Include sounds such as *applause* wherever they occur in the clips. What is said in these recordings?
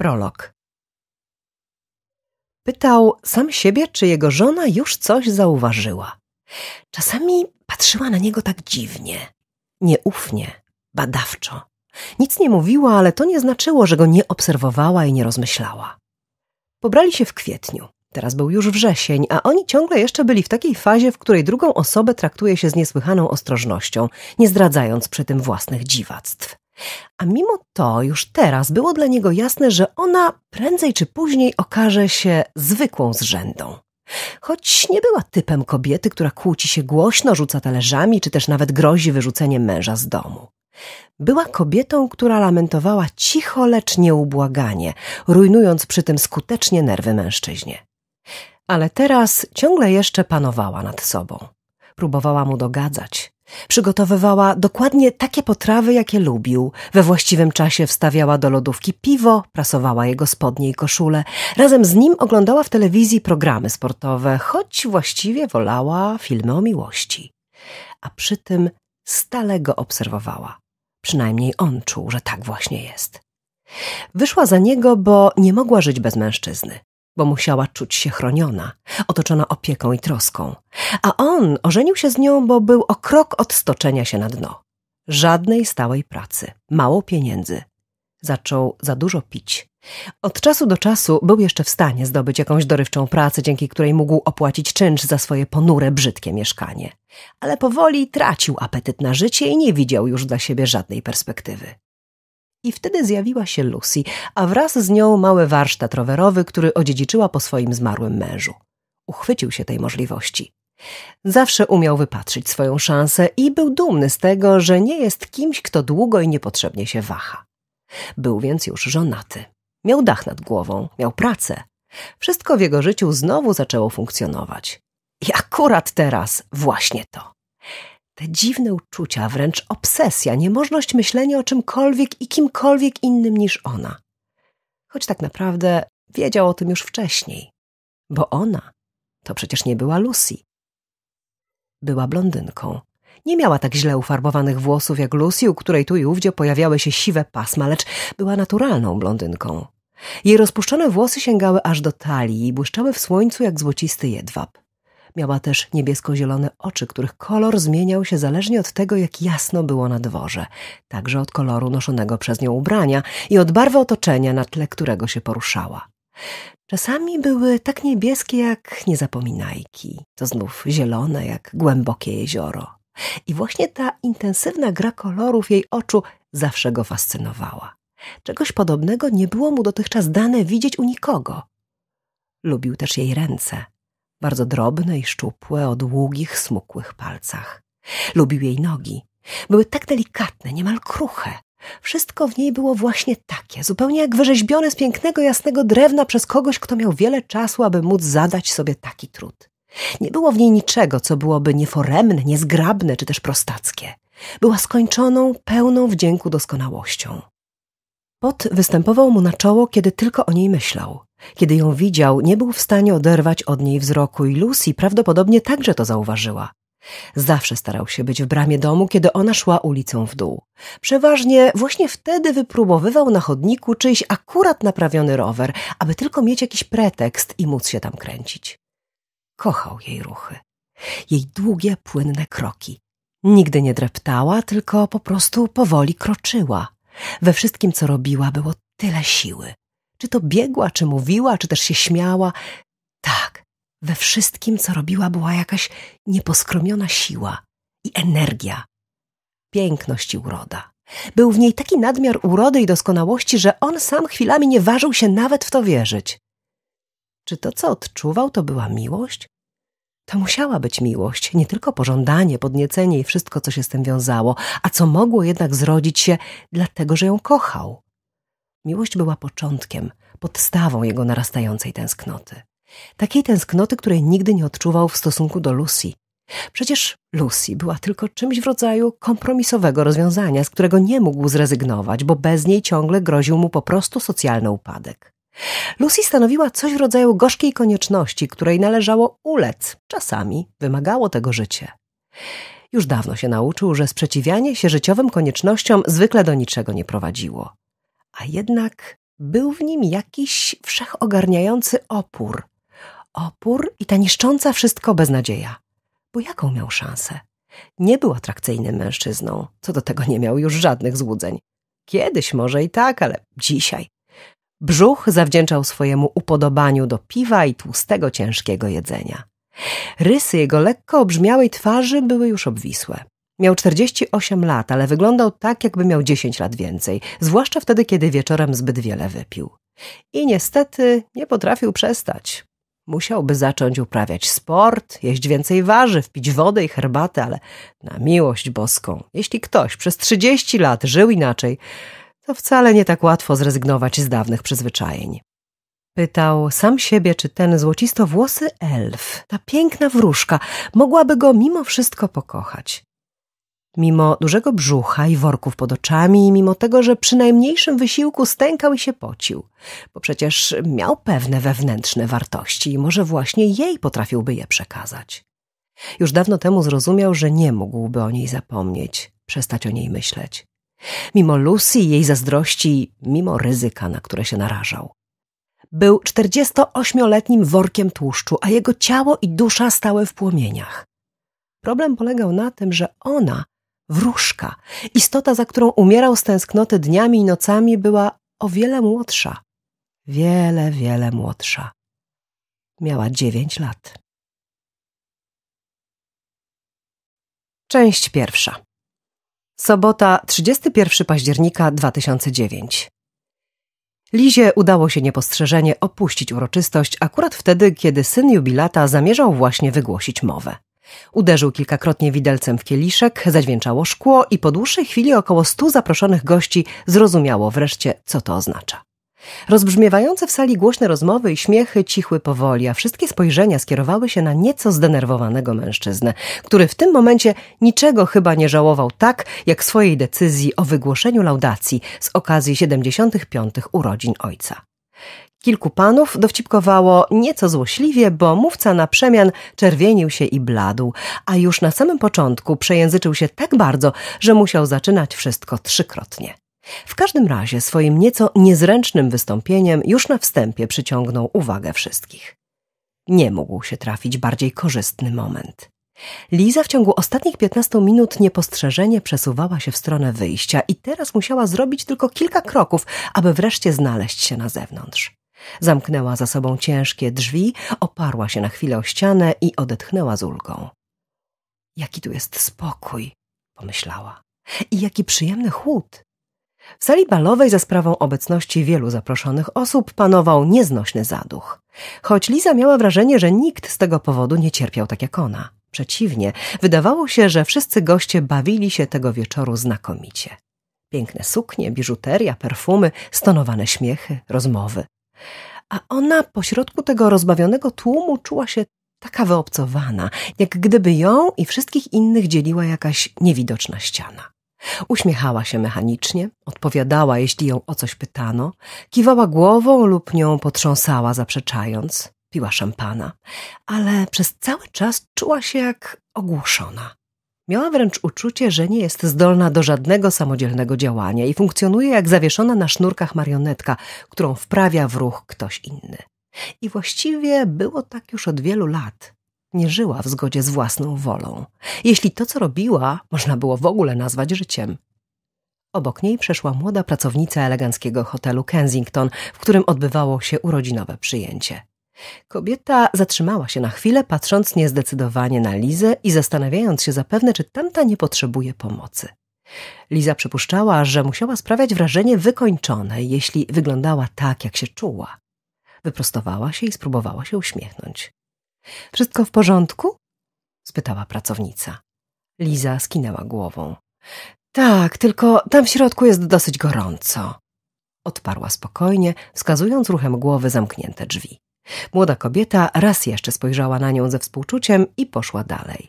Prolog. Pytał sam siebie, czy jego żona już coś zauważyła. Czasami patrzyła na niego tak dziwnie, nieufnie, badawczo. Nic nie mówiła, ale to nie znaczyło, że go nie obserwowała i nie rozmyślała. Pobrali się w kwietniu. Teraz był już wrzesień, a oni ciągle jeszcze byli w takiej fazie, w której drugą osobę traktuje się z niesłychaną ostrożnością, nie zdradzając przy tym własnych dziwactw. A mimo to już teraz było dla niego jasne, że ona prędzej czy później okaże się zwykłą zrzędą. Choć nie była typem kobiety, która kłóci się głośno, rzuca talerzami, czy też nawet grozi wyrzuceniem męża z domu. Była kobietą, która lamentowała cicho, lecz nieubłaganie, rujnując przy tym skutecznie nerwy mężczyźnie. Ale teraz ciągle jeszcze panowała nad sobą. Próbowała mu dogadzać, Przygotowywała dokładnie takie potrawy, jakie lubił. We właściwym czasie wstawiała do lodówki piwo, prasowała jego spodnie i koszule. Razem z nim oglądała w telewizji programy sportowe, choć właściwie wolała filmy o miłości. A przy tym stale go obserwowała. Przynajmniej on czuł, że tak właśnie jest. Wyszła za niego, bo nie mogła żyć bez mężczyzny bo musiała czuć się chroniona, otoczona opieką i troską. A on ożenił się z nią, bo był o krok od stoczenia się na dno. Żadnej stałej pracy, mało pieniędzy. Zaczął za dużo pić. Od czasu do czasu był jeszcze w stanie zdobyć jakąś dorywczą pracę, dzięki której mógł opłacić czynsz za swoje ponure, brzydkie mieszkanie. Ale powoli tracił apetyt na życie i nie widział już dla siebie żadnej perspektywy. I wtedy zjawiła się Lucy, a wraz z nią mały warsztat rowerowy, który odziedziczyła po swoim zmarłym mężu. Uchwycił się tej możliwości. Zawsze umiał wypatrzyć swoją szansę i był dumny z tego, że nie jest kimś, kto długo i niepotrzebnie się waha. Był więc już żonaty. Miał dach nad głową, miał pracę. Wszystko w jego życiu znowu zaczęło funkcjonować. I akurat teraz właśnie to. Te dziwne uczucia, wręcz obsesja, niemożność myślenia o czymkolwiek i kimkolwiek innym niż ona. Choć tak naprawdę wiedział o tym już wcześniej, bo ona to przecież nie była Lucy. Była blondynką. Nie miała tak źle ufarbowanych włosów jak Lucy, u której tu i ówdzie pojawiały się siwe pasma, lecz była naturalną blondynką. Jej rozpuszczone włosy sięgały aż do talii i błyszczały w słońcu jak złocisty jedwab. Miała też niebiesko-zielone oczy, których kolor zmieniał się zależnie od tego, jak jasno było na dworze, także od koloru noszonego przez nią ubrania i od barwy otoczenia, na tle którego się poruszała. Czasami były tak niebieskie jak niezapominajki, to znów zielone jak głębokie jezioro. I właśnie ta intensywna gra kolorów jej oczu zawsze go fascynowała. Czegoś podobnego nie było mu dotychczas dane widzieć u nikogo. Lubił też jej ręce bardzo drobne i szczupłe, o długich, smukłych palcach. Lubił jej nogi. Były tak delikatne, niemal kruche. Wszystko w niej było właśnie takie, zupełnie jak wyrzeźbione z pięknego, jasnego drewna przez kogoś, kto miał wiele czasu, aby móc zadać sobie taki trud. Nie było w niej niczego, co byłoby nieforemne, niezgrabne czy też prostackie. Była skończoną, pełną wdzięku doskonałością. Pot występował mu na czoło, kiedy tylko o niej myślał. Kiedy ją widział, nie był w stanie oderwać od niej wzroku i Lucy prawdopodobnie także to zauważyła. Zawsze starał się być w bramie domu, kiedy ona szła ulicą w dół. Przeważnie właśnie wtedy wypróbowywał na chodniku czyjś akurat naprawiony rower, aby tylko mieć jakiś pretekst i móc się tam kręcić. Kochał jej ruchy, jej długie, płynne kroki. Nigdy nie dreptała, tylko po prostu powoli kroczyła. We wszystkim, co robiła, było tyle siły. Czy to biegła, czy mówiła, czy też się śmiała. Tak, we wszystkim, co robiła, była jakaś nieposkromiona siła i energia. Piękność i uroda. Był w niej taki nadmiar urody i doskonałości, że on sam chwilami nie ważył się nawet w to wierzyć. Czy to, co odczuwał, to była miłość? To musiała być miłość, nie tylko pożądanie, podniecenie i wszystko, co się z tym wiązało, a co mogło jednak zrodzić się, dlatego że ją kochał. Miłość była początkiem, podstawą jego narastającej tęsknoty. Takiej tęsknoty, której nigdy nie odczuwał w stosunku do Lucy. Przecież Lucy była tylko czymś w rodzaju kompromisowego rozwiązania, z którego nie mógł zrezygnować, bo bez niej ciągle groził mu po prostu socjalny upadek. Lucy stanowiła coś w rodzaju gorzkiej konieczności, której należało ulec. Czasami wymagało tego życie. Już dawno się nauczył, że sprzeciwianie się życiowym koniecznościom zwykle do niczego nie prowadziło a jednak był w nim jakiś wszechogarniający opór. Opór i ta niszcząca wszystko beznadzieja. Bo jaką miał szansę? Nie był atrakcyjnym mężczyzną, co do tego nie miał już żadnych złudzeń. Kiedyś może i tak, ale dzisiaj. Brzuch zawdzięczał swojemu upodobaniu do piwa i tłustego, ciężkiego jedzenia. Rysy jego lekko obrzmiałej twarzy były już obwisłe. Miał 48 lat, ale wyglądał tak, jakby miał 10 lat więcej, zwłaszcza wtedy, kiedy wieczorem zbyt wiele wypił. I niestety nie potrafił przestać. Musiałby zacząć uprawiać sport, jeść więcej warzyw, pić wodę i herbatę, ale na miłość boską, jeśli ktoś przez 30 lat żył inaczej, to wcale nie tak łatwo zrezygnować z dawnych przyzwyczajeń. Pytał sam siebie, czy ten złocisto-włosy elf, ta piękna wróżka, mogłaby go mimo wszystko pokochać. Mimo dużego brzucha i worków pod oczami, i mimo tego, że przy najmniejszym wysiłku stękał i się pocił, bo przecież miał pewne wewnętrzne wartości i może właśnie jej potrafiłby je przekazać. Już dawno temu zrozumiał, że nie mógłby o niej zapomnieć, przestać o niej myśleć. Mimo Lucy i jej zazdrości, mimo ryzyka, na które się narażał. Był 48-letnim workiem tłuszczu, a jego ciało i dusza stały w płomieniach. Problem polegał na tym, że ona wróżka. Istota, za którą umierał z tęsknoty dniami i nocami, była o wiele młodsza. Wiele, wiele młodsza. Miała dziewięć lat. Część pierwsza. Sobota, 31 października 2009. Lizie udało się niepostrzeżenie opuścić uroczystość akurat wtedy, kiedy syn jubilata zamierzał właśnie wygłosić mowę. Uderzył kilkakrotnie widelcem w kieliszek, zadźwięczało szkło i po dłuższej chwili około stu zaproszonych gości zrozumiało wreszcie, co to oznacza. Rozbrzmiewające w sali głośne rozmowy i śmiechy cichły powoli, a wszystkie spojrzenia skierowały się na nieco zdenerwowanego mężczyznę, który w tym momencie niczego chyba nie żałował tak, jak swojej decyzji o wygłoszeniu laudacji z okazji 75. urodzin ojca. Kilku panów dowcipkowało nieco złośliwie, bo mówca na przemian czerwienił się i bladł, a już na samym początku przejęzyczył się tak bardzo, że musiał zaczynać wszystko trzykrotnie. W każdym razie swoim nieco niezręcznym wystąpieniem już na wstępie przyciągnął uwagę wszystkich. Nie mógł się trafić bardziej korzystny moment. Liza w ciągu ostatnich piętnastu minut niepostrzeżenie przesuwała się w stronę wyjścia i teraz musiała zrobić tylko kilka kroków, aby wreszcie znaleźć się na zewnątrz. Zamknęła za sobą ciężkie drzwi, oparła się na chwilę o ścianę i odetchnęła z ulgą. Jaki tu jest spokój, pomyślała. I jaki przyjemny chłód. W sali balowej za sprawą obecności wielu zaproszonych osób panował nieznośny zaduch. Choć Liza miała wrażenie, że nikt z tego powodu nie cierpiał tak jak ona. Przeciwnie, wydawało się, że wszyscy goście bawili się tego wieczoru znakomicie. Piękne suknie, biżuteria, perfumy, stonowane śmiechy, rozmowy a ona pośrodku tego rozbawionego tłumu czuła się taka wyobcowana, jak gdyby ją i wszystkich innych dzieliła jakaś niewidoczna ściana. Uśmiechała się mechanicznie, odpowiadała, jeśli ją o coś pytano, kiwała głową lub nią potrząsała, zaprzeczając, piła szampana, ale przez cały czas czuła się jak ogłuszona. Miała wręcz uczucie, że nie jest zdolna do żadnego samodzielnego działania i funkcjonuje jak zawieszona na sznurkach marionetka, którą wprawia w ruch ktoś inny. I właściwie było tak już od wielu lat. Nie żyła w zgodzie z własną wolą. Jeśli to, co robiła, można było w ogóle nazwać życiem. Obok niej przeszła młoda pracownica eleganckiego hotelu Kensington, w którym odbywało się urodzinowe przyjęcie. Kobieta zatrzymała się na chwilę, patrząc niezdecydowanie na Lizę i zastanawiając się zapewne, czy tamta nie potrzebuje pomocy. Liza przypuszczała, że musiała sprawiać wrażenie wykończonej, jeśli wyglądała tak, jak się czuła. Wyprostowała się i spróbowała się uśmiechnąć. Wszystko w porządku? spytała pracownica. Liza skinęła głową. Tak, tylko tam w środku jest dosyć gorąco. Odparła spokojnie, wskazując ruchem głowy zamknięte drzwi. Młoda kobieta raz jeszcze spojrzała na nią ze współczuciem i poszła dalej.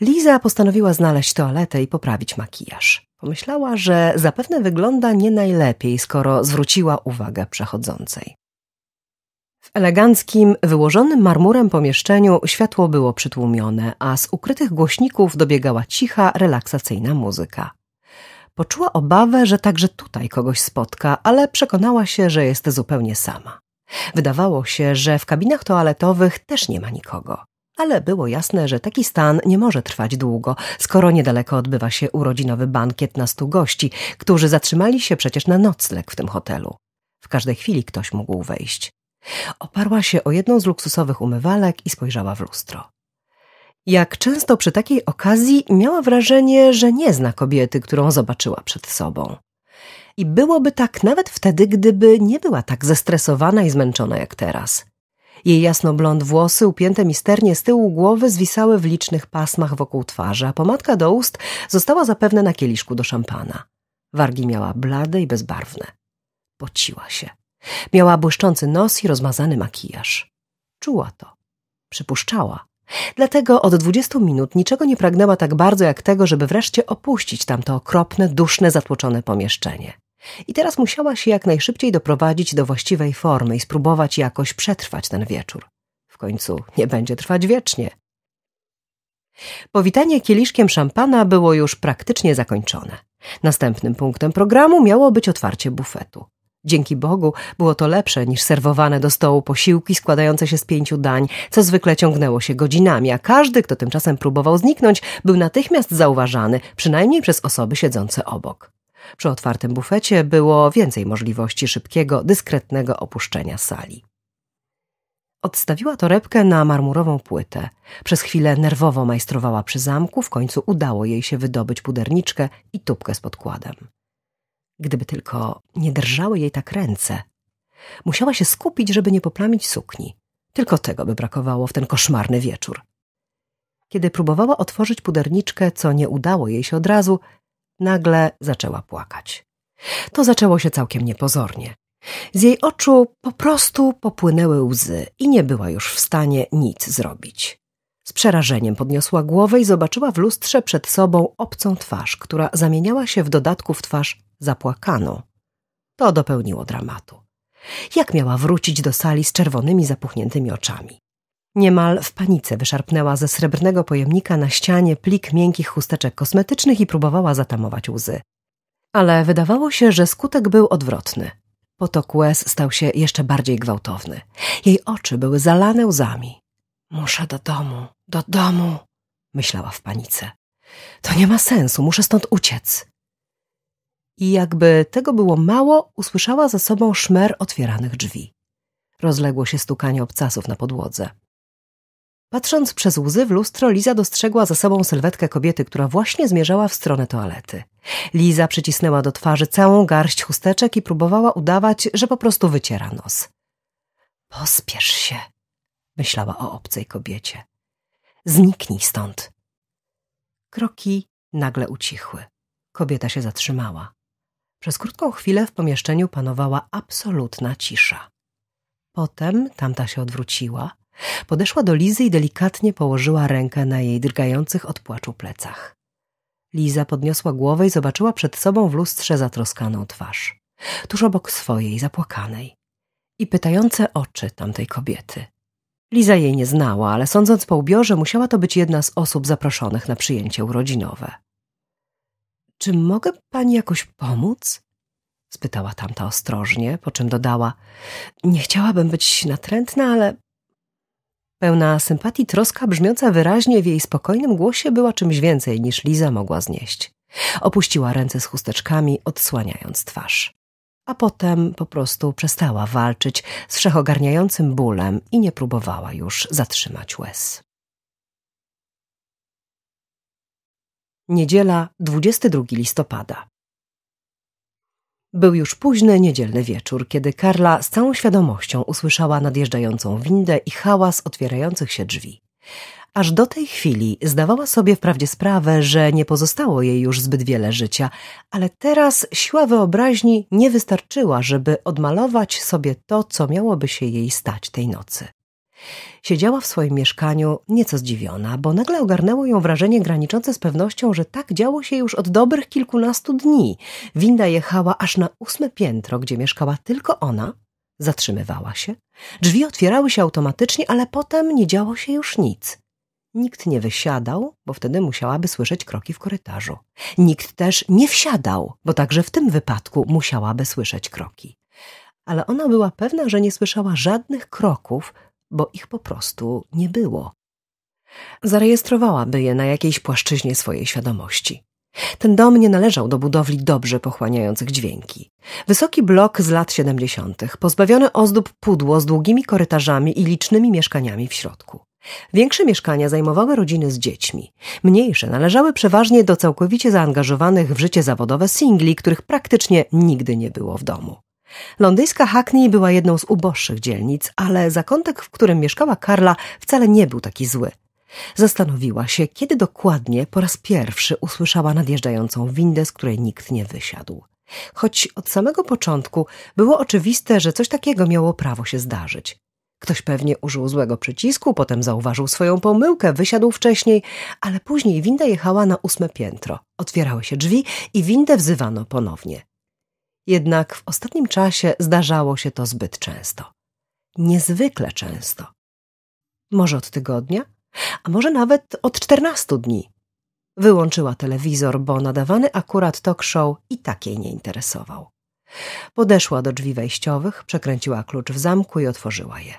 Liza postanowiła znaleźć toaletę i poprawić makijaż. Pomyślała, że zapewne wygląda nie najlepiej, skoro zwróciła uwagę przechodzącej. W eleganckim, wyłożonym marmurem pomieszczeniu światło było przytłumione, a z ukrytych głośników dobiegała cicha, relaksacyjna muzyka. Poczuła obawę, że także tutaj kogoś spotka, ale przekonała się, że jest zupełnie sama. Wydawało się, że w kabinach toaletowych też nie ma nikogo. Ale było jasne, że taki stan nie może trwać długo, skoro niedaleko odbywa się urodzinowy bankiet na stu gości, którzy zatrzymali się przecież na nocleg w tym hotelu. W każdej chwili ktoś mógł wejść. Oparła się o jedną z luksusowych umywalek i spojrzała w lustro. Jak często przy takiej okazji miała wrażenie, że nie zna kobiety, którą zobaczyła przed sobą. I byłoby tak nawet wtedy, gdyby nie była tak zestresowana i zmęczona jak teraz. Jej jasnoblond włosy, upięte misternie z tyłu głowy, zwisały w licznych pasmach wokół twarzy, a pomadka do ust została zapewne na kieliszku do szampana. Wargi miała blade i bezbarwne. Pociła się. Miała błyszczący nos i rozmazany makijaż. Czuła to. Przypuszczała. Dlatego od dwudziestu minut niczego nie pragnęła tak bardzo jak tego, żeby wreszcie opuścić tamto okropne, duszne, zatłoczone pomieszczenie. I teraz musiała się jak najszybciej doprowadzić do właściwej formy i spróbować jakoś przetrwać ten wieczór. W końcu nie będzie trwać wiecznie. Powitanie kieliszkiem szampana było już praktycznie zakończone. Następnym punktem programu miało być otwarcie bufetu. Dzięki Bogu było to lepsze niż serwowane do stołu posiłki składające się z pięciu dań, co zwykle ciągnęło się godzinami, a każdy, kto tymczasem próbował zniknąć, był natychmiast zauważany, przynajmniej przez osoby siedzące obok. Przy otwartym bufecie było więcej możliwości szybkiego, dyskretnego opuszczenia sali. Odstawiła torebkę na marmurową płytę. Przez chwilę nerwowo majstrowała przy zamku, w końcu udało jej się wydobyć puderniczkę i tubkę z podkładem. Gdyby tylko nie drżały jej tak ręce. Musiała się skupić, żeby nie poplamić sukni. Tylko tego by brakowało w ten koszmarny wieczór. Kiedy próbowała otworzyć puderniczkę, co nie udało jej się od razu, nagle zaczęła płakać. To zaczęło się całkiem niepozornie. Z jej oczu po prostu popłynęły łzy i nie była już w stanie nic zrobić. Z przerażeniem podniosła głowę i zobaczyła w lustrze przed sobą obcą twarz, która zamieniała się w dodatku w twarz zapłakaną. To dopełniło dramatu. Jak miała wrócić do sali z czerwonymi, zapuchniętymi oczami? Niemal w panice wyszarpnęła ze srebrnego pojemnika na ścianie plik miękkich chusteczek kosmetycznych i próbowała zatamować łzy. Ale wydawało się, że skutek był odwrotny. Potok łez stał się jeszcze bardziej gwałtowny. Jej oczy były zalane łzami. Muszę do domu, do domu, myślała w panice. To nie ma sensu, muszę stąd uciec. I jakby tego było mało, usłyszała za sobą szmer otwieranych drzwi. Rozległo się stukanie obcasów na podłodze. Patrząc przez łzy w lustro, Liza dostrzegła za sobą sylwetkę kobiety, która właśnie zmierzała w stronę toalety. Liza przycisnęła do twarzy całą garść chusteczek i próbowała udawać, że po prostu wyciera nos. Pospiesz się, myślała o obcej kobiecie. Zniknij stąd. Kroki nagle ucichły. Kobieta się zatrzymała. Przez krótką chwilę w pomieszczeniu panowała absolutna cisza. Potem tamta się odwróciła Podeszła do Lizy i delikatnie położyła rękę na jej drgających od płaczu plecach. Liza podniosła głowę i zobaczyła przed sobą w lustrze zatroskaną twarz, tuż obok swojej, zapłakanej, i pytające oczy tamtej kobiety. Liza jej nie znała, ale sądząc po ubiorze, musiała to być jedna z osób zaproszonych na przyjęcie urodzinowe. Czy mogę pani jakoś pomóc? spytała tamta ostrożnie, po czym dodała: Nie chciałabym być natrętna, ale Pełna sympatii troska brzmiąca wyraźnie w jej spokojnym głosie była czymś więcej niż Liza mogła znieść. Opuściła ręce z chusteczkami, odsłaniając twarz. A potem po prostu przestała walczyć z wszechogarniającym bólem i nie próbowała już zatrzymać łez. Niedziela 22 listopada. Był już późny niedzielny wieczór, kiedy Karla z całą świadomością usłyszała nadjeżdżającą windę i hałas otwierających się drzwi. Aż do tej chwili zdawała sobie wprawdzie sprawę, że nie pozostało jej już zbyt wiele życia, ale teraz siła wyobraźni nie wystarczyła, żeby odmalować sobie to, co miałoby się jej stać tej nocy. Siedziała w swoim mieszkaniu nieco zdziwiona, bo nagle ogarnęło ją wrażenie graniczące z pewnością, że tak działo się już od dobrych kilkunastu dni. Winda jechała aż na ósme piętro, gdzie mieszkała tylko ona, zatrzymywała się. Drzwi otwierały się automatycznie, ale potem nie działo się już nic. Nikt nie wysiadał, bo wtedy musiałaby słyszeć kroki w korytarzu. Nikt też nie wsiadał, bo także w tym wypadku musiałaby słyszeć kroki. Ale ona była pewna, że nie słyszała żadnych kroków, bo ich po prostu nie było. Zarejestrowałaby je na jakiejś płaszczyźnie swojej świadomości. Ten dom nie należał do budowli dobrze pochłaniających dźwięki. Wysoki blok z lat 70., pozbawiony ozdób pudło z długimi korytarzami i licznymi mieszkaniami w środku. Większe mieszkania zajmowały rodziny z dziećmi. Mniejsze należały przeważnie do całkowicie zaangażowanych w życie zawodowe singli, których praktycznie nigdy nie było w domu. Londyńska Hackney była jedną z uboższych dzielnic, ale zakątek, w którym mieszkała Karla, wcale nie był taki zły. Zastanowiła się, kiedy dokładnie po raz pierwszy usłyszała nadjeżdżającą windę, z której nikt nie wysiadł. Choć od samego początku było oczywiste, że coś takiego miało prawo się zdarzyć. Ktoś pewnie użył złego przycisku, potem zauważył swoją pomyłkę, wysiadł wcześniej, ale później winda jechała na ósme piętro. Otwierały się drzwi i windę wzywano ponownie. Jednak w ostatnim czasie zdarzało się to zbyt często. Niezwykle często. Może od tygodnia, a może nawet od czternastu dni. Wyłączyła telewizor, bo nadawany akurat talk show i tak jej nie interesował. Podeszła do drzwi wejściowych, przekręciła klucz w zamku i otworzyła je.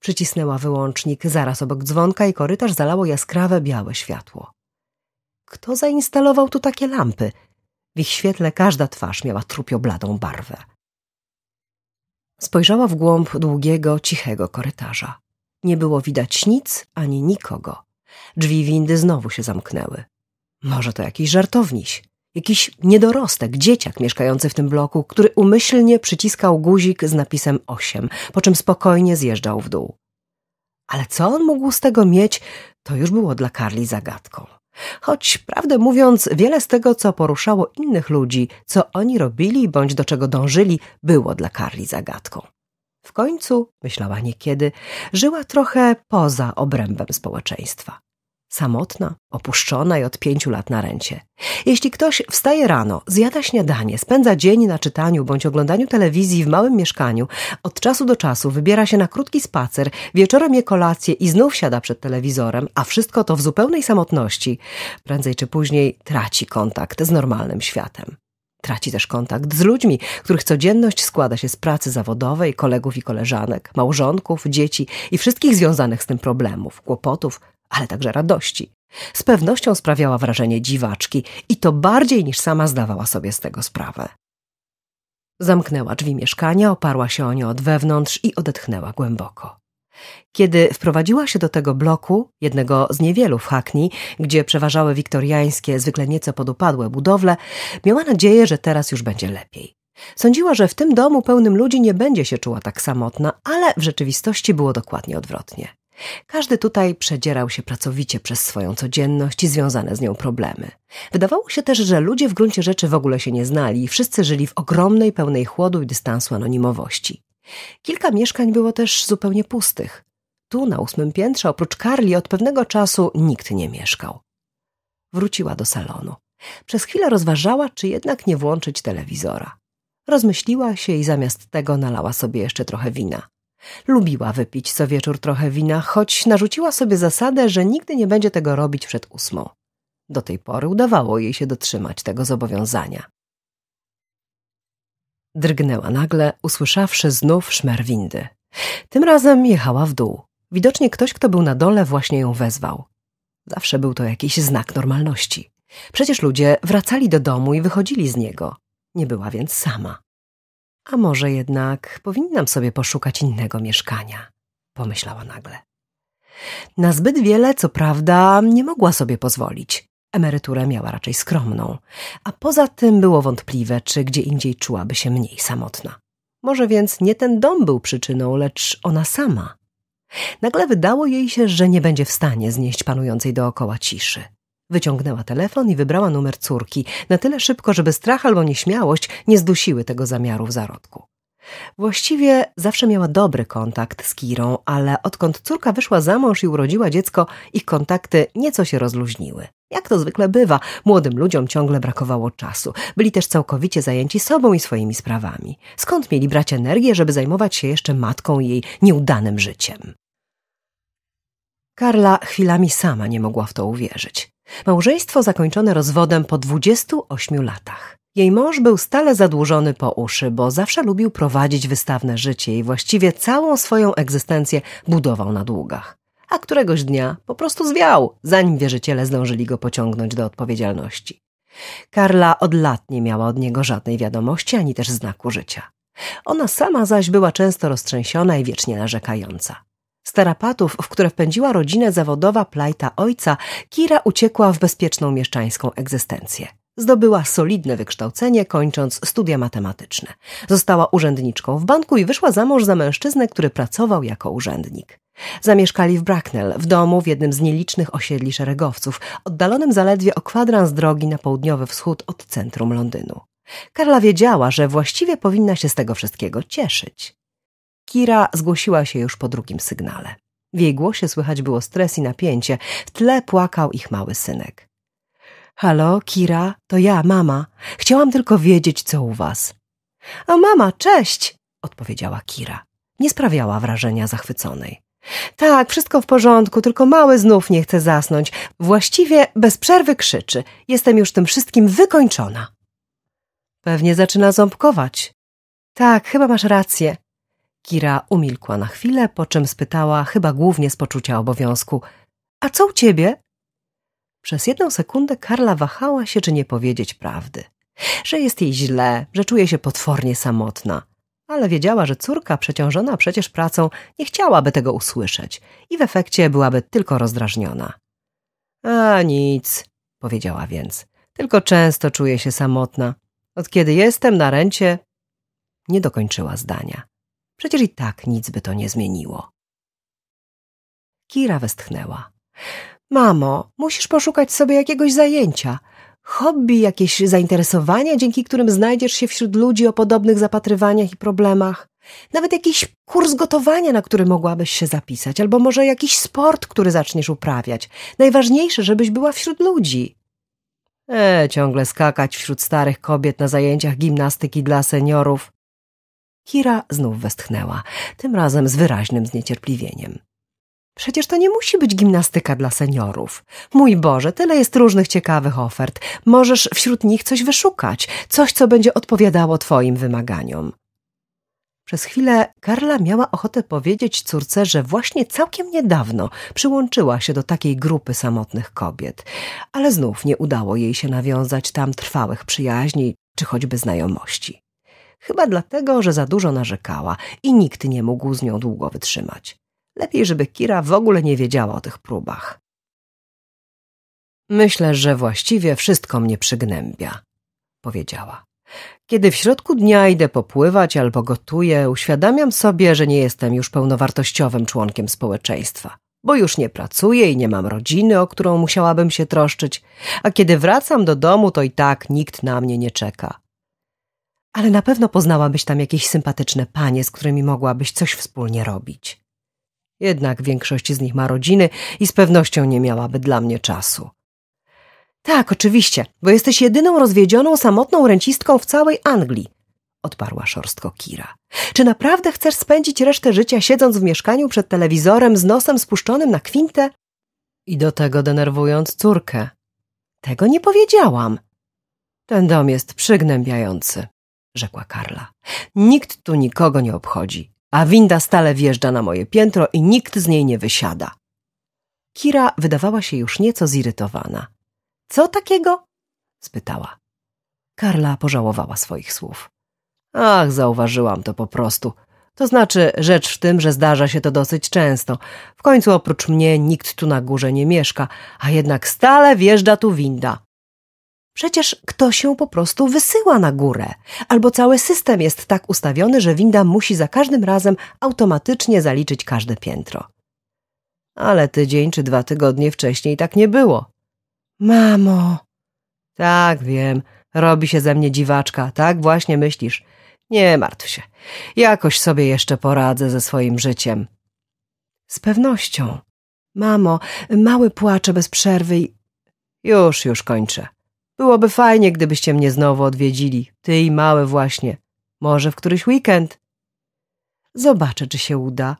Przycisnęła wyłącznik zaraz obok dzwonka i korytarz zalało jaskrawe białe światło. Kto zainstalował tu takie lampy? W ich świetle każda twarz miała trupio bladą barwę. Spojrzała w głąb długiego, cichego korytarza. Nie było widać nic ani nikogo. Drzwi windy znowu się zamknęły. Może to jakiś żartowniś, jakiś niedorostek, dzieciak mieszkający w tym bloku, który umyślnie przyciskał guzik z napisem 8, po czym spokojnie zjeżdżał w dół. Ale co on mógł z tego mieć, to już było dla Karli zagadką. Choć prawdę mówiąc, wiele z tego, co poruszało innych ludzi, co oni robili bądź do czego dążyli, było dla Karli zagadką. W końcu, myślała niekiedy, żyła trochę poza obrębem społeczeństwa. Samotna, opuszczona i od pięciu lat na rencie. Jeśli ktoś wstaje rano, zjada śniadanie, spędza dzień na czytaniu bądź oglądaniu telewizji w małym mieszkaniu, od czasu do czasu wybiera się na krótki spacer, wieczorem je kolację i znów siada przed telewizorem, a wszystko to w zupełnej samotności, prędzej czy później traci kontakt z normalnym światem. Traci też kontakt z ludźmi, których codzienność składa się z pracy zawodowej, kolegów i koleżanek, małżonków, dzieci i wszystkich związanych z tym problemów, kłopotów, ale także radości. Z pewnością sprawiała wrażenie dziwaczki i to bardziej niż sama zdawała sobie z tego sprawę. Zamknęła drzwi mieszkania, oparła się o nie od wewnątrz i odetchnęła głęboko. Kiedy wprowadziła się do tego bloku, jednego z niewielu w Hackney, gdzie przeważały wiktoriańskie, zwykle nieco podupadłe budowle, miała nadzieję, że teraz już będzie lepiej. Sądziła, że w tym domu pełnym ludzi nie będzie się czuła tak samotna, ale w rzeczywistości było dokładnie odwrotnie. Każdy tutaj przedzierał się pracowicie przez swoją codzienność i związane z nią problemy. Wydawało się też, że ludzie w gruncie rzeczy w ogóle się nie znali i wszyscy żyli w ogromnej, pełnej chłodu i dystansu anonimowości. Kilka mieszkań było też zupełnie pustych. Tu, na ósmym piętrze, oprócz Karli, od pewnego czasu nikt nie mieszkał. Wróciła do salonu. Przez chwilę rozważała, czy jednak nie włączyć telewizora. Rozmyśliła się i zamiast tego nalała sobie jeszcze trochę wina. Lubiła wypić co wieczór trochę wina, choć narzuciła sobie zasadę, że nigdy nie będzie tego robić przed ósmą. Do tej pory udawało jej się dotrzymać tego zobowiązania. Drgnęła nagle, usłyszawszy znów szmer windy. Tym razem jechała w dół. Widocznie ktoś, kto był na dole, właśnie ją wezwał. Zawsze był to jakiś znak normalności. Przecież ludzie wracali do domu i wychodzili z niego. Nie była więc sama. A może jednak powinnam sobie poszukać innego mieszkania, pomyślała nagle. Na zbyt wiele, co prawda, nie mogła sobie pozwolić. Emeryturę miała raczej skromną, a poza tym było wątpliwe, czy gdzie indziej czułaby się mniej samotna. Może więc nie ten dom był przyczyną, lecz ona sama. Nagle wydało jej się, że nie będzie w stanie znieść panującej dookoła ciszy. Wyciągnęła telefon i wybrała numer córki, na tyle szybko, żeby strach albo nieśmiałość nie zdusiły tego zamiaru w zarodku. Właściwie zawsze miała dobry kontakt z Kirą, ale odkąd córka wyszła za mąż i urodziła dziecko, ich kontakty nieco się rozluźniły. Jak to zwykle bywa, młodym ludziom ciągle brakowało czasu. Byli też całkowicie zajęci sobą i swoimi sprawami. Skąd mieli brać energię, żeby zajmować się jeszcze matką i jej nieudanym życiem? Karla chwilami sama nie mogła w to uwierzyć. Małżeństwo zakończone rozwodem po 28 latach. Jej mąż był stale zadłużony po uszy, bo zawsze lubił prowadzić wystawne życie i właściwie całą swoją egzystencję budował na długach. A któregoś dnia po prostu zwiał, zanim wierzyciele zdążyli go pociągnąć do odpowiedzialności. Karla od lat nie miała od niego żadnej wiadomości ani też znaku życia. Ona sama zaś była często roztrzęsiona i wiecznie narzekająca. Z tarapatów, w które wpędziła rodzinę zawodowa plajta ojca, Kira uciekła w bezpieczną mieszczańską egzystencję. Zdobyła solidne wykształcenie, kończąc studia matematyczne. Została urzędniczką w banku i wyszła za mąż za mężczyznę, który pracował jako urzędnik. Zamieszkali w Bracknell, w domu w jednym z nielicznych osiedli szeregowców, oddalonym zaledwie o kwadrans drogi na południowy wschód od centrum Londynu. Karla wiedziała, że właściwie powinna się z tego wszystkiego cieszyć. Kira zgłosiła się już po drugim sygnale. W jej głosie słychać było stres i napięcie. W tle płakał ich mały synek. Halo, Kira, to ja, mama. Chciałam tylko wiedzieć, co u was. A mama, cześć, odpowiedziała Kira. Nie sprawiała wrażenia zachwyconej. Tak, wszystko w porządku, tylko mały znów nie chce zasnąć. Właściwie bez przerwy krzyczy. Jestem już tym wszystkim wykończona. Pewnie zaczyna ząbkować. Tak, chyba masz rację. Kira umilkła na chwilę, po czym spytała, chyba głównie z poczucia obowiązku: A co u ciebie? Przez jedną sekundę Karla wahała się, czy nie powiedzieć prawdy. Że jest jej źle, że czuje się potwornie samotna. Ale wiedziała, że córka, przeciążona przecież pracą, nie chciałaby tego usłyszeć i w efekcie byłaby tylko rozdrażniona. A nic, powiedziała więc. Tylko często czuję się samotna. Od kiedy jestem na rencie. Nie dokończyła zdania. Przecież i tak nic by to nie zmieniło. Kira westchnęła. Mamo, musisz poszukać sobie jakiegoś zajęcia, hobby, jakieś zainteresowania, dzięki którym znajdziesz się wśród ludzi o podobnych zapatrywaniach i problemach. Nawet jakiś kurs gotowania, na który mogłabyś się zapisać, albo może jakiś sport, który zaczniesz uprawiać. Najważniejsze, żebyś była wśród ludzi. E, ciągle skakać wśród starych kobiet na zajęciach gimnastyki dla seniorów Kira znów westchnęła, tym razem z wyraźnym zniecierpliwieniem. Przecież to nie musi być gimnastyka dla seniorów. Mój Boże, tyle jest różnych ciekawych ofert. Możesz wśród nich coś wyszukać, coś, co będzie odpowiadało Twoim wymaganiom. Przez chwilę Karla miała ochotę powiedzieć córce, że właśnie całkiem niedawno przyłączyła się do takiej grupy samotnych kobiet, ale znów nie udało jej się nawiązać tam trwałych przyjaźni czy choćby znajomości. Chyba dlatego, że za dużo narzekała i nikt nie mógł z nią długo wytrzymać. Lepiej, żeby Kira w ogóle nie wiedziała o tych próbach. Myślę, że właściwie wszystko mnie przygnębia, powiedziała. Kiedy w środku dnia idę popływać albo gotuję, uświadamiam sobie, że nie jestem już pełnowartościowym członkiem społeczeństwa, bo już nie pracuję i nie mam rodziny, o którą musiałabym się troszczyć, a kiedy wracam do domu, to i tak nikt na mnie nie czeka ale na pewno poznałabyś tam jakieś sympatyczne panie, z którymi mogłabyś coś wspólnie robić. Jednak większość z nich ma rodziny i z pewnością nie miałaby dla mnie czasu. Tak, oczywiście, bo jesteś jedyną rozwiedzioną, samotną rencistką w całej Anglii, odparła szorstko Kira. Czy naprawdę chcesz spędzić resztę życia siedząc w mieszkaniu przed telewizorem z nosem spuszczonym na kwintę? I do tego denerwując córkę. Tego nie powiedziałam. Ten dom jest przygnębiający rzekła Karla. Nikt tu nikogo nie obchodzi, a winda stale wjeżdża na moje piętro i nikt z niej nie wysiada. Kira wydawała się już nieco zirytowana. Co takiego? spytała. Karla pożałowała swoich słów. Ach, zauważyłam to po prostu. To znaczy, rzecz w tym, że zdarza się to dosyć często. W końcu oprócz mnie nikt tu na górze nie mieszka, a jednak stale wjeżdża tu winda. Przecież ktoś się po prostu wysyła na górę. Albo cały system jest tak ustawiony, że winda musi za każdym razem automatycznie zaliczyć każde piętro. Ale tydzień czy dwa tygodnie wcześniej tak nie było. Mamo! Tak, wiem. Robi się ze mnie dziwaczka. Tak właśnie myślisz. Nie martw się. Jakoś sobie jeszcze poradzę ze swoim życiem. Z pewnością. Mamo, mały płacze bez przerwy i... Już, już kończę. Byłoby fajnie, gdybyście mnie znowu odwiedzili, ty i małe właśnie. Może w któryś weekend? Zobaczę, czy się uda,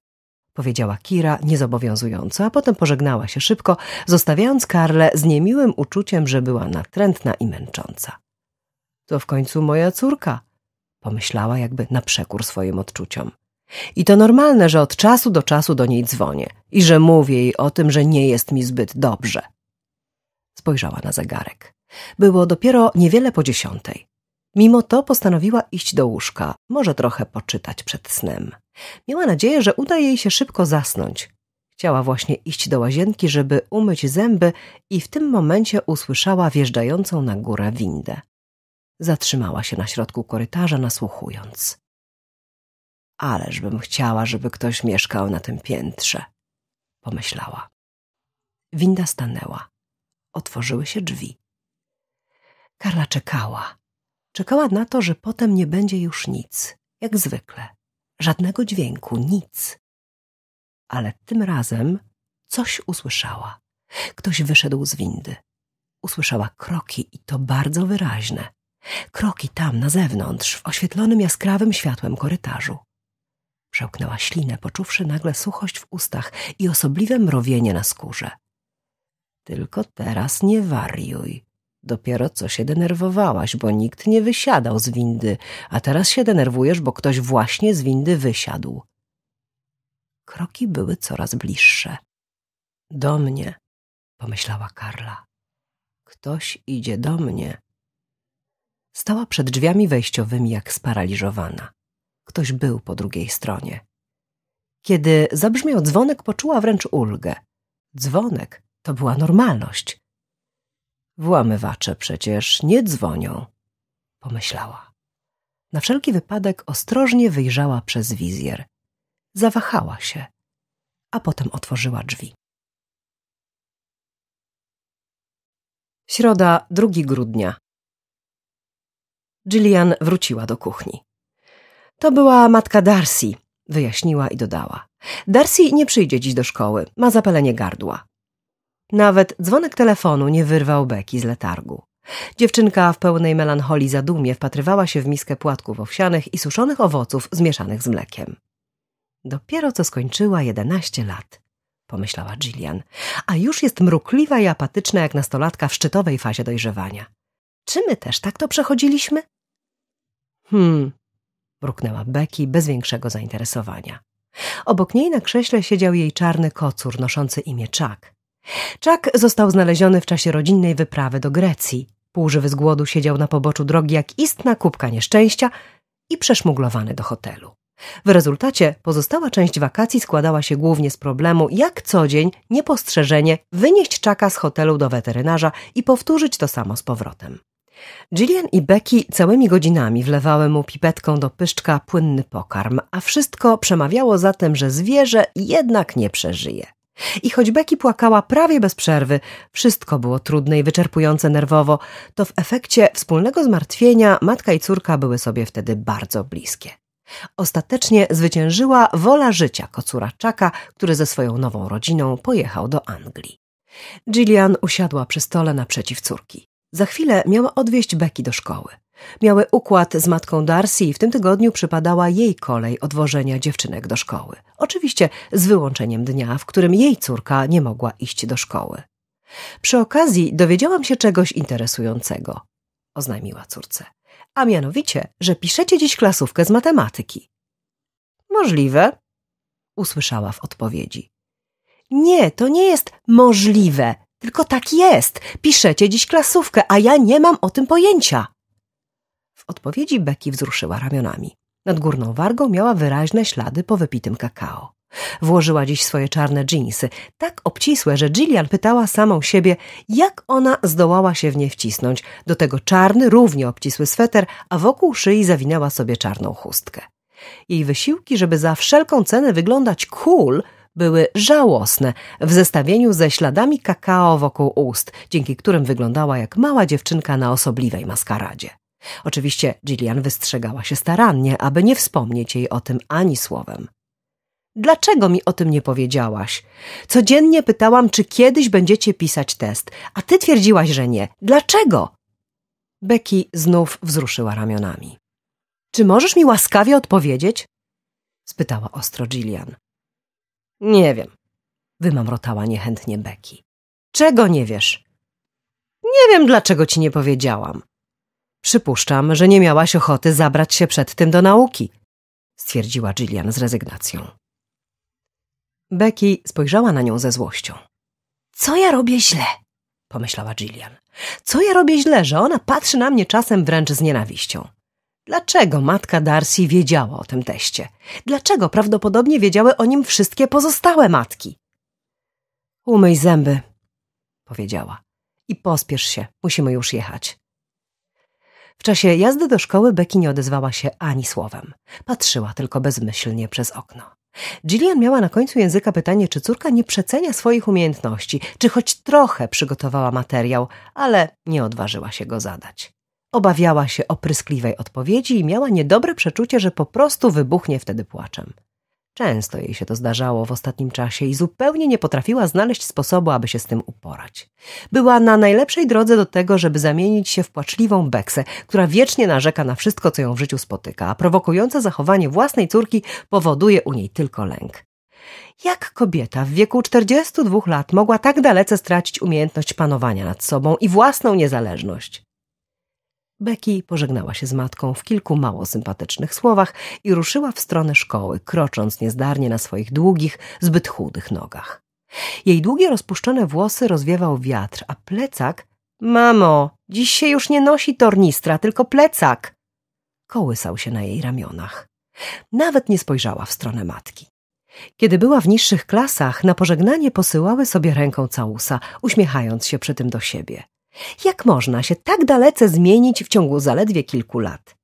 powiedziała Kira niezobowiązująco, a potem pożegnała się szybko, zostawiając Karle z niemiłym uczuciem, że była natrętna i męcząca. To w końcu moja córka, pomyślała jakby na przekór swoim odczuciom. I to normalne, że od czasu do czasu do niej dzwonię i że mówię jej o tym, że nie jest mi zbyt dobrze. Spojrzała na zegarek. Było dopiero niewiele po dziesiątej. Mimo to postanowiła iść do łóżka, może trochę poczytać przed snem. Miała nadzieję, że uda jej się szybko zasnąć. Chciała właśnie iść do łazienki, żeby umyć zęby i w tym momencie usłyszała wjeżdżającą na górę windę. Zatrzymała się na środku korytarza, nasłuchując. Ależbym chciała, żeby ktoś mieszkał na tym piętrze, pomyślała. Winda stanęła. Otworzyły się drzwi. Karla czekała. Czekała na to, że potem nie będzie już nic, jak zwykle. Żadnego dźwięku, nic. Ale tym razem coś usłyszała. Ktoś wyszedł z windy. Usłyszała kroki i to bardzo wyraźne. Kroki tam, na zewnątrz, w oświetlonym jaskrawym światłem korytarzu. Przełknęła ślinę, poczuwszy nagle suchość w ustach i osobliwe mrowienie na skórze. Tylko teraz nie wariuj. Dopiero co się denerwowałaś, bo nikt nie wysiadał z windy, a teraz się denerwujesz, bo ktoś właśnie z windy wysiadł. Kroki były coraz bliższe. Do mnie, pomyślała Karla. Ktoś idzie do mnie. Stała przed drzwiami wejściowymi jak sparaliżowana. Ktoś był po drugiej stronie. Kiedy zabrzmiał dzwonek, poczuła wręcz ulgę. Dzwonek to była normalność. Włamywacze przecież nie dzwonią, pomyślała. Na wszelki wypadek ostrożnie wyjrzała przez wizjer. Zawahała się, a potem otworzyła drzwi. Środa, 2 grudnia. Gillian wróciła do kuchni. To była matka Darcy, wyjaśniła i dodała. Darcy nie przyjdzie dziś do szkoły, ma zapalenie gardła. Nawet dzwonek telefonu nie wyrwał Beki z letargu. Dziewczynka w pełnej melancholii zadumie wpatrywała się w miskę płatków owsianych i suszonych owoców zmieszanych z mlekiem. Dopiero co skończyła 11 lat, pomyślała Jillian, a już jest mrukliwa i apatyczna jak nastolatka w szczytowej fazie dojrzewania. Czy my też tak to przechodziliśmy? Hmm, mruknęła Becky bez większego zainteresowania. Obok niej na krześle siedział jej czarny kocur noszący imię Czak. Czak został znaleziony w czasie rodzinnej wyprawy do Grecji. Półżywy z głodu siedział na poboczu drogi jak istna kubka nieszczęścia i przeszmuglowany do hotelu. W rezultacie pozostała część wakacji składała się głównie z problemu, jak co dzień, niepostrzeżenie, wynieść czaka z hotelu do weterynarza i powtórzyć to samo z powrotem. Jillian i Becky całymi godzinami wlewały mu pipetką do pyszczka płynny pokarm, a wszystko przemawiało za tym, że zwierzę jednak nie przeżyje. I choć Beki płakała prawie bez przerwy, wszystko było trudne i wyczerpujące nerwowo, to w efekcie wspólnego zmartwienia matka i córka były sobie wtedy bardzo bliskie. Ostatecznie zwyciężyła wola życia kocuraczaka, który ze swoją nową rodziną pojechał do Anglii. Gillian usiadła przy stole naprzeciw córki. Za chwilę miała odwieźć Becky do szkoły miały układ z matką Darcy i w tym tygodniu przypadała jej kolej odwożenia dziewczynek do szkoły. Oczywiście z wyłączeniem dnia, w którym jej córka nie mogła iść do szkoły. Przy okazji dowiedziałam się czegoś interesującego, oznajmiła córce. A mianowicie, że piszecie dziś klasówkę z matematyki. Możliwe, usłyszała w odpowiedzi. Nie, to nie jest możliwe, tylko tak jest. Piszecie dziś klasówkę, a ja nie mam o tym pojęcia. W odpowiedzi Becky wzruszyła ramionami. Nad górną wargą miała wyraźne ślady po wypitym kakao. Włożyła dziś swoje czarne dżinsy, tak obcisłe, że Jillian pytała samą siebie, jak ona zdołała się w nie wcisnąć. Do tego czarny, równie obcisły sweter, a wokół szyi zawinęła sobie czarną chustkę. Jej wysiłki, żeby za wszelką cenę wyglądać cool, były żałosne w zestawieniu ze śladami kakao wokół ust, dzięki którym wyglądała jak mała dziewczynka na osobliwej maskaradzie. Oczywiście Gillian wystrzegała się starannie, aby nie wspomnieć jej o tym ani słowem. Dlaczego mi o tym nie powiedziałaś? Codziennie pytałam, czy kiedyś będziecie pisać test, a ty twierdziłaś, że nie. Dlaczego? Becky znów wzruszyła ramionami. Czy możesz mi łaskawie odpowiedzieć? spytała ostro Gillian. Nie wiem, wymamrotała niechętnie Becky. Czego nie wiesz? Nie wiem, dlaczego ci nie powiedziałam. Przypuszczam, że nie miałaś ochoty zabrać się przed tym do nauki, stwierdziła Gillian z rezygnacją. Becky spojrzała na nią ze złością. Co ja robię źle? pomyślała Gillian. Co ja robię źle, że ona patrzy na mnie czasem wręcz z nienawiścią? Dlaczego matka Darcy wiedziała o tym teście? Dlaczego prawdopodobnie wiedziały o nim wszystkie pozostałe matki? Umyj zęby, powiedziała. I pospiesz się, musimy już jechać. W czasie jazdy do szkoły Becky nie odezwała się ani słowem. Patrzyła tylko bezmyślnie przez okno. Jillian miała na końcu języka pytanie, czy córka nie przecenia swoich umiejętności, czy choć trochę przygotowała materiał, ale nie odważyła się go zadać. Obawiała się opryskliwej odpowiedzi i miała niedobre przeczucie, że po prostu wybuchnie wtedy płaczem. Często jej się to zdarzało w ostatnim czasie i zupełnie nie potrafiła znaleźć sposobu, aby się z tym uporać. Była na najlepszej drodze do tego, żeby zamienić się w płaczliwą Beksę, która wiecznie narzeka na wszystko, co ją w życiu spotyka, a prowokujące zachowanie własnej córki powoduje u niej tylko lęk. Jak kobieta w wieku 42 lat mogła tak dalece stracić umiejętność panowania nad sobą i własną niezależność? Becky pożegnała się z matką w kilku mało sympatycznych słowach i ruszyła w stronę szkoły, krocząc niezdarnie na swoich długich, zbyt chudych nogach. Jej długie, rozpuszczone włosy rozwiewał wiatr, a plecak... Mamo, dziś się już nie nosi tornistra, tylko plecak! Kołysał się na jej ramionach. Nawet nie spojrzała w stronę matki. Kiedy była w niższych klasach, na pożegnanie posyłały sobie ręką całusa, uśmiechając się przy tym do siebie. Jak można się tak dalece zmienić w ciągu zaledwie kilku lat?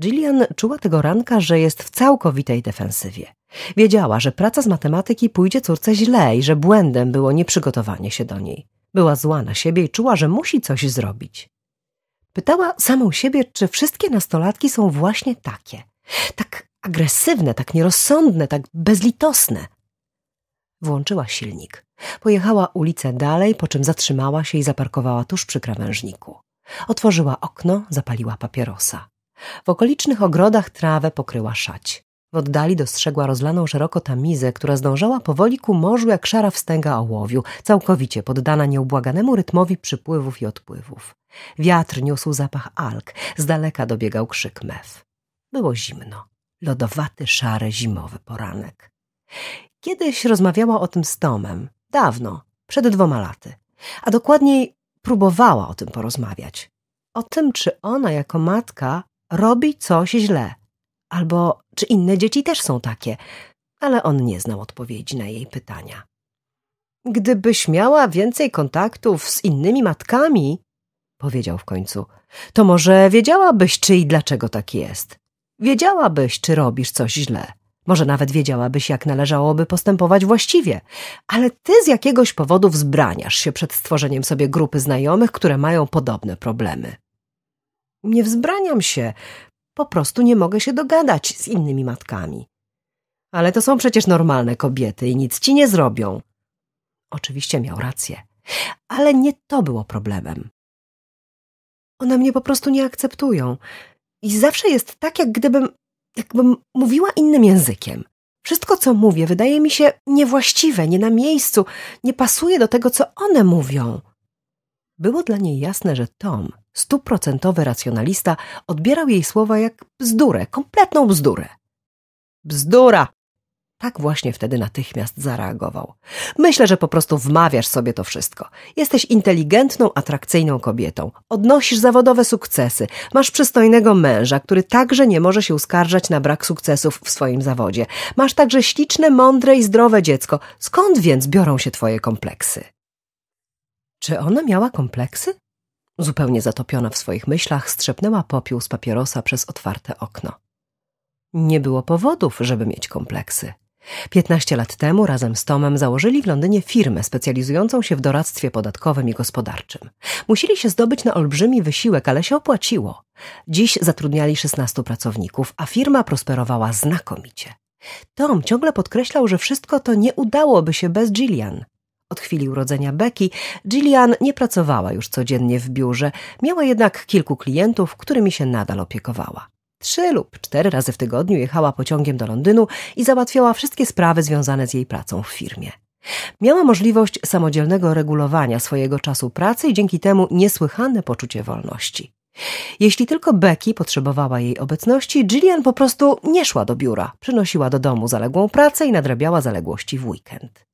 Jillian czuła tego ranka, że jest w całkowitej defensywie. Wiedziała, że praca z matematyki pójdzie córce źle i że błędem było nieprzygotowanie się do niej. Była zła na siebie i czuła, że musi coś zrobić. Pytała samą siebie, czy wszystkie nastolatki są właśnie takie. Tak agresywne, tak nierozsądne, tak bezlitosne. Włączyła silnik. Pojechała ulicę dalej, po czym zatrzymała się i zaparkowała tuż przy krawężniku. Otworzyła okno, zapaliła papierosa. W okolicznych ogrodach trawę pokryła szać. W oddali dostrzegła rozlaną szeroko tamizę, która zdążała powoli ku morzu jak szara wstęga ołowiu, całkowicie poddana nieubłaganemu rytmowi przypływów i odpływów. Wiatr niósł zapach alg, z daleka dobiegał krzyk mew. Było zimno, lodowaty, szary, zimowy poranek. Kiedyś rozmawiała o tym z Tomem, dawno, przed dwoma laty, a dokładniej próbowała o tym porozmawiać. O tym, czy ona jako matka robi coś źle, albo czy inne dzieci też są takie, ale on nie znał odpowiedzi na jej pytania. Gdybyś miała więcej kontaktów z innymi matkami, powiedział w końcu, to może wiedziałabyś, czy i dlaczego tak jest. Wiedziałabyś, czy robisz coś źle. Może nawet wiedziałabyś, jak należałoby postępować właściwie, ale ty z jakiegoś powodu wzbraniasz się przed stworzeniem sobie grupy znajomych, które mają podobne problemy. Nie wzbraniam się, po prostu nie mogę się dogadać z innymi matkami. Ale to są przecież normalne kobiety i nic ci nie zrobią. Oczywiście miał rację, ale nie to było problemem. One mnie po prostu nie akceptują i zawsze jest tak, jak gdybym jakbym mówiła innym językiem. Wszystko, co mówię, wydaje mi się niewłaściwe, nie na miejscu, nie pasuje do tego, co one mówią. Było dla niej jasne, że Tom, stuprocentowy racjonalista, odbierał jej słowa jak bzdurę, kompletną bzdurę. Bzdura, tak właśnie wtedy natychmiast zareagował. Myślę, że po prostu wmawiasz sobie to wszystko. Jesteś inteligentną, atrakcyjną kobietą. Odnosisz zawodowe sukcesy. Masz przystojnego męża, który także nie może się uskarżać na brak sukcesów w swoim zawodzie. Masz także śliczne, mądre i zdrowe dziecko. Skąd więc biorą się twoje kompleksy? Czy ona miała kompleksy? Zupełnie zatopiona w swoich myślach, strzepnęła popiół z papierosa przez otwarte okno. Nie było powodów, żeby mieć kompleksy. 15 lat temu razem z Tomem założyli w Londynie firmę specjalizującą się w doradztwie podatkowym i gospodarczym. Musieli się zdobyć na olbrzymi wysiłek, ale się opłaciło. Dziś zatrudniali 16 pracowników, a firma prosperowała znakomicie. Tom ciągle podkreślał, że wszystko to nie udałoby się bez Gillian. Od chwili urodzenia Becky, Gillian nie pracowała już codziennie w biurze, miała jednak kilku klientów, którymi się nadal opiekowała. Trzy lub cztery razy w tygodniu jechała pociągiem do Londynu i załatwiała wszystkie sprawy związane z jej pracą w firmie. Miała możliwość samodzielnego regulowania swojego czasu pracy i dzięki temu niesłychane poczucie wolności. Jeśli tylko Becky potrzebowała jej obecności, Jillian po prostu nie szła do biura, przynosiła do domu zaległą pracę i nadrabiała zaległości w weekend.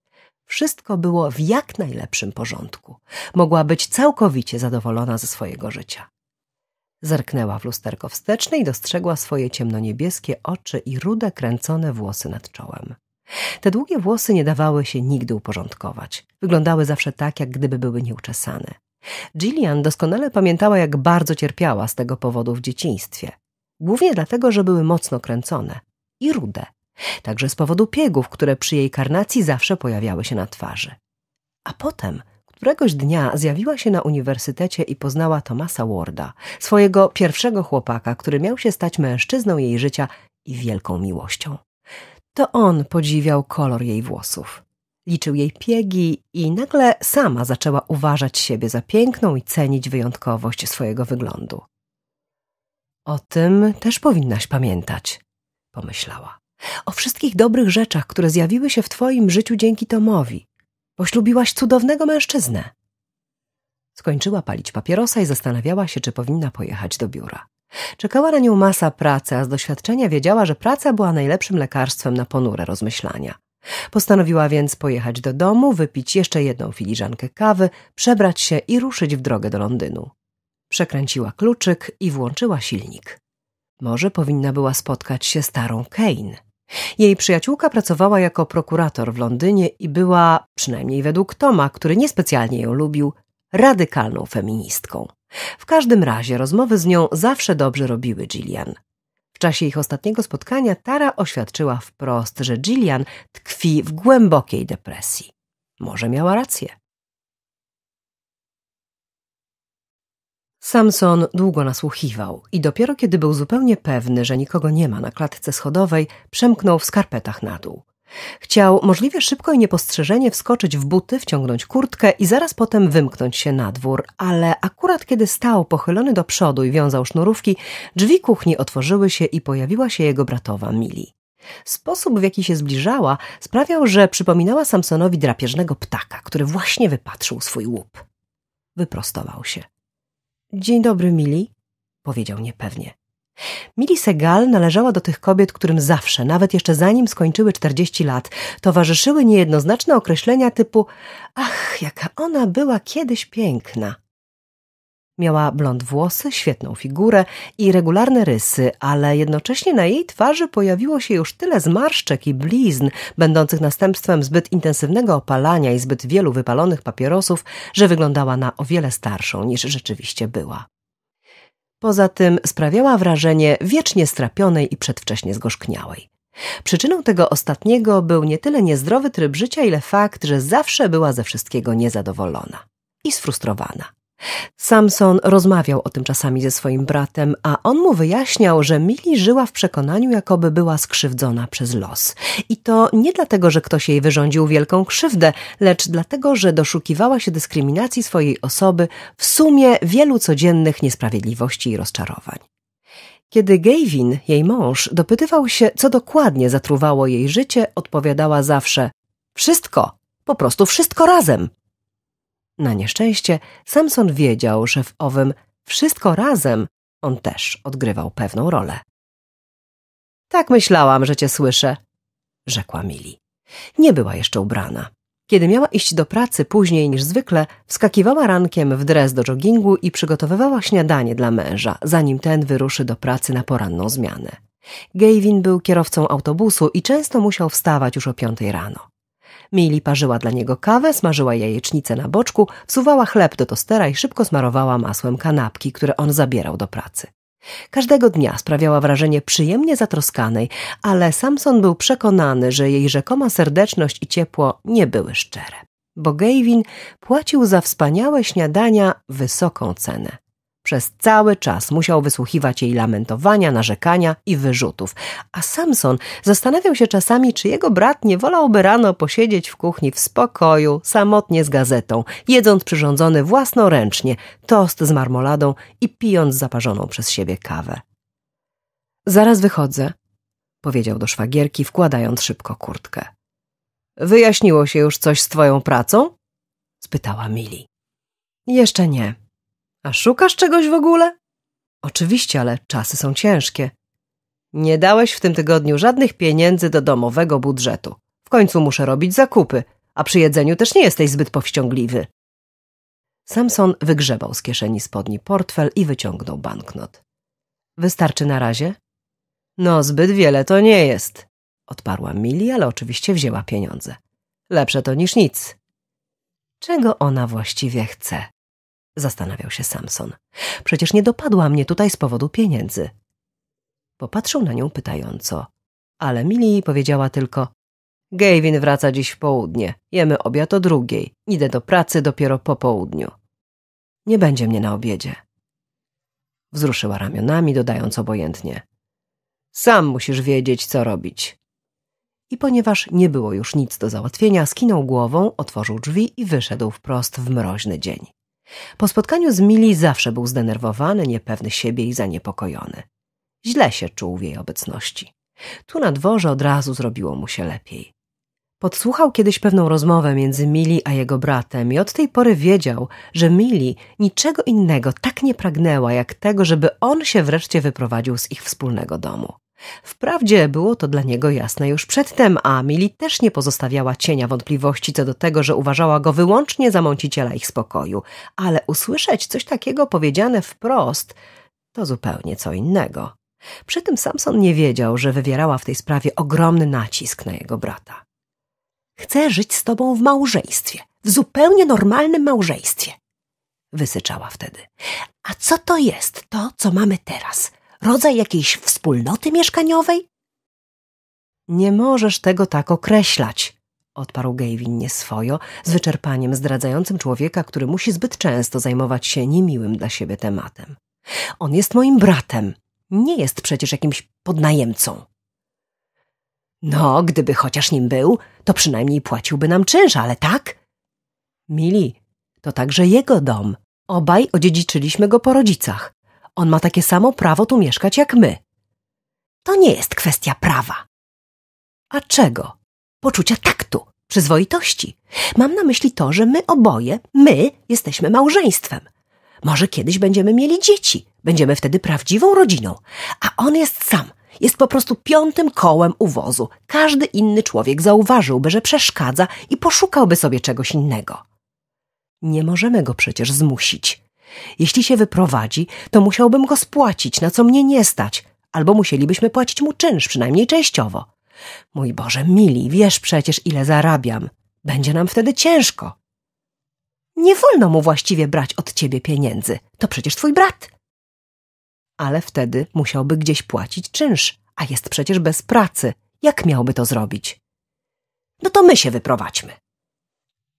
Wszystko było w jak najlepszym porządku. Mogła być całkowicie zadowolona ze swojego życia. Zerknęła w lusterko wsteczne i dostrzegła swoje ciemnoniebieskie oczy i rude, kręcone włosy nad czołem. Te długie włosy nie dawały się nigdy uporządkować. Wyglądały zawsze tak, jak gdyby były nieuczesane. Gillian doskonale pamiętała, jak bardzo cierpiała z tego powodu w dzieciństwie. Głównie dlatego, że były mocno kręcone i rude. Także z powodu piegów, które przy jej karnacji zawsze pojawiały się na twarzy. A potem Któregoś dnia zjawiła się na uniwersytecie i poznała Tomasa Warda, swojego pierwszego chłopaka, który miał się stać mężczyzną jej życia i wielką miłością. To on podziwiał kolor jej włosów. Liczył jej piegi i nagle sama zaczęła uważać siebie za piękną i cenić wyjątkowość swojego wyglądu. O tym też powinnaś pamiętać, pomyślała. O wszystkich dobrych rzeczach, które zjawiły się w twoim życiu dzięki Tomowi. Poślubiłaś cudownego mężczyznę. Skończyła palić papierosa i zastanawiała się, czy powinna pojechać do biura. Czekała na nią masa pracy, a z doświadczenia wiedziała, że praca była najlepszym lekarstwem na ponure rozmyślania. Postanowiła więc pojechać do domu, wypić jeszcze jedną filiżankę kawy, przebrać się i ruszyć w drogę do Londynu. Przekręciła kluczyk i włączyła silnik. Może powinna była spotkać się starą Kane. Jej przyjaciółka pracowała jako prokurator w Londynie i była, przynajmniej według Toma, który niespecjalnie ją lubił, radykalną feministką. W każdym razie rozmowy z nią zawsze dobrze robiły Gillian. W czasie ich ostatniego spotkania Tara oświadczyła wprost, że Gillian tkwi w głębokiej depresji. Może miała rację. Samson długo nasłuchiwał i dopiero kiedy był zupełnie pewny, że nikogo nie ma na klatce schodowej, przemknął w skarpetach na dół. Chciał możliwie szybko i niepostrzeżenie wskoczyć w buty, wciągnąć kurtkę i zaraz potem wymknąć się na dwór, ale akurat kiedy stał pochylony do przodu i wiązał sznurówki, drzwi kuchni otworzyły się i pojawiła się jego bratowa Mili. Sposób, w jaki się zbliżała, sprawiał, że przypominała Samsonowi drapieżnego ptaka, który właśnie wypatrzył swój łup. Wyprostował się. Dzień dobry, Mili, powiedział niepewnie. Mili Segal należała do tych kobiet, którym zawsze, nawet jeszcze zanim skończyły 40 lat, towarzyszyły niejednoznaczne określenia typu Ach, jaka ona była kiedyś piękna. Miała blond włosy, świetną figurę i regularne rysy, ale jednocześnie na jej twarzy pojawiło się już tyle zmarszczek i blizn, będących następstwem zbyt intensywnego opalania i zbyt wielu wypalonych papierosów, że wyglądała na o wiele starszą niż rzeczywiście była. Poza tym sprawiała wrażenie wiecznie strapionej i przedwcześnie zgorzkniałej. Przyczyną tego ostatniego był nie tyle niezdrowy tryb życia, ile fakt, że zawsze była ze wszystkiego niezadowolona i sfrustrowana. Samson rozmawiał o tym czasami ze swoim bratem, a on mu wyjaśniał, że Mili żyła w przekonaniu, jakoby była skrzywdzona przez los. I to nie dlatego, że ktoś jej wyrządził wielką krzywdę, lecz dlatego, że doszukiwała się dyskryminacji swojej osoby w sumie wielu codziennych niesprawiedliwości i rozczarowań. Kiedy Gavin, jej mąż, dopytywał się, co dokładnie zatruwało jej życie, odpowiadała zawsze: Wszystko, po prostu wszystko razem. Na nieszczęście Samson wiedział, że w owym wszystko razem on też odgrywał pewną rolę. Tak myślałam, że cię słyszę, rzekła Mili. Nie była jeszcze ubrana. Kiedy miała iść do pracy później niż zwykle, wskakiwała rankiem w dres do joggingu i przygotowywała śniadanie dla męża, zanim ten wyruszy do pracy na poranną zmianę. Gavin był kierowcą autobusu i często musiał wstawać już o piątej rano. Mili parzyła dla niego kawę, smażyła jajecznicę na boczku, wsuwała chleb do tostera i szybko smarowała masłem kanapki, które on zabierał do pracy. Każdego dnia sprawiała wrażenie przyjemnie zatroskanej, ale Samson był przekonany, że jej rzekoma serdeczność i ciepło nie były szczere, bo Gejwin płacił za wspaniałe śniadania wysoką cenę. Przez cały czas musiał wysłuchiwać jej lamentowania, narzekania i wyrzutów. A Samson zastanawiał się czasami, czy jego brat nie wolałby rano posiedzieć w kuchni w spokoju, samotnie z gazetą, jedząc przyrządzony własnoręcznie tost z marmoladą i pijąc zaparzoną przez siebie kawę. Zaraz wychodzę, powiedział do szwagierki, wkładając szybko kurtkę. Wyjaśniło się już coś z twoją pracą? spytała Mili. Jeszcze nie a szukasz czegoś w ogóle? Oczywiście, ale czasy są ciężkie. Nie dałeś w tym tygodniu żadnych pieniędzy do domowego budżetu. W końcu muszę robić zakupy, a przy jedzeniu też nie jesteś zbyt powściągliwy. Samson wygrzebał z kieszeni spodni portfel i wyciągnął banknot. Wystarczy na razie? No, zbyt wiele to nie jest, odparła Mili, ale oczywiście wzięła pieniądze. Lepsze to niż nic. Czego ona właściwie chce? zastanawiał się Samson. Przecież nie dopadła mnie tutaj z powodu pieniędzy. Popatrzył na nią pytająco, ale Mili powiedziała tylko Gavin wraca dziś w południe, jemy obiad o drugiej, idę do pracy dopiero po południu. Nie będzie mnie na obiedzie. Wzruszyła ramionami, dodając obojętnie. Sam musisz wiedzieć, co robić. I ponieważ nie było już nic do załatwienia, skinął głową, otworzył drzwi i wyszedł wprost w mroźny dzień. Po spotkaniu z Mili zawsze był zdenerwowany, niepewny siebie i zaniepokojony. Źle się czuł w jej obecności. Tu na dworze od razu zrobiło mu się lepiej. Podsłuchał kiedyś pewną rozmowę między Mili a jego bratem i od tej pory wiedział, że Mili niczego innego tak nie pragnęła, jak tego, żeby on się wreszcie wyprowadził z ich wspólnego domu. Wprawdzie było to dla niego jasne już przedtem, a Mili też nie pozostawiała cienia wątpliwości co do tego, że uważała go wyłącznie za mąciciela ich spokoju, ale usłyszeć coś takiego powiedziane wprost to zupełnie co innego. Przy tym Samson nie wiedział, że wywierała w tej sprawie ogromny nacisk na jego brata. Chcę żyć z tobą w małżeństwie, w zupełnie normalnym małżeństwie, wysyczała wtedy. A co to jest to, co mamy teraz? Rodzaj jakiejś wspólnoty mieszkaniowej? Nie możesz tego tak określać, odparł Gavin nieswojo, z wyczerpaniem zdradzającym człowieka, który musi zbyt często zajmować się niemiłym dla siebie tematem. On jest moim bratem, nie jest przecież jakimś podnajemcą. No, gdyby chociaż nim był, to przynajmniej płaciłby nam czynsz, ale tak? Mili, to także jego dom. Obaj odziedziczyliśmy go po rodzicach. On ma takie samo prawo tu mieszkać jak my. To nie jest kwestia prawa. A czego? Poczucia taktu, przyzwoitości. Mam na myśli to, że my oboje, my jesteśmy małżeństwem. Może kiedyś będziemy mieli dzieci, będziemy wtedy prawdziwą rodziną, a on jest sam. Jest po prostu piątym kołem u wozu. Każdy inny człowiek zauważyłby, że przeszkadza i poszukałby sobie czegoś innego. Nie możemy go przecież zmusić. Jeśli się wyprowadzi, to musiałbym go spłacić, na co mnie nie stać, albo musielibyśmy płacić mu czynsz, przynajmniej częściowo. Mój Boże, mili, wiesz przecież, ile zarabiam. Będzie nam wtedy ciężko. Nie wolno mu właściwie brać od ciebie pieniędzy. To przecież twój brat. Ale wtedy musiałby gdzieś płacić czynsz, a jest przecież bez pracy. Jak miałby to zrobić? No to my się wyprowadźmy.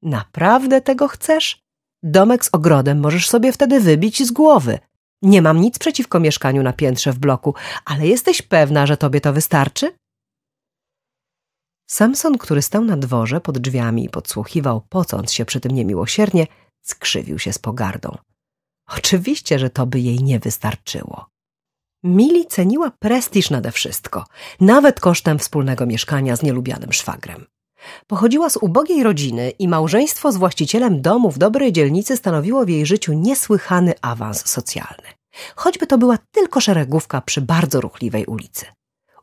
Naprawdę tego chcesz? Domek z ogrodem możesz sobie wtedy wybić z głowy. Nie mam nic przeciwko mieszkaniu na piętrze w bloku, ale jesteś pewna, że tobie to wystarczy? Samson, który stał na dworze pod drzwiami i podsłuchiwał, pocąc się przy tym niemiłosiernie, skrzywił się z pogardą. Oczywiście, że to by jej nie wystarczyło. Mili ceniła prestiż nade wszystko, nawet kosztem wspólnego mieszkania z nielubianym szwagrem. Pochodziła z ubogiej rodziny i małżeństwo z właścicielem domu w dobrej dzielnicy stanowiło w jej życiu niesłychany awans socjalny. Choćby to była tylko szeregówka przy bardzo ruchliwej ulicy.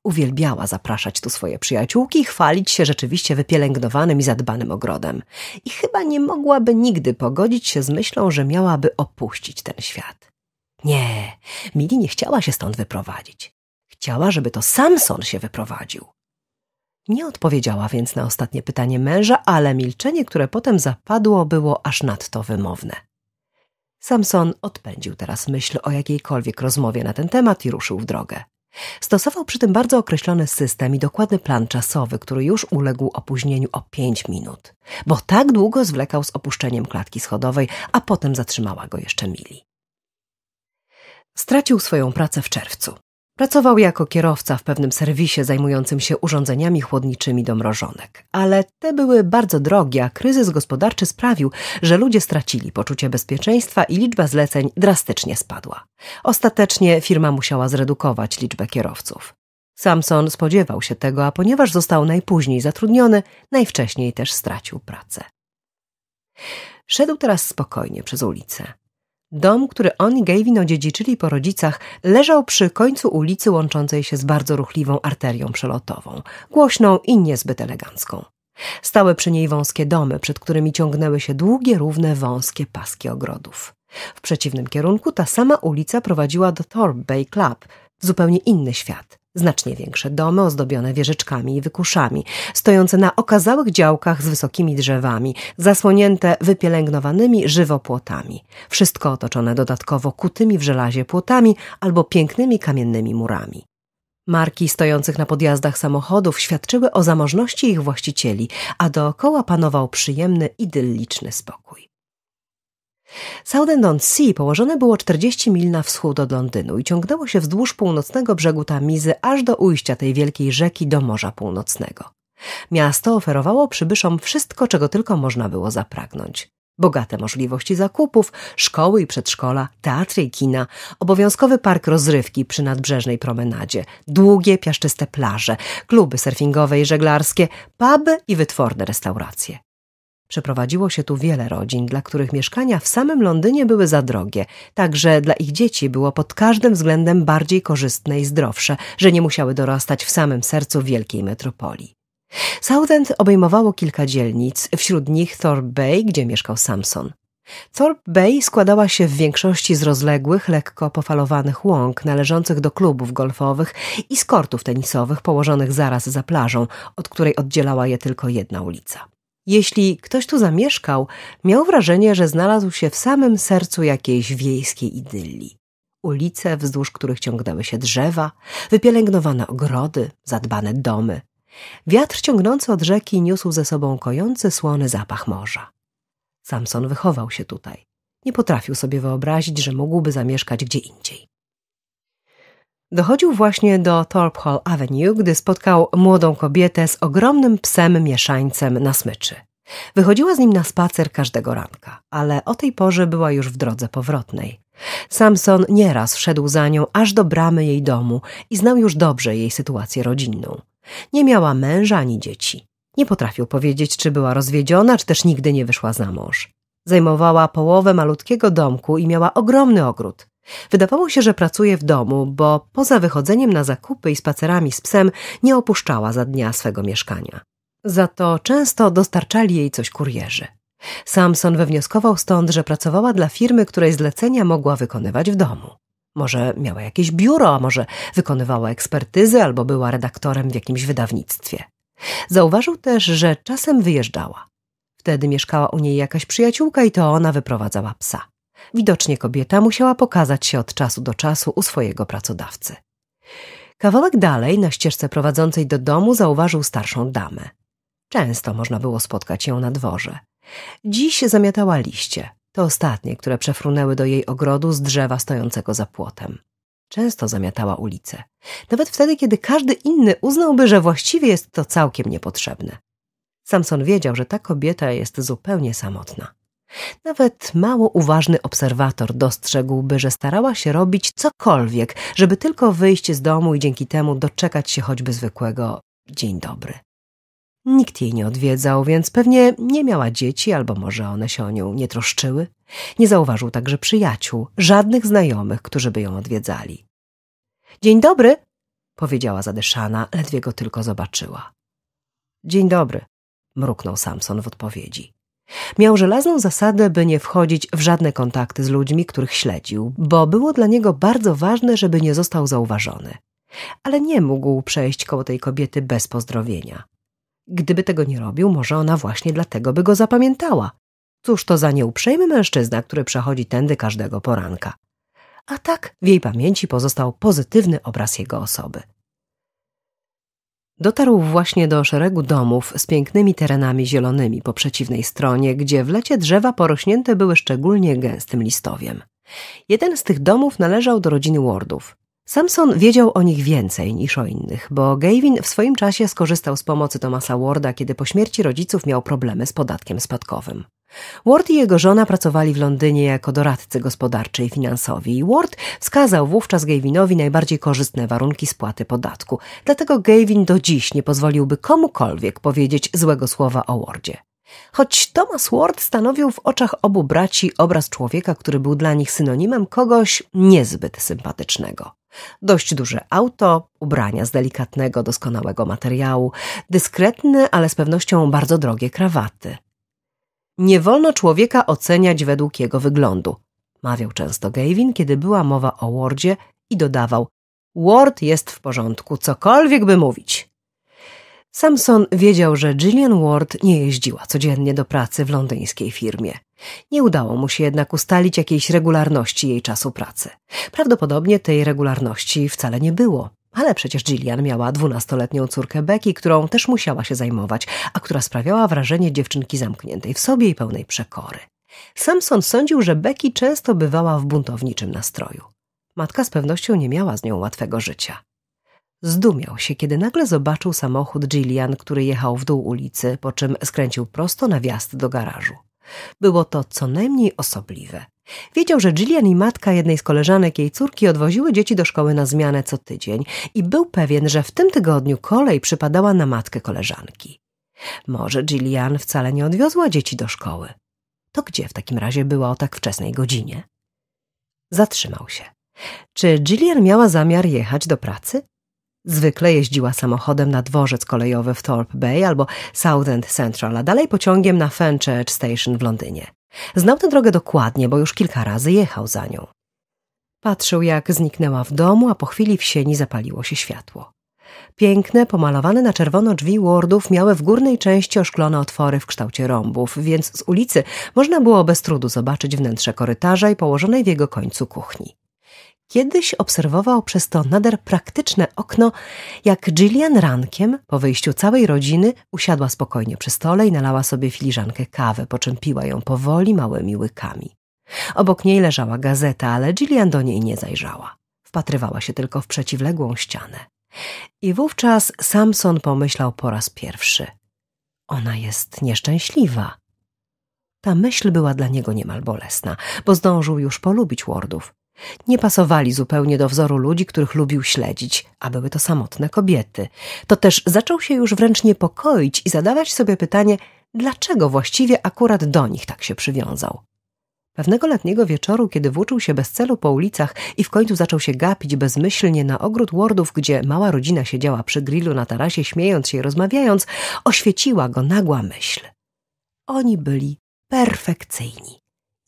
Uwielbiała zapraszać tu swoje przyjaciółki i chwalić się rzeczywiście wypielęgnowanym i zadbanym ogrodem. I chyba nie mogłaby nigdy pogodzić się z myślą, że miałaby opuścić ten świat. Nie, Mili nie chciała się stąd wyprowadzić. Chciała, żeby to Samson się wyprowadził. Nie odpowiedziała więc na ostatnie pytanie męża, ale milczenie, które potem zapadło, było aż nadto wymowne. Samson odpędził teraz myśl o jakiejkolwiek rozmowie na ten temat i ruszył w drogę. Stosował przy tym bardzo określony system i dokładny plan czasowy, który już uległ opóźnieniu o pięć minut, bo tak długo zwlekał z opuszczeniem klatki schodowej, a potem zatrzymała go jeszcze Mili. Stracił swoją pracę w czerwcu. Pracował jako kierowca w pewnym serwisie zajmującym się urządzeniami chłodniczymi do mrożonek, ale te były bardzo drogie, a kryzys gospodarczy sprawił, że ludzie stracili poczucie bezpieczeństwa i liczba zleceń drastycznie spadła. Ostatecznie firma musiała zredukować liczbę kierowców. Samson spodziewał się tego, a ponieważ został najpóźniej zatrudniony, najwcześniej też stracił pracę. Szedł teraz spokojnie przez ulicę. Dom, który on i Gavin odziedziczyli po rodzicach, leżał przy końcu ulicy łączącej się z bardzo ruchliwą arterią przelotową, głośną i niezbyt elegancką. Stały przy niej wąskie domy, przed którymi ciągnęły się długie, równe, wąskie paski ogrodów. W przeciwnym kierunku ta sama ulica prowadziła do Thorpe Bay Club, zupełnie inny świat, Znacznie większe domy ozdobione wieżyczkami i wykuszami, stojące na okazałych działkach z wysokimi drzewami, zasłonięte wypielęgnowanymi żywopłotami. Wszystko otoczone dodatkowo kutymi w żelazie płotami albo pięknymi kamiennymi murami. Marki stojących na podjazdach samochodów świadczyły o zamożności ich właścicieli, a dookoła panował przyjemny, idylliczny spokój. Southend-on-Sea położone było 40 mil na wschód od Londynu i ciągnęło się wzdłuż północnego brzegu Tamizy aż do ujścia tej wielkiej rzeki do Morza Północnego. Miasto oferowało przybyszom wszystko, czego tylko można było zapragnąć. Bogate możliwości zakupów, szkoły i przedszkola, teatry i kina, obowiązkowy park rozrywki przy nadbrzeżnej promenadzie, długie, piaszczyste plaże, kluby surfingowe i żeglarskie, puby i wytworne restauracje. Przeprowadziło się tu wiele rodzin, dla których mieszkania w samym Londynie były za drogie, także dla ich dzieci było pod każdym względem bardziej korzystne i zdrowsze, że nie musiały dorastać w samym sercu wielkiej metropolii. Southend obejmowało kilka dzielnic, wśród nich Thorpe Bay, gdzie mieszkał Samson. Thorpe Bay składała się w większości z rozległych, lekko pofalowanych łąk należących do klubów golfowych i skortów tenisowych położonych zaraz za plażą, od której oddzielała je tylko jedna ulica. Jeśli ktoś tu zamieszkał, miał wrażenie, że znalazł się w samym sercu jakiejś wiejskiej idylli. Ulice, wzdłuż których ciągnęły się drzewa, wypielęgnowane ogrody, zadbane domy. Wiatr ciągnący od rzeki niósł ze sobą kojący słony zapach morza. Samson wychował się tutaj. Nie potrafił sobie wyobrazić, że mógłby zamieszkać gdzie indziej. Dochodził właśnie do Thorpe Hall Avenue, gdy spotkał młodą kobietę z ogromnym psem mieszańcem na smyczy. Wychodziła z nim na spacer każdego ranka, ale o tej porze była już w drodze powrotnej. Samson nieraz wszedł za nią aż do bramy jej domu i znał już dobrze jej sytuację rodzinną. Nie miała męża ani dzieci. Nie potrafił powiedzieć, czy była rozwiedziona, czy też nigdy nie wyszła za mąż. Zajmowała połowę malutkiego domku i miała ogromny ogród. Wydawało się, że pracuje w domu, bo poza wychodzeniem na zakupy i spacerami z psem nie opuszczała za dnia swego mieszkania. Za to często dostarczali jej coś kurierzy. Samson wywnioskował stąd, że pracowała dla firmy, której zlecenia mogła wykonywać w domu. Może miała jakieś biuro, a może wykonywała ekspertyzy albo była redaktorem w jakimś wydawnictwie. Zauważył też, że czasem wyjeżdżała. Wtedy mieszkała u niej jakaś przyjaciółka i to ona wyprowadzała psa. Widocznie kobieta musiała pokazać się od czasu do czasu u swojego pracodawcy. Kawałek dalej, na ścieżce prowadzącej do domu, zauważył starszą damę. Często można było spotkać ją na dworze. Dziś zamiatała liście, to ostatnie, które przefrunęły do jej ogrodu z drzewa stojącego za płotem. Często zamiatała ulicę, nawet wtedy, kiedy każdy inny uznałby, że właściwie jest to całkiem niepotrzebne. Samson wiedział, że ta kobieta jest zupełnie samotna. Nawet mało uważny obserwator dostrzegłby, że starała się robić cokolwiek, żeby tylko wyjść z domu i dzięki temu doczekać się choćby zwykłego dzień dobry. Nikt jej nie odwiedzał, więc pewnie nie miała dzieci, albo może one się o nią nie troszczyły. Nie zauważył także przyjaciół, żadnych znajomych, którzy by ją odwiedzali. Dzień dobry, powiedziała zadyszana, ledwie go tylko zobaczyła. Dzień dobry, mruknął Samson w odpowiedzi. Miał żelazną zasadę, by nie wchodzić w żadne kontakty z ludźmi, których śledził, bo było dla niego bardzo ważne, żeby nie został zauważony. Ale nie mógł przejść koło tej kobiety bez pozdrowienia. Gdyby tego nie robił, może ona właśnie dlatego by go zapamiętała. Cóż to za nieuprzejmy mężczyzna, który przechodzi tędy każdego poranka. A tak w jej pamięci pozostał pozytywny obraz jego osoby. Dotarł właśnie do szeregu domów z pięknymi terenami zielonymi po przeciwnej stronie, gdzie w lecie drzewa porośnięte były szczególnie gęstym listowiem. Jeden z tych domów należał do rodziny Wardów. Samson wiedział o nich więcej niż o innych, bo Gavin w swoim czasie skorzystał z pomocy Thomasa Warda, kiedy po śmierci rodziców miał problemy z podatkiem spadkowym. Ward i jego żona pracowali w Londynie jako doradcy gospodarczy i finansowi i Ward wskazał wówczas Gavinowi najbardziej korzystne warunki spłaty podatku. Dlatego Gavin do dziś nie pozwoliłby komukolwiek powiedzieć złego słowa o Wardzie. Choć Thomas Ward stanowił w oczach obu braci obraz człowieka, który był dla nich synonimem kogoś niezbyt sympatycznego. Dość duże auto, ubrania z delikatnego, doskonałego materiału, dyskretne, ale z pewnością bardzo drogie krawaty. Nie wolno człowieka oceniać według jego wyglądu, mawiał często Gavin, kiedy była mowa o Wardzie i dodawał: Ward jest w porządku, cokolwiek by mówić. Samson wiedział, że Gillian Ward nie jeździła codziennie do pracy w londyńskiej firmie. Nie udało mu się jednak ustalić jakiejś regularności jej czasu pracy. Prawdopodobnie tej regularności wcale nie było. Ale przecież Gillian miała dwunastoletnią córkę Becky, którą też musiała się zajmować, a która sprawiała wrażenie dziewczynki zamkniętej w sobie i pełnej przekory. Samson sądził, że Becky często bywała w buntowniczym nastroju. Matka z pewnością nie miała z nią łatwego życia. Zdumiał się, kiedy nagle zobaczył samochód Gillian, który jechał w dół ulicy, po czym skręcił prosto na wjazd do garażu. Było to co najmniej osobliwe. Wiedział, że Gillian i matka jednej z koleżanek jej córki odwoziły dzieci do szkoły na zmianę co tydzień i był pewien, że w tym tygodniu kolej przypadała na matkę koleżanki. Może Gillian wcale nie odwiozła dzieci do szkoły. To gdzie w takim razie była o tak wczesnej godzinie? Zatrzymał się. Czy Gillian miała zamiar jechać do pracy? Zwykle jeździła samochodem na dworzec kolejowy w Thorpe Bay albo Southend Central, a dalej pociągiem na Fenchurch Station w Londynie. Znał tę drogę dokładnie, bo już kilka razy jechał za nią. Patrzył, jak zniknęła w domu, a po chwili w sieni zapaliło się światło. Piękne, pomalowane na czerwono drzwi Wardów miały w górnej części oszklone otwory w kształcie rąbów, więc z ulicy można było bez trudu zobaczyć wnętrze korytarza i położonej w jego końcu kuchni. Kiedyś obserwował przez to nader praktyczne okno, jak Gillian rankiem, po wyjściu całej rodziny, usiadła spokojnie przy stole i nalała sobie filiżankę kawy, po czym piła ją powoli małymi łykami. Obok niej leżała gazeta, ale Gillian do niej nie zajrzała. Wpatrywała się tylko w przeciwległą ścianę. I wówczas Samson pomyślał po raz pierwszy. Ona jest nieszczęśliwa. Ta myśl była dla niego niemal bolesna, bo zdążył już polubić Wardów. Nie pasowali zupełnie do wzoru ludzi, których lubił śledzić, a były to samotne kobiety. To też zaczął się już wręcz niepokoić i zadawać sobie pytanie, dlaczego właściwie akurat do nich tak się przywiązał. Pewnego letniego wieczoru, kiedy włóczył się bez celu po ulicach i w końcu zaczął się gapić bezmyślnie na ogród Wardów, gdzie mała rodzina siedziała przy grillu na tarasie, śmiejąc się i rozmawiając, oświeciła go nagła myśl. Oni byli perfekcyjni,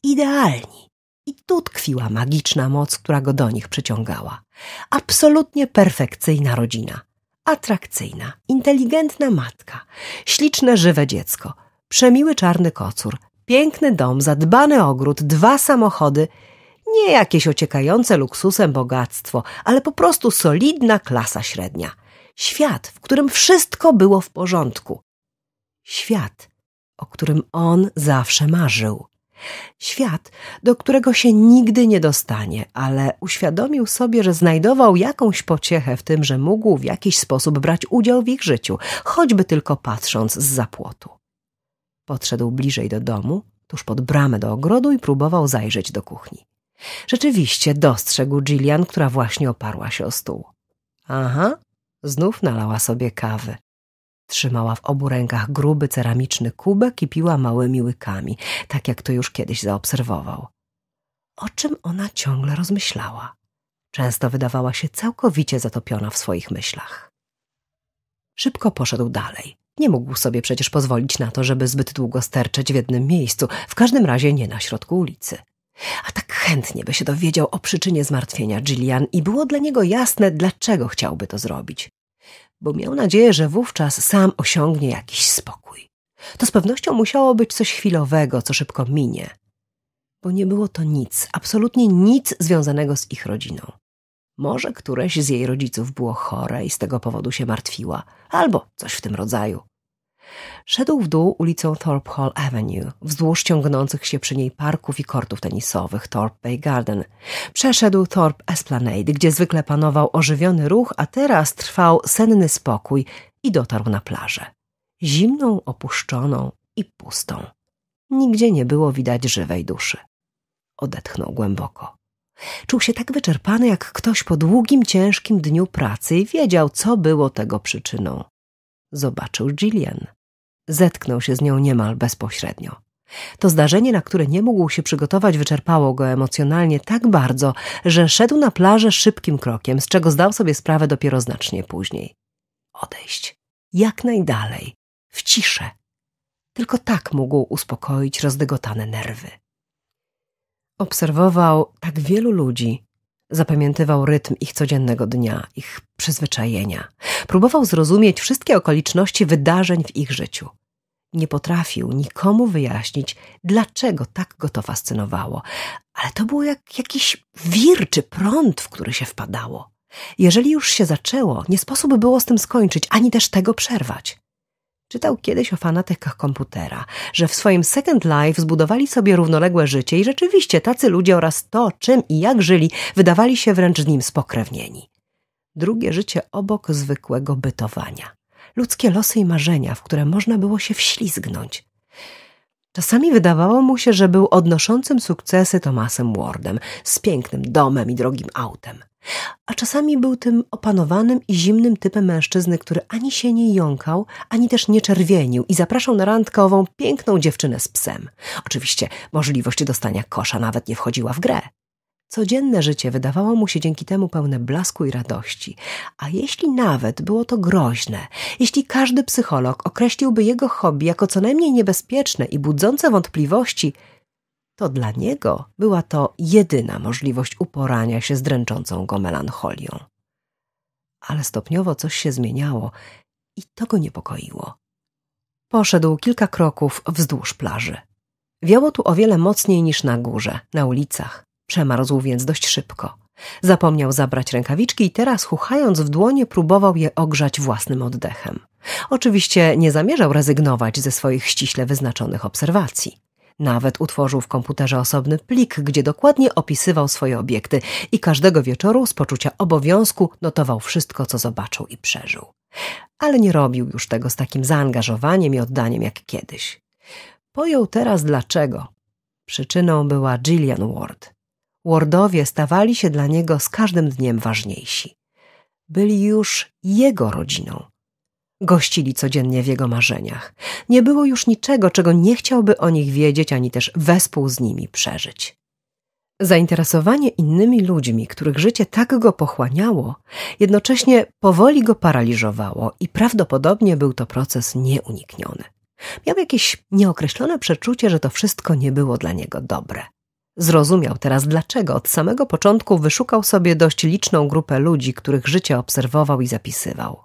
idealni. I tu tkwiła magiczna moc, która go do nich przyciągała. Absolutnie perfekcyjna rodzina. Atrakcyjna, inteligentna matka, śliczne żywe dziecko, przemiły czarny kocur, piękny dom, zadbany ogród, dwa samochody, nie jakieś ociekające luksusem bogactwo, ale po prostu solidna klasa średnia. Świat, w którym wszystko było w porządku. Świat, o którym on zawsze marzył. Świat, do którego się nigdy nie dostanie, ale uświadomił sobie, że znajdował jakąś pociechę w tym, że mógł w jakiś sposób brać udział w ich życiu, choćby tylko patrząc z zapłotu. Podszedł bliżej do domu, tuż pod bramę do ogrodu i próbował zajrzeć do kuchni. Rzeczywiście dostrzegł Jillian, która właśnie oparła się o stół. Aha, znów nalała sobie kawy. Trzymała w obu rękach gruby ceramiczny kubek i piła małymi łykami, tak jak to już kiedyś zaobserwował. O czym ona ciągle rozmyślała? Często wydawała się całkowicie zatopiona w swoich myślach. Szybko poszedł dalej. Nie mógł sobie przecież pozwolić na to, żeby zbyt długo sterczeć w jednym miejscu, w każdym razie nie na środku ulicy. A tak chętnie by się dowiedział o przyczynie zmartwienia Gillian i było dla niego jasne, dlaczego chciałby to zrobić bo miał nadzieję, że wówczas sam osiągnie jakiś spokój. To z pewnością musiało być coś chwilowego, co szybko minie, bo nie było to nic, absolutnie nic związanego z ich rodziną. Może któreś z jej rodziców było chore i z tego powodu się martwiła, albo coś w tym rodzaju. Szedł w dół ulicą Thorpe Hall Avenue, wzdłuż ciągnących się przy niej parków i kortów tenisowych Thorpe Bay Garden. Przeszedł Thorpe Esplanade, gdzie zwykle panował ożywiony ruch, a teraz trwał senny spokój i dotarł na plażę. Zimną, opuszczoną i pustą. Nigdzie nie było widać żywej duszy. Odetchnął głęboko. Czuł się tak wyczerpany, jak ktoś po długim, ciężkim dniu pracy i wiedział, co było tego przyczyną. Zobaczył Jillian zetknął się z nią niemal bezpośrednio. To zdarzenie, na które nie mógł się przygotować, wyczerpało go emocjonalnie tak bardzo, że szedł na plażę szybkim krokiem, z czego zdał sobie sprawę dopiero znacznie później. Odejść. Jak najdalej. W ciszę. Tylko tak mógł uspokoić rozdygotane nerwy. Obserwował tak wielu ludzi, Zapamiętywał rytm ich codziennego dnia, ich przyzwyczajenia. Próbował zrozumieć wszystkie okoliczności wydarzeń w ich życiu. Nie potrafił nikomu wyjaśnić, dlaczego tak go to fascynowało, ale to było jak jakiś wir czy prąd, w który się wpadało. Jeżeli już się zaczęło, nie sposób było z tym skończyć, ani też tego przerwać. Czytał kiedyś o fanatykach komputera, że w swoim Second Life zbudowali sobie równoległe życie i rzeczywiście tacy ludzie oraz to, czym i jak żyli, wydawali się wręcz z nim spokrewnieni. Drugie życie obok zwykłego bytowania. Ludzkie losy i marzenia, w które można było się wślizgnąć. Czasami wydawało mu się, że był odnoszącym sukcesy Tomasem Wardem, z pięknym domem i drogim autem. A czasami był tym opanowanym i zimnym typem mężczyzny, który ani się nie jąkał, ani też nie czerwienił i zapraszał na randkową piękną dziewczynę z psem. Oczywiście możliwość dostania kosza nawet nie wchodziła w grę. Codzienne życie wydawało mu się dzięki temu pełne blasku i radości. A jeśli nawet było to groźne, jeśli każdy psycholog określiłby jego hobby jako co najmniej niebezpieczne i budzące wątpliwości, to dla niego była to jedyna możliwość uporania się z dręczącą go melancholią. Ale stopniowo coś się zmieniało i to go niepokoiło. Poszedł kilka kroków wzdłuż plaży. Wiało tu o wiele mocniej niż na górze, na ulicach. Przemarzł więc dość szybko. Zapomniał zabrać rękawiczki i teraz, chuchając w dłonie, próbował je ogrzać własnym oddechem. Oczywiście nie zamierzał rezygnować ze swoich ściśle wyznaczonych obserwacji. Nawet utworzył w komputerze osobny plik, gdzie dokładnie opisywał swoje obiekty i każdego wieczoru z poczucia obowiązku notował wszystko, co zobaczył i przeżył. Ale nie robił już tego z takim zaangażowaniem i oddaniem jak kiedyś. Pojął teraz dlaczego. Przyczyną była Gillian Ward. Wardowie stawali się dla niego z każdym dniem ważniejsi. Byli już jego rodziną. Gościli codziennie w jego marzeniach. Nie było już niczego, czego nie chciałby o nich wiedzieć, ani też wespół z nimi przeżyć. Zainteresowanie innymi ludźmi, których życie tak go pochłaniało, jednocześnie powoli go paraliżowało i prawdopodobnie był to proces nieunikniony. Miał jakieś nieokreślone przeczucie, że to wszystko nie było dla niego dobre. Zrozumiał teraz dlaczego od samego początku wyszukał sobie dość liczną grupę ludzi, których życie obserwował i zapisywał.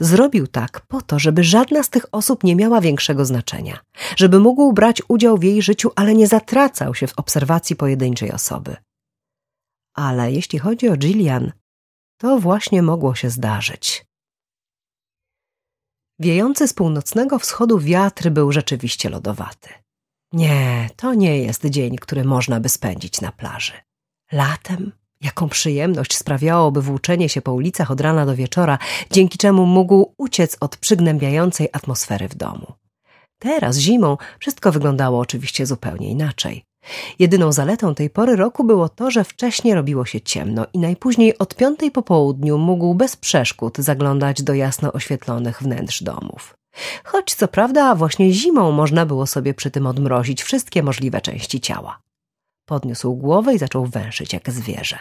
Zrobił tak po to, żeby żadna z tych osób nie miała większego znaczenia, żeby mógł brać udział w jej życiu, ale nie zatracał się w obserwacji pojedynczej osoby. Ale jeśli chodzi o Jillian, to właśnie mogło się zdarzyć. Wiejący z północnego wschodu wiatr był rzeczywiście lodowaty. Nie, to nie jest dzień, który można by spędzić na plaży. Latem? Jaką przyjemność sprawiałoby włóczenie się po ulicach od rana do wieczora, dzięki czemu mógł uciec od przygnębiającej atmosfery w domu. Teraz, zimą, wszystko wyglądało oczywiście zupełnie inaczej. Jedyną zaletą tej pory roku było to, że wcześniej robiło się ciemno i najpóźniej od piątej po południu mógł bez przeszkód zaglądać do jasno oświetlonych wnętrz domów. Choć co prawda właśnie zimą można było sobie przy tym odmrozić wszystkie możliwe części ciała. Podniósł głowę i zaczął węszyć jak zwierzę.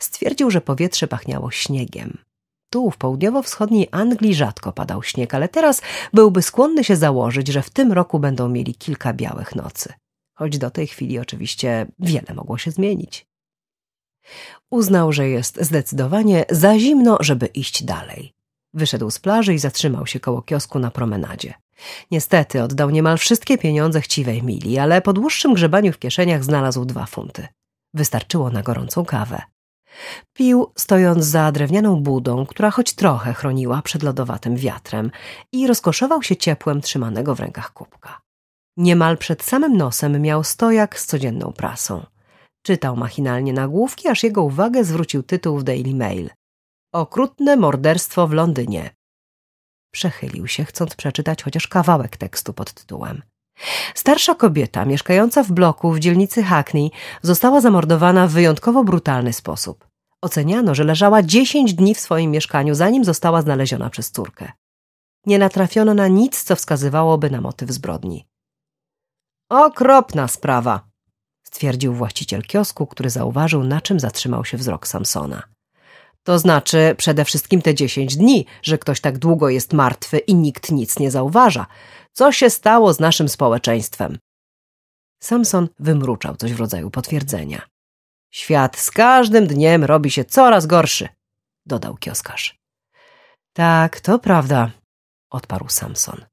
Stwierdził, że powietrze pachniało śniegiem. Tu w południowo-wschodniej Anglii rzadko padał śnieg, ale teraz byłby skłonny się założyć, że w tym roku będą mieli kilka białych nocy. Choć do tej chwili oczywiście wiele mogło się zmienić. Uznał, że jest zdecydowanie za zimno, żeby iść dalej. Wyszedł z plaży i zatrzymał się koło kiosku na promenadzie. Niestety oddał niemal wszystkie pieniądze chciwej Mili, ale po dłuższym grzebaniu w kieszeniach znalazł dwa funty. Wystarczyło na gorącą kawę. Pił, stojąc za drewnianą budą, która choć trochę chroniła przed lodowatym wiatrem i rozkoszował się ciepłem trzymanego w rękach kubka. Niemal przed samym nosem miał stojak z codzienną prasą. Czytał machinalnie nagłówki, aż jego uwagę zwrócił tytuł w Daily Mail. Okrutne morderstwo w Londynie. Przechylił się, chcąc przeczytać chociaż kawałek tekstu pod tytułem. Starsza kobieta, mieszkająca w bloku w dzielnicy Hackney, została zamordowana w wyjątkowo brutalny sposób. Oceniano, że leżała 10 dni w swoim mieszkaniu, zanim została znaleziona przez córkę. Nie natrafiono na nic, co wskazywałoby na motyw zbrodni. Okropna sprawa, stwierdził właściciel kiosku, który zauważył, na czym zatrzymał się wzrok Samsona. To znaczy przede wszystkim te 10 dni, że ktoś tak długo jest martwy i nikt nic nie zauważa. Co się stało z naszym społeczeństwem? Samson wymruczał coś w rodzaju potwierdzenia. Świat z każdym dniem robi się coraz gorszy, dodał kioskarz. Tak, to prawda, odparł Samson.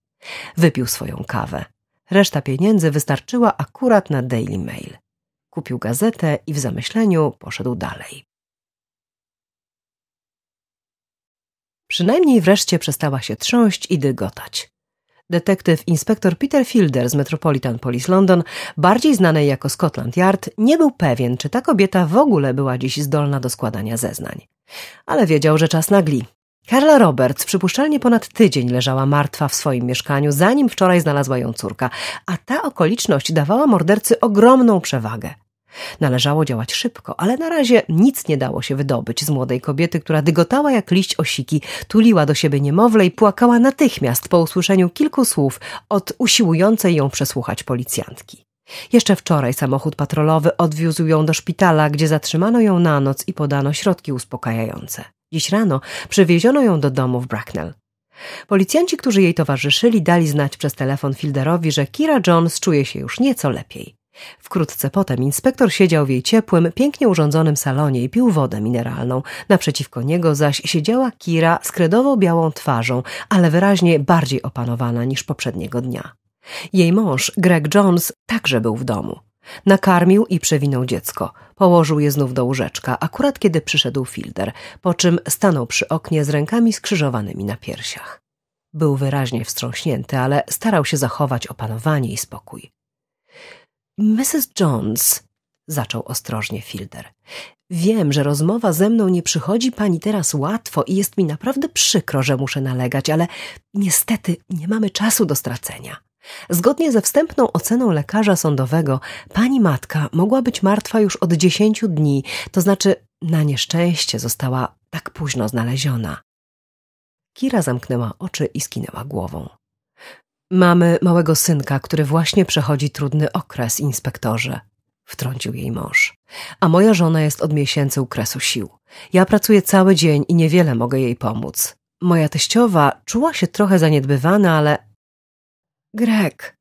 Wypił swoją kawę. Reszta pieniędzy wystarczyła akurat na Daily Mail. Kupił gazetę i w zamyśleniu poszedł dalej. Przynajmniej wreszcie przestała się trząść i dygotać. Detektyw inspektor Peter Fielder z Metropolitan Police London, bardziej znany jako Scotland Yard, nie był pewien, czy ta kobieta w ogóle była dziś zdolna do składania zeznań. Ale wiedział, że czas nagli. Carla Roberts przypuszczalnie ponad tydzień leżała martwa w swoim mieszkaniu, zanim wczoraj znalazła ją córka, a ta okoliczność dawała mordercy ogromną przewagę. Należało działać szybko, ale na razie nic nie dało się wydobyć z młodej kobiety, która dygotała jak liść osiki, tuliła do siebie niemowlę i płakała natychmiast po usłyszeniu kilku słów od usiłującej ją przesłuchać policjantki. Jeszcze wczoraj samochód patrolowy odwiózł ją do szpitala, gdzie zatrzymano ją na noc i podano środki uspokajające. Dziś rano przywieziono ją do domu w Bracknell. Policjanci, którzy jej towarzyszyli, dali znać przez telefon Filderowi, że Kira Jones czuje się już nieco lepiej. Wkrótce potem inspektor siedział w jej ciepłym, pięknie urządzonym salonie i pił wodę mineralną. Naprzeciwko niego zaś siedziała Kira z kredowo-białą twarzą, ale wyraźnie bardziej opanowana niż poprzedniego dnia. Jej mąż, Greg Jones, także był w domu. Nakarmił i przewinął dziecko. Położył je znów do łóżeczka, akurat kiedy przyszedł filter, po czym stanął przy oknie z rękami skrzyżowanymi na piersiach. Był wyraźnie wstrząśnięty, ale starał się zachować opanowanie i spokój. Mrs. Jones, zaczął ostrożnie Fielder, wiem, że rozmowa ze mną nie przychodzi pani teraz łatwo i jest mi naprawdę przykro, że muszę nalegać, ale niestety nie mamy czasu do stracenia. Zgodnie ze wstępną oceną lekarza sądowego, pani matka mogła być martwa już od dziesięciu dni, to znaczy na nieszczęście została tak późno znaleziona. Kira zamknęła oczy i skinęła głową. Mamy małego synka, który właśnie przechodzi trudny okres, inspektorze, wtrącił jej mąż. A moja żona jest od miesięcy u kresu sił. Ja pracuję cały dzień i niewiele mogę jej pomóc. Moja teściowa czuła się trochę zaniedbywana, ale. Grek,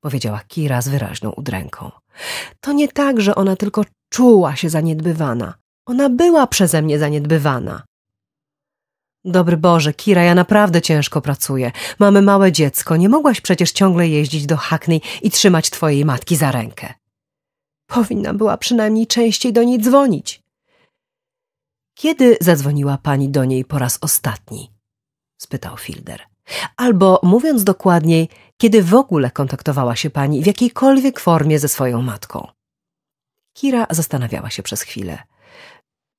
powiedziała Kira z wyraźną udręką. To nie tak, że ona tylko czuła się zaniedbywana. Ona była przeze mnie zaniedbywana. Dobry Boże, Kira, ja naprawdę ciężko pracuję. Mamy małe dziecko, nie mogłaś przecież ciągle jeździć do Hackney i trzymać twojej matki za rękę. Powinna była przynajmniej częściej do niej dzwonić. Kiedy zadzwoniła pani do niej po raz ostatni? spytał Filder. Albo, mówiąc dokładniej, kiedy w ogóle kontaktowała się pani w jakiejkolwiek formie ze swoją matką? Kira zastanawiała się przez chwilę.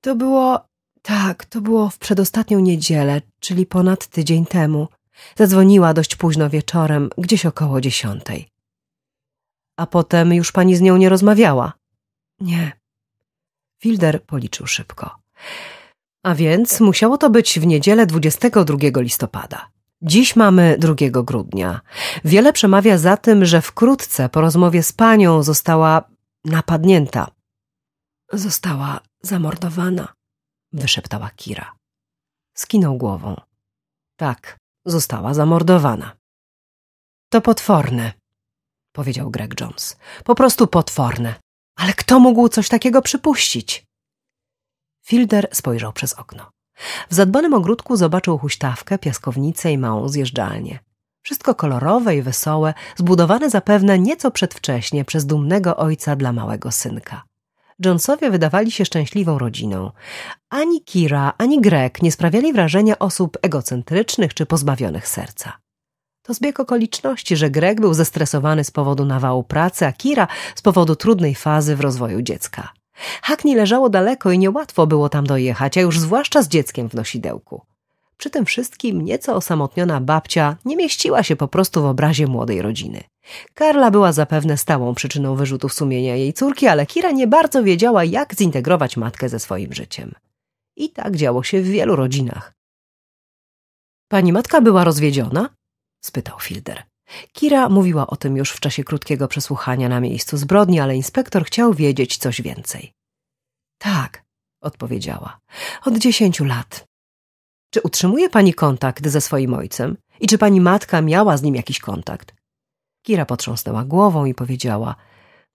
To było tak, to było w przedostatnią niedzielę, czyli ponad tydzień temu. Zadzwoniła dość późno wieczorem, gdzieś około dziesiątej. A potem już pani z nią nie rozmawiała? Nie. Wilder policzył szybko. A więc musiało to być w niedzielę 22 listopada. Dziś mamy 2 grudnia. Wiele przemawia za tym, że wkrótce po rozmowie z panią została napadnięta. Została zamordowana wyszeptała Kira. Skinął głową. Tak, została zamordowana. To potworne, powiedział Greg Jones. Po prostu potworne. Ale kto mógł coś takiego przypuścić? Filder spojrzał przez okno. W zadbanym ogródku zobaczył huśtawkę, piaskownicę i małą zjeżdżalnię. Wszystko kolorowe i wesołe, zbudowane zapewne nieco przedwcześnie przez dumnego ojca dla małego synka. Jonesowie wydawali się szczęśliwą rodziną. Ani Kira, ani Greg nie sprawiali wrażenia osób egocentrycznych czy pozbawionych serca. To zbieg okoliczności, że Greg był zestresowany z powodu nawału pracy, a Kira z powodu trudnej fazy w rozwoju dziecka. Hackney leżało daleko i niełatwo było tam dojechać, a już zwłaszcza z dzieckiem w nosidełku. Przy tym wszystkim nieco osamotniona babcia nie mieściła się po prostu w obrazie młodej rodziny. Karla była zapewne stałą przyczyną wyrzutów sumienia jej córki, ale Kira nie bardzo wiedziała, jak zintegrować matkę ze swoim życiem. I tak działo się w wielu rodzinach. Pani matka była rozwiedziona? spytał Filder. Kira mówiła o tym już w czasie krótkiego przesłuchania na miejscu zbrodni, ale inspektor chciał wiedzieć coś więcej. Tak, odpowiedziała. Od dziesięciu lat. Czy utrzymuje pani kontakt ze swoim ojcem? I czy pani matka miała z nim jakiś kontakt? Kira potrząsnęła głową i powiedziała: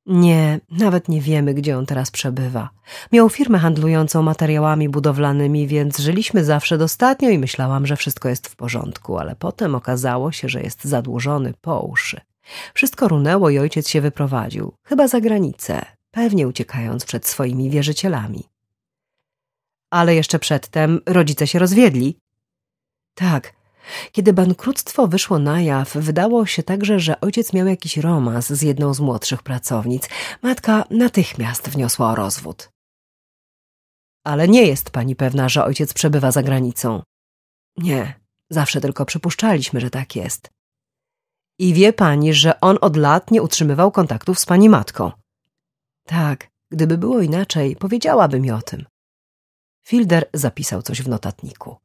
Nie, nawet nie wiemy, gdzie on teraz przebywa. Miał firmę handlującą materiałami budowlanymi, więc żyliśmy zawsze dostatnio i myślałam, że wszystko jest w porządku, ale potem okazało się, że jest zadłużony po uszy. Wszystko runęło i ojciec się wyprowadził, chyba za granicę, pewnie uciekając przed swoimi wierzycielami ale jeszcze przedtem rodzice się rozwiedli. Tak. Kiedy bankructwo wyszło na jaw, wydało się także, że ojciec miał jakiś romans z jedną z młodszych pracownic. Matka natychmiast wniosła o rozwód. Ale nie jest pani pewna, że ojciec przebywa za granicą. Nie, zawsze tylko przypuszczaliśmy, że tak jest. I wie pani, że on od lat nie utrzymywał kontaktów z pani matką. Tak, gdyby było inaczej, powiedziałaby mi o tym. Filder zapisał coś w notatniku.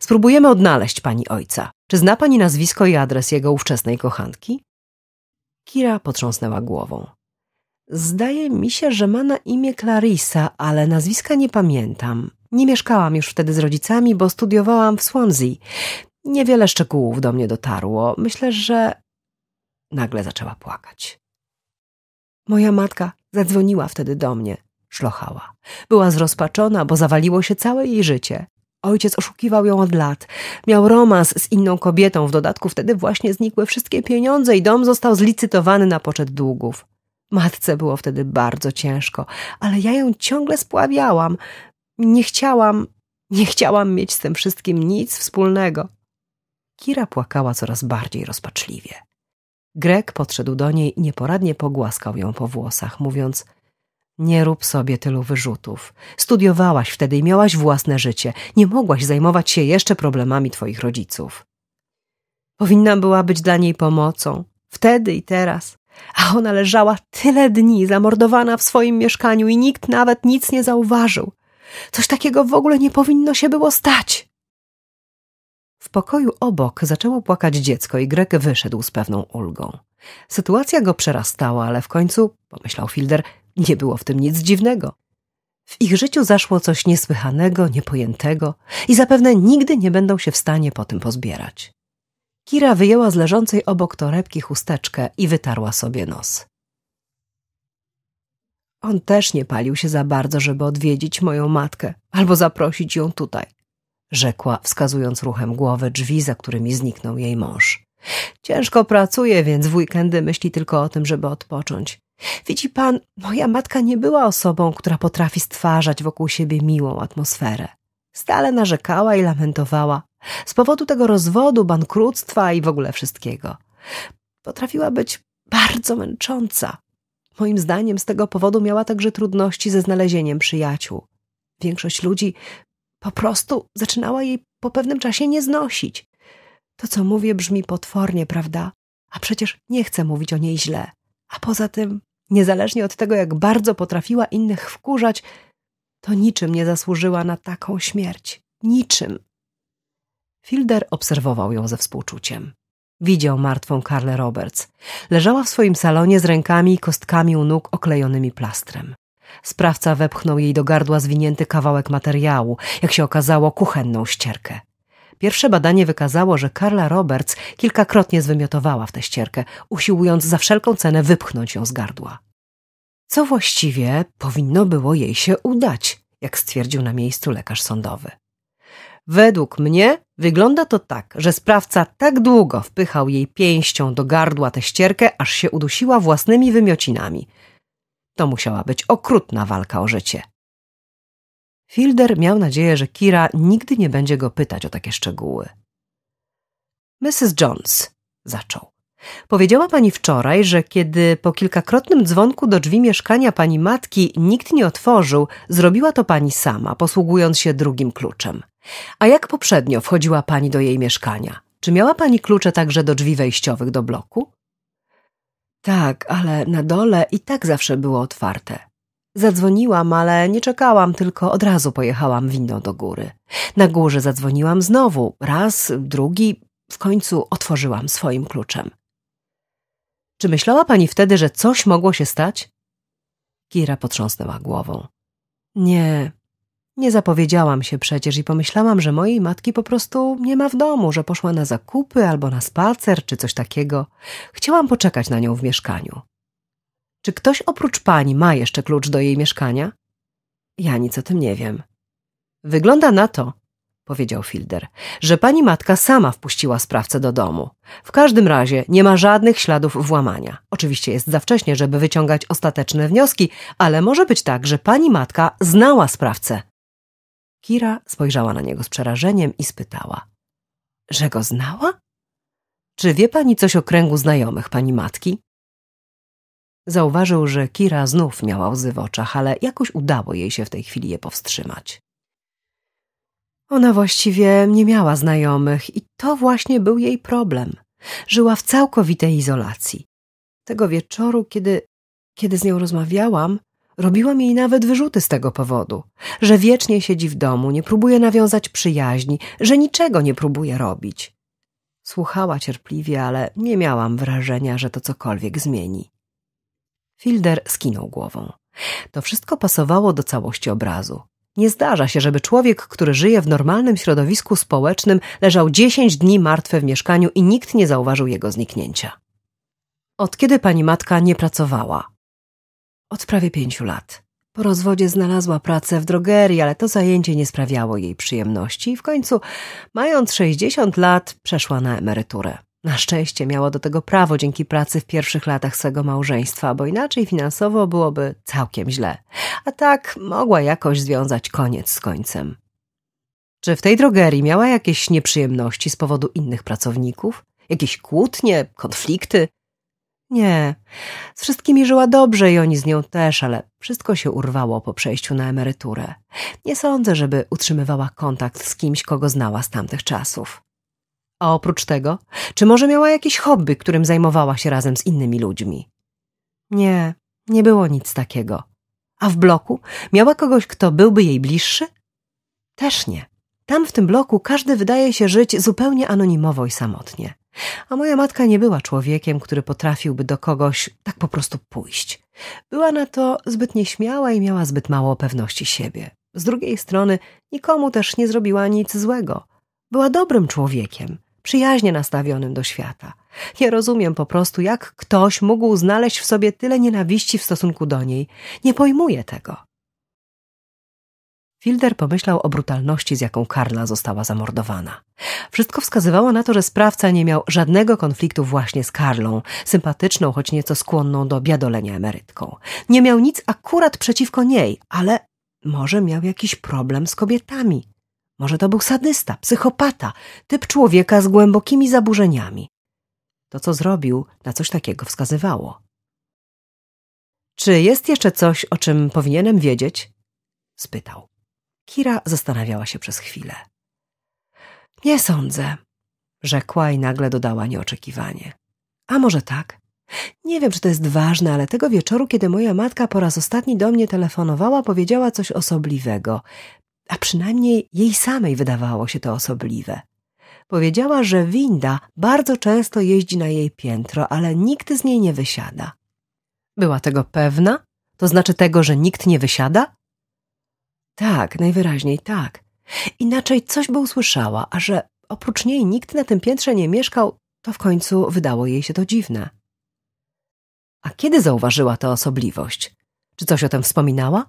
Spróbujemy odnaleźć pani ojca. Czy zna pani nazwisko i adres jego ówczesnej kochanki? Kira potrząsnęła głową. Zdaje mi się, że ma na imię Clarissa, ale nazwiska nie pamiętam. Nie mieszkałam już wtedy z rodzicami, bo studiowałam w Swansea. Niewiele szczegółów do mnie dotarło. Myślę, że... Nagle zaczęła płakać. Moja matka zadzwoniła wtedy do mnie szlochała. Była zrozpaczona, bo zawaliło się całe jej życie. Ojciec oszukiwał ją od lat. Miał romans z inną kobietą, w dodatku wtedy właśnie znikły wszystkie pieniądze i dom został zlicytowany na poczet długów. Matce było wtedy bardzo ciężko, ale ja ją ciągle spławiałam. Nie chciałam, nie chciałam mieć z tym wszystkim nic wspólnego. Kira płakała coraz bardziej rozpaczliwie. Greg podszedł do niej i nieporadnie pogłaskał ją po włosach, mówiąc – nie rób sobie tylu wyrzutów. Studiowałaś wtedy i miałaś własne życie. Nie mogłaś zajmować się jeszcze problemami twoich rodziców. Powinna była być dla niej pomocą. Wtedy i teraz. A ona leżała tyle dni zamordowana w swoim mieszkaniu i nikt nawet nic nie zauważył. Coś takiego w ogóle nie powinno się było stać. W pokoju obok zaczęło płakać dziecko i Greg wyszedł z pewną ulgą. Sytuacja go przerastała, ale w końcu, pomyślał Filder, nie było w tym nic dziwnego. W ich życiu zaszło coś niesłychanego, niepojętego i zapewne nigdy nie będą się w stanie po tym pozbierać. Kira wyjęła z leżącej obok torebki chusteczkę i wytarła sobie nos. On też nie palił się za bardzo, żeby odwiedzić moją matkę albo zaprosić ją tutaj, rzekła, wskazując ruchem głowy drzwi, za którymi zniknął jej mąż. Ciężko pracuje, więc w weekendy myśli tylko o tym, żeby odpocząć. Widzi pan, moja matka nie była osobą, która potrafi stwarzać wokół siebie miłą atmosferę. Stale narzekała i lamentowała z powodu tego rozwodu, bankructwa i w ogóle wszystkiego. Potrafiła być bardzo męcząca. Moim zdaniem z tego powodu miała także trudności ze znalezieniem przyjaciół. Większość ludzi po prostu zaczynała jej po pewnym czasie nie znosić. To, co mówię, brzmi potwornie, prawda? A przecież nie chcę mówić o niej źle. A poza tym niezależnie od tego, jak bardzo potrafiła innych wkurzać, to niczym nie zasłużyła na taką śmierć. Niczym. Filder obserwował ją ze współczuciem. Widział martwą Karlę Roberts. Leżała w swoim salonie z rękami i kostkami u nóg oklejonymi plastrem. Sprawca wepchnął jej do gardła zwinięty kawałek materiału, jak się okazało, kuchenną ścierkę. Pierwsze badanie wykazało, że Carla Roberts kilkakrotnie zwymiotowała w tę ścierkę, usiłując za wszelką cenę wypchnąć ją z gardła. Co właściwie powinno było jej się udać, jak stwierdził na miejscu lekarz sądowy. Według mnie wygląda to tak, że sprawca tak długo wpychał jej pięścią do gardła tę ścierkę, aż się udusiła własnymi wymiocinami. To musiała być okrutna walka o życie. Fielder miał nadzieję, że Kira nigdy nie będzie go pytać o takie szczegóły. Mrs. Jones, zaczął. Powiedziała pani wczoraj, że kiedy po kilkakrotnym dzwonku do drzwi mieszkania pani matki nikt nie otworzył, zrobiła to pani sama, posługując się drugim kluczem. A jak poprzednio wchodziła pani do jej mieszkania? Czy miała pani klucze także do drzwi wejściowych do bloku? Tak, ale na dole i tak zawsze było otwarte. Zadzwoniłam, ale nie czekałam, tylko od razu pojechałam windą do góry. Na górze zadzwoniłam znowu, raz, drugi, w końcu otworzyłam swoim kluczem. Czy myślała pani wtedy, że coś mogło się stać? Kira potrząsnęła głową. Nie, nie zapowiedziałam się przecież i pomyślałam, że mojej matki po prostu nie ma w domu, że poszła na zakupy albo na spacer czy coś takiego. Chciałam poczekać na nią w mieszkaniu. Czy ktoś oprócz pani ma jeszcze klucz do jej mieszkania? Ja nic o tym nie wiem. Wygląda na to, powiedział Filder, że pani matka sama wpuściła sprawcę do domu. W każdym razie nie ma żadnych śladów włamania. Oczywiście jest za wcześnie, żeby wyciągać ostateczne wnioski, ale może być tak, że pani matka znała sprawcę. Kira spojrzała na niego z przerażeniem i spytała: Że go znała? Czy wie pani coś o kręgu znajomych pani matki? Zauważył, że Kira znów miała łzy w oczach, ale jakoś udało jej się w tej chwili je powstrzymać. Ona właściwie nie miała znajomych i to właśnie był jej problem. Żyła w całkowitej izolacji. Tego wieczoru, kiedy, kiedy z nią rozmawiałam, robiłam jej nawet wyrzuty z tego powodu, że wiecznie siedzi w domu, nie próbuje nawiązać przyjaźni, że niczego nie próbuje robić. Słuchała cierpliwie, ale nie miałam wrażenia, że to cokolwiek zmieni. Filder skinął głową. To wszystko pasowało do całości obrazu. Nie zdarza się, żeby człowiek, który żyje w normalnym środowisku społecznym, leżał 10 dni martwy w mieszkaniu i nikt nie zauważył jego zniknięcia. Od kiedy pani matka nie pracowała? Od prawie pięciu lat. Po rozwodzie znalazła pracę w drogerii, ale to zajęcie nie sprawiało jej przyjemności i w końcu, mając 60 lat, przeszła na emeryturę. Na szczęście miała do tego prawo dzięki pracy w pierwszych latach swego małżeństwa, bo inaczej finansowo byłoby całkiem źle. A tak mogła jakoś związać koniec z końcem. Czy w tej drogerii miała jakieś nieprzyjemności z powodu innych pracowników? Jakieś kłótnie, konflikty? Nie, z wszystkimi żyła dobrze i oni z nią też, ale wszystko się urwało po przejściu na emeryturę. Nie sądzę, żeby utrzymywała kontakt z kimś, kogo znała z tamtych czasów. A oprócz tego, czy może miała jakieś hobby, którym zajmowała się razem z innymi ludźmi? Nie, nie było nic takiego. A w bloku miała kogoś, kto byłby jej bliższy? Też nie. Tam w tym bloku każdy wydaje się żyć zupełnie anonimowo i samotnie. A moja matka nie była człowiekiem, który potrafiłby do kogoś tak po prostu pójść. Była na to zbyt nieśmiała i miała zbyt mało pewności siebie. Z drugiej strony nikomu też nie zrobiła nic złego. Była dobrym człowiekiem przyjaźnie nastawionym do świata. Nie rozumiem po prostu, jak ktoś mógł znaleźć w sobie tyle nienawiści w stosunku do niej. Nie pojmuję tego. Filder pomyślał o brutalności, z jaką Karla została zamordowana. Wszystko wskazywało na to, że sprawca nie miał żadnego konfliktu właśnie z Karlą, sympatyczną, choć nieco skłonną do biadolenia emerytką. Nie miał nic akurat przeciwko niej, ale może miał jakiś problem z kobietami. Może to był sadysta, psychopata, typ człowieka z głębokimi zaburzeniami. To, co zrobił, na coś takiego wskazywało. Czy jest jeszcze coś, o czym powinienem wiedzieć? spytał. Kira zastanawiała się przez chwilę. Nie sądzę, rzekła i nagle dodała nieoczekiwanie. A może tak? Nie wiem, czy to jest ważne, ale tego wieczoru, kiedy moja matka po raz ostatni do mnie telefonowała, powiedziała coś osobliwego a przynajmniej jej samej wydawało się to osobliwe. Powiedziała, że winda bardzo często jeździ na jej piętro, ale nikt z niej nie wysiada. Była tego pewna? To znaczy tego, że nikt nie wysiada? Tak, najwyraźniej tak. Inaczej coś by usłyszała, a że oprócz niej nikt na tym piętrze nie mieszkał, to w końcu wydało jej się to dziwne. A kiedy zauważyła tę osobliwość? Czy coś o tym wspominała?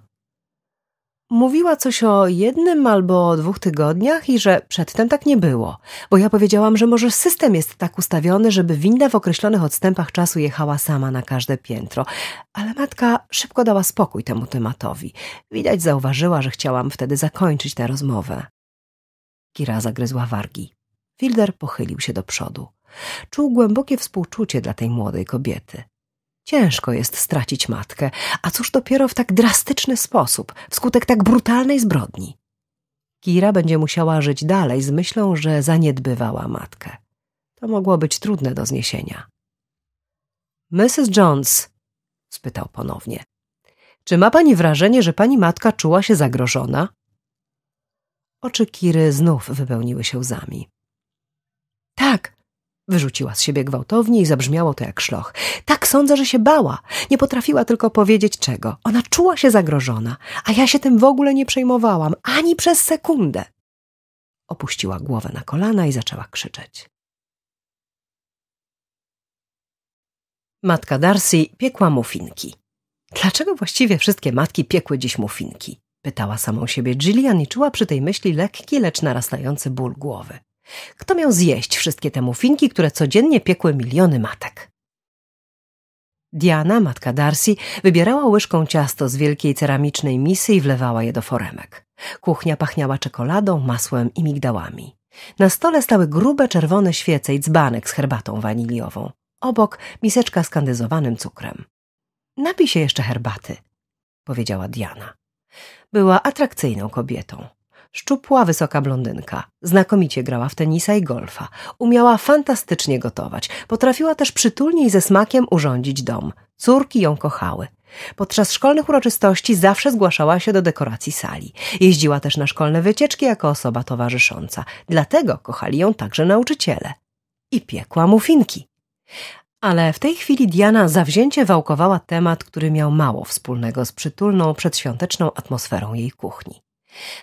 Mówiła coś o jednym albo dwóch tygodniach i że przedtem tak nie było, bo ja powiedziałam, że może system jest tak ustawiony, żeby winda w określonych odstępach czasu jechała sama na każde piętro. Ale matka szybko dała spokój temu tematowi. Widać zauważyła, że chciałam wtedy zakończyć tę rozmowę. Kira zagryzła wargi. Wilder pochylił się do przodu. Czuł głębokie współczucie dla tej młodej kobiety. Ciężko jest stracić matkę, a cóż dopiero w tak drastyczny sposób, wskutek tak brutalnej zbrodni. Kira będzie musiała żyć dalej z myślą, że zaniedbywała matkę. To mogło być trudne do zniesienia. Mrs. Jones, spytał ponownie, czy ma pani wrażenie, że pani matka czuła się zagrożona? Oczy Kiry znów wypełniły się łzami. Tak, Wyrzuciła z siebie gwałtownie i zabrzmiało to jak szloch. Tak sądzę, że się bała. Nie potrafiła tylko powiedzieć czego. Ona czuła się zagrożona, a ja się tym w ogóle nie przejmowałam, ani przez sekundę. Opuściła głowę na kolana i zaczęła krzyczeć. Matka Darcy piekła mufinki. Dlaczego właściwie wszystkie matki piekły dziś mufinki? Pytała samą siebie Jillian i czuła przy tej myśli lekki, lecz narastający ból głowy. Kto miał zjeść wszystkie te mufinki, które codziennie piekły miliony matek? Diana, matka Darcy, wybierała łyżką ciasto z wielkiej ceramicznej misy i wlewała je do foremek. Kuchnia pachniała czekoladą, masłem i migdałami. Na stole stały grube czerwone świece i dzbanek z herbatą waniliową. Obok miseczka z kandyzowanym cukrem. Napij się jeszcze herbaty, powiedziała Diana. Była atrakcyjną kobietą. Szczupła, wysoka blondynka. Znakomicie grała w tenisa i golfa. Umiała fantastycznie gotować. Potrafiła też przytulnie i ze smakiem urządzić dom. Córki ją kochały. Podczas szkolnych uroczystości zawsze zgłaszała się do dekoracji sali. Jeździła też na szkolne wycieczki jako osoba towarzysząca. Dlatego kochali ją także nauczyciele. I piekła finki. Ale w tej chwili Diana zawzięcie wałkowała temat, który miał mało wspólnego z przytulną, przedświąteczną atmosferą jej kuchni.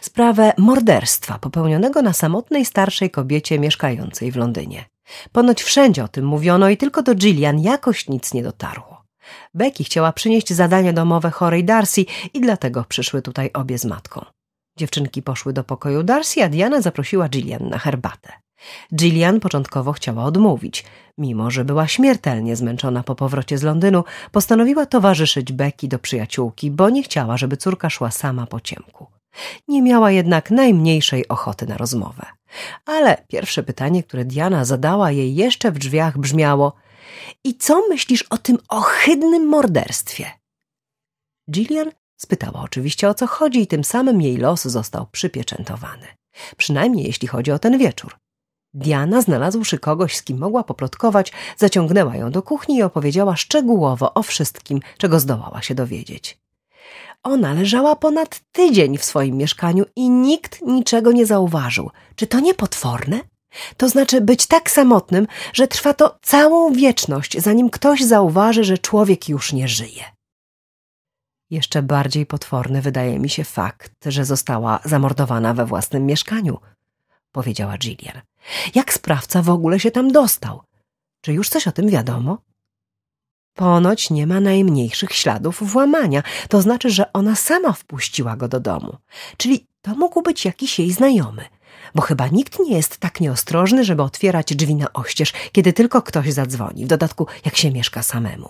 Sprawę morderstwa popełnionego na samotnej starszej kobiecie mieszkającej w Londynie. Ponoć wszędzie o tym mówiono i tylko do Jillian jakoś nic nie dotarło. Becky chciała przynieść zadania domowe chorej Darcy i dlatego przyszły tutaj obie z matką. Dziewczynki poszły do pokoju Darcy, a Diana zaprosiła Jillian na herbatę. Jillian początkowo chciała odmówić. Mimo, że była śmiertelnie zmęczona po powrocie z Londynu, postanowiła towarzyszyć Becky do przyjaciółki, bo nie chciała, żeby córka szła sama po ciemku. Nie miała jednak najmniejszej ochoty na rozmowę. Ale pierwsze pytanie, które Diana zadała jej jeszcze w drzwiach, brzmiało: I co myślisz o tym ohydnym morderstwie? Gillian spytała oczywiście o co chodzi i tym samym jej los został przypieczętowany. Przynajmniej jeśli chodzi o ten wieczór. Diana, znalazłszy kogoś, z kim mogła poplotkować, zaciągnęła ją do kuchni i opowiedziała szczegółowo o wszystkim, czego zdołała się dowiedzieć. Ona leżała ponad tydzień w swoim mieszkaniu i nikt niczego nie zauważył. Czy to nie potworne? To znaczy być tak samotnym, że trwa to całą wieczność, zanim ktoś zauważy, że człowiek już nie żyje. Jeszcze bardziej potworny wydaje mi się fakt, że została zamordowana we własnym mieszkaniu, powiedziała Gillian. Jak sprawca w ogóle się tam dostał? Czy już coś o tym wiadomo? Ponoć nie ma najmniejszych śladów włamania, to znaczy, że ona sama wpuściła go do domu. Czyli to mógł być jakiś jej znajomy, bo chyba nikt nie jest tak nieostrożny, żeby otwierać drzwi na oścież, kiedy tylko ktoś zadzwoni, w dodatku jak się mieszka samemu.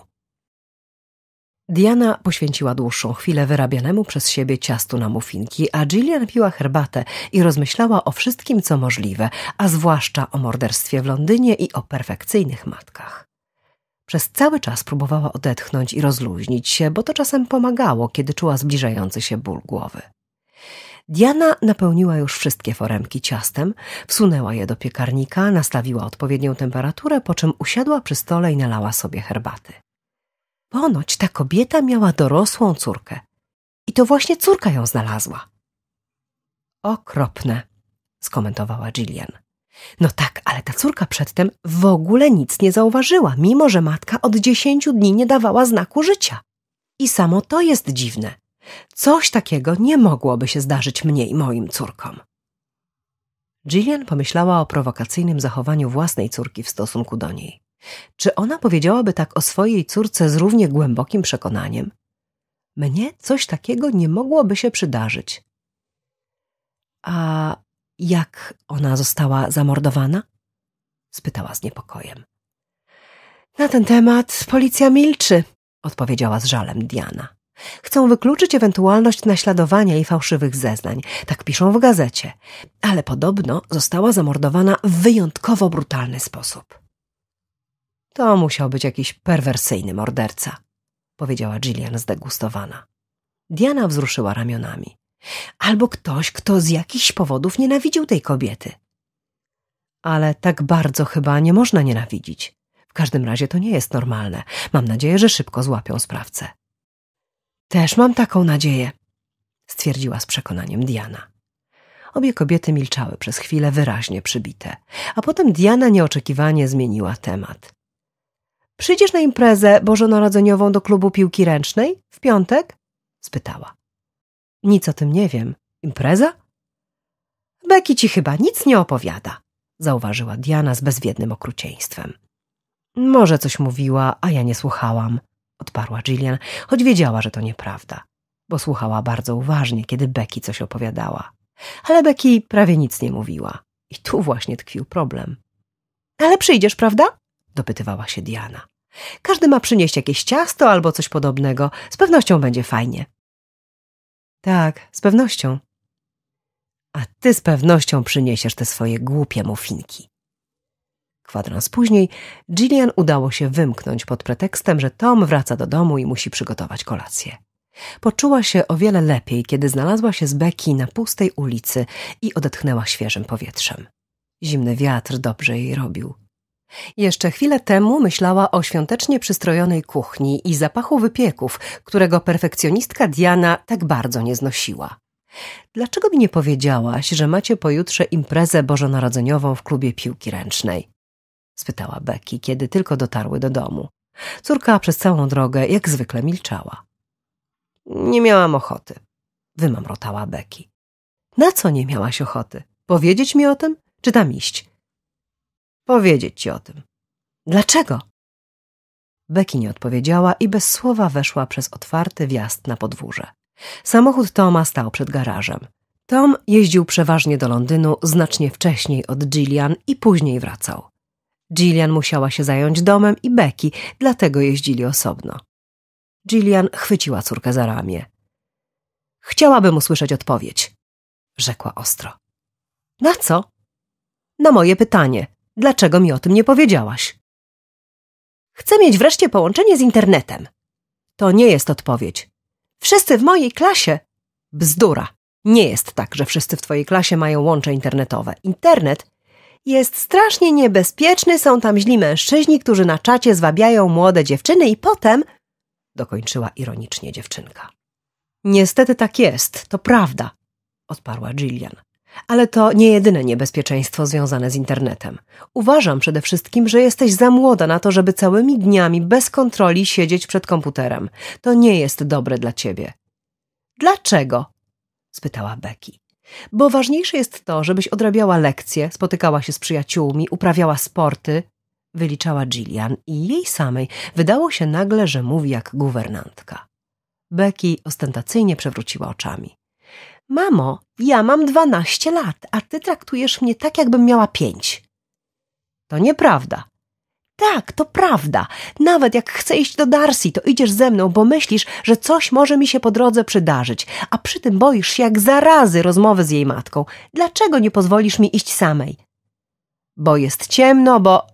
Diana poświęciła dłuższą chwilę wyrabianemu przez siebie ciastu na mufinki, a Jillian piła herbatę i rozmyślała o wszystkim, co możliwe, a zwłaszcza o morderstwie w Londynie i o perfekcyjnych matkach. Przez cały czas próbowała odetchnąć i rozluźnić się, bo to czasem pomagało, kiedy czuła zbliżający się ból głowy. Diana napełniła już wszystkie foremki ciastem, wsunęła je do piekarnika, nastawiła odpowiednią temperaturę, po czym usiadła przy stole i nalała sobie herbaty. Ponoć ta kobieta miała dorosłą córkę. I to właśnie córka ją znalazła. Okropne, skomentowała Jillian. No tak, ale ta córka przedtem w ogóle nic nie zauważyła, mimo że matka od dziesięciu dni nie dawała znaku życia. I samo to jest dziwne. Coś takiego nie mogłoby się zdarzyć mnie i moim córkom. Jillian pomyślała o prowokacyjnym zachowaniu własnej córki w stosunku do niej. Czy ona powiedziałaby tak o swojej córce z równie głębokim przekonaniem? Mnie coś takiego nie mogłoby się przydarzyć. A jak ona została zamordowana? spytała z niepokojem. Na ten temat policja milczy, odpowiedziała z żalem Diana. Chcą wykluczyć ewentualność naśladowania i fałszywych zeznań. Tak piszą w gazecie. Ale podobno została zamordowana w wyjątkowo brutalny sposób. To musiał być jakiś perwersyjny morderca, powiedziała Gillian zdegustowana. Diana wzruszyła ramionami albo ktoś, kto z jakichś powodów nienawidził tej kobiety. Ale tak bardzo chyba nie można nienawidzić. W każdym razie to nie jest normalne. Mam nadzieję, że szybko złapią sprawcę. Też mam taką nadzieję, stwierdziła z przekonaniem Diana. Obie kobiety milczały przez chwilę wyraźnie przybite, a potem Diana nieoczekiwanie zmieniła temat. Przyjdziesz na imprezę bożonarodzeniową do klubu piłki ręcznej w piątek? spytała. Nic o tym nie wiem. Impreza? Beki ci chyba nic nie opowiada, zauważyła Diana z bezwiednym okrucieństwem. Może coś mówiła, a ja nie słuchałam, odparła Gillian, choć wiedziała, że to nieprawda, bo słuchała bardzo uważnie, kiedy Becky coś opowiadała. Ale Becky prawie nic nie mówiła. I tu właśnie tkwił problem. Ale przyjdziesz, prawda? dopytywała się Diana. Każdy ma przynieść jakieś ciasto albo coś podobnego. Z pewnością będzie fajnie. Tak, z pewnością. A ty z pewnością przyniesiesz te swoje głupie mufinki. Kwadrans później Gillian udało się wymknąć pod pretekstem, że Tom wraca do domu i musi przygotować kolację. Poczuła się o wiele lepiej, kiedy znalazła się z Becky na pustej ulicy i odetchnęła świeżym powietrzem. Zimny wiatr dobrze jej robił. Jeszcze chwilę temu myślała o świątecznie przystrojonej kuchni i zapachu wypieków, którego perfekcjonistka Diana tak bardzo nie znosiła. Dlaczego mi nie powiedziałaś, że macie pojutrze imprezę bożonarodzeniową w klubie piłki ręcznej? spytała Becky, kiedy tylko dotarły do domu. Córka przez całą drogę jak zwykle milczała. Nie miałam ochoty, wymamrotała Becky. Na co nie miałaś ochoty? Powiedzieć mi o tym, czy tam iść? powiedzieć ci o tym. Dlaczego? Becky nie odpowiedziała i bez słowa weszła przez otwarty wjazd na podwórze. Samochód Toma stał przed garażem. Tom jeździł przeważnie do Londynu znacznie wcześniej od Gillian i później wracał. Gillian musiała się zająć domem i Becky, dlatego jeździli osobno. Gillian chwyciła córkę za ramię. Chciałabym usłyszeć odpowiedź, rzekła ostro. Na co? Na moje pytanie, Dlaczego mi o tym nie powiedziałaś? Chcę mieć wreszcie połączenie z internetem. To nie jest odpowiedź. Wszyscy w mojej klasie. Bzdura. Nie jest tak, że wszyscy w twojej klasie mają łącze internetowe. Internet jest strasznie niebezpieczny, są tam źli mężczyźni, którzy na czacie zwabiają młode dziewczyny i potem dokończyła ironicznie dziewczynka. Niestety tak jest, to prawda, odparła Jillian. Ale to nie jedyne niebezpieczeństwo związane z internetem. Uważam przede wszystkim, że jesteś za młoda na to, żeby całymi dniami bez kontroli siedzieć przed komputerem. To nie jest dobre dla ciebie. Dlaczego? spytała Becky. Bo ważniejsze jest to, żebyś odrabiała lekcje, spotykała się z przyjaciółmi, uprawiała sporty, wyliczała Jillian i jej samej wydało się nagle, że mówi jak guwernantka. Becky ostentacyjnie przewróciła oczami. Mamo, ja mam dwanaście lat, a ty traktujesz mnie tak, jakbym miała pięć. To nieprawda. Tak, to prawda. Nawet jak chcę iść do Darcy, to idziesz ze mną, bo myślisz, że coś może mi się po drodze przydarzyć, a przy tym boisz się jak zarazy rozmowy z jej matką. Dlaczego nie pozwolisz mi iść samej? Bo jest ciemno, bo...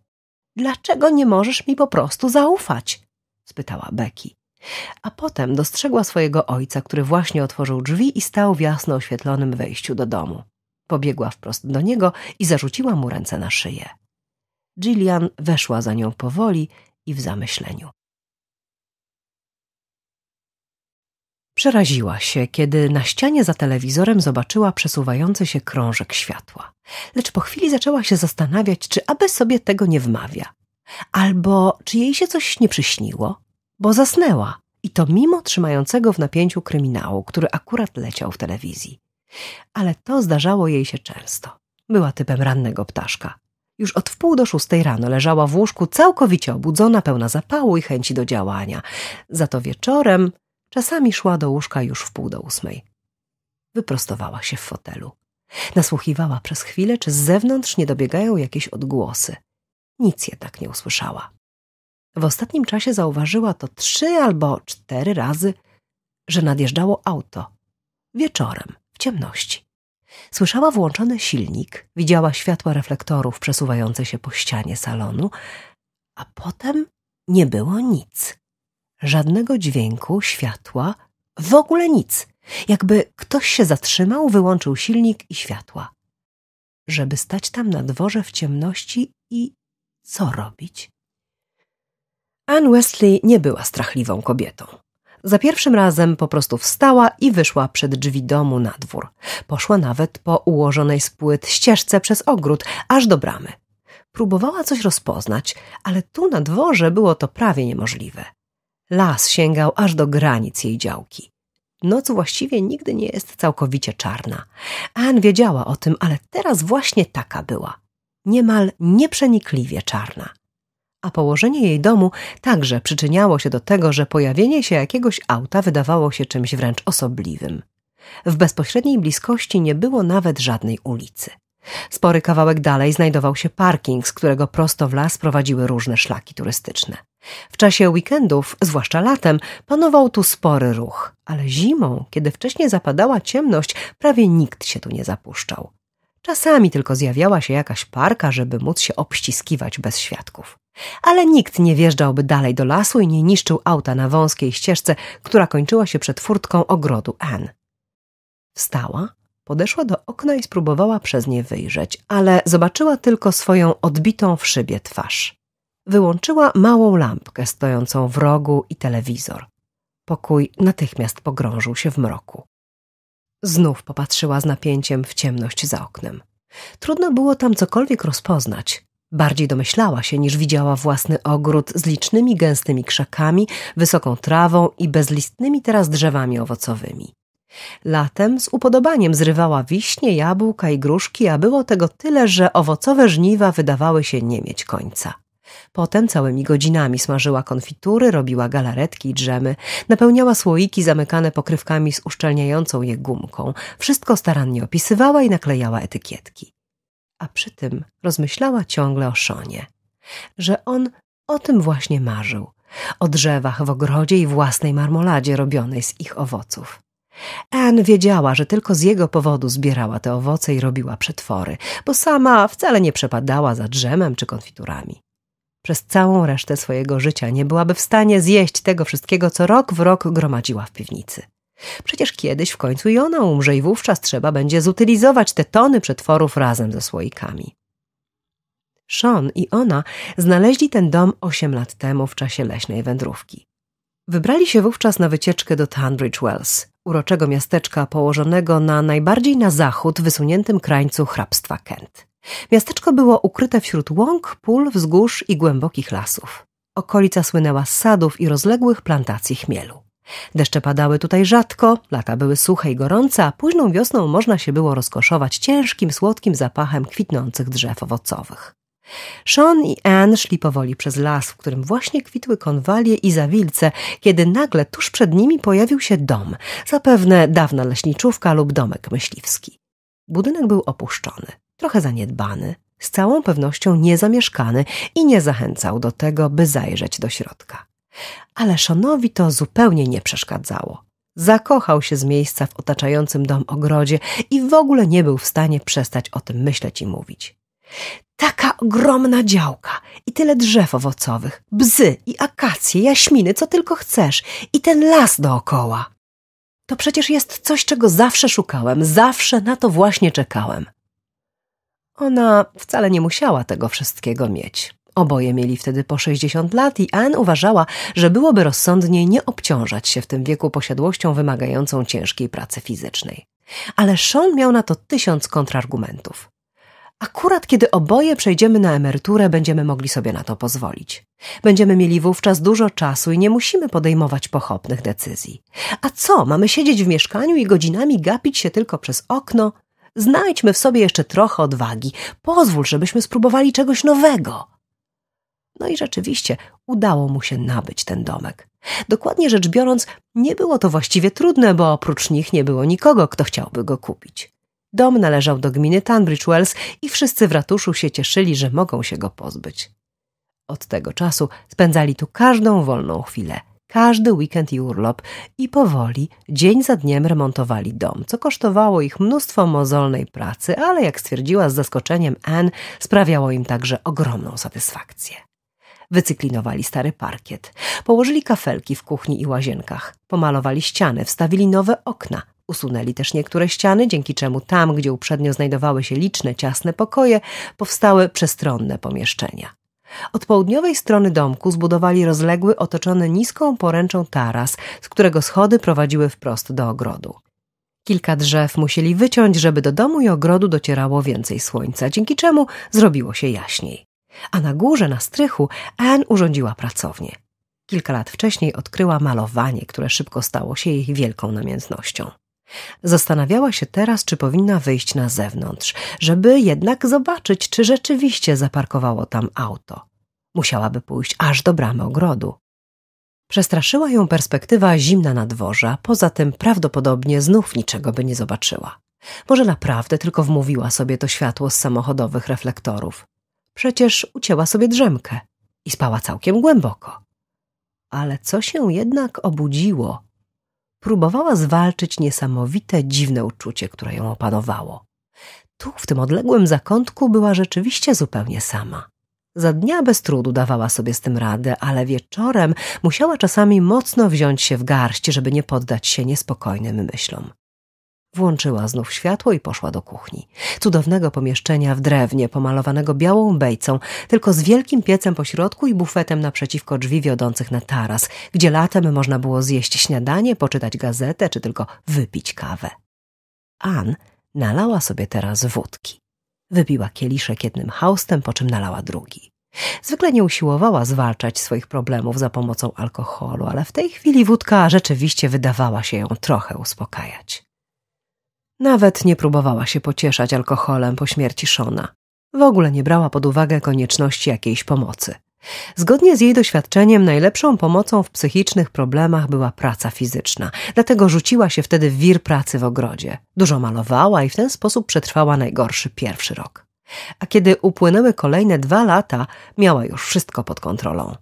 Dlaczego nie możesz mi po prostu zaufać? spytała Becky. A potem dostrzegła swojego ojca, który właśnie otworzył drzwi i stał w jasno oświetlonym wejściu do domu. Pobiegła wprost do niego i zarzuciła mu ręce na szyję. Gillian weszła za nią powoli i w zamyśleniu. Przeraziła się, kiedy na ścianie za telewizorem zobaczyła przesuwający się krążek światła. Lecz po chwili zaczęła się zastanawiać, czy aby sobie tego nie wmawia. Albo czy jej się coś nie przyśniło? bo zasnęła i to mimo trzymającego w napięciu kryminału, który akurat leciał w telewizji. Ale to zdarzało jej się często. Była typem rannego ptaszka. Już od wpół do szóstej rano leżała w łóżku całkowicie obudzona, pełna zapału i chęci do działania. Za to wieczorem czasami szła do łóżka już wpół do ósmej. Wyprostowała się w fotelu. Nasłuchiwała przez chwilę, czy z zewnątrz nie dobiegają jakieś odgłosy. Nic jednak nie usłyszała w ostatnim czasie zauważyła to trzy albo cztery razy, że nadjeżdżało auto. Wieczorem, w ciemności. Słyszała włączony silnik, widziała światła reflektorów przesuwające się po ścianie salonu, a potem nie było nic. Żadnego dźwięku, światła, w ogóle nic. Jakby ktoś się zatrzymał, wyłączył silnik i światła. Żeby stać tam na dworze w ciemności i co robić? Anne Wesley nie była strachliwą kobietą. Za pierwszym razem po prostu wstała i wyszła przed drzwi domu na dwór. Poszła nawet po ułożonej z płyt ścieżce przez ogród, aż do bramy. Próbowała coś rozpoznać, ale tu na dworze było to prawie niemożliwe. Las sięgał aż do granic jej działki. Noc właściwie nigdy nie jest całkowicie czarna. Anne wiedziała o tym, ale teraz właśnie taka była. Niemal nieprzenikliwie czarna a położenie jej domu także przyczyniało się do tego, że pojawienie się jakiegoś auta wydawało się czymś wręcz osobliwym. W bezpośredniej bliskości nie było nawet żadnej ulicy. Spory kawałek dalej znajdował się parking, z którego prosto w las prowadziły różne szlaki turystyczne. W czasie weekendów, zwłaszcza latem, panował tu spory ruch, ale zimą, kiedy wcześniej zapadała ciemność, prawie nikt się tu nie zapuszczał. Czasami tylko zjawiała się jakaś parka, żeby móc się obściskiwać bez świadków. Ale nikt nie wjeżdżałby dalej do lasu i nie niszczył auta na wąskiej ścieżce, która kończyła się przed furtką ogrodu N. Wstała, podeszła do okna i spróbowała przez nie wyjrzeć, ale zobaczyła tylko swoją odbitą w szybie twarz. Wyłączyła małą lampkę stojącą w rogu i telewizor. Pokój natychmiast pogrążył się w mroku. Znów popatrzyła z napięciem w ciemność za oknem. Trudno było tam cokolwiek rozpoznać. Bardziej domyślała się, niż widziała własny ogród z licznymi gęstymi krzakami, wysoką trawą i bezlistnymi teraz drzewami owocowymi. Latem z upodobaniem zrywała wiśnie, jabłka i gruszki, a było tego tyle, że owocowe żniwa wydawały się nie mieć końca. Potem całymi godzinami smażyła konfitury, robiła galaretki i drzemy, napełniała słoiki zamykane pokrywkami z uszczelniającą je gumką. Wszystko starannie opisywała i naklejała etykietki a przy tym rozmyślała ciągle o Szonie. Że on o tym właśnie marzył. O drzewach w ogrodzie i własnej marmoladzie robionej z ich owoców. Anne wiedziała, że tylko z jego powodu zbierała te owoce i robiła przetwory, bo sama wcale nie przepadała za drzemem czy konfiturami. Przez całą resztę swojego życia nie byłaby w stanie zjeść tego wszystkiego, co rok w rok gromadziła w piwnicy. Przecież kiedyś w końcu i ona umrze i wówczas trzeba będzie zutylizować te tony przetworów razem ze słoikami. Sean i ona znaleźli ten dom osiem lat temu w czasie leśnej wędrówki. Wybrali się wówczas na wycieczkę do Tunbridge Wells, uroczego miasteczka położonego na najbardziej na zachód wysuniętym krańcu hrabstwa Kent. Miasteczko było ukryte wśród łąk, pól, wzgórz i głębokich lasów. Okolica słynęła z sadów i rozległych plantacji chmielu. Deszcze padały tutaj rzadko, lata były suche i gorące, a późną wiosną można się było rozkoszować ciężkim, słodkim zapachem kwitnących drzew owocowych. Sean i Anne szli powoli przez las, w którym właśnie kwitły konwalie i zawilce, kiedy nagle tuż przed nimi pojawił się dom, zapewne dawna leśniczówka lub domek myśliwski. Budynek był opuszczony, trochę zaniedbany, z całą pewnością niezamieszkany i nie zachęcał do tego, by zajrzeć do środka ale Szonowi to zupełnie nie przeszkadzało. Zakochał się z miejsca w otaczającym dom ogrodzie i w ogóle nie był w stanie przestać o tym myśleć i mówić. Taka ogromna działka i tyle drzew owocowych, bzy i akacje, jaśminy, co tylko chcesz i ten las dookoła. To przecież jest coś, czego zawsze szukałem, zawsze na to właśnie czekałem. Ona wcale nie musiała tego wszystkiego mieć. Oboje mieli wtedy po 60 lat i Anne uważała, że byłoby rozsądniej nie obciążać się w tym wieku posiadłością wymagającą ciężkiej pracy fizycznej. Ale Sean miał na to tysiąc kontrargumentów. Akurat kiedy oboje przejdziemy na emeryturę, będziemy mogli sobie na to pozwolić. Będziemy mieli wówczas dużo czasu i nie musimy podejmować pochopnych decyzji. A co, mamy siedzieć w mieszkaniu i godzinami gapić się tylko przez okno? Znajdźmy w sobie jeszcze trochę odwagi. Pozwól, żebyśmy spróbowali czegoś nowego. No i rzeczywiście udało mu się nabyć ten domek. Dokładnie rzecz biorąc, nie było to właściwie trudne, bo oprócz nich nie było nikogo, kto chciałby go kupić. Dom należał do gminy Tunbridge Wells i wszyscy w ratuszu się cieszyli, że mogą się go pozbyć. Od tego czasu spędzali tu każdą wolną chwilę, każdy weekend i urlop i powoli, dzień za dniem remontowali dom, co kosztowało ich mnóstwo mozolnej pracy, ale jak stwierdziła z zaskoczeniem Anne, sprawiało im także ogromną satysfakcję. Wycyklinowali stary parkiet. Położyli kafelki w kuchni i łazienkach. Pomalowali ściany, wstawili nowe okna. Usunęli też niektóre ściany, dzięki czemu tam, gdzie uprzednio znajdowały się liczne, ciasne pokoje, powstały przestronne pomieszczenia. Od południowej strony domku zbudowali rozległy, otoczony niską poręczą taras, z którego schody prowadziły wprost do ogrodu. Kilka drzew musieli wyciąć, żeby do domu i ogrodu docierało więcej słońca, dzięki czemu zrobiło się jaśniej a na górze, na strychu, Anne urządziła pracownię. Kilka lat wcześniej odkryła malowanie, które szybko stało się jej wielką namiętnością. Zastanawiała się teraz, czy powinna wyjść na zewnątrz, żeby jednak zobaczyć, czy rzeczywiście zaparkowało tam auto. Musiałaby pójść aż do bramy ogrodu. Przestraszyła ją perspektywa zimna dworze, poza tym prawdopodobnie znów niczego by nie zobaczyła. Może naprawdę tylko wmówiła sobie to światło z samochodowych reflektorów. Przecież ucięła sobie drzemkę i spała całkiem głęboko. Ale co się jednak obudziło? Próbowała zwalczyć niesamowite, dziwne uczucie, które ją opanowało. Tu, w tym odległym zakątku, była rzeczywiście zupełnie sama. Za dnia bez trudu dawała sobie z tym radę, ale wieczorem musiała czasami mocno wziąć się w garść, żeby nie poddać się niespokojnym myślom. Włączyła znów światło i poszła do kuchni. Cudownego pomieszczenia w drewnie, pomalowanego białą bejcą, tylko z wielkim piecem po środku i bufetem naprzeciwko drzwi wiodących na taras, gdzie latem można było zjeść śniadanie, poczytać gazetę czy tylko wypić kawę. Ann nalała sobie teraz wódki. Wypiła kieliszek jednym haustem, po czym nalała drugi. Zwykle nie usiłowała zwalczać swoich problemów za pomocą alkoholu, ale w tej chwili wódka rzeczywiście wydawała się ją trochę uspokajać. Nawet nie próbowała się pocieszać alkoholem po śmierci Shona. W ogóle nie brała pod uwagę konieczności jakiejś pomocy. Zgodnie z jej doświadczeniem, najlepszą pomocą w psychicznych problemach była praca fizyczna, dlatego rzuciła się wtedy w wir pracy w ogrodzie. Dużo malowała i w ten sposób przetrwała najgorszy pierwszy rok. A kiedy upłynęły kolejne dwa lata, miała już wszystko pod kontrolą: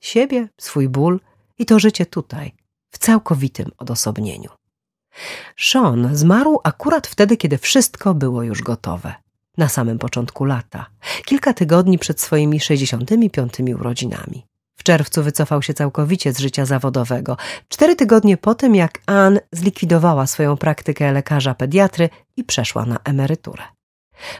siebie, swój ból i to życie tutaj, w całkowitym odosobnieniu. Sean zmarł akurat wtedy, kiedy wszystko było już gotowe. Na samym początku lata, kilka tygodni przed swoimi 65 urodzinami. W czerwcu wycofał się całkowicie z życia zawodowego, cztery tygodnie po tym, jak Ann zlikwidowała swoją praktykę lekarza pediatry i przeszła na emeryturę.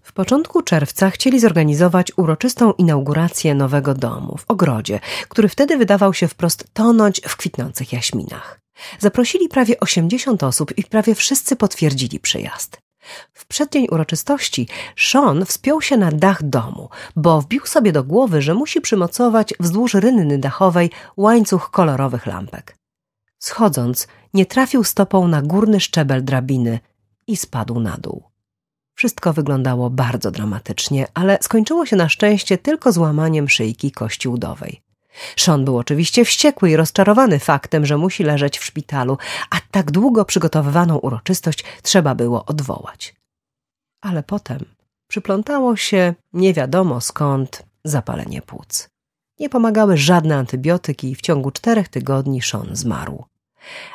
W początku czerwca chcieli zorganizować uroczystą inaugurację nowego domu w ogrodzie, który wtedy wydawał się wprost tonąć w kwitnących jaśminach. Zaprosili prawie 80 osób i prawie wszyscy potwierdzili przyjazd. W przeddzień uroczystości Sean wspiął się na dach domu, bo wbił sobie do głowy, że musi przymocować wzdłuż rynny dachowej łańcuch kolorowych lampek. Schodząc, nie trafił stopą na górny szczebel drabiny i spadł na dół. Wszystko wyglądało bardzo dramatycznie, ale skończyło się na szczęście tylko złamaniem szyjki kości udowej. Sean był oczywiście wściekły i rozczarowany faktem, że musi leżeć w szpitalu, a tak długo przygotowywaną uroczystość trzeba było odwołać. Ale potem przyplątało się nie wiadomo skąd zapalenie płuc. Nie pomagały żadne antybiotyki i w ciągu czterech tygodni Sean zmarł.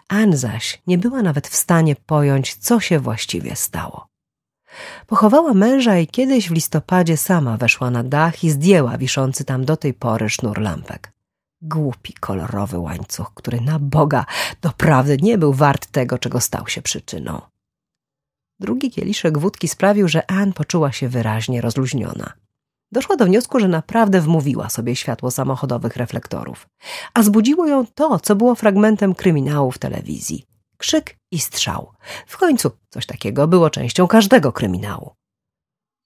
Ann zaś nie była nawet w stanie pojąć, co się właściwie stało. Pochowała męża i kiedyś w listopadzie sama weszła na dach i zdjęła wiszący tam do tej pory sznur lampek. Głupi, kolorowy łańcuch, który na Boga doprawdy nie był wart tego, czego stał się przyczyną. Drugi kieliszek wódki sprawił, że Anne poczuła się wyraźnie rozluźniona. Doszła do wniosku, że naprawdę wmówiła sobie światło samochodowych reflektorów, a zbudziło ją to, co było fragmentem kryminału w telewizji. Krzyk i strzał. W końcu coś takiego było częścią każdego kryminału.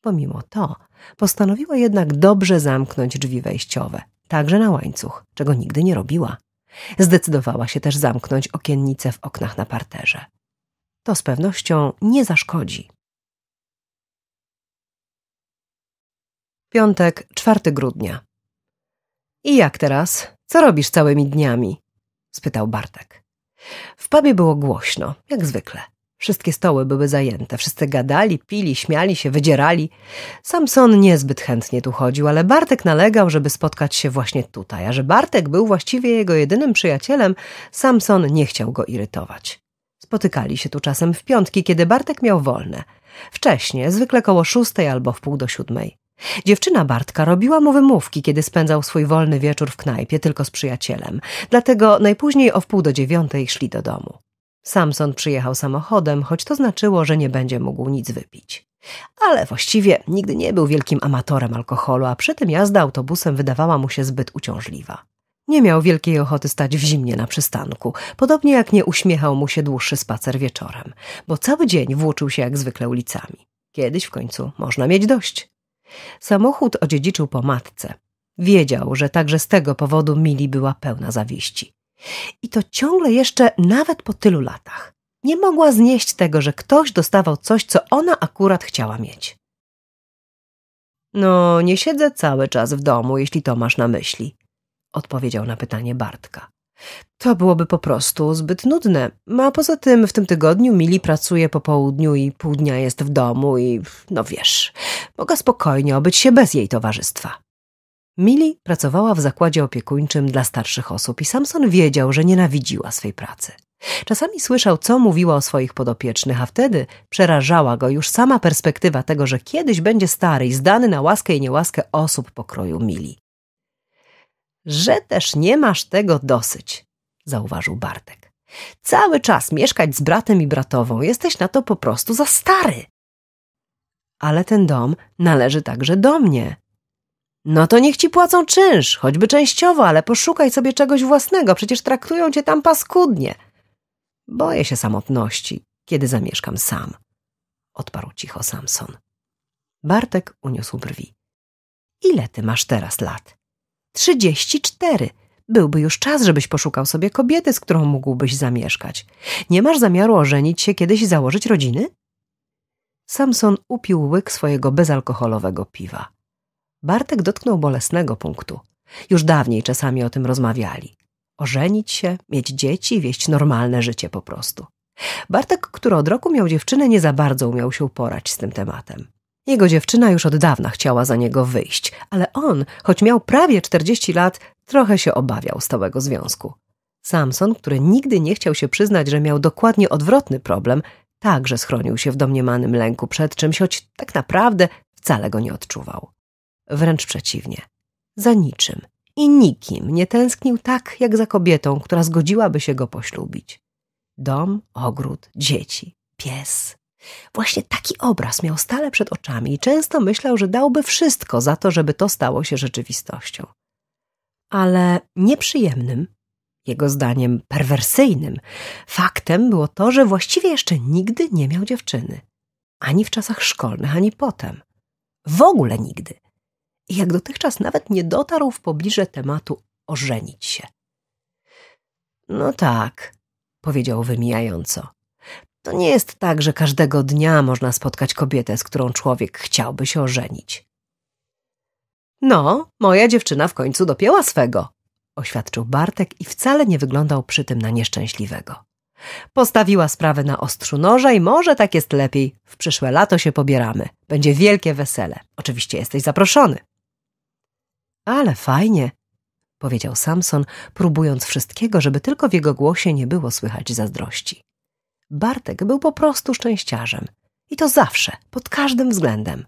Pomimo to postanowiła jednak dobrze zamknąć drzwi wejściowe, także na łańcuch, czego nigdy nie robiła. Zdecydowała się też zamknąć okiennice w oknach na parterze. To z pewnością nie zaszkodzi. Piątek, 4 grudnia. I jak teraz? Co robisz całymi dniami? spytał Bartek. W pubie było głośno, jak zwykle. Wszystkie stoły były zajęte, wszyscy gadali, pili, śmiali się, wydzierali. Samson niezbyt chętnie tu chodził, ale Bartek nalegał, żeby spotkać się właśnie tutaj, a że Bartek był właściwie jego jedynym przyjacielem, Samson nie chciał go irytować. Spotykali się tu czasem w piątki, kiedy Bartek miał wolne. Wcześniej, zwykle koło szóstej albo w pół do siódmej. Dziewczyna Bartka robiła mu wymówki, kiedy spędzał swój wolny wieczór w knajpie tylko z przyjacielem, dlatego najpóźniej o wpół do dziewiątej szli do domu. Samson przyjechał samochodem, choć to znaczyło, że nie będzie mógł nic wypić. Ale właściwie nigdy nie był wielkim amatorem alkoholu, a przy tym jazda autobusem wydawała mu się zbyt uciążliwa. Nie miał wielkiej ochoty stać w zimnie na przystanku, podobnie jak nie uśmiechał mu się dłuższy spacer wieczorem, bo cały dzień włóczył się jak zwykle ulicami. Kiedyś w końcu można mieć dość. Samochód odziedziczył po matce. Wiedział, że także z tego powodu Mili była pełna zawiści. I to ciągle jeszcze nawet po tylu latach. Nie mogła znieść tego, że ktoś dostawał coś, co ona akurat chciała mieć. No, nie siedzę cały czas w domu, jeśli to masz na myśli, odpowiedział na pytanie Bartka. To byłoby po prostu zbyt nudne. No, a poza tym w tym tygodniu Mili pracuje po południu i pół dnia jest w domu i no wiesz, mogę spokojnie obyć się bez jej towarzystwa. Mili pracowała w zakładzie opiekuńczym dla starszych osób i Samson wiedział, że nienawidziła swej pracy. Czasami słyszał, co mówiła o swoich podopiecznych, a wtedy przerażała go już sama perspektywa tego, że kiedyś będzie stary i zdany na łaskę i niełaskę osób pokroju Mili że też nie masz tego dosyć, zauważył Bartek. Cały czas mieszkać z bratem i bratową jesteś na to po prostu za stary. Ale ten dom należy także do mnie. No to niech ci płacą czynsz, choćby częściowo, ale poszukaj sobie czegoś własnego, przecież traktują cię tam paskudnie. Boję się samotności, kiedy zamieszkam sam, odparł cicho Samson. Bartek uniósł brwi. Ile ty masz teraz lat? Trzydzieści cztery. Byłby już czas, żebyś poszukał sobie kobiety, z którą mógłbyś zamieszkać. Nie masz zamiaru ożenić się kiedyś i założyć rodziny? Samson upił łyk swojego bezalkoholowego piwa. Bartek dotknął bolesnego punktu. Już dawniej czasami o tym rozmawiali. Ożenić się, mieć dzieci, wieść normalne życie po prostu. Bartek, który od roku miał dziewczynę, nie za bardzo umiał się uporać z tym tematem. Jego dziewczyna już od dawna chciała za niego wyjść, ale on, choć miał prawie 40 lat, trochę się obawiał stałego związku. Samson, który nigdy nie chciał się przyznać, że miał dokładnie odwrotny problem, także schronił się w domniemanym lęku przed czymś, choć tak naprawdę wcale go nie odczuwał. Wręcz przeciwnie. Za niczym i nikim nie tęsknił tak, jak za kobietą, która zgodziłaby się go poślubić. Dom, ogród, dzieci, pies, Właśnie taki obraz miał stale przed oczami i często myślał, że dałby wszystko za to, żeby to stało się rzeczywistością. Ale nieprzyjemnym, jego zdaniem perwersyjnym, faktem było to, że właściwie jeszcze nigdy nie miał dziewczyny. Ani w czasach szkolnych, ani potem. W ogóle nigdy. I jak dotychczas nawet nie dotarł w pobliże tematu ożenić się. No tak, powiedział wymijająco. To nie jest tak, że każdego dnia można spotkać kobietę, z którą człowiek chciałby się ożenić. No, moja dziewczyna w końcu dopięła swego, oświadczył Bartek i wcale nie wyglądał przy tym na nieszczęśliwego. Postawiła sprawę na ostrzu noża i może tak jest lepiej. W przyszłe lato się pobieramy. Będzie wielkie wesele. Oczywiście jesteś zaproszony. Ale fajnie, powiedział Samson, próbując wszystkiego, żeby tylko w jego głosie nie było słychać zazdrości. Bartek był po prostu szczęściarzem. I to zawsze, pod każdym względem.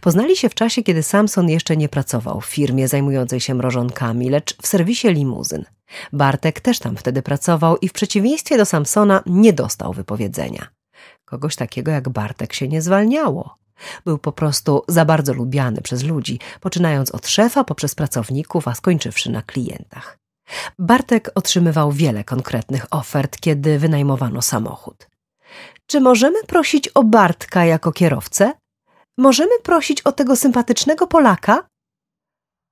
Poznali się w czasie, kiedy Samson jeszcze nie pracował w firmie zajmującej się mrożonkami, lecz w serwisie limuzyn. Bartek też tam wtedy pracował i w przeciwieństwie do Samsona nie dostał wypowiedzenia. Kogoś takiego jak Bartek się nie zwalniało. Był po prostu za bardzo lubiany przez ludzi, poczynając od szefa poprzez pracowników, a skończywszy na klientach. Bartek otrzymywał wiele konkretnych ofert, kiedy wynajmowano samochód. Czy możemy prosić o Bartka jako kierowcę? Możemy prosić o tego sympatycznego Polaka?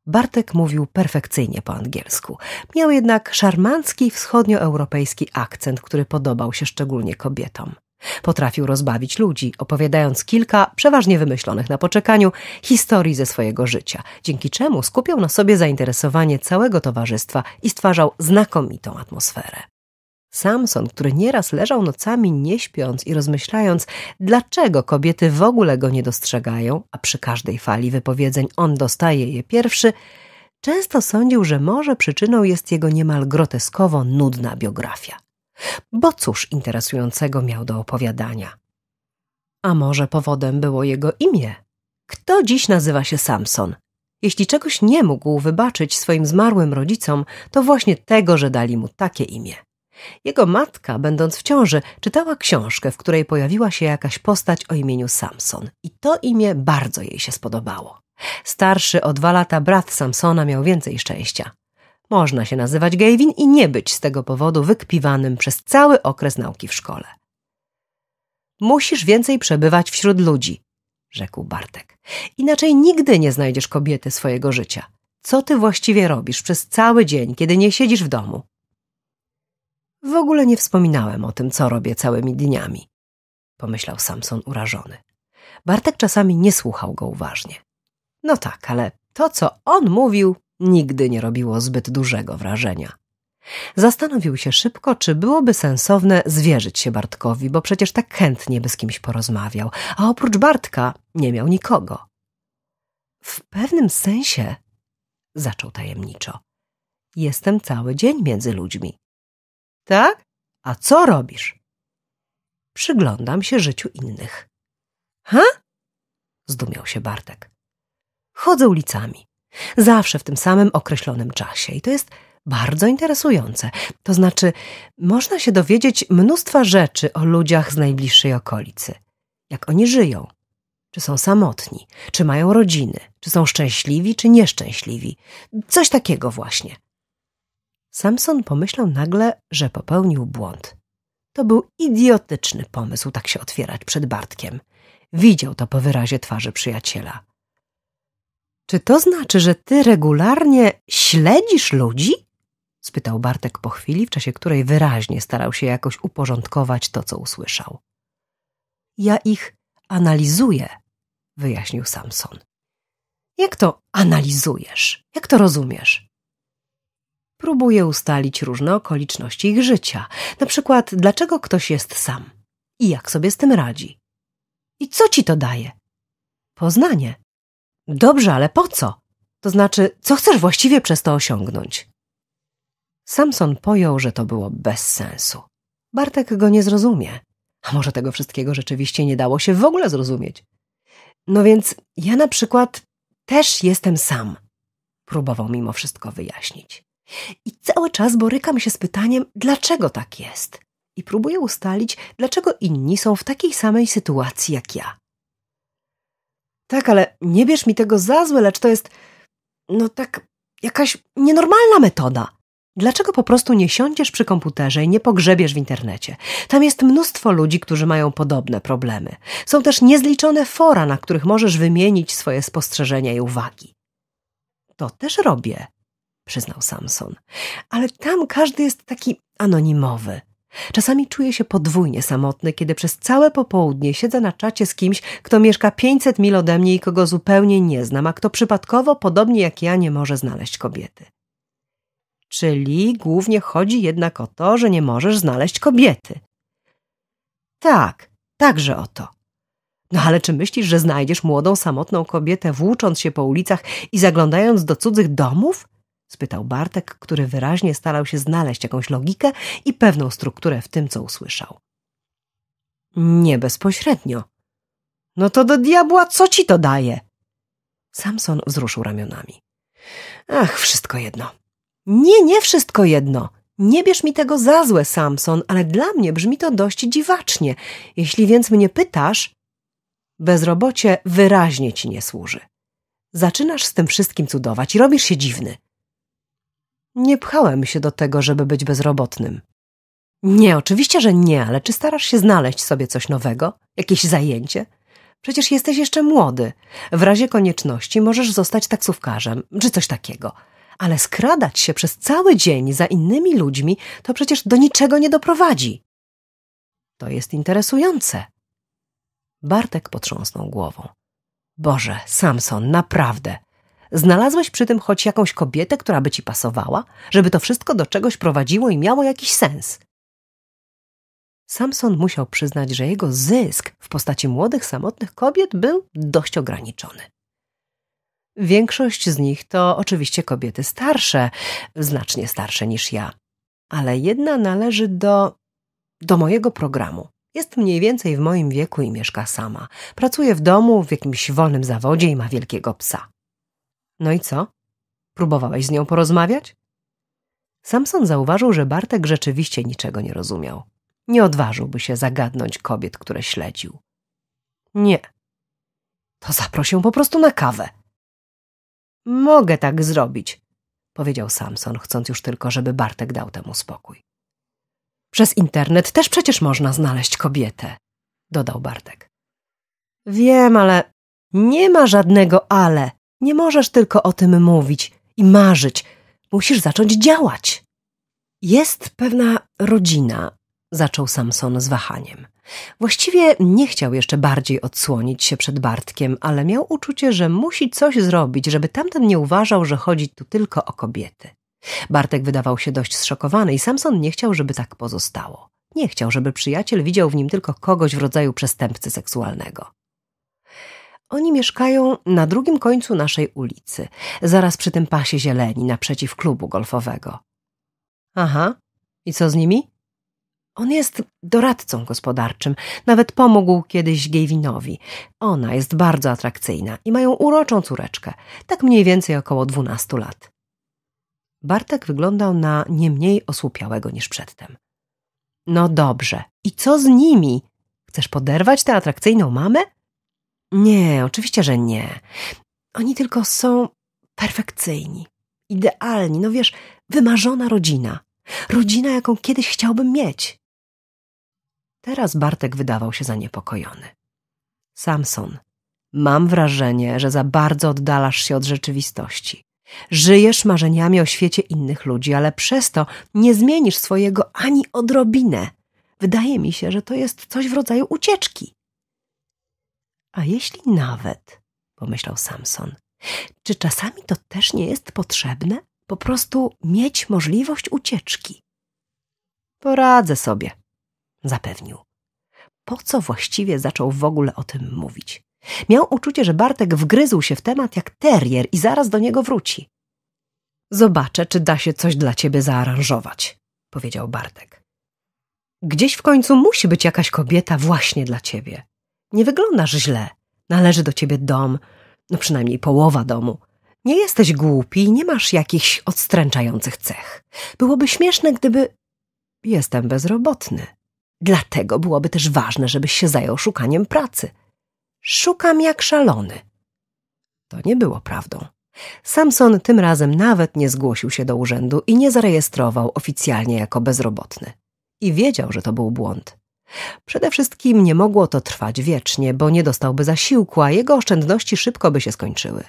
Bartek mówił perfekcyjnie po angielsku. Miał jednak szarmancki wschodnioeuropejski akcent, który podobał się szczególnie kobietom. Potrafił rozbawić ludzi, opowiadając kilka, przeważnie wymyślonych na poczekaniu, historii ze swojego życia, dzięki czemu skupiał na sobie zainteresowanie całego towarzystwa i stwarzał znakomitą atmosferę. Samson, który nieraz leżał nocami nie śpiąc i rozmyślając, dlaczego kobiety w ogóle go nie dostrzegają, a przy każdej fali wypowiedzeń on dostaje je pierwszy, często sądził, że może przyczyną jest jego niemal groteskowo nudna biografia bo cóż interesującego miał do opowiadania. A może powodem było jego imię? Kto dziś nazywa się Samson? Jeśli czegoś nie mógł wybaczyć swoim zmarłym rodzicom, to właśnie tego, że dali mu takie imię. Jego matka, będąc w ciąży, czytała książkę, w której pojawiła się jakaś postać o imieniu Samson i to imię bardzo jej się spodobało. Starszy o dwa lata brat Samsona miał więcej szczęścia. Można się nazywać Gavin i nie być z tego powodu wykpiwanym przez cały okres nauki w szkole. Musisz więcej przebywać wśród ludzi, rzekł Bartek. Inaczej nigdy nie znajdziesz kobiety swojego życia. Co ty właściwie robisz przez cały dzień, kiedy nie siedzisz w domu? W ogóle nie wspominałem o tym, co robię całymi dniami, pomyślał Samson urażony. Bartek czasami nie słuchał go uważnie. No tak, ale to, co on mówił, nigdy nie robiło zbyt dużego wrażenia. Zastanowił się szybko, czy byłoby sensowne zwierzyć się Bartkowi, bo przecież tak chętnie by z kimś porozmawiał, a oprócz Bartka nie miał nikogo. W pewnym sensie, zaczął tajemniczo, jestem cały dzień między ludźmi. Tak? A co robisz? Przyglądam się życiu innych. Ha? Zdumiał się Bartek. Chodzę ulicami. Zawsze w tym samym określonym czasie. I to jest bardzo interesujące. To znaczy, można się dowiedzieć mnóstwa rzeczy o ludziach z najbliższej okolicy. Jak oni żyją, czy są samotni, czy mają rodziny, czy są szczęśliwi, czy nieszczęśliwi. Coś takiego właśnie. Samson pomyślał nagle, że popełnił błąd. To był idiotyczny pomysł tak się otwierać przed Bartkiem. Widział to po wyrazie twarzy przyjaciela. Czy to znaczy, że ty regularnie śledzisz ludzi? spytał Bartek po chwili, w czasie której wyraźnie starał się jakoś uporządkować to, co usłyszał. Ja ich analizuję, wyjaśnił Samson. Jak to analizujesz? Jak to rozumiesz? Próbuję ustalić różne okoliczności ich życia, na przykład dlaczego ktoś jest sam i jak sobie z tym radzi. I co ci to daje? Poznanie. Dobrze, ale po co? To znaczy, co chcesz właściwie przez to osiągnąć? Samson pojął, że to było bez sensu. Bartek go nie zrozumie. A może tego wszystkiego rzeczywiście nie dało się w ogóle zrozumieć? No więc ja na przykład też jestem sam. Próbował mimo wszystko wyjaśnić. I cały czas borykam się z pytaniem, dlaczego tak jest. I próbuję ustalić, dlaczego inni są w takiej samej sytuacji jak ja. Tak, ale nie bierz mi tego za złe, lecz to jest, no tak, jakaś nienormalna metoda. Dlaczego po prostu nie siądziesz przy komputerze i nie pogrzebiesz w internecie? Tam jest mnóstwo ludzi, którzy mają podobne problemy. Są też niezliczone fora, na których możesz wymienić swoje spostrzeżenia i uwagi. To też robię, przyznał Samson. Ale tam każdy jest taki anonimowy. Czasami czuję się podwójnie samotny, kiedy przez całe popołudnie siedzę na czacie z kimś, kto mieszka 500 mil ode mnie i kogo zupełnie nie znam, a kto przypadkowo, podobnie jak ja, nie może znaleźć kobiety. Czyli głównie chodzi jednak o to, że nie możesz znaleźć kobiety. Tak, także o to. No ale czy myślisz, że znajdziesz młodą, samotną kobietę włócząc się po ulicach i zaglądając do cudzych domów? spytał Bartek, który wyraźnie starał się znaleźć jakąś logikę i pewną strukturę w tym, co usłyszał. Nie bezpośrednio. No to do diabła, co ci to daje? Samson wzruszył ramionami. Ach, wszystko jedno. Nie, nie wszystko jedno. Nie bierz mi tego za złe, Samson, ale dla mnie brzmi to dość dziwacznie. Jeśli więc mnie pytasz, bezrobocie wyraźnie ci nie służy. Zaczynasz z tym wszystkim cudować i robisz się dziwny. Nie pchałem się do tego, żeby być bezrobotnym. Nie, oczywiście, że nie, ale czy starasz się znaleźć sobie coś nowego? Jakieś zajęcie? Przecież jesteś jeszcze młody. W razie konieczności możesz zostać taksówkarzem, czy coś takiego. Ale skradać się przez cały dzień za innymi ludźmi to przecież do niczego nie doprowadzi. To jest interesujące. Bartek potrząsnął głową. Boże, Samson, naprawdę. Znalazłeś przy tym choć jakąś kobietę, która by ci pasowała, żeby to wszystko do czegoś prowadziło i miało jakiś sens? Samson musiał przyznać, że jego zysk w postaci młodych, samotnych kobiet był dość ograniczony. Większość z nich to oczywiście kobiety starsze, znacznie starsze niż ja, ale jedna należy do, do mojego programu. Jest mniej więcej w moim wieku i mieszka sama. Pracuje w domu, w jakimś wolnym zawodzie i ma wielkiego psa. No i co? Próbowałeś z nią porozmawiać? Samson zauważył, że Bartek rzeczywiście niczego nie rozumiał. Nie odważyłby się zagadnąć kobiet, które śledził. Nie. To zaprosił po prostu na kawę. Mogę tak zrobić, powiedział Samson, chcąc już tylko, żeby Bartek dał temu spokój. Przez internet też przecież można znaleźć kobietę, dodał Bartek. Wiem, ale nie ma żadnego ale, nie możesz tylko o tym mówić i marzyć. Musisz zacząć działać. Jest pewna rodzina, zaczął Samson z wahaniem. Właściwie nie chciał jeszcze bardziej odsłonić się przed Bartkiem, ale miał uczucie, że musi coś zrobić, żeby tamten nie uważał, że chodzi tu tylko o kobiety. Bartek wydawał się dość zszokowany i Samson nie chciał, żeby tak pozostało. Nie chciał, żeby przyjaciel widział w nim tylko kogoś w rodzaju przestępcy seksualnego. Oni mieszkają na drugim końcu naszej ulicy, zaraz przy tym pasie zieleni naprzeciw klubu golfowego. Aha, i co z nimi? On jest doradcą gospodarczym, nawet pomógł kiedyś Gavinowi. Ona jest bardzo atrakcyjna i mają uroczą córeczkę, tak mniej więcej około dwunastu lat. Bartek wyglądał na nie mniej osłupiałego niż przedtem. No dobrze, i co z nimi? Chcesz poderwać tę atrakcyjną mamę? Nie, oczywiście, że nie. Oni tylko są perfekcyjni, idealni, no wiesz, wymarzona rodzina. Rodzina, jaką kiedyś chciałbym mieć. Teraz Bartek wydawał się zaniepokojony. Samson, mam wrażenie, że za bardzo oddalasz się od rzeczywistości. Żyjesz marzeniami o świecie innych ludzi, ale przez to nie zmienisz swojego ani odrobinę. Wydaje mi się, że to jest coś w rodzaju ucieczki. A jeśli nawet, pomyślał Samson, czy czasami to też nie jest potrzebne? Po prostu mieć możliwość ucieczki. Poradzę sobie, zapewnił. Po co właściwie zaczął w ogóle o tym mówić? Miał uczucie, że Bartek wgryzł się w temat jak terrier i zaraz do niego wróci. Zobaczę, czy da się coś dla ciebie zaaranżować, powiedział Bartek. Gdzieś w końcu musi być jakaś kobieta właśnie dla ciebie. Nie wyglądasz źle. Należy do ciebie dom, no przynajmniej połowa domu. Nie jesteś głupi i nie masz jakichś odstręczających cech. Byłoby śmieszne, gdyby... Jestem bezrobotny. Dlatego byłoby też ważne, żebyś się zajął szukaniem pracy. Szukam jak szalony. To nie było prawdą. Samson tym razem nawet nie zgłosił się do urzędu i nie zarejestrował oficjalnie jako bezrobotny. I wiedział, że to był błąd. Przede wszystkim nie mogło to trwać wiecznie, bo nie dostałby zasiłku, a jego oszczędności szybko by się skończyły.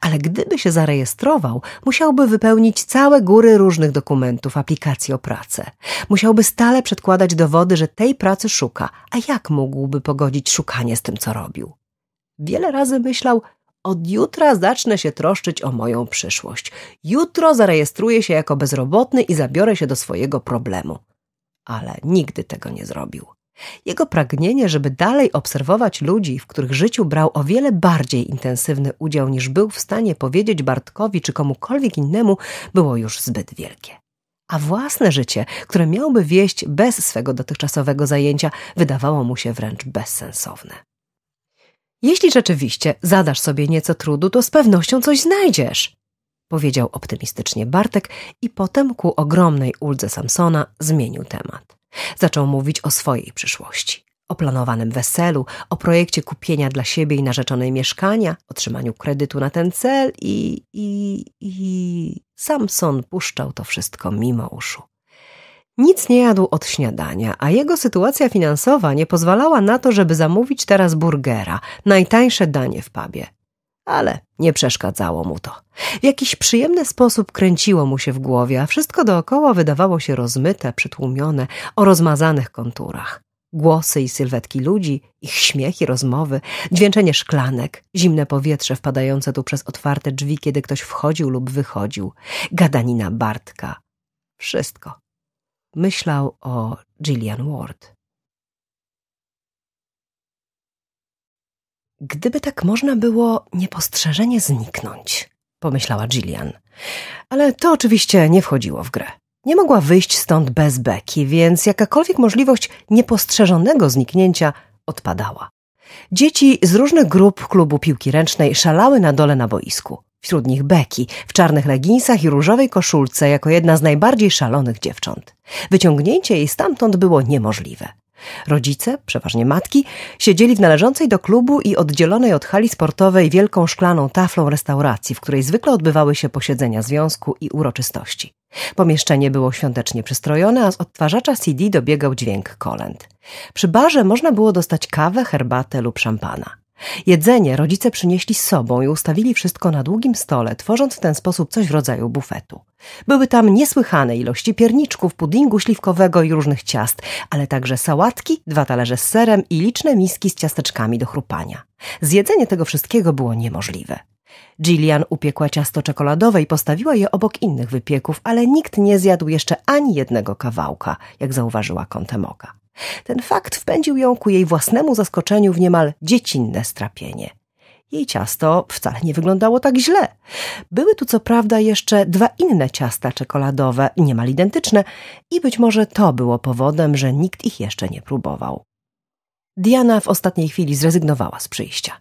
Ale gdyby się zarejestrował, musiałby wypełnić całe góry różnych dokumentów, aplikacji o pracę. Musiałby stale przedkładać dowody, że tej pracy szuka, a jak mógłby pogodzić szukanie z tym, co robił? Wiele razy myślał, od jutra zacznę się troszczyć o moją przyszłość. Jutro zarejestruję się jako bezrobotny i zabiorę się do swojego problemu. Ale nigdy tego nie zrobił. Jego pragnienie, żeby dalej obserwować ludzi, w których życiu brał o wiele bardziej intensywny udział niż był w stanie powiedzieć Bartkowi czy komukolwiek innemu, było już zbyt wielkie. A własne życie, które miałby wieść bez swego dotychczasowego zajęcia, wydawało mu się wręcz bezsensowne. Jeśli rzeczywiście zadasz sobie nieco trudu, to z pewnością coś znajdziesz, powiedział optymistycznie Bartek i potem ku ogromnej uldze Samsona zmienił temat. Zaczął mówić o swojej przyszłości, o planowanym weselu, o projekcie kupienia dla siebie i narzeczonej mieszkania, otrzymaniu kredytu na ten cel i, i, i... Samson puszczał to wszystko mimo uszu. Nic nie jadł od śniadania, a jego sytuacja finansowa nie pozwalała na to, żeby zamówić teraz burgera, najtańsze danie w pubie ale nie przeszkadzało mu to. W jakiś przyjemny sposób kręciło mu się w głowie, a wszystko dookoła wydawało się rozmyte, przytłumione, o rozmazanych konturach. Głosy i sylwetki ludzi, ich śmiech i rozmowy, dźwięczenie szklanek, zimne powietrze wpadające tu przez otwarte drzwi, kiedy ktoś wchodził lub wychodził, gadanina Bartka. Wszystko. Myślał o Gillian Ward. Gdyby tak można było niepostrzeżenie zniknąć, pomyślała Gillian. Ale to oczywiście nie wchodziło w grę. Nie mogła wyjść stąd bez Beki, więc jakakolwiek możliwość niepostrzeżonego zniknięcia odpadała. Dzieci z różnych grup klubu piłki ręcznej szalały na dole na boisku. Wśród nich Becky w czarnych leginsach i różowej koszulce jako jedna z najbardziej szalonych dziewcząt. Wyciągnięcie jej stamtąd było niemożliwe. Rodzice, przeważnie matki, siedzieli w należącej do klubu i oddzielonej od hali sportowej wielką szklaną taflą restauracji, w której zwykle odbywały się posiedzenia związku i uroczystości. Pomieszczenie było świątecznie przystrojone, a z odtwarzacza CD dobiegał dźwięk kolęd. Przy barze można było dostać kawę, herbatę lub szampana. Jedzenie rodzice przynieśli z sobą i ustawili wszystko na długim stole, tworząc w ten sposób coś w rodzaju bufetu. Były tam niesłychane ilości pierniczków, puddingu śliwkowego i różnych ciast, ale także sałatki, dwa talerze z serem i liczne miski z ciasteczkami do chrupania. Zjedzenie tego wszystkiego było niemożliwe. Jillian upiekła ciasto czekoladowe i postawiła je obok innych wypieków, ale nikt nie zjadł jeszcze ani jednego kawałka, jak zauważyła kątem oka. Ten fakt wpędził ją ku jej własnemu zaskoczeniu w niemal dziecinne strapienie. Jej ciasto wcale nie wyglądało tak źle. Były tu co prawda jeszcze dwa inne ciasta czekoladowe, niemal identyczne, i być może to było powodem, że nikt ich jeszcze nie próbował. Diana w ostatniej chwili zrezygnowała z przyjścia.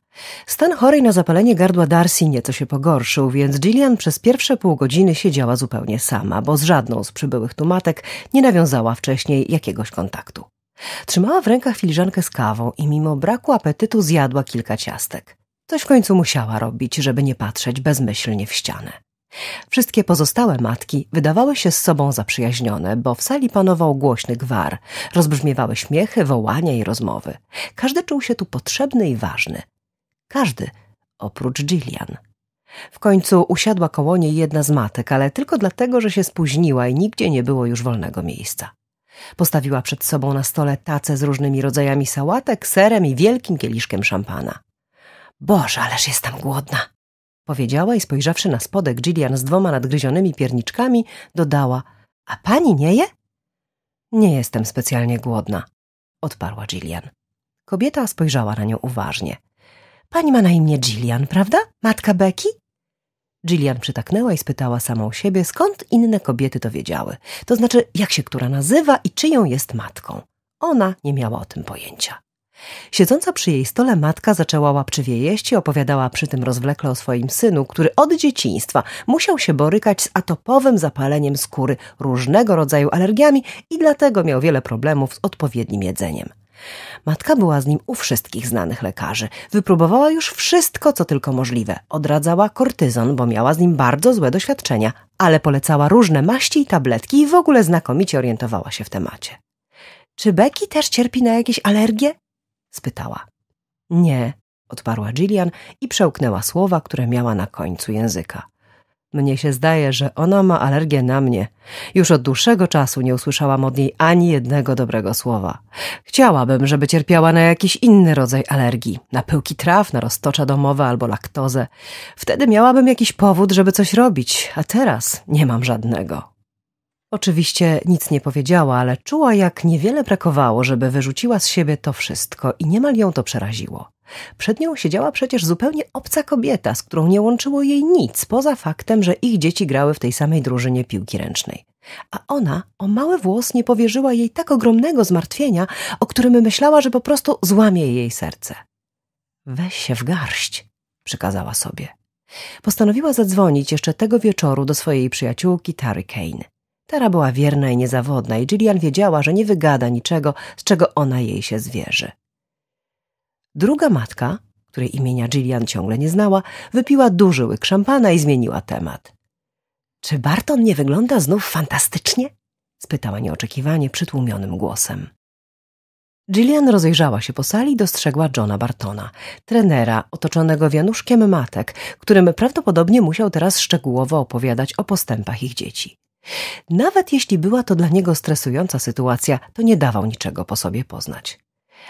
Stan chorej na zapalenie gardła Darcy nieco się pogorszył, więc Gillian przez pierwsze pół godziny siedziała zupełnie sama, bo z żadną z przybyłych tu matek nie nawiązała wcześniej jakiegoś kontaktu. Trzymała w rękach filiżankę z kawą i mimo braku apetytu zjadła kilka ciastek. Coś w końcu musiała robić, żeby nie patrzeć bezmyślnie w ścianę. Wszystkie pozostałe matki wydawały się z sobą zaprzyjaźnione, bo w sali panował głośny gwar. Rozbrzmiewały śmiechy, wołania i rozmowy. Każdy czuł się tu potrzebny i ważny. Każdy, oprócz Jillian. W końcu usiadła koło niej jedna z matek, ale tylko dlatego, że się spóźniła i nigdzie nie było już wolnego miejsca. Postawiła przed sobą na stole tacę z różnymi rodzajami sałatek, serem i wielkim kieliszkiem szampana. Boże, ależ jestem głodna! Powiedziała i spojrzawszy na spodek Gillian z dwoma nadgryzionymi pierniczkami, dodała – a pani nie je? Nie jestem specjalnie głodna – odparła Gillian. Kobieta spojrzała na nią uważnie. Pani ma na imię Gillian, prawda? Matka Becky? Jillian przytaknęła i spytała samą siebie, skąd inne kobiety to wiedziały. To znaczy, jak się która nazywa i czyją jest matką. Ona nie miała o tym pojęcia. Siedząca przy jej stole matka zaczęła łapczywie jeść i opowiadała przy tym rozwlekle o swoim synu, który od dzieciństwa musiał się borykać z atopowym zapaleniem skóry, różnego rodzaju alergiami i dlatego miał wiele problemów z odpowiednim jedzeniem. Matka była z nim u wszystkich znanych lekarzy. Wypróbowała już wszystko, co tylko możliwe. Odradzała kortyzon, bo miała z nim bardzo złe doświadczenia, ale polecała różne maści i tabletki i w ogóle znakomicie orientowała się w temacie. Czy Becky też cierpi na jakieś alergie? spytała. Nie, odparła Gillian i przełknęła słowa, które miała na końcu języka. Mnie się zdaje, że ona ma alergię na mnie. Już od dłuższego czasu nie usłyszałam od niej ani jednego dobrego słowa. Chciałabym, żeby cierpiała na jakiś inny rodzaj alergii, na pyłki traw, na roztocza domowe albo laktozę. Wtedy miałabym jakiś powód, żeby coś robić, a teraz nie mam żadnego. Oczywiście nic nie powiedziała, ale czuła, jak niewiele brakowało, żeby wyrzuciła z siebie to wszystko i niemal ją to przeraziło. Przed nią siedziała przecież zupełnie obca kobieta, z którą nie łączyło jej nic, poza faktem, że ich dzieci grały w tej samej drużynie piłki ręcznej. A ona o mały włos nie powierzyła jej tak ogromnego zmartwienia, o którym myślała, że po prostu złamie jej serce. Weź się w garść, przykazała sobie. Postanowiła zadzwonić jeszcze tego wieczoru do swojej przyjaciółki Tary Kane. Tara była wierna i niezawodna i Jillian wiedziała, że nie wygada niczego, z czego ona jej się zwierzy. Druga matka, której imienia Gillian ciągle nie znała, wypiła duży łyk szampana i zmieniła temat. Czy Barton nie wygląda znów fantastycznie? spytała nieoczekiwanie przytłumionym głosem. Gillian rozejrzała się po sali i dostrzegła Johna Bartona, trenera otoczonego wianuszkiem matek, którym prawdopodobnie musiał teraz szczegółowo opowiadać o postępach ich dzieci. Nawet jeśli była to dla niego stresująca sytuacja, to nie dawał niczego po sobie poznać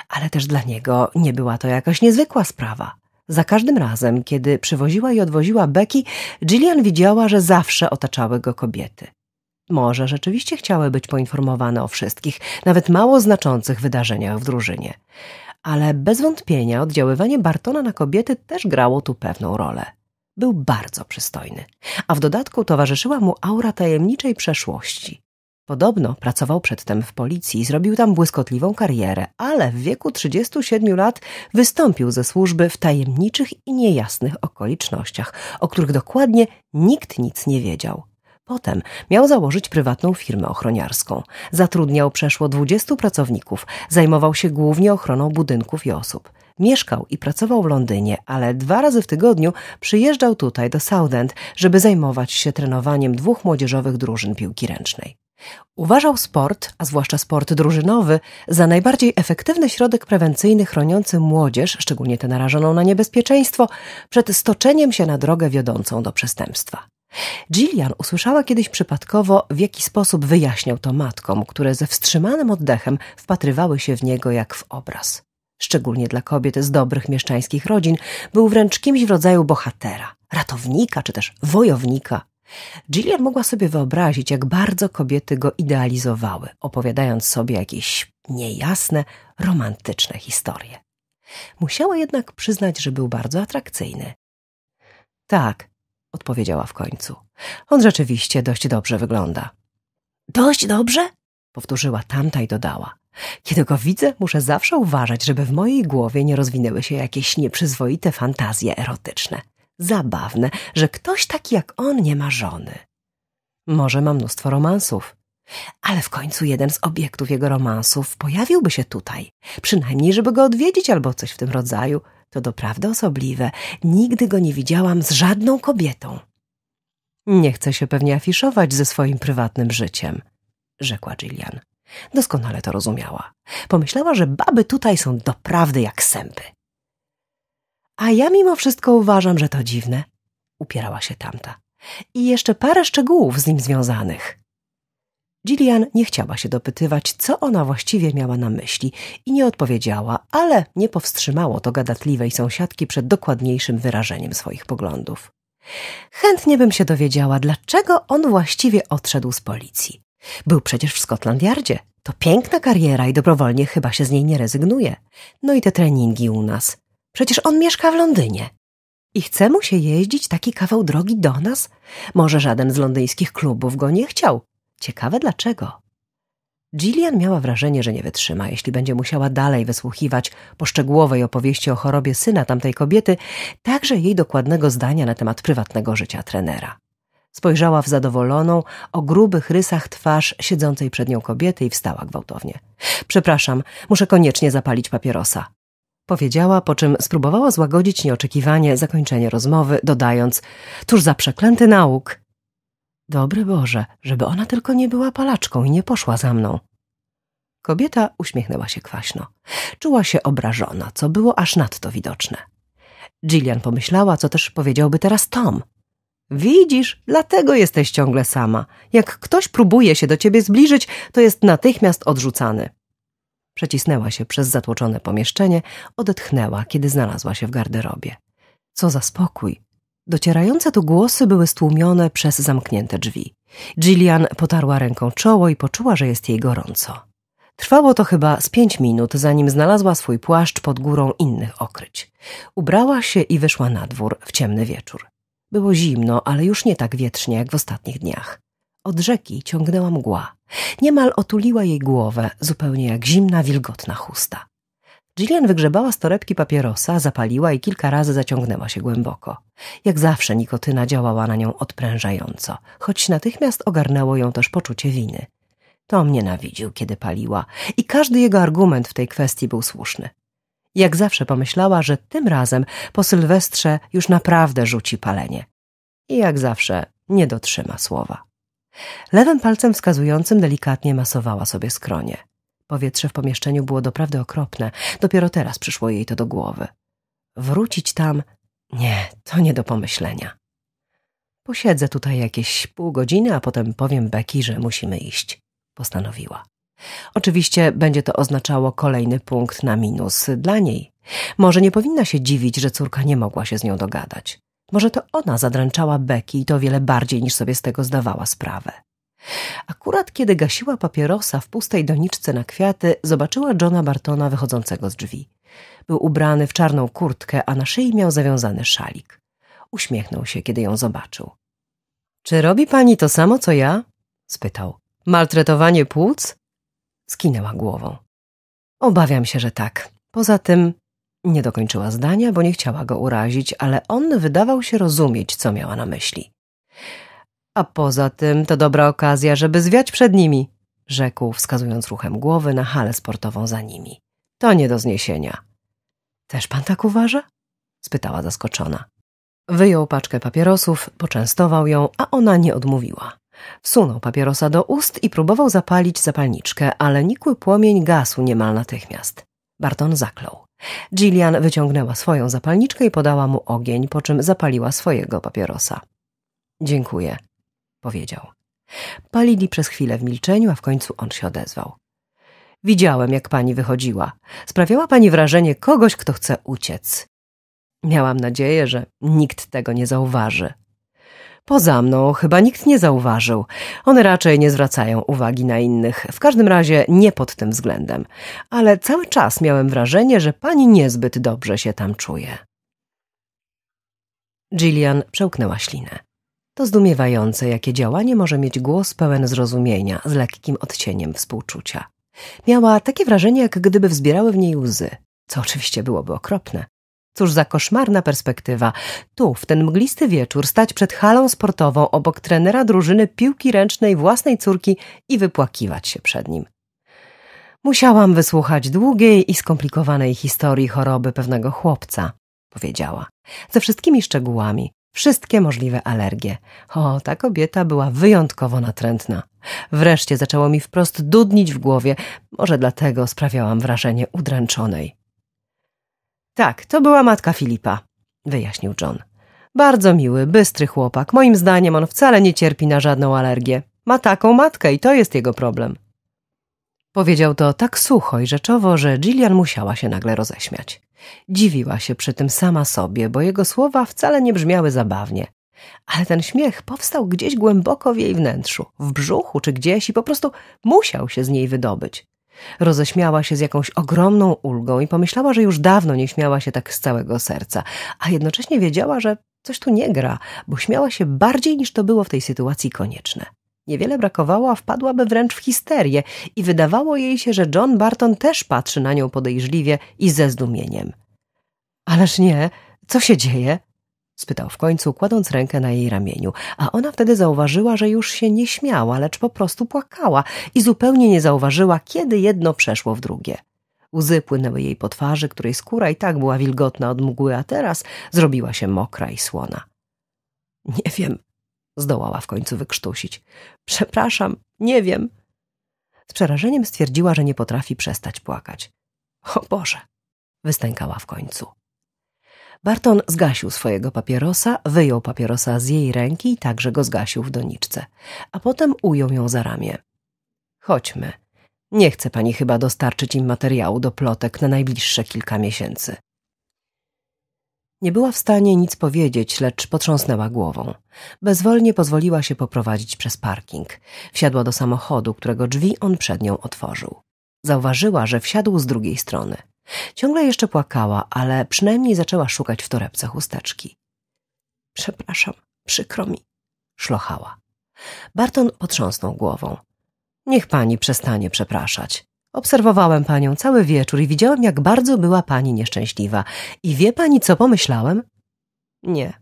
ale też dla niego nie była to jakaś niezwykła sprawa. Za każdym razem, kiedy przywoziła i odwoziła Becky, Jillian widziała, że zawsze otaczały go kobiety. Może rzeczywiście chciały być poinformowane o wszystkich, nawet mało znaczących wydarzeniach w drużynie. Ale bez wątpienia oddziaływanie Bartona na kobiety też grało tu pewną rolę. Był bardzo przystojny, a w dodatku towarzyszyła mu aura tajemniczej przeszłości. Podobno pracował przedtem w policji i zrobił tam błyskotliwą karierę, ale w wieku 37 lat wystąpił ze służby w tajemniczych i niejasnych okolicznościach, o których dokładnie nikt nic nie wiedział. Potem miał założyć prywatną firmę ochroniarską. Zatrudniał przeszło 20 pracowników, zajmował się głównie ochroną budynków i osób. Mieszkał i pracował w Londynie, ale dwa razy w tygodniu przyjeżdżał tutaj do Southend, żeby zajmować się trenowaniem dwóch młodzieżowych drużyn piłki ręcznej. Uważał sport, a zwłaszcza sport drużynowy, za najbardziej efektywny środek prewencyjny chroniący młodzież, szczególnie tę narażoną na niebezpieczeństwo, przed stoczeniem się na drogę wiodącą do przestępstwa. Jillian usłyszała kiedyś przypadkowo, w jaki sposób wyjaśniał to matkom, które ze wstrzymanym oddechem wpatrywały się w niego jak w obraz. Szczególnie dla kobiet z dobrych mieszczańskich rodzin był wręcz kimś w rodzaju bohatera, ratownika czy też wojownika Jillian mogła sobie wyobrazić, jak bardzo kobiety go idealizowały, opowiadając sobie jakieś niejasne, romantyczne historie. Musiała jednak przyznać, że był bardzo atrakcyjny. Tak, odpowiedziała w końcu. On rzeczywiście dość dobrze wygląda. Dość dobrze? powtórzyła tamta i dodała. Kiedy go widzę, muszę zawsze uważać, żeby w mojej głowie nie rozwinęły się jakieś nieprzyzwoite fantazje erotyczne zabawne, że ktoś taki jak on nie ma żony. Może ma mnóstwo romansów. Ale w końcu jeden z obiektów jego romansów pojawiłby się tutaj, przynajmniej żeby go odwiedzić albo coś w tym rodzaju. To doprawdy osobliwe. Nigdy go nie widziałam z żadną kobietą. Nie chce się pewnie afiszować ze swoim prywatnym życiem, rzekła Gillian. Doskonale to rozumiała. Pomyślała, że baby tutaj są doprawdy jak sępy. A ja mimo wszystko uważam, że to dziwne, upierała się tamta. I jeszcze parę szczegółów z nim związanych. Gillian nie chciała się dopytywać, co ona właściwie miała na myśli i nie odpowiedziała, ale nie powstrzymało to gadatliwej sąsiadki przed dokładniejszym wyrażeniem swoich poglądów. Chętnie bym się dowiedziała, dlaczego on właściwie odszedł z policji. Był przecież w Scotland Yardzie. To piękna kariera i dobrowolnie chyba się z niej nie rezygnuje. No i te treningi u nas. Przecież on mieszka w Londynie. I chce mu się jeździć taki kawał drogi do nas? Może żaden z londyńskich klubów go nie chciał. Ciekawe dlaczego. Gillian miała wrażenie, że nie wytrzyma, jeśli będzie musiała dalej wysłuchiwać poszczegółowej opowieści o chorobie syna tamtej kobiety, także jej dokładnego zdania na temat prywatnego życia trenera. Spojrzała w zadowoloną, o grubych rysach twarz siedzącej przed nią kobiety i wstała gwałtownie. Przepraszam, muszę koniecznie zapalić papierosa. Powiedziała, po czym spróbowała złagodzić nieoczekiwanie zakończenie rozmowy, dodając: Tuż za przeklęty nauk. Dobry Boże, żeby ona tylko nie była palaczką i nie poszła za mną. Kobieta uśmiechnęła się kwaśno. Czuła się obrażona, co było aż nadto widoczne. Jillian pomyślała, co też powiedziałby teraz Tom. Widzisz, dlatego jesteś ciągle sama. Jak ktoś próbuje się do ciebie zbliżyć, to jest natychmiast odrzucany. Przecisnęła się przez zatłoczone pomieszczenie, odetchnęła, kiedy znalazła się w garderobie. Co za spokój! Docierające tu głosy były stłumione przez zamknięte drzwi. Gillian potarła ręką czoło i poczuła, że jest jej gorąco. Trwało to chyba z pięć minut, zanim znalazła swój płaszcz pod górą innych okryć. Ubrała się i wyszła na dwór w ciemny wieczór. Było zimno, ale już nie tak wietrznie jak w ostatnich dniach. Od rzeki ciągnęła mgła. Niemal otuliła jej głowę, zupełnie jak zimna, wilgotna chusta. Jillian wygrzebała z torebki papierosa, zapaliła i kilka razy zaciągnęła się głęboko. Jak zawsze nikotyna działała na nią odprężająco, choć natychmiast ogarnęło ją też poczucie winy. Tom nienawidził, kiedy paliła i każdy jego argument w tej kwestii był słuszny. Jak zawsze pomyślała, że tym razem po Sylwestrze już naprawdę rzuci palenie. I jak zawsze nie dotrzyma słowa. Lewym palcem wskazującym delikatnie masowała sobie skronie. Powietrze w pomieszczeniu było doprawdy okropne. Dopiero teraz przyszło jej to do głowy. Wrócić tam? Nie, to nie do pomyślenia. Posiedzę tutaj jakieś pół godziny, a potem powiem Becky, że musimy iść. Postanowiła. Oczywiście będzie to oznaczało kolejny punkt na minus dla niej. Może nie powinna się dziwić, że córka nie mogła się z nią dogadać. Może to ona zadręczała Becky i to wiele bardziej niż sobie z tego zdawała sprawę. Akurat kiedy gasiła papierosa w pustej doniczce na kwiaty, zobaczyła Johna Bartona wychodzącego z drzwi. Był ubrany w czarną kurtkę, a na szyi miał zawiązany szalik. Uśmiechnął się, kiedy ją zobaczył. Czy robi pani to samo, co ja? spytał. Maltretowanie płuc? Skinęła głową. Obawiam się, że tak. Poza tym nie dokończyła zdania, bo nie chciała go urazić, ale on wydawał się rozumieć, co miała na myśli. A poza tym to dobra okazja, żeby zwiać przed nimi, rzekł, wskazując ruchem głowy na halę sportową za nimi. To nie do zniesienia. Też pan tak uważa? spytała zaskoczona. Wyjął paczkę papierosów, poczęstował ją, a ona nie odmówiła. Wsunął papierosa do ust i próbował zapalić zapalniczkę, ale nikły płomień gasł niemal natychmiast. Barton zaklął. Gillian wyciągnęła swoją zapalniczkę i podała mu ogień, po czym zapaliła swojego papierosa. Dziękuję, powiedział. Palili przez chwilę w milczeniu, a w końcu on się odezwał. Widziałem, jak pani wychodziła. Sprawiała pani wrażenie kogoś, kto chce uciec. Miałam nadzieję, że nikt tego nie zauważy. Poza mną chyba nikt nie zauważył. One raczej nie zwracają uwagi na innych, w każdym razie nie pod tym względem. Ale cały czas miałem wrażenie, że pani niezbyt dobrze się tam czuje. Gillian przełknęła ślinę. To zdumiewające, jakie działanie może mieć głos pełen zrozumienia, z lekkim odcieniem współczucia. Miała takie wrażenie, jak gdyby wzbierały w niej łzy, co oczywiście byłoby okropne, Cóż za koszmarna perspektywa. Tu, w ten mglisty wieczór, stać przed halą sportową obok trenera drużyny piłki ręcznej własnej córki i wypłakiwać się przed nim. Musiałam wysłuchać długiej i skomplikowanej historii choroby pewnego chłopca, powiedziała, ze wszystkimi szczegółami, wszystkie możliwe alergie. O, ta kobieta była wyjątkowo natrętna. Wreszcie zaczęło mi wprost dudnić w głowie, może dlatego sprawiałam wrażenie udręczonej. Tak, to była matka Filipa, wyjaśnił John. Bardzo miły, bystry chłopak. Moim zdaniem on wcale nie cierpi na żadną alergię. Ma taką matkę i to jest jego problem. Powiedział to tak sucho i rzeczowo, że Gillian musiała się nagle roześmiać. Dziwiła się przy tym sama sobie, bo jego słowa wcale nie brzmiały zabawnie. Ale ten śmiech powstał gdzieś głęboko w jej wnętrzu, w brzuchu czy gdzieś i po prostu musiał się z niej wydobyć. Roześmiała się z jakąś ogromną ulgą i pomyślała, że już dawno nie śmiała się tak z całego serca, a jednocześnie wiedziała, że coś tu nie gra, bo śmiała się bardziej niż to było w tej sytuacji konieczne. Niewiele brakowało, a wpadłaby wręcz w histerię i wydawało jej się, że John Barton też patrzy na nią podejrzliwie i ze zdumieniem. Ależ nie, co się dzieje? spytał w końcu, kładąc rękę na jej ramieniu, a ona wtedy zauważyła, że już się nie śmiała, lecz po prostu płakała i zupełnie nie zauważyła, kiedy jedno przeszło w drugie. Łzy płynęły jej po twarzy, której skóra i tak była wilgotna od mgły, a teraz zrobiła się mokra i słona. *laughs* Nie wiem, zdołała w końcu wykrztusić. Przepraszam, nie wiem. Z przerażeniem stwierdziła, że nie potrafi przestać płakać. O Boże, wystękała w końcu. Barton zgasił swojego papierosa, wyjął papierosa z jej ręki i także go zgasił w doniczce, a potem ujął ją za ramię. Chodźmy. Nie chce pani chyba dostarczyć im materiału do plotek na najbliższe kilka miesięcy. Nie była w stanie nic powiedzieć, lecz potrząsnęła głową. Bezwolnie pozwoliła się poprowadzić przez parking. Wsiadła do samochodu, którego drzwi on przed nią otworzył. Zauważyła, że wsiadł z drugiej strony. Ciągle jeszcze płakała, ale przynajmniej zaczęła szukać w torebce chusteczki. Przepraszam, przykro mi, szlochała. Barton potrząsnął głową. Niech pani przestanie przepraszać. Obserwowałem panią cały wieczór i widziałem, jak bardzo była pani nieszczęśliwa. I wie pani, co pomyślałem? Nie.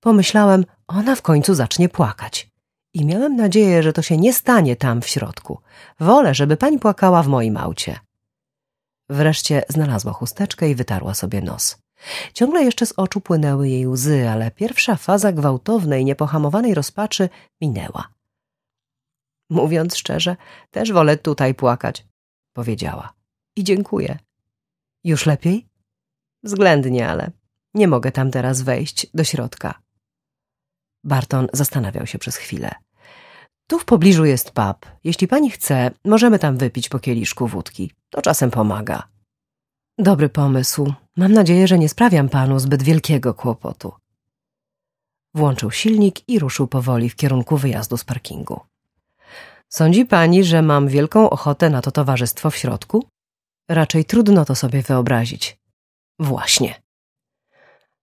Pomyślałem, ona w końcu zacznie płakać. I miałem nadzieję, że to się nie stanie tam w środku. Wolę, żeby pani płakała w moim aucie. Wreszcie znalazła chusteczkę i wytarła sobie nos. Ciągle jeszcze z oczu płynęły jej łzy, ale pierwsza faza gwałtownej, niepohamowanej rozpaczy minęła. Mówiąc szczerze, też wolę tutaj płakać, powiedziała. I dziękuję. Już lepiej? Względnie, ale nie mogę tam teraz wejść do środka. Barton zastanawiał się przez chwilę. Tu w pobliżu jest pub. Jeśli pani chce, możemy tam wypić po kieliszku wódki. To czasem pomaga. Dobry pomysł. Mam nadzieję, że nie sprawiam panu zbyt wielkiego kłopotu. Włączył silnik i ruszył powoli w kierunku wyjazdu z parkingu. Sądzi pani, że mam wielką ochotę na to towarzystwo w środku? Raczej trudno to sobie wyobrazić. Właśnie.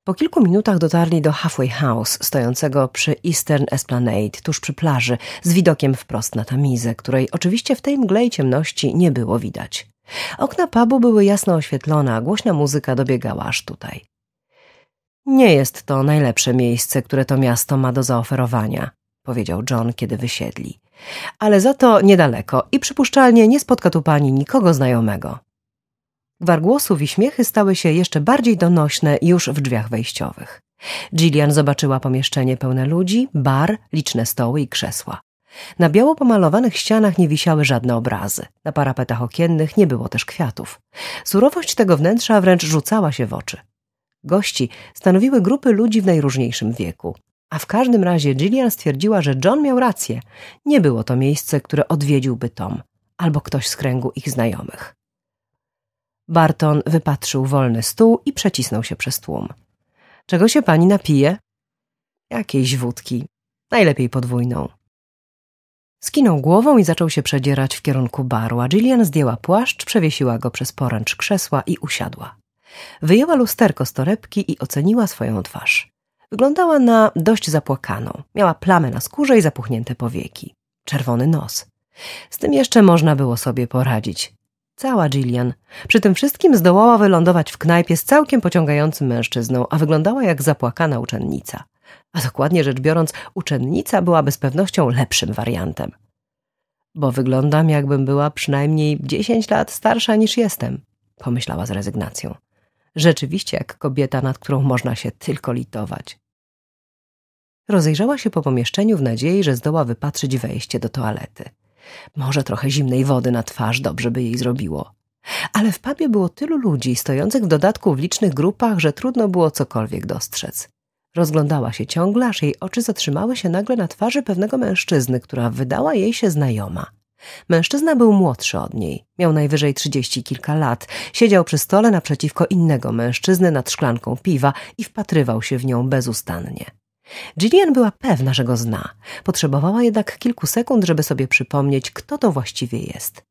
Po kilku minutach dotarli do Halfway House, stojącego przy Eastern Esplanade, tuż przy plaży, z widokiem wprost na Tamizę, której oczywiście w tej mgle i ciemności nie było widać. Okna pubu były jasno oświetlone, a głośna muzyka dobiegała aż tutaj. Nie jest to najlepsze miejsce, które to miasto ma do zaoferowania, powiedział John, kiedy wysiedli. Ale za to niedaleko i przypuszczalnie nie spotka tu pani nikogo znajomego. Gwar i śmiechy stały się jeszcze bardziej donośne już w drzwiach wejściowych. Gillian zobaczyła pomieszczenie pełne ludzi, bar, liczne stoły i krzesła. Na biało pomalowanych ścianach nie wisiały żadne obrazy. Na parapetach okiennych nie było też kwiatów. Surowość tego wnętrza wręcz rzucała się w oczy. Gości stanowiły grupy ludzi w najróżniejszym wieku. A w każdym razie Gillian stwierdziła, że John miał rację. Nie było to miejsce, które odwiedziłby Tom albo ktoś z kręgu ich znajomych. Barton wypatrzył wolny stół i przecisnął się przez tłum. Czego się pani napije? Jakiejś wódki. Najlepiej podwójną. Skinął głową i zaczął się przedzierać w kierunku baru, a Gillian zdjęła płaszcz, przewiesiła go przez poręcz krzesła i usiadła. Wyjęła lusterko z torebki i oceniła swoją twarz. Wyglądała na dość zapłakaną. Miała plamę na skórze i zapuchnięte powieki. Czerwony nos. Z tym jeszcze można było sobie poradzić. Cała Jillian. Przy tym wszystkim zdołała wylądować w knajpie z całkiem pociągającym mężczyzną, a wyglądała jak zapłakana uczennica. A dokładnie rzecz biorąc, uczennica byłaby z pewnością lepszym wariantem. Bo wyglądam, jakbym była przynajmniej 10 lat starsza niż jestem, pomyślała z rezygnacją. Rzeczywiście jak kobieta, nad którą można się tylko litować. Rozejrzała się po pomieszczeniu w nadziei, że zdoła wypatrzyć wejście do toalety. Może trochę zimnej wody na twarz dobrze by jej zrobiło. Ale w pubie było tylu ludzi, stojących w dodatku w licznych grupach, że trudno było cokolwiek dostrzec. Rozglądała się ciągle, aż jej oczy zatrzymały się nagle na twarzy pewnego mężczyzny, która wydała jej się znajoma. Mężczyzna był młodszy od niej, miał najwyżej trzydzieści kilka lat, siedział przy stole naprzeciwko innego mężczyzny nad szklanką piwa i wpatrywał się w nią bezustannie. Gillian była pewna, że go zna. Potrzebowała jednak kilku sekund, żeby sobie przypomnieć, kto to właściwie jest.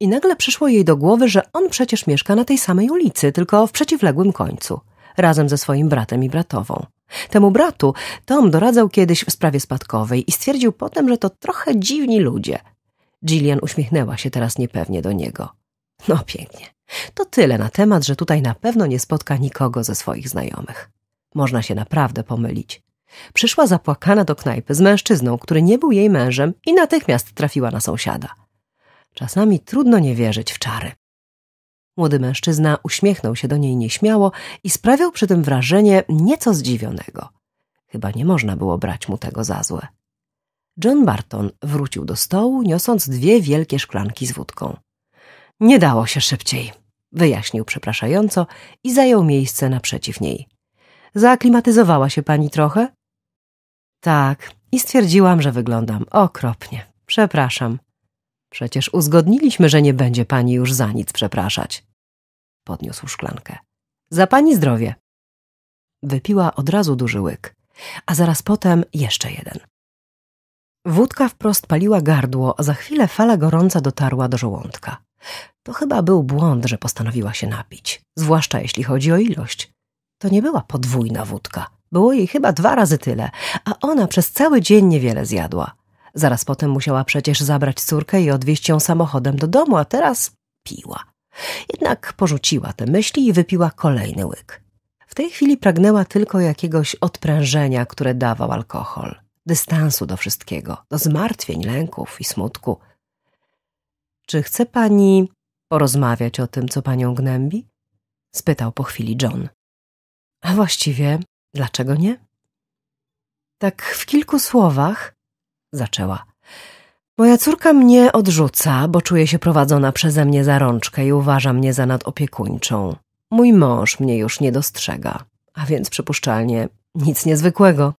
I nagle przyszło jej do głowy, że on przecież mieszka na tej samej ulicy, tylko w przeciwległym końcu, razem ze swoim bratem i bratową. Temu bratu Tom doradzał kiedyś w sprawie spadkowej i stwierdził potem, że to trochę dziwni ludzie. Gillian uśmiechnęła się teraz niepewnie do niego. No pięknie. To tyle na temat, że tutaj na pewno nie spotka nikogo ze swoich znajomych. Można się naprawdę pomylić. Przyszła zapłakana do knajpy z mężczyzną, który nie był jej mężem i natychmiast trafiła na sąsiada. Czasami trudno nie wierzyć w czary. Młody mężczyzna uśmiechnął się do niej nieśmiało i sprawiał przy tym wrażenie nieco zdziwionego. Chyba nie można było brać mu tego za złe. John Barton wrócił do stołu, niosąc dwie wielkie szklanki z wódką. Nie dało się szybciej, wyjaśnił przepraszająco i zajął miejsce naprzeciw niej. Zaaklimatyzowała się pani trochę? Tak, i stwierdziłam, że wyglądam okropnie. Przepraszam. Przecież uzgodniliśmy, że nie będzie pani już za nic przepraszać. Podniósł szklankę. Za pani zdrowie. Wypiła od razu duży łyk, a zaraz potem jeszcze jeden. Wódka wprost paliła gardło, a za chwilę fala gorąca dotarła do żołądka. To chyba był błąd, że postanowiła się napić, zwłaszcza jeśli chodzi o ilość. To nie była podwójna wódka. Było jej chyba dwa razy tyle, a ona przez cały dzień niewiele zjadła. Zaraz potem musiała przecież zabrać córkę i odwieźć ją samochodem do domu, a teraz piła. Jednak porzuciła te myśli i wypiła kolejny łyk. W tej chwili pragnęła tylko jakiegoś odprężenia, które dawał alkohol, dystansu do wszystkiego, do zmartwień, lęków i smutku. Czy chce pani porozmawiać o tym, co panią gnębi? spytał po chwili John. A właściwie Dlaczego nie? Tak w kilku słowach zaczęła. Moja córka mnie odrzuca, bo czuje się prowadzona przeze mnie za rączkę i uważa mnie za nadopiekuńczą. Mój mąż mnie już nie dostrzega, a więc przypuszczalnie nic niezwykłego.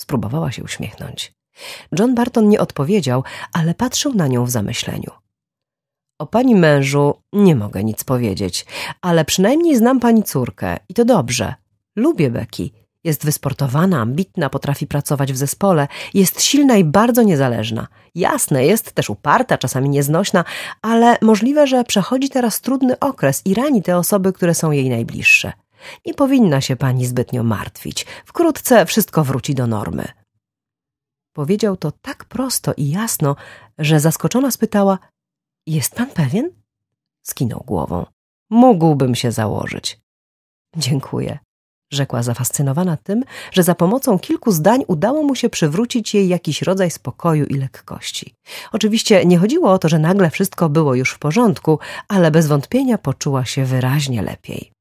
Spróbowała się uśmiechnąć. John Barton nie odpowiedział, ale patrzył na nią w zamyśleniu. O pani mężu nie mogę nic powiedzieć, ale przynajmniej znam pani córkę i to dobrze. Lubię Becky. Jest wysportowana, ambitna, potrafi pracować w zespole, jest silna i bardzo niezależna. Jasne, jest też uparta, czasami nieznośna, ale możliwe, że przechodzi teraz trudny okres i rani te osoby, które są jej najbliższe. Nie powinna się pani zbytnio martwić. Wkrótce wszystko wróci do normy. Powiedział to tak prosto i jasno, że zaskoczona spytała: Jest pan pewien? Skinął głową. Mógłbym się założyć. Dziękuję rzekła zafascynowana tym, że za pomocą kilku zdań udało mu się przywrócić jej jakiś rodzaj spokoju i lekkości. Oczywiście nie chodziło o to, że nagle wszystko było już w porządku, ale bez wątpienia poczuła się wyraźnie lepiej.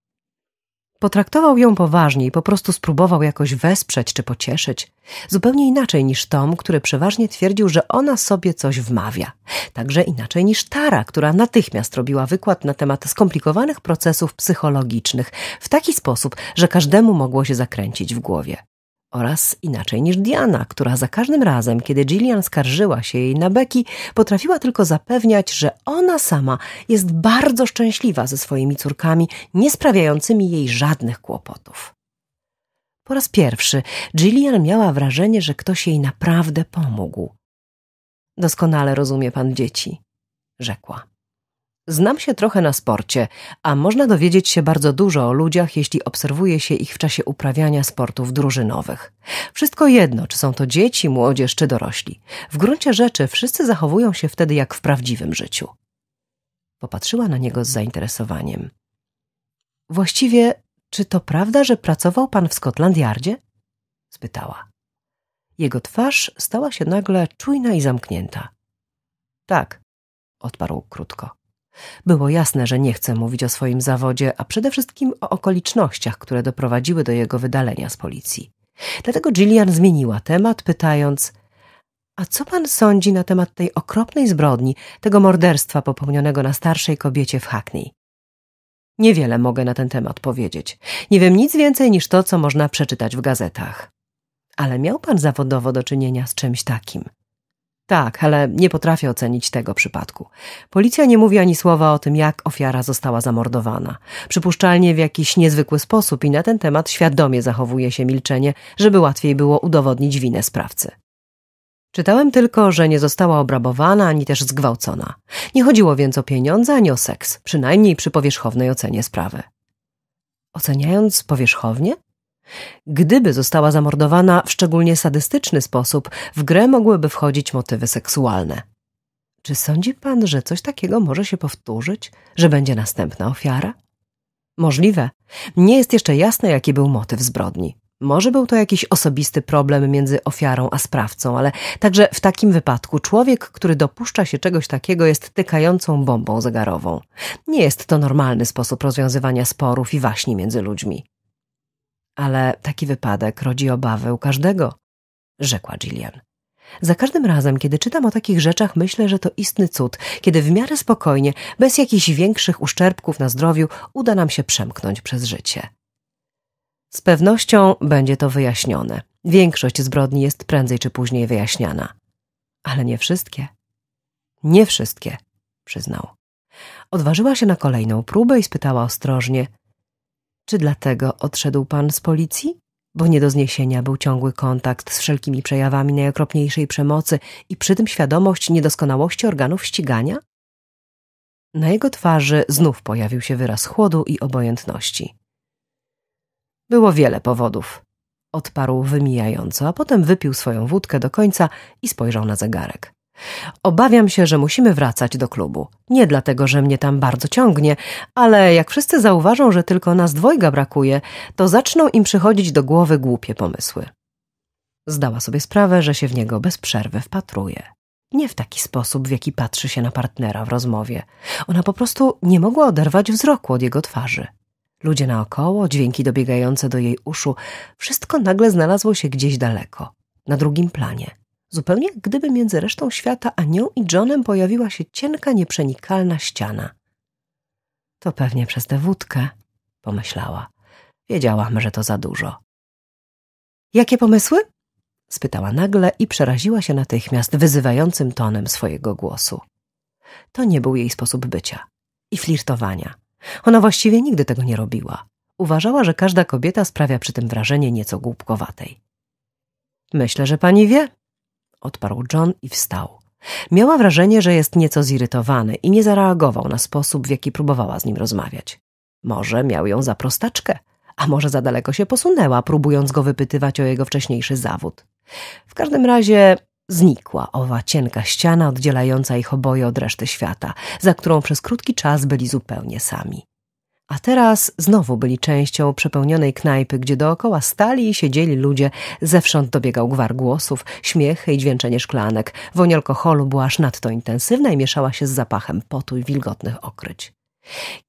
Potraktował ją poważnie i po prostu spróbował jakoś wesprzeć czy pocieszyć. Zupełnie inaczej niż Tom, który przeważnie twierdził, że ona sobie coś wmawia. Także inaczej niż Tara, która natychmiast robiła wykład na temat skomplikowanych procesów psychologicznych w taki sposób, że każdemu mogło się zakręcić w głowie oraz inaczej niż Diana, która za każdym razem, kiedy Gillian skarżyła się jej na beki, potrafiła tylko zapewniać, że ona sama jest bardzo szczęśliwa ze swoimi córkami, nie sprawiającymi jej żadnych kłopotów. Po raz pierwszy Gillian miała wrażenie, że ktoś jej naprawdę pomógł. Doskonale rozumie pan dzieci, rzekła. Znam się trochę na sporcie, a można dowiedzieć się bardzo dużo o ludziach, jeśli obserwuje się ich w czasie uprawiania sportów drużynowych. Wszystko jedno, czy są to dzieci, młodzież czy dorośli. W gruncie rzeczy wszyscy zachowują się wtedy jak w prawdziwym życiu. Popatrzyła na niego z zainteresowaniem. Właściwie, czy to prawda, że pracował pan w Scotland Yardzie? spytała. Jego twarz stała się nagle czujna i zamknięta. Tak, odparł krótko. Było jasne, że nie chce mówić o swoim zawodzie, a przede wszystkim o okolicznościach, które doprowadziły do jego wydalenia z policji. Dlatego Gillian zmieniła temat, pytając: A co pan sądzi na temat tej okropnej zbrodni, tego morderstwa popełnionego na starszej kobiecie w Hackney? Niewiele mogę na ten temat powiedzieć. Nie wiem nic więcej niż to, co można przeczytać w gazetach. Ale miał pan zawodowo do czynienia z czymś takim. Tak, ale nie potrafię ocenić tego przypadku. Policja nie mówi ani słowa o tym, jak ofiara została zamordowana. Przypuszczalnie w jakiś niezwykły sposób i na ten temat świadomie zachowuje się milczenie, żeby łatwiej było udowodnić winę sprawcy. Czytałem tylko, że nie została obrabowana ani też zgwałcona. Nie chodziło więc o pieniądze ani o seks, przynajmniej przy powierzchownej ocenie sprawy. Oceniając powierzchownie? Gdyby została zamordowana w szczególnie sadystyczny sposób, w grę mogłyby wchodzić motywy seksualne. Czy sądzi pan, że coś takiego może się powtórzyć, że będzie następna ofiara? Możliwe. Nie jest jeszcze jasne, jaki był motyw zbrodni. Może był to jakiś osobisty problem między ofiarą a sprawcą, ale także w takim wypadku człowiek, który dopuszcza się czegoś takiego, jest tykającą bombą zegarową. Nie jest to normalny sposób rozwiązywania sporów i waśni między ludźmi. Ale taki wypadek rodzi obawy u każdego, rzekła Gillian. Za każdym razem, kiedy czytam o takich rzeczach, myślę, że to istny cud, kiedy w miarę spokojnie, bez jakichś większych uszczerbków na zdrowiu, uda nam się przemknąć przez życie. Z pewnością będzie to wyjaśnione. Większość zbrodni jest prędzej czy później wyjaśniana. Ale nie wszystkie. Nie wszystkie, przyznał. Odważyła się na kolejną próbę i spytała ostrożnie: czy dlatego odszedł pan z policji? Bo nie do zniesienia był ciągły kontakt z wszelkimi przejawami najokropniejszej przemocy i przy tym świadomość niedoskonałości organów ścigania? Na jego twarzy znów pojawił się wyraz chłodu i obojętności. Było wiele powodów, odparł wymijająco, a potem wypił swoją wódkę do końca i spojrzał na zegarek. Obawiam się, że musimy wracać do klubu. Nie dlatego, że mnie tam bardzo ciągnie, ale jak wszyscy zauważą, że tylko nas dwojga brakuje, to zaczną im przychodzić do głowy głupie pomysły. Zdała sobie sprawę, że się w niego bez przerwy wpatruje. Nie w taki sposób, w jaki patrzy się na partnera w rozmowie. Ona po prostu nie mogła oderwać wzroku od jego twarzy. Ludzie naokoło, dźwięki dobiegające do jej uszu, wszystko nagle znalazło się gdzieś daleko, na drugim planie. Zupełnie jak gdyby między resztą świata a nią i Johnem pojawiła się cienka, nieprzenikalna ściana. To pewnie przez tę wódkę, pomyślała. Wiedziałam, że to za dużo. Jakie pomysły? spytała nagle i przeraziła się natychmiast wyzywającym tonem swojego głosu. To nie był jej sposób bycia i flirtowania. Ona właściwie nigdy tego nie robiła. Uważała, że każda kobieta sprawia przy tym wrażenie nieco głupkowatej. Myślę, że pani wie, odparł John i wstał. Miała wrażenie, że jest nieco zirytowany i nie zareagował na sposób, w jaki próbowała z nim rozmawiać. Może miał ją za prostaczkę, a może za daleko się posunęła, próbując go wypytywać o jego wcześniejszy zawód. W każdym razie znikła owa cienka ściana oddzielająca ich oboje od reszty świata, za którą przez krótki czas byli zupełnie sami. A teraz znowu byli częścią przepełnionej knajpy, gdzie dookoła stali i siedzieli ludzie. Zewsząd dobiegał gwar głosów, śmiechy i dźwięczenie szklanek. Woń alkoholu była aż nadto intensywna i mieszała się z zapachem potu i wilgotnych okryć.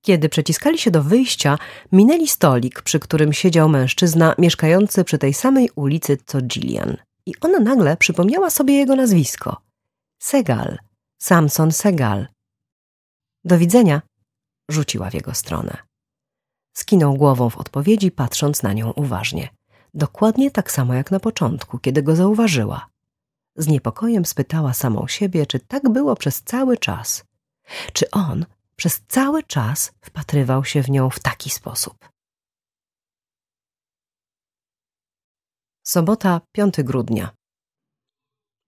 Kiedy przeciskali się do wyjścia, minęli stolik, przy którym siedział mężczyzna mieszkający przy tej samej ulicy co Gillian. I ona nagle przypomniała sobie jego nazwisko. Segal. Samson Segal. Do widzenia, rzuciła w jego stronę. Skinął głową w odpowiedzi, patrząc na nią uważnie. Dokładnie tak samo jak na początku, kiedy go zauważyła. Z niepokojem spytała samą siebie, czy tak było przez cały czas. Czy on przez cały czas wpatrywał się w nią w taki sposób. Sobota, 5 grudnia.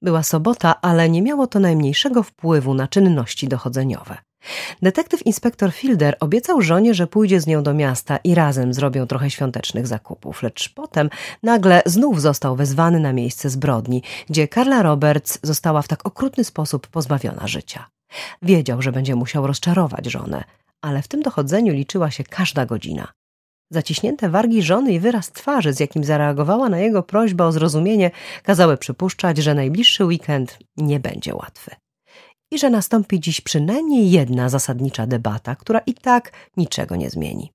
Była sobota, ale nie miało to najmniejszego wpływu na czynności dochodzeniowe. Detektyw inspektor Fielder obiecał żonie, że pójdzie z nią do miasta i razem zrobią trochę świątecznych zakupów, lecz potem nagle znów został wezwany na miejsce zbrodni, gdzie Carla Roberts została w tak okrutny sposób pozbawiona życia. Wiedział, że będzie musiał rozczarować żonę, ale w tym dochodzeniu liczyła się każda godzina. Zaciśnięte wargi żony i wyraz twarzy, z jakim zareagowała na jego prośbę o zrozumienie, kazały przypuszczać, że najbliższy weekend nie będzie łatwy i że nastąpi dziś przynajmniej jedna zasadnicza debata, która i tak niczego nie zmieni.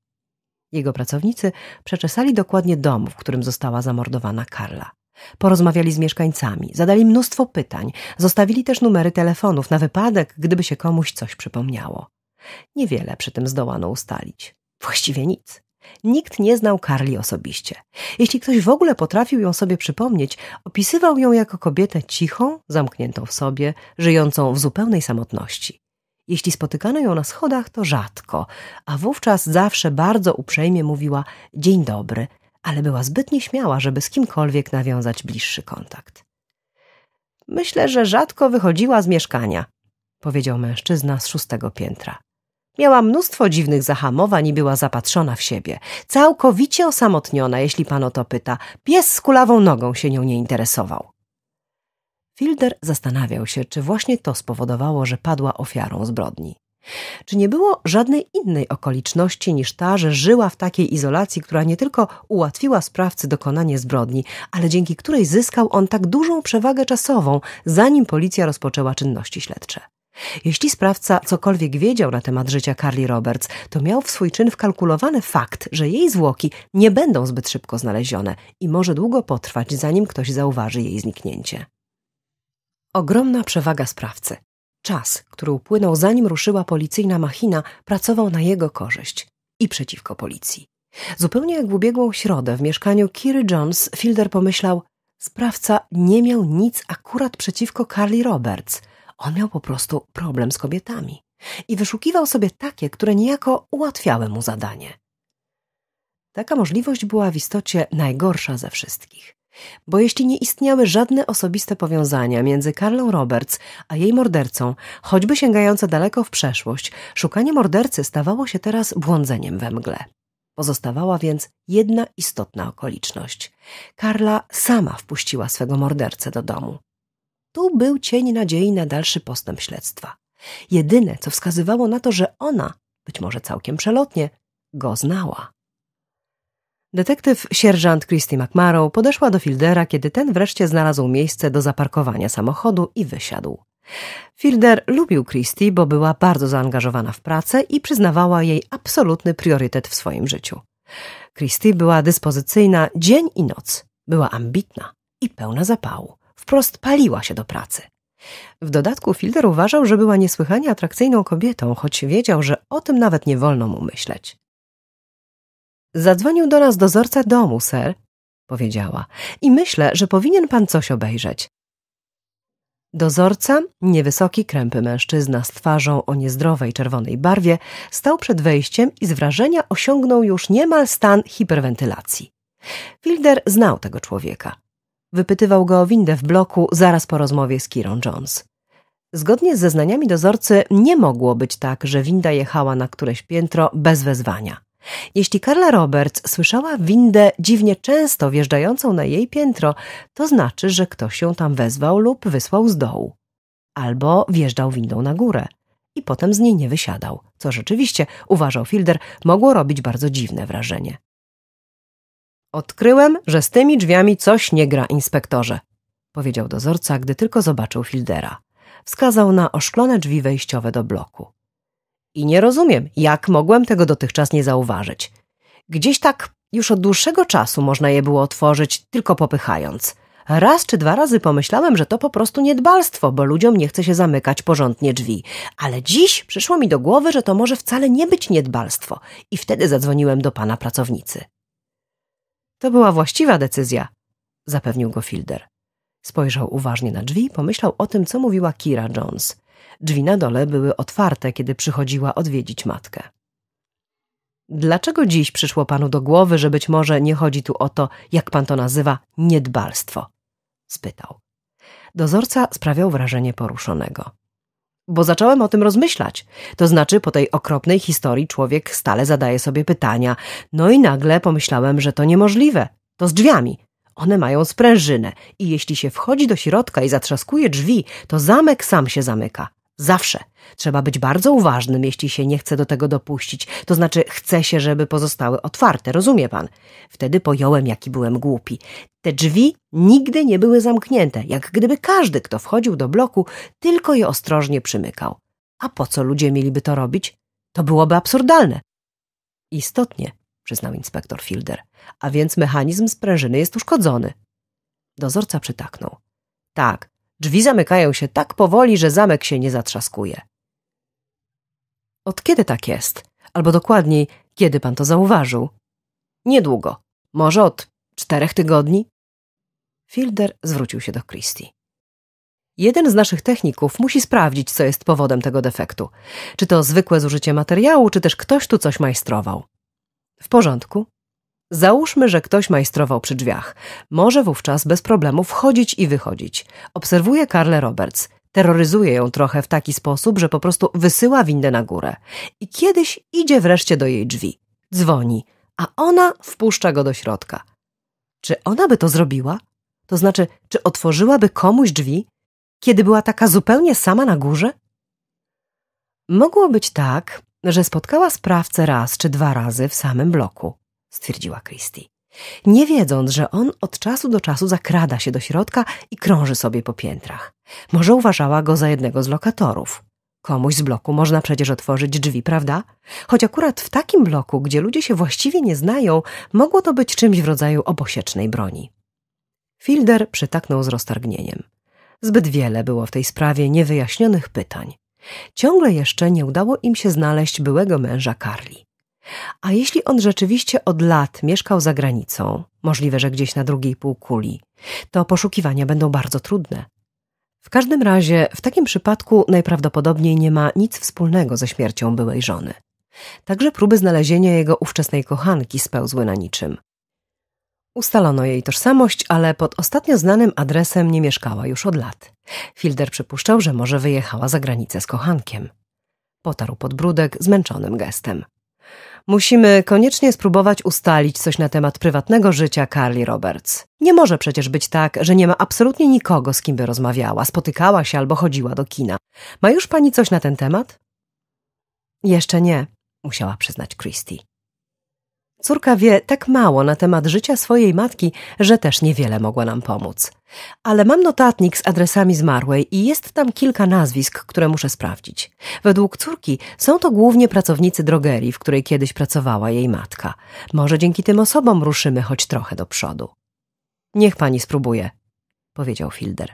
Jego pracownicy przeczesali dokładnie dom, w którym została zamordowana Karla. Porozmawiali z mieszkańcami, zadali mnóstwo pytań, zostawili też numery telefonów na wypadek, gdyby się komuś coś przypomniało. Niewiele przy tym zdołano ustalić. Właściwie nic. Nikt nie znał Karli osobiście. Jeśli ktoś w ogóle potrafił ją sobie przypomnieć, opisywał ją jako kobietę cichą, zamkniętą w sobie, żyjącą w zupełnej samotności. Jeśli spotykano ją na schodach, to rzadko, a wówczas zawsze bardzo uprzejmie mówiła dzień dobry, ale była zbyt nieśmiała, żeby z kimkolwiek nawiązać bliższy kontakt. Myślę, że rzadko wychodziła z mieszkania, powiedział mężczyzna z szóstego piętra. Miała mnóstwo dziwnych zahamowań i była zapatrzona w siebie. Całkowicie osamotniona, jeśli pan o to pyta. Pies z kulawą nogą się nią nie interesował. Filder zastanawiał się, czy właśnie to spowodowało, że padła ofiarą zbrodni. Czy nie było żadnej innej okoliczności niż ta, że żyła w takiej izolacji, która nie tylko ułatwiła sprawcy dokonanie zbrodni, ale dzięki której zyskał on tak dużą przewagę czasową, zanim policja rozpoczęła czynności śledcze? Jeśli sprawca cokolwiek wiedział na temat życia Carly Roberts, to miał w swój czyn wkalkulowany fakt, że jej zwłoki nie będą zbyt szybko znalezione i może długo potrwać, zanim ktoś zauważy jej zniknięcie. Ogromna przewaga sprawcy. Czas, który upłynął zanim ruszyła policyjna machina, pracował na jego korzyść i przeciwko policji. Zupełnie jak w ubiegłą środę w mieszkaniu Kiry Jones, Fielder pomyślał: Sprawca nie miał nic akurat przeciwko Carly Roberts – on miał po prostu problem z kobietami i wyszukiwał sobie takie, które niejako ułatwiały mu zadanie. Taka możliwość była w istocie najgorsza ze wszystkich. Bo jeśli nie istniały żadne osobiste powiązania między Karlą Roberts a jej mordercą, choćby sięgające daleko w przeszłość, szukanie mordercy stawało się teraz błądzeniem we mgle. Pozostawała więc jedna istotna okoliczność. Karla sama wpuściła swego mordercę do domu. Tu był cień nadziei na dalszy postęp śledztwa. Jedyne, co wskazywało na to, że ona, być może całkiem przelotnie, go znała. Detektyw sierżant Christy McMarrow podeszła do Fildera, kiedy ten wreszcie znalazł miejsce do zaparkowania samochodu i wysiadł. Filder lubił Christie, bo była bardzo zaangażowana w pracę i przyznawała jej absolutny priorytet w swoim życiu. Christie była dyspozycyjna dzień i noc, była ambitna i pełna zapału. Wprost paliła się do pracy. W dodatku Filder uważał, że była niesłychanie atrakcyjną kobietą, choć wiedział, że o tym nawet nie wolno mu myśleć. Zadzwonił do nas dozorca domu, ser, powiedziała, i myślę, że powinien pan coś obejrzeć. Dozorca, niewysoki, krępy mężczyzna z twarzą o niezdrowej czerwonej barwie, stał przed wejściem i z wrażenia osiągnął już niemal stan hiperwentylacji. Filder znał tego człowieka. Wypytywał go o windę w bloku zaraz po rozmowie z Kirą Jones. Zgodnie z zeznaniami dozorcy nie mogło być tak, że winda jechała na któreś piętro bez wezwania. Jeśli Karla Roberts słyszała windę dziwnie często wjeżdżającą na jej piętro, to znaczy, że ktoś ją tam wezwał lub wysłał z dołu. Albo wjeżdżał windą na górę i potem z niej nie wysiadał, co rzeczywiście, uważał Fielder, mogło robić bardzo dziwne wrażenie. Odkryłem, że z tymi drzwiami coś nie gra, inspektorze, powiedział dozorca, gdy tylko zobaczył Fildera. Wskazał na oszklone drzwi wejściowe do bloku. I nie rozumiem, jak mogłem tego dotychczas nie zauważyć. Gdzieś tak już od dłuższego czasu można je było otworzyć, tylko popychając. Raz czy dwa razy pomyślałem, że to po prostu niedbalstwo, bo ludziom nie chce się zamykać porządnie drzwi. Ale dziś przyszło mi do głowy, że to może wcale nie być niedbalstwo i wtedy zadzwoniłem do pana pracownicy. To była właściwa decyzja, zapewnił go Fielder. Spojrzał uważnie na drzwi, pomyślał o tym, co mówiła Kira Jones. Drzwi na dole były otwarte, kiedy przychodziła odwiedzić matkę. Dlaczego dziś przyszło panu do głowy, że być może nie chodzi tu o to, jak pan to nazywa, niedbalstwo? spytał. Dozorca sprawiał wrażenie poruszonego. Bo zacząłem o tym rozmyślać. To znaczy, po tej okropnej historii człowiek stale zadaje sobie pytania. No i nagle pomyślałem, że to niemożliwe. To z drzwiami. One mają sprężynę i jeśli się wchodzi do środka i zatrzaskuje drzwi, to zamek sam się zamyka. Zawsze. Trzeba być bardzo uważnym, jeśli się nie chce do tego dopuścić. To znaczy, chce się, żeby pozostały otwarte, rozumie pan? Wtedy pojąłem, jaki byłem głupi. Te drzwi nigdy nie były zamknięte, jak gdyby każdy, kto wchodził do bloku, tylko je ostrożnie przymykał. A po co ludzie mieliby to robić? To byłoby absurdalne. Istotnie, przyznał inspektor Fielder, a więc mechanizm sprężyny jest uszkodzony. Dozorca przytaknął. Tak, Drzwi zamykają się tak powoli, że zamek się nie zatrzaskuje. Od kiedy tak jest? Albo dokładniej, kiedy pan to zauważył? Niedługo. Może od czterech tygodni? Fielder zwrócił się do Christie. Jeden z naszych techników musi sprawdzić, co jest powodem tego defektu. Czy to zwykłe zużycie materiału, czy też ktoś tu coś majstrował. W porządku, Załóżmy, że ktoś majstrował przy drzwiach. Może wówczas bez problemu wchodzić i wychodzić. Obserwuje Karle Roberts. Terroryzuje ją trochę w taki sposób, że po prostu wysyła windę na górę. I kiedyś idzie wreszcie do jej drzwi. Dzwoni, a ona wpuszcza go do środka. Czy ona by to zrobiła? To znaczy, czy otworzyłaby komuś drzwi, kiedy była taka zupełnie sama na górze? Mogło być tak, że spotkała sprawcę raz czy dwa razy w samym bloku stwierdziła Christie. Nie wiedząc, że on od czasu do czasu zakrada się do środka i krąży sobie po piętrach. Może uważała go za jednego z lokatorów. Komuś z bloku można przecież otworzyć drzwi, prawda? Choć akurat w takim bloku, gdzie ludzie się właściwie nie znają, mogło to być czymś w rodzaju obosiecznej broni. Filder przytaknął z roztargnieniem. Zbyt wiele było w tej sprawie niewyjaśnionych pytań. Ciągle jeszcze nie udało im się znaleźć byłego męża Karli. A jeśli on rzeczywiście od lat mieszkał za granicą, możliwe, że gdzieś na drugiej półkuli, to poszukiwania będą bardzo trudne. W każdym razie, w takim przypadku najprawdopodobniej nie ma nic wspólnego ze śmiercią byłej żony. Także próby znalezienia jego ówczesnej kochanki spełzły na niczym. Ustalono jej tożsamość, ale pod ostatnio znanym adresem nie mieszkała już od lat. Filder przypuszczał, że może wyjechała za granicę z kochankiem. Potarł podbródek zmęczonym gestem. Musimy koniecznie spróbować ustalić coś na temat prywatnego życia Carly Roberts. Nie może przecież być tak, że nie ma absolutnie nikogo, z kim by rozmawiała, spotykała się albo chodziła do kina. Ma już pani coś na ten temat? Jeszcze nie, musiała przyznać Christie. Córka wie tak mało na temat życia swojej matki, że też niewiele mogła nam pomóc. Ale mam notatnik z adresami zmarłej i jest tam kilka nazwisk, które muszę sprawdzić. Według córki są to głównie pracownicy drogerii, w której kiedyś pracowała jej matka. Może dzięki tym osobom ruszymy choć trochę do przodu. Niech pani spróbuje, powiedział Filder.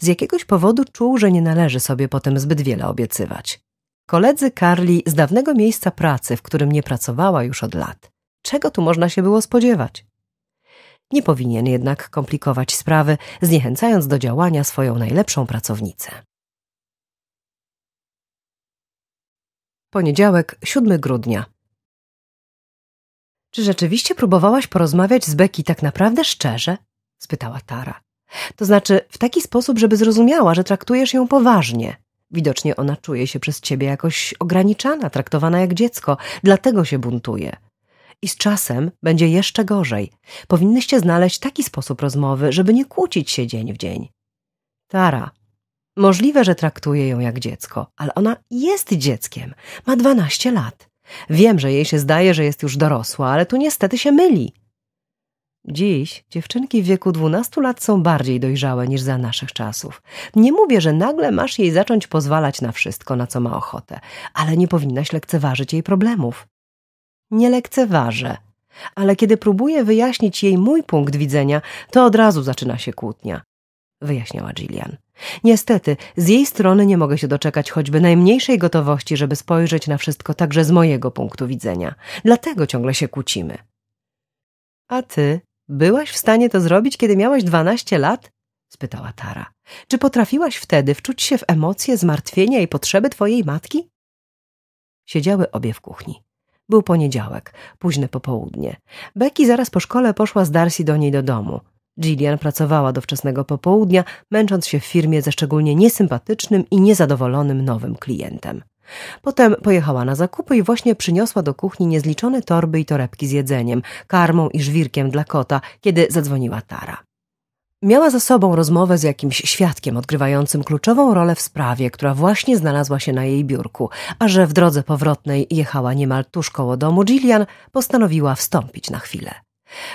Z jakiegoś powodu czuł, że nie należy sobie potem zbyt wiele obiecywać. Koledzy Karli z dawnego miejsca pracy, w którym nie pracowała już od lat. Czego tu można się było spodziewać? Nie powinien jednak komplikować sprawy, zniechęcając do działania swoją najlepszą pracownicę. Poniedziałek, 7 grudnia. Czy rzeczywiście próbowałaś porozmawiać z Beki tak naprawdę szczerze? spytała Tara. To znaczy, w taki sposób, żeby zrozumiała, że traktujesz ją poważnie. Widocznie ona czuje się przez ciebie jakoś ograniczana, traktowana jak dziecko, dlatego się buntuje i z czasem będzie jeszcze gorzej. Powinnyście znaleźć taki sposób rozmowy, żeby nie kłócić się dzień w dzień. Tara. Możliwe, że traktuje ją jak dziecko, ale ona jest dzieckiem. Ma 12 lat. Wiem, że jej się zdaje, że jest już dorosła, ale tu niestety się myli. Dziś dziewczynki w wieku 12 lat są bardziej dojrzałe niż za naszych czasów. Nie mówię, że nagle masz jej zacząć pozwalać na wszystko, na co ma ochotę, ale nie powinnaś lekceważyć jej problemów nie lekceważę. Ale kiedy próbuję wyjaśnić jej mój punkt widzenia, to od razu zaczyna się kłótnia, wyjaśniała Gillian. Niestety, z jej strony nie mogę się doczekać choćby najmniejszej gotowości, żeby spojrzeć na wszystko także z mojego punktu widzenia. Dlatego ciągle się kłócimy. A ty byłaś w stanie to zrobić, kiedy miałaś dwanaście lat? spytała Tara. Czy potrafiłaś wtedy wczuć się w emocje, zmartwienia i potrzeby twojej matki? Siedziały obie w kuchni. Był poniedziałek, późne popołudnie. Becky zaraz po szkole poszła z Darcy do niej do domu. Jillian pracowała do wczesnego popołudnia, męcząc się w firmie ze szczególnie niesympatycznym i niezadowolonym nowym klientem. Potem pojechała na zakupy i właśnie przyniosła do kuchni niezliczone torby i torebki z jedzeniem, karmą i żwirkiem dla kota, kiedy zadzwoniła Tara. Miała za sobą rozmowę z jakimś świadkiem odgrywającym kluczową rolę w sprawie, która właśnie znalazła się na jej biurku, a że w drodze powrotnej jechała niemal tuż koło domu Gillian, postanowiła wstąpić na chwilę.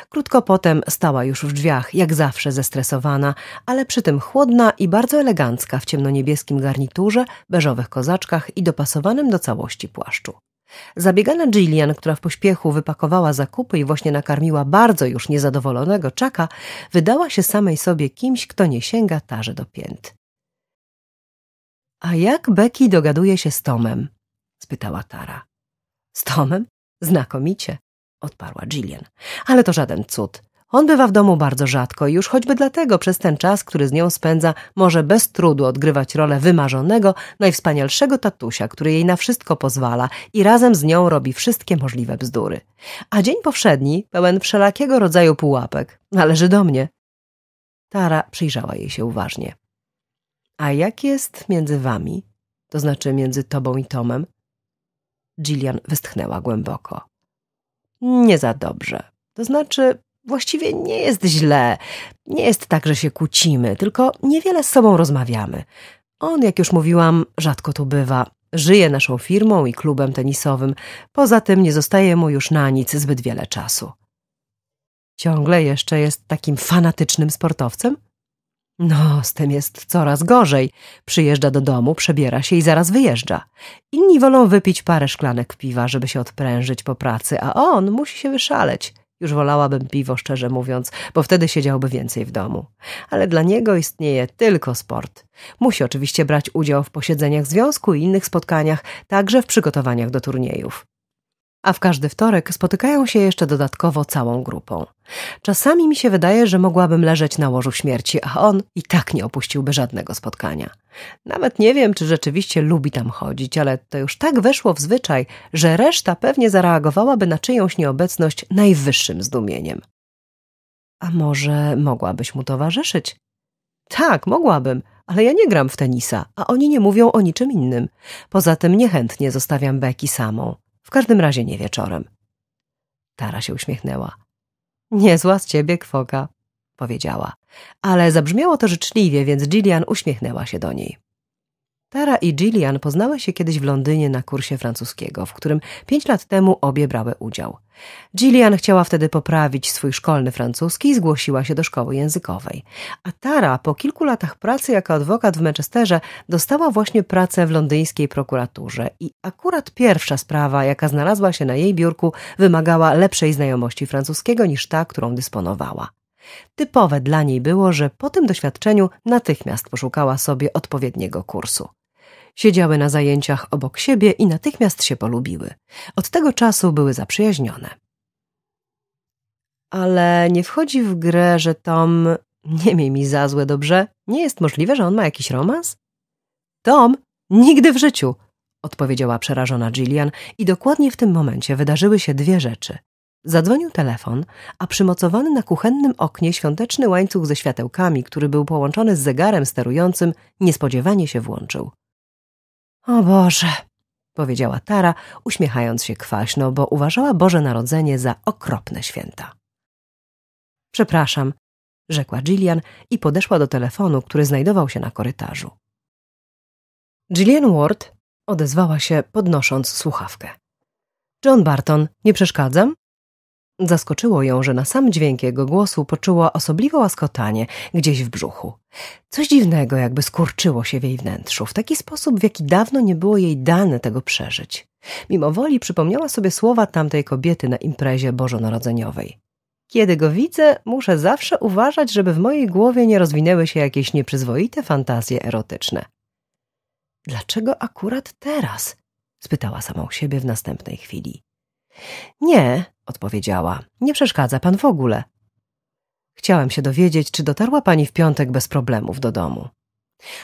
Krótko potem stała już w drzwiach, jak zawsze zestresowana, ale przy tym chłodna i bardzo elegancka w ciemnoniebieskim garniturze, beżowych kozaczkach i dopasowanym do całości płaszczu. Zabiegana Jillian, która w pośpiechu wypakowała zakupy i właśnie nakarmiła bardzo już niezadowolonego czaka, wydała się samej sobie kimś, kto nie sięga tarze do pięt. A jak Becky dogaduje się z Tomem? spytała Tara. Z Tomem? Znakomicie, odparła Jillian. Ale to żaden cud. On bywa w domu bardzo rzadko i już choćby dlatego przez ten czas, który z nią spędza, może bez trudu odgrywać rolę wymarzonego, najwspanialszego tatusia, który jej na wszystko pozwala i razem z nią robi wszystkie możliwe bzdury. A dzień powszedni pełen wszelakiego rodzaju pułapek. Należy do mnie. Tara przyjrzała jej się uważnie. A jak jest między wami? To znaczy między tobą i Tomem? Gillian westchnęła głęboko. Nie za dobrze. To znaczy, właściwie nie jest źle. Nie jest tak, że się kłócimy, tylko niewiele z sobą rozmawiamy. On, jak już mówiłam, rzadko tu bywa. Żyje naszą firmą i klubem tenisowym. Poza tym nie zostaje mu już na nic zbyt wiele czasu. Ciągle jeszcze jest takim fanatycznym sportowcem? No, z tym jest coraz gorzej. Przyjeżdża do domu, przebiera się i zaraz wyjeżdża. Inni wolą wypić parę szklanek piwa, żeby się odprężyć po pracy, a on musi się wyszaleć. Już wolałabym piwo, szczerze mówiąc, bo wtedy siedziałby więcej w domu. Ale dla niego istnieje tylko sport. Musi oczywiście brać udział w posiedzeniach związku i innych spotkaniach, także w przygotowaniach do turniejów. A w każdy wtorek spotykają się jeszcze dodatkowo całą grupą. Czasami mi się wydaje, że mogłabym leżeć na łożu śmierci, a on i tak nie opuściłby żadnego spotkania. Nawet nie wiem, czy rzeczywiście lubi tam chodzić, ale to już tak weszło w zwyczaj, że reszta pewnie zareagowałaby na czyjąś nieobecność najwyższym zdumieniem. A może mogłabyś mu towarzyszyć? Tak, mogłabym, ale ja nie gram w tenisa, a oni nie mówią o niczym innym. Poza tym niechętnie zostawiam Becky samą każdym razie nie wieczorem. Tara się uśmiechnęła. Niezła z ciebie kwoka, powiedziała, ale zabrzmiało to życzliwie, więc Gillian uśmiechnęła się do niej. Tara i Gillian poznały się kiedyś w Londynie na kursie francuskiego, w którym pięć lat temu obie brały udział. Gillian chciała wtedy poprawić swój szkolny francuski i zgłosiła się do szkoły językowej. A Tara po kilku latach pracy jako adwokat w Manchesterze dostała właśnie pracę w londyńskiej prokuraturze i akurat pierwsza sprawa, jaka znalazła się na jej biurku, wymagała lepszej znajomości francuskiego niż ta, którą dysponowała. Typowe dla niej było, że po tym doświadczeniu natychmiast poszukała sobie odpowiedniego kursu. Siedziały na zajęciach obok siebie i natychmiast się polubiły. Od tego czasu były zaprzyjaźnione. Ale nie wchodzi w grę, że Tom, nie miej mi za złe, dobrze? Nie jest możliwe, że on ma jakiś romans? Tom, nigdy w życiu! odpowiedziała przerażona Gillian i dokładnie w tym momencie wydarzyły się dwie rzeczy. Zadzwonił telefon, a przymocowany na kuchennym oknie świąteczny łańcuch ze światełkami, który był połączony z zegarem sterującym, niespodziewanie się włączył. O Boże, powiedziała Tara, uśmiechając się kwaśno, bo uważała Boże Narodzenie za okropne święta. Przepraszam, rzekła Gillian i podeszła do telefonu, który znajdował się na korytarzu. Gillian Ward odezwała się, podnosząc słuchawkę. John Barton, nie przeszkadzam? Zaskoczyło ją, że na sam dźwięk jego głosu poczuła osobliwe łaskotanie gdzieś w brzuchu. Coś dziwnego jakby skurczyło się w jej wnętrzu, w taki sposób, w jaki dawno nie było jej dane tego przeżyć. Mimo woli przypomniała sobie słowa tamtej kobiety na imprezie bożonarodzeniowej. Kiedy go widzę, muszę zawsze uważać, żeby w mojej głowie nie rozwinęły się jakieś nieprzyzwoite fantazje erotyczne. Dlaczego akurat teraz? spytała samą siebie w następnej chwili. Nie, odpowiedziała, nie przeszkadza pan w ogóle. Chciałem się dowiedzieć, czy dotarła pani w piątek bez problemów do domu.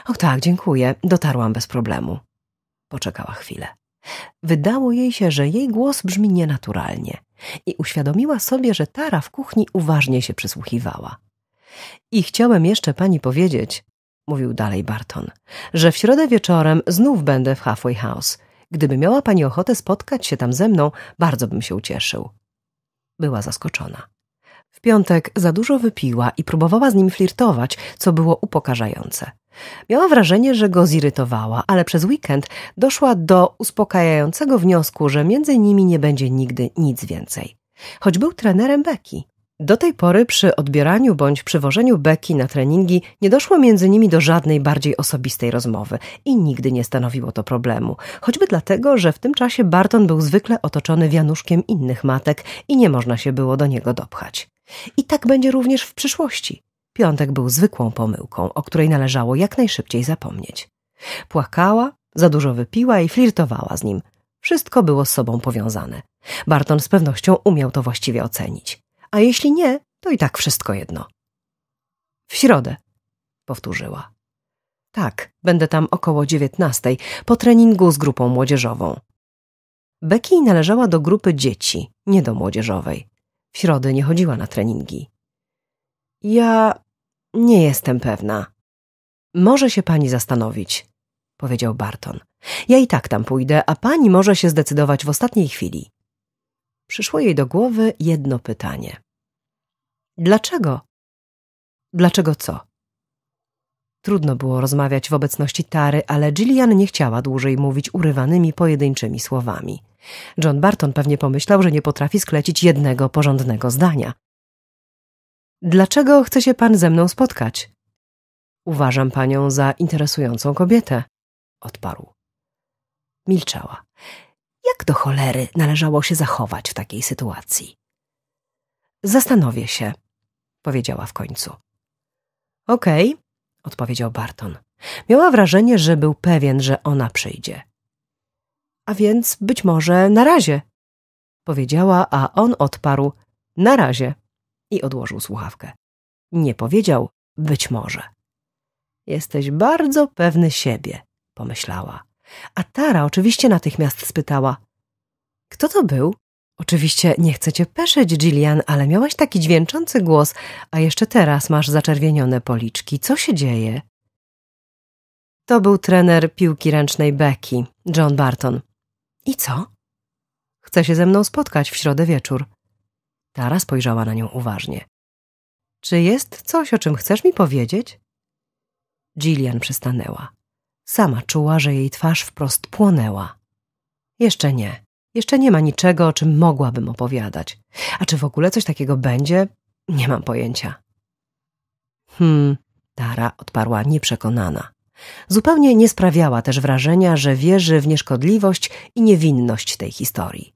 O tak, dziękuję, dotarłam bez problemu. Poczekała chwilę. Wydało jej się, że jej głos brzmi nienaturalnie i uświadomiła sobie, że Tara w kuchni uważnie się przysłuchiwała. I chciałem jeszcze pani powiedzieć, mówił dalej Barton, że w środę wieczorem znów będę w Halfway House. Gdyby miała pani ochotę spotkać się tam ze mną, bardzo bym się ucieszył. Była zaskoczona. W piątek za dużo wypiła i próbowała z nim flirtować, co było upokarzające. Miała wrażenie, że go zirytowała, ale przez weekend doszła do uspokajającego wniosku, że między nimi nie będzie nigdy nic więcej. Choć był trenerem Beki. Do tej pory przy odbieraniu bądź przywożeniu Beki na treningi nie doszło między nimi do żadnej bardziej osobistej rozmowy i nigdy nie stanowiło to problemu, choćby dlatego, że w tym czasie Barton był zwykle otoczony wianuszkiem innych matek i nie można się było do niego dopchać. I tak będzie również w przyszłości. Piątek był zwykłą pomyłką, o której należało jak najszybciej zapomnieć. Płakała, za dużo wypiła i flirtowała z nim. Wszystko było z sobą powiązane. Barton z pewnością umiał to właściwie ocenić a jeśli nie, to i tak wszystko jedno. W środę, powtórzyła. Tak, będę tam około dziewiętnastej, po treningu z grupą młodzieżową. Becky należała do grupy dzieci, nie do młodzieżowej. W środę nie chodziła na treningi. Ja nie jestem pewna. Może się pani zastanowić, powiedział Barton. Ja i tak tam pójdę, a pani może się zdecydować w ostatniej chwili przyszło jej do głowy jedno pytanie. Dlaczego? Dlaczego co? Trudno było rozmawiać w obecności Tary, ale Gillian nie chciała dłużej mówić urywanymi pojedynczymi słowami. John Barton pewnie pomyślał, że nie potrafi sklecić jednego porządnego zdania. Dlaczego chce się pan ze mną spotkać? Uważam panią za interesującą kobietę, odparł. Milczała. Jak do cholery należało się zachować w takiej sytuacji? Zastanowię się, powiedziała w końcu. Okej, okay, odpowiedział Barton. Miała wrażenie, że był pewien, że ona przyjdzie. A więc być może na razie, powiedziała, a on odparł na razie i odłożył słuchawkę. Nie powiedział być może. Jesteś bardzo pewny siebie, pomyślała. A Tara oczywiście natychmiast spytała. Kto to był? Oczywiście nie chcę cię peszyć, Gillian, ale miałaś taki dźwięczący głos, a jeszcze teraz masz zaczerwienione policzki. Co się dzieje? To był trener piłki ręcznej Becky, John Barton. I co? Chce się ze mną spotkać w środę wieczór. Tara spojrzała na nią uważnie. Czy jest coś, o czym chcesz mi powiedzieć? Gillian przystanęła. Sama czuła, że jej twarz wprost płonęła. Jeszcze nie. Jeszcze nie ma niczego, o czym mogłabym opowiadać. A czy w ogóle coś takiego będzie? Nie mam pojęcia. Hmm, Tara odparła nieprzekonana. Zupełnie nie sprawiała też wrażenia, że wierzy w nieszkodliwość i niewinność tej historii.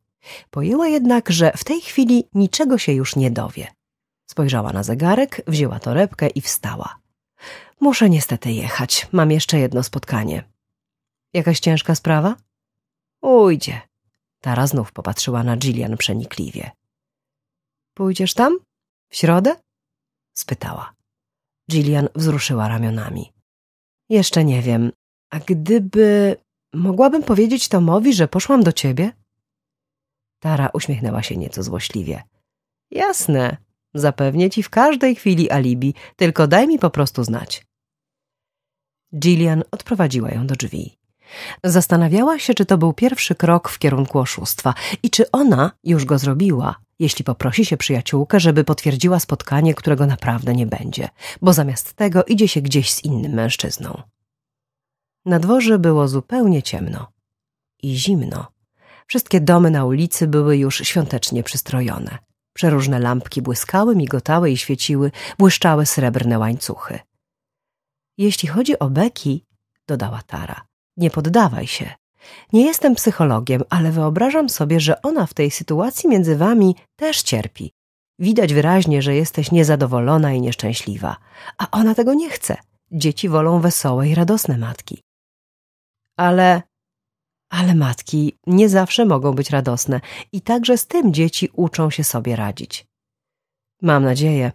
Pojęła jednak, że w tej chwili niczego się już nie dowie. Spojrzała na zegarek, wzięła torebkę i wstała. Muszę niestety jechać. Mam jeszcze jedno spotkanie. Jakaś ciężka sprawa? Ujdzie. Tara znów popatrzyła na Jillian przenikliwie. Pójdziesz tam? W środę? spytała. Jillian wzruszyła ramionami. Jeszcze nie wiem. A gdyby... Mogłabym powiedzieć Tomowi, że poszłam do ciebie? Tara uśmiechnęła się nieco złośliwie. Jasne. Zapewnię ci w każdej chwili alibi, tylko daj mi po prostu znać. Gillian odprowadziła ją do drzwi. Zastanawiała się, czy to był pierwszy krok w kierunku oszustwa i czy ona już go zrobiła, jeśli poprosi się przyjaciółkę, żeby potwierdziła spotkanie, którego naprawdę nie będzie, bo zamiast tego idzie się gdzieś z innym mężczyzną. Na dworze było zupełnie ciemno i zimno. Wszystkie domy na ulicy były już świątecznie przystrojone. Przeróżne lampki błyskały, migotały i świeciły, błyszczały srebrne łańcuchy. Jeśli chodzi o Beki, dodała Tara, nie poddawaj się. Nie jestem psychologiem, ale wyobrażam sobie, że ona w tej sytuacji między wami też cierpi. Widać wyraźnie, że jesteś niezadowolona i nieszczęśliwa, a ona tego nie chce. Dzieci wolą wesołe i radosne matki. Ale ale matki nie zawsze mogą być radosne i także z tym dzieci uczą się sobie radzić. Mam nadzieję.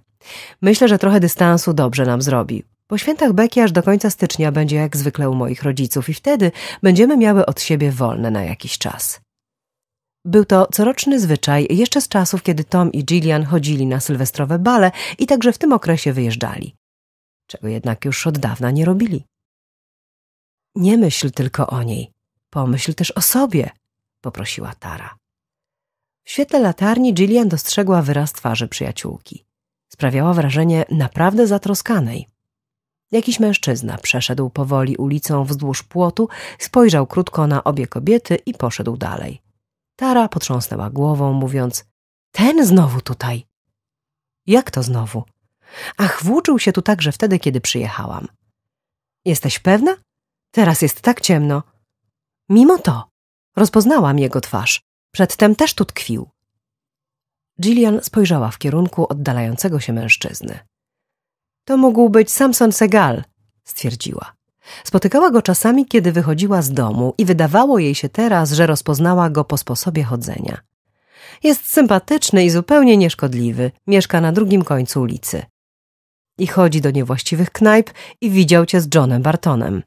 Myślę, że trochę dystansu dobrze nam zrobi. Po świętach Beki aż do końca stycznia będzie jak zwykle u moich rodziców i wtedy będziemy miały od siebie wolne na jakiś czas. Był to coroczny zwyczaj jeszcze z czasów, kiedy Tom i Gillian chodzili na sylwestrowe bale i także w tym okresie wyjeżdżali, czego jednak już od dawna nie robili. Nie myśl tylko o niej, pomyśl też o sobie, poprosiła Tara. W świetle latarni Gillian dostrzegła wyraz twarzy przyjaciółki. Sprawiała wrażenie naprawdę zatroskanej. Jakiś mężczyzna przeszedł powoli ulicą wzdłuż płotu, spojrzał krótko na obie kobiety i poszedł dalej. Tara potrząsnęła głową, mówiąc: Ten znowu tutaj. Jak to znowu? Ach, włóczył się tu także wtedy, kiedy przyjechałam. Jesteś pewna? Teraz jest tak ciemno. Mimo to rozpoznałam jego twarz. Przedtem też tu tkwił. Jillian spojrzała w kierunku oddalającego się mężczyzny. To mógł być Samson Segal, stwierdziła. Spotykała go czasami, kiedy wychodziła z domu i wydawało jej się teraz, że rozpoznała go po sposobie chodzenia. Jest sympatyczny i zupełnie nieszkodliwy, mieszka na drugim końcu ulicy. I chodzi do niewłaściwych knajp i widział cię z Johnem Bartonem.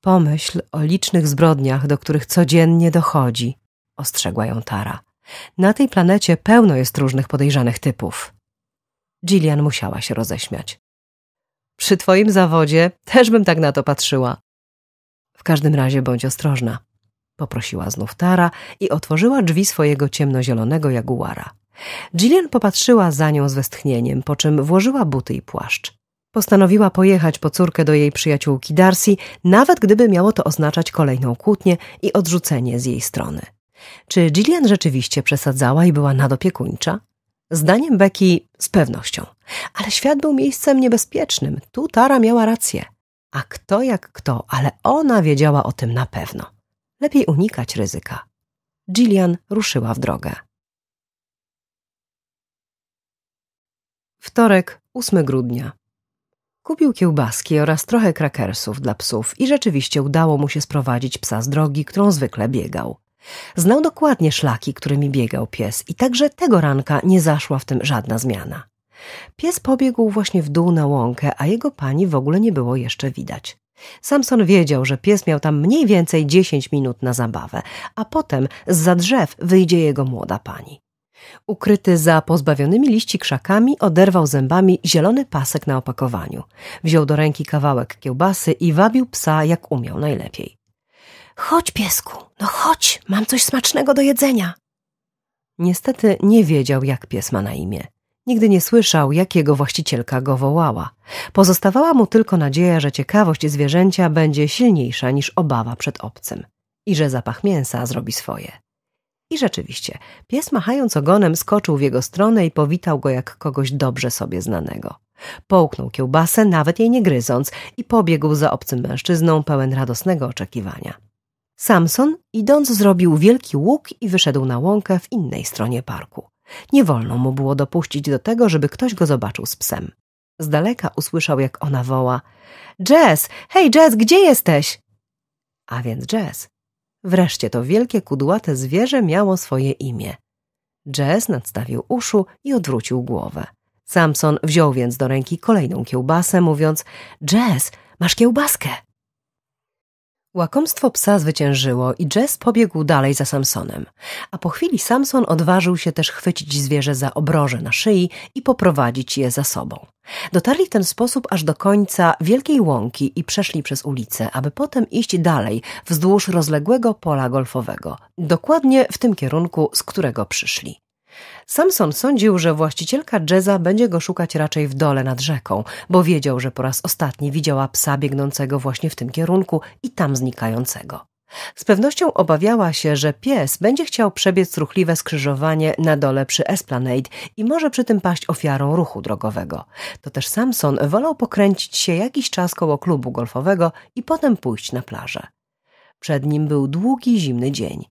Pomyśl o licznych zbrodniach, do których codziennie dochodzi, ostrzegła ją Tara. Na tej planecie pełno jest różnych podejrzanych typów. Jillian musiała się roześmiać. Przy twoim zawodzie też bym tak na to patrzyła. W każdym razie bądź ostrożna. Poprosiła znów Tara i otworzyła drzwi swojego ciemnozielonego jaguara. Jillian popatrzyła za nią z westchnieniem, po czym włożyła buty i płaszcz. Postanowiła pojechać po córkę do jej przyjaciółki Darcy, nawet gdyby miało to oznaczać kolejną kłótnię i odrzucenie z jej strony. Czy Jillian rzeczywiście przesadzała i była nadopiekuńcza? Zdaniem Becky z pewnością. Ale świat był miejscem niebezpiecznym. Tu Tara miała rację. A kto jak kto, ale ona wiedziała o tym na pewno. Lepiej unikać ryzyka. Jillian ruszyła w drogę. Wtorek, 8 grudnia. Kupił kiełbaski oraz trochę krakersów dla psów i rzeczywiście udało mu się sprowadzić psa z drogi, którą zwykle biegał. Znał dokładnie szlaki, którymi biegał pies i także tego ranka nie zaszła w tym żadna zmiana. Pies pobiegł właśnie w dół na łąkę, a jego pani w ogóle nie było jeszcze widać. Samson wiedział, że pies miał tam mniej więcej dziesięć minut na zabawę, a potem z za drzew wyjdzie jego młoda pani. Ukryty za pozbawionymi liści krzakami, oderwał zębami zielony pasek na opakowaniu. Wziął do ręki kawałek kiełbasy i wabił psa jak umiał najlepiej. Chodź, piesku, no chodź, mam coś smacznego do jedzenia. Niestety nie wiedział, jak pies ma na imię. Nigdy nie słyszał, jak jego właścicielka go wołała. Pozostawała mu tylko nadzieja, że ciekawość zwierzęcia będzie silniejsza niż obawa przed obcym i że zapach mięsa zrobi swoje. I rzeczywiście, pies machając ogonem skoczył w jego stronę i powitał go jak kogoś dobrze sobie znanego. Połknął kiełbasę, nawet jej nie gryząc, i pobiegł za obcym mężczyzną pełen radosnego oczekiwania. Samson, idąc, zrobił wielki łuk i wyszedł na łąkę w innej stronie parku. Nie wolno mu było dopuścić do tego, żeby ktoś go zobaczył z psem. Z daleka usłyszał, jak ona woła: Jazz, hej Jazz, gdzie jesteś? A więc Jazz. Wreszcie to wielkie kudłate zwierzę miało swoje imię. Jazz nadstawił uszu i odwrócił głowę. Samson wziął więc do ręki kolejną kiełbasę, mówiąc: Jazz, masz kiełbaskę! Łakomstwo psa zwyciężyło i Jess pobiegł dalej za Samsonem, a po chwili Samson odważył się też chwycić zwierzę za obroże na szyi i poprowadzić je za sobą. Dotarli w ten sposób aż do końca wielkiej łąki i przeszli przez ulicę, aby potem iść dalej wzdłuż rozległego pola golfowego, dokładnie w tym kierunku, z którego przyszli. Samson sądził, że właścicielka Jeza będzie go szukać raczej w dole nad rzeką, bo wiedział, że po raz ostatni widziała psa biegnącego właśnie w tym kierunku i tam znikającego. Z pewnością obawiała się, że pies będzie chciał przebiec ruchliwe skrzyżowanie na dole przy Esplanade i może przy tym paść ofiarą ruchu drogowego. To też Samson wolał pokręcić się jakiś czas koło klubu golfowego i potem pójść na plażę. Przed nim był długi, zimny dzień.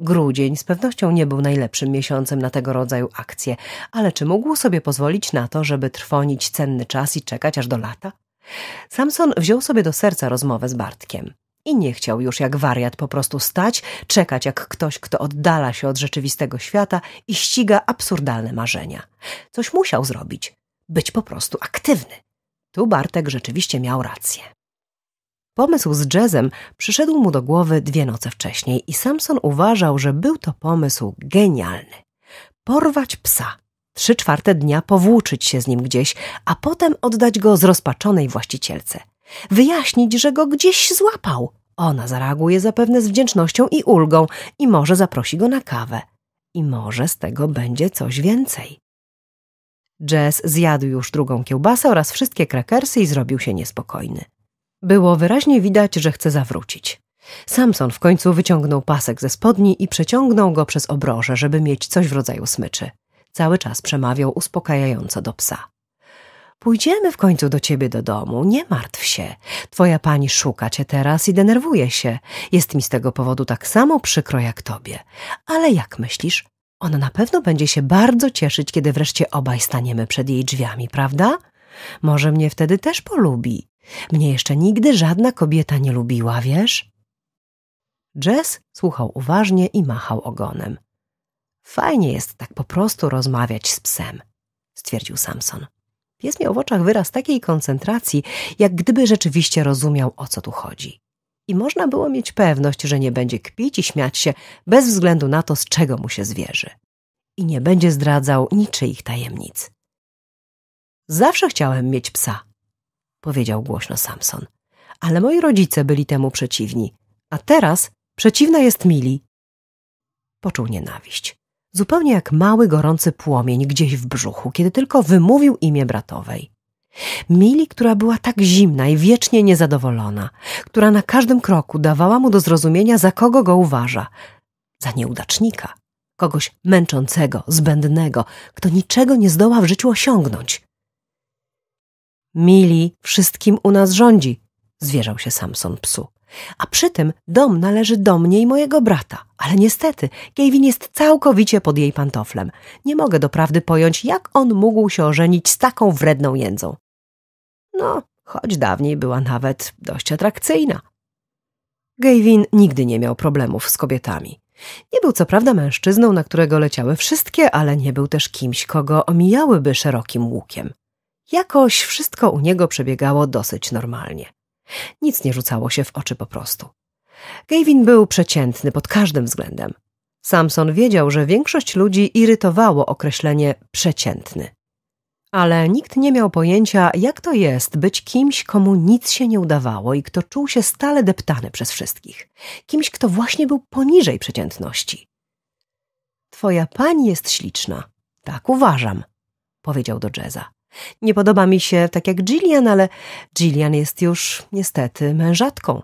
Grudzień z pewnością nie był najlepszym miesiącem na tego rodzaju akcje, ale czy mógł sobie pozwolić na to, żeby trwonić cenny czas i czekać aż do lata? Samson wziął sobie do serca rozmowę z Bartkiem i nie chciał już jak wariat po prostu stać, czekać jak ktoś, kto oddala się od rzeczywistego świata i ściga absurdalne marzenia. Coś musiał zrobić, być po prostu aktywny. Tu Bartek rzeczywiście miał rację. Pomysł z jazzem przyszedł mu do głowy dwie noce wcześniej i Samson uważał, że był to pomysł genialny. Porwać psa, trzy czwarte dnia powłóczyć się z nim gdzieś, a potem oddać go zrozpaczonej właścicielce. Wyjaśnić, że go gdzieś złapał. Ona zareaguje zapewne z wdzięcznością i ulgą i może zaprosi go na kawę. I może z tego będzie coś więcej. Jazz zjadł już drugą kiełbasę oraz wszystkie krakersy i zrobił się niespokojny. Było wyraźnie widać, że chce zawrócić. Samson w końcu wyciągnął pasek ze spodni i przeciągnął go przez obroże, żeby mieć coś w rodzaju smyczy. Cały czas przemawiał uspokajająco do psa. Pójdziemy w końcu do ciebie do domu, nie martw się. Twoja pani szuka cię teraz i denerwuje się. Jest mi z tego powodu tak samo przykro jak tobie. Ale jak myślisz? Ona na pewno będzie się bardzo cieszyć, kiedy wreszcie obaj staniemy przed jej drzwiami, prawda? Może mnie wtedy też polubi. Mnie jeszcze nigdy żadna kobieta nie lubiła, wiesz? Jess słuchał uważnie i machał ogonem. Fajnie jest tak po prostu rozmawiać z psem, stwierdził Samson. Pies miał w oczach wyraz takiej koncentracji, jak gdyby rzeczywiście rozumiał, o co tu chodzi. I można było mieć pewność, że nie będzie kpić i śmiać się, bez względu na to, z czego mu się zwierzy. I nie będzie zdradzał niczyich tajemnic. Zawsze chciałem mieć psa, powiedział głośno Samson. Ale moi rodzice byli temu przeciwni, a teraz przeciwna jest Mili. Poczuł nienawiść, zupełnie jak mały, gorący płomień gdzieś w brzuchu, kiedy tylko wymówił imię bratowej. Mili, która była tak zimna i wiecznie niezadowolona, która na każdym kroku dawała mu do zrozumienia, za kogo go uważa. Za nieudacznika, kogoś męczącego, zbędnego, kto niczego nie zdoła w życiu osiągnąć mili, wszystkim u nas rządzi, zwierzał się Samson psu. A przy tym dom należy do mnie i mojego brata. Ale niestety, Gavin jest całkowicie pod jej pantoflem. Nie mogę doprawdy pojąć, jak on mógł się ożenić z taką wredną jędzą. No, choć dawniej była nawet dość atrakcyjna. Gavin nigdy nie miał problemów z kobietami. Nie był co prawda mężczyzną, na którego leciały wszystkie, ale nie był też kimś, kogo omijałyby szerokim łukiem. Jakoś wszystko u niego przebiegało dosyć normalnie. Nic nie rzucało się w oczy po prostu. Gavin był przeciętny pod każdym względem. Samson wiedział, że większość ludzi irytowało określenie przeciętny. Ale nikt nie miał pojęcia, jak to jest być kimś, komu nic się nie udawało i kto czuł się stale deptany przez wszystkich. Kimś, kto właśnie był poniżej przeciętności. Twoja pani jest śliczna. Tak uważam, powiedział do Jeza. Nie podoba mi się tak jak Jillian, ale Jillian jest już niestety mężatką.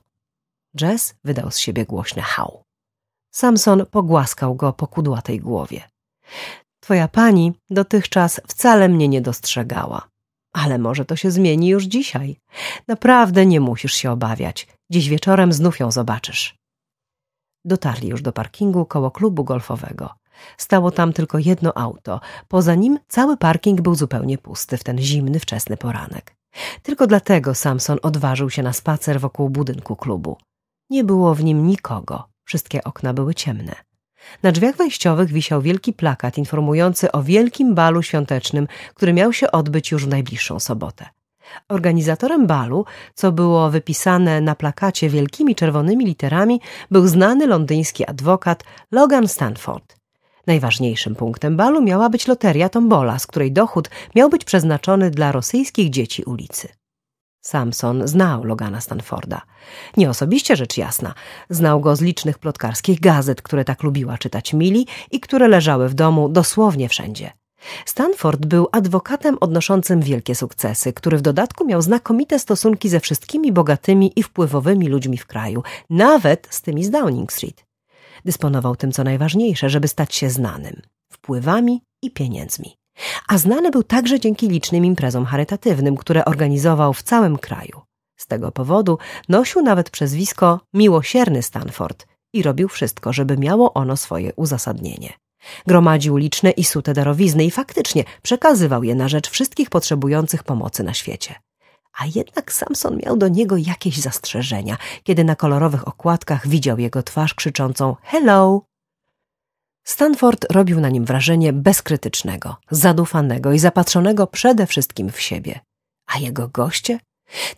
Jess wydał z siebie głośny hał. Samson pogłaskał go po kudłatej głowie. Twoja pani dotychczas wcale mnie nie dostrzegała. Ale może to się zmieni już dzisiaj. Naprawdę nie musisz się obawiać. Dziś wieczorem znów ją zobaczysz. Dotarli już do parkingu koło klubu golfowego. Stało tam tylko jedno auto. Poza nim cały parking był zupełnie pusty w ten zimny, wczesny poranek. Tylko dlatego Samson odważył się na spacer wokół budynku klubu. Nie było w nim nikogo. Wszystkie okna były ciemne. Na drzwiach wejściowych wisiał wielki plakat informujący o wielkim balu świątecznym, który miał się odbyć już w najbliższą sobotę. Organizatorem balu, co było wypisane na plakacie wielkimi czerwonymi literami, był znany londyński adwokat Logan Stanford. Najważniejszym punktem balu miała być loteria Tombola, z której dochód miał być przeznaczony dla rosyjskich dzieci ulicy. Samson znał Logana Stanforda. Nie osobiście rzecz jasna, znał go z licznych plotkarskich gazet, które tak lubiła czytać Mili i które leżały w domu dosłownie wszędzie. Stanford był adwokatem odnoszącym wielkie sukcesy, który w dodatku miał znakomite stosunki ze wszystkimi bogatymi i wpływowymi ludźmi w kraju, nawet z tymi z Downing Street. Dysponował tym, co najważniejsze, żeby stać się znanym wpływami i pieniędzmi. A znany był także dzięki licznym imprezom charytatywnym, które organizował w całym kraju. Z tego powodu nosił nawet przezwisko Miłosierny Stanford i robił wszystko, żeby miało ono swoje uzasadnienie. Gromadził liczne i sute darowizny i faktycznie przekazywał je na rzecz wszystkich potrzebujących pomocy na świecie a jednak Samson miał do niego jakieś zastrzeżenia, kiedy na kolorowych okładkach widział jego twarz krzyczącą hello. Stanford robił na nim wrażenie bezkrytycznego, zadufanego i zapatrzonego przede wszystkim w siebie. A jego goście?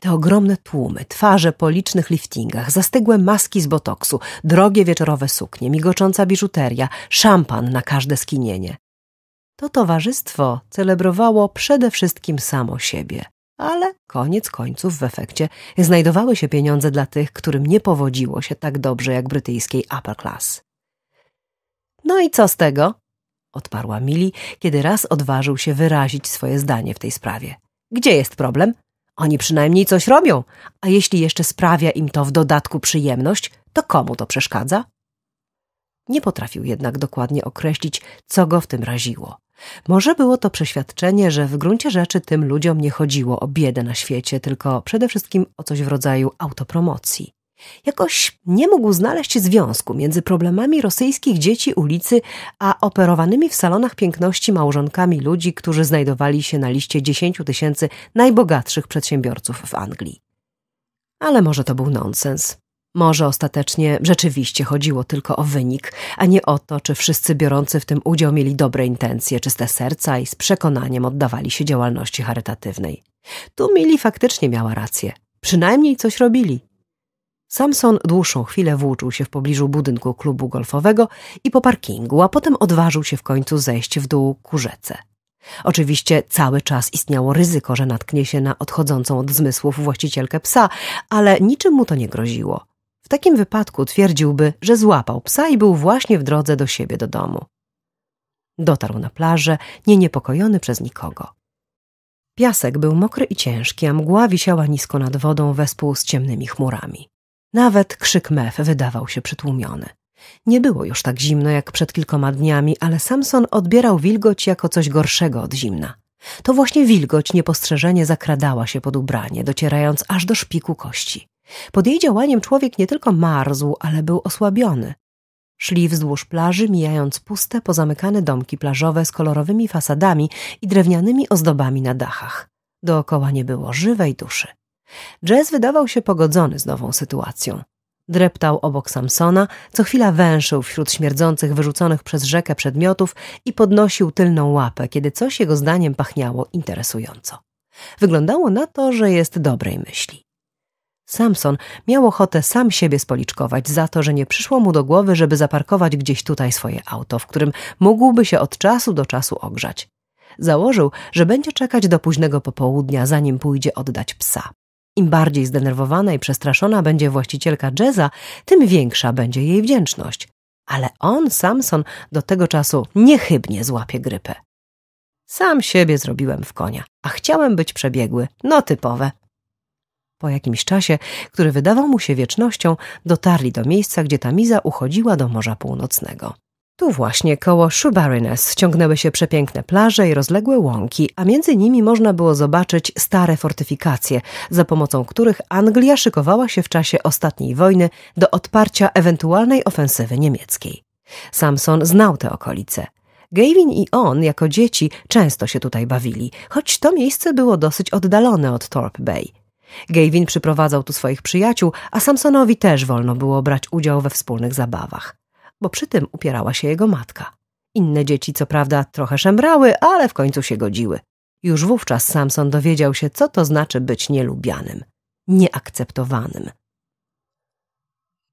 Te ogromne tłumy, twarze po licznych liftingach, zastygłe maski z botoksu, drogie wieczorowe suknie, migocząca biżuteria, szampan na każde skinienie. To towarzystwo celebrowało przede wszystkim samo siebie ale koniec końców w efekcie znajdowały się pieniądze dla tych, którym nie powodziło się tak dobrze jak brytyjskiej upper class. No i co z tego? odparła Mili, kiedy raz odważył się wyrazić swoje zdanie w tej sprawie. Gdzie jest problem? Oni przynajmniej coś robią, a jeśli jeszcze sprawia im to w dodatku przyjemność, to komu to przeszkadza? Nie potrafił jednak dokładnie określić, co go w tym raziło. Może było to przeświadczenie, że w gruncie rzeczy tym ludziom nie chodziło o biedę na świecie, tylko przede wszystkim o coś w rodzaju autopromocji. Jakoś nie mógł znaleźć związku między problemami rosyjskich dzieci ulicy, a operowanymi w salonach piękności małżonkami ludzi, którzy znajdowali się na liście 10 tysięcy najbogatszych przedsiębiorców w Anglii. Ale może to był nonsens. Może ostatecznie rzeczywiście chodziło tylko o wynik, a nie o to, czy wszyscy biorący w tym udział mieli dobre intencje, czyste serca i z przekonaniem oddawali się działalności charytatywnej. Tu Mili faktycznie miała rację. Przynajmniej coś robili. Samson dłuższą chwilę włóczył się w pobliżu budynku klubu golfowego i po parkingu, a potem odważył się w końcu zejść w dół ku rzece. Oczywiście cały czas istniało ryzyko, że natknie się na odchodzącą od zmysłów właścicielkę psa, ale niczym mu to nie groziło. W takim wypadku twierdziłby, że złapał psa i był właśnie w drodze do siebie do domu. Dotarł na plażę, nie niepokojony przez nikogo. Piasek był mokry i ciężki, a mgła wisiała nisko nad wodą wespół z ciemnymi chmurami. Nawet krzyk mef wydawał się przytłumiony. Nie było już tak zimno jak przed kilkoma dniami, ale Samson odbierał wilgoć jako coś gorszego od zimna. To właśnie wilgoć niepostrzeżenie zakradała się pod ubranie, docierając aż do szpiku kości. Pod jej działaniem człowiek nie tylko marzł, ale był osłabiony. Szli wzdłuż plaży, mijając puste, pozamykane domki plażowe z kolorowymi fasadami i drewnianymi ozdobami na dachach. Dookoła nie było żywej duszy. Jazz wydawał się pogodzony z nową sytuacją. Dreptał obok Samsona, co chwila węszył wśród śmierdzących wyrzuconych przez rzekę przedmiotów i podnosił tylną łapę, kiedy coś jego zdaniem pachniało interesująco. Wyglądało na to, że jest dobrej myśli. Samson miał ochotę sam siebie spoliczkować za to, że nie przyszło mu do głowy, żeby zaparkować gdzieś tutaj swoje auto, w którym mógłby się od czasu do czasu ogrzać. Założył, że będzie czekać do późnego popołudnia, zanim pójdzie oddać psa. Im bardziej zdenerwowana i przestraszona będzie właścicielka Jeza, tym większa będzie jej wdzięczność. Ale on, Samson, do tego czasu niechybnie złapie grypę. Sam siebie zrobiłem w konia, a chciałem być przebiegły, no typowe, po jakimś czasie, który wydawał mu się wiecznością, dotarli do miejsca, gdzie Tamiza uchodziła do Morza Północnego. Tu właśnie koło Shoebarines ciągnęły się przepiękne plaże i rozległe łąki, a między nimi można było zobaczyć stare fortyfikacje, za pomocą których Anglia szykowała się w czasie ostatniej wojny do odparcia ewentualnej ofensywy niemieckiej. Samson znał te okolice. Gavin i on, jako dzieci, często się tutaj bawili, choć to miejsce było dosyć oddalone od Torp Bay – Gavin przyprowadzał tu swoich przyjaciół, a Samsonowi też wolno było brać udział we wspólnych zabawach, bo przy tym upierała się jego matka. Inne dzieci co prawda trochę szemrały, ale w końcu się godziły. Już wówczas Samson dowiedział się, co to znaczy być nielubianym, nieakceptowanym.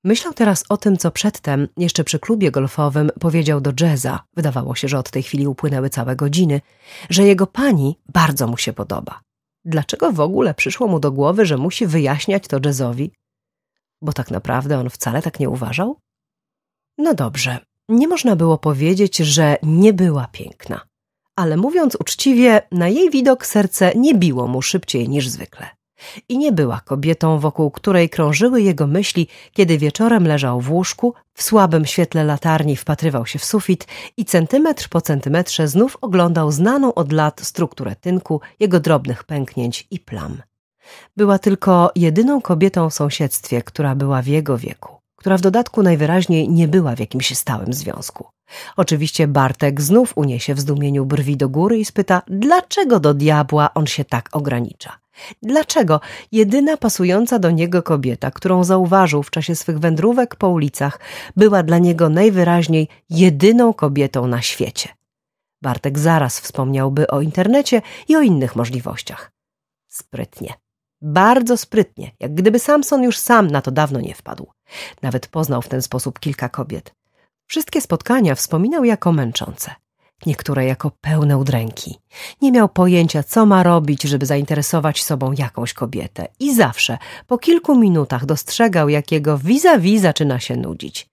Myślał teraz o tym, co przedtem, jeszcze przy klubie golfowym, powiedział do Jeza, wydawało się, że od tej chwili upłynęły całe godziny, że jego pani bardzo mu się podoba. Dlaczego w ogóle przyszło mu do głowy, że musi wyjaśniać to Jazzowi? Bo tak naprawdę on wcale tak nie uważał? No dobrze, nie można było powiedzieć, że nie była piękna. Ale mówiąc uczciwie, na jej widok serce nie biło mu szybciej niż zwykle i nie była kobietą, wokół której krążyły jego myśli, kiedy wieczorem leżał w łóżku, w słabym świetle latarni wpatrywał się w sufit i centymetr po centymetrze znów oglądał znaną od lat strukturę tynku, jego drobnych pęknięć i plam. Była tylko jedyną kobietą w sąsiedztwie, która była w jego wieku, która w dodatku najwyraźniej nie była w jakimś stałym związku. Oczywiście Bartek znów uniesie w zdumieniu brwi do góry i spyta, dlaczego do diabła on się tak ogranicza. Dlaczego jedyna pasująca do niego kobieta, którą zauważył w czasie swych wędrówek po ulicach, była dla niego najwyraźniej jedyną kobietą na świecie? Bartek zaraz wspomniałby o internecie i o innych możliwościach. Sprytnie. Bardzo sprytnie, jak gdyby Samson już sam na to dawno nie wpadł. Nawet poznał w ten sposób kilka kobiet. Wszystkie spotkania wspominał jako męczące niektóre jako pełne udręki. Nie miał pojęcia, co ma robić, żeby zainteresować sobą jakąś kobietę i zawsze, po kilku minutach dostrzegał, jakiego vis-a-vis zaczyna się nudzić.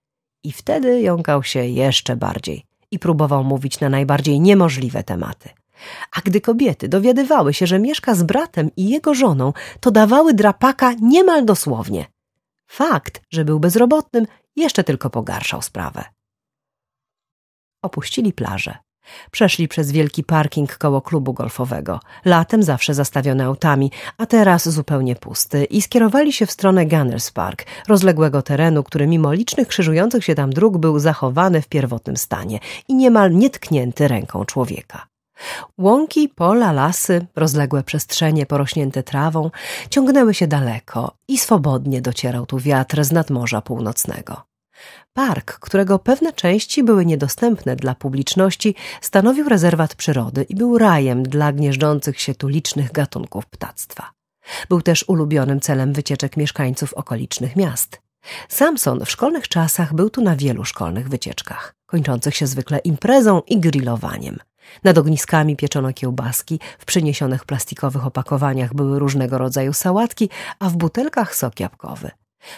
I wtedy jąkał się jeszcze bardziej i próbował mówić na najbardziej niemożliwe tematy. A gdy kobiety dowiadywały się, że mieszka z bratem i jego żoną, to dawały drapaka niemal dosłownie. Fakt, że był bezrobotnym, jeszcze tylko pogarszał sprawę. Opuścili plażę. Przeszli przez wielki parking koło klubu golfowego, latem zawsze zastawiony autami, a teraz zupełnie pusty i skierowali się w stronę Gunners Park, rozległego terenu, który mimo licznych krzyżujących się tam dróg był zachowany w pierwotnym stanie i niemal nietknięty ręką człowieka. Łąki, pola, lasy, rozległe przestrzenie porośnięte trawą ciągnęły się daleko i swobodnie docierał tu wiatr z nadmorza północnego. Park, którego pewne części były niedostępne dla publiczności, stanowił rezerwat przyrody i był rajem dla gnieżdżących się tu licznych gatunków ptactwa. Był też ulubionym celem wycieczek mieszkańców okolicznych miast. Samson w szkolnych czasach był tu na wielu szkolnych wycieczkach, kończących się zwykle imprezą i grillowaniem. Nad ogniskami pieczono kiełbaski, w przyniesionych plastikowych opakowaniach były różnego rodzaju sałatki, a w butelkach sok jabłkowy.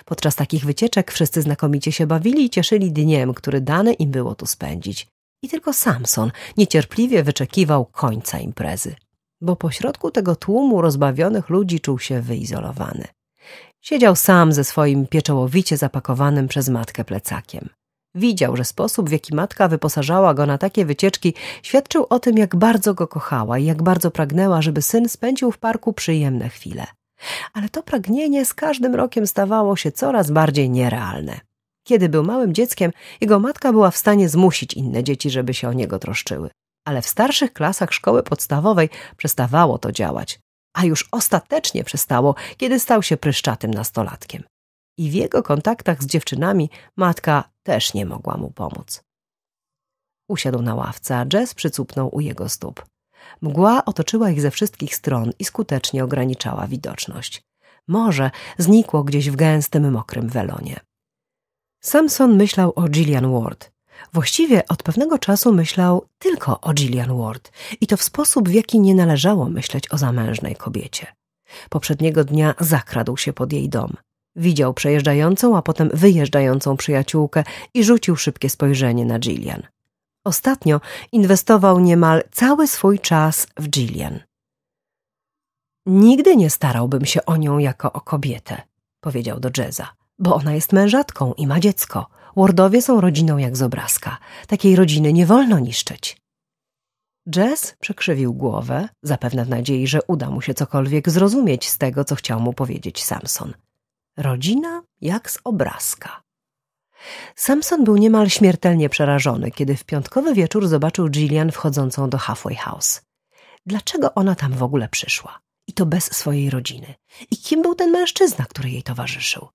Podczas takich wycieczek wszyscy znakomicie się bawili i cieszyli dniem, który dane im było tu spędzić. I tylko Samson niecierpliwie wyczekiwał końca imprezy, bo pośrodku tego tłumu rozbawionych ludzi czuł się wyizolowany. Siedział sam ze swoim pieczołowicie zapakowanym przez matkę plecakiem. Widział, że sposób, w jaki matka wyposażała go na takie wycieczki, świadczył o tym, jak bardzo go kochała i jak bardzo pragnęła, żeby syn spędził w parku przyjemne chwile. Ale to pragnienie z każdym rokiem stawało się coraz bardziej nierealne. Kiedy był małym dzieckiem, jego matka była w stanie zmusić inne dzieci, żeby się o niego troszczyły. Ale w starszych klasach szkoły podstawowej przestawało to działać, a już ostatecznie przestało, kiedy stał się pryszczatym nastolatkiem. I w jego kontaktach z dziewczynami matka też nie mogła mu pomóc. Usiadł na ławce, a Jess przycupnął u jego stóp. Mgła otoczyła ich ze wszystkich stron i skutecznie ograniczała widoczność. Morze znikło gdzieś w gęstym, mokrym welonie. Samson myślał o Gillian Ward. Właściwie od pewnego czasu myślał tylko o Gillian Ward i to w sposób, w jaki nie należało myśleć o zamężnej kobiecie. Poprzedniego dnia zakradł się pod jej dom. Widział przejeżdżającą, a potem wyjeżdżającą przyjaciółkę i rzucił szybkie spojrzenie na Gillian. Ostatnio inwestował niemal cały swój czas w Jillian. Nigdy nie starałbym się o nią jako o kobietę, powiedział do Jeza, bo ona jest mężatką i ma dziecko. Wardowie są rodziną jak z obrazka. Takiej rodziny nie wolno niszczyć. Jazz przekrzywił głowę, zapewne w nadziei, że uda mu się cokolwiek zrozumieć z tego, co chciał mu powiedzieć Samson. Rodzina jak z obrazka. Samson był niemal śmiertelnie przerażony, kiedy w piątkowy wieczór zobaczył Jillian wchodzącą do Halfway House. Dlaczego ona tam w ogóle przyszła? I to bez swojej rodziny. I kim był ten mężczyzna, który jej towarzyszył?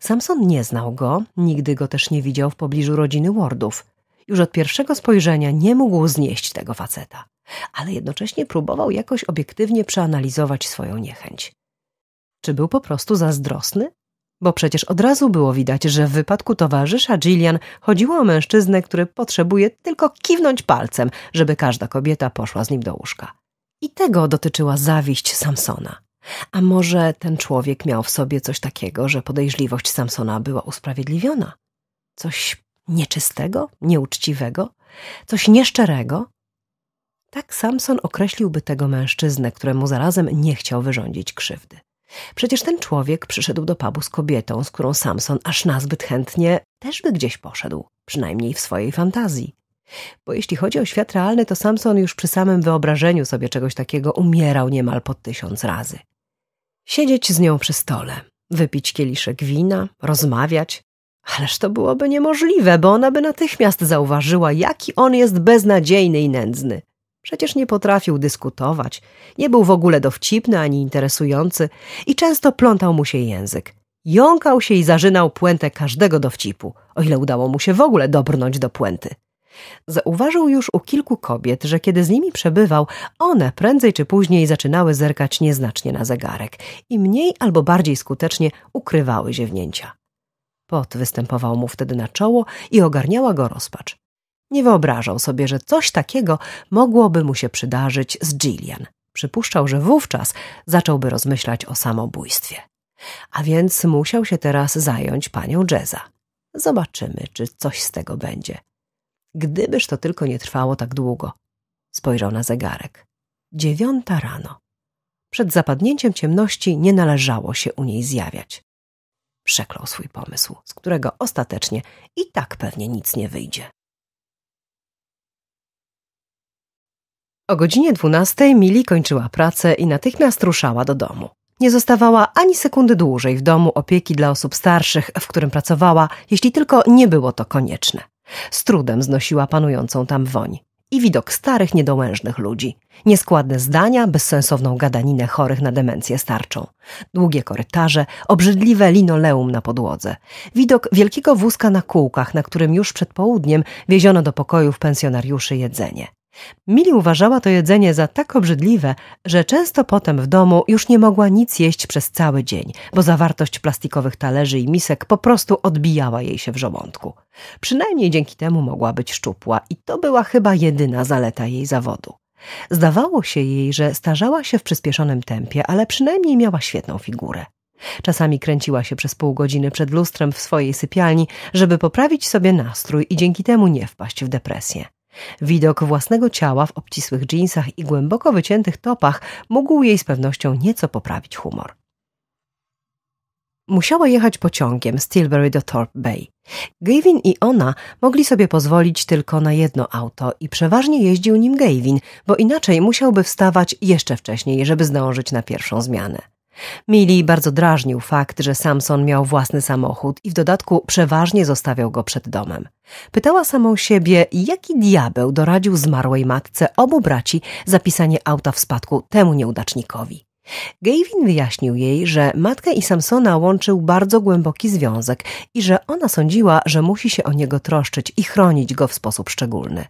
Samson nie znał go, nigdy go też nie widział w pobliżu rodziny Wardów. Już od pierwszego spojrzenia nie mógł znieść tego faceta, ale jednocześnie próbował jakoś obiektywnie przeanalizować swoją niechęć. Czy był po prostu zazdrosny? Bo przecież od razu było widać, że w wypadku towarzysza Gillian chodziło o mężczyznę, który potrzebuje tylko kiwnąć palcem, żeby każda kobieta poszła z nim do łóżka. I tego dotyczyła zawiść Samsona. A może ten człowiek miał w sobie coś takiego, że podejrzliwość Samsona była usprawiedliwiona? Coś nieczystego, nieuczciwego, coś nieszczerego? Tak Samson określiłby tego mężczyznę, któremu zarazem nie chciał wyrządzić krzywdy. Przecież ten człowiek przyszedł do pubu z kobietą, z którą Samson aż nazbyt chętnie też by gdzieś poszedł, przynajmniej w swojej fantazji. Bo jeśli chodzi o świat realny, to Samson już przy samym wyobrażeniu sobie czegoś takiego umierał niemal po tysiąc razy. Siedzieć z nią przy stole, wypić kieliszek wina, rozmawiać. Ależ to byłoby niemożliwe, bo ona by natychmiast zauważyła, jaki on jest beznadziejny i nędzny. Przecież nie potrafił dyskutować, nie był w ogóle dowcipny ani interesujący i często plątał mu się język. Jąkał się i zarzynał puentę każdego dowcipu, o ile udało mu się w ogóle dobrnąć do puenty. Zauważył już u kilku kobiet, że kiedy z nimi przebywał, one prędzej czy później zaczynały zerkać nieznacznie na zegarek i mniej albo bardziej skutecznie ukrywały ziewnięcia. Pot występował mu wtedy na czoło i ogarniała go rozpacz. Nie wyobrażał sobie, że coś takiego mogłoby mu się przydarzyć z Jillian. Przypuszczał, że wówczas zacząłby rozmyślać o samobójstwie. A więc musiał się teraz zająć panią Jeza. Zobaczymy, czy coś z tego będzie. Gdybyż to tylko nie trwało tak długo. Spojrzał na zegarek. Dziewiąta rano. Przed zapadnięciem ciemności nie należało się u niej zjawiać. Przeklął swój pomysł, z którego ostatecznie i tak pewnie nic nie wyjdzie. O godzinie 12 Mili kończyła pracę i natychmiast ruszała do domu. Nie zostawała ani sekundy dłużej w domu opieki dla osób starszych, w którym pracowała, jeśli tylko nie było to konieczne. Z trudem znosiła panującą tam woń i widok starych, niedołężnych ludzi. Nieskładne zdania, bezsensowną gadaninę chorych na demencję starczą. Długie korytarze, obrzydliwe linoleum na podłodze. Widok wielkiego wózka na kółkach, na którym już przed południem wieziono do pokojów pensjonariuszy jedzenie. Mili uważała to jedzenie za tak obrzydliwe, że często potem w domu już nie mogła nic jeść przez cały dzień, bo zawartość plastikowych talerzy i misek po prostu odbijała jej się w żołądku. Przynajmniej dzięki temu mogła być szczupła i to była chyba jedyna zaleta jej zawodu. Zdawało się jej, że starzała się w przyspieszonym tempie, ale przynajmniej miała świetną figurę. Czasami kręciła się przez pół godziny przed lustrem w swojej sypialni, żeby poprawić sobie nastrój i dzięki temu nie wpaść w depresję. Widok własnego ciała w obcisłych dżinsach i głęboko wyciętych topach mógł jej z pewnością nieco poprawić humor. Musiała jechać pociągiem z Tilbury do Thorpe Bay. Gavin i ona mogli sobie pozwolić tylko na jedno auto i przeważnie jeździł nim Gavin, bo inaczej musiałby wstawać jeszcze wcześniej, żeby zdążyć na pierwszą zmianę. Mili bardzo drażnił fakt, że Samson miał własny samochód i w dodatku przeważnie zostawiał go przed domem. Pytała samą siebie, jaki diabeł doradził zmarłej matce obu braci zapisanie auta w spadku temu nieudacznikowi. Gavin wyjaśnił jej, że matkę i Samsona łączył bardzo głęboki związek i że ona sądziła, że musi się o niego troszczyć i chronić go w sposób szczególny.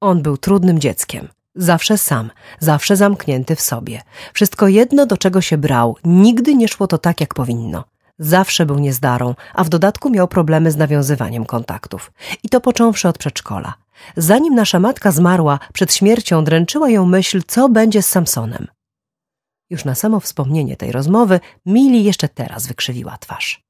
On był trudnym dzieckiem, Zawsze sam, zawsze zamknięty w sobie. Wszystko jedno, do czego się brał, nigdy nie szło to tak, jak powinno. Zawsze był niezdarą, a w dodatku miał problemy z nawiązywaniem kontaktów. I to począwszy od przedszkola. Zanim nasza matka zmarła, przed śmiercią dręczyła ją myśl, co będzie z Samsonem. Już na samo wspomnienie tej rozmowy Mili jeszcze teraz wykrzywiła twarz.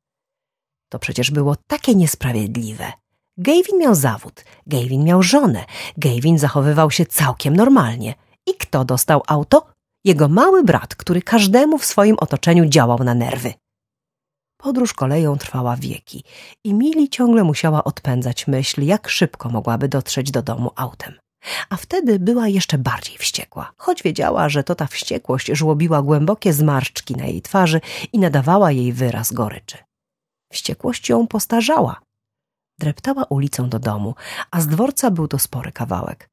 To przecież było takie niesprawiedliwe. Gavin miał zawód, Gavin miał żonę, Gavin zachowywał się całkiem normalnie. I kto dostał auto? Jego mały brat, który każdemu w swoim otoczeniu działał na nerwy. Podróż koleją trwała wieki i Mili ciągle musiała odpędzać myśl, jak szybko mogłaby dotrzeć do domu autem. A wtedy była jeszcze bardziej wściekła, choć wiedziała, że to ta wściekłość żłobiła głębokie zmarszczki na jej twarzy i nadawała jej wyraz goryczy. Wściekłość ją postarzała, dreptała ulicą do domu, a z dworca był to spory kawałek.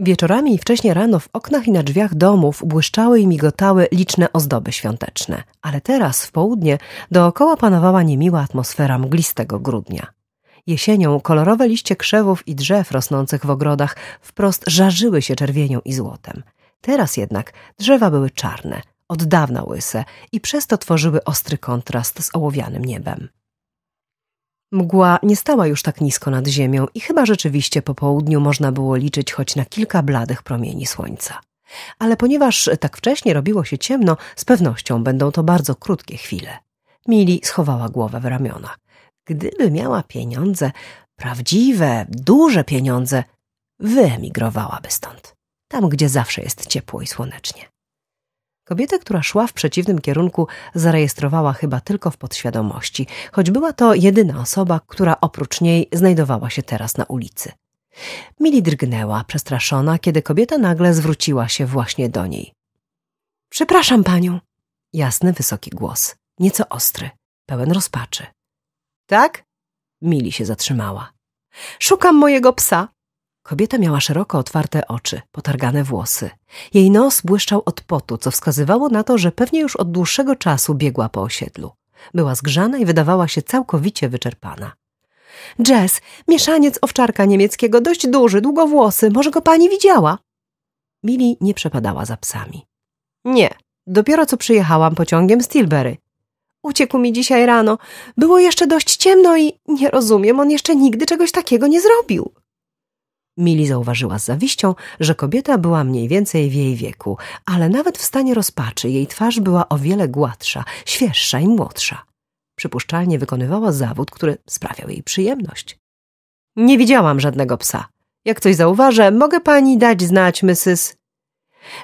Wieczorami i wcześnie rano w oknach i na drzwiach domów błyszczały i migotały liczne ozdoby świąteczne, ale teraz, w południe, dookoła panowała niemiła atmosfera mglistego grudnia. Jesienią kolorowe liście krzewów i drzew rosnących w ogrodach wprost żarzyły się czerwienią i złotem. Teraz jednak drzewa były czarne, od dawna łyse i przez to tworzyły ostry kontrast z ołowianym niebem. Mgła nie stała już tak nisko nad ziemią i chyba rzeczywiście po południu można było liczyć choć na kilka bladych promieni słońca. Ale ponieważ tak wcześnie robiło się ciemno, z pewnością będą to bardzo krótkie chwile. Mili schowała głowę w ramionach. Gdyby miała pieniądze, prawdziwe, duże pieniądze, wyemigrowałaby stąd. Tam, gdzie zawsze jest ciepło i słonecznie. Kobieta, która szła w przeciwnym kierunku, zarejestrowała chyba tylko w podświadomości, choć była to jedyna osoba, która oprócz niej znajdowała się teraz na ulicy. Mili drgnęła, przestraszona, kiedy kobieta nagle zwróciła się właśnie do niej. Przepraszam panią. Jasny, wysoki głos, nieco ostry, pełen rozpaczy. Tak? Mili się zatrzymała. Szukam mojego psa. Kobieta miała szeroko otwarte oczy, potargane włosy. Jej nos błyszczał od potu, co wskazywało na to, że pewnie już od dłuższego czasu biegła po osiedlu. Była zgrzana i wydawała się całkowicie wyczerpana. Jess, mieszaniec owczarka niemieckiego, dość duży, długowłosy, może go pani widziała? Mili nie przepadała za psami. Nie, dopiero co przyjechałam pociągiem z Tilbury. Uciekł mi dzisiaj rano. Było jeszcze dość ciemno i nie rozumiem, on jeszcze nigdy czegoś takiego nie zrobił. Mili zauważyła z zawiścią, że kobieta była mniej więcej w jej wieku, ale nawet w stanie rozpaczy jej twarz była o wiele gładsza, świeższa i młodsza. Przypuszczalnie wykonywała zawód, który sprawiał jej przyjemność. Nie widziałam żadnego psa. Jak coś zauważę, mogę pani dać znać, Mrs.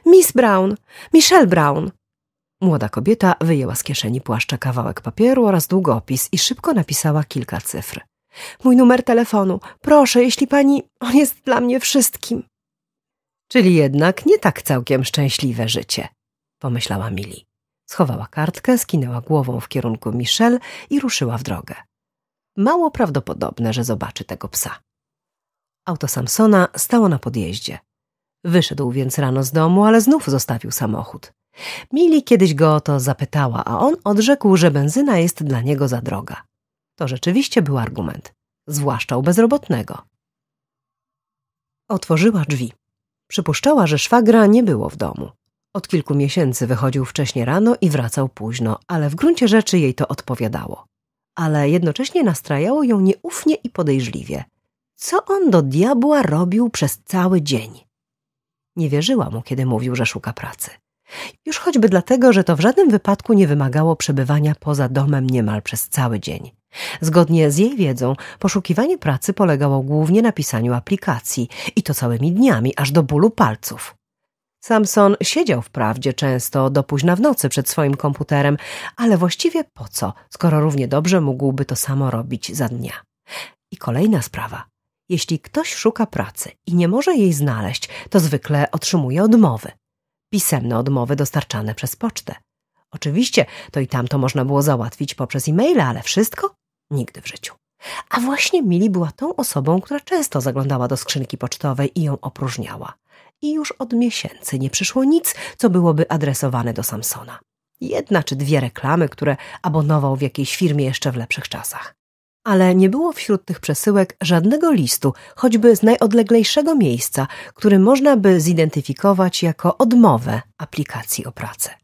Miss Brown, Michelle Brown. Młoda kobieta wyjęła z kieszeni płaszcza kawałek papieru oraz długopis i szybko napisała kilka cyfr. Mój numer telefonu. Proszę, jeśli pani. On jest dla mnie wszystkim. Czyli jednak nie tak całkiem szczęśliwe życie, pomyślała Mili. Schowała kartkę, skinęła głową w kierunku Michelle i ruszyła w drogę. Mało prawdopodobne, że zobaczy tego psa. Auto Samsona stało na podjeździe. Wyszedł więc rano z domu, ale znów zostawił samochód. Mili kiedyś go o to zapytała, a on odrzekł, że benzyna jest dla niego za droga. To rzeczywiście był argument, zwłaszcza u bezrobotnego. Otworzyła drzwi. Przypuszczała, że szwagra nie było w domu. Od kilku miesięcy wychodził wcześnie rano i wracał późno, ale w gruncie rzeczy jej to odpowiadało. Ale jednocześnie nastrajało ją nieufnie i podejrzliwie. Co on do diabła robił przez cały dzień? Nie wierzyła mu, kiedy mówił, że szuka pracy. Już choćby dlatego, że to w żadnym wypadku nie wymagało przebywania poza domem niemal przez cały dzień. Zgodnie z jej wiedzą, poszukiwanie pracy polegało głównie na pisaniu aplikacji i to całymi dniami, aż do bólu palców. Samson siedział wprawdzie często do późna w nocy przed swoim komputerem, ale właściwie po co, skoro równie dobrze mógłby to samo robić za dnia. I kolejna sprawa. Jeśli ktoś szuka pracy i nie może jej znaleźć, to zwykle otrzymuje odmowy. Pisemne odmowy dostarczane przez pocztę. Oczywiście to i tamto można było załatwić poprzez e-maile, ale wszystko Nigdy w życiu. A właśnie Mili była tą osobą, która często zaglądała do skrzynki pocztowej i ją opróżniała. I już od miesięcy nie przyszło nic, co byłoby adresowane do Samsona. Jedna czy dwie reklamy, które abonował w jakiejś firmie jeszcze w lepszych czasach. Ale nie było wśród tych przesyłek żadnego listu, choćby z najodleglejszego miejsca, który można by zidentyfikować jako odmowę aplikacji o pracę.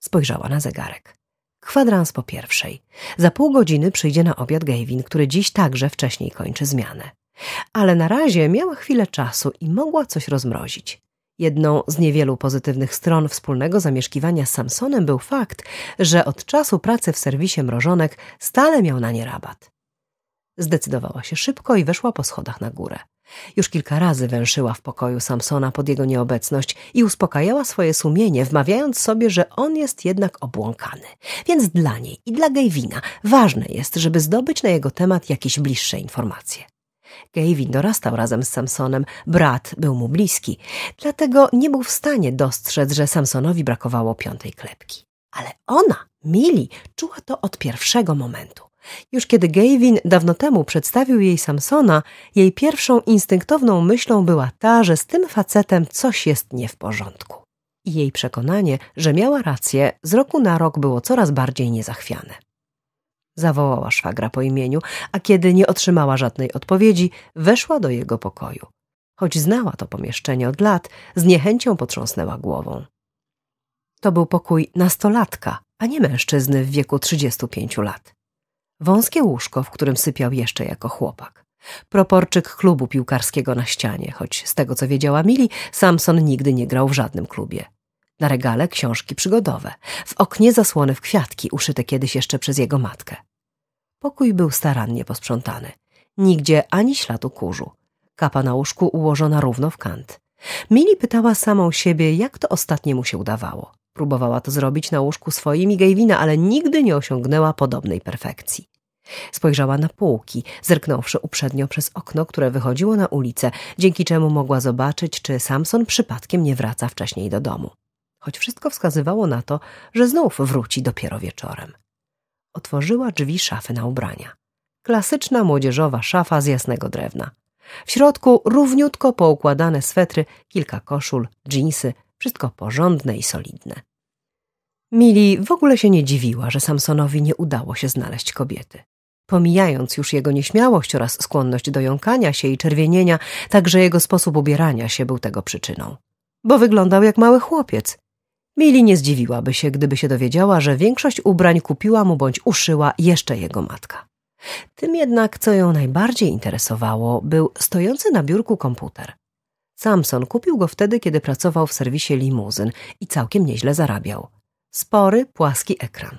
Spojrzała na zegarek kwadrans po pierwszej. Za pół godziny przyjdzie na obiad Gavin, który dziś także wcześniej kończy zmianę. Ale na razie miała chwilę czasu i mogła coś rozmrozić. Jedną z niewielu pozytywnych stron wspólnego zamieszkiwania z Samsonem był fakt, że od czasu pracy w serwisie mrożonek stale miał na nie rabat. Zdecydowała się szybko i weszła po schodach na górę. Już kilka razy węszyła w pokoju Samsona pod jego nieobecność i uspokajała swoje sumienie, wmawiając sobie, że on jest jednak obłąkany. Więc dla niej i dla Gavina ważne jest, żeby zdobyć na jego temat jakieś bliższe informacje. Gavin dorastał razem z Samsonem, brat był mu bliski, dlatego nie był w stanie dostrzec, że Samsonowi brakowało piątej klepki. Ale ona, Mili, czuła to od pierwszego momentu. Już kiedy Gavin dawno temu przedstawił jej Samsona, jej pierwszą instynktowną myślą była ta, że z tym facetem coś jest nie w porządku. I jej przekonanie, że miała rację, z roku na rok było coraz bardziej niezachwiane. Zawołała szwagra po imieniu, a kiedy nie otrzymała żadnej odpowiedzi, weszła do jego pokoju. Choć znała to pomieszczenie od lat, z niechęcią potrząsnęła głową. To był pokój nastolatka, a nie mężczyzny w wieku 35 lat wąskie łóżko, w którym sypiał jeszcze jako chłopak. Proporczyk klubu piłkarskiego na ścianie, choć z tego co wiedziała Mili, Samson nigdy nie grał w żadnym klubie. Na regale książki przygodowe, w oknie zasłony w kwiatki, uszyte kiedyś jeszcze przez jego matkę. Pokój był starannie posprzątany. Nigdzie ani śladu kurzu. Kapa na łóżku ułożona równo w kant. Mili pytała samą siebie, jak to ostatnie mu się udawało. Próbowała to zrobić na łóżku swoim i Gejwina, ale nigdy nie osiągnęła podobnej perfekcji. Spojrzała na półki, zerknąwszy uprzednio przez okno, które wychodziło na ulicę, dzięki czemu mogła zobaczyć, czy Samson przypadkiem nie wraca wcześniej do domu. Choć wszystko wskazywało na to, że znów wróci dopiero wieczorem. Otworzyła drzwi szafy na ubrania. Klasyczna młodzieżowa szafa z jasnego drewna. W środku równiutko poukładane swetry, kilka koszul, dżinsy, wszystko porządne i solidne. Mili w ogóle się nie dziwiła, że Samsonowi nie udało się znaleźć kobiety. Pomijając już jego nieśmiałość oraz skłonność do jąkania się i czerwienienia, także jego sposób ubierania się był tego przyczyną. Bo wyglądał jak mały chłopiec. Mili nie zdziwiłaby się, gdyby się dowiedziała, że większość ubrań kupiła mu bądź uszyła jeszcze jego matka. Tym jednak, co ją najbardziej interesowało, był stojący na biurku komputer. Samson kupił go wtedy, kiedy pracował w serwisie limuzyn i całkiem nieźle zarabiał. Spory, płaski ekran.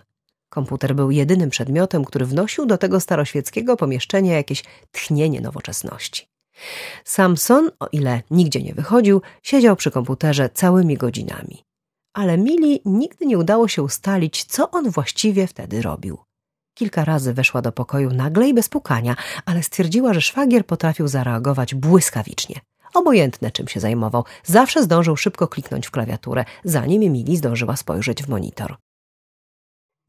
Komputer był jedynym przedmiotem, który wnosił do tego staroświeckiego pomieszczenia jakieś tchnienie nowoczesności. Samson, o ile nigdzie nie wychodził, siedział przy komputerze całymi godzinami. Ale Mili nigdy nie udało się ustalić, co on właściwie wtedy robił. Kilka razy weszła do pokoju nagle i bez pukania, ale stwierdziła, że szwagier potrafił zareagować błyskawicznie. Obojętne, czym się zajmował, zawsze zdążył szybko kliknąć w klawiaturę, zanim Mili zdążyła spojrzeć w monitor.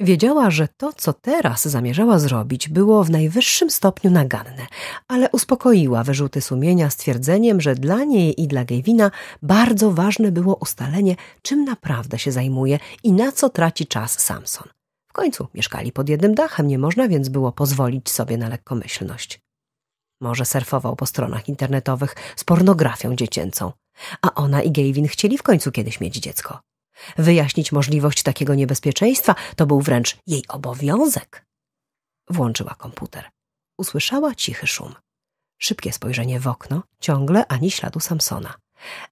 Wiedziała, że to, co teraz zamierzała zrobić, było w najwyższym stopniu naganne, ale uspokoiła wyrzuty sumienia stwierdzeniem, że dla niej i dla Gavina bardzo ważne było ustalenie, czym naprawdę się zajmuje i na co traci czas Samson. W końcu mieszkali pod jednym dachem, nie można więc było pozwolić sobie na lekkomyślność. Może surfował po stronach internetowych z pornografią dziecięcą, a ona i Gavin chcieli w końcu kiedyś mieć dziecko. Wyjaśnić możliwość takiego niebezpieczeństwa to był wręcz jej obowiązek. Włączyła komputer. Usłyszała cichy szum. Szybkie spojrzenie w okno, ciągle ani śladu Samsona.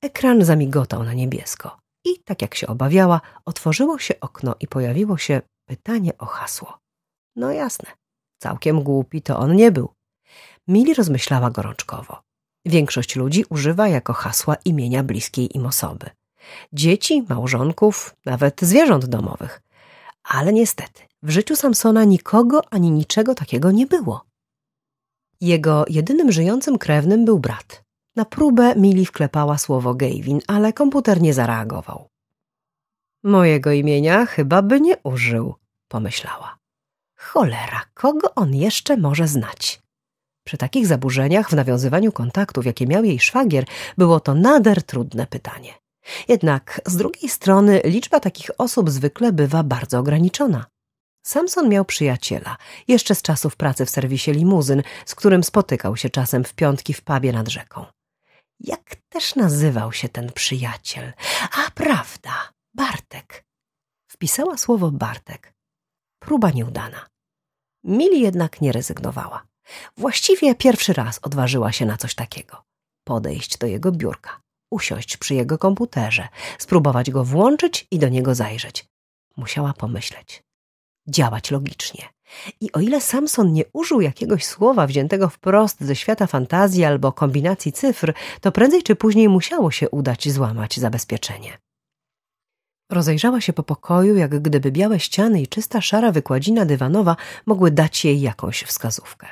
Ekran zamigotał na niebiesko. I tak jak się obawiała, otworzyło się okno i pojawiło się pytanie o hasło. No jasne, całkiem głupi to on nie był. Mili rozmyślała gorączkowo. Większość ludzi używa jako hasła imienia bliskiej im osoby dzieci, małżonków, nawet zwierząt domowych. Ale niestety, w życiu Samsona nikogo ani niczego takiego nie było. Jego jedynym żyjącym krewnym był brat. Na próbę Mili wklepała słowo Gavin, ale komputer nie zareagował. Mojego imienia chyba by nie użył, pomyślała. Cholera, kogo on jeszcze może znać? Przy takich zaburzeniach w nawiązywaniu kontaktów, jakie miał jej szwagier, było to nader trudne pytanie. Jednak z drugiej strony liczba takich osób zwykle bywa bardzo ograniczona. Samson miał przyjaciela, jeszcze z czasów pracy w serwisie limuzyn, z którym spotykał się czasem w piątki w pubie nad rzeką. Jak też nazywał się ten przyjaciel? A prawda, Bartek. Wpisała słowo Bartek. Próba nieudana. Mili jednak nie rezygnowała. Właściwie pierwszy raz odważyła się na coś takiego. Podejść do jego biurka usiąść przy jego komputerze, spróbować go włączyć i do niego zajrzeć. Musiała pomyśleć. Działać logicznie. I o ile Samson nie użył jakiegoś słowa wziętego wprost ze świata fantazji albo kombinacji cyfr, to prędzej czy później musiało się udać złamać zabezpieczenie. Rozejrzała się po pokoju, jak gdyby białe ściany i czysta szara wykładzina dywanowa mogły dać jej jakąś wskazówkę.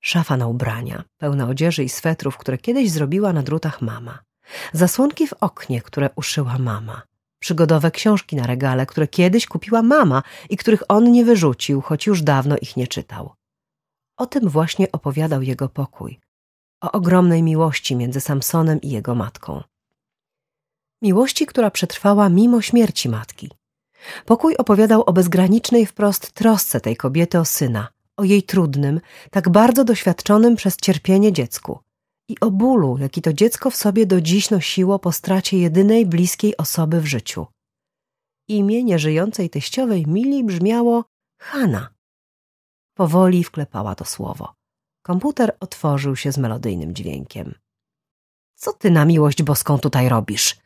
Szafa na ubrania, pełna odzieży i swetrów, które kiedyś zrobiła na drutach mama. Zasłonki w oknie, które uszyła mama. Przygodowe książki na regale, które kiedyś kupiła mama i których on nie wyrzucił, choć już dawno ich nie czytał. O tym właśnie opowiadał jego pokój. O ogromnej miłości między Samsonem i jego matką. Miłości, która przetrwała mimo śmierci matki. Pokój opowiadał o bezgranicznej wprost trosce tej kobiety o syna, o jej trudnym, tak bardzo doświadczonym przez cierpienie dziecku i o bólu, jaki to dziecko w sobie do dziś nosiło po stracie jedynej bliskiej osoby w życiu. Imię nieżyjącej teściowej Mili brzmiało Hanna. Powoli wklepała to słowo. Komputer otworzył się z melodyjnym dźwiękiem. Co ty na miłość boską tutaj robisz?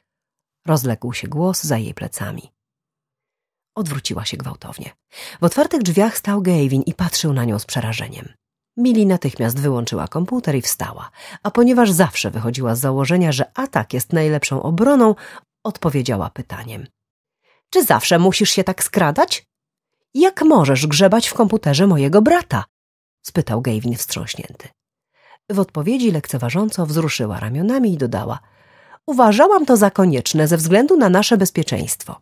Rozległ się głos za jej plecami. Odwróciła się gwałtownie. W otwartych drzwiach stał Gavin i patrzył na nią z przerażeniem. Mili natychmiast wyłączyła komputer i wstała, a ponieważ zawsze wychodziła z założenia, że atak jest najlepszą obroną, odpowiedziała pytaniem. Czy zawsze musisz się tak skradać? Jak możesz grzebać w komputerze mojego brata? spytał Gavin wstrząśnięty. W odpowiedzi lekceważąco wzruszyła ramionami i dodała Uważałam to za konieczne ze względu na nasze bezpieczeństwo.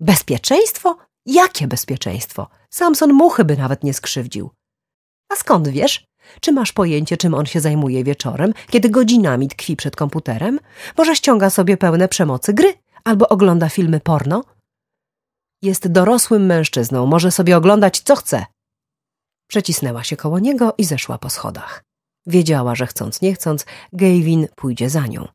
Bezpieczeństwo? Jakie bezpieczeństwo? Samson muchy by nawet nie skrzywdził. A skąd wiesz? Czy masz pojęcie, czym on się zajmuje wieczorem, kiedy godzinami tkwi przed komputerem? Może ściąga sobie pełne przemocy gry? Albo ogląda filmy porno? Jest dorosłym mężczyzną, może sobie oglądać co chce. Przecisnęła się koło niego i zeszła po schodach. Wiedziała, że chcąc nie chcąc, Gavin pójdzie za nią.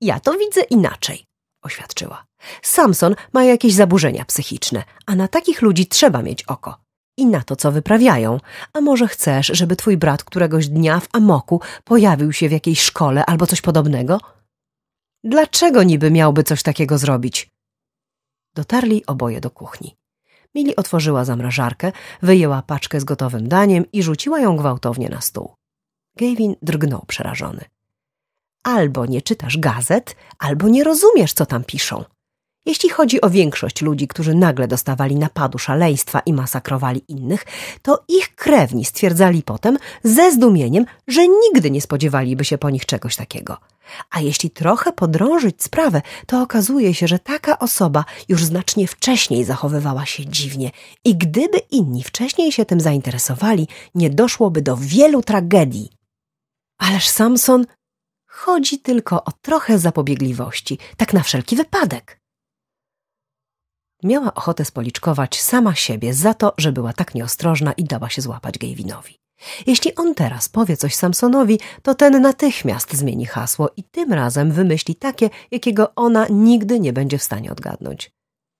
Ja to widzę inaczej, oświadczyła. Samson ma jakieś zaburzenia psychiczne, a na takich ludzi trzeba mieć oko i na to, co wyprawiają. A może chcesz, żeby twój brat któregoś dnia w amoku pojawił się w jakiejś szkole albo coś podobnego? Dlaczego niby miałby coś takiego zrobić? Dotarli oboje do kuchni. Mili otworzyła zamrażarkę, wyjęła paczkę z gotowym daniem i rzuciła ją gwałtownie na stół. Gavin drgnął przerażony. Albo nie czytasz gazet, albo nie rozumiesz, co tam piszą. Jeśli chodzi o większość ludzi, którzy nagle dostawali napadu szaleństwa i masakrowali innych, to ich krewni stwierdzali potem ze zdumieniem, że nigdy nie spodziewaliby się po nich czegoś takiego. A jeśli trochę podrążyć sprawę, to okazuje się, że taka osoba już znacznie wcześniej zachowywała się dziwnie i gdyby inni wcześniej się tym zainteresowali, nie doszłoby do wielu tragedii. Ależ Samson, chodzi tylko o trochę zapobiegliwości, tak na wszelki wypadek. Miała ochotę spoliczkować sama siebie za to, że była tak nieostrożna i dała się złapać Gejwinowi. Jeśli on teraz powie coś Samsonowi, to ten natychmiast zmieni hasło i tym razem wymyśli takie, jakiego ona nigdy nie będzie w stanie odgadnąć.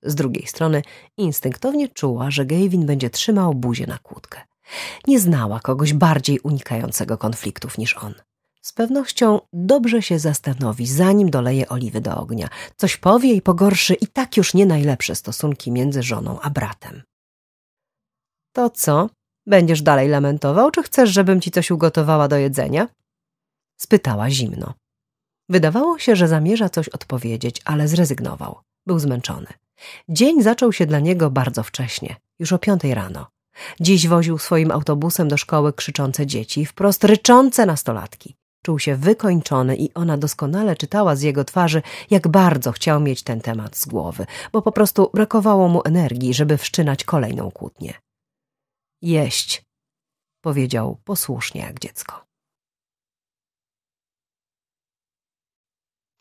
Z drugiej strony instynktownie czuła, że Gejwin będzie trzymał buzię na kłódkę. Nie znała kogoś bardziej unikającego konfliktów niż on. Z pewnością dobrze się zastanowi, zanim doleje oliwy do ognia. Coś powie i pogorszy i tak już nie najlepsze stosunki między żoną a bratem. To co? Będziesz dalej lamentował, czy chcesz, żebym ci coś ugotowała do jedzenia? Spytała zimno. Wydawało się, że zamierza coś odpowiedzieć, ale zrezygnował. Był zmęczony. Dzień zaczął się dla niego bardzo wcześnie, już o piątej rano. Dziś woził swoim autobusem do szkoły krzyczące dzieci, wprost ryczące nastolatki. Czuł się wykończony i ona doskonale czytała z jego twarzy, jak bardzo chciał mieć ten temat z głowy, bo po prostu brakowało mu energii, żeby wszczynać kolejną kłótnię. Jeść, powiedział posłusznie jak dziecko.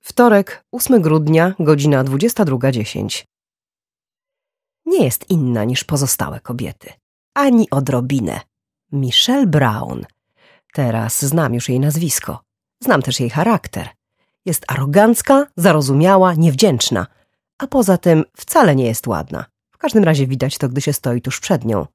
Wtorek, 8 grudnia, godzina 22.10. Nie jest inna niż pozostałe kobiety. Ani odrobinę. Michelle Brown – Teraz znam już jej nazwisko. Znam też jej charakter. Jest arogancka, zarozumiała, niewdzięczna, a poza tym wcale nie jest ładna. W każdym razie widać to, gdy się stoi tuż przed nią.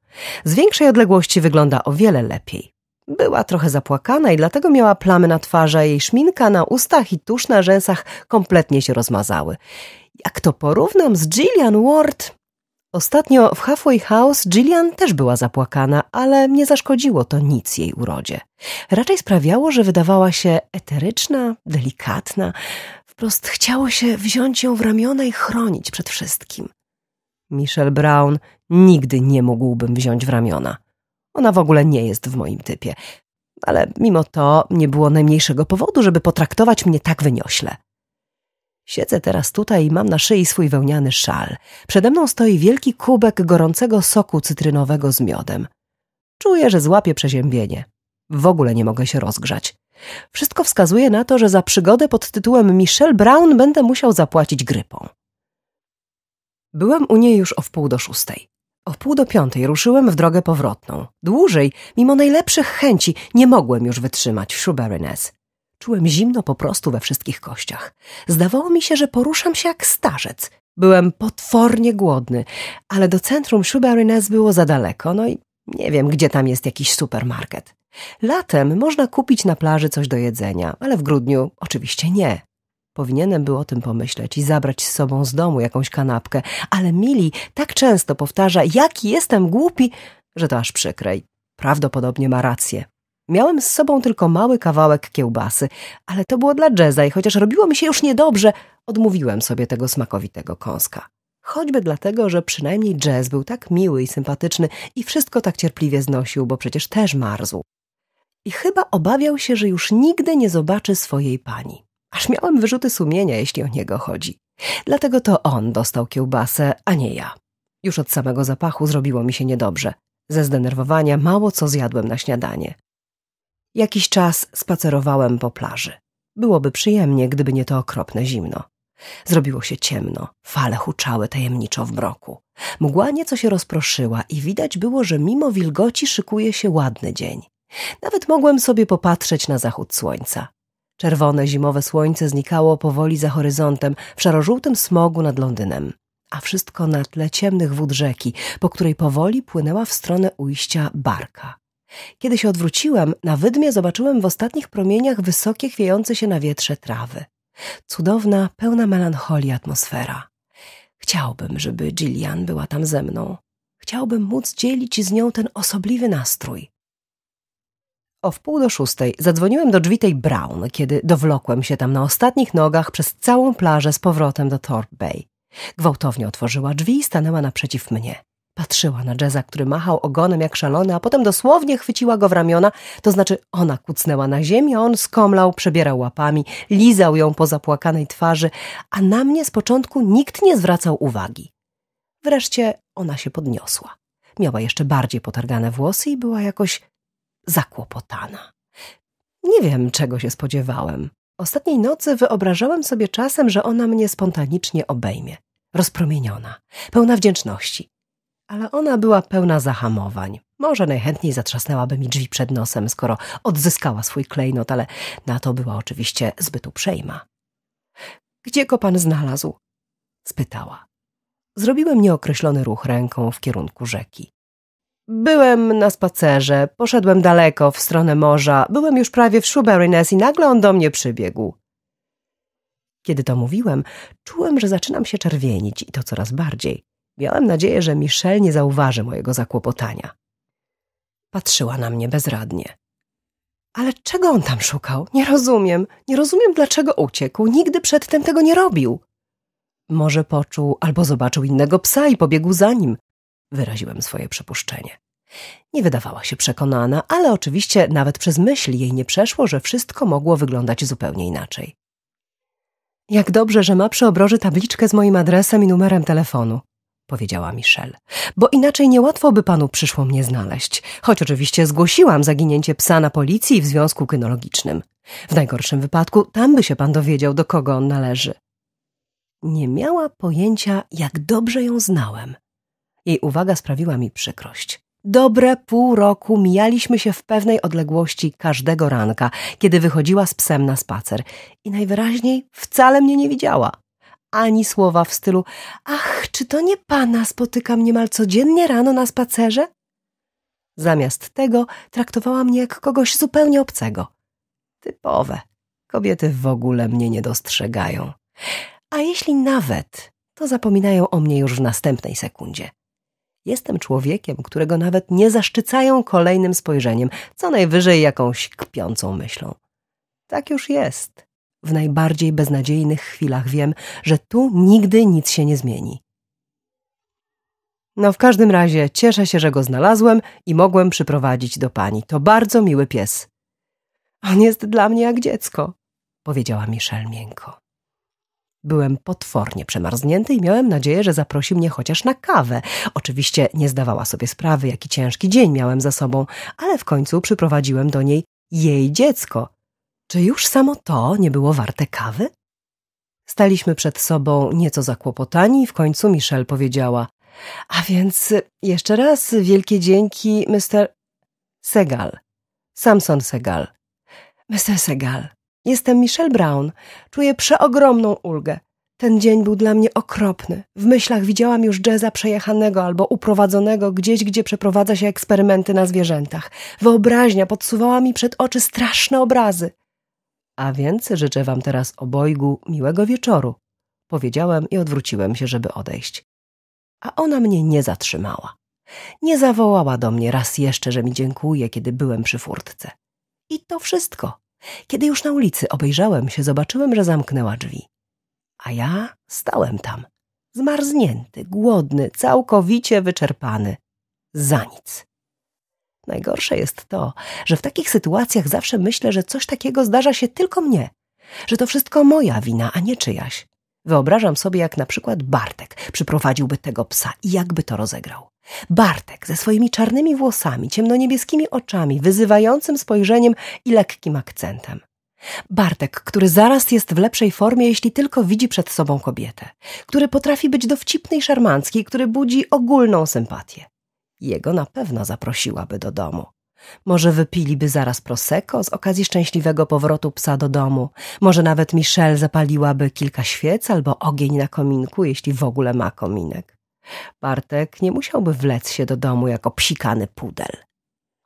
Z większej odległości wygląda o wiele lepiej. Była trochę zapłakana i dlatego miała plamy na twarzy, a jej szminka na ustach i tusz na rzęsach kompletnie się rozmazały. Jak to porównam z Gillian Ward, Ostatnio w Halfway House Gillian też była zapłakana, ale nie zaszkodziło to nic jej urodzie. Raczej sprawiało, że wydawała się eteryczna, delikatna. Wprost chciało się wziąć ją w ramiona i chronić przed wszystkim. Michelle Brown nigdy nie mógłbym wziąć w ramiona. Ona w ogóle nie jest w moim typie. Ale mimo to nie było najmniejszego powodu, żeby potraktować mnie tak wyniośle. Siedzę teraz tutaj i mam na szyi swój wełniany szal. Przede mną stoi wielki kubek gorącego soku cytrynowego z miodem. Czuję, że złapię przeziębienie. W ogóle nie mogę się rozgrzać. Wszystko wskazuje na to, że za przygodę pod tytułem Michelle Brown będę musiał zapłacić grypą. Byłem u niej już o wpół do szóstej. O wpół do piątej ruszyłem w drogę powrotną. Dłużej, mimo najlepszych chęci, nie mogłem już wytrzymać w Shoeberryness. Czułem zimno po prostu we wszystkich kościach. Zdawało mi się, że poruszam się jak starzec. Byłem potwornie głodny, ale do centrum Shoeberrynes było za daleko, no i nie wiem, gdzie tam jest jakiś supermarket. Latem można kupić na plaży coś do jedzenia, ale w grudniu oczywiście nie. Powinienem był o tym pomyśleć i zabrać z sobą z domu jakąś kanapkę, ale Mili tak często powtarza, jaki jestem głupi, że to aż przykre i prawdopodobnie ma rację. Miałem z sobą tylko mały kawałek kiełbasy, ale to było dla Jeza i chociaż robiło mi się już niedobrze, odmówiłem sobie tego smakowitego kąska. Choćby dlatego, że przynajmniej Jez był tak miły i sympatyczny i wszystko tak cierpliwie znosił, bo przecież też marzł. I chyba obawiał się, że już nigdy nie zobaczy swojej pani. Aż miałem wyrzuty sumienia, jeśli o niego chodzi. Dlatego to on dostał kiełbasę, a nie ja. Już od samego zapachu zrobiło mi się niedobrze. Ze zdenerwowania mało co zjadłem na śniadanie. Jakiś czas spacerowałem po plaży. Byłoby przyjemnie, gdyby nie to okropne zimno. Zrobiło się ciemno, fale huczały tajemniczo w mroku. Mgła nieco się rozproszyła i widać było, że mimo wilgoci szykuje się ładny dzień. Nawet mogłem sobie popatrzeć na zachód słońca. Czerwone zimowe słońce znikało powoli za horyzontem w szarożółtym smogu nad Londynem, a wszystko na tle ciemnych wód rzeki, po której powoli płynęła w stronę ujścia barka. Kiedy się odwróciłam, na wydmie zobaczyłem w ostatnich promieniach wysokie, chwiejące się na wietrze trawy. Cudowna, pełna melancholii atmosfera. Chciałbym, żeby Gillian była tam ze mną. Chciałbym móc dzielić z nią ten osobliwy nastrój. O wpół do szóstej zadzwoniłem do drzwi tej Brown, kiedy dowlokłem się tam na ostatnich nogach przez całą plażę z powrotem do Thorpe Bay. Gwałtownie otworzyła drzwi i stanęła naprzeciw mnie. Patrzyła na Jeza, który machał ogonem jak szalony, a potem dosłownie chwyciła go w ramiona, to znaczy ona kucnęła na ziemię, on skomlał, przebierał łapami, lizał ją po zapłakanej twarzy, a na mnie z początku nikt nie zwracał uwagi. Wreszcie ona się podniosła. Miała jeszcze bardziej potargane włosy i była jakoś zakłopotana. Nie wiem, czego się spodziewałem. Ostatniej nocy wyobrażałem sobie czasem, że ona mnie spontanicznie obejmie. Rozpromieniona, pełna wdzięczności, ale ona była pełna zahamowań. Może najchętniej zatrzasnęłaby mi drzwi przed nosem, skoro odzyskała swój klejnot, ale na to była oczywiście zbyt uprzejma. Gdzie go pan znalazł? spytała. Zrobiłem nieokreślony ruch ręką w kierunku rzeki. Byłem na spacerze, poszedłem daleko, w stronę morza, byłem już prawie w Shoeberryness i nagle on do mnie przybiegł. Kiedy to mówiłem, czułem, że zaczynam się czerwienić i to coraz bardziej – Miałem nadzieję, że Michelle nie zauważy mojego zakłopotania. Patrzyła na mnie bezradnie. Ale czego on tam szukał? Nie rozumiem. Nie rozumiem, dlaczego uciekł. Nigdy przedtem tego nie robił. Może poczuł albo zobaczył innego psa i pobiegł za nim. Wyraziłem swoje przypuszczenie. Nie wydawała się przekonana, ale oczywiście nawet przez myśl jej nie przeszło, że wszystko mogło wyglądać zupełnie inaczej. Jak dobrze, że ma przy obroży tabliczkę z moim adresem i numerem telefonu powiedziała Michelle, bo inaczej niełatwo by panu przyszło mnie znaleźć, choć oczywiście zgłosiłam zaginięcie psa na policji w związku kynologicznym. W najgorszym wypadku tam by się pan dowiedział, do kogo on należy. Nie miała pojęcia, jak dobrze ją znałem. Jej uwaga sprawiła mi przykrość. Dobre pół roku mijaliśmy się w pewnej odległości każdego ranka, kiedy wychodziła z psem na spacer i najwyraźniej wcale mnie nie widziała ani słowa w stylu Ach, czy to nie pana spotykam niemal codziennie rano na spacerze? Zamiast tego traktowała mnie jak kogoś zupełnie obcego. Typowe. Kobiety w ogóle mnie nie dostrzegają. A jeśli nawet, to zapominają o mnie już w następnej sekundzie. Jestem człowiekiem, którego nawet nie zaszczycają kolejnym spojrzeniem, co najwyżej jakąś kpiącą myślą. Tak już jest w najbardziej beznadziejnych chwilach wiem, że tu nigdy nic się nie zmieni. No w każdym razie cieszę się, że go znalazłem i mogłem przyprowadzić do pani. To bardzo miły pies. On jest dla mnie jak dziecko, powiedziała Michelle miękko. Byłem potwornie przemarznięty i miałem nadzieję, że zaprosi mnie chociaż na kawę. Oczywiście nie zdawała sobie sprawy, jaki ciężki dzień miałem za sobą, ale w końcu przyprowadziłem do niej jej dziecko, czy już samo to nie było warte kawy? Staliśmy przed sobą nieco zakłopotani i w końcu Michelle powiedziała: A więc y, jeszcze raz wielkie dzięki, Mr. Segal. Samson Segal. Mr. Segal, jestem Michelle Brown. Czuję przeogromną ulgę. Ten dzień był dla mnie okropny. W myślach widziałam już Jeza przejechanego albo uprowadzonego gdzieś, gdzie przeprowadza się eksperymenty na zwierzętach. Wyobraźnia podsuwała mi przed oczy straszne obrazy. A więc życzę wam teraz obojgu miłego wieczoru, powiedziałem i odwróciłem się, żeby odejść. A ona mnie nie zatrzymała. Nie zawołała do mnie raz jeszcze, że mi dziękuję, kiedy byłem przy furtce. I to wszystko. Kiedy już na ulicy obejrzałem się, zobaczyłem, że zamknęła drzwi. A ja stałem tam, zmarznięty, głodny, całkowicie wyczerpany. Za nic. Najgorsze jest to, że w takich sytuacjach zawsze myślę, że coś takiego zdarza się tylko mnie, że to wszystko moja wina, a nie czyjaś. Wyobrażam sobie, jak na przykład Bartek przyprowadziłby tego psa i jakby to rozegrał. Bartek ze swoimi czarnymi włosami, ciemnoniebieskimi oczami, wyzywającym spojrzeniem i lekkim akcentem. Bartek, który zaraz jest w lepszej formie, jeśli tylko widzi przed sobą kobietę, który potrafi być dowcipny i szarmancki, który budzi ogólną sympatię. Jego na pewno zaprosiłaby do domu. Może wypiliby zaraz prosecco z okazji szczęśliwego powrotu psa do domu. Może nawet Michelle zapaliłaby kilka świec albo ogień na kominku, jeśli w ogóle ma kominek. Bartek nie musiałby wlec się do domu jako psikany pudel.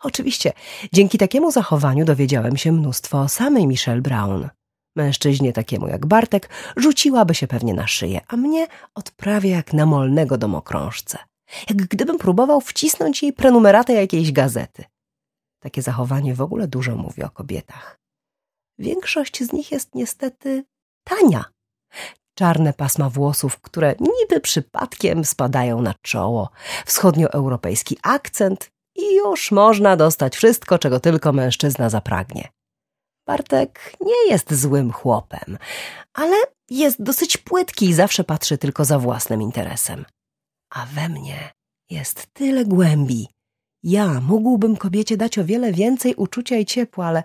Oczywiście, dzięki takiemu zachowaniu dowiedziałem się mnóstwo o samej Michelle Brown. Mężczyźnie takiemu jak Bartek rzuciłaby się pewnie na szyję, a mnie odprawia jak na molnego domokrążce jak gdybym próbował wcisnąć jej prenumeratę jakiejś gazety. Takie zachowanie w ogóle dużo mówi o kobietach. Większość z nich jest niestety tania. Czarne pasma włosów, które niby przypadkiem spadają na czoło, wschodnioeuropejski akcent i już można dostać wszystko, czego tylko mężczyzna zapragnie. Bartek nie jest złym chłopem, ale jest dosyć płytki i zawsze patrzy tylko za własnym interesem a we mnie jest tyle głębi. Ja mógłbym kobiecie dać o wiele więcej uczucia i ciepła, ale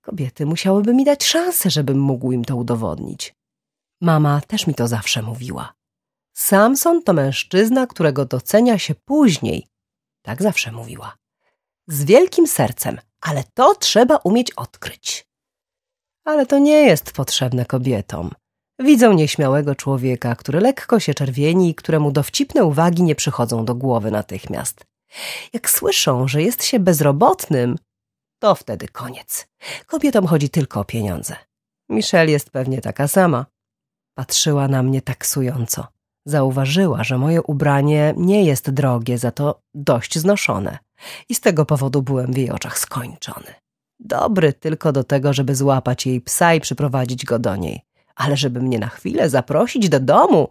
kobiety musiałyby mi dać szansę, żebym mógł im to udowodnić. Mama też mi to zawsze mówiła. Samson to mężczyzna, którego docenia się później. Tak zawsze mówiła. Z wielkim sercem, ale to trzeba umieć odkryć. Ale to nie jest potrzebne kobietom. Widzą nieśmiałego człowieka, który lekko się czerwieni i któremu dowcipne uwagi nie przychodzą do głowy natychmiast. Jak słyszą, że jest się bezrobotnym, to wtedy koniec. Kobietom chodzi tylko o pieniądze. Michelle jest pewnie taka sama. Patrzyła na mnie taksująco. Zauważyła, że moje ubranie nie jest drogie, za to dość znoszone. I z tego powodu byłem w jej oczach skończony. Dobry tylko do tego, żeby złapać jej psa i przyprowadzić go do niej ale żeby mnie na chwilę zaprosić do domu,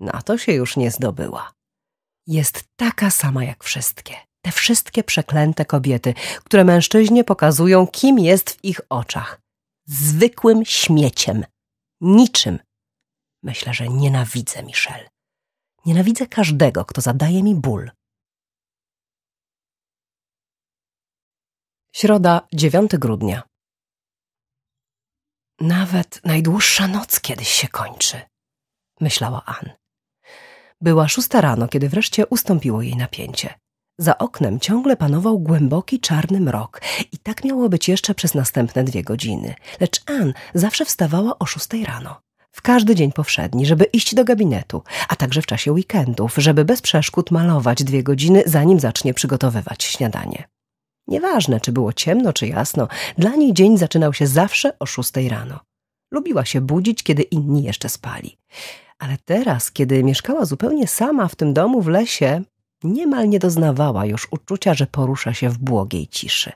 na to się już nie zdobyła. Jest taka sama jak wszystkie. Te wszystkie przeklęte kobiety, które mężczyźnie pokazują, kim jest w ich oczach. Zwykłym śmieciem. Niczym. Myślę, że nienawidzę Michelle. Nienawidzę każdego, kto zadaje mi ból. Środa, 9 grudnia. Nawet najdłuższa noc kiedyś się kończy, myślała Ann. Była szósta rano, kiedy wreszcie ustąpiło jej napięcie. Za oknem ciągle panował głęboki czarny mrok i tak miało być jeszcze przez następne dwie godziny. Lecz Ann zawsze wstawała o szóstej rano. W każdy dzień powszedni, żeby iść do gabinetu, a także w czasie weekendów, żeby bez przeszkód malować dwie godziny, zanim zacznie przygotowywać śniadanie. Nieważne, czy było ciemno, czy jasno, dla niej dzień zaczynał się zawsze o szóstej rano. Lubiła się budzić, kiedy inni jeszcze spali. Ale teraz, kiedy mieszkała zupełnie sama w tym domu w lesie, niemal nie doznawała już uczucia, że porusza się w błogiej ciszy.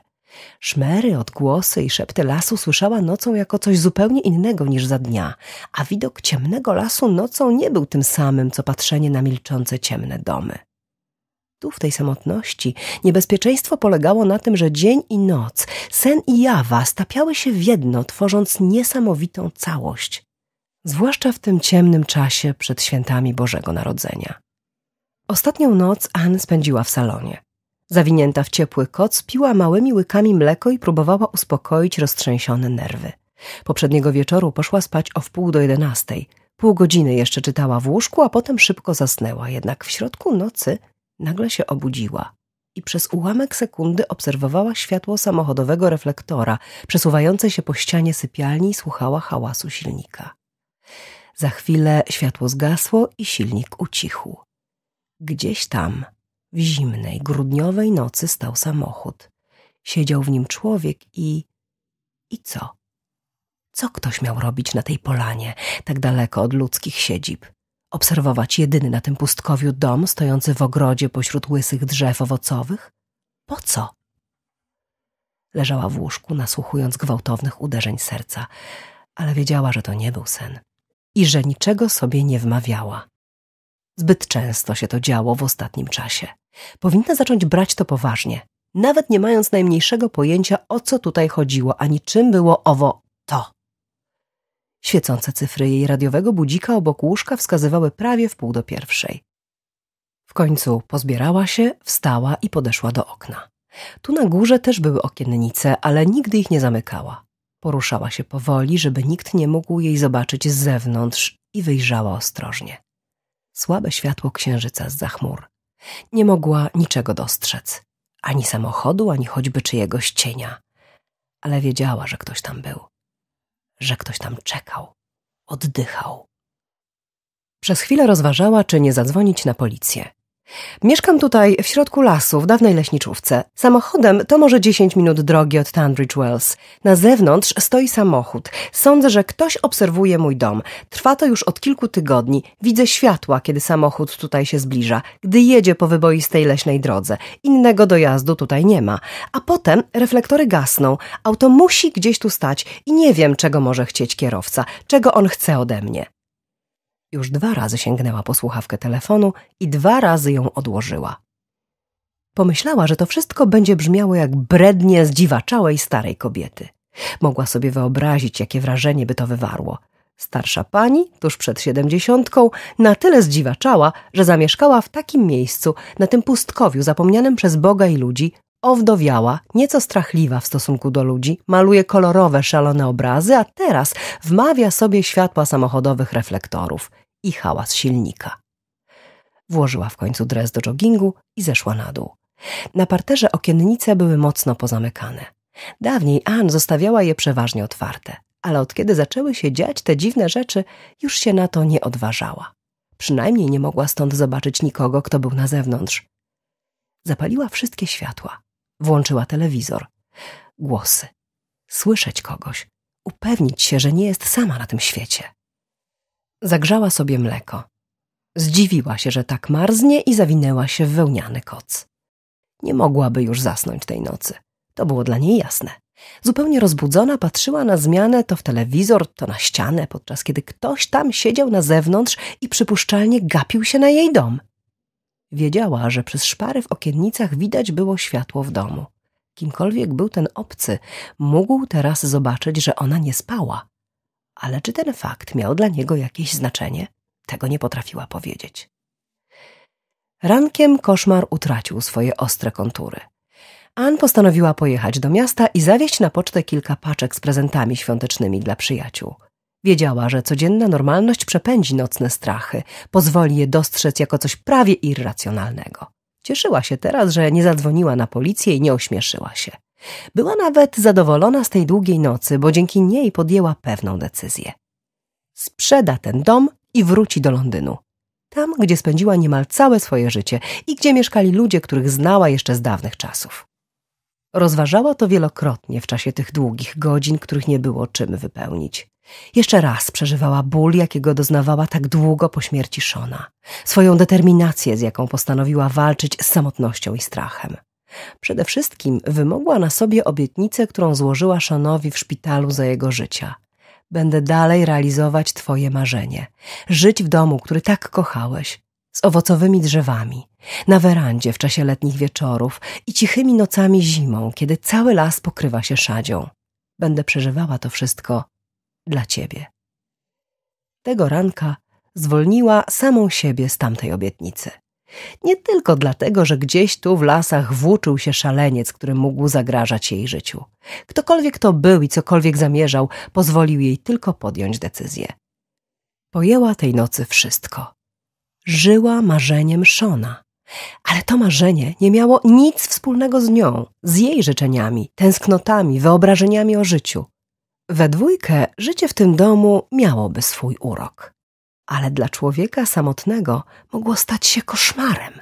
Szmery, odgłosy i szepty lasu słyszała nocą jako coś zupełnie innego niż za dnia, a widok ciemnego lasu nocą nie był tym samym, co patrzenie na milczące ciemne domy. Tu, w tej samotności, niebezpieczeństwo polegało na tym, że dzień i noc, sen i jawa stapiały się w jedno, tworząc niesamowitą całość. Zwłaszcza w tym ciemnym czasie przed świętami Bożego Narodzenia. Ostatnią noc Ann spędziła w salonie. Zawinięta w ciepły koc, piła małymi łykami mleko i próbowała uspokoić roztrzęsione nerwy. Poprzedniego wieczoru poszła spać o wpół do jedenastej. Pół godziny jeszcze czytała w łóżku, a potem szybko zasnęła, jednak w środku nocy Nagle się obudziła i przez ułamek sekundy obserwowała światło samochodowego reflektora przesuwające się po ścianie sypialni i słuchała hałasu silnika. Za chwilę światło zgasło i silnik ucichł. Gdzieś tam, w zimnej, grudniowej nocy stał samochód. Siedział w nim człowiek i... i co? Co ktoś miał robić na tej polanie, tak daleko od ludzkich siedzib? obserwować jedyny na tym pustkowiu dom stojący w ogrodzie pośród łysych drzew owocowych? Po co? Leżała w łóżku, nasłuchując gwałtownych uderzeń serca, ale wiedziała, że to nie był sen i że niczego sobie nie wmawiała. Zbyt często się to działo w ostatnim czasie. Powinna zacząć brać to poważnie, nawet nie mając najmniejszego pojęcia, o co tutaj chodziło, ani czym było owo Świecące cyfry jej radiowego budzika obok łóżka wskazywały prawie w pół do pierwszej. W końcu pozbierała się, wstała i podeszła do okna. Tu na górze też były okiennice, ale nigdy ich nie zamykała. Poruszała się powoli, żeby nikt nie mógł jej zobaczyć z zewnątrz i wyjrzała ostrożnie. Słabe światło księżyca z zachmur. Nie mogła niczego dostrzec. Ani samochodu, ani choćby czyjegoś cienia. Ale wiedziała, że ktoś tam był że ktoś tam czekał, oddychał. Przez chwilę rozważała, czy nie zadzwonić na policję. Mieszkam tutaj w środku lasu, w dawnej leśniczówce. Samochodem to może 10 minut drogi od Tunbridge Wells. Na zewnątrz stoi samochód. Sądzę, że ktoś obserwuje mój dom. Trwa to już od kilku tygodni. Widzę światła, kiedy samochód tutaj się zbliża, gdy jedzie po wyboistej leśnej drodze. Innego dojazdu tutaj nie ma. A potem reflektory gasną. Auto musi gdzieś tu stać i nie wiem, czego może chcieć kierowca, czego on chce ode mnie. Już dwa razy sięgnęła po słuchawkę telefonu i dwa razy ją odłożyła. Pomyślała, że to wszystko będzie brzmiało jak brednie zdziwaczałej starej kobiety. Mogła sobie wyobrazić, jakie wrażenie by to wywarło. Starsza pani, tuż przed siedemdziesiątką, na tyle zdziwaczała, że zamieszkała w takim miejscu, na tym pustkowiu zapomnianym przez Boga i ludzi, owdowiała, nieco strachliwa w stosunku do ludzi, maluje kolorowe, szalone obrazy, a teraz wmawia sobie światła samochodowych reflektorów i hałas silnika. Włożyła w końcu dres do joggingu i zeszła na dół. Na parterze okiennice były mocno pozamykane. Dawniej Ann zostawiała je przeważnie otwarte, ale od kiedy zaczęły się dziać te dziwne rzeczy, już się na to nie odważała. Przynajmniej nie mogła stąd zobaczyć nikogo, kto był na zewnątrz. Zapaliła wszystkie światła. Włączyła telewizor. Głosy. Słyszeć kogoś. Upewnić się, że nie jest sama na tym świecie. Zagrzała sobie mleko. Zdziwiła się, że tak marznie i zawinęła się w wełniany koc. Nie mogłaby już zasnąć tej nocy. To było dla niej jasne. Zupełnie rozbudzona patrzyła na zmianę to w telewizor, to na ścianę, podczas kiedy ktoś tam siedział na zewnątrz i przypuszczalnie gapił się na jej dom. Wiedziała, że przez szpary w okiennicach widać było światło w domu. Kimkolwiek był ten obcy, mógł teraz zobaczyć, że ona nie spała, ale czy ten fakt miał dla niego jakieś znaczenie, tego nie potrafiła powiedzieć. Rankiem koszmar utracił swoje ostre kontury. Ann postanowiła pojechać do miasta i zawieźć na pocztę kilka paczek z prezentami świątecznymi dla przyjaciół. Wiedziała, że codzienna normalność przepędzi nocne strachy, pozwoli je dostrzec jako coś prawie irracjonalnego. Cieszyła się teraz, że nie zadzwoniła na policję i nie ośmieszyła się. Była nawet zadowolona z tej długiej nocy, bo dzięki niej podjęła pewną decyzję. Sprzeda ten dom i wróci do Londynu. Tam, gdzie spędziła niemal całe swoje życie i gdzie mieszkali ludzie, których znała jeszcze z dawnych czasów. Rozważała to wielokrotnie w czasie tych długich godzin, których nie było czym wypełnić. Jeszcze raz przeżywała ból, jakiego doznawała tak długo po śmierci Szona, swoją determinację, z jaką postanowiła walczyć z samotnością i strachem. Przede wszystkim wymogła na sobie obietnicę, którą złożyła Szanowi w szpitalu za jego życia. Będę dalej realizować twoje marzenie. Żyć w domu, który tak kochałeś, z owocowymi drzewami, na werandzie w czasie letnich wieczorów i cichymi nocami zimą, kiedy cały las pokrywa się szadzią. Będę przeżywała to wszystko dla ciebie. Tego ranka zwolniła samą siebie z tamtej obietnicy. Nie tylko dlatego, że gdzieś tu w lasach włóczył się szaleniec, który mógł zagrażać jej życiu. Ktokolwiek to był i cokolwiek zamierzał, pozwolił jej tylko podjąć decyzję. Pojęła tej nocy wszystko. Żyła marzeniem Szona. Ale to marzenie nie miało nic wspólnego z nią, z jej życzeniami, tęsknotami, wyobrażeniami o życiu. We dwójkę życie w tym domu miałoby swój urok ale dla człowieka samotnego mogło stać się koszmarem.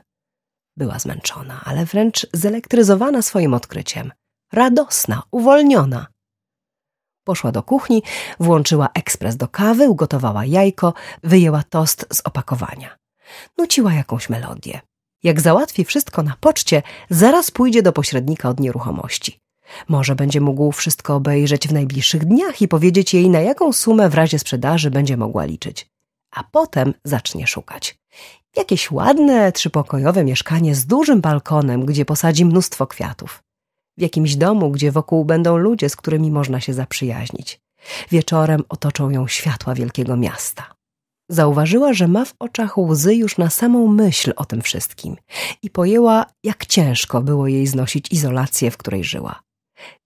Była zmęczona, ale wręcz zelektryzowana swoim odkryciem. Radosna, uwolniona. Poszła do kuchni, włączyła ekspres do kawy, ugotowała jajko, wyjęła tost z opakowania. Nuciła jakąś melodię. Jak załatwi wszystko na poczcie, zaraz pójdzie do pośrednika od nieruchomości. Może będzie mógł wszystko obejrzeć w najbliższych dniach i powiedzieć jej, na jaką sumę w razie sprzedaży będzie mogła liczyć a potem zacznie szukać. Jakieś ładne, trzypokojowe mieszkanie z dużym balkonem, gdzie posadzi mnóstwo kwiatów. W jakimś domu, gdzie wokół będą ludzie, z którymi można się zaprzyjaźnić. Wieczorem otoczą ją światła wielkiego miasta. Zauważyła, że ma w oczach łzy już na samą myśl o tym wszystkim i pojęła, jak ciężko było jej znosić izolację, w której żyła.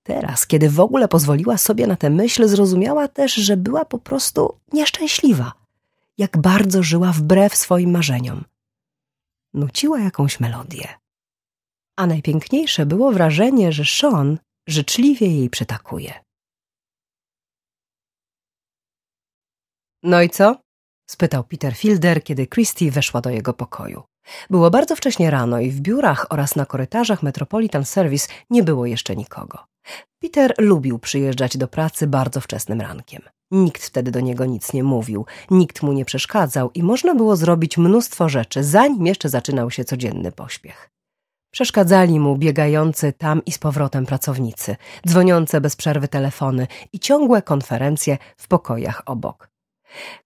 Teraz, kiedy w ogóle pozwoliła sobie na tę myśl, zrozumiała też, że była po prostu nieszczęśliwa – jak bardzo żyła wbrew swoim marzeniom. Nuciła jakąś melodię. A najpiękniejsze było wrażenie, że Sean życzliwie jej przytakuje. No i co? spytał Peter Fielder, kiedy Christie weszła do jego pokoju. Było bardzo wcześnie rano i w biurach oraz na korytarzach Metropolitan Service nie było jeszcze nikogo. Peter lubił przyjeżdżać do pracy bardzo wczesnym rankiem. Nikt wtedy do niego nic nie mówił, nikt mu nie przeszkadzał i można było zrobić mnóstwo rzeczy, zanim jeszcze zaczynał się codzienny pośpiech. Przeszkadzali mu biegający tam i z powrotem pracownicy, dzwoniące bez przerwy telefony i ciągłe konferencje w pokojach obok.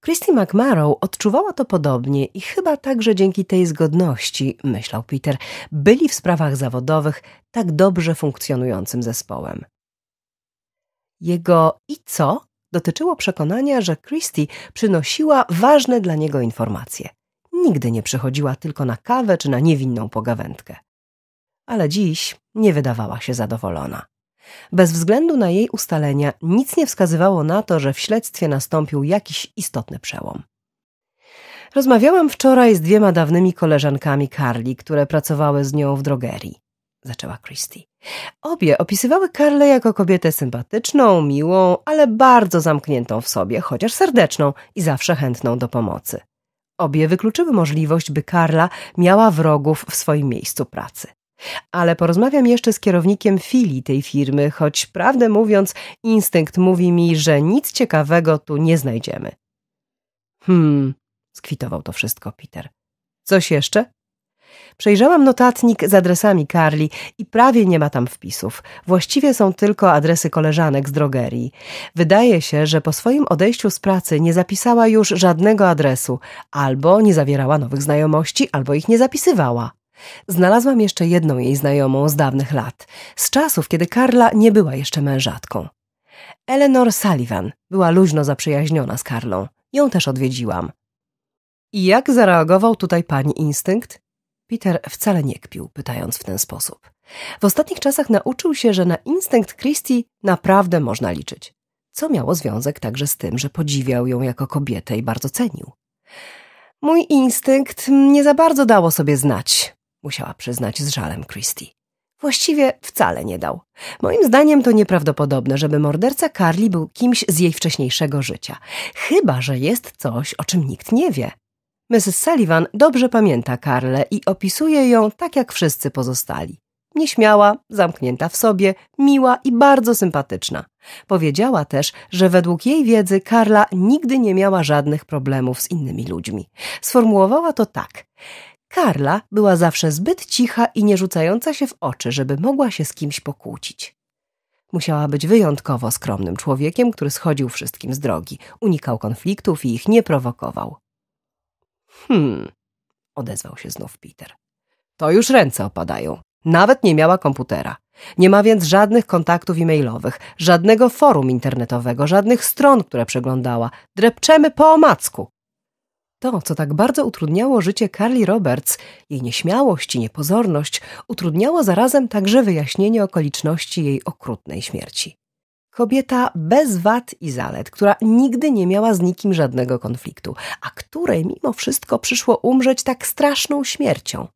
Christy McMarrow odczuwała to podobnie i chyba także dzięki tej zgodności, myślał Peter, byli w sprawach zawodowych tak dobrze funkcjonującym zespołem. Jego i co dotyczyło przekonania, że Christie przynosiła ważne dla niego informacje. Nigdy nie przychodziła tylko na kawę czy na niewinną pogawędkę. Ale dziś nie wydawała się zadowolona. Bez względu na jej ustalenia nic nie wskazywało na to, że w śledztwie nastąpił jakiś istotny przełom. Rozmawiałam wczoraj z dwiema dawnymi koleżankami Carly, które pracowały z nią w drogerii, zaczęła Christie. Obie opisywały Karlę jako kobietę sympatyczną, miłą, ale bardzo zamkniętą w sobie, chociaż serdeczną i zawsze chętną do pomocy. Obie wykluczyły możliwość, by Karla miała wrogów w swoim miejscu pracy. Ale porozmawiam jeszcze z kierownikiem filii tej firmy, choć prawdę mówiąc, instynkt mówi mi, że nic ciekawego tu nie znajdziemy. Hmm, skwitował to wszystko Peter. Coś jeszcze? Przejrzałam notatnik z adresami Karli i prawie nie ma tam wpisów. Właściwie są tylko adresy koleżanek z drogerii. Wydaje się, że po swoim odejściu z pracy nie zapisała już żadnego adresu, albo nie zawierała nowych znajomości, albo ich nie zapisywała. Znalazłam jeszcze jedną jej znajomą z dawnych lat, z czasów, kiedy Karla nie była jeszcze mężatką. Eleanor Sullivan była luźno zaprzyjaźniona z Karlą. Ją też odwiedziłam. I jak zareagował tutaj pani instynkt? Peter wcale nie kpił, pytając w ten sposób. W ostatnich czasach nauczył się, że na instynkt Christie naprawdę można liczyć, co miało związek także z tym, że podziwiał ją jako kobietę i bardzo cenił. Mój instynkt nie za bardzo dało sobie znać, musiała przyznać z żalem Christie. Właściwie wcale nie dał. Moim zdaniem to nieprawdopodobne, żeby morderca Carly był kimś z jej wcześniejszego życia. Chyba, że jest coś, o czym nikt nie wie. Mrs. Sullivan dobrze pamięta Karlę i opisuje ją tak jak wszyscy pozostali. Nieśmiała, zamknięta w sobie, miła i bardzo sympatyczna. Powiedziała też, że według jej wiedzy Karla nigdy nie miała żadnych problemów z innymi ludźmi. Sformułowała to tak. Karla była zawsze zbyt cicha i nie rzucająca się w oczy, żeby mogła się z kimś pokłócić. Musiała być wyjątkowo skromnym człowiekiem, który schodził wszystkim z drogi, unikał konfliktów i ich nie prowokował. Hmm, odezwał się znów Peter. To już ręce opadają. Nawet nie miała komputera. Nie ma więc żadnych kontaktów e-mailowych, żadnego forum internetowego, żadnych stron, które przeglądała. Drepczemy po omacku. To, co tak bardzo utrudniało życie Carly Roberts, jej nieśmiałość i niepozorność, utrudniało zarazem także wyjaśnienie okoliczności jej okrutnej śmierci. Kobieta bez wad i zalet, która nigdy nie miała z nikim żadnego konfliktu, a której mimo wszystko przyszło umrzeć tak straszną śmiercią.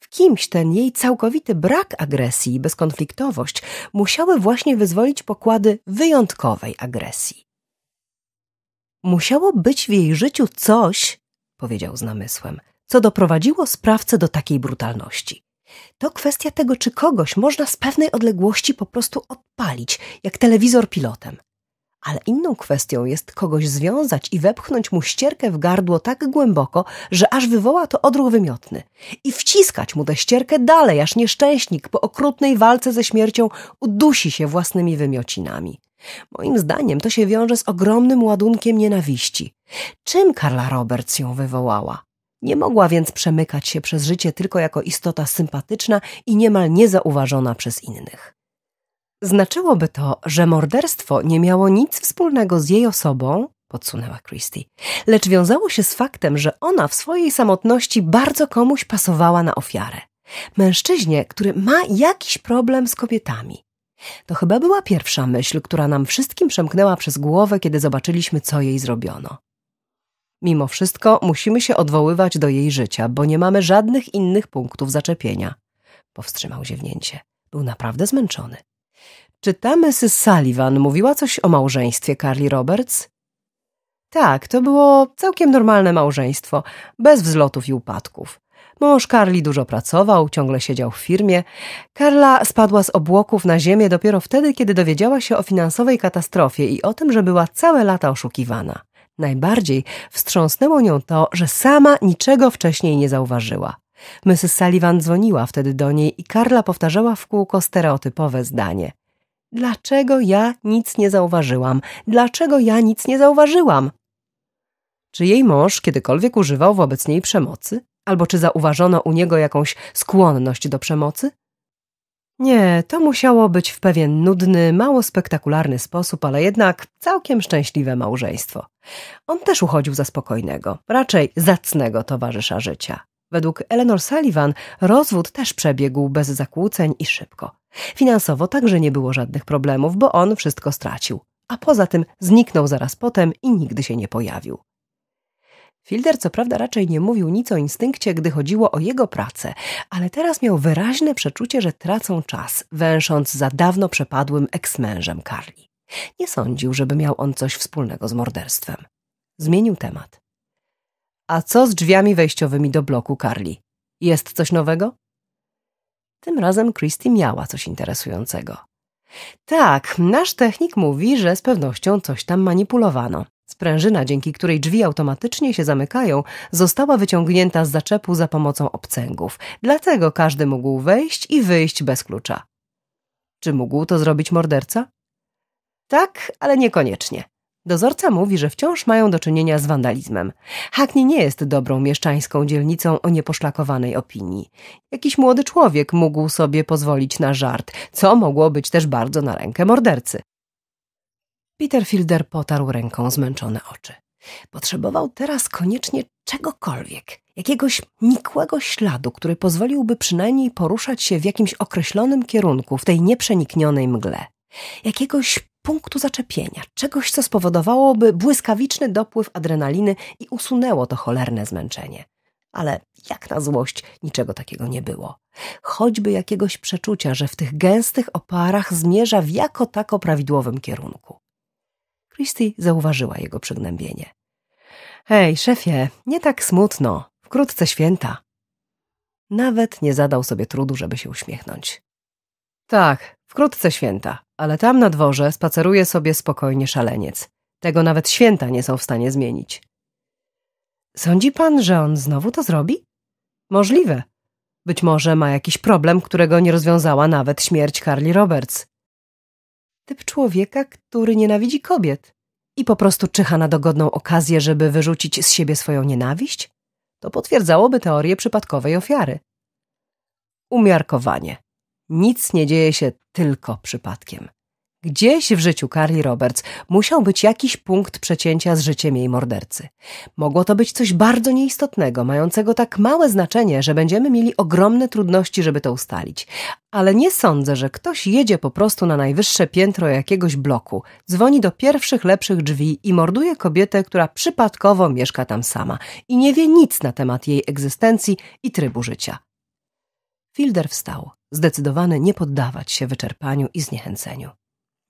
W kimś ten jej całkowity brak agresji i bezkonfliktowość musiały właśnie wyzwolić pokłady wyjątkowej agresji. Musiało być w jej życiu coś, powiedział z namysłem, co doprowadziło sprawcę do takiej brutalności. To kwestia tego, czy kogoś można z pewnej odległości po prostu odpalić, jak telewizor pilotem. Ale inną kwestią jest kogoś związać i wepchnąć mu ścierkę w gardło tak głęboko, że aż wywoła to odruch wymiotny. I wciskać mu tę ścierkę dalej, aż nieszczęśnik po okrutnej walce ze śmiercią udusi się własnymi wymiocinami. Moim zdaniem to się wiąże z ogromnym ładunkiem nienawiści. Czym Karla Roberts ją wywołała? Nie mogła więc przemykać się przez życie tylko jako istota sympatyczna i niemal niezauważona przez innych. Znaczyłoby to, że morderstwo nie miało nic wspólnego z jej osobą, podsunęła Christie, lecz wiązało się z faktem, że ona w swojej samotności bardzo komuś pasowała na ofiarę. Mężczyźnie, który ma jakiś problem z kobietami. To chyba była pierwsza myśl, która nam wszystkim przemknęła przez głowę, kiedy zobaczyliśmy, co jej zrobiono. Mimo wszystko musimy się odwoływać do jej życia, bo nie mamy żadnych innych punktów zaczepienia. Powstrzymał ziewnięcie. Był naprawdę zmęczony. Czy ta Mrs. Sullivan mówiła coś o małżeństwie Carly Roberts? Tak, to było całkiem normalne małżeństwo, bez wzlotów i upadków. Mąż Carly dużo pracował, ciągle siedział w firmie. Karla spadła z obłoków na ziemię dopiero wtedy, kiedy dowiedziała się o finansowej katastrofie i o tym, że była całe lata oszukiwana. Najbardziej wstrząsnęło nią to, że sama niczego wcześniej nie zauważyła. Mrs. Sullivan dzwoniła wtedy do niej i Karla powtarzała w kółko stereotypowe zdanie. Dlaczego ja nic nie zauważyłam? Dlaczego ja nic nie zauważyłam? Czy jej mąż kiedykolwiek używał wobec niej przemocy? Albo czy zauważono u niego jakąś skłonność do przemocy? Nie, to musiało być w pewien nudny, mało spektakularny sposób, ale jednak całkiem szczęśliwe małżeństwo. On też uchodził za spokojnego, raczej zacnego towarzysza życia. Według Eleanor Sullivan rozwód też przebiegł bez zakłóceń i szybko. Finansowo także nie było żadnych problemów, bo on wszystko stracił, a poza tym zniknął zaraz potem i nigdy się nie pojawił. Fielder co prawda raczej nie mówił nic o instynkcie, gdy chodziło o jego pracę, ale teraz miał wyraźne przeczucie, że tracą czas, węsząc za dawno przepadłym eksmężem Carly. Nie sądził, żeby miał on coś wspólnego z morderstwem. Zmienił temat. A co z drzwiami wejściowymi do bloku Carly? Jest coś nowego? Tym razem Christy miała coś interesującego. Tak, nasz technik mówi, że z pewnością coś tam manipulowano. Sprężyna, dzięki której drzwi automatycznie się zamykają, została wyciągnięta z zaczepu za pomocą obcęgów. Dlatego każdy mógł wejść i wyjść bez klucza. Czy mógł to zrobić morderca? Tak, ale niekoniecznie. Dozorca mówi, że wciąż mają do czynienia z wandalizmem. Hackney nie jest dobrą mieszczańską dzielnicą o nieposzlakowanej opinii. Jakiś młody człowiek mógł sobie pozwolić na żart, co mogło być też bardzo na rękę mordercy. Peter Fielder potarł ręką zmęczone oczy. Potrzebował teraz koniecznie czegokolwiek, jakiegoś nikłego śladu, który pozwoliłby przynajmniej poruszać się w jakimś określonym kierunku w tej nieprzeniknionej mgle. Jakiegoś punktu zaczepienia, czegoś, co spowodowałoby błyskawiczny dopływ adrenaliny i usunęło to cholerne zmęczenie. Ale jak na złość niczego takiego nie było. Choćby jakiegoś przeczucia, że w tych gęstych oparach zmierza w jako tako prawidłowym kierunku. Christie zauważyła jego przygnębienie. Hej, szefie, nie tak smutno. Wkrótce święta. Nawet nie zadał sobie trudu, żeby się uśmiechnąć. Tak, Wkrótce święta, ale tam na dworze spaceruje sobie spokojnie szaleniec. Tego nawet święta nie są w stanie zmienić. Sądzi pan, że on znowu to zrobi? Możliwe. Być może ma jakiś problem, którego nie rozwiązała nawet śmierć Carly Roberts. Typ człowieka, który nienawidzi kobiet i po prostu czyha na dogodną okazję, żeby wyrzucić z siebie swoją nienawiść? To potwierdzałoby teorię przypadkowej ofiary. Umiarkowanie. Nic nie dzieje się tylko przypadkiem. Gdzieś w życiu Carly Roberts musiał być jakiś punkt przecięcia z życiem jej mordercy. Mogło to być coś bardzo nieistotnego, mającego tak małe znaczenie, że będziemy mieli ogromne trudności, żeby to ustalić. Ale nie sądzę, że ktoś jedzie po prostu na najwyższe piętro jakiegoś bloku, dzwoni do pierwszych lepszych drzwi i morduje kobietę, która przypadkowo mieszka tam sama i nie wie nic na temat jej egzystencji i trybu życia. Fielder wstał zdecydowany nie poddawać się wyczerpaniu i zniechęceniu.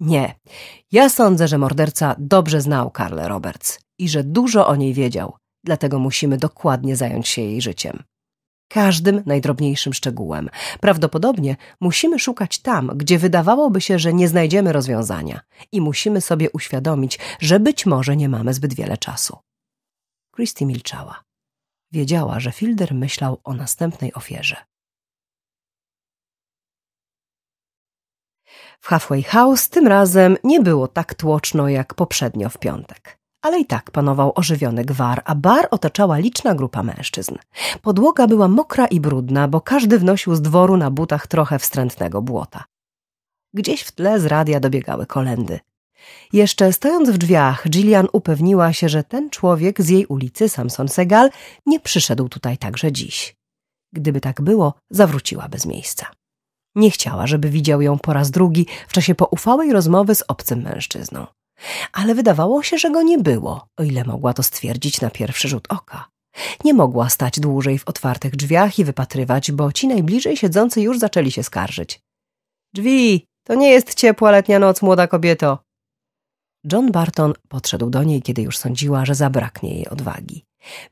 Nie, ja sądzę, że morderca dobrze znał Karle Roberts i że dużo o niej wiedział, dlatego musimy dokładnie zająć się jej życiem. Każdym najdrobniejszym szczegółem. Prawdopodobnie musimy szukać tam, gdzie wydawałoby się, że nie znajdziemy rozwiązania i musimy sobie uświadomić, że być może nie mamy zbyt wiele czasu. Kristy milczała. Wiedziała, że Fielder myślał o następnej ofierze. W Halfway House tym razem nie było tak tłoczno jak poprzednio w piątek. Ale i tak panował ożywiony gwar, a bar otaczała liczna grupa mężczyzn. Podłoga była mokra i brudna, bo każdy wnosił z dworu na butach trochę wstrętnego błota. Gdzieś w tle z radia dobiegały kolendy. Jeszcze stojąc w drzwiach, Gillian upewniła się, że ten człowiek z jej ulicy, Samson Segal, nie przyszedł tutaj także dziś. Gdyby tak było, zawróciłaby z miejsca. Nie chciała, żeby widział ją po raz drugi w czasie poufałej rozmowy z obcym mężczyzną. Ale wydawało się, że go nie było, o ile mogła to stwierdzić na pierwszy rzut oka. Nie mogła stać dłużej w otwartych drzwiach i wypatrywać, bo ci najbliżej siedzący już zaczęli się skarżyć. Drzwi! To nie jest ciepła letnia noc, młoda kobieto! John Barton podszedł do niej, kiedy już sądziła, że zabraknie jej odwagi.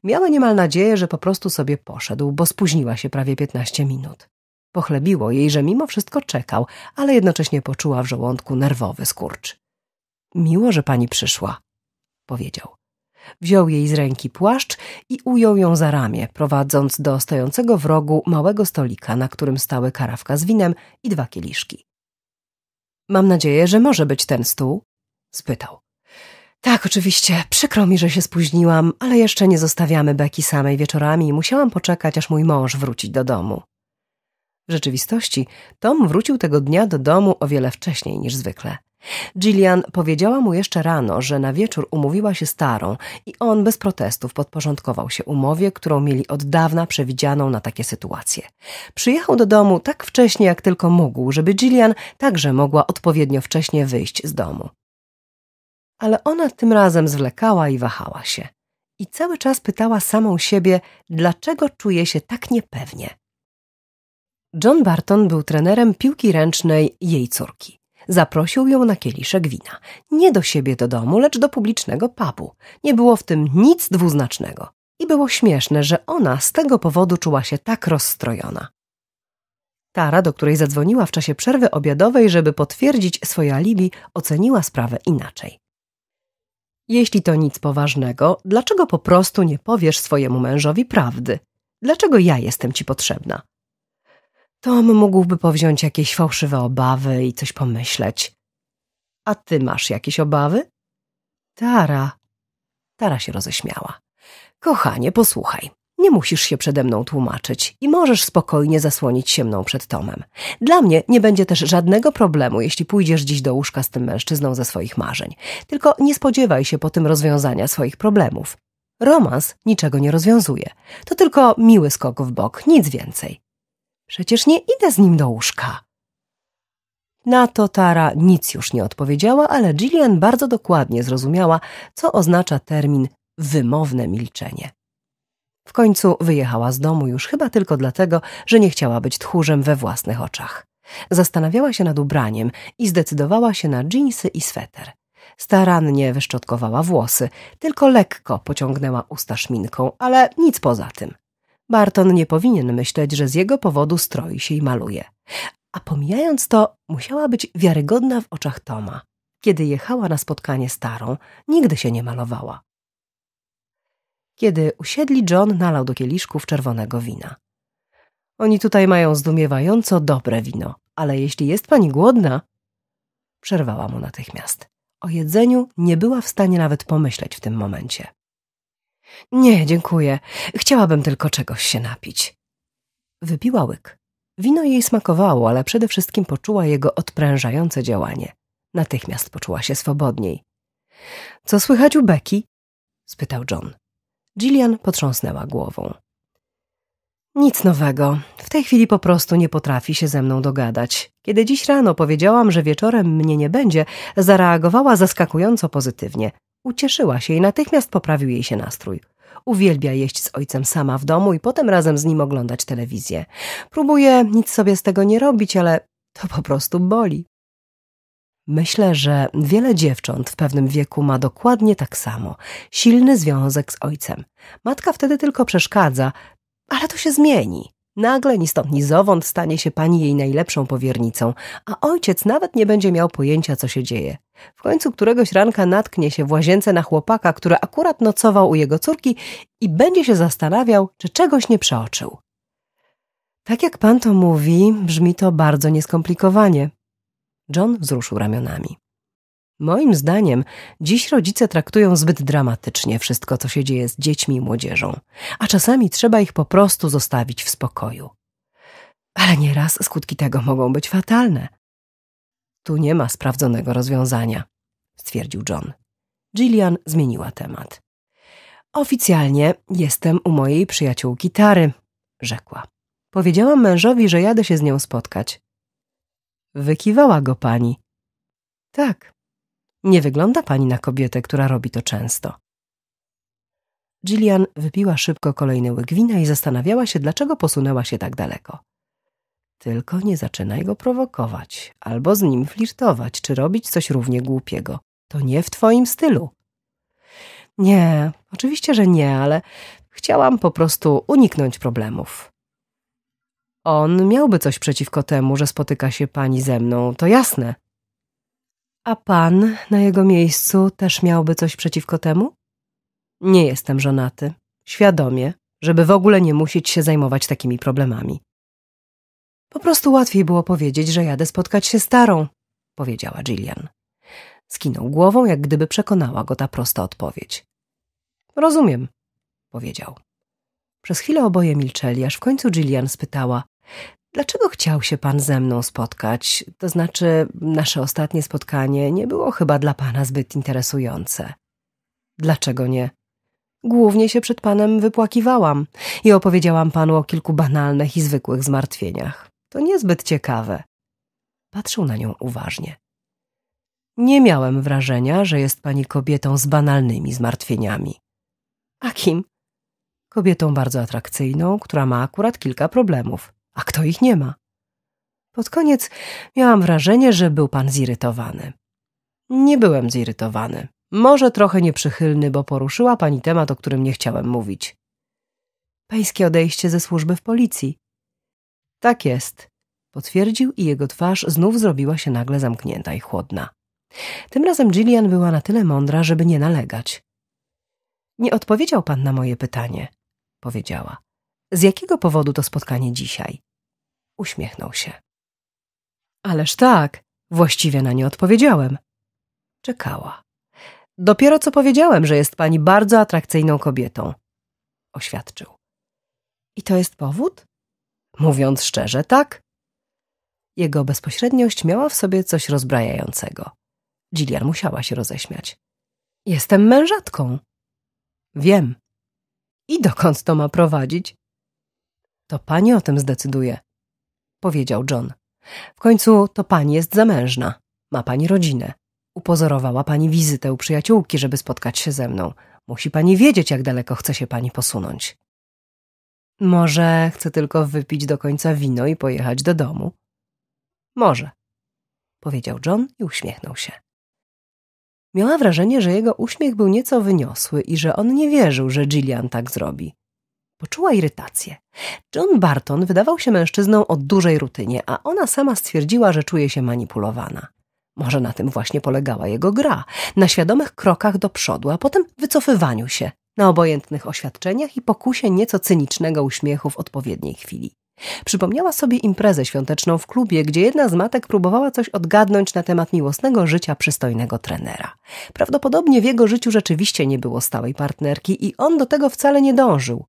Miała niemal nadzieję, że po prostu sobie poszedł, bo spóźniła się prawie piętnaście minut. Pochlebiło jej, że mimo wszystko czekał, ale jednocześnie poczuła w żołądku nerwowy skurcz. Miło, że pani przyszła, powiedział. Wziął jej z ręki płaszcz i ujął ją za ramię, prowadząc do stojącego w rogu małego stolika, na którym stały karawka z winem i dwa kieliszki. Mam nadzieję, że może być ten stół? spytał. Tak, oczywiście. Przykro mi, że się spóźniłam, ale jeszcze nie zostawiamy Beki samej wieczorami i musiałam poczekać, aż mój mąż wróci do domu. W rzeczywistości Tom wrócił tego dnia do domu o wiele wcześniej niż zwykle. Gillian powiedziała mu jeszcze rano, że na wieczór umówiła się starą i on bez protestów podporządkował się umowie, którą mieli od dawna przewidzianą na takie sytuacje. Przyjechał do domu tak wcześnie jak tylko mógł, żeby Gillian także mogła odpowiednio wcześnie wyjść z domu. Ale ona tym razem zwlekała i wahała się. I cały czas pytała samą siebie, dlaczego czuje się tak niepewnie. John Barton był trenerem piłki ręcznej jej córki. Zaprosił ją na kieliszek wina. Nie do siebie do domu, lecz do publicznego pubu. Nie było w tym nic dwuznacznego. I było śmieszne, że ona z tego powodu czuła się tak rozstrojona. Tara, do której zadzwoniła w czasie przerwy obiadowej, żeby potwierdzić swoje alibi, oceniła sprawę inaczej. Jeśli to nic poważnego, dlaczego po prostu nie powiesz swojemu mężowi prawdy? Dlaczego ja jestem ci potrzebna? Tom mógłby powziąć jakieś fałszywe obawy i coś pomyśleć. A ty masz jakieś obawy? Tara. Tara się roześmiała. Kochanie, posłuchaj. Nie musisz się przede mną tłumaczyć i możesz spokojnie zasłonić się mną przed Tomem. Dla mnie nie będzie też żadnego problemu, jeśli pójdziesz dziś do łóżka z tym mężczyzną ze swoich marzeń. Tylko nie spodziewaj się po tym rozwiązania swoich problemów. Romans niczego nie rozwiązuje. To tylko miły skok w bok, nic więcej. Przecież nie idę z nim do łóżka. Na to Tara nic już nie odpowiedziała, ale Gillian bardzo dokładnie zrozumiała, co oznacza termin wymowne milczenie. W końcu wyjechała z domu już chyba tylko dlatego, że nie chciała być tchórzem we własnych oczach. Zastanawiała się nad ubraniem i zdecydowała się na dżinsy i sweter. Starannie wyszczotkowała włosy, tylko lekko pociągnęła usta szminką, ale nic poza tym. Barton nie powinien myśleć, że z jego powodu stroi się i maluje. A pomijając to, musiała być wiarygodna w oczach Toma. Kiedy jechała na spotkanie starą, nigdy się nie malowała. Kiedy usiedli, John nalał do kieliszków czerwonego wina. Oni tutaj mają zdumiewająco dobre wino, ale jeśli jest pani głodna... Przerwała mu natychmiast. O jedzeniu nie była w stanie nawet pomyśleć w tym momencie. Nie, dziękuję. Chciałabym tylko czegoś się napić. Wypiła łyk. Wino jej smakowało, ale przede wszystkim poczuła jego odprężające działanie. Natychmiast poczuła się swobodniej. Co słychać u Becky? spytał John. Gillian potrząsnęła głową. Nic nowego. W tej chwili po prostu nie potrafi się ze mną dogadać. Kiedy dziś rano powiedziałam, że wieczorem mnie nie będzie, zareagowała zaskakująco pozytywnie. Ucieszyła się i natychmiast poprawił jej się nastrój. Uwielbia jeść z ojcem sama w domu i potem razem z nim oglądać telewizję. Próbuje nic sobie z tego nie robić, ale to po prostu boli. Myślę, że wiele dziewcząt w pewnym wieku ma dokładnie tak samo silny związek z ojcem. Matka wtedy tylko przeszkadza, ale to się zmieni. Nagle ni stąd ni zowąd stanie się pani jej najlepszą powiernicą, a ojciec nawet nie będzie miał pojęcia, co się dzieje. W końcu któregoś ranka natknie się w łazience na chłopaka, który akurat nocował u jego córki i będzie się zastanawiał, czy czegoś nie przeoczył. Tak jak pan to mówi, brzmi to bardzo nieskomplikowanie. John wzruszył ramionami. Moim zdaniem dziś rodzice traktują zbyt dramatycznie wszystko, co się dzieje z dziećmi i młodzieżą, a czasami trzeba ich po prostu zostawić w spokoju. Ale nieraz skutki tego mogą być fatalne. Tu nie ma sprawdzonego rozwiązania, stwierdził John. Gillian zmieniła temat. Oficjalnie jestem u mojej przyjaciółki Tary, rzekła. Powiedziałam mężowi, że jadę się z nią spotkać. Wykiwała go pani. Tak, nie wygląda pani na kobietę, która robi to często. Gillian wypiła szybko kolejny łyk wina i zastanawiała się, dlaczego posunęła się tak daleko. Tylko nie zaczynaj go prowokować, albo z nim flirtować, czy robić coś równie głupiego. To nie w twoim stylu. Nie, oczywiście, że nie, ale chciałam po prostu uniknąć problemów. On miałby coś przeciwko temu, że spotyka się pani ze mną, to jasne, a pan na jego miejscu też miałby coś przeciwko temu? Nie jestem żonaty, świadomie, żeby w ogóle nie musieć się zajmować takimi problemami. Po prostu łatwiej było powiedzieć, że jadę spotkać się starą, powiedziała Gillian. Skinął głową, jak gdyby przekonała go ta prosta odpowiedź. Rozumiem, powiedział. Przez chwilę oboje milczeli, aż w końcu Gillian spytała: Dlaczego chciał się Pan ze mną spotkać? To znaczy, nasze ostatnie spotkanie nie było chyba dla Pana zbyt interesujące. Dlaczego nie? Głównie się przed Panem wypłakiwałam i opowiedziałam Panu o kilku banalnych i zwykłych zmartwieniach. To niezbyt ciekawe. Patrzył na nią uważnie. Nie miałem wrażenia, że jest Pani kobietą z banalnymi zmartwieniami. A kim? Kobietą bardzo atrakcyjną, która ma akurat kilka problemów. A kto ich nie ma? Pod koniec miałam wrażenie, że był pan zirytowany. Nie byłem zirytowany. Może trochę nieprzychylny, bo poruszyła pani temat, o którym nie chciałem mówić. Pańskie odejście ze służby w policji. Tak jest, potwierdził i jego twarz znów zrobiła się nagle zamknięta i chłodna. Tym razem Gillian była na tyle mądra, żeby nie nalegać. Nie odpowiedział pan na moje pytanie, powiedziała. Z jakiego powodu to spotkanie dzisiaj? Uśmiechnął się. Ależ tak, właściwie na nie odpowiedziałem. Czekała. Dopiero co powiedziałem, że jest pani bardzo atrakcyjną kobietą. Oświadczył. I to jest powód? Mówiąc szczerze, tak. Jego bezpośredniość miała w sobie coś rozbrajającego. Gillian musiała się roześmiać. Jestem mężatką. Wiem. I dokąd to ma prowadzić? To pani o tym zdecyduje, powiedział John. W końcu to pani jest zamężna, ma pani rodzinę. Upozorowała pani wizytę u przyjaciółki, żeby spotkać się ze mną. Musi pani wiedzieć, jak daleko chce się pani posunąć. Może chce tylko wypić do końca wino i pojechać do domu? Może, powiedział John i uśmiechnął się. Miała wrażenie, że jego uśmiech był nieco wyniosły i że on nie wierzył, że Gillian tak zrobi. Poczuła irytację. John Barton wydawał się mężczyzną o dużej rutynie, a ona sama stwierdziła, że czuje się manipulowana. Może na tym właśnie polegała jego gra, na świadomych krokach do przodu, a potem wycofywaniu się, na obojętnych oświadczeniach i pokusie nieco cynicznego uśmiechu w odpowiedniej chwili. Przypomniała sobie imprezę świąteczną w klubie, gdzie jedna z matek próbowała coś odgadnąć na temat miłosnego życia przystojnego trenera. Prawdopodobnie w jego życiu rzeczywiście nie było stałej partnerki i on do tego wcale nie dążył.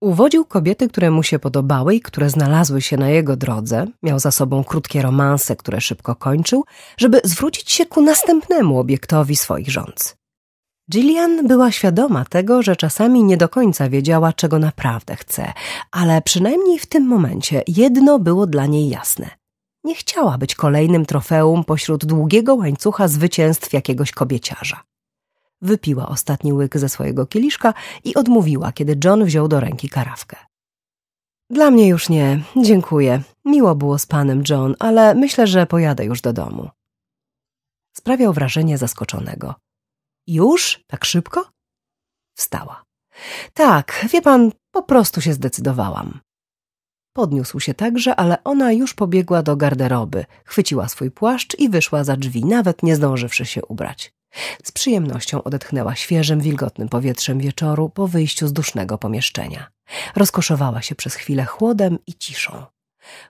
Uwodził kobiety, które mu się podobały i które znalazły się na jego drodze, miał za sobą krótkie romanse, które szybko kończył, żeby zwrócić się ku następnemu obiektowi swoich rząd. Gillian była świadoma tego, że czasami nie do końca wiedziała, czego naprawdę chce, ale przynajmniej w tym momencie jedno było dla niej jasne. Nie chciała być kolejnym trofeum pośród długiego łańcucha zwycięstw jakiegoś kobieciarza wypiła ostatni łyk ze swojego kieliszka i odmówiła, kiedy John wziął do ręki karawkę. Dla mnie już nie, dziękuję. Miło było z panem John, ale myślę, że pojadę już do domu. Sprawiał wrażenie zaskoczonego. Już? Tak szybko? Wstała. Tak, wie pan, po prostu się zdecydowałam. Podniósł się także, ale ona już pobiegła do garderoby, chwyciła swój płaszcz i wyszła za drzwi, nawet nie zdążywszy się ubrać. Z przyjemnością odetchnęła świeżym, wilgotnym powietrzem wieczoru po wyjściu z dusznego pomieszczenia. Rozkoszowała się przez chwilę chłodem i ciszą.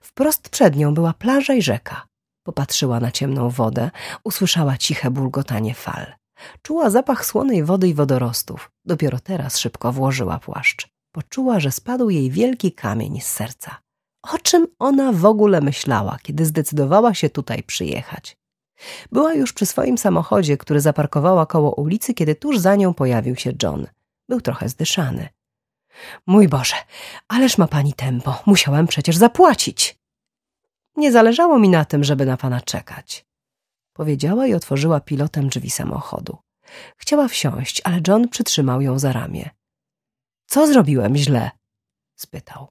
Wprost przed nią była plaża i rzeka. Popatrzyła na ciemną wodę, usłyszała ciche bulgotanie fal. Czuła zapach słonej wody i wodorostów. Dopiero teraz szybko włożyła płaszcz. Poczuła, że spadł jej wielki kamień z serca. O czym ona w ogóle myślała, kiedy zdecydowała się tutaj przyjechać? Była już przy swoim samochodzie, który zaparkowała koło ulicy, kiedy tuż za nią pojawił się John. Był trochę zdyszany. Mój Boże, ależ ma pani tempo, musiałem przecież zapłacić. Nie zależało mi na tym, żeby na pana czekać. Powiedziała i otworzyła pilotem drzwi samochodu. Chciała wsiąść, ale John przytrzymał ją za ramię. Co zrobiłem źle? spytał.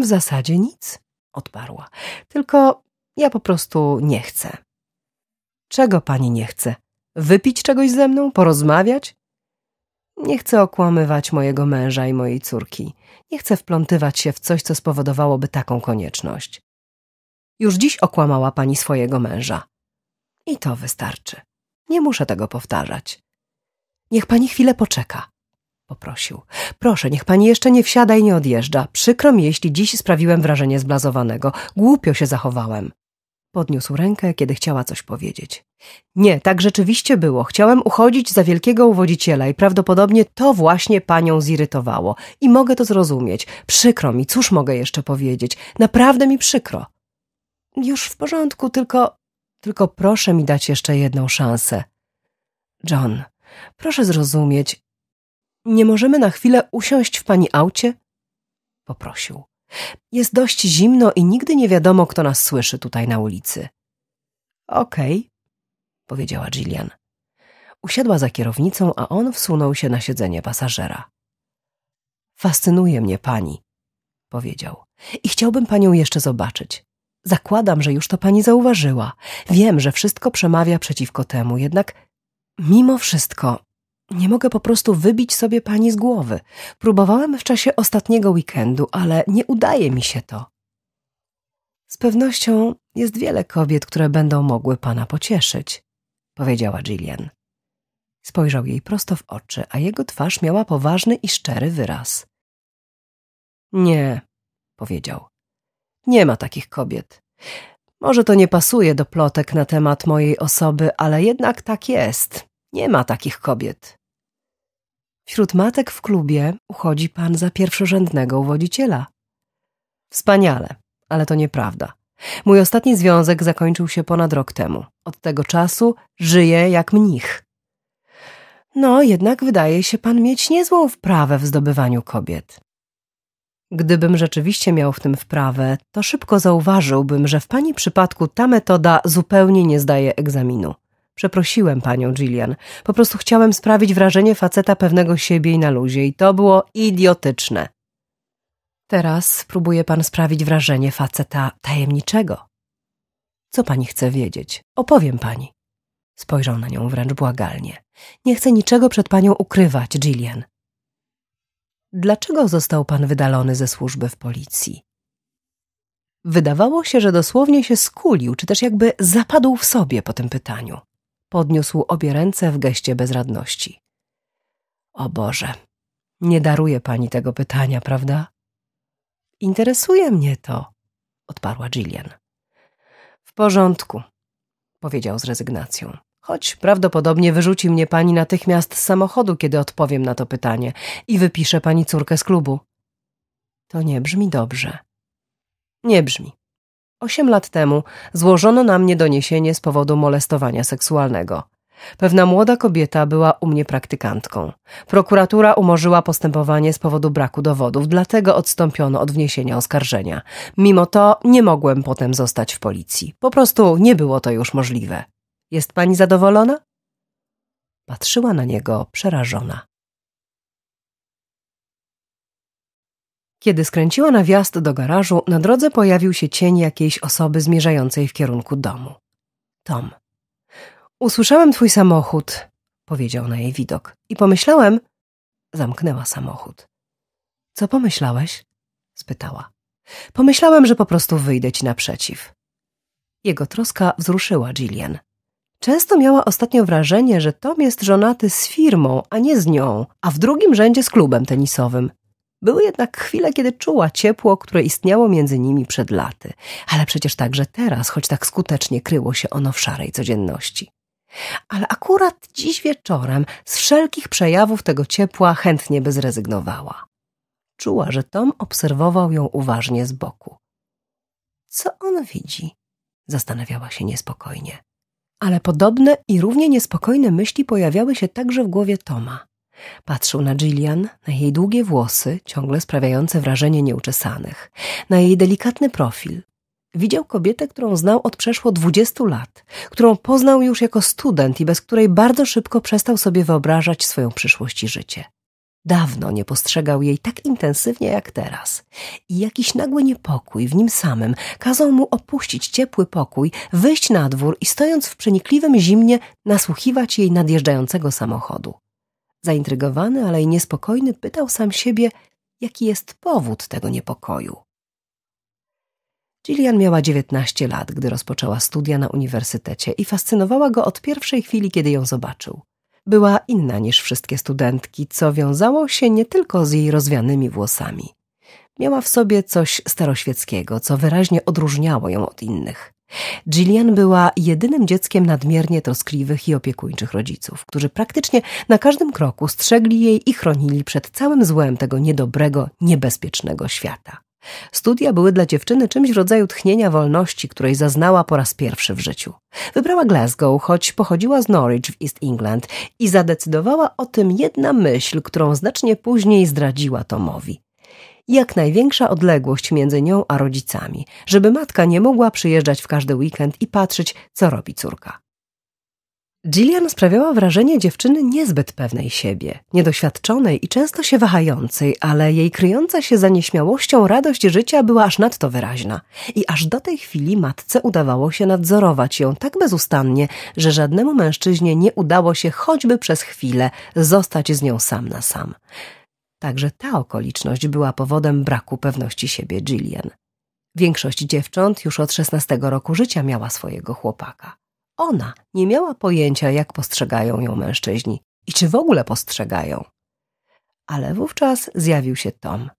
W zasadzie nic, odparła. Tylko ja po prostu nie chcę. Czego pani nie chce? Wypić czegoś ze mną? Porozmawiać? Nie chcę okłamywać mojego męża i mojej córki. Nie chcę wplątywać się w coś, co spowodowałoby taką konieczność. Już dziś okłamała pani swojego męża. I to wystarczy. Nie muszę tego powtarzać. Niech pani chwilę poczeka, poprosił. Proszę, niech pani jeszcze nie wsiada i nie odjeżdża. Przykro mi, jeśli dziś sprawiłem wrażenie zblazowanego. Głupio się zachowałem. Podniósł rękę, kiedy chciała coś powiedzieć. Nie, tak rzeczywiście było. Chciałem uchodzić za wielkiego uwodziciela i prawdopodobnie to właśnie panią zirytowało. I mogę to zrozumieć. Przykro mi, cóż mogę jeszcze powiedzieć? Naprawdę mi przykro. Już w porządku, tylko... Tylko proszę mi dać jeszcze jedną szansę. John, proszę zrozumieć. Nie możemy na chwilę usiąść w pani aucie? Poprosił. Jest dość zimno i nigdy nie wiadomo, kto nas słyszy tutaj na ulicy. Okej, okay, powiedziała Gillian. Usiadła za kierownicą, a on wsunął się na siedzenie pasażera. Fascynuje mnie pani, powiedział. I chciałbym panią jeszcze zobaczyć. Zakładam, że już to pani zauważyła. Wiem, że wszystko przemawia przeciwko temu, jednak mimo wszystko nie mogę po prostu wybić sobie pani z głowy. Próbowałem w czasie ostatniego weekendu, ale nie udaje mi się to. Z pewnością jest wiele kobiet, które będą mogły pana pocieszyć, powiedziała Jillian. Spojrzał jej prosto w oczy, a jego twarz miała poważny i szczery wyraz. Nie, powiedział. Nie ma takich kobiet. Może to nie pasuje do plotek na temat mojej osoby, ale jednak tak jest. Nie ma takich kobiet. Wśród matek w klubie uchodzi pan za pierwszorzędnego uwodziciela. Wspaniale, ale to nieprawda. Mój ostatni związek zakończył się ponad rok temu. Od tego czasu żyję jak mnich. No, jednak wydaje się pan mieć niezłą wprawę w zdobywaniu kobiet. Gdybym rzeczywiście miał w tym wprawę, to szybko zauważyłbym, że w pani przypadku ta metoda zupełnie nie zdaje egzaminu. Przeprosiłem panią Gillian. Po prostu chciałem sprawić wrażenie faceta pewnego siebie i na luzie i to było idiotyczne. Teraz próbuje pan sprawić wrażenie faceta tajemniczego. Co pani chce wiedzieć? Opowiem pani. Spojrzał na nią wręcz błagalnie. Nie chcę niczego przed panią ukrywać, Gillian. Dlaczego został pan wydalony ze służby w policji? Wydawało się, że dosłownie się skulił, czy też jakby zapadł w sobie po tym pytaniu. Podniósł obie ręce w geście bezradności. O Boże, nie daruje pani tego pytania, prawda? Interesuje mnie to, odparła Jillian. W porządku, powiedział z rezygnacją. Choć prawdopodobnie wyrzuci mnie pani natychmiast z samochodu, kiedy odpowiem na to pytanie i wypisze pani córkę z klubu. To nie brzmi dobrze. Nie brzmi. Osiem lat temu złożono na mnie doniesienie z powodu molestowania seksualnego. Pewna młoda kobieta była u mnie praktykantką. Prokuratura umorzyła postępowanie z powodu braku dowodów, dlatego odstąpiono od wniesienia oskarżenia. Mimo to nie mogłem potem zostać w policji. Po prostu nie było to już możliwe. Jest pani zadowolona? Patrzyła na niego przerażona. Kiedy skręciła na wjazd do garażu, na drodze pojawił się cień jakiejś osoby zmierzającej w kierunku domu. Tom. Usłyszałem twój samochód, powiedział na jej widok. I pomyślałem... Zamknęła samochód. Co pomyślałeś? spytała. Pomyślałem, że po prostu wyjdę ci naprzeciw. Jego troska wzruszyła Jillian. Często miała ostatnio wrażenie, że Tom jest żonaty z firmą, a nie z nią, a w drugim rzędzie z klubem tenisowym. Były jednak chwile, kiedy czuła ciepło, które istniało między nimi przed laty, ale przecież także teraz, choć tak skutecznie kryło się ono w szarej codzienności. Ale akurat dziś wieczorem z wszelkich przejawów tego ciepła chętnie by zrezygnowała. Czuła, że Tom obserwował ją uważnie z boku. Co on widzi? Zastanawiała się niespokojnie. Ale podobne i równie niespokojne myśli pojawiały się także w głowie Toma. Patrzył na Jillian, na jej długie włosy, ciągle sprawiające wrażenie nieuczesanych, na jej delikatny profil. Widział kobietę, którą znał od przeszło dwudziestu lat, którą poznał już jako student i bez której bardzo szybko przestał sobie wyobrażać swoją przyszłość i życie. Dawno nie postrzegał jej tak intensywnie jak teraz. I jakiś nagły niepokój w nim samym kazał mu opuścić ciepły pokój, wyjść na dwór i stojąc w przenikliwym zimnie nasłuchiwać jej nadjeżdżającego samochodu. Zaintrygowany, ale i niespokojny, pytał sam siebie, jaki jest powód tego niepokoju. Gillian miała 19 lat, gdy rozpoczęła studia na uniwersytecie i fascynowała go od pierwszej chwili, kiedy ją zobaczył. Była inna niż wszystkie studentki, co wiązało się nie tylko z jej rozwianymi włosami. Miała w sobie coś staroświeckiego, co wyraźnie odróżniało ją od innych. Jillian była jedynym dzieckiem nadmiernie troskliwych i opiekuńczych rodziców, którzy praktycznie na każdym kroku strzegli jej i chronili przed całym złem tego niedobrego, niebezpiecznego świata. Studia były dla dziewczyny czymś w rodzaju tchnienia wolności, której zaznała po raz pierwszy w życiu. Wybrała Glasgow, choć pochodziła z Norwich w East England i zadecydowała o tym jedna myśl, którą znacznie później zdradziła Tomowi jak największa odległość między nią a rodzicami, żeby matka nie mogła przyjeżdżać w każdy weekend i patrzeć, co robi córka. Jillian sprawiała wrażenie dziewczyny niezbyt pewnej siebie, niedoświadczonej i często się wahającej, ale jej kryjąca się za nieśmiałością radość życia była aż nadto wyraźna. I aż do tej chwili matce udawało się nadzorować ją tak bezustannie, że żadnemu mężczyźnie nie udało się choćby przez chwilę zostać z nią sam na sam. Także ta okoliczność była powodem braku pewności siebie Jillian. Większość dziewcząt już od 16 roku życia miała swojego chłopaka. Ona nie miała pojęcia, jak postrzegają ją mężczyźni i czy w ogóle postrzegają. Ale wówczas zjawił się Tom.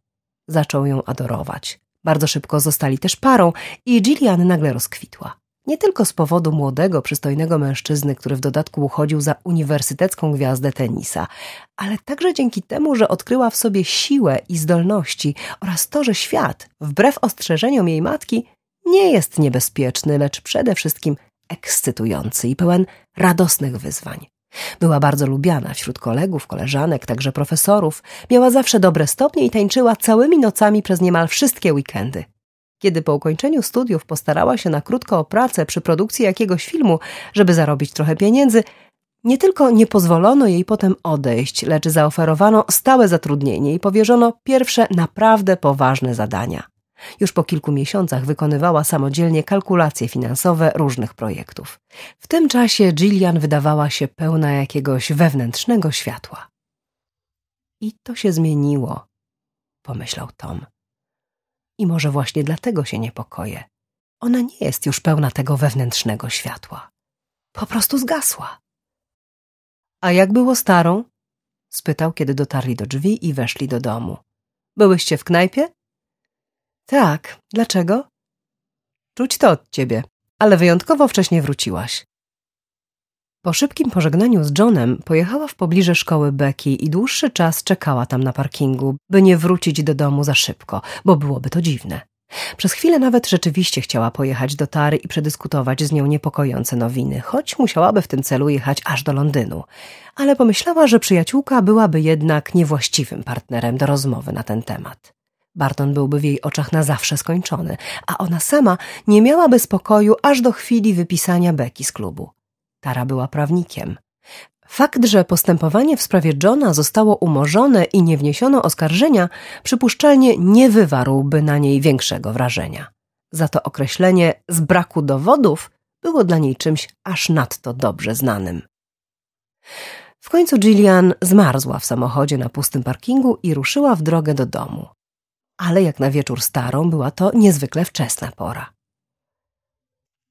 Zaczął ją adorować. Bardzo szybko zostali też parą i Jillian nagle rozkwitła. Nie tylko z powodu młodego, przystojnego mężczyzny, który w dodatku uchodził za uniwersytecką gwiazdę tenisa, ale także dzięki temu, że odkryła w sobie siłę i zdolności oraz to, że świat, wbrew ostrzeżeniom jej matki, nie jest niebezpieczny, lecz przede wszystkim ekscytujący i pełen radosnych wyzwań. Była bardzo lubiana wśród kolegów, koleżanek, także profesorów. Miała zawsze dobre stopnie i tańczyła całymi nocami przez niemal wszystkie weekendy. Kiedy po ukończeniu studiów postarała się na krótko o pracę przy produkcji jakiegoś filmu, żeby zarobić trochę pieniędzy, nie tylko nie pozwolono jej potem odejść, lecz zaoferowano stałe zatrudnienie i powierzono pierwsze naprawdę poważne zadania. Już po kilku miesiącach wykonywała samodzielnie kalkulacje finansowe różnych projektów. W tym czasie Gillian wydawała się pełna jakiegoś wewnętrznego światła. I to się zmieniło, pomyślał Tom i może właśnie dlatego się niepokoję. Ona nie jest już pełna tego wewnętrznego światła. Po prostu zgasła. A jak było starą? spytał, kiedy dotarli do drzwi i weszli do domu. Byłyście w knajpie? Tak, dlaczego? Czuć to od ciebie, ale wyjątkowo wcześnie wróciłaś. Po szybkim pożegnaniu z Johnem pojechała w pobliże szkoły Becky i dłuższy czas czekała tam na parkingu, by nie wrócić do domu za szybko, bo byłoby to dziwne. Przez chwilę nawet rzeczywiście chciała pojechać do Tary i przedyskutować z nią niepokojące nowiny, choć musiałaby w tym celu jechać aż do Londynu. Ale pomyślała, że przyjaciółka byłaby jednak niewłaściwym partnerem do rozmowy na ten temat. Barton byłby w jej oczach na zawsze skończony, a ona sama nie miałaby spokoju aż do chwili wypisania Becky z klubu. Tara była prawnikiem. Fakt, że postępowanie w sprawie Johna zostało umorzone i nie wniesiono oskarżenia, przypuszczalnie nie wywarłby na niej większego wrażenia. Za to określenie z braku dowodów było dla niej czymś aż nadto dobrze znanym. W końcu Gillian zmarzła w samochodzie na pustym parkingu i ruszyła w drogę do domu. Ale jak na wieczór starą była to niezwykle wczesna pora.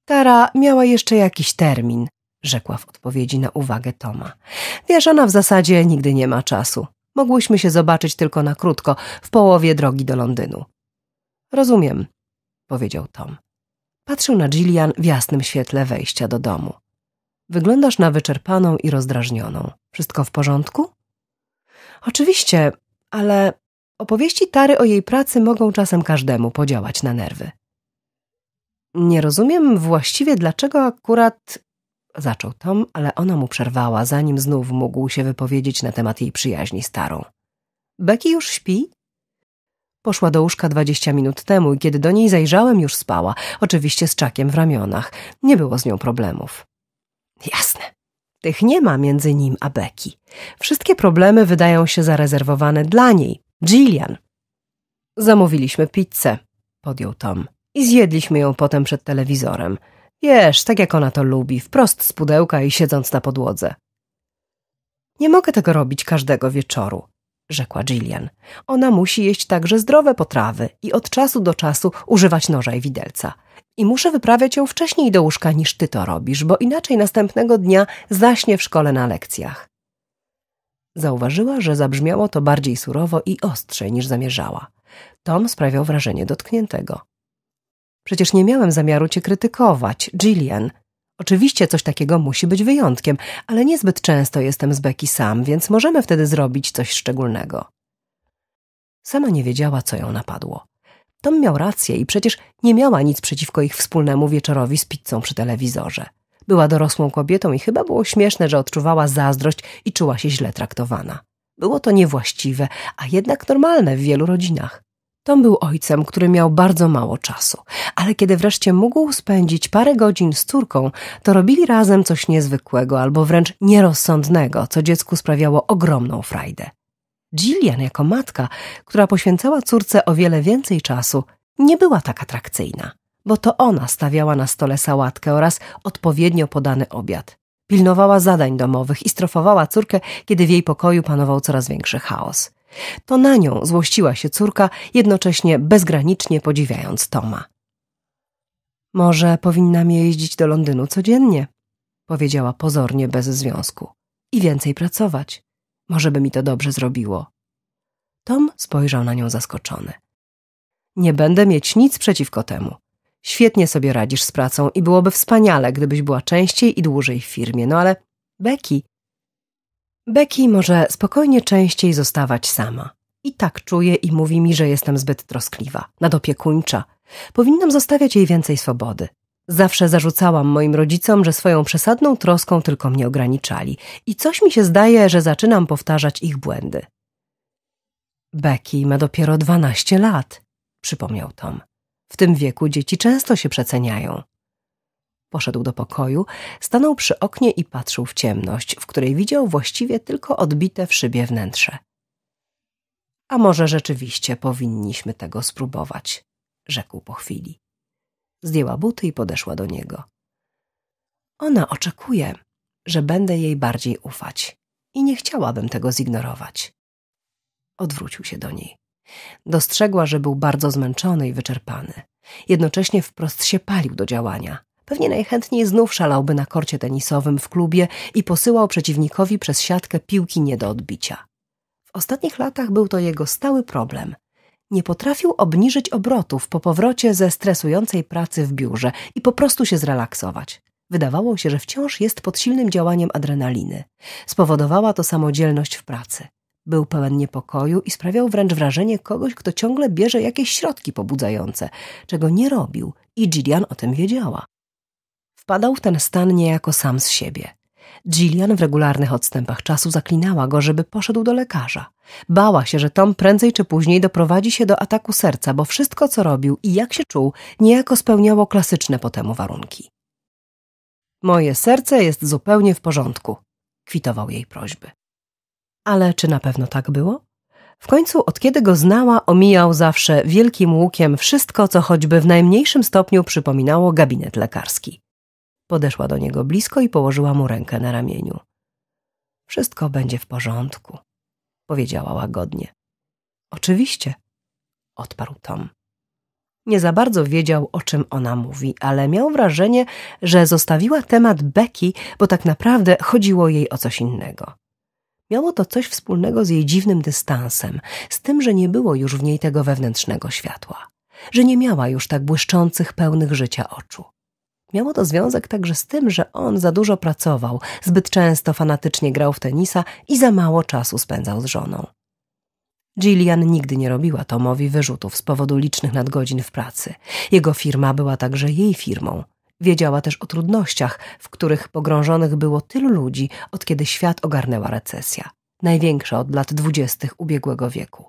Tara miała jeszcze jakiś termin, rzekła w odpowiedzi na uwagę Toma. Wiesz, ona w zasadzie nigdy nie ma czasu. Mogłyśmy się zobaczyć tylko na krótko, w połowie drogi do Londynu. Rozumiem, powiedział Tom. Patrzył na Gillian w jasnym świetle wejścia do domu. Wyglądasz na wyczerpaną i rozdrażnioną. Wszystko w porządku? Oczywiście, ale opowieści Tary o jej pracy mogą czasem każdemu podziałać na nerwy. Nie rozumiem właściwie, dlaczego akurat Zaczął Tom, ale ona mu przerwała, zanim znów mógł się wypowiedzieć na temat jej przyjaźni starą. Becky już śpi? Poszła do łóżka dwadzieścia minut temu i kiedy do niej zajrzałem, już spała, oczywiście z czakiem w ramionach. Nie było z nią problemów. Jasne. Tych nie ma między nim a Becky. Wszystkie problemy wydają się zarezerwowane dla niej, Jillian. Zamówiliśmy pizzę, podjął Tom. I zjedliśmy ją potem przed telewizorem. Jesz, tak jak ona to lubi, wprost z pudełka i siedząc na podłodze. Nie mogę tego robić każdego wieczoru, rzekła Jillian. Ona musi jeść także zdrowe potrawy i od czasu do czasu używać noża i widelca. I muszę wyprawiać ją wcześniej do łóżka niż ty to robisz, bo inaczej następnego dnia zaśnie w szkole na lekcjach. Zauważyła, że zabrzmiało to bardziej surowo i ostrzej niż zamierzała. Tom sprawiał wrażenie dotkniętego. Przecież nie miałem zamiaru cię krytykować, Jillian. Oczywiście coś takiego musi być wyjątkiem, ale niezbyt często jestem z Becky sam, więc możemy wtedy zrobić coś szczególnego. Sama nie wiedziała, co ją napadło. Tom miał rację i przecież nie miała nic przeciwko ich wspólnemu wieczorowi z pizzą przy telewizorze. Była dorosłą kobietą i chyba było śmieszne, że odczuwała zazdrość i czuła się źle traktowana. Było to niewłaściwe, a jednak normalne w wielu rodzinach. Tom był ojcem, który miał bardzo mało czasu, ale kiedy wreszcie mógł spędzić parę godzin z córką, to robili razem coś niezwykłego albo wręcz nierozsądnego, co dziecku sprawiało ogromną frajdę. Jillian jako matka, która poświęcała córce o wiele więcej czasu, nie była tak atrakcyjna, bo to ona stawiała na stole sałatkę oraz odpowiednio podany obiad. Pilnowała zadań domowych i strofowała córkę, kiedy w jej pokoju panował coraz większy chaos. To na nią złościła się córka, jednocześnie bezgranicznie podziwiając Toma. Może powinnam jeździć do Londynu codziennie, powiedziała pozornie bez związku, i więcej pracować. Może by mi to dobrze zrobiło. Tom spojrzał na nią zaskoczony. Nie będę mieć nic przeciwko temu. Świetnie sobie radzisz z pracą i byłoby wspaniale, gdybyś była częściej i dłużej w firmie, no ale Becky Becky może spokojnie częściej zostawać sama. I tak czuje i mówi mi, że jestem zbyt troskliwa, nadopiekuńcza. Powinnam zostawiać jej więcej swobody. Zawsze zarzucałam moim rodzicom, że swoją przesadną troską tylko mnie ograniczali. I coś mi się zdaje, że zaczynam powtarzać ich błędy. Becky ma dopiero 12 lat, przypomniał Tom. W tym wieku dzieci często się przeceniają. Poszedł do pokoju, stanął przy oknie i patrzył w ciemność, w której widział właściwie tylko odbite w szybie wnętrze. A może rzeczywiście powinniśmy tego spróbować, rzekł po chwili. Zdjęła buty i podeszła do niego. Ona oczekuje, że będę jej bardziej ufać i nie chciałabym tego zignorować. Odwrócił się do niej. Dostrzegła, że był bardzo zmęczony i wyczerpany. Jednocześnie wprost się palił do działania pewnie najchętniej znów szalałby na korcie tenisowym w klubie i posyłał przeciwnikowi przez siatkę piłki nie do odbicia. W ostatnich latach był to jego stały problem. Nie potrafił obniżyć obrotów po powrocie ze stresującej pracy w biurze i po prostu się zrelaksować. Wydawało się, że wciąż jest pod silnym działaniem adrenaliny. Spowodowała to samodzielność w pracy. Był pełen niepokoju i sprawiał wręcz wrażenie kogoś, kto ciągle bierze jakieś środki pobudzające, czego nie robił i Gillian o tym wiedziała. Wpadał w ten stan niejako sam z siebie. Gillian w regularnych odstępach czasu zaklinała go, żeby poszedł do lekarza. Bała się, że Tom prędzej czy później doprowadzi się do ataku serca, bo wszystko, co robił i jak się czuł, niejako spełniało klasyczne potemu warunki. Moje serce jest zupełnie w porządku, kwitował jej prośby. Ale czy na pewno tak było? W końcu, od kiedy go znała, omijał zawsze wielkim łukiem wszystko, co choćby w najmniejszym stopniu przypominało gabinet lekarski. Podeszła do niego blisko i położyła mu rękę na ramieniu. Wszystko będzie w porządku, powiedziała łagodnie. Oczywiście, odparł Tom. Nie za bardzo wiedział, o czym ona mówi, ale miał wrażenie, że zostawiła temat Becky, bo tak naprawdę chodziło jej o coś innego. Miało to coś wspólnego z jej dziwnym dystansem, z tym, że nie było już w niej tego wewnętrznego światła, że nie miała już tak błyszczących, pełnych życia oczu. Miało to związek także z tym, że on za dużo pracował, zbyt często fanatycznie grał w tenisa i za mało czasu spędzał z żoną. Gillian nigdy nie robiła Tomowi wyrzutów z powodu licznych nadgodzin w pracy. Jego firma była także jej firmą. Wiedziała też o trudnościach, w których pogrążonych było tylu ludzi, od kiedy świat ogarnęła recesja, największa od lat dwudziestych ubiegłego wieku.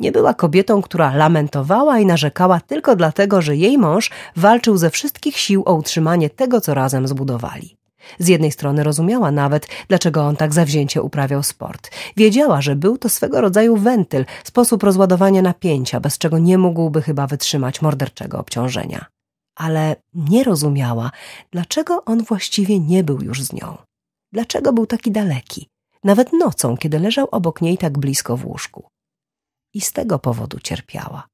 Nie była kobietą, która lamentowała i narzekała tylko dlatego, że jej mąż walczył ze wszystkich sił o utrzymanie tego, co razem zbudowali. Z jednej strony rozumiała nawet, dlaczego on tak zawzięcie uprawiał sport. Wiedziała, że był to swego rodzaju wentyl, sposób rozładowania napięcia, bez czego nie mógłby chyba wytrzymać morderczego obciążenia. Ale nie rozumiała, dlaczego on właściwie nie był już z nią. Dlaczego był taki daleki, nawet nocą, kiedy leżał obok niej tak blisko w łóżku i z tego powodu cierpiała.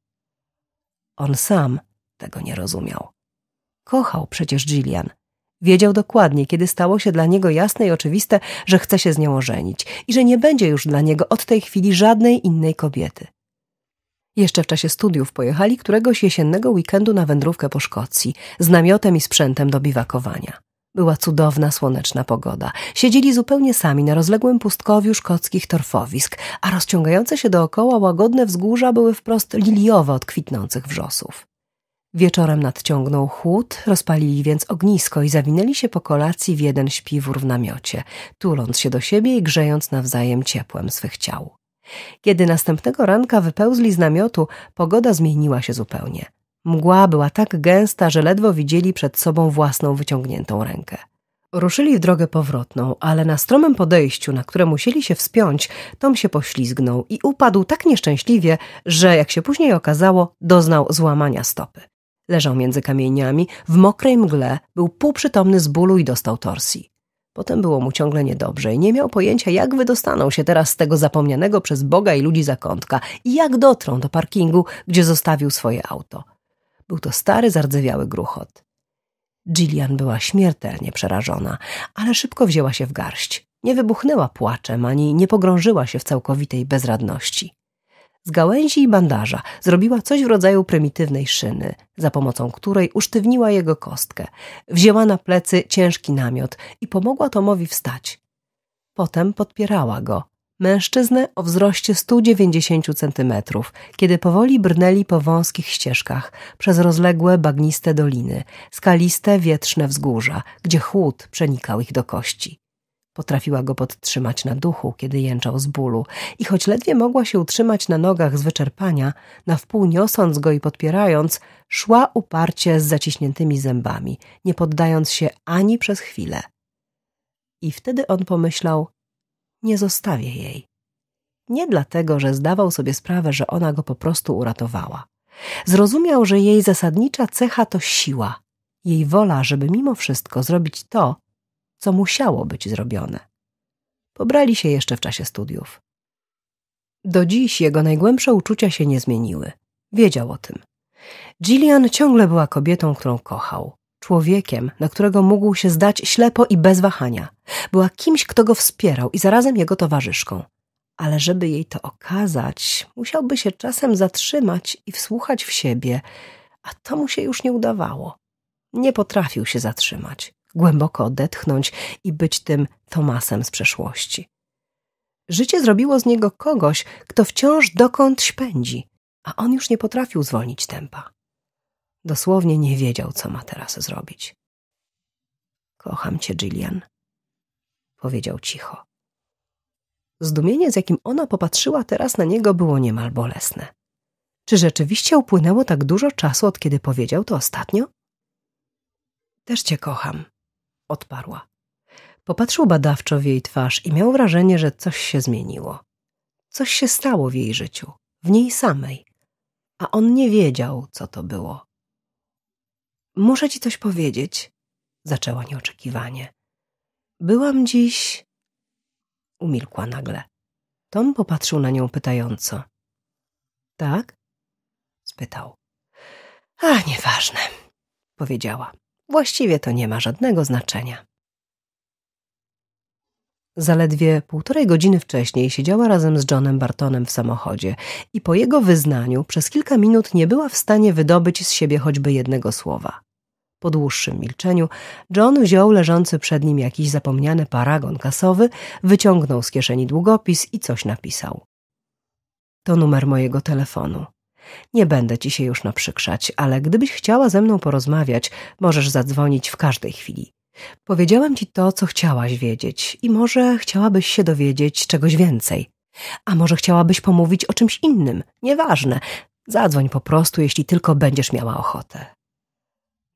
On sam tego nie rozumiał. Kochał przecież Jillian. Wiedział dokładnie, kiedy stało się dla niego jasne i oczywiste, że chce się z nią ożenić i że nie będzie już dla niego od tej chwili żadnej innej kobiety. Jeszcze w czasie studiów pojechali któregoś jesiennego weekendu na wędrówkę po Szkocji z namiotem i sprzętem do biwakowania. Była cudowna, słoneczna pogoda. Siedzieli zupełnie sami na rozległym pustkowiu szkockich torfowisk, a rozciągające się dookoła łagodne wzgórza były wprost liliowe od kwitnących wrzosów. Wieczorem nadciągnął chłód, rozpalili więc ognisko i zawinęli się po kolacji w jeden śpiwór w namiocie, tuląc się do siebie i grzejąc nawzajem ciepłem swych ciał. Kiedy następnego ranka wypełzli z namiotu, pogoda zmieniła się zupełnie. Mgła była tak gęsta, że ledwo widzieli przed sobą własną wyciągniętą rękę. Ruszyli w drogę powrotną, ale na stromym podejściu, na które musieli się wspiąć, Tom się poślizgnął i upadł tak nieszczęśliwie, że, jak się później okazało, doznał złamania stopy. Leżał między kamieniami, w mokrej mgle, był półprzytomny z bólu i dostał torsji. Potem było mu ciągle niedobrze i nie miał pojęcia, jak wydostaną się teraz z tego zapomnianego przez Boga i ludzi zakątka i jak dotrą do parkingu, gdzie zostawił swoje auto – był to stary, zardzewiały gruchot. Gillian była śmiertelnie przerażona, ale szybko wzięła się w garść. Nie wybuchnęła płaczem ani nie pogrążyła się w całkowitej bezradności. Z gałęzi i bandaża zrobiła coś w rodzaju prymitywnej szyny, za pomocą której usztywniła jego kostkę. Wzięła na plecy ciężki namiot i pomogła Tomowi wstać. Potem podpierała go, mężczyznę o wzroście 190 cm, kiedy powoli brnęli po wąskich ścieżkach, przez rozległe, bagniste doliny, skaliste, wietrzne wzgórza, gdzie chłód przenikał ich do kości. Potrafiła go podtrzymać na duchu, kiedy jęczał z bólu i choć ledwie mogła się utrzymać na nogach z wyczerpania, na wpół niosąc go i podpierając, szła uparcie z zaciśniętymi zębami, nie poddając się ani przez chwilę. I wtedy on pomyślał, nie zostawię jej. Nie dlatego, że zdawał sobie sprawę, że ona go po prostu uratowała. Zrozumiał, że jej zasadnicza cecha to siła, jej wola, żeby mimo wszystko zrobić to, co musiało być zrobione. Pobrali się jeszcze w czasie studiów. Do dziś jego najgłębsze uczucia się nie zmieniły. Wiedział o tym. Gillian ciągle była kobietą, którą kochał człowiekiem, na którego mógł się zdać ślepo i bez wahania. Była kimś, kto go wspierał i zarazem jego towarzyszką. Ale żeby jej to okazać, musiałby się czasem zatrzymać i wsłuchać w siebie, a to mu się już nie udawało. Nie potrafił się zatrzymać, głęboko odetchnąć i być tym Tomasem z przeszłości. Życie zrobiło z niego kogoś, kto wciąż dokądś pędzi, a on już nie potrafił zwolnić tempa. Dosłownie nie wiedział, co ma teraz zrobić. Kocham cię, Jillian, powiedział cicho. Zdumienie, z jakim ona popatrzyła teraz na niego, było niemal bolesne. Czy rzeczywiście upłynęło tak dużo czasu, od kiedy powiedział to ostatnio? Też cię kocham, odparła. Popatrzył badawczo w jej twarz i miał wrażenie, że coś się zmieniło. Coś się stało w jej życiu, w niej samej, a on nie wiedział, co to było. Muszę ci coś powiedzieć, zaczęła nieoczekiwanie. Byłam dziś. Umilkła nagle. Tom popatrzył na nią pytająco. Tak? spytał. A, nieważne, powiedziała. Właściwie to nie ma żadnego znaczenia. Zaledwie półtorej godziny wcześniej siedziała razem z Johnem Bartonem w samochodzie i po jego wyznaniu przez kilka minut nie była w stanie wydobyć z siebie choćby jednego słowa. Po dłuższym milczeniu John wziął leżący przed nim jakiś zapomniany paragon kasowy, wyciągnął z kieszeni długopis i coś napisał. To numer mojego telefonu. Nie będę ci się już naprzykrzać, ale gdybyś chciała ze mną porozmawiać, możesz zadzwonić w każdej chwili. Powiedziałem ci to, co chciałaś wiedzieć i może chciałabyś się dowiedzieć czegoś więcej. A może chciałabyś pomówić o czymś innym, nieważne. Zadzwoń po prostu, jeśli tylko będziesz miała ochotę.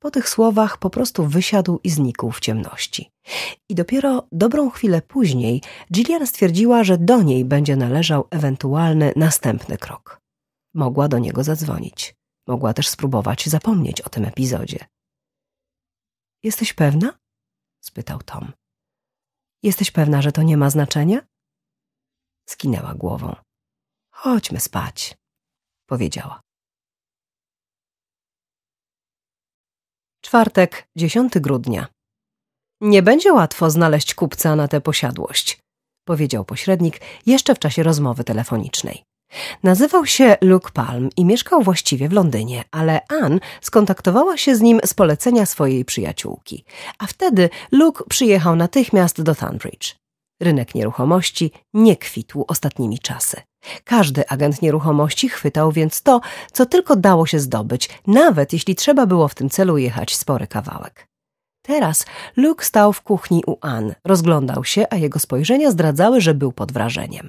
Po tych słowach po prostu wysiadł i znikł w ciemności. I dopiero dobrą chwilę później Gillian stwierdziła, że do niej będzie należał ewentualny następny krok. Mogła do niego zadzwonić. Mogła też spróbować zapomnieć o tym epizodzie. Jesteś pewna? spytał Tom. Jesteś pewna, że to nie ma znaczenia? Skinęła głową. Chodźmy spać, powiedziała. Czwartek, 10 grudnia. Nie będzie łatwo znaleźć kupca na tę posiadłość, powiedział pośrednik jeszcze w czasie rozmowy telefonicznej. Nazywał się Luke Palm i mieszkał właściwie w Londynie, ale Anne skontaktowała się z nim z polecenia swojej przyjaciółki, a wtedy Luke przyjechał natychmiast do Tunbridge. Rynek nieruchomości nie kwitł ostatnimi czasy. Każdy agent nieruchomości chwytał więc to, co tylko dało się zdobyć, nawet jeśli trzeba było w tym celu jechać spory kawałek. Teraz Luke stał w kuchni u Ann, rozglądał się, a jego spojrzenia zdradzały, że był pod wrażeniem.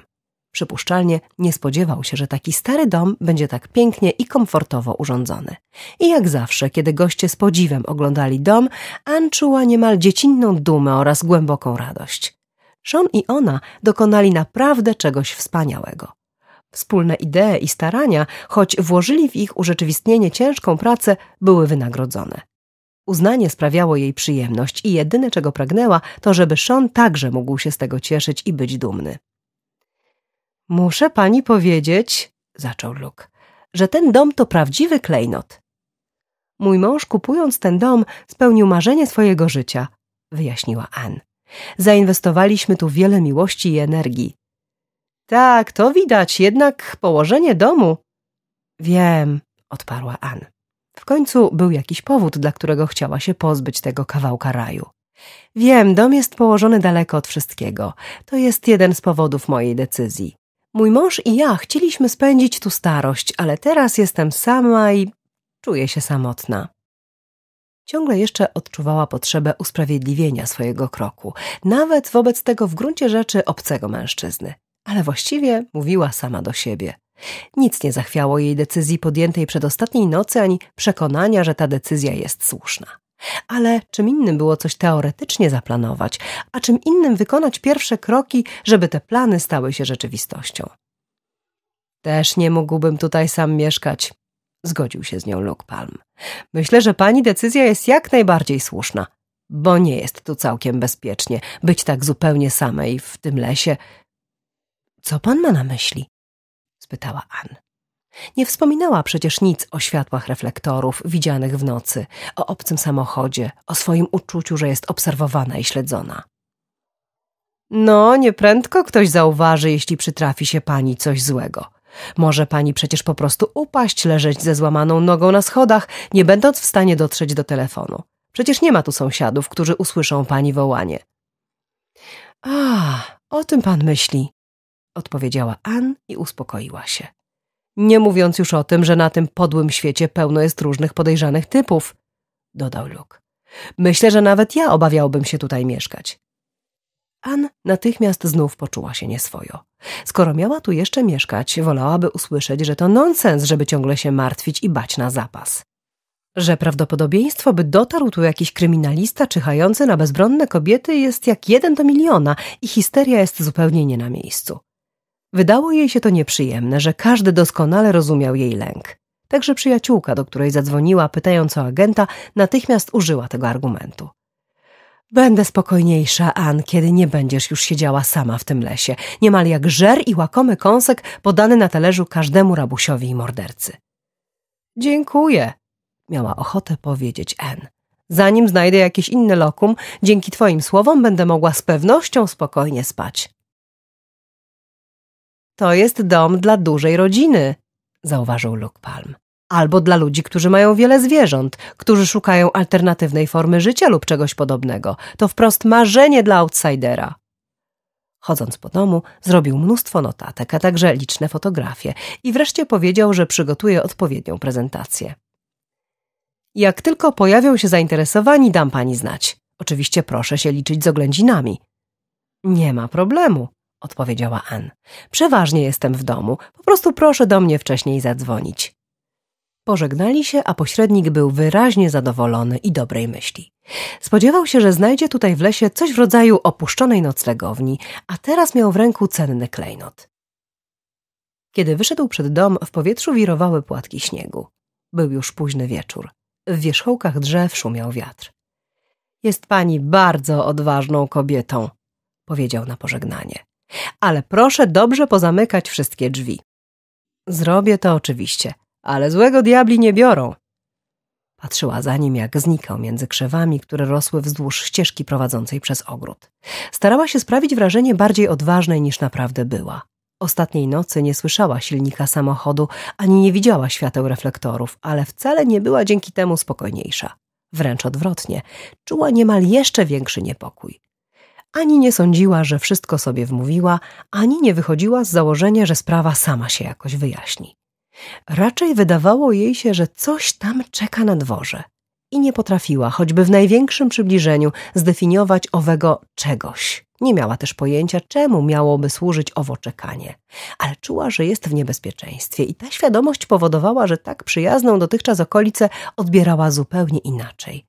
Przypuszczalnie nie spodziewał się, że taki stary dom będzie tak pięknie i komfortowo urządzony. I jak zawsze, kiedy goście z podziwem oglądali dom, Ann czuła niemal dziecinną dumę oraz głęboką radość. Sean i ona dokonali naprawdę czegoś wspaniałego. Wspólne idee i starania, choć włożyli w ich urzeczywistnienie ciężką pracę, były wynagrodzone. Uznanie sprawiało jej przyjemność i jedyne, czego pragnęła, to żeby Sean także mógł się z tego cieszyć i być dumny. Muszę pani powiedzieć, zaczął Luke, że ten dom to prawdziwy klejnot. Mój mąż kupując ten dom spełnił marzenie swojego życia, wyjaśniła Ann. Zainwestowaliśmy tu wiele miłości i energii. Tak, to widać, jednak położenie domu. Wiem, odparła Ann. W końcu był jakiś powód, dla którego chciała się pozbyć tego kawałka raju. Wiem, dom jest położony daleko od wszystkiego. To jest jeden z powodów mojej decyzji. Mój mąż i ja chcieliśmy spędzić tu starość, ale teraz jestem sama i czuję się samotna. Ciągle jeszcze odczuwała potrzebę usprawiedliwienia swojego kroku, nawet wobec tego w gruncie rzeczy obcego mężczyzny. Ale właściwie mówiła sama do siebie. Nic nie zachwiało jej decyzji podjętej przed ostatniej nocy ani przekonania, że ta decyzja jest słuszna. Ale czym innym było coś teoretycznie zaplanować, a czym innym wykonać pierwsze kroki, żeby te plany stały się rzeczywistością. Też nie mógłbym tutaj sam mieszkać, zgodził się z nią Luke Palm. Myślę, że pani decyzja jest jak najbardziej słuszna, bo nie jest tu całkiem bezpiecznie być tak zupełnie samej w tym lesie. Co pan ma na myśli? spytała Ann. Nie wspominała przecież nic o światłach reflektorów widzianych w nocy, o obcym samochodzie, o swoim uczuciu, że jest obserwowana i śledzona. No, nieprędko ktoś zauważy, jeśli przytrafi się pani coś złego. Może pani przecież po prostu upaść, leżeć ze złamaną nogą na schodach, nie będąc w stanie dotrzeć do telefonu. Przecież nie ma tu sąsiadów, którzy usłyszą pani wołanie. A, o tym pan myśli, odpowiedziała Ann i uspokoiła się. Nie mówiąc już o tym, że na tym podłym świecie pełno jest różnych podejrzanych typów, dodał Luke. Myślę, że nawet ja obawiałbym się tutaj mieszkać. Ann natychmiast znów poczuła się nieswojo. Skoro miała tu jeszcze mieszkać, wolałaby usłyszeć, że to nonsens, żeby ciągle się martwić i bać na zapas. Że prawdopodobieństwo, by dotarł tu jakiś kryminalista czyhający na bezbronne kobiety jest jak jeden do miliona i histeria jest zupełnie nie na miejscu. Wydało jej się to nieprzyjemne, że każdy doskonale rozumiał jej lęk. Także przyjaciółka, do której zadzwoniła, pytając o agenta, natychmiast użyła tego argumentu. Będę spokojniejsza, Ann, kiedy nie będziesz już siedziała sama w tym lesie, niemal jak żer i łakomy kąsek podany na talerzu każdemu rabusiowi i mordercy. Dziękuję, miała ochotę powiedzieć Ann. Zanim znajdę jakieś inne lokum, dzięki twoim słowom będę mogła z pewnością spokojnie spać. To jest dom dla dużej rodziny, zauważył Luke Palm. Albo dla ludzi, którzy mają wiele zwierząt, którzy szukają alternatywnej formy życia lub czegoś podobnego. To wprost marzenie dla outsidera. Chodząc po domu, zrobił mnóstwo notatek, a także liczne fotografie i wreszcie powiedział, że przygotuje odpowiednią prezentację. Jak tylko pojawią się zainteresowani, dam pani znać. Oczywiście proszę się liczyć z oględzinami. Nie ma problemu, odpowiedziała Ann. Przeważnie jestem w domu, po prostu proszę do mnie wcześniej zadzwonić. Pożegnali się, a pośrednik był wyraźnie zadowolony i dobrej myśli. Spodziewał się, że znajdzie tutaj w lesie coś w rodzaju opuszczonej noclegowni, a teraz miał w ręku cenny klejnot. Kiedy wyszedł przed dom, w powietrzu wirowały płatki śniegu. Był już późny wieczór. W wierzchołkach drzew szumiał wiatr. Jest pani bardzo odważną kobietą, powiedział na pożegnanie. Ale proszę dobrze pozamykać wszystkie drzwi. Zrobię to oczywiście, ale złego diabli nie biorą. Patrzyła za nim, jak znikał między krzewami, które rosły wzdłuż ścieżki prowadzącej przez ogród. Starała się sprawić wrażenie bardziej odważnej niż naprawdę była. Ostatniej nocy nie słyszała silnika samochodu ani nie widziała świateł reflektorów, ale wcale nie była dzięki temu spokojniejsza. Wręcz odwrotnie, czuła niemal jeszcze większy niepokój. Ani nie sądziła, że wszystko sobie wmówiła, ani nie wychodziła z założenia, że sprawa sama się jakoś wyjaśni. Raczej wydawało jej się, że coś tam czeka na dworze i nie potrafiła, choćby w największym przybliżeniu, zdefiniować owego czegoś. Nie miała też pojęcia, czemu miałoby służyć owo czekanie, ale czuła, że jest w niebezpieczeństwie i ta świadomość powodowała, że tak przyjazną dotychczas okolicę odbierała zupełnie inaczej.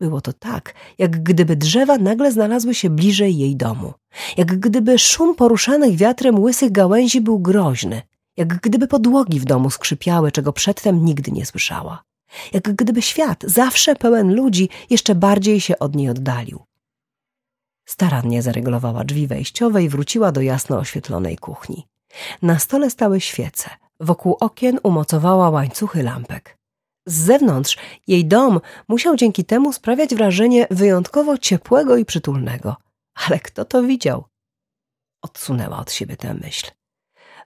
Było to tak, jak gdyby drzewa nagle znalazły się bliżej jej domu, jak gdyby szum poruszanych wiatrem łysych gałęzi był groźny, jak gdyby podłogi w domu skrzypiały, czego przedtem nigdy nie słyszała, jak gdyby świat, zawsze pełen ludzi, jeszcze bardziej się od niej oddalił. Starannie zaregulowała drzwi wejściowe i wróciła do jasno oświetlonej kuchni. Na stole stały świece, wokół okien umocowała łańcuchy lampek. Z zewnątrz jej dom musiał dzięki temu sprawiać wrażenie wyjątkowo ciepłego i przytulnego. Ale kto to widział? Odsunęła od siebie tę myśl.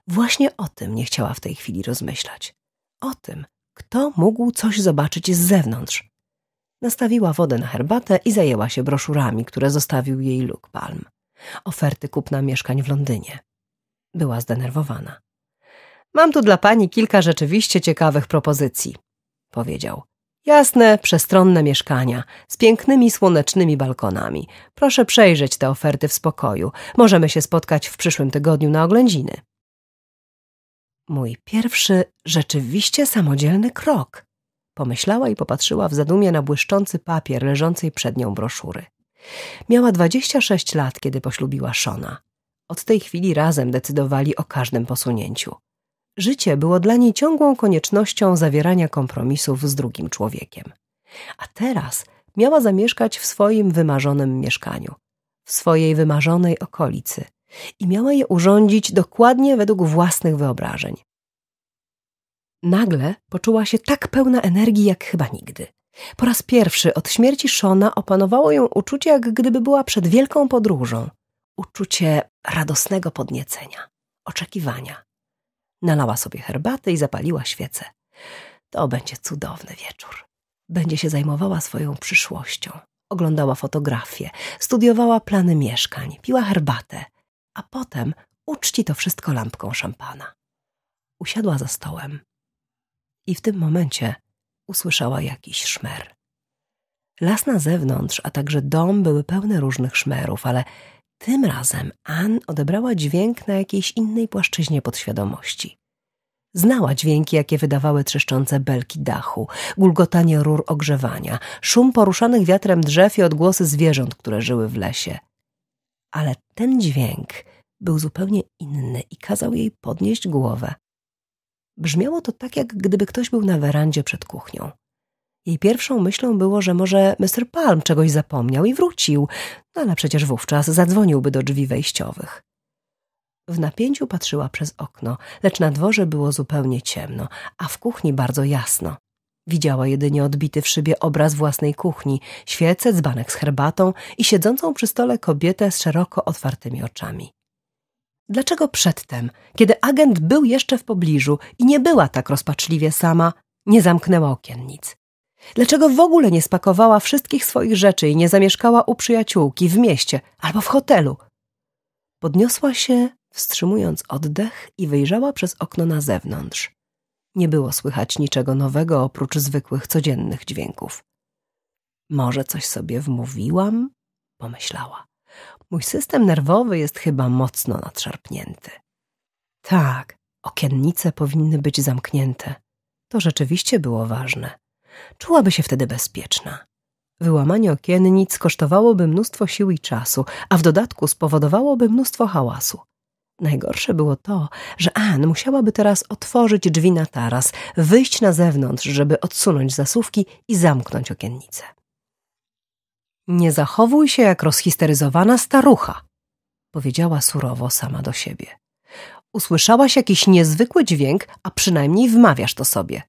Właśnie o tym nie chciała w tej chwili rozmyślać. O tym, kto mógł coś zobaczyć z zewnątrz. Nastawiła wodę na herbatę i zajęła się broszurami, które zostawił jej Luke Palm. Oferty kupna mieszkań w Londynie. Była zdenerwowana. Mam tu dla pani kilka rzeczywiście ciekawych propozycji, powiedział. Jasne, przestronne mieszkania, z pięknymi słonecznymi balkonami. Proszę przejrzeć te oferty w spokoju. Możemy się spotkać w przyszłym tygodniu na oględziny. Mój pierwszy rzeczywiście samodzielny krok. Pomyślała i popatrzyła w zadumie na błyszczący papier leżącej przed nią broszury. Miała 26 lat, kiedy poślubiła Szona. Od tej chwili razem decydowali o każdym posunięciu. Życie było dla niej ciągłą koniecznością zawierania kompromisów z drugim człowiekiem. A teraz miała zamieszkać w swoim wymarzonym mieszkaniu, w swojej wymarzonej okolicy i miała je urządzić dokładnie według własnych wyobrażeń. Nagle poczuła się tak pełna energii jak chyba nigdy. Po raz pierwszy od śmierci Szona opanowało ją uczucie, jak gdyby była przed wielką podróżą. Uczucie radosnego podniecenia, oczekiwania, Nalała sobie herbaty i zapaliła świecę. To będzie cudowny wieczór. Będzie się zajmowała swoją przyszłością. Oglądała fotografie, studiowała plany mieszkań, piła herbatę, a potem uczci to wszystko lampką szampana. Usiadła za stołem i w tym momencie usłyszała jakiś szmer. Las na zewnątrz, a także dom były pełne różnych szmerów, ale tym razem Ann odebrała dźwięk na jakiejś innej płaszczyźnie podświadomości. Znała dźwięki, jakie wydawały trzeszczące belki dachu, gulgotanie rur ogrzewania, szum poruszanych wiatrem drzew i odgłosy zwierząt, które żyły w lesie. Ale ten dźwięk był zupełnie inny i kazał jej podnieść głowę. Brzmiało to tak, jak gdyby ktoś był na werandzie przed kuchnią. Jej pierwszą myślą było, że może Mr. Palm czegoś zapomniał i wrócił, no ale przecież wówczas zadzwoniłby do drzwi wejściowych. W napięciu patrzyła przez okno, lecz na dworze było zupełnie ciemno, a w kuchni bardzo jasno. Widziała jedynie odbity w szybie obraz własnej kuchni, świecę, dzbanek z herbatą i siedzącą przy stole kobietę z szeroko otwartymi oczami. Dlaczego przedtem, kiedy agent był jeszcze w pobliżu i nie była tak rozpaczliwie sama, nie zamknęła okiennic? Dlaczego w ogóle nie spakowała wszystkich swoich rzeczy i nie zamieszkała u przyjaciółki w mieście albo w hotelu? Podniosła się, wstrzymując oddech i wyjrzała przez okno na zewnątrz. Nie było słychać niczego nowego oprócz zwykłych codziennych dźwięków. Może coś sobie wmówiłam? pomyślała. Mój system nerwowy jest chyba mocno nadszarpnięty. Tak, okiennice powinny być zamknięte. To rzeczywiście było ważne. Czułaby się wtedy bezpieczna. Wyłamanie okiennic kosztowałoby mnóstwo sił i czasu, a w dodatku spowodowałoby mnóstwo hałasu. Najgorsze było to, że Anne musiałaby teraz otworzyć drzwi na taras, wyjść na zewnątrz, żeby odsunąć zasuwki i zamknąć okiennice. Nie zachowuj się jak rozhisteryzowana starucha, powiedziała surowo sama do siebie. Usłyszałaś jakiś niezwykły dźwięk, a przynajmniej wmawiasz to sobie.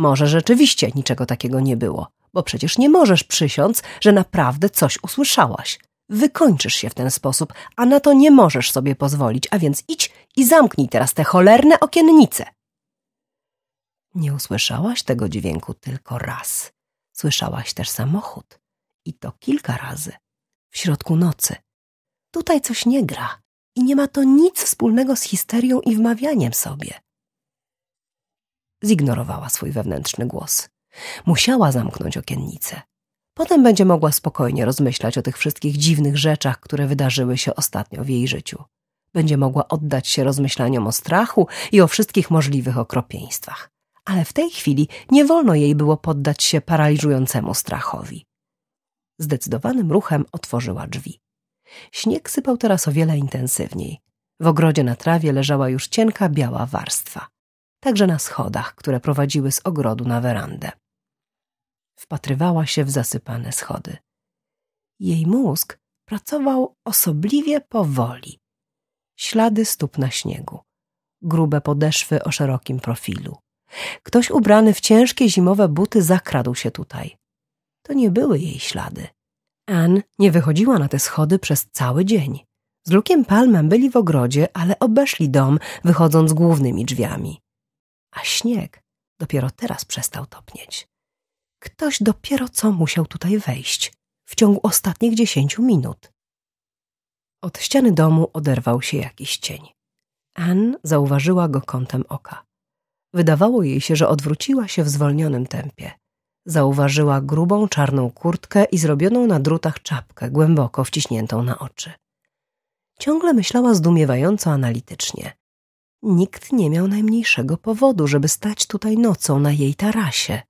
Może rzeczywiście niczego takiego nie było, bo przecież nie możesz przysiąc, że naprawdę coś usłyszałaś. Wykończysz się w ten sposób, a na to nie możesz sobie pozwolić, a więc idź i zamknij teraz te cholerne okiennice. Nie usłyszałaś tego dźwięku tylko raz. Słyszałaś też samochód. I to kilka razy. W środku nocy. Tutaj coś nie gra. I nie ma to nic wspólnego z histerią i wmawianiem sobie zignorowała swój wewnętrzny głos. Musiała zamknąć okiennicę. Potem będzie mogła spokojnie rozmyślać o tych wszystkich dziwnych rzeczach, które wydarzyły się ostatnio w jej życiu. Będzie mogła oddać się rozmyślaniom o strachu i o wszystkich możliwych okropieństwach. Ale w tej chwili nie wolno jej było poddać się paraliżującemu strachowi. Zdecydowanym ruchem otworzyła drzwi. Śnieg sypał teraz o wiele intensywniej. W ogrodzie na trawie leżała już cienka biała warstwa także na schodach, które prowadziły z ogrodu na werandę. Wpatrywała się w zasypane schody. Jej mózg pracował osobliwie powoli. Ślady stóp na śniegu, grube podeszwy o szerokim profilu. Ktoś ubrany w ciężkie zimowe buty zakradł się tutaj. To nie były jej ślady. Ann nie wychodziła na te schody przez cały dzień. Z Lukiem Palmem byli w ogrodzie, ale obeszli dom, wychodząc głównymi drzwiami a śnieg dopiero teraz przestał topnieć. Ktoś dopiero co musiał tutaj wejść w ciągu ostatnich dziesięciu minut. Od ściany domu oderwał się jakiś cień. Ann zauważyła go kątem oka. Wydawało jej się, że odwróciła się w zwolnionym tempie. Zauważyła grubą czarną kurtkę i zrobioną na drutach czapkę, głęboko wciśniętą na oczy. Ciągle myślała zdumiewająco analitycznie. Nikt nie miał najmniejszego powodu, żeby stać tutaj nocą na jej tarasie.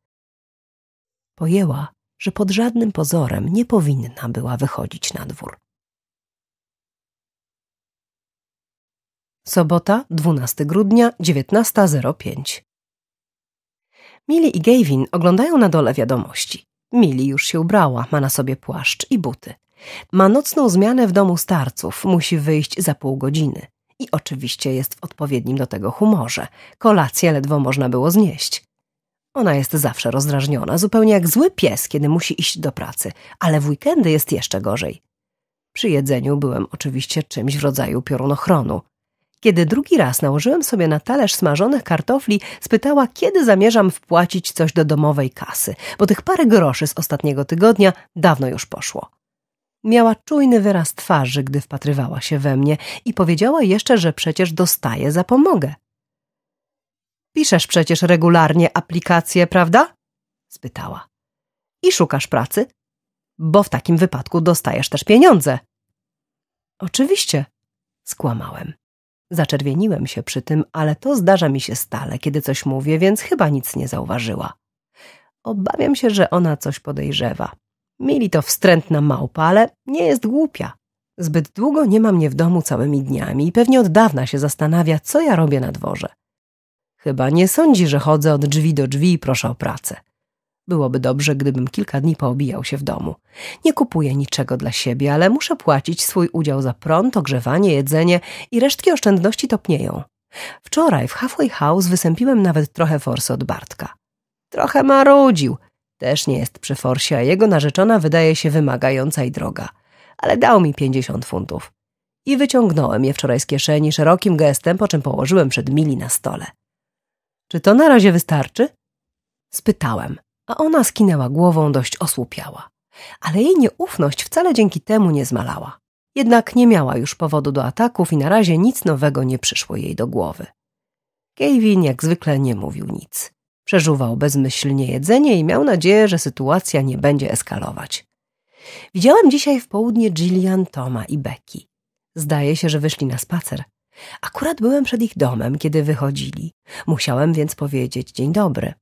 Pojęła, że pod żadnym pozorem nie powinna była wychodzić na dwór. Sobota, 12 grudnia, 19.05. Mili i Gavin oglądają na dole wiadomości. Mili już się ubrała, ma na sobie płaszcz i buty. Ma nocną zmianę w domu starców, musi wyjść za pół godziny i oczywiście jest w odpowiednim do tego humorze. Kolację ledwo można było znieść. Ona jest zawsze rozdrażniona, zupełnie jak zły pies, kiedy musi iść do pracy, ale w weekendy jest jeszcze gorzej. Przy jedzeniu byłem oczywiście czymś w rodzaju piorunochronu. Kiedy drugi raz nałożyłem sobie na talerz smażonych kartofli, spytała, kiedy zamierzam wpłacić coś do domowej kasy, bo tych parę groszy z ostatniego tygodnia dawno już poszło. Miała czujny wyraz twarzy, gdy wpatrywała się we mnie i powiedziała jeszcze, że przecież dostaje za pomogę. Piszesz przecież regularnie aplikacje, prawda? spytała. I szukasz pracy? Bo w takim wypadku dostajesz też pieniądze. Oczywiście, skłamałem. Zaczerwieniłem się przy tym, ale to zdarza mi się stale, kiedy coś mówię, więc chyba nic nie zauważyła. Obawiam się, że ona coś podejrzewa. Mili to wstrętna małpa, ale nie jest głupia. Zbyt długo nie ma mnie w domu całymi dniami i pewnie od dawna się zastanawia, co ja robię na dworze. Chyba nie sądzi, że chodzę od drzwi do drzwi i proszę o pracę. Byłoby dobrze, gdybym kilka dni poobijał się w domu. Nie kupuję niczego dla siebie, ale muszę płacić swój udział za prąd, ogrzewanie, jedzenie i resztki oszczędności topnieją. Wczoraj w Halfway House wysępiłem nawet trochę forsy od Bartka. Trochę marudził, też nie jest przy forsie, a jego narzeczona wydaje się wymagająca i droga. Ale dał mi pięćdziesiąt funtów. I wyciągnąłem je wczoraj z kieszeni szerokim gestem, po czym położyłem przed Mili na stole. Czy to na razie wystarczy? Spytałem, a ona skinęła głową dość osłupiała. Ale jej nieufność wcale dzięki temu nie zmalała. Jednak nie miała już powodu do ataków i na razie nic nowego nie przyszło jej do głowy. Kevin jak zwykle nie mówił nic. Przeżuwał bezmyślnie jedzenie i miał nadzieję, że sytuacja nie będzie eskalować. Widziałem dzisiaj w południe Jillian, Toma i Becky. Zdaje się, że wyszli na spacer. Akurat byłem przed ich domem, kiedy wychodzili. Musiałem więc powiedzieć dzień dobry.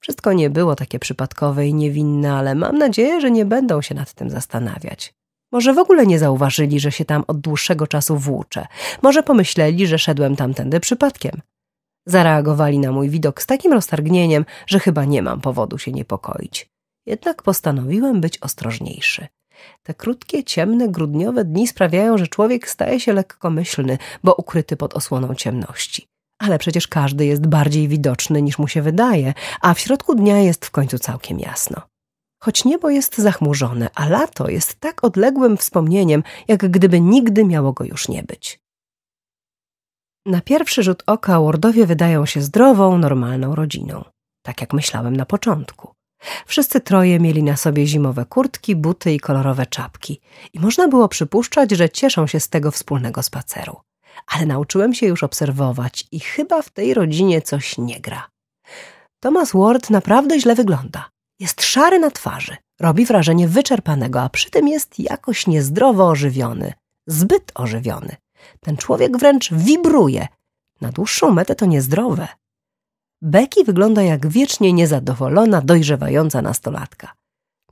Wszystko nie było takie przypadkowe i niewinne, ale mam nadzieję, że nie będą się nad tym zastanawiać. Może w ogóle nie zauważyli, że się tam od dłuższego czasu włóczę. Może pomyśleli, że szedłem tamtędy przypadkiem. Zareagowali na mój widok z takim roztargnieniem, że chyba nie mam powodu się niepokoić. Jednak postanowiłem być ostrożniejszy. Te krótkie, ciemne, grudniowe dni sprawiają, że człowiek staje się lekkomyślny, bo ukryty pod osłoną ciemności. Ale przecież każdy jest bardziej widoczny niż mu się wydaje, a w środku dnia jest w końcu całkiem jasno. Choć niebo jest zachmurzone, a lato jest tak odległym wspomnieniem, jak gdyby nigdy miało go już nie być. Na pierwszy rzut oka Wardowie wydają się zdrową, normalną rodziną. Tak jak myślałem na początku. Wszyscy troje mieli na sobie zimowe kurtki, buty i kolorowe czapki i można było przypuszczać, że cieszą się z tego wspólnego spaceru. Ale nauczyłem się już obserwować i chyba w tej rodzinie coś nie gra. Thomas Ward naprawdę źle wygląda. Jest szary na twarzy, robi wrażenie wyczerpanego, a przy tym jest jakoś niezdrowo ożywiony, zbyt ożywiony. Ten człowiek wręcz wibruje. Na dłuższą metę to niezdrowe. Becky wygląda jak wiecznie niezadowolona, dojrzewająca nastolatka.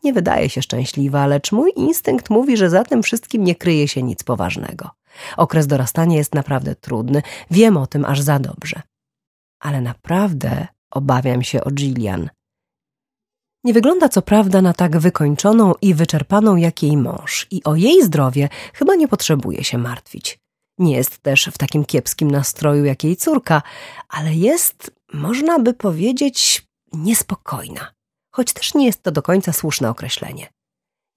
Nie wydaje się szczęśliwa, lecz mój instynkt mówi, że za tym wszystkim nie kryje się nic poważnego. Okres dorastania jest naprawdę trudny, wiem o tym aż za dobrze. Ale naprawdę obawiam się o Jillian. Nie wygląda co prawda na tak wykończoną i wyczerpaną jak jej mąż i o jej zdrowie chyba nie potrzebuje się martwić. Nie jest też w takim kiepskim nastroju jak jej córka, ale jest, można by powiedzieć, niespokojna. Choć też nie jest to do końca słuszne określenie.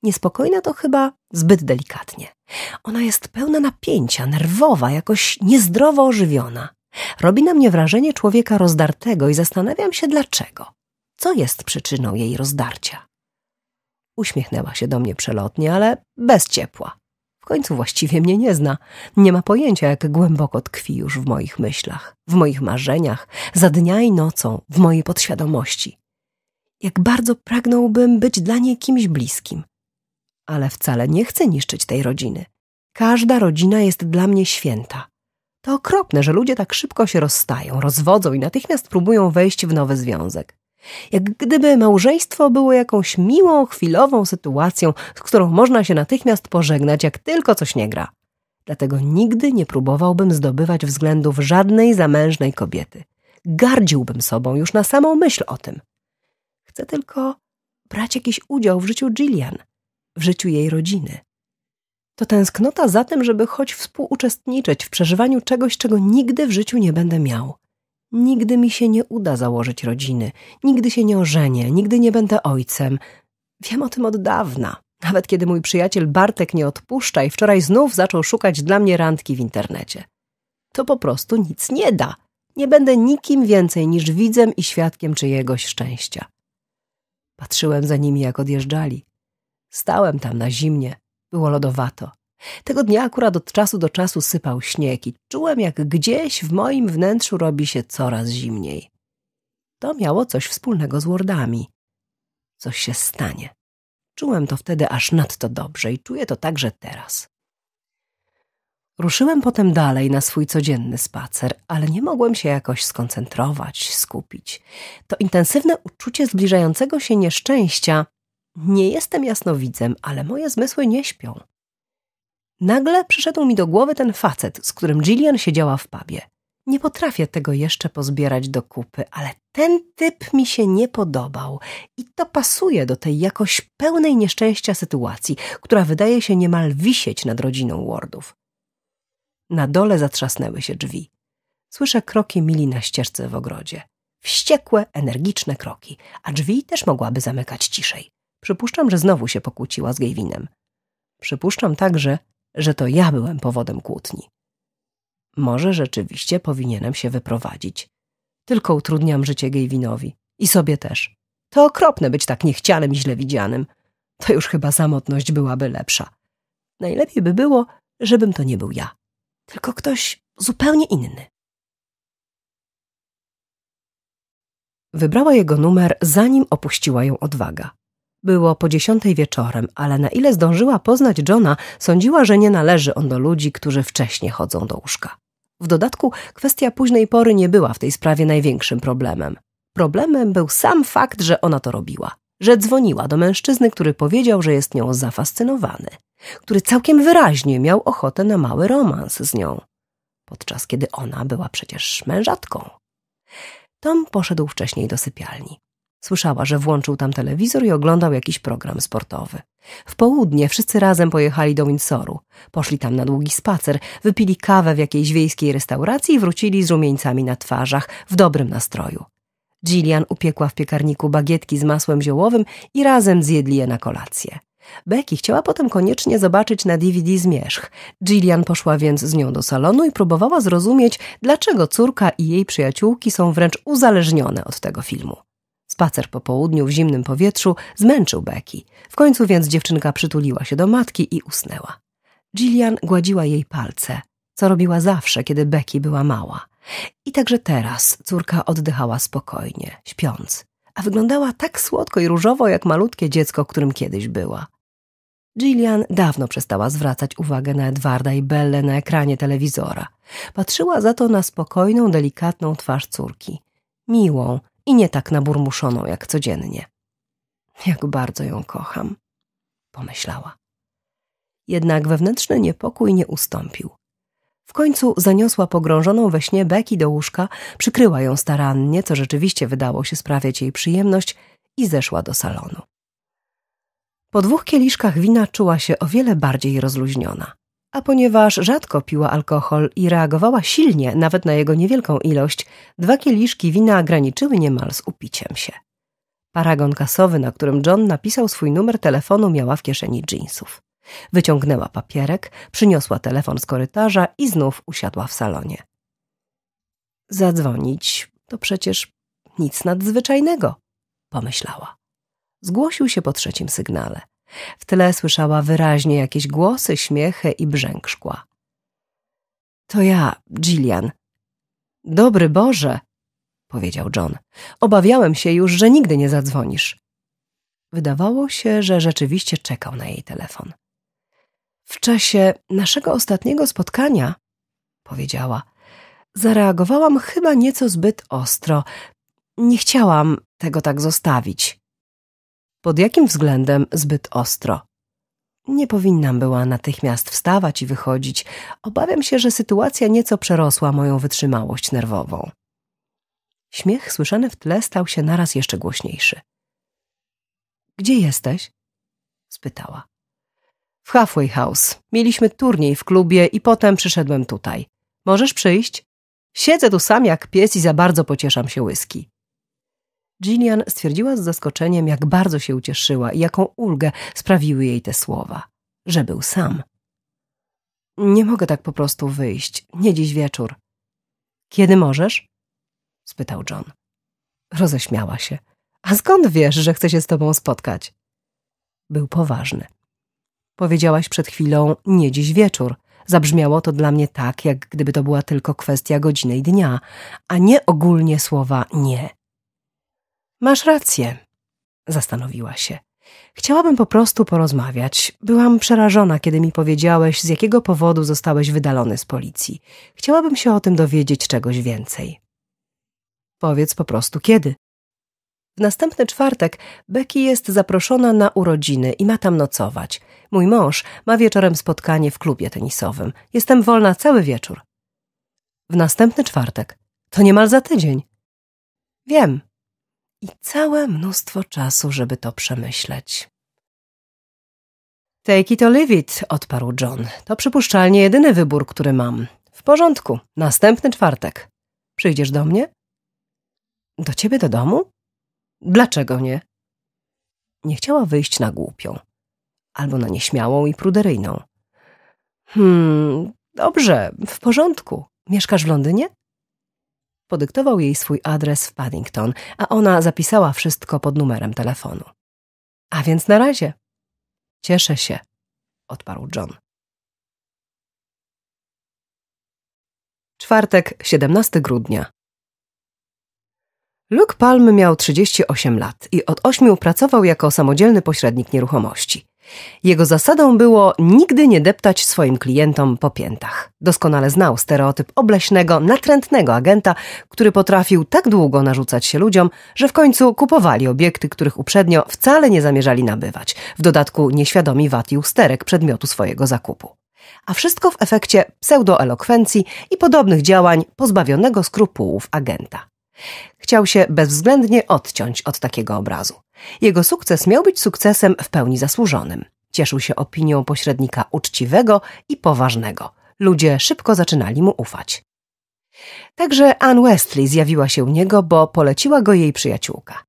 Niespokojna to chyba zbyt delikatnie. Ona jest pełna napięcia, nerwowa, jakoś niezdrowo ożywiona. Robi na mnie wrażenie człowieka rozdartego i zastanawiam się dlaczego. Co jest przyczyną jej rozdarcia? Uśmiechnęła się do mnie przelotnie, ale bez ciepła końcu właściwie mnie nie zna. Nie ma pojęcia, jak głęboko tkwi już w moich myślach, w moich marzeniach, za dnia i nocą, w mojej podświadomości. Jak bardzo pragnąłbym być dla niej kimś bliskim. Ale wcale nie chcę niszczyć tej rodziny. Każda rodzina jest dla mnie święta. To okropne, że ludzie tak szybko się rozstają, rozwodzą i natychmiast próbują wejść w nowy związek. Jak gdyby małżeństwo było jakąś miłą, chwilową sytuacją, z którą można się natychmiast pożegnać, jak tylko coś nie gra. Dlatego nigdy nie próbowałbym zdobywać względów żadnej zamężnej kobiety. Gardziłbym sobą już na samą myśl o tym. Chcę tylko brać jakiś udział w życiu Jillian, w życiu jej rodziny. To tęsknota za tym, żeby choć współuczestniczyć w przeżywaniu czegoś, czego nigdy w życiu nie będę miał – Nigdy mi się nie uda założyć rodziny, nigdy się nie ożenię, nigdy nie będę ojcem. Wiem o tym od dawna. Nawet kiedy mój przyjaciel Bartek nie odpuszcza i wczoraj znów zaczął szukać dla mnie randki w internecie. To po prostu nic nie da. Nie będę nikim więcej niż widzem i świadkiem czyjegoś szczęścia. Patrzyłem za nimi, jak odjeżdżali. Stałem tam na zimnie, było lodowato. Tego dnia akurat od czasu do czasu sypał śnieg i czułem, jak gdzieś w moim wnętrzu robi się coraz zimniej. To miało coś wspólnego z Lordami. Coś się stanie. Czułem to wtedy aż nadto dobrze i czuję to także teraz. Ruszyłem potem dalej na swój codzienny spacer, ale nie mogłem się jakoś skoncentrować, skupić. To intensywne uczucie zbliżającego się nieszczęścia. Nie jestem jasnowidzem, ale moje zmysły nie śpią. Nagle przyszedł mi do głowy ten facet, z którym Jillian siedziała w pubie. Nie potrafię tego jeszcze pozbierać do kupy, ale ten typ mi się nie podobał i to pasuje do tej jakoś pełnej nieszczęścia sytuacji, która wydaje się niemal wisieć nad rodziną Wardów. Na dole zatrzasnęły się drzwi. Słyszę kroki Mili na ścieżce w ogrodzie. Wściekłe, energiczne kroki, a drzwi też mogłaby zamykać ciszej. Przypuszczam, że znowu się pokłóciła z Gejwinem. Przypuszczam także, że to ja byłem powodem kłótni. Może rzeczywiście powinienem się wyprowadzić. Tylko utrudniam życie Gejwinowi i sobie też. To okropne być tak niechcianym i źle widzianym. To już chyba samotność byłaby lepsza. Najlepiej by było, żebym to nie był ja, tylko ktoś zupełnie inny. Wybrała jego numer, zanim opuściła ją odwaga. Było po dziesiątej wieczorem, ale na ile zdążyła poznać Johna, sądziła, że nie należy on do ludzi, którzy wcześniej chodzą do łóżka. W dodatku kwestia późnej pory nie była w tej sprawie największym problemem. Problemem był sam fakt, że ona to robiła. Że dzwoniła do mężczyzny, który powiedział, że jest nią zafascynowany. Który całkiem wyraźnie miał ochotę na mały romans z nią. Podczas kiedy ona była przecież mężatką. Tom poszedł wcześniej do sypialni. Słyszała, że włączył tam telewizor i oglądał jakiś program sportowy. W południe wszyscy razem pojechali do Windsoru. Poszli tam na długi spacer, wypili kawę w jakiejś wiejskiej restauracji i wrócili z rumieńcami na twarzach, w dobrym nastroju. Gillian upiekła w piekarniku bagietki z masłem ziołowym i razem zjedli je na kolację. Becky chciała potem koniecznie zobaczyć na DVD Zmierzch. Gillian poszła więc z nią do salonu i próbowała zrozumieć, dlaczego córka i jej przyjaciółki są wręcz uzależnione od tego filmu. Spacer po południu w zimnym powietrzu zmęczył Becky. W końcu więc dziewczynka przytuliła się do matki i usnęła. Gillian gładziła jej palce, co robiła zawsze, kiedy Becky była mała. I także teraz córka oddychała spokojnie, śpiąc, a wyglądała tak słodko i różowo jak malutkie dziecko, którym kiedyś była. Gillian dawno przestała zwracać uwagę na Edwarda i Belle na ekranie telewizora. Patrzyła za to na spokojną, delikatną twarz córki, miłą, i nie tak naburmuszoną jak codziennie. Jak bardzo ją kocham, pomyślała. Jednak wewnętrzny niepokój nie ustąpił. W końcu zaniosła pogrążoną we śnie Beki do łóżka, przykryła ją starannie, co rzeczywiście wydało się sprawiać jej przyjemność, i zeszła do salonu. Po dwóch kieliszkach wina czuła się o wiele bardziej rozluźniona. A ponieważ rzadko piła alkohol i reagowała silnie nawet na jego niewielką ilość, dwa kieliszki wina graniczyły niemal z upiciem się. Paragon kasowy, na którym John napisał swój numer telefonu, miała w kieszeni dżinsów. Wyciągnęła papierek, przyniosła telefon z korytarza i znów usiadła w salonie. Zadzwonić to przecież nic nadzwyczajnego, pomyślała. Zgłosił się po trzecim sygnale. W tle słyszała wyraźnie jakieś głosy, śmiechy i brzęk szkła. To ja, Gillian. Dobry Boże, powiedział John. Obawiałem się już, że nigdy nie zadzwonisz. Wydawało się, że rzeczywiście czekał na jej telefon. W czasie naszego ostatniego spotkania, powiedziała, zareagowałam chyba nieco zbyt ostro. Nie chciałam tego tak zostawić. Pod jakim względem zbyt ostro? Nie powinnam była natychmiast wstawać i wychodzić. Obawiam się, że sytuacja nieco przerosła moją wytrzymałość nerwową. Śmiech słyszany w tle stał się naraz jeszcze głośniejszy. Gdzie jesteś? spytała. W Halfway House. Mieliśmy turniej w klubie i potem przyszedłem tutaj. Możesz przyjść? Siedzę tu sam jak pies i za bardzo pocieszam się łyski. Gillian stwierdziła z zaskoczeniem, jak bardzo się ucieszyła i jaką ulgę sprawiły jej te słowa. Że był sam. Nie mogę tak po prostu wyjść. Nie dziś wieczór. Kiedy możesz? spytał John. Roześmiała się. A skąd wiesz, że chcę się z tobą spotkać? Był poważny. Powiedziałaś przed chwilą nie dziś wieczór. Zabrzmiało to dla mnie tak, jak gdyby to była tylko kwestia godziny i dnia, a nie ogólnie słowa nie. Masz rację, zastanowiła się. Chciałabym po prostu porozmawiać. Byłam przerażona, kiedy mi powiedziałeś, z jakiego powodu zostałeś wydalony z policji. Chciałabym się o tym dowiedzieć czegoś więcej. Powiedz po prostu kiedy. W następny czwartek Becky jest zaproszona na urodziny i ma tam nocować. Mój mąż ma wieczorem spotkanie w klubie tenisowym. Jestem wolna cały wieczór. W następny czwartek. To niemal za tydzień. Wiem, i całe mnóstwo czasu, żeby to przemyśleć. Take it or leave it, odparł John. To przypuszczalnie jedyny wybór, który mam. W porządku, następny czwartek. Przyjdziesz do mnie? Do ciebie do domu? Dlaczego nie? Nie chciała wyjść na głupią. Albo na nieśmiałą i pruderyjną. Hmm, dobrze, w porządku. Mieszkasz w Londynie? Podyktował jej swój adres w Paddington, a ona zapisała wszystko pod numerem telefonu. A więc na razie. Cieszę się, odparł John. Czwartek, 17 grudnia. Luke Palm miał 38 lat i od ośmiu pracował jako samodzielny pośrednik nieruchomości. Jego zasadą było nigdy nie deptać swoim klientom po piętach. Doskonale znał stereotyp obleśnego, natrętnego agenta, który potrafił tak długo narzucać się ludziom, że w końcu kupowali obiekty, których uprzednio wcale nie zamierzali nabywać. W dodatku nieświadomi i usterek przedmiotu swojego zakupu. A wszystko w efekcie pseudoelokwencji i podobnych działań pozbawionego skrupułów agenta. Chciał się bezwzględnie odciąć od takiego obrazu. Jego sukces miał być sukcesem w pełni zasłużonym. Cieszył się opinią pośrednika uczciwego i poważnego. Ludzie szybko zaczynali mu ufać. Także Anne Westley zjawiła się u niego, bo poleciła go jej przyjaciółka.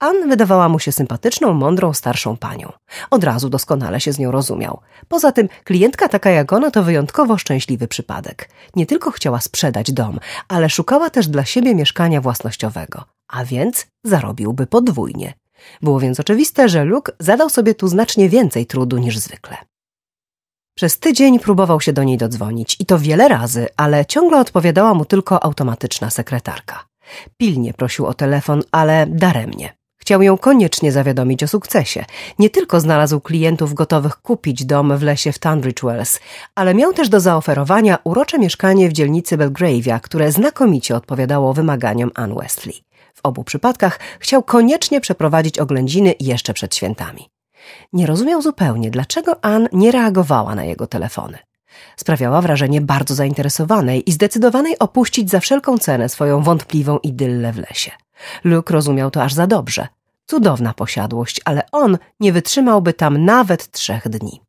Ann wydawała mu się sympatyczną, mądrą, starszą panią. Od razu doskonale się z nią rozumiał. Poza tym klientka taka jak ona to wyjątkowo szczęśliwy przypadek. Nie tylko chciała sprzedać dom, ale szukała też dla siebie mieszkania własnościowego, a więc zarobiłby podwójnie. Było więc oczywiste, że Luke zadał sobie tu znacznie więcej trudu niż zwykle. Przez tydzień próbował się do niej dodzwonić i to wiele razy, ale ciągle odpowiadała mu tylko automatyczna sekretarka. Pilnie prosił o telefon, ale daremnie. Chciał ją koniecznie zawiadomić o sukcesie. Nie tylko znalazł klientów gotowych kupić dom w lesie w Tunbridge Wells, ale miał też do zaoferowania urocze mieszkanie w dzielnicy Belgravia, które znakomicie odpowiadało wymaganiom Ann Westley. W obu przypadkach chciał koniecznie przeprowadzić oględziny jeszcze przed świętami. Nie rozumiał zupełnie, dlaczego Ann nie reagowała na jego telefony. Sprawiała wrażenie bardzo zainteresowanej i zdecydowanej opuścić za wszelką cenę swoją wątpliwą idyllę w lesie. Luke rozumiał to aż za dobrze. Cudowna posiadłość, ale on nie wytrzymałby tam nawet trzech dni.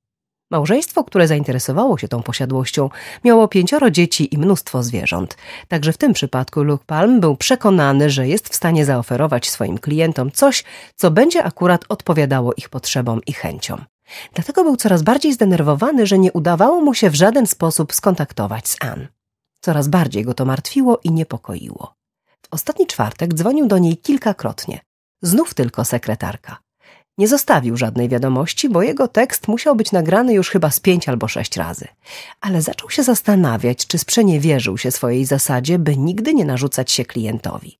Małżeństwo, które zainteresowało się tą posiadłością, miało pięcioro dzieci i mnóstwo zwierząt. Także w tym przypadku Luke Palm był przekonany, że jest w stanie zaoferować swoim klientom coś, co będzie akurat odpowiadało ich potrzebom i chęciom. Dlatego był coraz bardziej zdenerwowany, że nie udawało mu się w żaden sposób skontaktować z Ann. Coraz bardziej go to martwiło i niepokoiło. W ostatni czwartek dzwonił do niej kilkakrotnie. Znów tylko sekretarka. Nie zostawił żadnej wiadomości, bo jego tekst musiał być nagrany już chyba z pięć albo sześć razy. Ale zaczął się zastanawiać, czy sprzeniewierzył się swojej zasadzie, by nigdy nie narzucać się klientowi.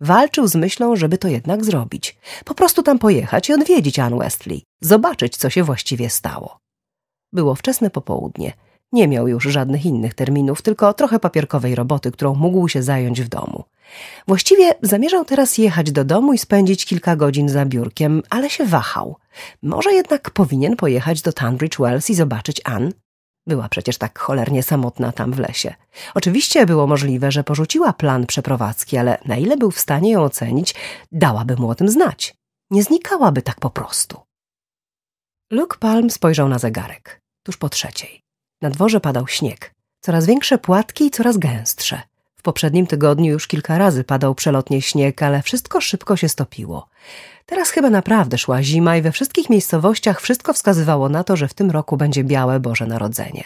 Walczył z myślą, żeby to jednak zrobić. Po prostu tam pojechać i odwiedzić Ann Westley, zobaczyć, co się właściwie stało. Było wczesne popołudnie. Nie miał już żadnych innych terminów, tylko trochę papierkowej roboty, którą mógł się zająć w domu. Właściwie zamierzał teraz jechać do domu i spędzić kilka godzin za biurkiem, ale się wahał. Może jednak powinien pojechać do Tunbridge Wells i zobaczyć Ann? Była przecież tak cholernie samotna tam w lesie. Oczywiście było możliwe, że porzuciła plan przeprowadzki, ale na ile był w stanie ją ocenić, dałaby mu o tym znać. Nie znikałaby tak po prostu. Luke Palm spojrzał na zegarek. Tuż po trzeciej. Na dworze padał śnieg. Coraz większe płatki i coraz gęstsze. W poprzednim tygodniu już kilka razy padał przelotnie śnieg, ale wszystko szybko się stopiło. Teraz chyba naprawdę szła zima i we wszystkich miejscowościach wszystko wskazywało na to, że w tym roku będzie białe Boże Narodzenie.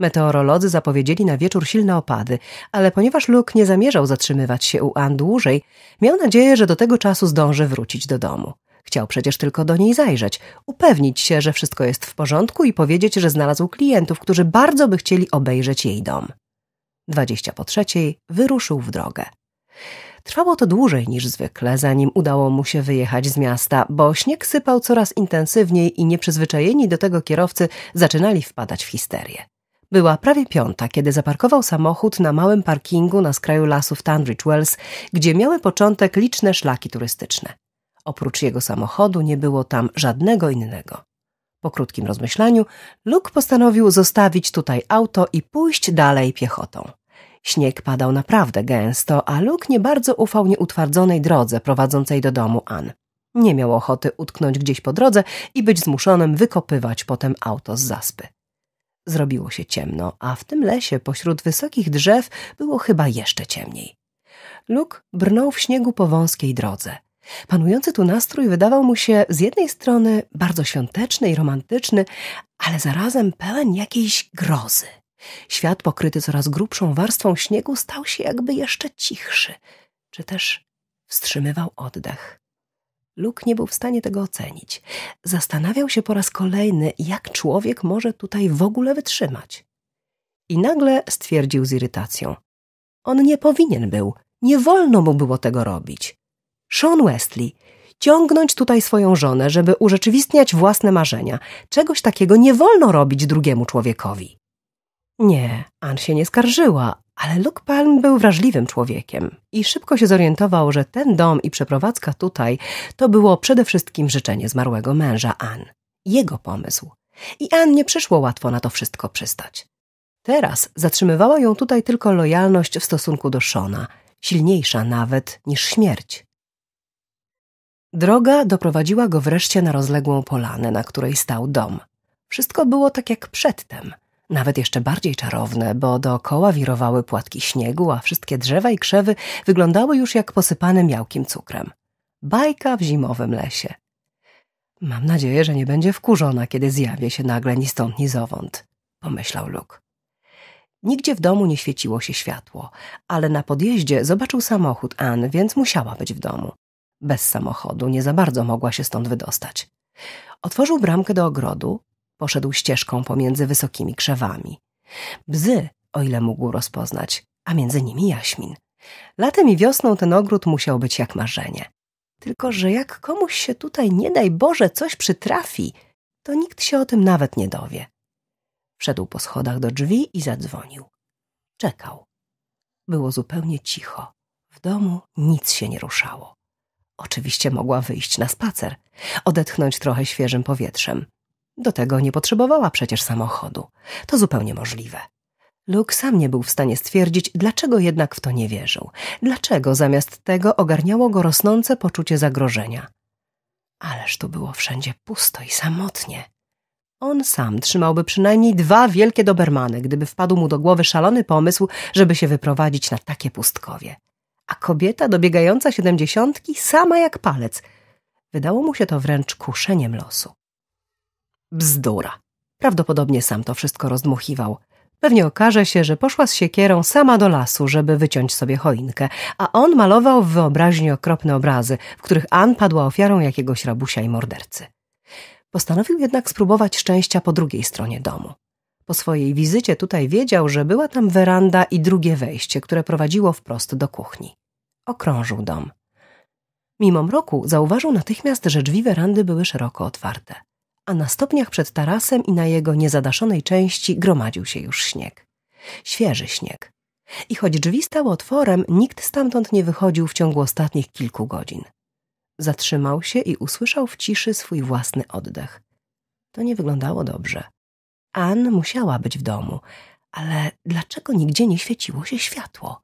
Meteorolodzy zapowiedzieli na wieczór silne opady, ale ponieważ Luke nie zamierzał zatrzymywać się u Ann dłużej, miał nadzieję, że do tego czasu zdąży wrócić do domu. Chciał przecież tylko do niej zajrzeć, upewnić się, że wszystko jest w porządku i powiedzieć, że znalazł klientów, którzy bardzo by chcieli obejrzeć jej dom. Dwadzieścia po trzeciej wyruszył w drogę. Trwało to dłużej niż zwykle, zanim udało mu się wyjechać z miasta, bo śnieg sypał coraz intensywniej i nieprzyzwyczajeni do tego kierowcy zaczynali wpadać w histerię. Była prawie piąta, kiedy zaparkował samochód na małym parkingu na skraju lasów Tandridge, Wells, gdzie miały początek liczne szlaki turystyczne. Oprócz jego samochodu nie było tam żadnego innego. Po krótkim rozmyślaniu Luke postanowił zostawić tutaj auto i pójść dalej piechotą. Śnieg padał naprawdę gęsto, a Luke nie bardzo ufał nieutwardzonej drodze prowadzącej do domu Ann. Nie miał ochoty utknąć gdzieś po drodze i być zmuszonym wykopywać potem auto z zaspy. Zrobiło się ciemno, a w tym lesie pośród wysokich drzew było chyba jeszcze ciemniej. Luke brnął w śniegu po wąskiej drodze. Panujący tu nastrój wydawał mu się z jednej strony bardzo świąteczny i romantyczny, ale zarazem pełen jakiejś grozy. Świat pokryty coraz grubszą warstwą śniegu stał się jakby jeszcze cichszy, czy też wstrzymywał oddech. Luk nie był w stanie tego ocenić. Zastanawiał się po raz kolejny, jak człowiek może tutaj w ogóle wytrzymać. I nagle stwierdził z irytacją. On nie powinien był, nie wolno mu było tego robić. Sean Wesley, ciągnąć tutaj swoją żonę, żeby urzeczywistniać własne marzenia. Czegoś takiego nie wolno robić drugiemu człowiekowi. Nie, Ann się nie skarżyła, ale Luke Palm był wrażliwym człowiekiem i szybko się zorientował, że ten dom i przeprowadzka tutaj to było przede wszystkim życzenie zmarłego męża Ann. Jego pomysł. I Ann nie przyszło łatwo na to wszystko przystać. Teraz zatrzymywała ją tutaj tylko lojalność w stosunku do Shona, silniejsza nawet niż śmierć. Droga doprowadziła go wreszcie na rozległą polanę, na której stał dom. Wszystko było tak jak przedtem, nawet jeszcze bardziej czarowne, bo dookoła wirowały płatki śniegu, a wszystkie drzewa i krzewy wyglądały już jak posypane miałkim cukrem. Bajka w zimowym lesie. Mam nadzieję, że nie będzie wkurzona, kiedy zjawię się nagle ni stąd, ni zowąd, pomyślał Luke. Nigdzie w domu nie świeciło się światło, ale na podjeździe zobaczył samochód Ann, więc musiała być w domu bez samochodu, nie za bardzo mogła się stąd wydostać. Otworzył bramkę do ogrodu, poszedł ścieżką pomiędzy wysokimi krzewami. Bzy, o ile mógł rozpoznać, a między nimi jaśmin. Latem i wiosną ten ogród musiał być jak marzenie. Tylko, że jak komuś się tutaj, nie daj Boże, coś przytrafi, to nikt się o tym nawet nie dowie. Wszedł po schodach do drzwi i zadzwonił. Czekał. Było zupełnie cicho. W domu nic się nie ruszało. Oczywiście mogła wyjść na spacer, odetchnąć trochę świeżym powietrzem. Do tego nie potrzebowała przecież samochodu. To zupełnie możliwe. Luke sam nie był w stanie stwierdzić, dlaczego jednak w to nie wierzył. Dlaczego zamiast tego ogarniało go rosnące poczucie zagrożenia. Ależ tu było wszędzie pusto i samotnie. On sam trzymałby przynajmniej dwa wielkie dobermany, gdyby wpadł mu do głowy szalony pomysł, żeby się wyprowadzić na takie pustkowie a kobieta dobiegająca siedemdziesiątki sama jak palec. Wydało mu się to wręcz kuszeniem losu. Bzdura. Prawdopodobnie sam to wszystko rozdmuchiwał. Pewnie okaże się, że poszła z siekierą sama do lasu, żeby wyciąć sobie choinkę, a on malował w wyobraźni okropne obrazy, w których Ann padła ofiarą jakiegoś rabusia i mordercy. Postanowił jednak spróbować szczęścia po drugiej stronie domu. Po swojej wizycie tutaj wiedział, że była tam weranda i drugie wejście, które prowadziło wprost do kuchni. Okrążył dom. Mimo mroku zauważył natychmiast, że drzwi werandy były szeroko otwarte, a na stopniach przed tarasem i na jego niezadaszonej części gromadził się już śnieg. Świeży śnieg. I choć drzwi stały otworem, nikt stamtąd nie wychodził w ciągu ostatnich kilku godzin. Zatrzymał się i usłyszał w ciszy swój własny oddech. To nie wyglądało dobrze. Ann musiała być w domu, ale dlaczego nigdzie nie świeciło się światło?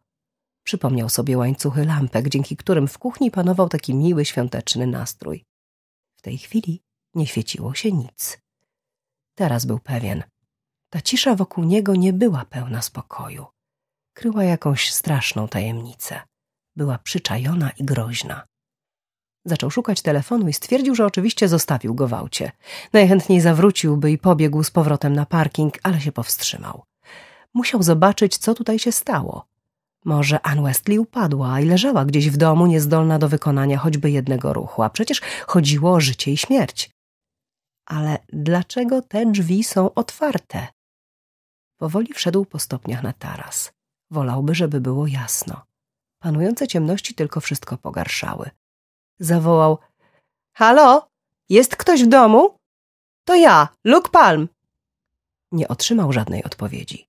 Przypomniał sobie łańcuchy lampek, dzięki którym w kuchni panował taki miły świąteczny nastrój. W tej chwili nie świeciło się nic. Teraz był pewien. Ta cisza wokół niego nie była pełna spokoju. Kryła jakąś straszną tajemnicę. Była przyczajona i groźna. Zaczął szukać telefonu i stwierdził, że oczywiście zostawił go w aucie. Najchętniej zawróciłby i pobiegł z powrotem na parking, ale się powstrzymał. Musiał zobaczyć, co tutaj się stało. Może Ann Westley upadła i leżała gdzieś w domu, niezdolna do wykonania choćby jednego ruchu, a przecież chodziło o życie i śmierć. Ale dlaczego te drzwi są otwarte? Powoli wszedł po stopniach na taras. Wolałby, żeby było jasno. Panujące ciemności tylko wszystko pogarszały zawołał. Halo? Jest ktoś w domu? To ja, Luke Palm. Nie otrzymał żadnej odpowiedzi.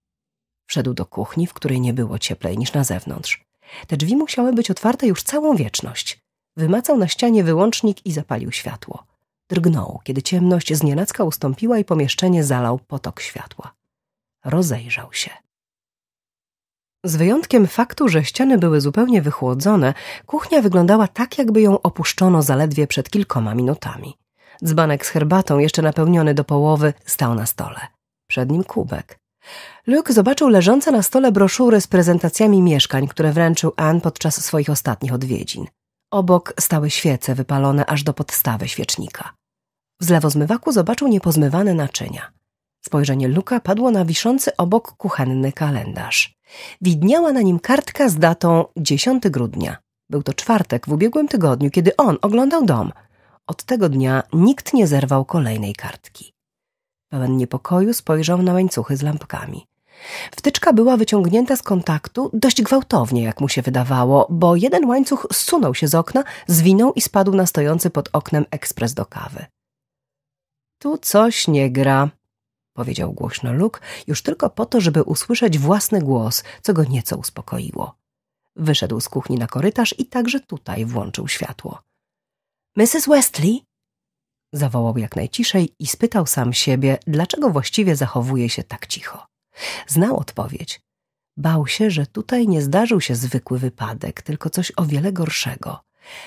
Wszedł do kuchni, w której nie było cieplej niż na zewnątrz. Te drzwi musiały być otwarte już całą wieczność. Wymacał na ścianie wyłącznik i zapalił światło. Drgnął, kiedy ciemność znienacka ustąpiła i pomieszczenie zalał potok światła. Rozejrzał się. Z wyjątkiem faktu, że ściany były zupełnie wychłodzone, kuchnia wyglądała tak, jakby ją opuszczono zaledwie przed kilkoma minutami. Dzbanek z herbatą, jeszcze napełniony do połowy, stał na stole. Przed nim kubek. Luke zobaczył leżące na stole broszury z prezentacjami mieszkań, które wręczył Anne podczas swoich ostatnich odwiedzin. Obok stały świece wypalone aż do podstawy świecznika. W zlewozmywaku zobaczył niepozmywane naczynia. Spojrzenie Luka padło na wiszący obok kuchenny kalendarz. Widniała na nim kartka z datą 10 grudnia. Był to czwartek w ubiegłym tygodniu, kiedy on oglądał dom. Od tego dnia nikt nie zerwał kolejnej kartki. Pełen niepokoju spojrzał na łańcuchy z lampkami. Wtyczka była wyciągnięta z kontaktu dość gwałtownie, jak mu się wydawało, bo jeden łańcuch zsunął się z okna, zwinął i spadł na stojący pod oknem ekspres do kawy. Tu coś nie gra, powiedział głośno Luke, już tylko po to, żeby usłyszeć własny głos, co go nieco uspokoiło. Wyszedł z kuchni na korytarz i także tutaj włączył światło. Mrs. Westley? Zawołał jak najciszej i spytał sam siebie, dlaczego właściwie zachowuje się tak cicho. Znał odpowiedź. Bał się, że tutaj nie zdarzył się zwykły wypadek, tylko coś o wiele gorszego.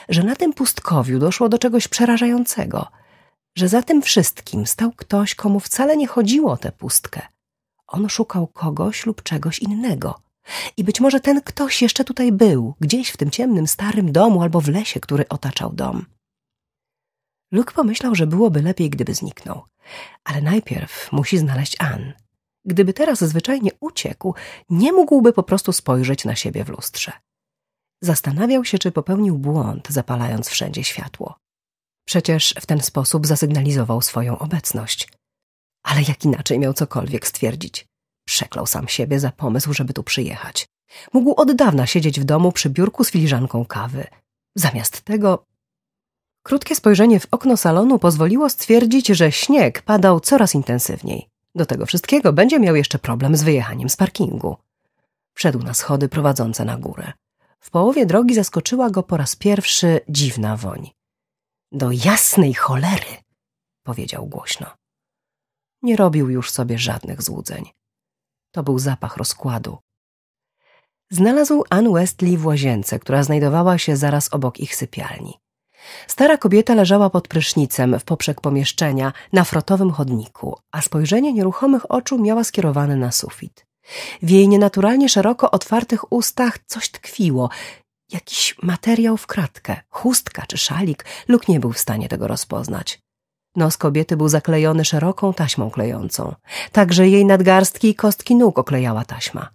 Że na tym pustkowiu doszło do czegoś przerażającego – że za tym wszystkim stał ktoś, komu wcale nie chodziło o tę pustkę. On szukał kogoś lub czegoś innego. I być może ten ktoś jeszcze tutaj był, gdzieś w tym ciemnym, starym domu albo w lesie, który otaczał dom. Luke pomyślał, że byłoby lepiej, gdyby zniknął. Ale najpierw musi znaleźć Ann. Gdyby teraz zwyczajnie uciekł, nie mógłby po prostu spojrzeć na siebie w lustrze. Zastanawiał się, czy popełnił błąd, zapalając wszędzie światło. Przecież w ten sposób zasygnalizował swoją obecność. Ale jak inaczej miał cokolwiek stwierdzić? Przeklął sam siebie za pomysł, żeby tu przyjechać. Mógł od dawna siedzieć w domu przy biurku z filiżanką kawy. Zamiast tego... Krótkie spojrzenie w okno salonu pozwoliło stwierdzić, że śnieg padał coraz intensywniej. Do tego wszystkiego będzie miał jeszcze problem z wyjechaniem z parkingu. Wszedł na schody prowadzące na górę. W połowie drogi zaskoczyła go po raz pierwszy dziwna woń. Do jasnej cholery, powiedział głośno. Nie robił już sobie żadnych złudzeń. To był zapach rozkładu. Znalazł Ann Westley w łazience, która znajdowała się zaraz obok ich sypialni. Stara kobieta leżała pod prysznicem w poprzek pomieszczenia na frotowym chodniku, a spojrzenie nieruchomych oczu miała skierowane na sufit. W jej nienaturalnie szeroko otwartych ustach coś tkwiło, Jakiś materiał w kratkę, chustka czy szalik, Luk nie był w stanie tego rozpoznać. Nos kobiety był zaklejony szeroką taśmą klejącą. Także jej nadgarstki i kostki nóg oklejała taśma.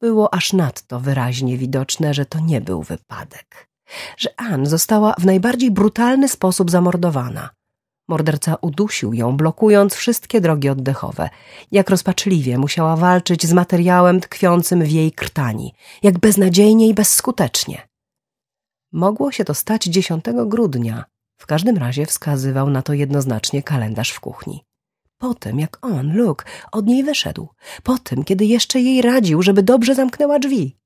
Było aż nadto wyraźnie widoczne, że to nie był wypadek. Że Ann została w najbardziej brutalny sposób zamordowana. Morderca udusił ją, blokując wszystkie drogi oddechowe. Jak rozpaczliwie musiała walczyć z materiałem tkwiącym w jej krtani, jak beznadziejnie i bezskutecznie. Mogło się to stać 10 grudnia, w każdym razie wskazywał na to jednoznacznie kalendarz w kuchni. Po tym, jak on, Luke, od niej wyszedł, po tym, kiedy jeszcze jej radził, żeby dobrze zamknęła drzwi.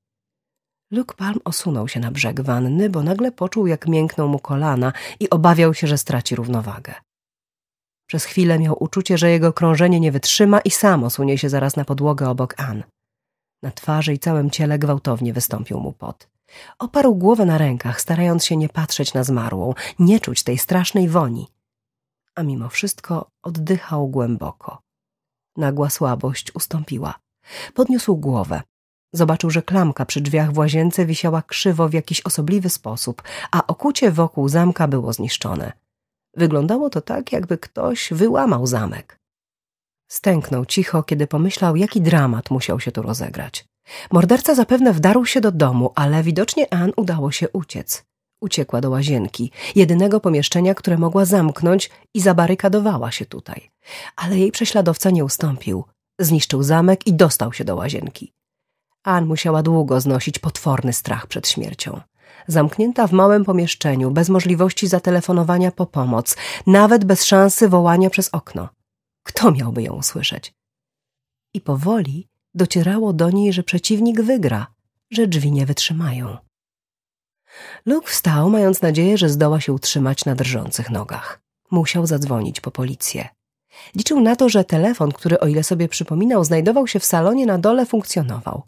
Luke Palm osunął się na brzeg wanny, bo nagle poczuł, jak miękną mu kolana i obawiał się, że straci równowagę. Przez chwilę miał uczucie, że jego krążenie nie wytrzyma i samo sunie się zaraz na podłogę obok Ann. Na twarzy i całym ciele gwałtownie wystąpił mu pot. Oparł głowę na rękach, starając się nie patrzeć na zmarłą, nie czuć tej strasznej woni. A mimo wszystko oddychał głęboko. Nagła słabość ustąpiła. Podniósł głowę. Zobaczył, że klamka przy drzwiach w łazience wisiała krzywo w jakiś osobliwy sposób, a okucie wokół zamka było zniszczone. Wyglądało to tak, jakby ktoś wyłamał zamek. Stęknął cicho, kiedy pomyślał, jaki dramat musiał się tu rozegrać. Morderca zapewne wdarł się do domu, ale widocznie Ann udało się uciec. Uciekła do łazienki, jedynego pomieszczenia, które mogła zamknąć i zabarykadowała się tutaj. Ale jej prześladowca nie ustąpił. Zniszczył zamek i dostał się do łazienki. Ann musiała długo znosić potworny strach przed śmiercią zamknięta w małym pomieszczeniu, bez możliwości zatelefonowania po pomoc, nawet bez szansy wołania przez okno. Kto miałby ją usłyszeć? I powoli docierało do niej, że przeciwnik wygra, że drzwi nie wytrzymają. Luke wstał, mając nadzieję, że zdoła się utrzymać na drżących nogach. Musiał zadzwonić po policję. Liczył na to, że telefon, który o ile sobie przypominał, znajdował się w salonie na dole, funkcjonował.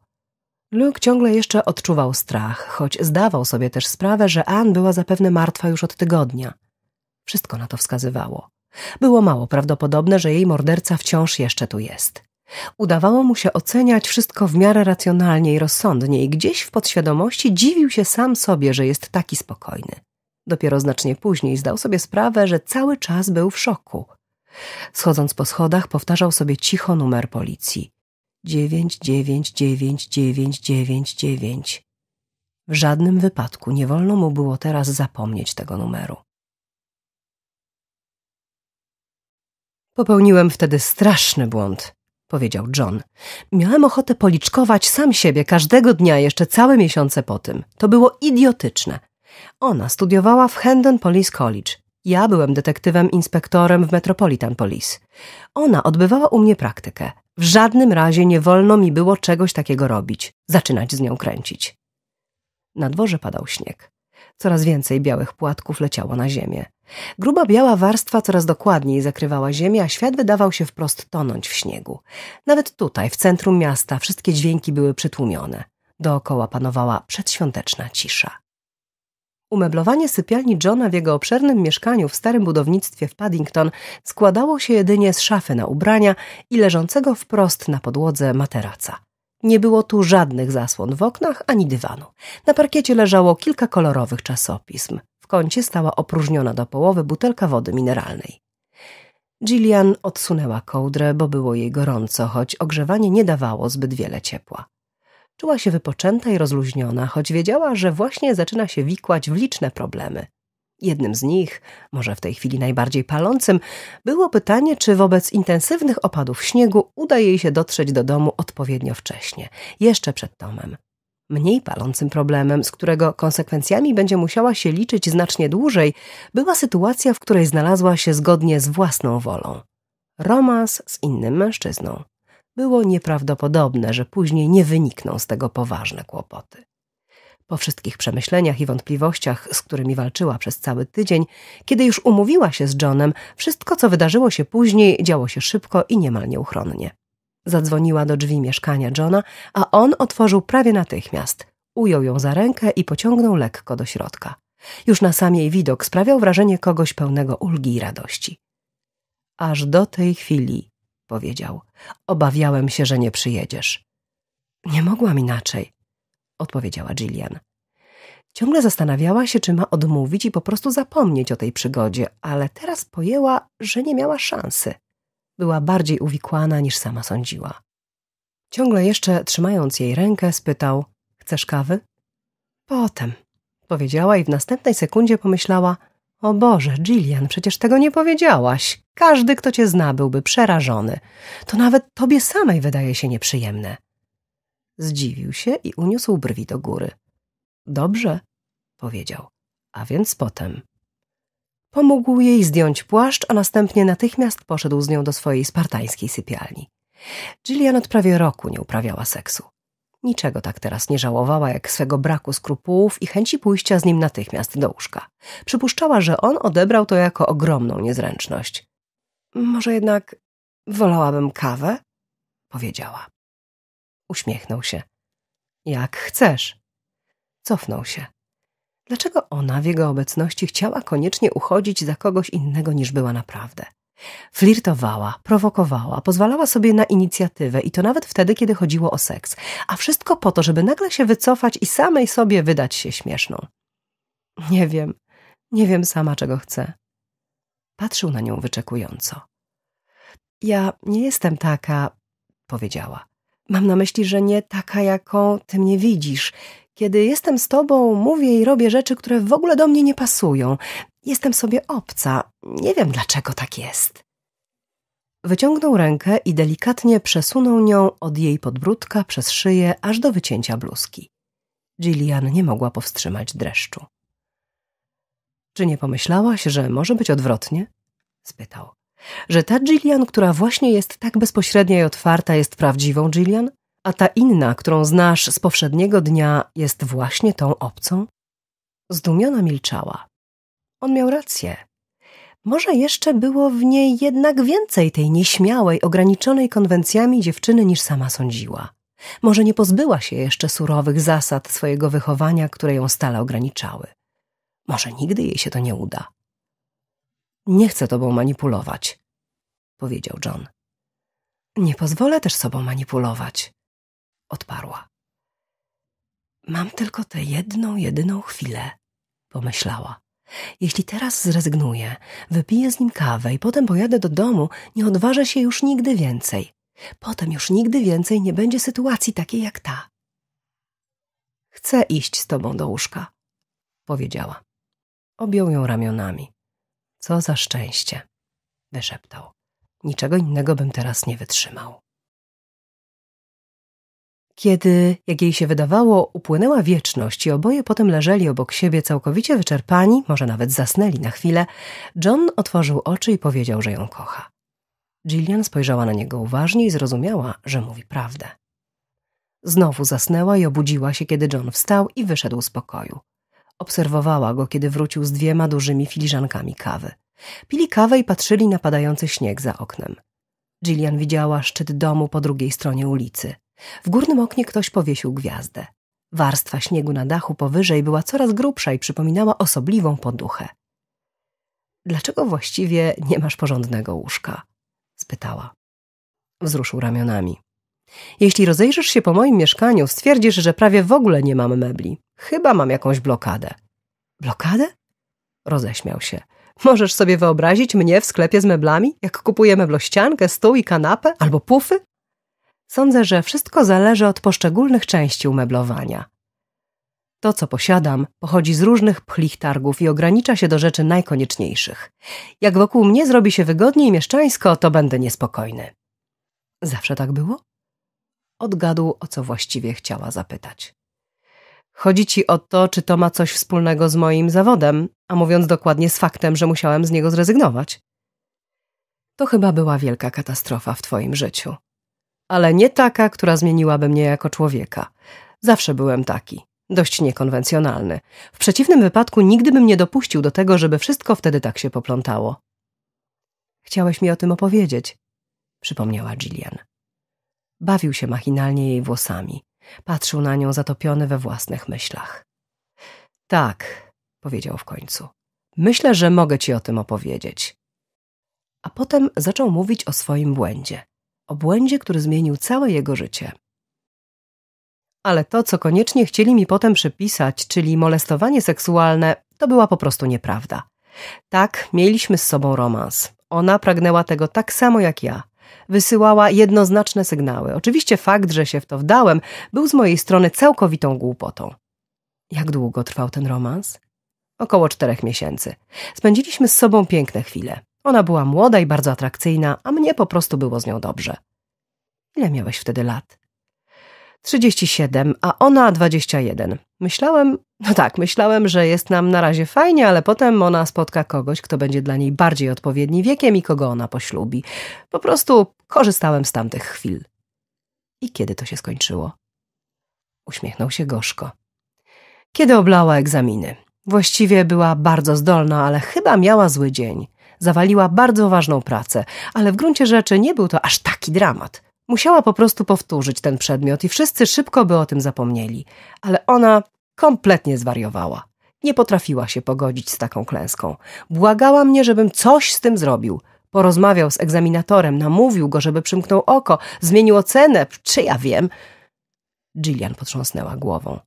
Luke ciągle jeszcze odczuwał strach, choć zdawał sobie też sprawę, że Ann była zapewne martwa już od tygodnia. Wszystko na to wskazywało. Było mało prawdopodobne, że jej morderca wciąż jeszcze tu jest. Udawało mu się oceniać wszystko w miarę racjonalnie i rozsądnie i gdzieś w podświadomości dziwił się sam sobie, że jest taki spokojny. Dopiero znacznie później zdał sobie sprawę, że cały czas był w szoku. Schodząc po schodach, powtarzał sobie cicho numer policji dziewięć, dziewięć, dziewięć, dziewięć, dziewięć, dziewięć. W żadnym wypadku nie wolno mu było teraz zapomnieć tego numeru. Popełniłem wtedy straszny błąd, powiedział John. Miałem ochotę policzkować sam siebie każdego dnia jeszcze całe miesiące po tym. To było idiotyczne. Ona studiowała w Hendon Police College. Ja byłem detektywem inspektorem w Metropolitan Police. Ona odbywała u mnie praktykę. W żadnym razie nie wolno mi było czegoś takiego robić, zaczynać z nią kręcić. Na dworze padał śnieg. Coraz więcej białych płatków leciało na ziemię. Gruba biała warstwa coraz dokładniej zakrywała ziemię, a świat wydawał się wprost tonąć w śniegu. Nawet tutaj, w centrum miasta, wszystkie dźwięki były przytłumione. Dookoła panowała przedświąteczna cisza. Umeblowanie sypialni Johna w jego obszernym mieszkaniu w starym budownictwie w Paddington składało się jedynie z szafy na ubrania i leżącego wprost na podłodze materaca. Nie było tu żadnych zasłon w oknach ani dywanu. Na parkiecie leżało kilka kolorowych czasopism. W kącie stała opróżniona do połowy butelka wody mineralnej. Gillian odsunęła kołdrę, bo było jej gorąco, choć ogrzewanie nie dawało zbyt wiele ciepła. Czuła się wypoczęta i rozluźniona, choć wiedziała, że właśnie zaczyna się wikłać w liczne problemy. Jednym z nich, może w tej chwili najbardziej palącym, było pytanie, czy wobec intensywnych opadów śniegu uda jej się dotrzeć do domu odpowiednio wcześnie, jeszcze przed Tomem. Mniej palącym problemem, z którego konsekwencjami będzie musiała się liczyć znacznie dłużej, była sytuacja, w której znalazła się zgodnie z własną wolą. Romans z innym mężczyzną. Było nieprawdopodobne, że później nie wynikną z tego poważne kłopoty. Po wszystkich przemyśleniach i wątpliwościach, z którymi walczyła przez cały tydzień, kiedy już umówiła się z Johnem, wszystko, co wydarzyło się później, działo się szybko i niemal nieuchronnie. Zadzwoniła do drzwi mieszkania Johna, a on otworzył prawie natychmiast. Ujął ją za rękę i pociągnął lekko do środka. Już na sam jej widok sprawiał wrażenie kogoś pełnego ulgi i radości. Aż do tej chwili powiedział. Obawiałem się, że nie przyjedziesz. Nie mogłam inaczej, odpowiedziała Gillian. Ciągle zastanawiała się, czy ma odmówić i po prostu zapomnieć o tej przygodzie, ale teraz pojęła, że nie miała szansy. Była bardziej uwikłana niż sama sądziła. Ciągle jeszcze trzymając jej rękę, spytał: Chcesz kawy? Potem, powiedziała i w następnej sekundzie pomyślała: o Boże, Jillian, przecież tego nie powiedziałaś. Każdy, kto cię zna, byłby przerażony. To nawet tobie samej wydaje się nieprzyjemne. Zdziwił się i uniósł brwi do góry. Dobrze, powiedział. A więc potem. Pomógł jej zdjąć płaszcz, a następnie natychmiast poszedł z nią do swojej spartańskiej sypialni. Jillian od prawie roku nie uprawiała seksu. Niczego tak teraz nie żałowała, jak swego braku skrupułów i chęci pójścia z nim natychmiast do łóżka. Przypuszczała, że on odebrał to jako ogromną niezręczność. Może jednak wolałabym kawę? powiedziała. Uśmiechnął się. Jak chcesz. Cofnął się. Dlaczego ona w jego obecności chciała koniecznie uchodzić za kogoś innego niż była naprawdę? Flirtowała, prowokowała, pozwalała sobie na inicjatywę i to nawet wtedy, kiedy chodziło o seks. A wszystko po to, żeby nagle się wycofać i samej sobie wydać się śmieszną. Nie wiem, nie wiem sama, czego chcę. Patrzył na nią wyczekująco. Ja nie jestem taka, powiedziała. Mam na myśli, że nie taka, jaką ty mnie widzisz. Kiedy jestem z tobą, mówię i robię rzeczy, które w ogóle do mnie nie pasują. Jestem sobie obca, nie wiem dlaczego tak jest. Wyciągnął rękę i delikatnie przesunął nią od jej podbródka przez szyję aż do wycięcia bluzki. Gillian nie mogła powstrzymać dreszczu. Czy nie pomyślałaś, że może być odwrotnie? spytał. Że ta Gillian, która właśnie jest tak bezpośrednia i otwarta, jest prawdziwą Gillian, a ta inna, którą znasz z powszedniego dnia, jest właśnie tą obcą? Zdumiona milczała. On miał rację. Może jeszcze było w niej jednak więcej tej nieśmiałej, ograniczonej konwencjami dziewczyny niż sama sądziła. Może nie pozbyła się jeszcze surowych zasad swojego wychowania, które ją stale ograniczały. Może nigdy jej się to nie uda. Nie chcę tobą manipulować, powiedział John. Nie pozwolę też sobą manipulować, odparła. Mam tylko tę jedną, jedyną chwilę, pomyślała. Jeśli teraz zrezygnuję, wypiję z nim kawę i potem pojadę do domu, nie odważę się już nigdy więcej. Potem już nigdy więcej nie będzie sytuacji takiej jak ta. Chcę iść z tobą do łóżka, powiedziała. Objął ją ramionami. Co za szczęście, wyszeptał. Niczego innego bym teraz nie wytrzymał. Kiedy, jak jej się wydawało, upłynęła wieczność i oboje potem leżeli obok siebie całkowicie wyczerpani, może nawet zasnęli na chwilę, John otworzył oczy i powiedział, że ją kocha. Jillian spojrzała na niego uważnie i zrozumiała, że mówi prawdę. Znowu zasnęła i obudziła się, kiedy John wstał i wyszedł z pokoju. Obserwowała go, kiedy wrócił z dwiema dużymi filiżankami kawy. Pili kawę i patrzyli na padający śnieg za oknem. Jillian widziała szczyt domu po drugiej stronie ulicy – w górnym oknie ktoś powiesił gwiazdę. Warstwa śniegu na dachu powyżej była coraz grubsza i przypominała osobliwą poduchę. Dlaczego właściwie nie masz porządnego łóżka? spytała. Wzruszył ramionami. Jeśli rozejrzysz się po moim mieszkaniu, stwierdzisz, że prawie w ogóle nie mam mebli. Chyba mam jakąś blokadę. Blokadę? Roześmiał się. Możesz sobie wyobrazić mnie w sklepie z meblami, jak kupuję meblościankę, stół i kanapę albo pufy? Sądzę, że wszystko zależy od poszczególnych części umeblowania. To, co posiadam, pochodzi z różnych pchlich targów i ogranicza się do rzeczy najkonieczniejszych. Jak wokół mnie zrobi się wygodnie i mieszczańsko, to będę niespokojny. Zawsze tak było? Odgadł, o co właściwie chciała zapytać. Chodzi ci o to, czy to ma coś wspólnego z moim zawodem, a mówiąc dokładnie z faktem, że musiałem z niego zrezygnować. To chyba była wielka katastrofa w twoim życiu ale nie taka, która zmieniłaby mnie jako człowieka. Zawsze byłem taki, dość niekonwencjonalny. W przeciwnym wypadku nigdy bym nie dopuścił do tego, żeby wszystko wtedy tak się poplątało. Chciałeś mi o tym opowiedzieć, przypomniała Gillian. Bawił się machinalnie jej włosami. Patrzył na nią zatopiony we własnych myślach. Tak, powiedział w końcu. Myślę, że mogę ci o tym opowiedzieć. A potem zaczął mówić o swoim błędzie o błędzie, który zmienił całe jego życie. Ale to, co koniecznie chcieli mi potem przypisać, czyli molestowanie seksualne, to była po prostu nieprawda. Tak, mieliśmy z sobą romans. Ona pragnęła tego tak samo jak ja. Wysyłała jednoznaczne sygnały. Oczywiście fakt, że się w to wdałem, był z mojej strony całkowitą głupotą. Jak długo trwał ten romans? Około czterech miesięcy. Spędziliśmy z sobą piękne chwile. Ona była młoda i bardzo atrakcyjna, a mnie po prostu było z nią dobrze. Ile miałeś wtedy lat? 37, a ona 21. Myślałem, no tak, myślałem, że jest nam na razie fajnie, ale potem ona spotka kogoś, kto będzie dla niej bardziej odpowiedni wiekiem i kogo ona poślubi. Po prostu korzystałem z tamtych chwil. I kiedy to się skończyło? Uśmiechnął się gorzko. Kiedy oblała egzaminy. Właściwie była bardzo zdolna, ale chyba miała zły dzień zawaliła bardzo ważną pracę, ale w gruncie rzeczy nie był to aż taki dramat. Musiała po prostu powtórzyć ten przedmiot i wszyscy szybko by o tym zapomnieli, ale ona kompletnie zwariowała. Nie potrafiła się pogodzić z taką klęską. Błagała mnie, żebym coś z tym zrobił. Porozmawiał z egzaminatorem, namówił go, żeby przymknął oko, zmienił ocenę, czy ja wiem. Jillian potrząsnęła głową.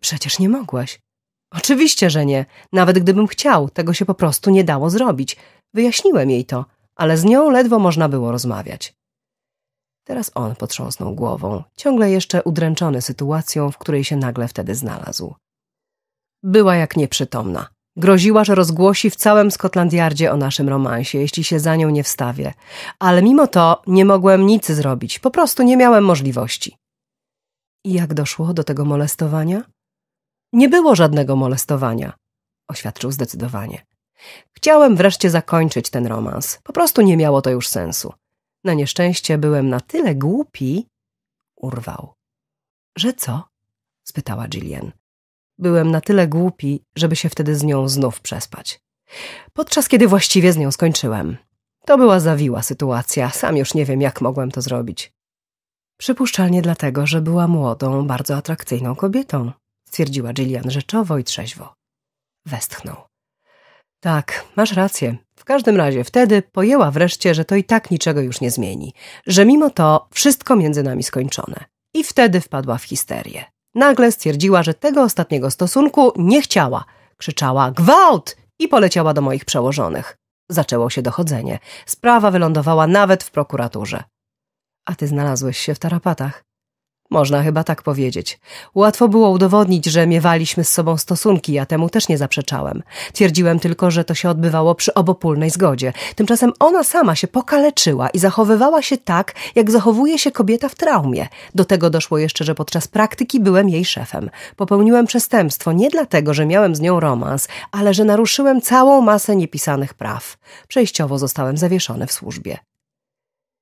Przecież nie mogłeś. Oczywiście, że nie. Nawet gdybym chciał, tego się po prostu nie dało zrobić. Wyjaśniłem jej to, ale z nią ledwo można było rozmawiać. Teraz on potrząsnął głową, ciągle jeszcze udręczony sytuacją, w której się nagle wtedy znalazł. Była jak nieprzytomna. Groziła, że rozgłosi w całym Scotland Yardzie o naszym romansie, jeśli się za nią nie wstawię. Ale mimo to nie mogłem nic zrobić, po prostu nie miałem możliwości. I jak doszło do tego molestowania? Nie było żadnego molestowania, oświadczył zdecydowanie. Chciałem wreszcie zakończyć ten romans. Po prostu nie miało to już sensu. Na nieszczęście byłem na tyle głupi, urwał. Że co? spytała Jillian. Byłem na tyle głupi, żeby się wtedy z nią znów przespać. Podczas kiedy właściwie z nią skończyłem. To była zawiła sytuacja, sam już nie wiem, jak mogłem to zrobić. Przypuszczalnie dlatego, że była młodą, bardzo atrakcyjną kobietą, stwierdziła Jillian rzeczowo i trzeźwo. Westchnął. Tak, masz rację. W każdym razie wtedy pojęła wreszcie, że to i tak niczego już nie zmieni, że mimo to wszystko między nami skończone. I wtedy wpadła w histerię. Nagle stwierdziła, że tego ostatniego stosunku nie chciała. Krzyczała gwałt i poleciała do moich przełożonych. Zaczęło się dochodzenie. Sprawa wylądowała nawet w prokuraturze. A ty znalazłeś się w tarapatach. Można chyba tak powiedzieć. Łatwo było udowodnić, że miewaliśmy z sobą stosunki, ja temu też nie zaprzeczałem. Twierdziłem tylko, że to się odbywało przy obopólnej zgodzie. Tymczasem ona sama się pokaleczyła i zachowywała się tak, jak zachowuje się kobieta w traumie. Do tego doszło jeszcze, że podczas praktyki byłem jej szefem. Popełniłem przestępstwo nie dlatego, że miałem z nią romans, ale że naruszyłem całą masę niepisanych praw. Przejściowo zostałem zawieszony w służbie.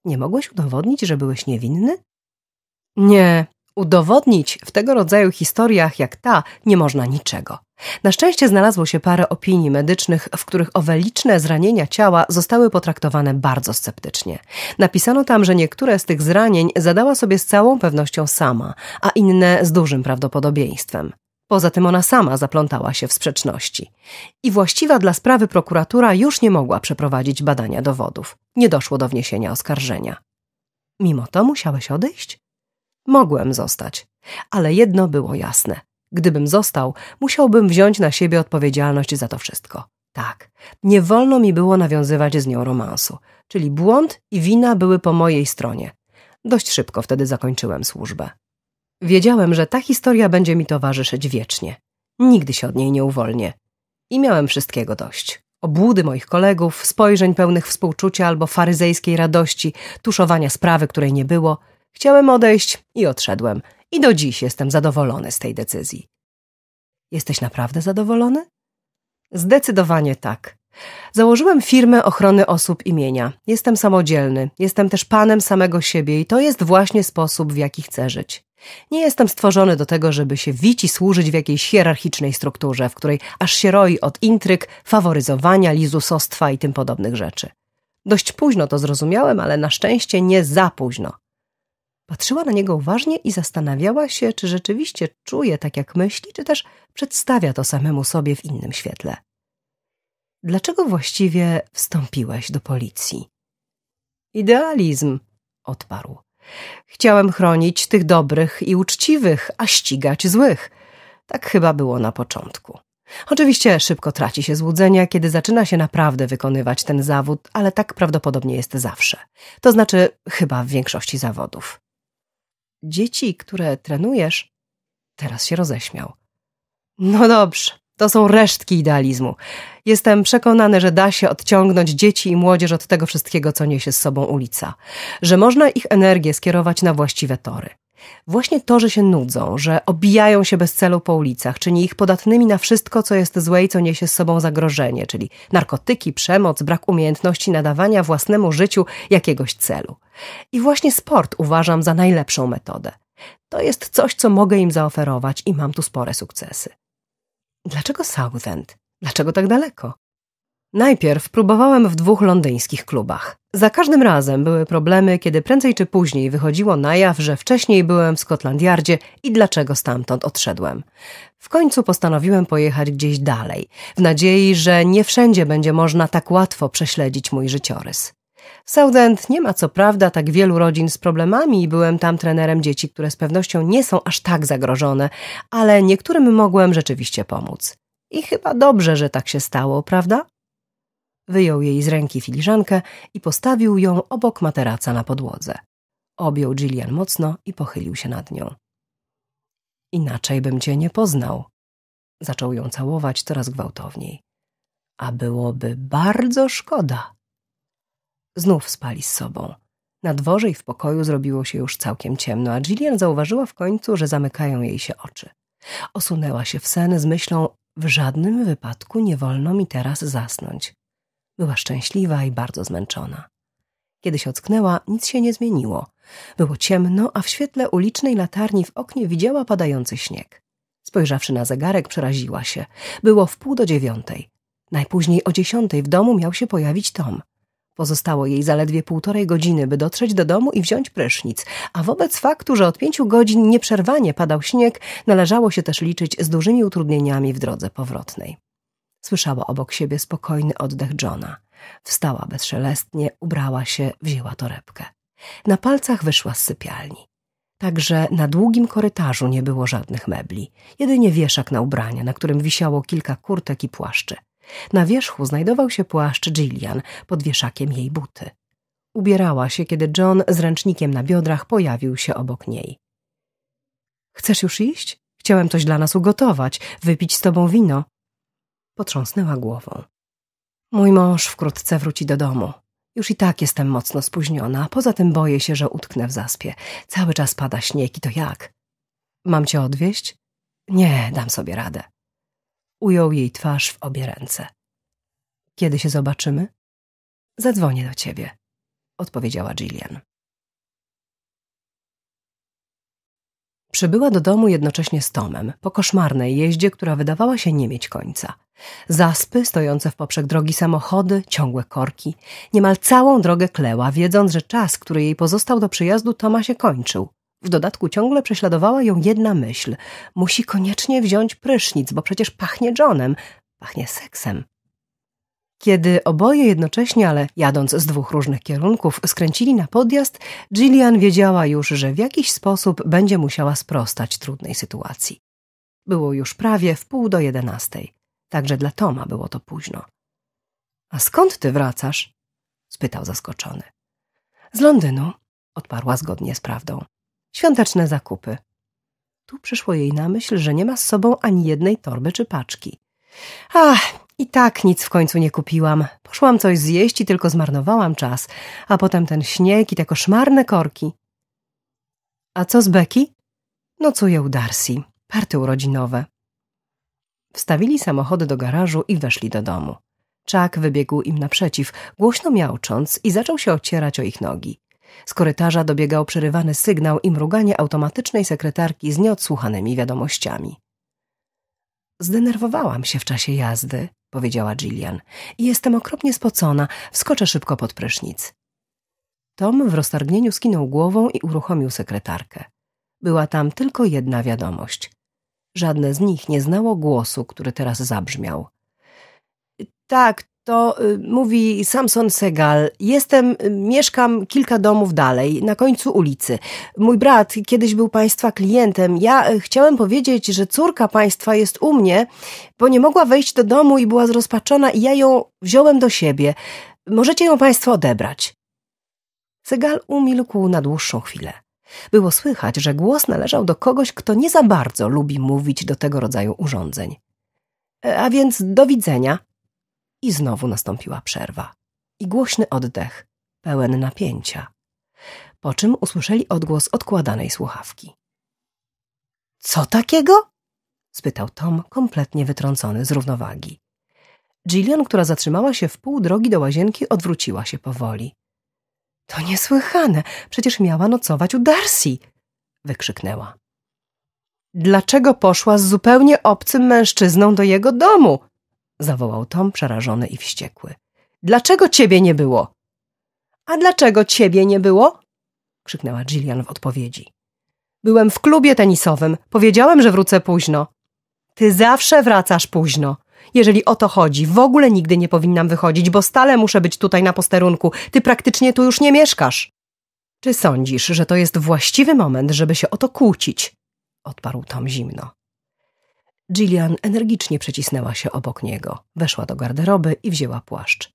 Nie mogłeś udowodnić, że byłeś niewinny? Nie, udowodnić w tego rodzaju historiach jak ta nie można niczego. Na szczęście znalazło się parę opinii medycznych, w których owe liczne zranienia ciała zostały potraktowane bardzo sceptycznie. Napisano tam, że niektóre z tych zranień zadała sobie z całą pewnością sama, a inne z dużym prawdopodobieństwem. Poza tym ona sama zaplątała się w sprzeczności. I właściwa dla sprawy prokuratura już nie mogła przeprowadzić badania dowodów. Nie doszło do wniesienia oskarżenia. Mimo to musiałeś odejść? Mogłem zostać, ale jedno było jasne. Gdybym został, musiałbym wziąć na siebie odpowiedzialność za to wszystko. Tak, nie wolno mi było nawiązywać z nią romansu, czyli błąd i wina były po mojej stronie. Dość szybko wtedy zakończyłem służbę. Wiedziałem, że ta historia będzie mi towarzyszyć wiecznie. Nigdy się od niej nie uwolnię. I miałem wszystkiego dość. Obłudy moich kolegów, spojrzeń pełnych współczucia albo faryzejskiej radości, tuszowania sprawy, której nie było – Chciałem odejść i odszedłem. I do dziś jestem zadowolony z tej decyzji. Jesteś naprawdę zadowolony? Zdecydowanie tak. Założyłem firmę ochrony osób imienia. Jestem samodzielny, jestem też panem samego siebie i to jest właśnie sposób, w jaki chcę żyć. Nie jestem stworzony do tego, żeby się wici służyć w jakiejś hierarchicznej strukturze, w której aż się roi od intryg, faworyzowania, lizusostwa i tym podobnych rzeczy. Dość późno to zrozumiałem, ale na szczęście nie za późno. Patrzyła na niego uważnie i zastanawiała się, czy rzeczywiście czuje tak, jak myśli, czy też przedstawia to samemu sobie w innym świetle. Dlaczego właściwie wstąpiłeś do policji? Idealizm, odparł. Chciałem chronić tych dobrych i uczciwych, a ścigać złych. Tak chyba było na początku. Oczywiście szybko traci się złudzenia, kiedy zaczyna się naprawdę wykonywać ten zawód, ale tak prawdopodobnie jest zawsze. To znaczy, chyba w większości zawodów dzieci, które trenujesz. Teraz się roześmiał. No dobrze, to są resztki idealizmu. Jestem przekonany, że da się odciągnąć dzieci i młodzież od tego wszystkiego, co niesie z sobą ulica, że można ich energię skierować na właściwe tory. Właśnie to, że się nudzą, że obijają się bez celu po ulicach, czyni ich podatnymi na wszystko, co jest złe i co niesie z sobą zagrożenie, czyli narkotyki, przemoc, brak umiejętności nadawania własnemu życiu jakiegoś celu. I właśnie sport uważam za najlepszą metodę. To jest coś, co mogę im zaoferować i mam tu spore sukcesy. Dlaczego Southend? Dlaczego tak daleko? Najpierw próbowałem w dwóch londyńskich klubach. Za każdym razem były problemy, kiedy prędzej czy później wychodziło na jaw, że wcześniej byłem w Scotland Yardzie i dlaczego stamtąd odszedłem. W końcu postanowiłem pojechać gdzieś dalej, w nadziei, że nie wszędzie będzie można tak łatwo prześledzić mój życiorys. W Southend nie ma co prawda tak wielu rodzin z problemami i byłem tam trenerem dzieci, które z pewnością nie są aż tak zagrożone, ale niektórym mogłem rzeczywiście pomóc. I chyba dobrze, że tak się stało, prawda? Wyjął jej z ręki filiżankę i postawił ją obok materaca na podłodze. Objął Jillian mocno i pochylił się nad nią. Inaczej bym cię nie poznał. Zaczął ją całować coraz gwałtowniej. A byłoby bardzo szkoda. Znów spali z sobą. Na dworze i w pokoju zrobiło się już całkiem ciemno, a Jillian zauważyła w końcu, że zamykają jej się oczy. Osunęła się w sen z myślą, w żadnym wypadku nie wolno mi teraz zasnąć. Była szczęśliwa i bardzo zmęczona. Kiedy się ocknęła, nic się nie zmieniło. Było ciemno, a w świetle ulicznej latarni w oknie widziała padający śnieg. Spojrzawszy na zegarek, przeraziła się. Było wpół do dziewiątej. Najpóźniej o dziesiątej w domu miał się pojawić Tom. Pozostało jej zaledwie półtorej godziny, by dotrzeć do domu i wziąć prysznic, a wobec faktu, że od pięciu godzin nieprzerwanie padał śnieg, należało się też liczyć z dużymi utrudnieniami w drodze powrotnej. Słyszała obok siebie spokojny oddech Johna. Wstała bezszelestnie, ubrała się, wzięła torebkę. Na palcach wyszła z sypialni. Także na długim korytarzu nie było żadnych mebli, jedynie wieszak na ubrania, na którym wisiało kilka kurtek i płaszczy. Na wierzchu znajdował się płaszcz Jillian, pod wieszakiem jej buty. Ubierała się, kiedy John z ręcznikiem na biodrach pojawił się obok niej. Chcesz już iść? Chciałem coś dla nas ugotować, wypić z tobą wino. Potrząsnęła głową. Mój mąż wkrótce wróci do domu. Już i tak jestem mocno spóźniona, poza tym boję się, że utknę w zaspie. Cały czas pada śnieg i to jak? Mam cię odwieźć? Nie, dam sobie radę. Ujął jej twarz w obie ręce. Kiedy się zobaczymy? Zadzwonię do ciebie, odpowiedziała Jillian. Przybyła do domu jednocześnie z Tomem, po koszmarnej jeździe, która wydawała się nie mieć końca. Zaspy, stojące w poprzek drogi samochody, ciągłe korki. Niemal całą drogę kleła, wiedząc, że czas, który jej pozostał do przyjazdu Toma się kończył. W dodatku ciągle prześladowała ją jedna myśl. Musi koniecznie wziąć prysznic, bo przecież pachnie Johnem, pachnie seksem. Kiedy oboje jednocześnie, ale jadąc z dwóch różnych kierunków, skręcili na podjazd, Gillian wiedziała już, że w jakiś sposób będzie musiała sprostać trudnej sytuacji. Było już prawie w pół do jedenastej, także dla Toma było to późno. A skąd ty wracasz? spytał zaskoczony. Z Londynu, odparła zgodnie z prawdą. Świąteczne zakupy. Tu przyszło jej na myśl, że nie ma z sobą ani jednej torby czy paczki. Ach, i tak nic w końcu nie kupiłam. Poszłam coś zjeść i tylko zmarnowałam czas, a potem ten śnieg i te koszmarne korki. A co z Becky? Nocuje u Darcy. Party urodzinowe. Wstawili samochody do garażu i weszli do domu. Czak wybiegł im naprzeciw, głośno miałcząc i zaczął się ocierać o ich nogi. Z korytarza dobiegał przerywany sygnał i mruganie automatycznej sekretarki z nieodsłuchanymi wiadomościami. Zdenerwowałam się w czasie jazdy, powiedziała Gillian. I jestem okropnie spocona, wskoczę szybko pod prysznic. Tom w roztargnieniu skinął głową i uruchomił sekretarkę. Była tam tylko jedna wiadomość. Żadne z nich nie znało głosu, który teraz zabrzmiał. Tak, to y, mówi Samson Segal. Jestem, y, mieszkam kilka domów dalej, na końcu ulicy. Mój brat kiedyś był państwa klientem. Ja y, chciałem powiedzieć, że córka państwa jest u mnie, bo nie mogła wejść do domu i była zrozpaczona, i ja ją wziąłem do siebie. Możecie ją państwo odebrać. Segal umilkł na dłuższą chwilę. Było słychać, że głos należał do kogoś, kto nie za bardzo lubi mówić do tego rodzaju urządzeń. E, a więc do widzenia, i znowu nastąpiła przerwa. I głośny oddech, pełen napięcia. Po czym usłyszeli odgłos odkładanej słuchawki. Co takiego? spytał Tom, kompletnie wytrącony z równowagi. Jillian, która zatrzymała się w pół drogi do łazienki, odwróciła się powoli. To niesłychane, przecież miała nocować u Darcy! wykrzyknęła. Dlaczego poszła z zupełnie obcym mężczyzną do jego domu? zawołał Tom przerażony i wściekły. Dlaczego ciebie nie było? A dlaczego ciebie nie było? krzyknęła Gillian w odpowiedzi. Byłem w klubie tenisowym. Powiedziałem, że wrócę późno. Ty zawsze wracasz późno. Jeżeli o to chodzi, w ogóle nigdy nie powinnam wychodzić, bo stale muszę być tutaj na posterunku. Ty praktycznie tu już nie mieszkasz. Czy sądzisz, że to jest właściwy moment, żeby się o to kłócić? Odparł Tom zimno. Jillian energicznie przecisnęła się obok niego, weszła do garderoby i wzięła płaszcz.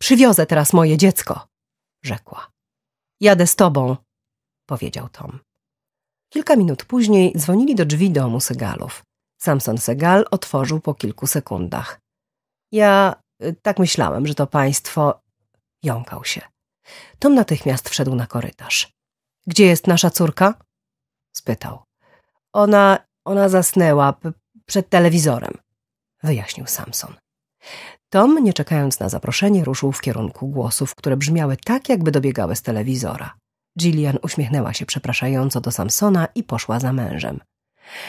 Przywiozę teraz moje dziecko, rzekła. Jadę z tobą, powiedział Tom. Kilka minut później dzwonili do drzwi domu Segalów. Samson Segal otworzył po kilku sekundach. Ja y, tak myślałem, że to państwo... Jąkał się. Tom natychmiast wszedł na korytarz. Gdzie jest nasza córka? spytał. Ona ona zasnęła przed telewizorem, wyjaśnił Samson. Tom, nie czekając na zaproszenie, ruszył w kierunku głosów, które brzmiały tak, jakby dobiegały z telewizora. Gillian uśmiechnęła się przepraszająco do Samsona i poszła za mężem.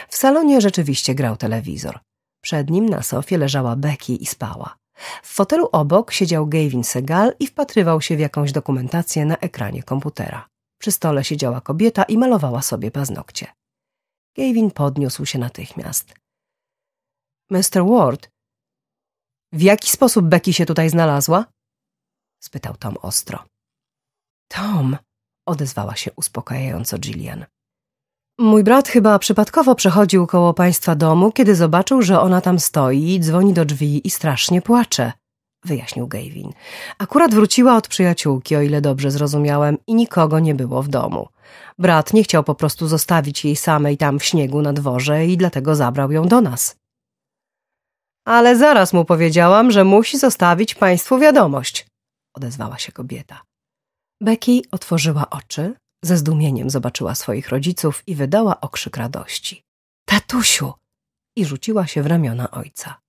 W salonie rzeczywiście grał telewizor. Przed nim na sofie leżała Becky i spała. W fotelu obok siedział Gavin Segal i wpatrywał się w jakąś dokumentację na ekranie komputera. Przy stole siedziała kobieta i malowała sobie paznokcie. Gavin podniósł się natychmiast. Mr. Ward, w jaki sposób Becky się tutaj znalazła? spytał Tom ostro. Tom, odezwała się uspokajająco Gillian. Mój brat chyba przypadkowo przechodził koło państwa domu, kiedy zobaczył, że ona tam stoi, dzwoni do drzwi i strasznie płacze wyjaśnił Gavin. Akurat wróciła od przyjaciółki, o ile dobrze zrozumiałem, i nikogo nie było w domu. Brat nie chciał po prostu zostawić jej samej tam w śniegu na dworze i dlatego zabrał ją do nas. Ale zaraz mu powiedziałam, że musi zostawić państwu wiadomość, odezwała się kobieta. Becky otworzyła oczy, ze zdumieniem zobaczyła swoich rodziców i wydała okrzyk radości. Tatusiu! I rzuciła się w ramiona ojca.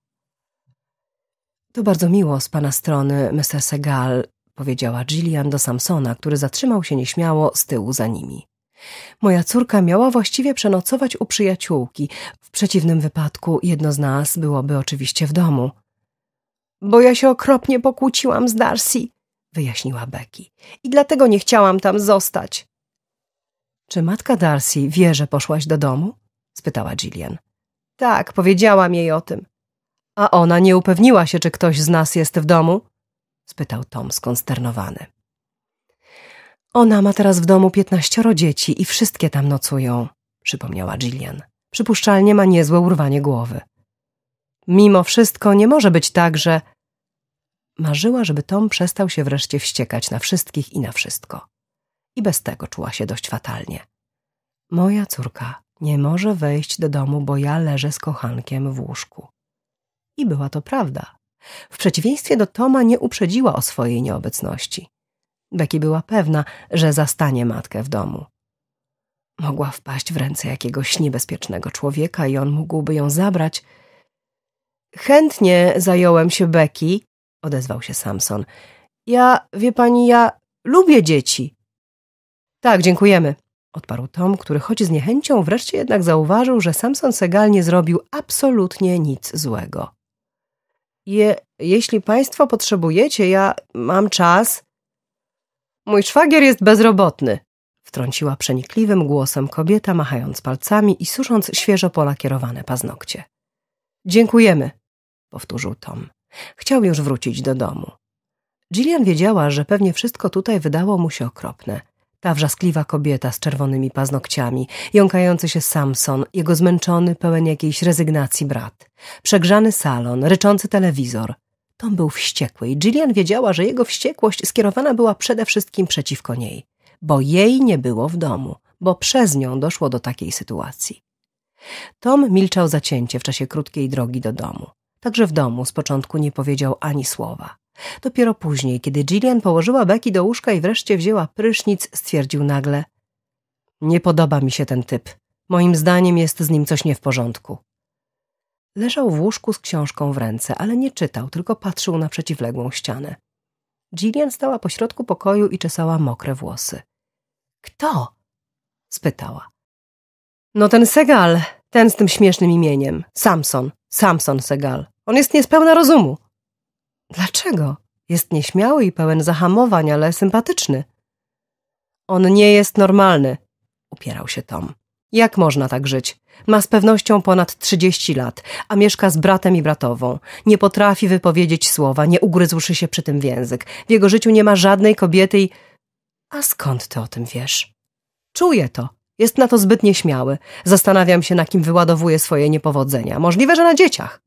To bardzo miło z pana strony, Mr. Segal, powiedziała Gillian do Samsona, który zatrzymał się nieśmiało z tyłu za nimi. Moja córka miała właściwie przenocować u przyjaciółki. W przeciwnym wypadku jedno z nas byłoby oczywiście w domu. Bo ja się okropnie pokłóciłam z Darcy, wyjaśniła Becky. I dlatego nie chciałam tam zostać. Czy matka Darcy wie, że poszłaś do domu? spytała Gillian. Tak, powiedziałam jej o tym. A ona nie upewniła się, czy ktoś z nas jest w domu? spytał Tom skonsternowany. Ona ma teraz w domu piętnaścioro dzieci i wszystkie tam nocują, przypomniała Jillian. Przypuszczalnie ma niezłe urwanie głowy. Mimo wszystko nie może być tak, że... Marzyła, żeby Tom przestał się wreszcie wściekać na wszystkich i na wszystko. I bez tego czuła się dość fatalnie. Moja córka nie może wejść do domu, bo ja leżę z kochankiem w łóżku. I była to prawda. W przeciwieństwie do Toma nie uprzedziła o swojej nieobecności. Becky była pewna, że zastanie matkę w domu. Mogła wpaść w ręce jakiegoś niebezpiecznego człowieka i on mógłby ją zabrać. Chętnie zająłem się Becky, odezwał się Samson. Ja, wie pani, ja lubię dzieci. Tak, dziękujemy, odparł Tom, który choć z niechęcią wreszcie jednak zauważył, że Samson Segal nie zrobił absolutnie nic złego. Je, jeśli państwo potrzebujecie, ja mam czas. Mój szwagier jest bezrobotny, wtrąciła przenikliwym głosem kobieta, machając palcami i susząc świeżo polakierowane paznokcie. Dziękujemy, powtórzył Tom. Chciał już wrócić do domu. Jillian wiedziała, że pewnie wszystko tutaj wydało mu się okropne – ta wrzaskliwa kobieta z czerwonymi paznokciami, jąkający się Samson, jego zmęczony, pełen jakiejś rezygnacji brat. Przegrzany salon, ryczący telewizor. Tom był wściekły i Jillian wiedziała, że jego wściekłość skierowana była przede wszystkim przeciwko niej. Bo jej nie było w domu, bo przez nią doszło do takiej sytuacji. Tom milczał zacięcie w czasie krótkiej drogi do domu. Także w domu z początku nie powiedział ani słowa. Dopiero później, kiedy Jillian położyła Becky do łóżka i wreszcie wzięła prysznic, stwierdził nagle – Nie podoba mi się ten typ. Moim zdaniem jest z nim coś nie w porządku. Leżał w łóżku z książką w ręce, ale nie czytał, tylko patrzył na przeciwległą ścianę. Jillian stała pośrodku pokoju i czesała mokre włosy. – Kto? – spytała. – No ten Segal, ten z tym śmiesznym imieniem. Samson, Samson Segal. On jest niespełna rozumu. Dlaczego? Jest nieśmiały i pełen zahamowań, ale sympatyczny. On nie jest normalny, upierał się Tom. Jak można tak żyć? Ma z pewnością ponad trzydzieści lat, a mieszka z bratem i bratową. Nie potrafi wypowiedzieć słowa, nie ugryzłszy się przy tym w język. W jego życiu nie ma żadnej kobiety i... A skąd ty o tym wiesz? Czuję to. Jest na to zbyt nieśmiały. Zastanawiam się, na kim wyładowuje swoje niepowodzenia. Możliwe, że na dzieciach.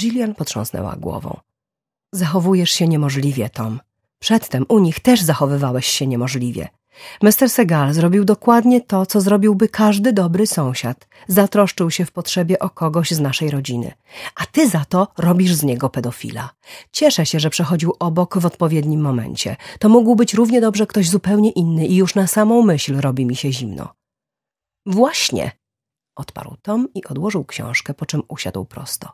Gillian potrząsnęła głową. Zachowujesz się niemożliwie, Tom. Przedtem u nich też zachowywałeś się niemożliwie. Mr. Segal zrobił dokładnie to, co zrobiłby każdy dobry sąsiad. Zatroszczył się w potrzebie o kogoś z naszej rodziny. A ty za to robisz z niego pedofila. Cieszę się, że przechodził obok w odpowiednim momencie. To mógł być równie dobrze ktoś zupełnie inny i już na samą myśl robi mi się zimno. Właśnie, odparł Tom i odłożył książkę, po czym usiadł prosto.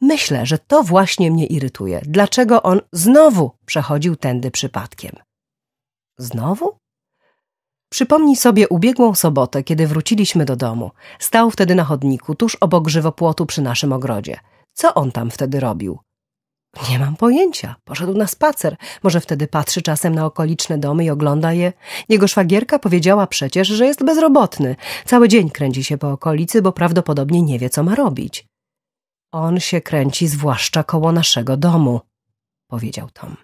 Myślę, że to właśnie mnie irytuje. Dlaczego on znowu przechodził tędy przypadkiem? Znowu? Przypomnij sobie ubiegłą sobotę, kiedy wróciliśmy do domu. Stał wtedy na chodniku, tuż obok żywopłotu przy naszym ogrodzie. Co on tam wtedy robił? Nie mam pojęcia. Poszedł na spacer. Może wtedy patrzy czasem na okoliczne domy i ogląda je. Jego szwagierka powiedziała przecież, że jest bezrobotny. Cały dzień kręci się po okolicy, bo prawdopodobnie nie wie, co ma robić. On się kręci zwłaszcza koło naszego domu, powiedział Tom.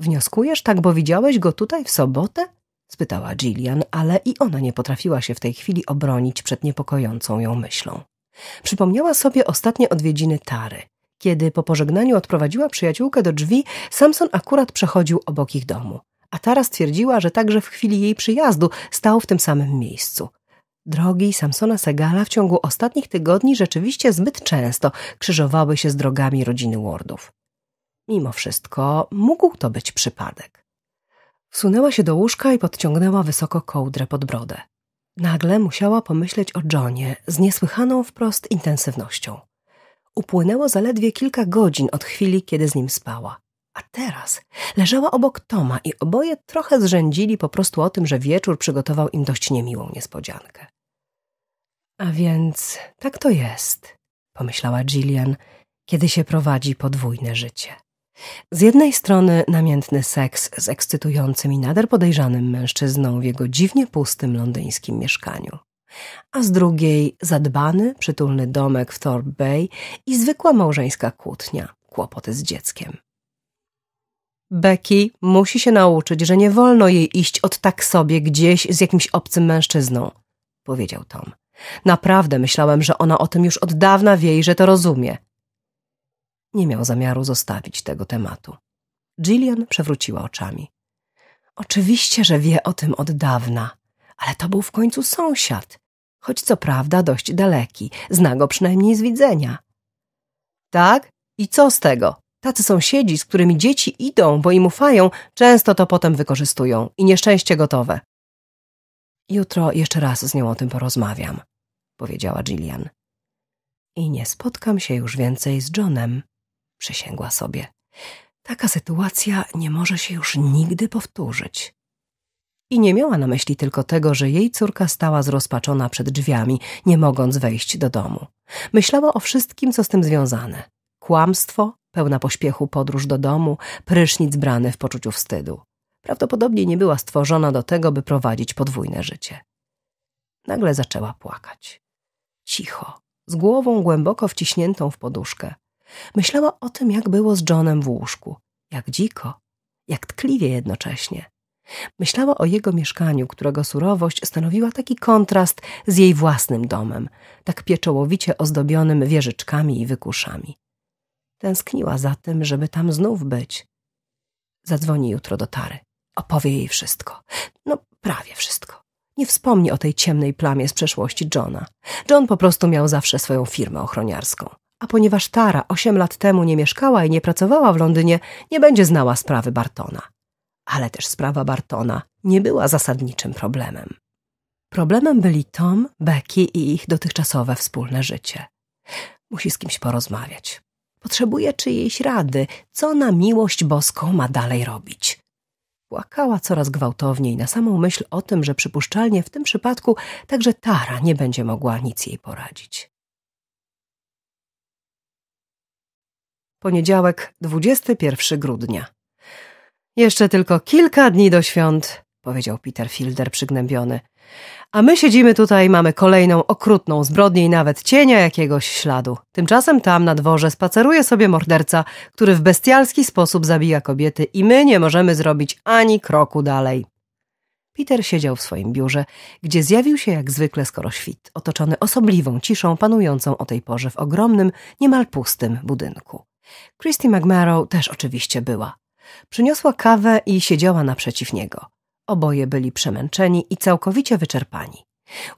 Wnioskujesz tak, bo widziałeś go tutaj w sobotę? spytała Gillian, ale i ona nie potrafiła się w tej chwili obronić przed niepokojącą ją myślą. Przypomniała sobie ostatnie odwiedziny Tary. Kiedy po pożegnaniu odprowadziła przyjaciółkę do drzwi, Samson akurat przechodził obok ich domu, a Tara stwierdziła, że także w chwili jej przyjazdu stał w tym samym miejscu. Drogi Samsona Segala w ciągu ostatnich tygodni rzeczywiście zbyt często krzyżowały się z drogami rodziny Wardów. Mimo wszystko mógł to być przypadek. Wsunęła się do łóżka i podciągnęła wysoko kołdrę pod brodę. Nagle musiała pomyśleć o Johnie z niesłychaną wprost intensywnością. Upłynęło zaledwie kilka godzin od chwili, kiedy z nim spała. A teraz leżała obok Toma i oboje trochę zrzędzili po prostu o tym, że wieczór przygotował im dość niemiłą niespodziankę. A więc tak to jest, pomyślała Gillian, kiedy się prowadzi podwójne życie. Z jednej strony namiętny seks z ekscytującym i nader podejrzanym mężczyzną w jego dziwnie pustym londyńskim mieszkaniu, a z drugiej zadbany, przytulny domek w Thorpe Bay i zwykła małżeńska kłótnia, kłopoty z dzieckiem. Becky musi się nauczyć, że nie wolno jej iść od tak sobie gdzieś z jakimś obcym mężczyzną, powiedział Tom. Naprawdę myślałem, że ona o tym już od dawna wie i że to rozumie. Nie miał zamiaru zostawić tego tematu. Jillian przewróciła oczami. Oczywiście, że wie o tym od dawna, ale to był w końcu sąsiad, choć co prawda dość daleki, zna go przynajmniej z widzenia. Tak? I co z tego? Tacy sąsiedzi, z którymi dzieci idą, bo im ufają, często to potem wykorzystują i nieszczęście gotowe. Jutro jeszcze raz z nią o tym porozmawiam, powiedziała Gillian. I nie spotkam się już więcej z Johnem, przysięgła sobie. Taka sytuacja nie może się już nigdy powtórzyć. I nie miała na myśli tylko tego, że jej córka stała zrozpaczona przed drzwiami, nie mogąc wejść do domu. Myślała o wszystkim, co z tym związane. Kłamstwo, Pełna pośpiechu podróż do domu, prysznic brany w poczuciu wstydu. Prawdopodobnie nie była stworzona do tego, by prowadzić podwójne życie. Nagle zaczęła płakać. Cicho, z głową głęboko wciśniętą w poduszkę. Myślała o tym, jak było z Johnem w łóżku. Jak dziko, jak tkliwie jednocześnie. Myślała o jego mieszkaniu, którego surowość stanowiła taki kontrast z jej własnym domem, tak pieczołowicie ozdobionym wieżyczkami i wykuszami. Tęskniła za tym, żeby tam znów być. Zadzwoni jutro do Tary. Opowie jej wszystko. No, prawie wszystko. Nie wspomni o tej ciemnej plamie z przeszłości Johna. John po prostu miał zawsze swoją firmę ochroniarską. A ponieważ Tara osiem lat temu nie mieszkała i nie pracowała w Londynie, nie będzie znała sprawy Bartona. Ale też sprawa Bartona nie była zasadniczym problemem. Problemem byli Tom, Becky i ich dotychczasowe wspólne życie. Musi z kimś porozmawiać. Potrzebuje czyjejś rady, co na miłość boską ma dalej robić. Płakała coraz gwałtowniej na samą myśl o tym, że przypuszczalnie w tym przypadku także Tara nie będzie mogła nic jej poradzić. Poniedziałek, 21 grudnia. Jeszcze tylko kilka dni do świąt, powiedział Peter Fielder przygnębiony. A my siedzimy tutaj, mamy kolejną okrutną zbrodnię i nawet cienia jakiegoś śladu. Tymczasem tam na dworze spaceruje sobie morderca, który w bestialski sposób zabija kobiety i my nie możemy zrobić ani kroku dalej. Peter siedział w swoim biurze, gdzie zjawił się jak zwykle skoro świt, otoczony osobliwą ciszą panującą o tej porze w ogromnym, niemal pustym budynku. Christy McMarrow też oczywiście była. Przyniosła kawę i siedziała naprzeciw niego. Oboje byli przemęczeni i całkowicie wyczerpani.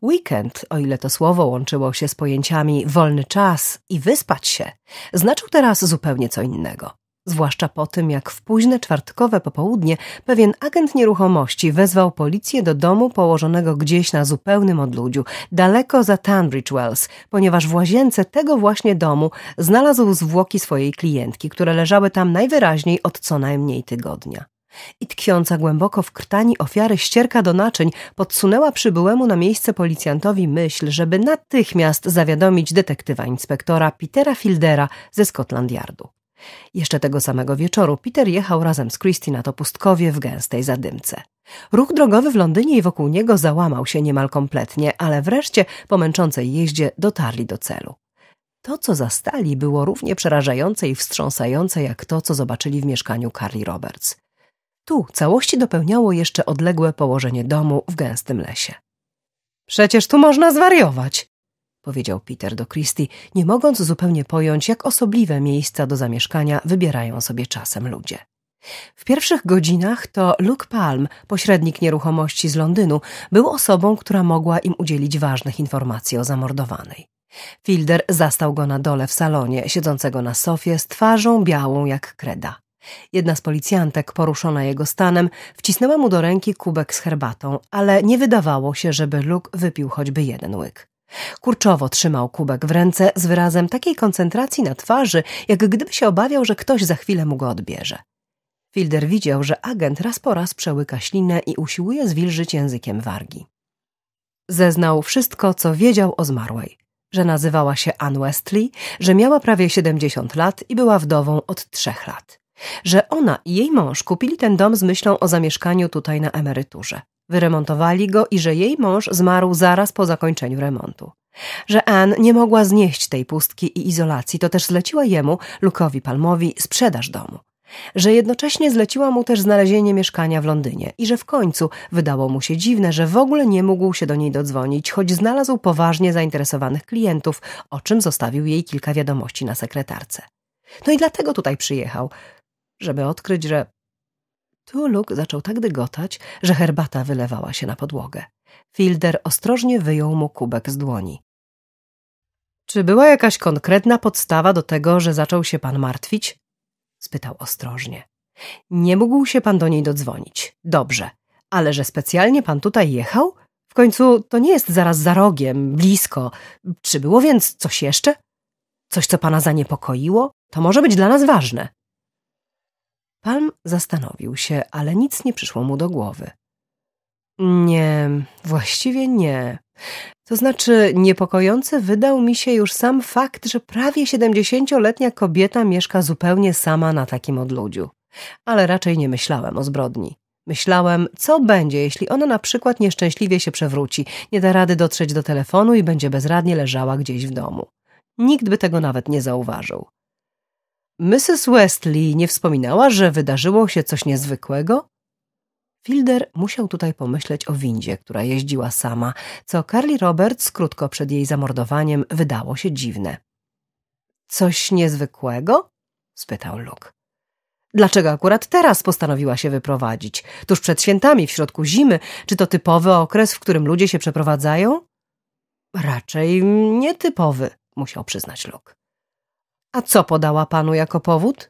Weekend, o ile to słowo łączyło się z pojęciami wolny czas i wyspać się, znaczył teraz zupełnie co innego. Zwłaszcza po tym, jak w późne czwartkowe popołudnie pewien agent nieruchomości wezwał policję do domu położonego gdzieś na zupełnym odludziu, daleko za Tunbridge Wells, ponieważ w łazience tego właśnie domu znalazł zwłoki swojej klientki, które leżały tam najwyraźniej od co najmniej tygodnia. I tkwiąca głęboko w krtani ofiary ścierka do naczyń podsunęła przybyłemu na miejsce policjantowi myśl, żeby natychmiast zawiadomić detektywa inspektora Petera Fildera ze Scotland Yardu. Jeszcze tego samego wieczoru Peter jechał razem z Christy na to pustkowie w gęstej zadymce. Ruch drogowy w Londynie i wokół niego załamał się niemal kompletnie, ale wreszcie po męczącej jeździe dotarli do celu. To, co zastali, było równie przerażające i wstrząsające jak to, co zobaczyli w mieszkaniu Carly Roberts. Tu całości dopełniało jeszcze odległe położenie domu w gęstym lesie. Przecież tu można zwariować, powiedział Peter do Christy, nie mogąc zupełnie pojąć, jak osobliwe miejsca do zamieszkania wybierają sobie czasem ludzie. W pierwszych godzinach to Luke Palm, pośrednik nieruchomości z Londynu, był osobą, która mogła im udzielić ważnych informacji o zamordowanej. Filder zastał go na dole w salonie, siedzącego na sofie z twarzą białą jak kreda. Jedna z policjantek, poruszona jego stanem, wcisnęła mu do ręki kubek z herbatą, ale nie wydawało się, żeby Luke wypił choćby jeden łyk. Kurczowo trzymał kubek w ręce z wyrazem takiej koncentracji na twarzy, jak gdyby się obawiał, że ktoś za chwilę mu go odbierze. Filder widział, że agent raz po raz przełyka ślinę i usiłuje zwilżyć językiem wargi. Zeznał wszystko, co wiedział o zmarłej. Że nazywała się Ann Westley, że miała prawie 70 lat i była wdową od trzech lat że ona i jej mąż kupili ten dom z myślą o zamieszkaniu tutaj na emeryturze. Wyremontowali go i że jej mąż zmarł zaraz po zakończeniu remontu. Że Anne nie mogła znieść tej pustki i izolacji, to też zleciła jemu, Lukowi Palmowi, sprzedaż domu. Że jednocześnie zleciła mu też znalezienie mieszkania w Londynie i że w końcu wydało mu się dziwne, że w ogóle nie mógł się do niej dodzwonić, choć znalazł poważnie zainteresowanych klientów, o czym zostawił jej kilka wiadomości na sekretarce. No i dlatego tutaj przyjechał, żeby odkryć, że... Tu Luke zaczął tak dygotać, że herbata wylewała się na podłogę. Filder ostrożnie wyjął mu kubek z dłoni. Czy była jakaś konkretna podstawa do tego, że zaczął się pan martwić? spytał ostrożnie. Nie mógł się pan do niej dodzwonić. Dobrze, ale że specjalnie pan tutaj jechał? W końcu to nie jest zaraz za rogiem, blisko. Czy było więc coś jeszcze? Coś, co pana zaniepokoiło? To może być dla nas ważne. Palm zastanowił się, ale nic nie przyszło mu do głowy. Nie, właściwie nie. To znaczy, niepokojący wydał mi się już sam fakt, że prawie siedemdziesięcioletnia kobieta mieszka zupełnie sama na takim odludziu. Ale raczej nie myślałem o zbrodni. Myślałem, co będzie, jeśli ona na przykład nieszczęśliwie się przewróci, nie da rady dotrzeć do telefonu i będzie bezradnie leżała gdzieś w domu. Nikt by tego nawet nie zauważył. Mrs. Westley nie wspominała, że wydarzyło się coś niezwykłego? Filder musiał tutaj pomyśleć o windzie, która jeździła sama, co Carly Roberts krótko przed jej zamordowaniem wydało się dziwne. Coś niezwykłego? spytał Luke. Dlaczego akurat teraz postanowiła się wyprowadzić? Tuż przed świętami, w środku zimy? Czy to typowy okres, w którym ludzie się przeprowadzają? Raczej nietypowy, musiał przyznać Luke. A co podała panu jako powód?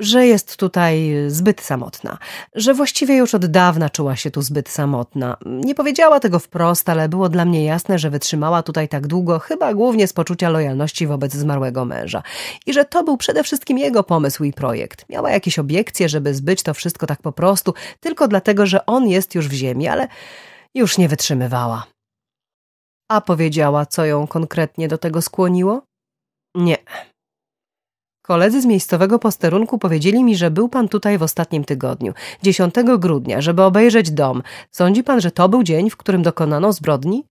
Że jest tutaj zbyt samotna, że właściwie już od dawna czuła się tu zbyt samotna. Nie powiedziała tego wprost, ale było dla mnie jasne, że wytrzymała tutaj tak długo, chyba głównie z poczucia lojalności wobec zmarłego męża. I że to był przede wszystkim jego pomysł i projekt. Miała jakieś obiekcje, żeby zbyć to wszystko tak po prostu, tylko dlatego, że on jest już w ziemi, ale już nie wytrzymywała. A powiedziała, co ją konkretnie do tego skłoniło? Nie, Koledzy z miejscowego posterunku powiedzieli mi, że był pan tutaj w ostatnim tygodniu, 10 grudnia, żeby obejrzeć dom. Sądzi pan, że to był dzień, w którym dokonano zbrodni?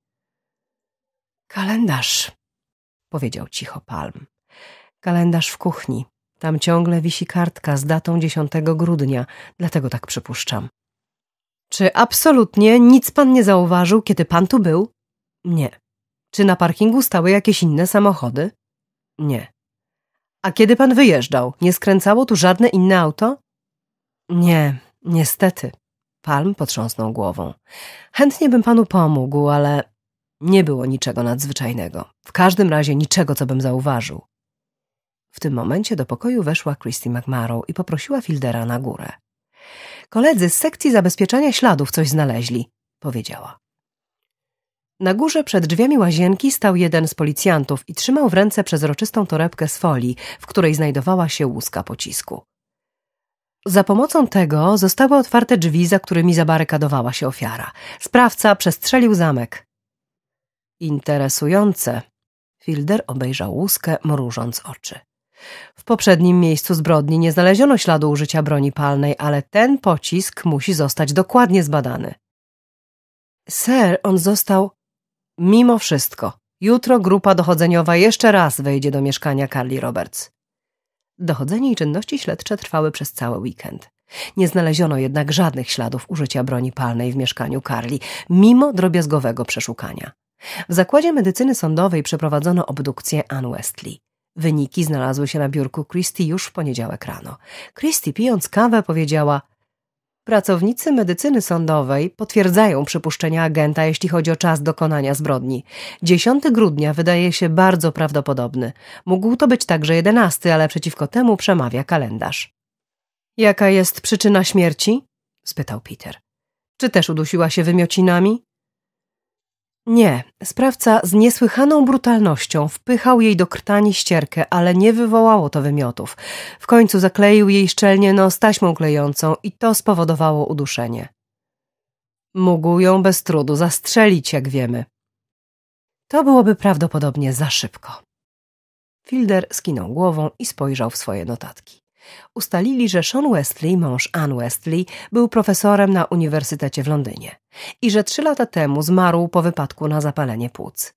Kalendarz, powiedział cicho Palm. Kalendarz w kuchni. Tam ciągle wisi kartka z datą 10 grudnia, dlatego tak przypuszczam. Czy absolutnie nic pan nie zauważył, kiedy pan tu był? Nie. Czy na parkingu stały jakieś inne samochody? Nie. A kiedy pan wyjeżdżał, nie skręcało tu żadne inne auto? Nie, niestety. Palm potrząsnął głową. Chętnie bym panu pomógł, ale nie było niczego nadzwyczajnego. W każdym razie niczego, co bym zauważył. W tym momencie do pokoju weszła Christy McMarrow i poprosiła Fildera na górę. Koledzy z sekcji zabezpieczenia śladów coś znaleźli, powiedziała. Na górze przed drzwiami łazienki stał jeden z policjantów i trzymał w ręce przezroczystą torebkę z folii, w której znajdowała się łuska pocisku. Za pomocą tego zostały otwarte drzwi, za którymi zabarykadowała się ofiara. Sprawca przestrzelił zamek. Interesujące. Filder obejrzał łuskę, mrużąc oczy. W poprzednim miejscu zbrodni nie znaleziono śladu użycia broni palnej, ale ten pocisk musi zostać dokładnie zbadany. Ser, on został Mimo wszystko, jutro grupa dochodzeniowa jeszcze raz wejdzie do mieszkania Carly Roberts. Dochodzenie i czynności śledcze trwały przez cały weekend. Nie znaleziono jednak żadnych śladów użycia broni palnej w mieszkaniu Carly, mimo drobiazgowego przeszukania. W zakładzie medycyny sądowej przeprowadzono obdukcję Ann Westley. Wyniki znalazły się na biurku Christie już w poniedziałek rano. Christie pijąc kawę powiedziała Pracownicy medycyny sądowej potwierdzają przypuszczenia agenta, jeśli chodzi o czas dokonania zbrodni. 10 grudnia wydaje się bardzo prawdopodobny. Mógł to być także 11, ale przeciwko temu przemawia kalendarz. Jaka jest przyczyna śmierci? spytał Peter. Czy też udusiła się wymiocinami? Nie, sprawca z niesłychaną brutalnością wpychał jej do krtani ścierkę, ale nie wywołało to wymiotów. W końcu zakleił jej szczelnie nos taśmą klejącą i to spowodowało uduszenie. Mógł ją bez trudu zastrzelić, jak wiemy. To byłoby prawdopodobnie za szybko. Filder skinął głową i spojrzał w swoje notatki ustalili, że Sean Westley, mąż Ann Westley, był profesorem na Uniwersytecie w Londynie i że trzy lata temu zmarł po wypadku na zapalenie płuc.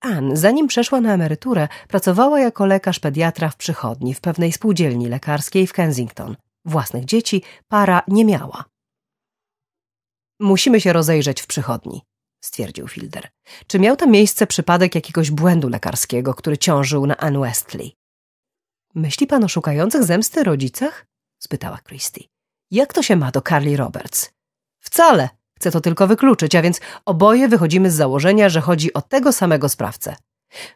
Ann, zanim przeszła na emeryturę, pracowała jako lekarz pediatra w przychodni w pewnej spółdzielni lekarskiej w Kensington. Własnych dzieci para nie miała. Musimy się rozejrzeć w przychodni, stwierdził Fielder. Czy miał tam miejsce przypadek jakiegoś błędu lekarskiego, który ciążył na Ann Westley? Myśli pan o szukających zemsty rodzicach? spytała Christie. Jak to się ma do Carly Roberts? Wcale! Chcę to tylko wykluczyć, a więc oboje wychodzimy z założenia, że chodzi o tego samego sprawcę.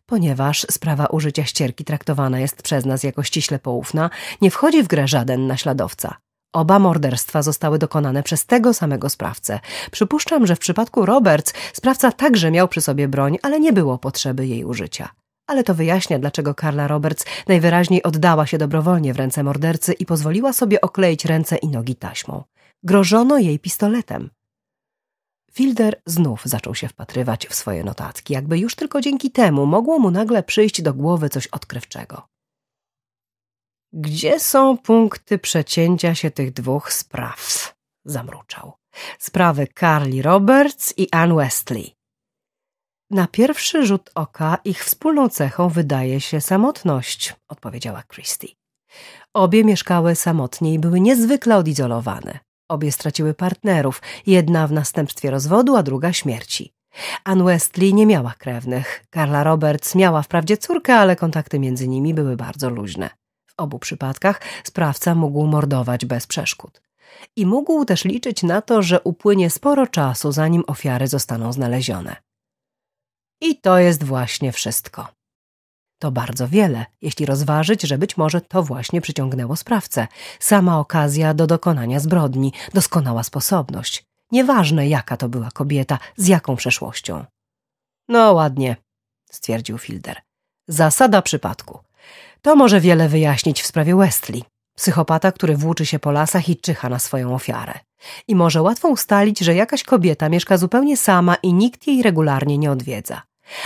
Ponieważ sprawa użycia ścierki traktowana jest przez nas jako ściśle poufna, nie wchodzi w grę żaden naśladowca. Oba morderstwa zostały dokonane przez tego samego sprawcę. Przypuszczam, że w przypadku Roberts sprawca także miał przy sobie broń, ale nie było potrzeby jej użycia ale to wyjaśnia, dlaczego Karla Roberts najwyraźniej oddała się dobrowolnie w ręce mordercy i pozwoliła sobie okleić ręce i nogi taśmą. Grożono jej pistoletem. Filder znów zaczął się wpatrywać w swoje notatki, jakby już tylko dzięki temu mogło mu nagle przyjść do głowy coś odkrywczego. Gdzie są punkty przecięcia się tych dwóch spraw? Zamruczał. Sprawy Carly Roberts i Ann Westley. Na pierwszy rzut oka ich wspólną cechą wydaje się samotność, odpowiedziała Christie. Obie mieszkały samotnie i były niezwykle odizolowane. Obie straciły partnerów, jedna w następstwie rozwodu, a druga śmierci. Ann Westley nie miała krewnych. Carla Roberts miała wprawdzie córkę, ale kontakty między nimi były bardzo luźne. W obu przypadkach sprawca mógł mordować bez przeszkód. I mógł też liczyć na to, że upłynie sporo czasu, zanim ofiary zostaną znalezione. I to jest właśnie wszystko. To bardzo wiele, jeśli rozważyć, że być może to właśnie przyciągnęło sprawcę. Sama okazja do dokonania zbrodni, doskonała sposobność. Nieważne, jaka to była kobieta, z jaką przeszłością. No ładnie, stwierdził Filder. Zasada przypadku. To może wiele wyjaśnić w sprawie Westley, psychopata, który włóczy się po lasach i czyha na swoją ofiarę. I może łatwo ustalić, że jakaś kobieta mieszka zupełnie sama i nikt jej regularnie nie odwiedza.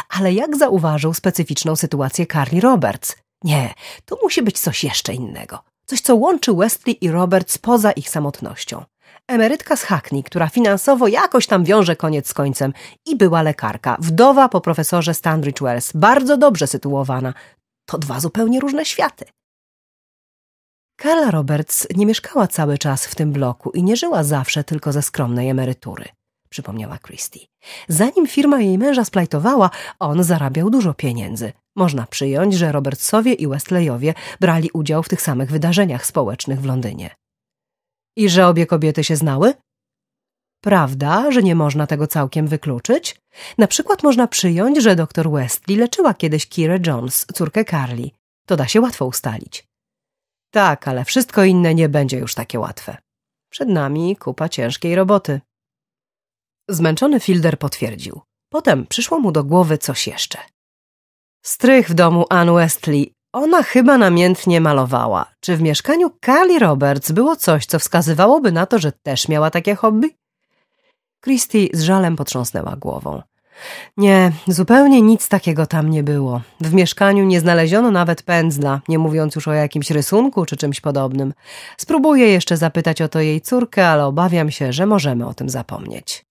Ale jak zauważył specyficzną sytuację Carly Roberts? Nie, to musi być coś jeszcze innego. Coś, co łączy Wesley i Roberts poza ich samotnością. Emerytka z Hackney, która finansowo jakoś tam wiąże koniec z końcem i była lekarka, wdowa po profesorze Standridge Wells, bardzo dobrze sytuowana. To dwa zupełnie różne światy. Carla Roberts nie mieszkała cały czas w tym bloku i nie żyła zawsze tylko ze skromnej emerytury przypomniała Christie. Zanim firma jej męża splajtowała, on zarabiał dużo pieniędzy. Można przyjąć, że Robertsowie i Westleyowie brali udział w tych samych wydarzeniach społecznych w Londynie. I że obie kobiety się znały? Prawda, że nie można tego całkiem wykluczyć? Na przykład można przyjąć, że dr Westley leczyła kiedyś Kira Jones, córkę Carly. To da się łatwo ustalić. Tak, ale wszystko inne nie będzie już takie łatwe. Przed nami kupa ciężkiej roboty. Zmęczony Fielder potwierdził. Potem przyszło mu do głowy coś jeszcze. Strych w domu Ann Westley. Ona chyba namiętnie malowała. Czy w mieszkaniu Kali Roberts było coś, co wskazywałoby na to, że też miała takie hobby? Christie z żalem potrząsnęła głową. Nie, zupełnie nic takiego tam nie było. W mieszkaniu nie znaleziono nawet pędzla, nie mówiąc już o jakimś rysunku czy czymś podobnym. Spróbuję jeszcze zapytać o to jej córkę, ale obawiam się, że możemy o tym zapomnieć.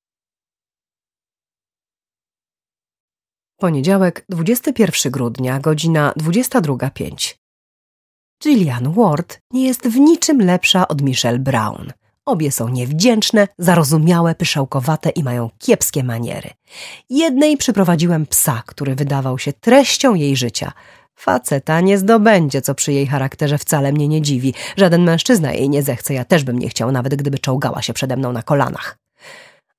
Poniedziałek, 21 grudnia, godzina 22.05. Gillian Ward nie jest w niczym lepsza od Michelle Brown. Obie są niewdzięczne, zarozumiałe, pyszałkowate i mają kiepskie maniery. Jednej przyprowadziłem psa, który wydawał się treścią jej życia. Faceta nie zdobędzie, co przy jej charakterze wcale mnie nie dziwi. Żaden mężczyzna jej nie zechce, ja też bym nie chciał, nawet gdyby czołgała się przede mną na kolanach.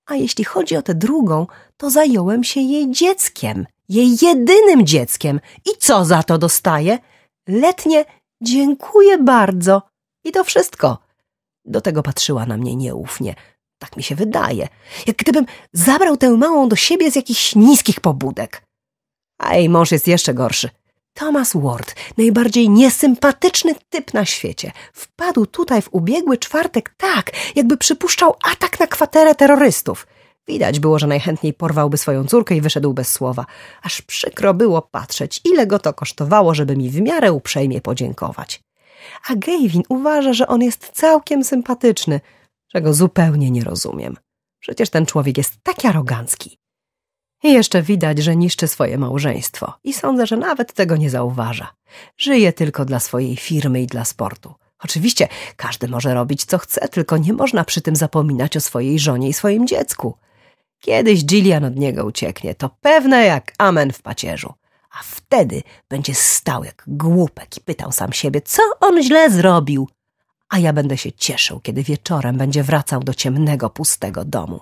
A jeśli chodzi o tę drugą, to zająłem się jej dzieckiem, jej jedynym dzieckiem. I co za to dostaję? Letnie dziękuję bardzo. I to wszystko. Do tego patrzyła na mnie nieufnie. Tak mi się wydaje. Jak gdybym zabrał tę małą do siebie z jakichś niskich pobudek. A jej mąż jest jeszcze gorszy. Thomas Ward, najbardziej niesympatyczny typ na świecie, wpadł tutaj w ubiegły czwartek tak, jakby przypuszczał atak na kwaterę terrorystów. Widać było, że najchętniej porwałby swoją córkę i wyszedł bez słowa. Aż przykro było patrzeć, ile go to kosztowało, żeby mi w miarę uprzejmie podziękować. A Gavin uważa, że on jest całkiem sympatyczny, czego zupełnie nie rozumiem. Przecież ten człowiek jest taki arogancki. I jeszcze widać, że niszczy swoje małżeństwo i sądzę, że nawet tego nie zauważa. Żyje tylko dla swojej firmy i dla sportu. Oczywiście każdy może robić co chce, tylko nie można przy tym zapominać o swojej żonie i swoim dziecku. Kiedyś Gillian od niego ucieknie, to pewne jak amen w pacierzu. A wtedy będzie stał jak głupek i pytał sam siebie, co on źle zrobił, a ja będę się cieszył, kiedy wieczorem będzie wracał do ciemnego, pustego domu.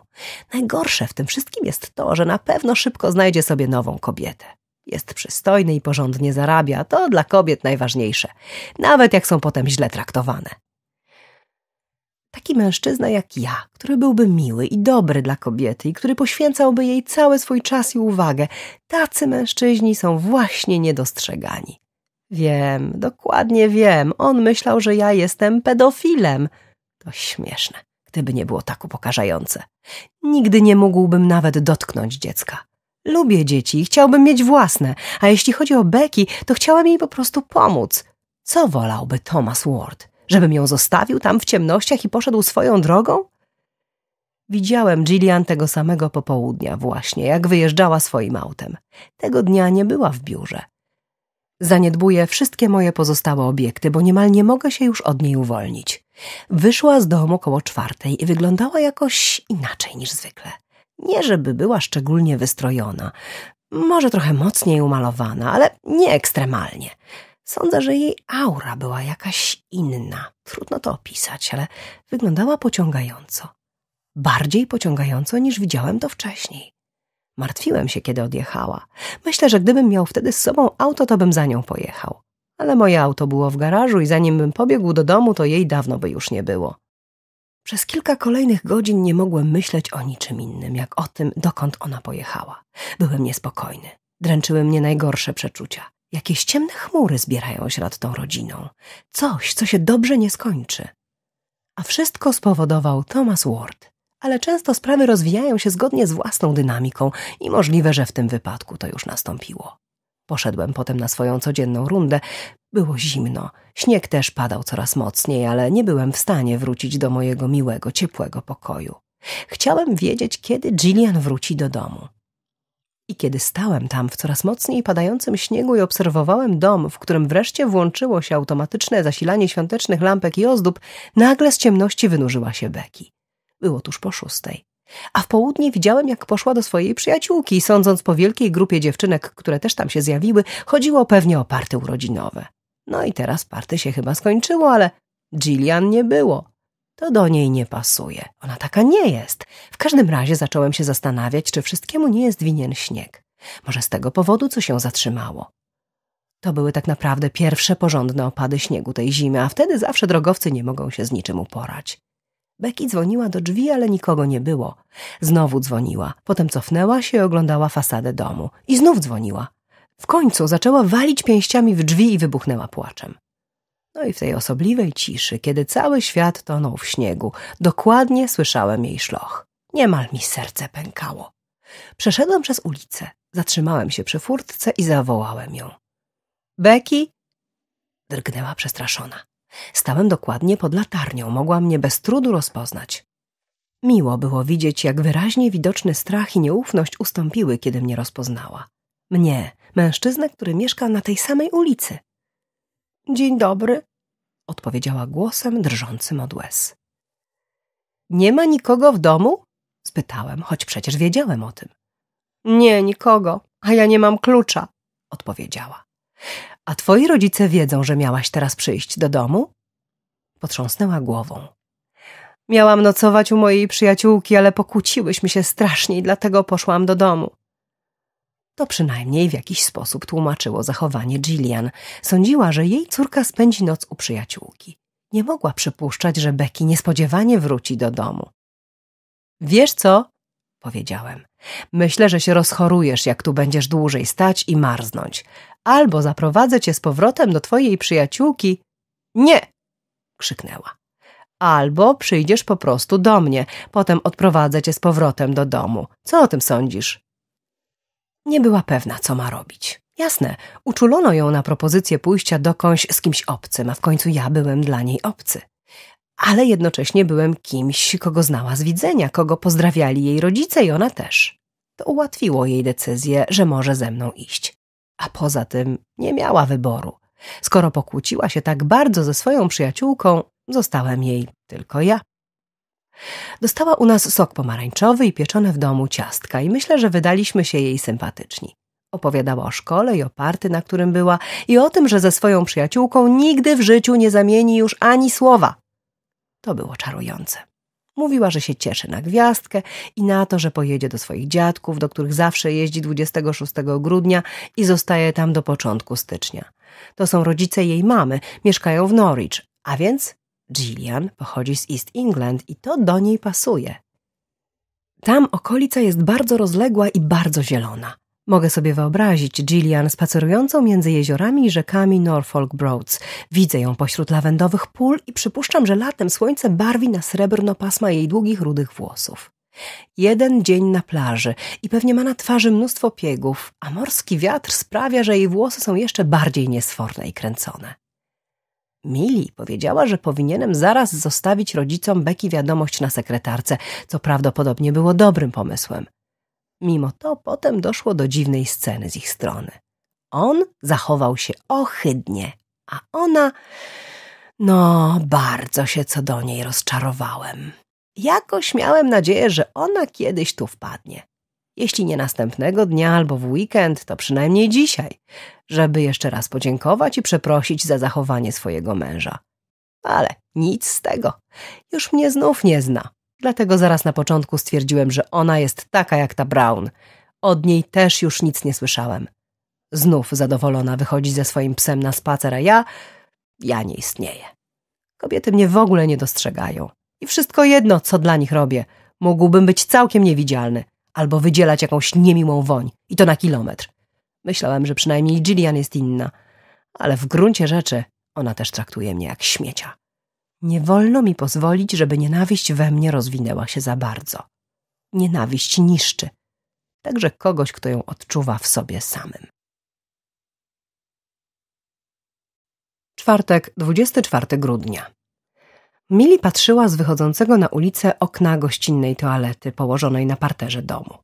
Najgorsze w tym wszystkim jest to, że na pewno szybko znajdzie sobie nową kobietę. Jest przystojny i porządnie zarabia, to dla kobiet najważniejsze, nawet jak są potem źle traktowane. Taki mężczyzna jak ja, który byłby miły i dobry dla kobiety i który poświęcałby jej cały swój czas i uwagę, tacy mężczyźni są właśnie niedostrzegani. Wiem, dokładnie wiem. On myślał, że ja jestem pedofilem. To śmieszne, gdyby nie było tak upokarzające. Nigdy nie mógłbym nawet dotknąć dziecka. Lubię dzieci i chciałbym mieć własne, a jeśli chodzi o Becky, to chciałem jej po prostu pomóc. Co wolałby Thomas Ward? Żebym ją zostawił tam w ciemnościach i poszedł swoją drogą? Widziałem Gillian tego samego popołudnia właśnie, jak wyjeżdżała swoim autem. Tego dnia nie była w biurze. Zaniedbuję wszystkie moje pozostałe obiekty, bo niemal nie mogę się już od niej uwolnić. Wyszła z domu koło czwartej i wyglądała jakoś inaczej niż zwykle. Nie żeby była szczególnie wystrojona, może trochę mocniej umalowana, ale nie ekstremalnie. Sądzę, że jej aura była jakaś inna. Trudno to opisać, ale wyglądała pociągająco. Bardziej pociągająco niż widziałem to wcześniej. Martwiłem się, kiedy odjechała. Myślę, że gdybym miał wtedy z sobą auto, to bym za nią pojechał. Ale moje auto było w garażu i zanim bym pobiegł do domu, to jej dawno by już nie było. Przez kilka kolejnych godzin nie mogłem myśleć o niczym innym, jak o tym, dokąd ona pojechała. Byłem niespokojny. Dręczyły mnie najgorsze przeczucia. Jakieś ciemne chmury zbierają się nad tą rodziną. Coś, co się dobrze nie skończy. A wszystko spowodował Thomas Ward ale często sprawy rozwijają się zgodnie z własną dynamiką i możliwe, że w tym wypadku to już nastąpiło. Poszedłem potem na swoją codzienną rundę. Było zimno. Śnieg też padał coraz mocniej, ale nie byłem w stanie wrócić do mojego miłego, ciepłego pokoju. Chciałem wiedzieć, kiedy Gillian wróci do domu. I kiedy stałem tam w coraz mocniej padającym śniegu i obserwowałem dom, w którym wreszcie włączyło się automatyczne zasilanie świątecznych lampek i ozdób, nagle z ciemności wynurzyła się Becky. Było tuż po szóstej. A w południe widziałem, jak poszła do swojej przyjaciółki, sądząc po wielkiej grupie dziewczynek, które też tam się zjawiły, chodziło pewnie o party urodzinowe. No i teraz party się chyba skończyło, ale Jillian nie było. To do niej nie pasuje. Ona taka nie jest. W każdym razie zacząłem się zastanawiać, czy wszystkiemu nie jest winien śnieg. Może z tego powodu, co się zatrzymało. To były tak naprawdę pierwsze porządne opady śniegu tej zimy, a wtedy zawsze drogowcy nie mogą się z niczym uporać. Becky dzwoniła do drzwi, ale nikogo nie było. Znowu dzwoniła. Potem cofnęła się i oglądała fasadę domu. I znów dzwoniła. W końcu zaczęła walić pięściami w drzwi i wybuchnęła płaczem. No i w tej osobliwej ciszy, kiedy cały świat tonął w śniegu, dokładnie słyszałem jej szloch. Niemal mi serce pękało. Przeszedłem przez ulicę, zatrzymałem się przy furtce i zawołałem ją. Becky? Drgnęła przestraszona. Stałem dokładnie pod latarnią, mogła mnie bez trudu rozpoznać. Miło było widzieć, jak wyraźnie widoczny strach i nieufność ustąpiły, kiedy mnie rozpoznała. Mnie, mężczyznę, który mieszka na tej samej ulicy. Dzień dobry, odpowiedziała głosem drżącym od łez. Nie ma nikogo w domu? spytałem, choć przecież wiedziałem o tym. Nie, nikogo, a ja nie mam klucza, odpowiedziała. A twoi rodzice wiedzą, że miałaś teraz przyjść do domu? Potrząsnęła głową. Miałam nocować u mojej przyjaciółki, ale pokłóciłyśmy się strasznie i dlatego poszłam do domu. To przynajmniej w jakiś sposób tłumaczyło zachowanie Jillian. Sądziła, że jej córka spędzi noc u przyjaciółki. Nie mogła przypuszczać, że Becky niespodziewanie wróci do domu. Wiesz co? powiedziałem. Myślę, że się rozchorujesz, jak tu będziesz dłużej stać i marznąć albo zaprowadzę cię z powrotem do twojej przyjaciółki. Nie! krzyknęła. Albo przyjdziesz po prostu do mnie, potem odprowadzę cię z powrotem do domu. Co o tym sądzisz? Nie była pewna, co ma robić. Jasne, uczulono ją na propozycję pójścia dokądś z kimś obcym, a w końcu ja byłem dla niej obcy. Ale jednocześnie byłem kimś, kogo znała z widzenia, kogo pozdrawiali jej rodzice i ona też. To ułatwiło jej decyzję, że może ze mną iść. A poza tym nie miała wyboru. Skoro pokłóciła się tak bardzo ze swoją przyjaciółką, zostałem jej tylko ja. Dostała u nas sok pomarańczowy i pieczone w domu ciastka i myślę, że wydaliśmy się jej sympatyczni. Opowiadała o szkole i o party, na którym była i o tym, że ze swoją przyjaciółką nigdy w życiu nie zamieni już ani słowa. To było czarujące. Mówiła, że się cieszy na gwiazdkę i na to, że pojedzie do swoich dziadków, do których zawsze jeździ 26 grudnia i zostaje tam do początku stycznia. To są rodzice jej mamy, mieszkają w Norwich, a więc Gillian pochodzi z East England i to do niej pasuje. Tam okolica jest bardzo rozległa i bardzo zielona. Mogę sobie wyobrazić Gillian spacerującą między jeziorami i rzekami Norfolk Broads. Widzę ją pośród lawendowych pól i przypuszczam, że latem słońce barwi na srebrno pasma jej długich, rudych włosów. Jeden dzień na plaży i pewnie ma na twarzy mnóstwo piegów, a morski wiatr sprawia, że jej włosy są jeszcze bardziej niesforne i kręcone. Mili powiedziała, że powinienem zaraz zostawić rodzicom Beki wiadomość na sekretarce, co prawdopodobnie było dobrym pomysłem. Mimo to potem doszło do dziwnej sceny z ich strony. On zachował się ohydnie, a ona... No, bardzo się co do niej rozczarowałem. Jakoś miałem nadzieję, że ona kiedyś tu wpadnie. Jeśli nie następnego dnia albo w weekend, to przynajmniej dzisiaj, żeby jeszcze raz podziękować i przeprosić za zachowanie swojego męża. Ale nic z tego. Już mnie znów nie zna. Dlatego zaraz na początku stwierdziłem, że ona jest taka jak ta Brown. Od niej też już nic nie słyszałem. Znów zadowolona wychodzi ze swoim psem na spacer, a ja... ja nie istnieję. Kobiety mnie w ogóle nie dostrzegają. I wszystko jedno, co dla nich robię. Mógłbym być całkiem niewidzialny albo wydzielać jakąś niemiłą woń i to na kilometr. Myślałem, że przynajmniej Gillian jest inna, ale w gruncie rzeczy ona też traktuje mnie jak śmiecia. Nie wolno mi pozwolić, żeby nienawiść we mnie rozwinęła się za bardzo. Nienawiść niszczy, także kogoś, kto ją odczuwa w sobie samym. Czwartek, 24 grudnia. Mili patrzyła z wychodzącego na ulicę okna gościnnej toalety położonej na parterze domu.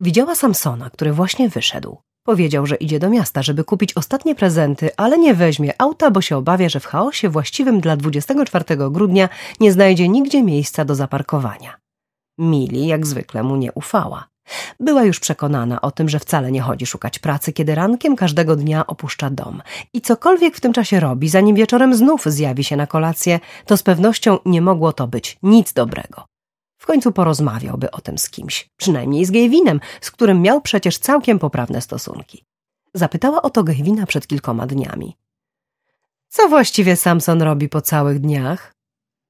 Widziała Samsona, który właśnie wyszedł. Powiedział, że idzie do miasta, żeby kupić ostatnie prezenty, ale nie weźmie auta, bo się obawia, że w chaosie właściwym dla 24 grudnia nie znajdzie nigdzie miejsca do zaparkowania. Mili jak zwykle mu nie ufała. Była już przekonana o tym, że wcale nie chodzi szukać pracy, kiedy rankiem każdego dnia opuszcza dom. I cokolwiek w tym czasie robi, zanim wieczorem znów zjawi się na kolację, to z pewnością nie mogło to być nic dobrego końcu porozmawiałby o tym z kimś, przynajmniej z Gejwinem, z którym miał przecież całkiem poprawne stosunki. Zapytała o to Gejwina przed kilkoma dniami. Co właściwie Samson robi po całych dniach?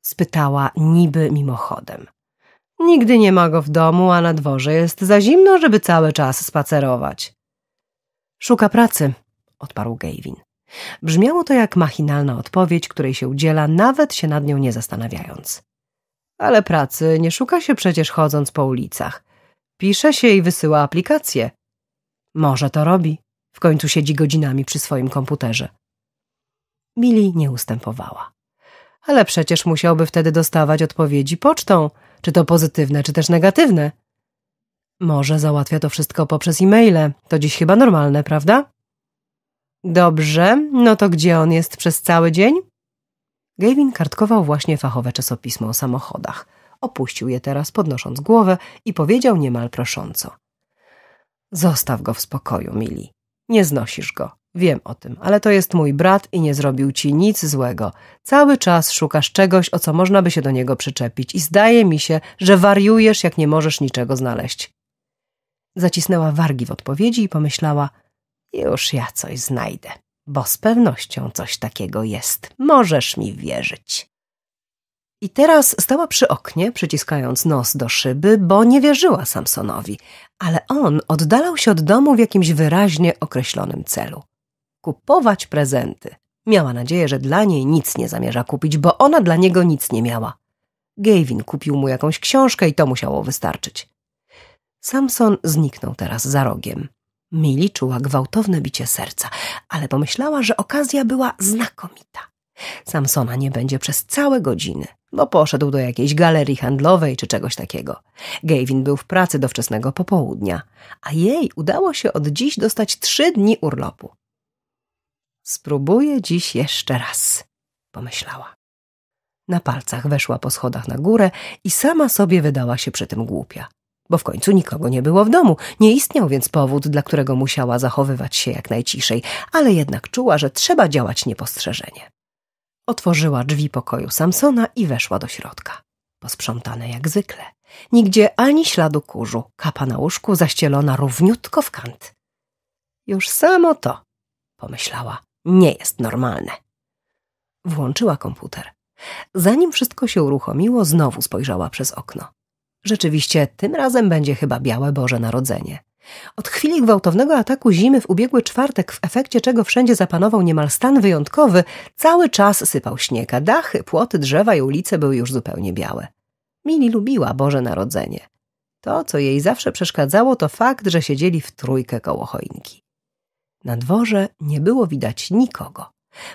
Spytała niby mimochodem. Nigdy nie ma go w domu, a na dworze jest za zimno, żeby cały czas spacerować. Szuka pracy, odparł Gejwin. Brzmiało to jak machinalna odpowiedź, której się udziela, nawet się nad nią nie zastanawiając. Ale pracy nie szuka się przecież chodząc po ulicach. Pisze się i wysyła aplikacje. Może to robi. W końcu siedzi godzinami przy swoim komputerze. Mili nie ustępowała. Ale przecież musiałby wtedy dostawać odpowiedzi pocztą, czy to pozytywne, czy też negatywne. Może załatwia to wszystko poprzez e-maile. To dziś chyba normalne, prawda? Dobrze, no to gdzie on jest przez cały dzień? Gavin kartkował właśnie fachowe czasopismo o samochodach. Opuścił je teraz, podnosząc głowę i powiedział niemal prosząco. Zostaw go w spokoju, Mili. Nie znosisz go. Wiem o tym, ale to jest mój brat i nie zrobił ci nic złego. Cały czas szukasz czegoś, o co można by się do niego przyczepić i zdaje mi się, że wariujesz, jak nie możesz niczego znaleźć. Zacisnęła wargi w odpowiedzi i pomyślała, już ja coś znajdę bo z pewnością coś takiego jest. Możesz mi wierzyć. I teraz stała przy oknie, przyciskając nos do szyby, bo nie wierzyła Samsonowi, ale on oddalał się od domu w jakimś wyraźnie określonym celu. Kupować prezenty. Miała nadzieję, że dla niej nic nie zamierza kupić, bo ona dla niego nic nie miała. Gavin kupił mu jakąś książkę i to musiało wystarczyć. Samson zniknął teraz za rogiem. Mili czuła gwałtowne bicie serca, ale pomyślała, że okazja była znakomita. Samsona nie będzie przez całe godziny, bo poszedł do jakiejś galerii handlowej czy czegoś takiego. Gavin był w pracy do wczesnego popołudnia, a jej udało się od dziś dostać trzy dni urlopu. Spróbuję dziś jeszcze raz, pomyślała. Na palcach weszła po schodach na górę i sama sobie wydała się przy tym głupia bo w końcu nikogo nie było w domu. Nie istniał więc powód, dla którego musiała zachowywać się jak najciszej, ale jednak czuła, że trzeba działać niepostrzeżenie. Otworzyła drzwi pokoju Samsona i weszła do środka. Posprzątane jak zwykle. Nigdzie ani śladu kurzu, kapa na łóżku zaścielona równiutko w kant. Już samo to, pomyślała, nie jest normalne. Włączyła komputer. Zanim wszystko się uruchomiło, znowu spojrzała przez okno. Rzeczywiście, tym razem będzie chyba białe Boże Narodzenie. Od chwili gwałtownego ataku zimy w ubiegły czwartek, w efekcie czego wszędzie zapanował niemal stan wyjątkowy, cały czas sypał śnieg, a dachy, płoty, drzewa i ulice były już zupełnie białe. Mili lubiła Boże Narodzenie. To, co jej zawsze przeszkadzało, to fakt, że siedzieli w trójkę koło choinki. Na dworze nie było widać nikogo.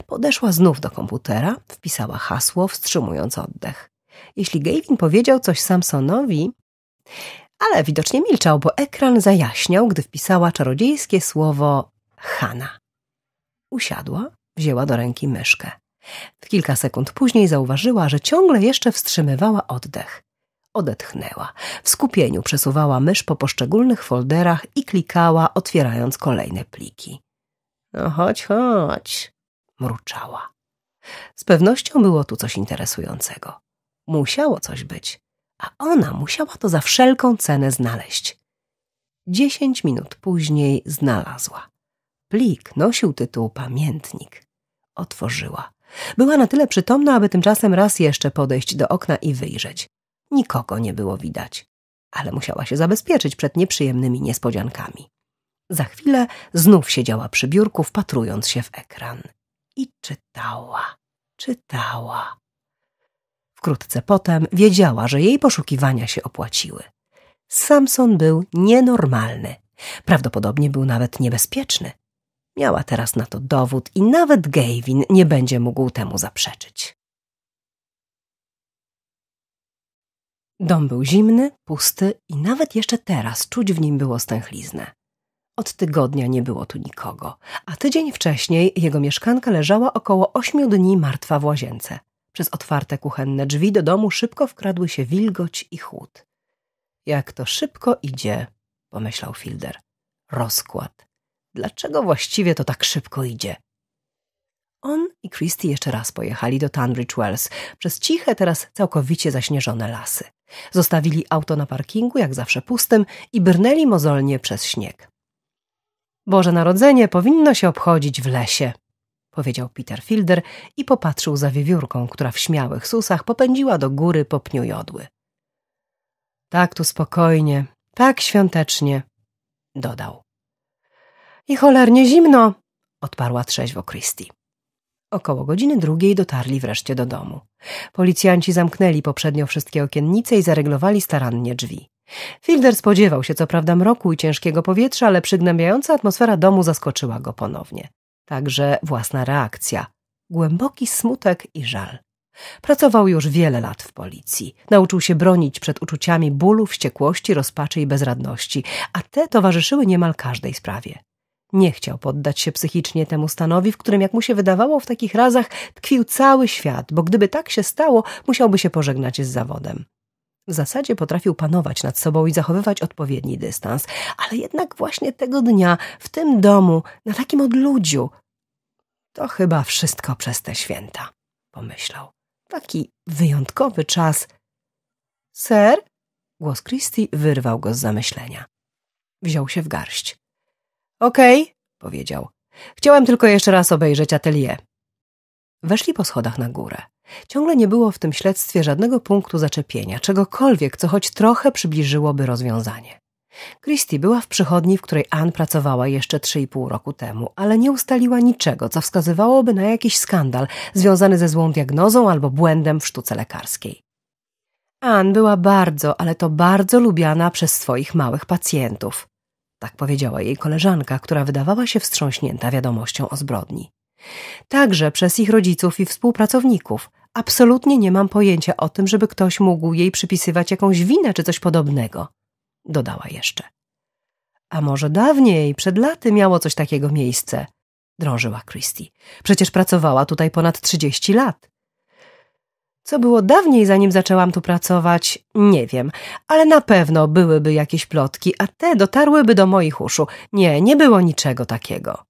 Podeszła znów do komputera, wpisała hasło wstrzymując oddech. Jeśli Gavin powiedział coś Samsonowi, ale widocznie milczał, bo ekran zajaśniał, gdy wpisała czarodziejskie słowo Hana. Usiadła, wzięła do ręki myszkę. W kilka sekund później zauważyła, że ciągle jeszcze wstrzymywała oddech. Odetchnęła. W skupieniu przesuwała mysz po poszczególnych folderach i klikała, otwierając kolejne pliki. No chodź, chodź, mruczała. Z pewnością było tu coś interesującego. Musiało coś być, a ona musiała to za wszelką cenę znaleźć. Dziesięć minut później znalazła. Plik nosił tytuł Pamiętnik. Otworzyła. Była na tyle przytomna, aby tymczasem raz jeszcze podejść do okna i wyjrzeć. Nikogo nie było widać, ale musiała się zabezpieczyć przed nieprzyjemnymi niespodziankami. Za chwilę znów siedziała przy biurku, wpatrując się w ekran. I czytała, czytała. Wkrótce potem wiedziała, że jej poszukiwania się opłaciły. Samson był nienormalny. Prawdopodobnie był nawet niebezpieczny. Miała teraz na to dowód i nawet Gavin nie będzie mógł temu zaprzeczyć. Dom był zimny, pusty i nawet jeszcze teraz czuć w nim było stęchliznę. Od tygodnia nie było tu nikogo, a tydzień wcześniej jego mieszkanka leżała około ośmiu dni martwa w łazience. Przez otwarte kuchenne drzwi do domu szybko wkradły się wilgoć i chłód. Jak to szybko idzie, pomyślał Filder. Rozkład. Dlaczego właściwie to tak szybko idzie? On i Christie jeszcze raz pojechali do Tunbridge Wells przez ciche, teraz całkowicie zaśnieżone lasy. Zostawili auto na parkingu, jak zawsze pustym, i brnęli mozolnie przez śnieg. Boże Narodzenie powinno się obchodzić w lesie, powiedział Peter Fielder i popatrzył za wiewiórką, która w śmiałych susach popędziła do góry po pniu jodły. Tak tu spokojnie, tak świątecznie, dodał. I cholernie zimno, odparła trzeźwo Christie. Około godziny drugiej dotarli wreszcie do domu. Policjanci zamknęli poprzednio wszystkie okiennice i zareglowali starannie drzwi. Fielder spodziewał się co prawda mroku i ciężkiego powietrza, ale przygnębiająca atmosfera domu zaskoczyła go ponownie także własna reakcja, głęboki smutek i żal. Pracował już wiele lat w policji. Nauczył się bronić przed uczuciami bólu, wściekłości, rozpaczy i bezradności, a te towarzyszyły niemal każdej sprawie. Nie chciał poddać się psychicznie temu stanowi, w którym, jak mu się wydawało, w takich razach tkwił cały świat, bo gdyby tak się stało, musiałby się pożegnać z zawodem. W zasadzie potrafił panować nad sobą i zachowywać odpowiedni dystans, ale jednak właśnie tego dnia, w tym domu, na takim odludziu. To chyba wszystko przez te święta, pomyślał. Taki wyjątkowy czas. Ser? Głos Christie wyrwał go z zamyślenia. Wziął się w garść. Okej, okay, powiedział. Chciałem tylko jeszcze raz obejrzeć atelier. Weszli po schodach na górę. Ciągle nie było w tym śledztwie żadnego punktu zaczepienia, czegokolwiek, co choć trochę przybliżyłoby rozwiązanie. Christie była w przychodni, w której Ann pracowała jeszcze 3,5 roku temu, ale nie ustaliła niczego, co wskazywałoby na jakiś skandal związany ze złą diagnozą albo błędem w sztuce lekarskiej. Ann była bardzo, ale to bardzo lubiana przez swoich małych pacjentów. Tak powiedziała jej koleżanka, która wydawała się wstrząśnięta wiadomością o zbrodni. Także przez ich rodziców i współpracowników. Absolutnie nie mam pojęcia o tym, żeby ktoś mógł jej przypisywać jakąś winę czy coś podobnego, dodała jeszcze. A może dawniej, przed laty miało coś takiego miejsce, drążyła Christie. Przecież pracowała tutaj ponad trzydzieści lat. Co było dawniej, zanim zaczęłam tu pracować, nie wiem, ale na pewno byłyby jakieś plotki, a te dotarłyby do moich uszu. Nie, nie było niczego takiego.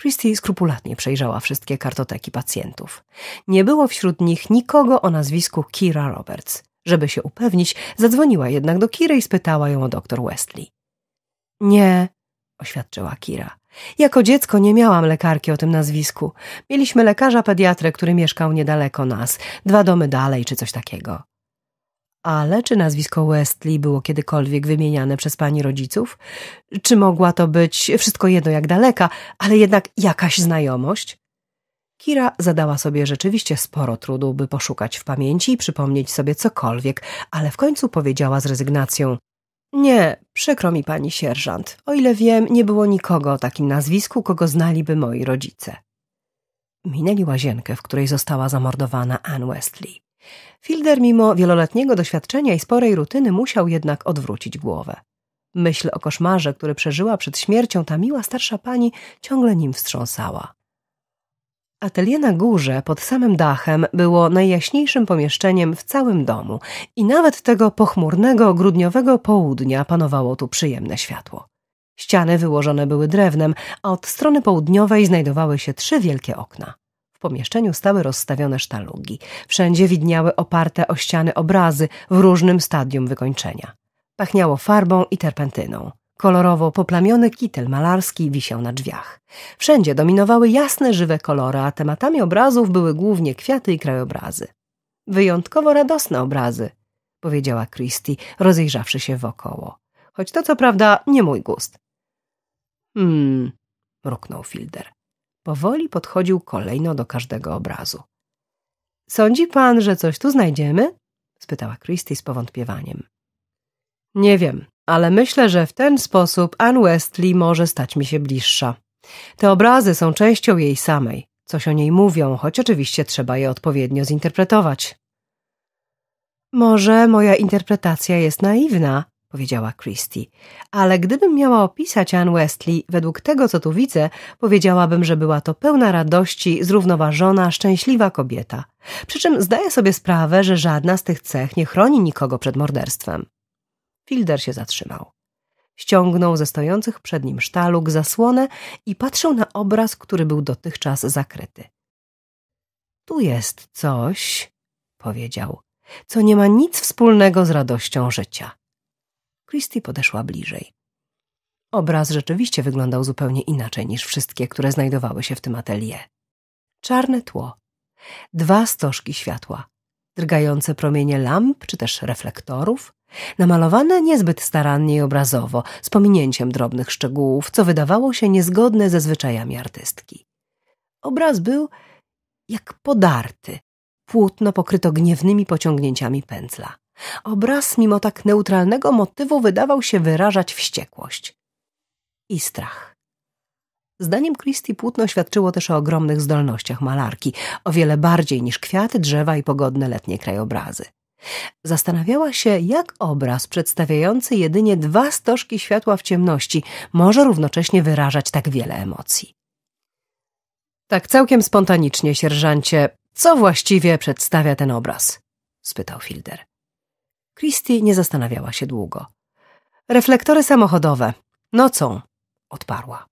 Christie skrupulatnie przejrzała wszystkie kartoteki pacjentów. Nie było wśród nich nikogo o nazwisku Kira Roberts. Żeby się upewnić, zadzwoniła jednak do Kiry i spytała ją o doktor Westley. Nie, oświadczyła Kira. Jako dziecko nie miałam lekarki o tym nazwisku. Mieliśmy lekarza pediatrę, który mieszkał niedaleko nas, dwa domy dalej czy coś takiego. Ale czy nazwisko Westley było kiedykolwiek wymieniane przez pani rodziców? Czy mogła to być wszystko jedno jak daleka, ale jednak jakaś znajomość? Kira zadała sobie rzeczywiście sporo trudu, by poszukać w pamięci i przypomnieć sobie cokolwiek, ale w końcu powiedziała z rezygnacją: Nie, przykro mi pani sierżant. O ile wiem, nie było nikogo o takim nazwisku, kogo znaliby moi rodzice. Minęli łazienkę, w której została zamordowana Anne Westley. Filder, mimo wieloletniego doświadczenia i sporej rutyny, musiał jednak odwrócić głowę. Myśl o koszmarze, który przeżyła przed śmiercią ta miła starsza pani, ciągle nim wstrząsała. Atelier na górze, pod samym dachem, było najjaśniejszym pomieszczeniem w całym domu i nawet tego pochmurnego, grudniowego południa panowało tu przyjemne światło. Ściany wyłożone były drewnem, a od strony południowej znajdowały się trzy wielkie okna pomieszczeniu stały rozstawione sztalugi. Wszędzie widniały oparte o ściany obrazy w różnym stadium wykończenia. Pachniało farbą i terpentyną. Kolorowo poplamiony kitel malarski wisiał na drzwiach. Wszędzie dominowały jasne, żywe kolory, a tematami obrazów były głównie kwiaty i krajobrazy. Wyjątkowo radosne obrazy, powiedziała Christie, rozejrzawszy się wokoło. Choć to co prawda nie mój gust. Hmm, mruknął Filder. Powoli podchodził kolejno do każdego obrazu. Sądzi pan, że coś tu znajdziemy? spytała Christie z powątpiewaniem. Nie wiem, ale myślę, że w ten sposób Anne Westley może stać mi się bliższa. Te obrazy są częścią jej samej. Coś o niej mówią, choć oczywiście trzeba je odpowiednio zinterpretować. Może moja interpretacja jest naiwna, powiedziała Christie. Ale gdybym miała opisać Anne Westley według tego, co tu widzę, powiedziałabym, że była to pełna radości, zrównoważona, szczęśliwa kobieta. Przy czym zdaję sobie sprawę, że żadna z tych cech nie chroni nikogo przed morderstwem. Filder się zatrzymał. Ściągnął ze stojących przed nim sztaluk zasłonę i patrzył na obraz, który był dotychczas zakryty. Tu jest coś, powiedział, co nie ma nic wspólnego z radością życia. Christy podeszła bliżej. Obraz rzeczywiście wyglądał zupełnie inaczej niż wszystkie, które znajdowały się w tym atelier. Czarne tło, dwa stożki światła, drgające promienie lamp czy też reflektorów, namalowane niezbyt starannie i obrazowo, z pominięciem drobnych szczegółów, co wydawało się niezgodne ze zwyczajami artystki. Obraz był jak podarty, płótno pokryto gniewnymi pociągnięciami pędzla. Obraz, mimo tak neutralnego motywu, wydawał się wyrażać wściekłość i strach. Zdaniem Christie płótno świadczyło też o ogromnych zdolnościach malarki, o wiele bardziej niż kwiaty, drzewa i pogodne letnie krajobrazy. Zastanawiała się, jak obraz przedstawiający jedynie dwa stożki światła w ciemności może równocześnie wyrażać tak wiele emocji. Tak całkiem spontanicznie, sierżancie, co właściwie przedstawia ten obraz? spytał Filder. Christie nie zastanawiała się długo. Reflektory samochodowe. Nocą, odparła.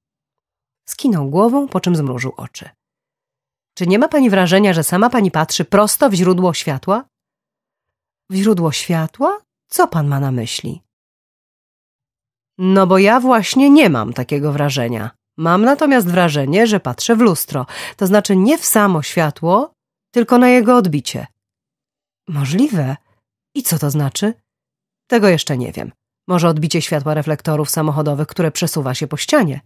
Skinął głową, po czym zmrużył oczy. Czy nie ma pani wrażenia, że sama pani patrzy prosto w źródło światła? W źródło światła? Co pan ma na myśli? No bo ja właśnie nie mam takiego wrażenia. Mam natomiast wrażenie, że patrzę w lustro, to znaczy nie w samo światło, tylko na jego odbicie. Możliwe, i co to znaczy? Tego jeszcze nie wiem. Może odbicie światła reflektorów samochodowych, które przesuwa się po ścianie.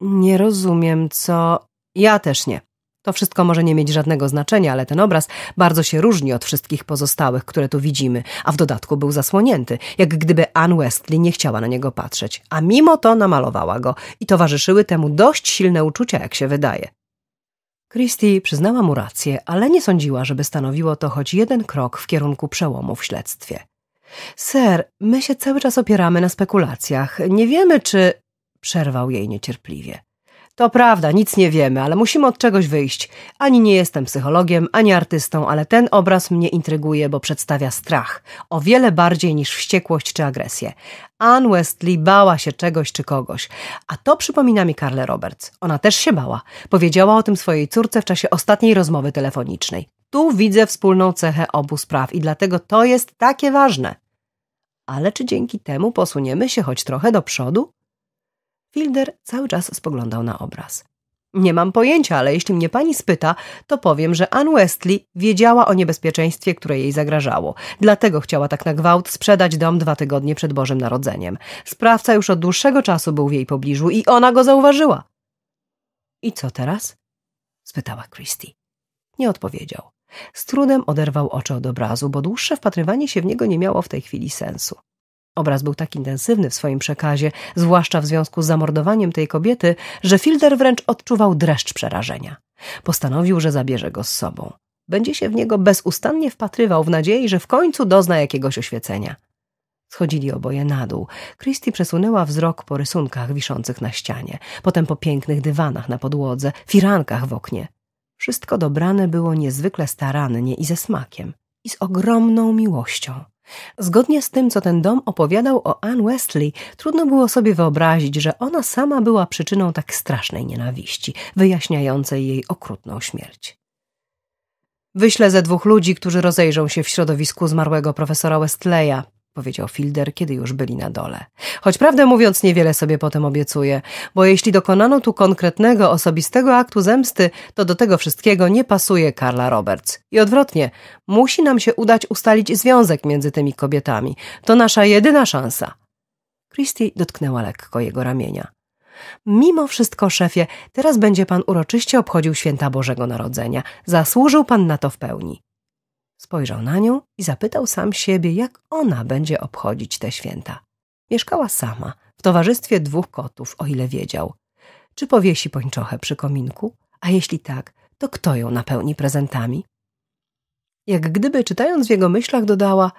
Nie rozumiem, co. Ja też nie. To wszystko może nie mieć żadnego znaczenia, ale ten obraz bardzo się różni od wszystkich pozostałych, które tu widzimy, a w dodatku był zasłonięty, jak gdyby Anne Westley nie chciała na niego patrzeć, a mimo to namalowała go i towarzyszyły temu dość silne uczucia, jak się wydaje. Christy przyznała mu rację, ale nie sądziła, żeby stanowiło to choć jeden krok w kierunku przełomu w śledztwie. Ser, my się cały czas opieramy na spekulacjach. Nie wiemy, czy. przerwał jej niecierpliwie. To prawda, nic nie wiemy, ale musimy od czegoś wyjść. Ani nie jestem psychologiem, ani artystą, ale ten obraz mnie intryguje, bo przedstawia strach. O wiele bardziej niż wściekłość czy agresję. Anne Westley bała się czegoś czy kogoś. A to przypomina mi Karle Roberts. Ona też się bała. Powiedziała o tym swojej córce w czasie ostatniej rozmowy telefonicznej. Tu widzę wspólną cechę obu spraw i dlatego to jest takie ważne. Ale czy dzięki temu posuniemy się choć trochę do przodu? Filder cały czas spoglądał na obraz. Nie mam pojęcia, ale jeśli mnie pani spyta, to powiem, że Anne Westley wiedziała o niebezpieczeństwie, które jej zagrażało. Dlatego chciała tak na gwałt sprzedać dom dwa tygodnie przed Bożym Narodzeniem. Sprawca już od dłuższego czasu był w jej pobliżu i ona go zauważyła. I co teraz? spytała Christie. Nie odpowiedział. Z trudem oderwał oczy od obrazu, bo dłuższe wpatrywanie się w niego nie miało w tej chwili sensu. Obraz był tak intensywny w swoim przekazie, zwłaszcza w związku z zamordowaniem tej kobiety, że Filder wręcz odczuwał dreszcz przerażenia. Postanowił, że zabierze go z sobą. Będzie się w niego bezustannie wpatrywał w nadziei, że w końcu dozna jakiegoś oświecenia. Schodzili oboje na dół. Christie przesunęła wzrok po rysunkach wiszących na ścianie, potem po pięknych dywanach na podłodze, firankach w oknie. Wszystko dobrane było niezwykle starannie i ze smakiem, i z ogromną miłością. Zgodnie z tym, co ten dom opowiadał o Anne Wesley, trudno było sobie wyobrazić, że ona sama była przyczyną tak strasznej nienawiści, wyjaśniającej jej okrutną śmierć. Wyślę ze dwóch ludzi, którzy rozejrzą się w środowisku zmarłego profesora Westleya, powiedział Filder, kiedy już byli na dole. Choć prawdę mówiąc, niewiele sobie potem obiecuję, bo jeśli dokonano tu konkretnego, osobistego aktu zemsty, to do tego wszystkiego nie pasuje Karla Roberts. I odwrotnie, musi nam się udać ustalić związek między tymi kobietami. To nasza jedyna szansa. Christie dotknęła lekko jego ramienia. Mimo wszystko, szefie, teraz będzie pan uroczyście obchodził święta Bożego Narodzenia. Zasłużył pan na to w pełni. Spojrzał na nią i zapytał sam siebie, jak ona będzie obchodzić te święta. Mieszkała sama, w towarzystwie dwóch kotów, o ile wiedział. Czy powiesi pończochę przy kominku? A jeśli tak, to kto ją napełni prezentami? Jak gdyby czytając w jego myślach dodała: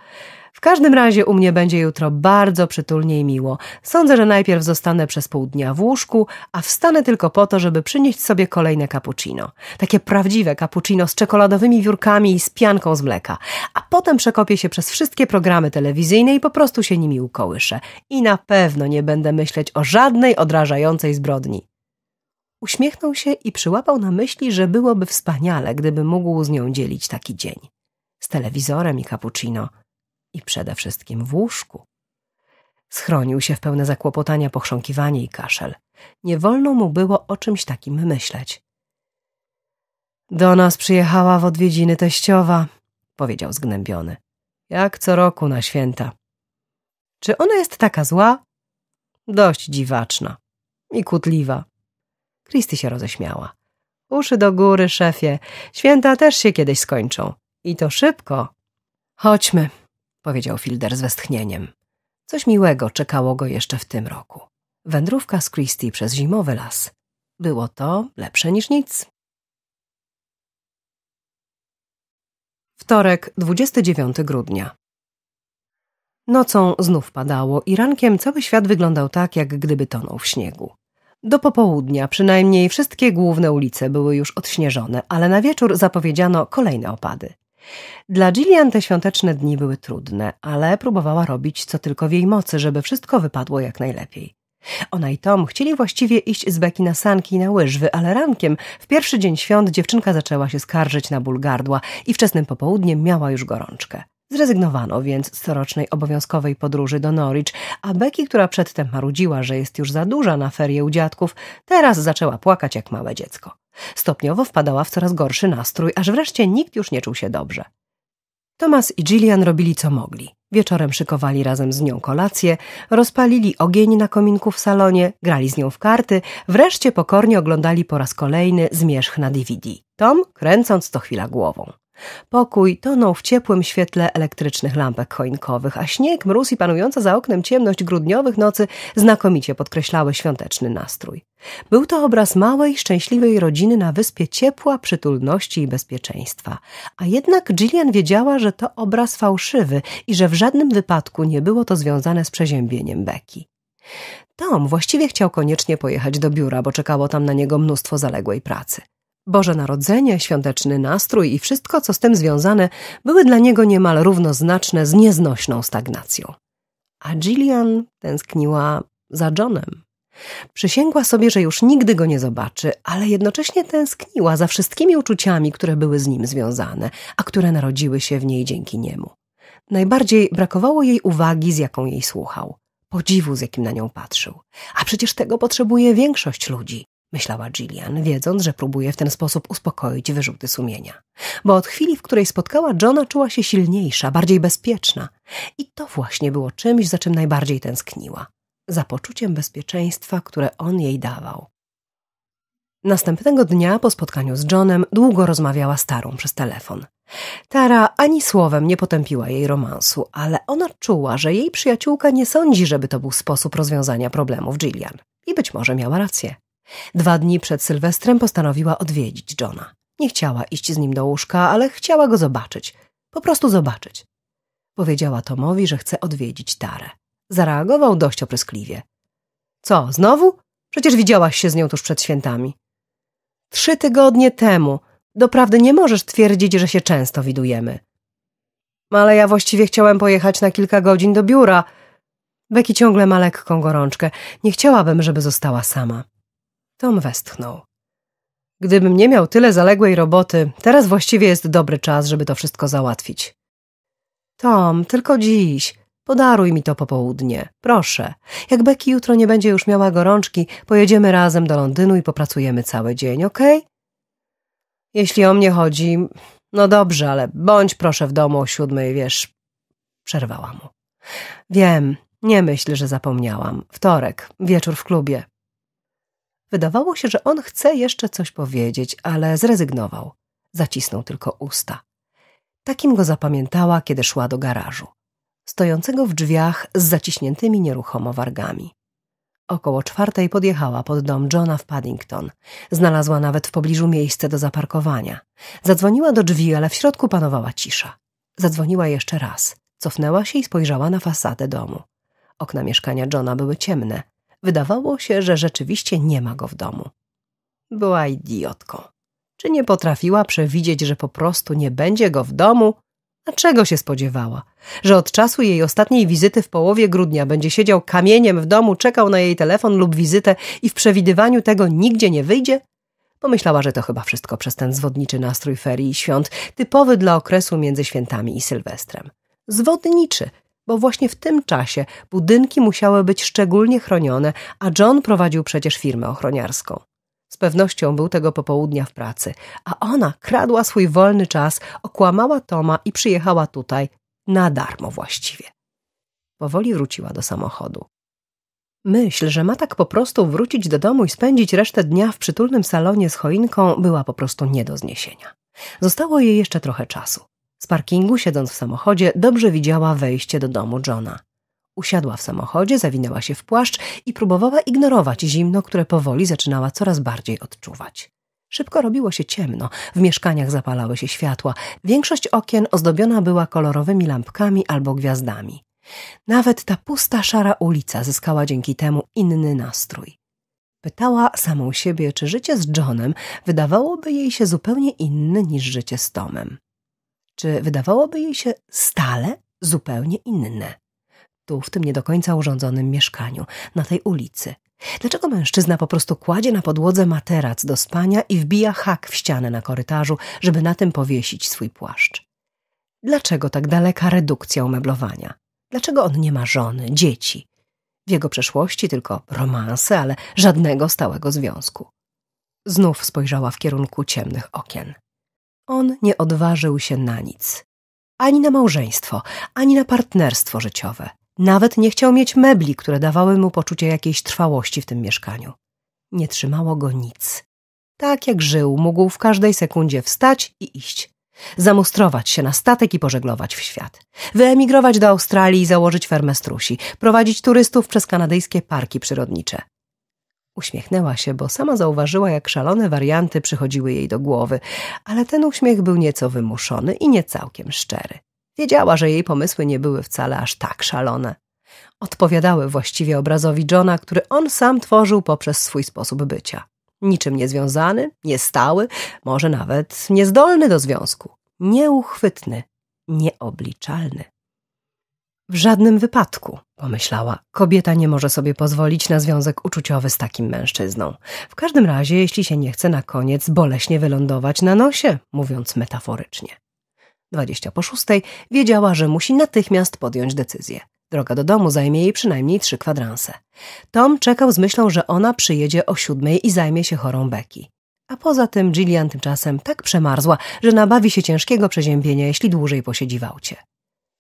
W każdym razie u mnie będzie jutro bardzo przytulnie i miło. Sądzę, że najpierw zostanę przez pół dnia w łóżku, a wstanę tylko po to, żeby przynieść sobie kolejne cappuccino. Takie prawdziwe cappuccino z czekoladowymi wiórkami i z pianką z mleka. A potem przekopię się przez wszystkie programy telewizyjne i po prostu się nimi ukołyszę. I na pewno nie będę myśleć o żadnej odrażającej zbrodni. Uśmiechnął się i przyłapał na myśli, że byłoby wspaniale, gdyby mógł z nią dzielić taki dzień z telewizorem i cappuccino i przede wszystkim w łóżku. Schronił się w pełne zakłopotania pochrząkiwanie i kaszel. Nie wolno mu było o czymś takim myśleć. Do nas przyjechała w odwiedziny teściowa, powiedział zgnębiony. Jak co roku na święta. Czy ona jest taka zła? Dość dziwaczna i kutliwa. Christy się roześmiała. Uszy do góry, szefie. Święta też się kiedyś skończą. I to szybko. Chodźmy, powiedział Filder z westchnieniem. Coś miłego czekało go jeszcze w tym roku. Wędrówka z Christie przez zimowy las. Było to lepsze niż nic. Wtorek, 29 grudnia. Nocą znów padało i rankiem cały świat wyglądał tak, jak gdyby tonął w śniegu. Do popołudnia przynajmniej wszystkie główne ulice były już odśnieżone, ale na wieczór zapowiedziano kolejne opady. Dla Jillian te świąteczne dni były trudne, ale próbowała robić co tylko w jej mocy, żeby wszystko wypadło jak najlepiej. Ona i Tom chcieli właściwie iść z Becky na sanki i na łyżwy, ale rankiem, w pierwszy dzień świąt, dziewczynka zaczęła się skarżyć na ból gardła i wczesnym popołudniem miała już gorączkę. Zrezygnowano więc z corocznej obowiązkowej podróży do Norwich, a Becky, która przedtem marudziła, że jest już za duża na ferie u dziadków, teraz zaczęła płakać jak małe dziecko. Stopniowo wpadała w coraz gorszy nastrój, aż wreszcie nikt już nie czuł się dobrze. Tomas i Gillian robili co mogli. Wieczorem szykowali razem z nią kolację, rozpalili ogień na kominku w salonie, grali z nią w karty, wreszcie pokornie oglądali po raz kolejny zmierzch na DVD. Tom kręcąc co chwila głową. Pokój tonął w ciepłym świetle elektrycznych lampek choinkowych, a śnieg, mróz i panująca za oknem ciemność grudniowych nocy znakomicie podkreślały świąteczny nastrój. Był to obraz małej, szczęśliwej rodziny na wyspie ciepła, przytulności i bezpieczeństwa. A jednak Gillian wiedziała, że to obraz fałszywy i że w żadnym wypadku nie było to związane z przeziębieniem Becky. Tom właściwie chciał koniecznie pojechać do biura, bo czekało tam na niego mnóstwo zaległej pracy. Boże Narodzenie, świąteczny nastrój i wszystko, co z tym związane, były dla niego niemal równoznaczne z nieznośną stagnacją. A Gillian tęskniła za Johnem. Przysięgła sobie, że już nigdy go nie zobaczy, ale jednocześnie tęskniła za wszystkimi uczuciami, które były z nim związane, a które narodziły się w niej dzięki niemu. Najbardziej brakowało jej uwagi, z jaką jej słuchał, podziwu, z jakim na nią patrzył. A przecież tego potrzebuje większość ludzi myślała Gillian, wiedząc, że próbuje w ten sposób uspokoić wyrzuty sumienia. Bo od chwili, w której spotkała Johna, czuła się silniejsza, bardziej bezpieczna. I to właśnie było czymś, za czym najbardziej tęskniła. Za poczuciem bezpieczeństwa, które on jej dawał. Następnego dnia po spotkaniu z Johnem długo rozmawiała z Tarą przez telefon. Tara ani słowem nie potępiła jej romansu, ale ona czuła, że jej przyjaciółka nie sądzi, żeby to był sposób rozwiązania problemów Gillian. I być może miała rację. Dwa dni przed Sylwestrem postanowiła odwiedzić Johna. Nie chciała iść z nim do łóżka, ale chciała go zobaczyć. Po prostu zobaczyć. Powiedziała Tomowi, że chce odwiedzić Tarę. Zareagował dość opryskliwie. Co, znowu? Przecież widziałaś się z nią tuż przed świętami. Trzy tygodnie temu. Doprawdy nie możesz twierdzić, że się często widujemy. Ale ja właściwie chciałem pojechać na kilka godzin do biura. Beki ciągle ma lekką gorączkę. Nie chciałabym, żeby została sama. Tom westchnął. Gdybym nie miał tyle zaległej roboty, teraz właściwie jest dobry czas, żeby to wszystko załatwić. Tom, tylko dziś. Podaruj mi to popołudnie, proszę. Jak Becky jutro nie będzie już miała gorączki, pojedziemy razem do Londynu i popracujemy cały dzień, okej? Okay? Jeśli o mnie chodzi, no dobrze, ale bądź proszę w domu o siódmej, wiesz. Przerwała mu. Wiem, nie myśl, że zapomniałam. Wtorek, wieczór w klubie. Wydawało się, że on chce jeszcze coś powiedzieć, ale zrezygnował. Zacisnął tylko usta. Takim go zapamiętała, kiedy szła do garażu. Stojącego w drzwiach z zaciśniętymi nieruchomo wargami. Około czwartej podjechała pod dom Johna w Paddington. Znalazła nawet w pobliżu miejsce do zaparkowania. Zadzwoniła do drzwi, ale w środku panowała cisza. Zadzwoniła jeszcze raz. Cofnęła się i spojrzała na fasadę domu. Okna mieszkania Johna były ciemne, wydawało się, że rzeczywiście nie ma go w domu. Była idiotką. Czy nie potrafiła przewidzieć, że po prostu nie będzie go w domu? A czego się spodziewała? Że od czasu jej ostatniej wizyty w połowie grudnia będzie siedział kamieniem w domu, czekał na jej telefon lub wizytę i w przewidywaniu tego nigdzie nie wyjdzie? Pomyślała, że to chyba wszystko przez ten zwodniczy nastrój ferii i świąt, typowy dla okresu między świętami i Sylwestrem. Zwodniczy, bo właśnie w tym czasie budynki musiały być szczególnie chronione, a John prowadził przecież firmę ochroniarską. Z pewnością był tego popołudnia w pracy, a ona kradła swój wolny czas, okłamała Toma i przyjechała tutaj na darmo właściwie. Powoli wróciła do samochodu. Myśl, że ma tak po prostu wrócić do domu i spędzić resztę dnia w przytulnym salonie z choinką, była po prostu nie do zniesienia. Zostało jej jeszcze trochę czasu. Z parkingu, siedząc w samochodzie, dobrze widziała wejście do domu Johna. Usiadła w samochodzie, zawinęła się w płaszcz i próbowała ignorować zimno, które powoli zaczynała coraz bardziej odczuwać. Szybko robiło się ciemno, w mieszkaniach zapalały się światła. Większość okien ozdobiona była kolorowymi lampkami albo gwiazdami. Nawet ta pusta, szara ulica zyskała dzięki temu inny nastrój. Pytała samą siebie, czy życie z Johnem wydawałoby jej się zupełnie inne niż życie z Tomem czy wydawałoby jej się stale zupełnie inne. Tu, w tym nie do końca urządzonym mieszkaniu, na tej ulicy. Dlaczego mężczyzna po prostu kładzie na podłodze materac do spania i wbija hak w ścianę na korytarzu, żeby na tym powiesić swój płaszcz? Dlaczego tak daleka redukcja umeblowania? Dlaczego on nie ma żony, dzieci? W jego przeszłości tylko romanse, ale żadnego stałego związku. Znów spojrzała w kierunku ciemnych okien. On nie odważył się na nic. Ani na małżeństwo, ani na partnerstwo życiowe. Nawet nie chciał mieć mebli, które dawały mu poczucie jakiejś trwałości w tym mieszkaniu. Nie trzymało go nic. Tak jak żył, mógł w każdej sekundzie wstać i iść. Zamustrować się na statek i pożeglować w świat. Wyemigrować do Australii i założyć fermę strusi. Prowadzić turystów przez kanadyjskie parki przyrodnicze. Uśmiechnęła się, bo sama zauważyła, jak szalone warianty przychodziły jej do głowy, ale ten uśmiech był nieco wymuszony i nie całkiem szczery. Wiedziała, że jej pomysły nie były wcale aż tak szalone. Odpowiadały właściwie obrazowi Johna, który on sam tworzył poprzez swój sposób bycia. Niczym niezwiązany, niestały, może nawet niezdolny do związku. Nieuchwytny, nieobliczalny. W żadnym wypadku, pomyślała. Kobieta nie może sobie pozwolić na związek uczuciowy z takim mężczyzną. W każdym razie, jeśli się nie chce na koniec boleśnie wylądować na nosie, mówiąc metaforycznie. Dwadzieścia po szóstej wiedziała, że musi natychmiast podjąć decyzję. Droga do domu zajmie jej przynajmniej trzy kwadranse. Tom czekał z myślą, że ona przyjedzie o siódmej i zajmie się chorą Becky. A poza tym Gillian tymczasem tak przemarzła, że nabawi się ciężkiego przeziębienia, jeśli dłużej posiedzi w aucie.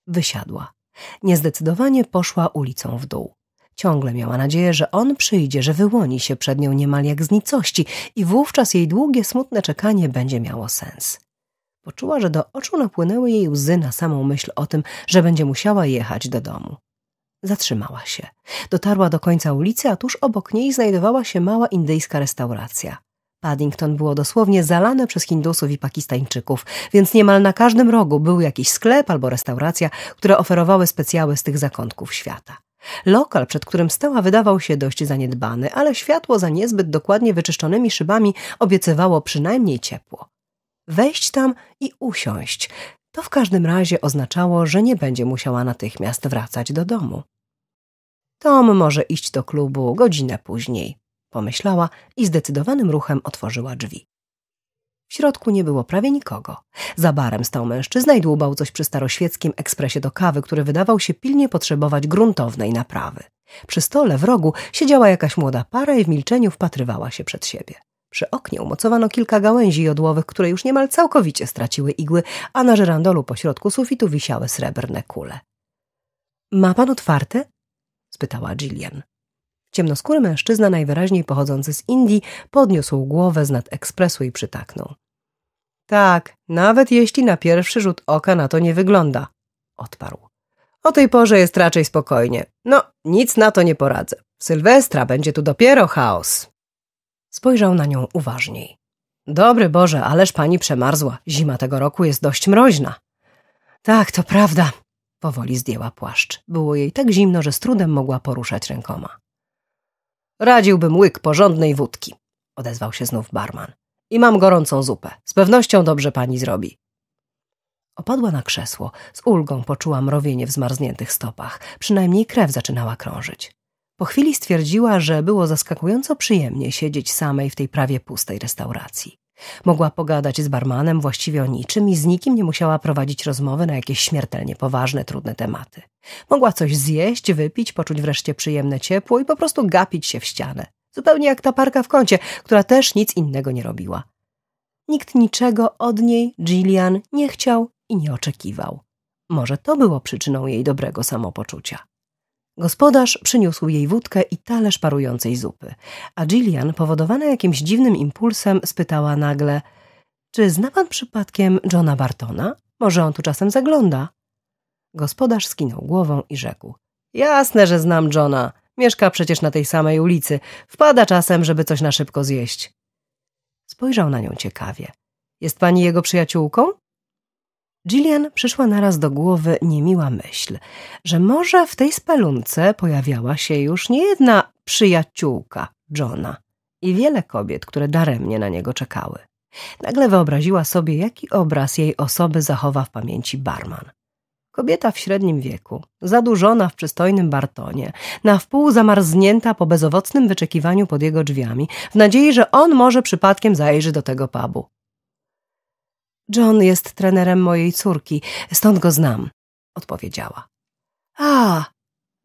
Wysiadła. Niezdecydowanie poszła ulicą w dół. Ciągle miała nadzieję, że on przyjdzie, że wyłoni się przed nią niemal jak z nicości i wówczas jej długie, smutne czekanie będzie miało sens. Poczuła, że do oczu napłynęły jej łzy na samą myśl o tym, że będzie musiała jechać do domu. Zatrzymała się. Dotarła do końca ulicy, a tuż obok niej znajdowała się mała indyjska restauracja. Paddington było dosłownie zalane przez Hindusów i Pakistańczyków, więc niemal na każdym rogu był jakiś sklep albo restauracja, które oferowały specjały z tych zakątków świata. Lokal, przed którym stała, wydawał się dość zaniedbany, ale światło za niezbyt dokładnie wyczyszczonymi szybami obiecywało przynajmniej ciepło. Wejść tam i usiąść. To w każdym razie oznaczało, że nie będzie musiała natychmiast wracać do domu. Tom może iść do klubu godzinę później, pomyślała i zdecydowanym ruchem otworzyła drzwi. W środku nie było prawie nikogo. Za barem stał mężczyzna i dłubał coś przy staroświeckim ekspresie do kawy, który wydawał się pilnie potrzebować gruntownej naprawy. Przy stole w rogu siedziała jakaś młoda para i w milczeniu wpatrywała się przed siebie. Przy oknie umocowano kilka gałęzi jodłowych, które już niemal całkowicie straciły igły, a na żerandolu pośrodku sufitu wisiały srebrne kule. – Ma pan otwarte? – spytała Gillian. Ciemnoskóry mężczyzna, najwyraźniej pochodzący z Indii, podniósł głowę z nad ekspresu i przytaknął. Tak, nawet jeśli na pierwszy rzut oka na to nie wygląda, odparł. O tej porze jest raczej spokojnie. No, nic na to nie poradzę. Sylwestra będzie tu dopiero chaos. Spojrzał na nią uważniej. Dobry Boże, ależ pani przemarzła. Zima tego roku jest dość mroźna. Tak, to prawda. Powoli zdjęła płaszcz. Było jej tak zimno, że z trudem mogła poruszać rękoma. Radziłbym łyk porządnej wódki, odezwał się znów barman. I mam gorącą zupę. Z pewnością dobrze pani zrobi. Opadła na krzesło. Z ulgą poczuła mrowienie w zmarzniętych stopach. Przynajmniej krew zaczynała krążyć. Po chwili stwierdziła, że było zaskakująco przyjemnie siedzieć samej w tej prawie pustej restauracji. Mogła pogadać z barmanem właściwie o niczym i z nikim nie musiała prowadzić rozmowy na jakieś śmiertelnie poważne, trudne tematy. Mogła coś zjeść, wypić, poczuć wreszcie przyjemne ciepło i po prostu gapić się w ścianę. Zupełnie jak ta parka w kącie, która też nic innego nie robiła. Nikt niczego od niej, Gillian, nie chciał i nie oczekiwał. Może to było przyczyną jej dobrego samopoczucia. Gospodarz przyniósł jej wódkę i talerz parującej zupy, a Gillian, powodowana jakimś dziwnym impulsem, spytała nagle: Czy zna pan przypadkiem Johna Bartona? Może on tu czasem zagląda? Gospodarz skinął głową i rzekł: Jasne, że znam Johna. Mieszka przecież na tej samej ulicy. Wpada czasem, żeby coś na szybko zjeść. Spojrzał na nią ciekawie. Jest pani jego przyjaciółką? Jillian przyszła naraz do głowy niemiła myśl, że może w tej spelunce pojawiała się już niejedna przyjaciółka Johna i wiele kobiet, które daremnie na niego czekały. Nagle wyobraziła sobie, jaki obraz jej osoby zachowa w pamięci barman. Kobieta w średnim wieku, zadurzona w przystojnym bartonie, na wpół zamarznięta po bezowocnym wyczekiwaniu pod jego drzwiami, w nadziei, że on może przypadkiem zajrzy do tego pubu. John jest trenerem mojej córki, stąd go znam, odpowiedziała. A,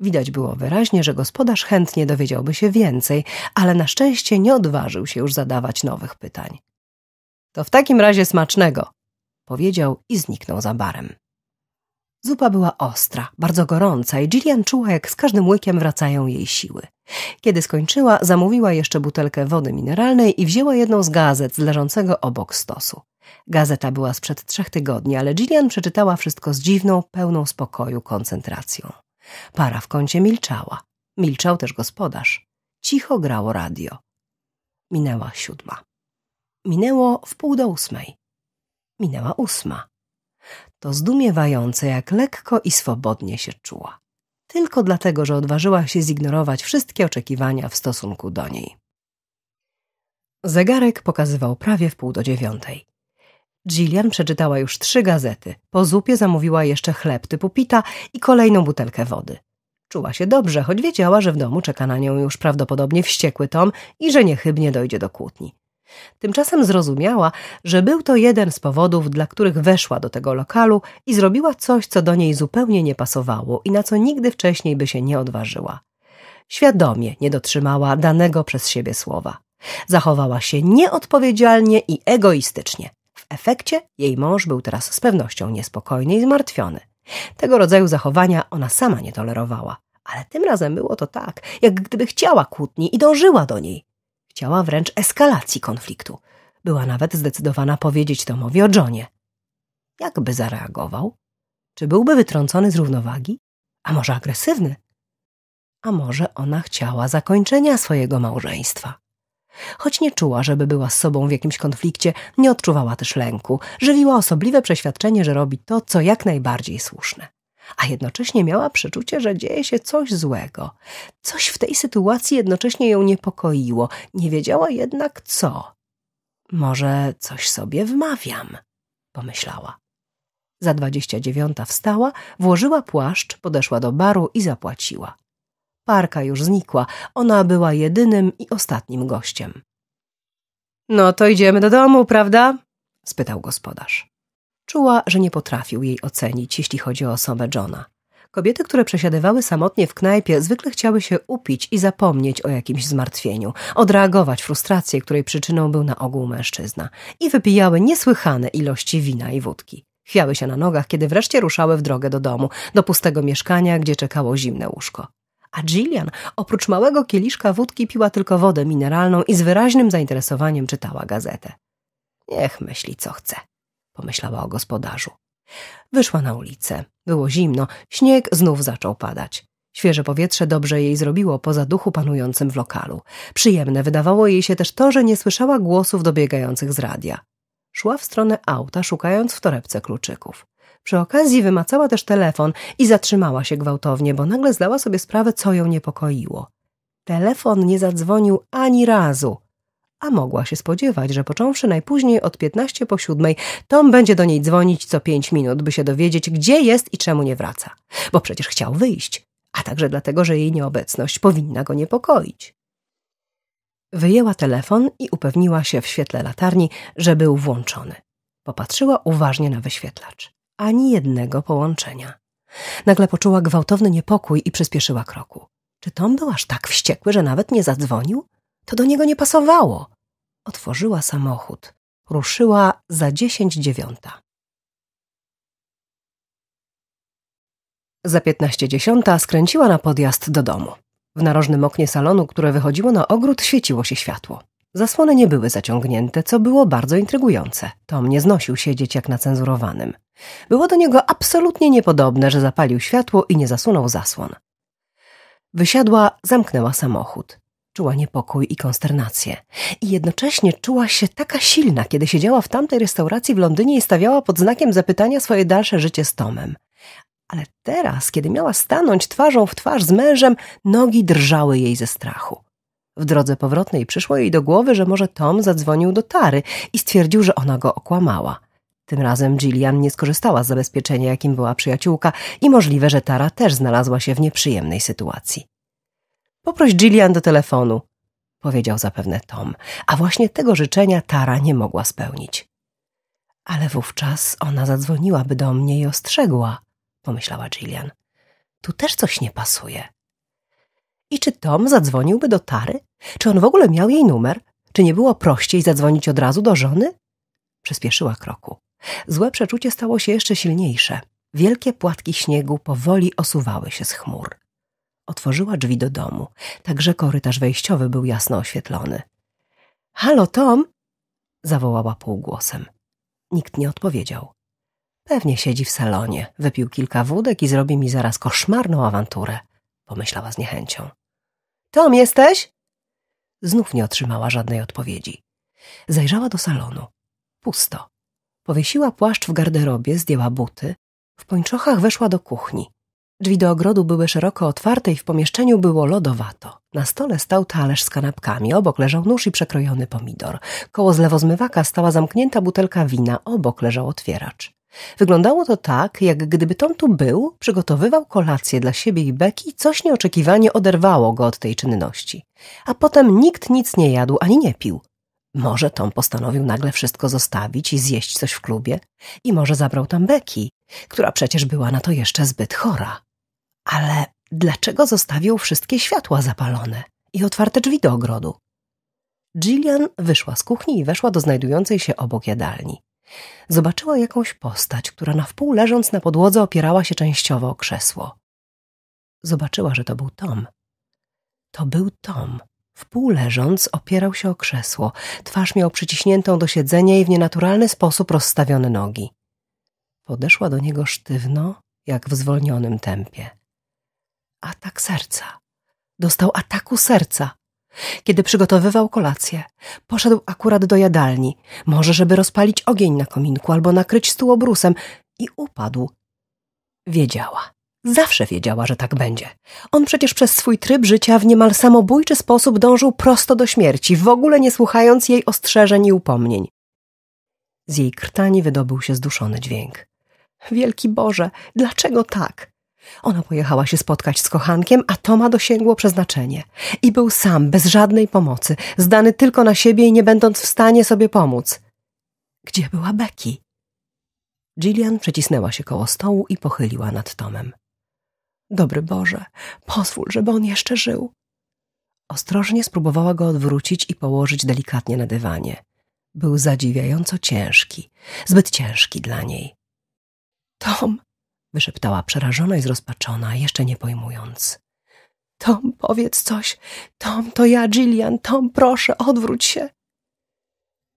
widać było wyraźnie, że gospodarz chętnie dowiedziałby się więcej, ale na szczęście nie odważył się już zadawać nowych pytań. To w takim razie smacznego, powiedział i zniknął za barem. Zupa była ostra, bardzo gorąca i Gillian czuła, jak z każdym łykiem wracają jej siły. Kiedy skończyła, zamówiła jeszcze butelkę wody mineralnej i wzięła jedną z gazet z leżącego obok stosu. Gazeta była sprzed trzech tygodni, ale Gillian przeczytała wszystko z dziwną, pełną spokoju koncentracją. Para w kącie milczała. Milczał też gospodarz. Cicho grało radio. Minęła siódma. Minęło w pół do ósmej. Minęła ósma. To zdumiewające, jak lekko i swobodnie się czuła. Tylko dlatego, że odważyła się zignorować wszystkie oczekiwania w stosunku do niej. Zegarek pokazywał prawie w pół do dziewiątej. Jillian przeczytała już trzy gazety. Po zupie zamówiła jeszcze chleb typu pita i kolejną butelkę wody. Czuła się dobrze, choć wiedziała, że w domu czeka na nią już prawdopodobnie wściekły Tom i że niechybnie dojdzie do kłótni. Tymczasem zrozumiała, że był to jeden z powodów, dla których weszła do tego lokalu i zrobiła coś, co do niej zupełnie nie pasowało i na co nigdy wcześniej by się nie odważyła. Świadomie nie dotrzymała danego przez siebie słowa. Zachowała się nieodpowiedzialnie i egoistycznie. W efekcie jej mąż był teraz z pewnością niespokojny i zmartwiony. Tego rodzaju zachowania ona sama nie tolerowała, ale tym razem było to tak, jak gdyby chciała kłótni i dążyła do niej. Chciała wręcz eskalacji konfliktu. Była nawet zdecydowana powiedzieć Tomowi o Johnie. Jak by zareagował? Czy byłby wytrącony z równowagi? A może agresywny? A może ona chciała zakończenia swojego małżeństwa? Choć nie czuła, żeby była z sobą w jakimś konflikcie, nie odczuwała też lęku. Żywiła osobliwe przeświadczenie, że robi to, co jak najbardziej słuszne. A jednocześnie miała przeczucie, że dzieje się coś złego. Coś w tej sytuacji jednocześnie ją niepokoiło, nie wiedziała jednak co. Może coś sobie wmawiam, pomyślała. Za dwadzieścia dziewiąta wstała, włożyła płaszcz, podeszła do baru i zapłaciła. Parka już znikła. Ona była jedynym i ostatnim gościem. No to idziemy do domu, prawda? spytał gospodarz. Czuła, że nie potrafił jej ocenić, jeśli chodzi o osobę Johna. Kobiety, które przesiadywały samotnie w knajpie, zwykle chciały się upić i zapomnieć o jakimś zmartwieniu, odreagować frustrację, której przyczyną był na ogół mężczyzna, i wypijały niesłychane ilości wina i wódki. Chwiały się na nogach, kiedy wreszcie ruszały w drogę do domu, do pustego mieszkania, gdzie czekało zimne łóżko a Jillian oprócz małego kieliszka wódki piła tylko wodę mineralną i z wyraźnym zainteresowaniem czytała gazetę. Niech myśli, co chce, pomyślała o gospodarzu. Wyszła na ulicę. Było zimno, śnieg znów zaczął padać. Świeże powietrze dobrze jej zrobiło poza duchu panującym w lokalu. Przyjemne wydawało jej się też to, że nie słyszała głosów dobiegających z radia. Szła w stronę auta, szukając w torebce kluczyków. Przy okazji wymacała też telefon i zatrzymała się gwałtownie, bo nagle zdała sobie sprawę, co ją niepokoiło. Telefon nie zadzwonił ani razu, a mogła się spodziewać, że począwszy najpóźniej od 15 po siódmej, Tom będzie do niej dzwonić co pięć minut, by się dowiedzieć, gdzie jest i czemu nie wraca, bo przecież chciał wyjść, a także dlatego, że jej nieobecność powinna go niepokoić. Wyjęła telefon i upewniła się w świetle latarni, że był włączony. Popatrzyła uważnie na wyświetlacz ani jednego połączenia. Nagle poczuła gwałtowny niepokój i przyspieszyła kroku. Czy Tom był aż tak wściekły, że nawet nie zadzwonił? To do niego nie pasowało. Otworzyła samochód. Ruszyła za dziesięć dziewiąta. Za piętnaście dziesiąta skręciła na podjazd do domu. W narożnym oknie salonu, które wychodziło na ogród, świeciło się światło. Zasłony nie były zaciągnięte, co było bardzo intrygujące. Tom nie znosił siedzieć jak na cenzurowanym. Było do niego absolutnie niepodobne, że zapalił światło i nie zasunął zasłon. Wysiadła, zamknęła samochód. Czuła niepokój i konsternację. I jednocześnie czuła się taka silna, kiedy siedziała w tamtej restauracji w Londynie i stawiała pod znakiem zapytania swoje dalsze życie z Tomem. Ale teraz, kiedy miała stanąć twarzą w twarz z mężem, nogi drżały jej ze strachu. W drodze powrotnej przyszło jej do głowy, że może Tom zadzwonił do Tary i stwierdził, że ona go okłamała. Tym razem Gillian nie skorzystała z zabezpieczenia, jakim była przyjaciółka i możliwe, że Tara też znalazła się w nieprzyjemnej sytuacji. Poproś Gillian do telefonu, powiedział zapewne Tom, a właśnie tego życzenia Tara nie mogła spełnić. Ale wówczas ona zadzwoniłaby do mnie i ostrzegła, pomyślała Gillian. Tu też coś nie pasuje. I czy Tom zadzwoniłby do Tary? Czy on w ogóle miał jej numer? Czy nie było prościej zadzwonić od razu do żony? Przyspieszyła kroku. Złe przeczucie stało się jeszcze silniejsze. Wielkie płatki śniegu powoli osuwały się z chmur. Otworzyła drzwi do domu, także korytarz wejściowy był jasno oświetlony. Halo, Tom! zawołała półgłosem. Nikt nie odpowiedział. Pewnie siedzi w salonie, wypił kilka wódek i zrobi mi zaraz koszmarną awanturę pomyślała z niechęcią. Tom jesteś? Znów nie otrzymała żadnej odpowiedzi. Zajrzała do salonu. Pusto. Powiesiła płaszcz w garderobie, zdjęła buty. W pończochach weszła do kuchni. Drzwi do ogrodu były szeroko otwarte i w pomieszczeniu było lodowato. Na stole stał talerz z kanapkami, obok leżał nóż i przekrojony pomidor. Koło zlewozmywaka stała zamknięta butelka wina, obok leżał otwieracz. Wyglądało to tak, jak gdyby Tom tu był, przygotowywał kolację dla siebie i Beki, coś nieoczekiwanie oderwało go od tej czynności. A potem nikt nic nie jadł ani nie pił. Może Tom postanowił nagle wszystko zostawić i zjeść coś w klubie? I może zabrał tam Beki, która przecież była na to jeszcze zbyt chora. Ale dlaczego zostawił wszystkie światła zapalone i otwarte drzwi do ogrodu? Jillian wyszła z kuchni i weszła do znajdującej się obok jadalni. Zobaczyła jakąś postać, która na wpół leżąc na podłodze opierała się częściowo o krzesło. Zobaczyła, że to był Tom. To był Tom. Wpół leżąc opierał się o krzesło, twarz miał przyciśniętą do siedzenia i w nienaturalny sposób rozstawione nogi. Podeszła do niego sztywno, jak w zwolnionym tempie. Atak serca. Dostał ataku serca. Kiedy przygotowywał kolację, poszedł akurat do jadalni, może żeby rozpalić ogień na kominku albo nakryć stół obrusem i upadł. Wiedziała. Zawsze wiedziała, że tak będzie. On przecież przez swój tryb życia w niemal samobójczy sposób dążył prosto do śmierci, w ogóle nie słuchając jej ostrzeżeń i upomnień. Z jej krtani wydobył się zduszony dźwięk. Wielki Boże, dlaczego tak? Ona pojechała się spotkać z kochankiem, a Toma dosięgło przeznaczenie. I był sam, bez żadnej pomocy, zdany tylko na siebie i nie będąc w stanie sobie pomóc. Gdzie była Becky? Gillian przecisnęła się koło stołu i pochyliła nad Tomem. Dobry Boże, pozwól, żeby on jeszcze żył. Ostrożnie spróbowała go odwrócić i położyć delikatnie na dywanie. Był zadziwiająco ciężki, zbyt ciężki dla niej. Tom, wyszeptała przerażona i zrozpaczona, jeszcze nie pojmując. Tom, powiedz coś. Tom, to ja, Gillian. Tom, proszę, odwróć się.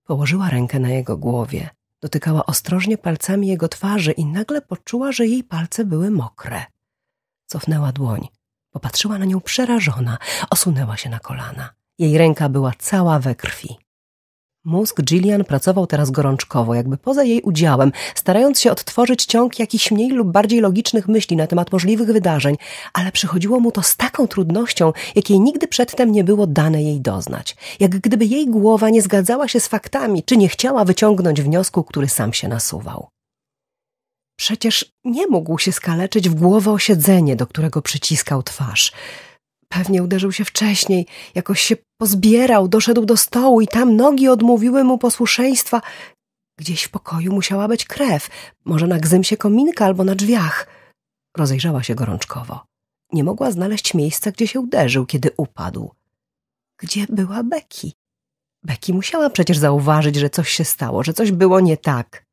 Położyła rękę na jego głowie. Dotykała ostrożnie palcami jego twarzy i nagle poczuła, że jej palce były mokre. Cofnęła dłoń. Popatrzyła na nią przerażona. Osunęła się na kolana. Jej ręka była cała we krwi. Mózg Jillian pracował teraz gorączkowo, jakby poza jej udziałem, starając się odtworzyć ciąg jakichś mniej lub bardziej logicznych myśli na temat możliwych wydarzeń, ale przychodziło mu to z taką trudnością, jakiej nigdy przedtem nie było dane jej doznać. Jak gdyby jej głowa nie zgadzała się z faktami, czy nie chciała wyciągnąć wniosku, który sam się nasuwał. Przecież nie mógł się skaleczyć w głowę o siedzenie, do którego przyciskał twarz – Pewnie uderzył się wcześniej, jakoś się pozbierał, doszedł do stołu i tam nogi odmówiły mu posłuszeństwa. Gdzieś w pokoju musiała być krew, może na gzymsie kominka albo na drzwiach. Rozejrzała się gorączkowo. Nie mogła znaleźć miejsca, gdzie się uderzył, kiedy upadł. Gdzie była Beki? Beki musiała przecież zauważyć, że coś się stało, że coś było nie tak.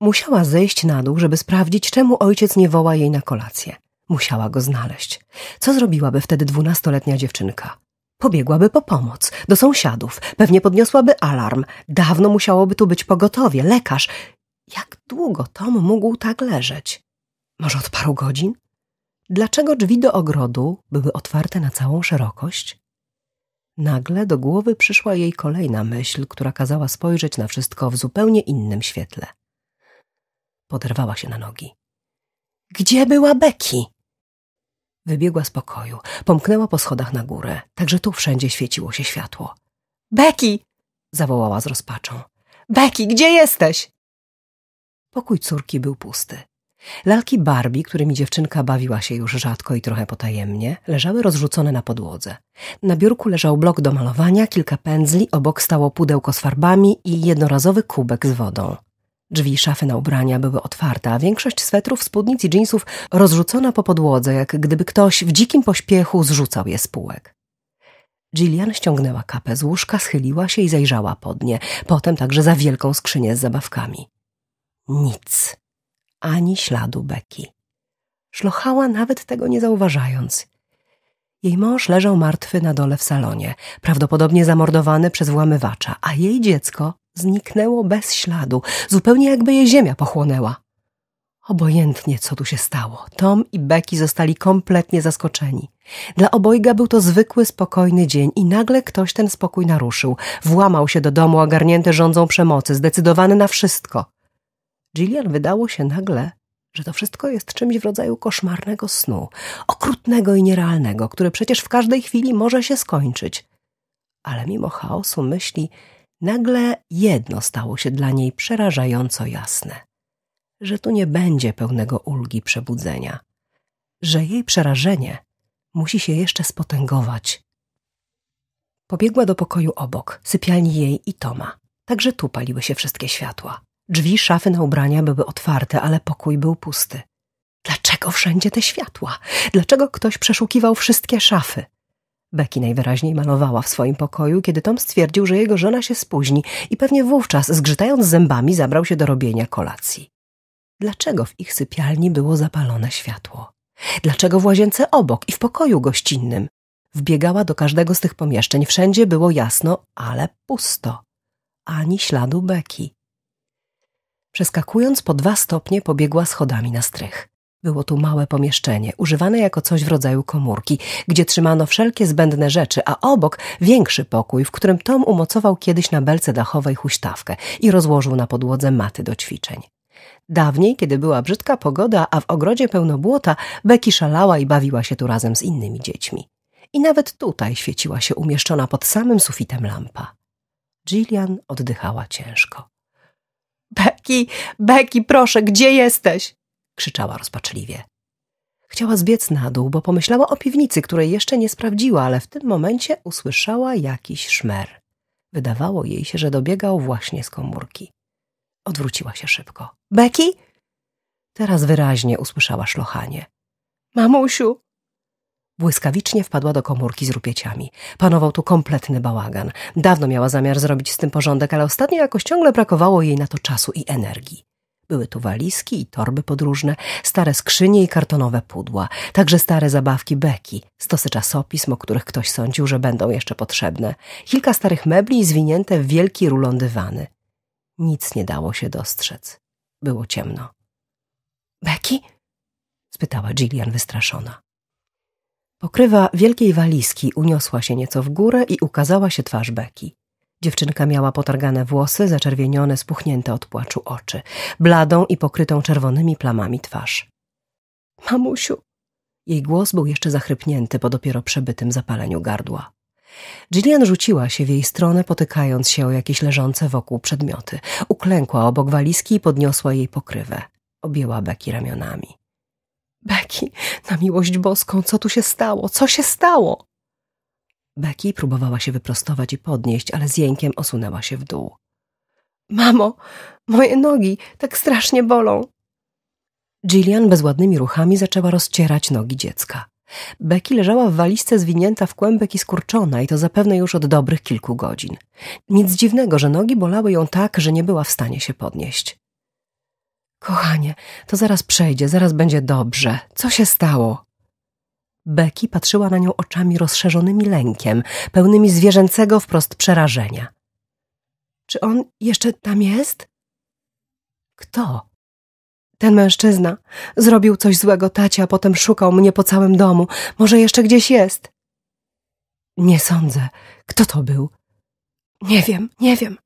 Musiała zejść na dół, żeby sprawdzić, czemu ojciec nie woła jej na kolację. Musiała go znaleźć. Co zrobiłaby wtedy dwunastoletnia dziewczynka? Pobiegłaby po pomoc, do sąsiadów, pewnie podniosłaby alarm. Dawno musiałoby tu być pogotowie, lekarz. Jak długo Tom mógł tak leżeć? Może od paru godzin? Dlaczego drzwi do ogrodu były otwarte na całą szerokość? Nagle do głowy przyszła jej kolejna myśl, która kazała spojrzeć na wszystko w zupełnie innym świetle. Poderwała się na nogi. Gdzie była Becky? Wybiegła z pokoju, pomknęła po schodach na górę, także tu wszędzie świeciło się światło. Becky! zawołała z rozpaczą. Becky, gdzie jesteś? Pokój córki był pusty. Lalki Barbie, którymi dziewczynka bawiła się już rzadko i trochę potajemnie, leżały rozrzucone na podłodze. Na biurku leżał blok do malowania, kilka pędzli, obok stało pudełko z farbami i jednorazowy kubek z wodą. Drzwi szafy na ubrania były otwarte, a większość swetrów, spódnic i dżinsów rozrzucona po podłodze, jak gdyby ktoś w dzikim pośpiechu zrzucał je z półek. Jillian ściągnęła kapę z łóżka, schyliła się i zajrzała pod nie, potem także za wielką skrzynię z zabawkami. Nic. Ani śladu Beki. Szlochała nawet tego nie zauważając. Jej mąż leżał martwy na dole w salonie, prawdopodobnie zamordowany przez włamywacza, a jej dziecko Zniknęło bez śladu, zupełnie jakby je ziemia pochłonęła. Obojętnie, co tu się stało, Tom i Becky zostali kompletnie zaskoczeni. Dla obojga był to zwykły, spokojny dzień i nagle ktoś ten spokój naruszył. Włamał się do domu ogarnięty rządzą przemocy, zdecydowany na wszystko. Jillian wydało się nagle, że to wszystko jest czymś w rodzaju koszmarnego snu, okrutnego i nierealnego, który przecież w każdej chwili może się skończyć. Ale mimo chaosu myśli Nagle jedno stało się dla niej przerażająco jasne: że tu nie będzie pełnego ulgi przebudzenia, że jej przerażenie musi się jeszcze spotęgować. Pobiegła do pokoju obok, sypialni jej i Toma. Także tu paliły się wszystkie światła. Drzwi szafy na ubrania były otwarte, ale pokój był pusty. Dlaczego wszędzie te światła? Dlaczego ktoś przeszukiwał wszystkie szafy? Becky najwyraźniej malowała w swoim pokoju, kiedy Tom stwierdził, że jego żona się spóźni i pewnie wówczas, zgrzytając zębami, zabrał się do robienia kolacji. Dlaczego w ich sypialni było zapalone światło? Dlaczego w łazience obok i w pokoju gościnnym? Wbiegała do każdego z tych pomieszczeń. Wszędzie było jasno, ale pusto. Ani śladu Becky. Przeskakując po dwa stopnie, pobiegła schodami na strych. Było tu małe pomieszczenie, używane jako coś w rodzaju komórki, gdzie trzymano wszelkie zbędne rzeczy, a obok większy pokój, w którym Tom umocował kiedyś na belce dachowej huśtawkę i rozłożył na podłodze maty do ćwiczeń. Dawniej, kiedy była brzydka pogoda, a w ogrodzie pełno błota, Beki szalała i bawiła się tu razem z innymi dziećmi. I nawet tutaj świeciła się umieszczona pod samym sufitem lampa. Jillian oddychała ciężko. Beki, Beki, proszę, gdzie jesteś? krzyczała rozpaczliwie. Chciała zbiec na dół, bo pomyślała o piwnicy, której jeszcze nie sprawdziła, ale w tym momencie usłyszała jakiś szmer. Wydawało jej się, że dobiegał właśnie z komórki. Odwróciła się szybko. Becky? Teraz wyraźnie usłyszała szlochanie. Mamusiu! Błyskawicznie wpadła do komórki z rupieciami. Panował tu kompletny bałagan. Dawno miała zamiar zrobić z tym porządek, ale ostatnio jakoś ciągle brakowało jej na to czasu i energii. Były tu walizki i torby podróżne, stare skrzynie i kartonowe pudła, także stare zabawki beki, stosy czasopism, o których ktoś sądził, że będą jeszcze potrzebne, kilka starych mebli i zwinięte w wielki rulon dywany. Nic nie dało się dostrzec. Było ciemno. Beki? spytała Gillian wystraszona. Pokrywa wielkiej walizki uniosła się nieco w górę i ukazała się twarz Beki. Dziewczynka miała potargane włosy, zaczerwienione, spuchnięte od płaczu oczy, bladą i pokrytą czerwonymi plamami twarz. Mamusiu! Jej głos był jeszcze zachrypnięty po dopiero przebytym zapaleniu gardła. Jillian rzuciła się w jej stronę, potykając się o jakieś leżące wokół przedmioty. Uklękła obok walizki i podniosła jej pokrywę. Objęła Becky ramionami. Becky, na miłość boską, co tu się stało? Co się stało? Becky próbowała się wyprostować i podnieść, ale z jękiem osunęła się w dół. Mamo, moje nogi tak strasznie bolą. Jillian bezładnymi ruchami zaczęła rozcierać nogi dziecka. Becky leżała w walizce zwinięta w kłębek i skurczona i to zapewne już od dobrych kilku godzin. Nic dziwnego, że nogi bolały ją tak, że nie była w stanie się podnieść. Kochanie, to zaraz przejdzie, zaraz będzie dobrze. Co się stało? Becky patrzyła na nią oczami rozszerzonymi lękiem, pełnymi zwierzęcego wprost przerażenia. Czy on jeszcze tam jest? Kto? Ten mężczyzna. Zrobił coś złego tacie, a potem szukał mnie po całym domu. Może jeszcze gdzieś jest? Nie sądzę. Kto to był? Nie wiem, nie wiem.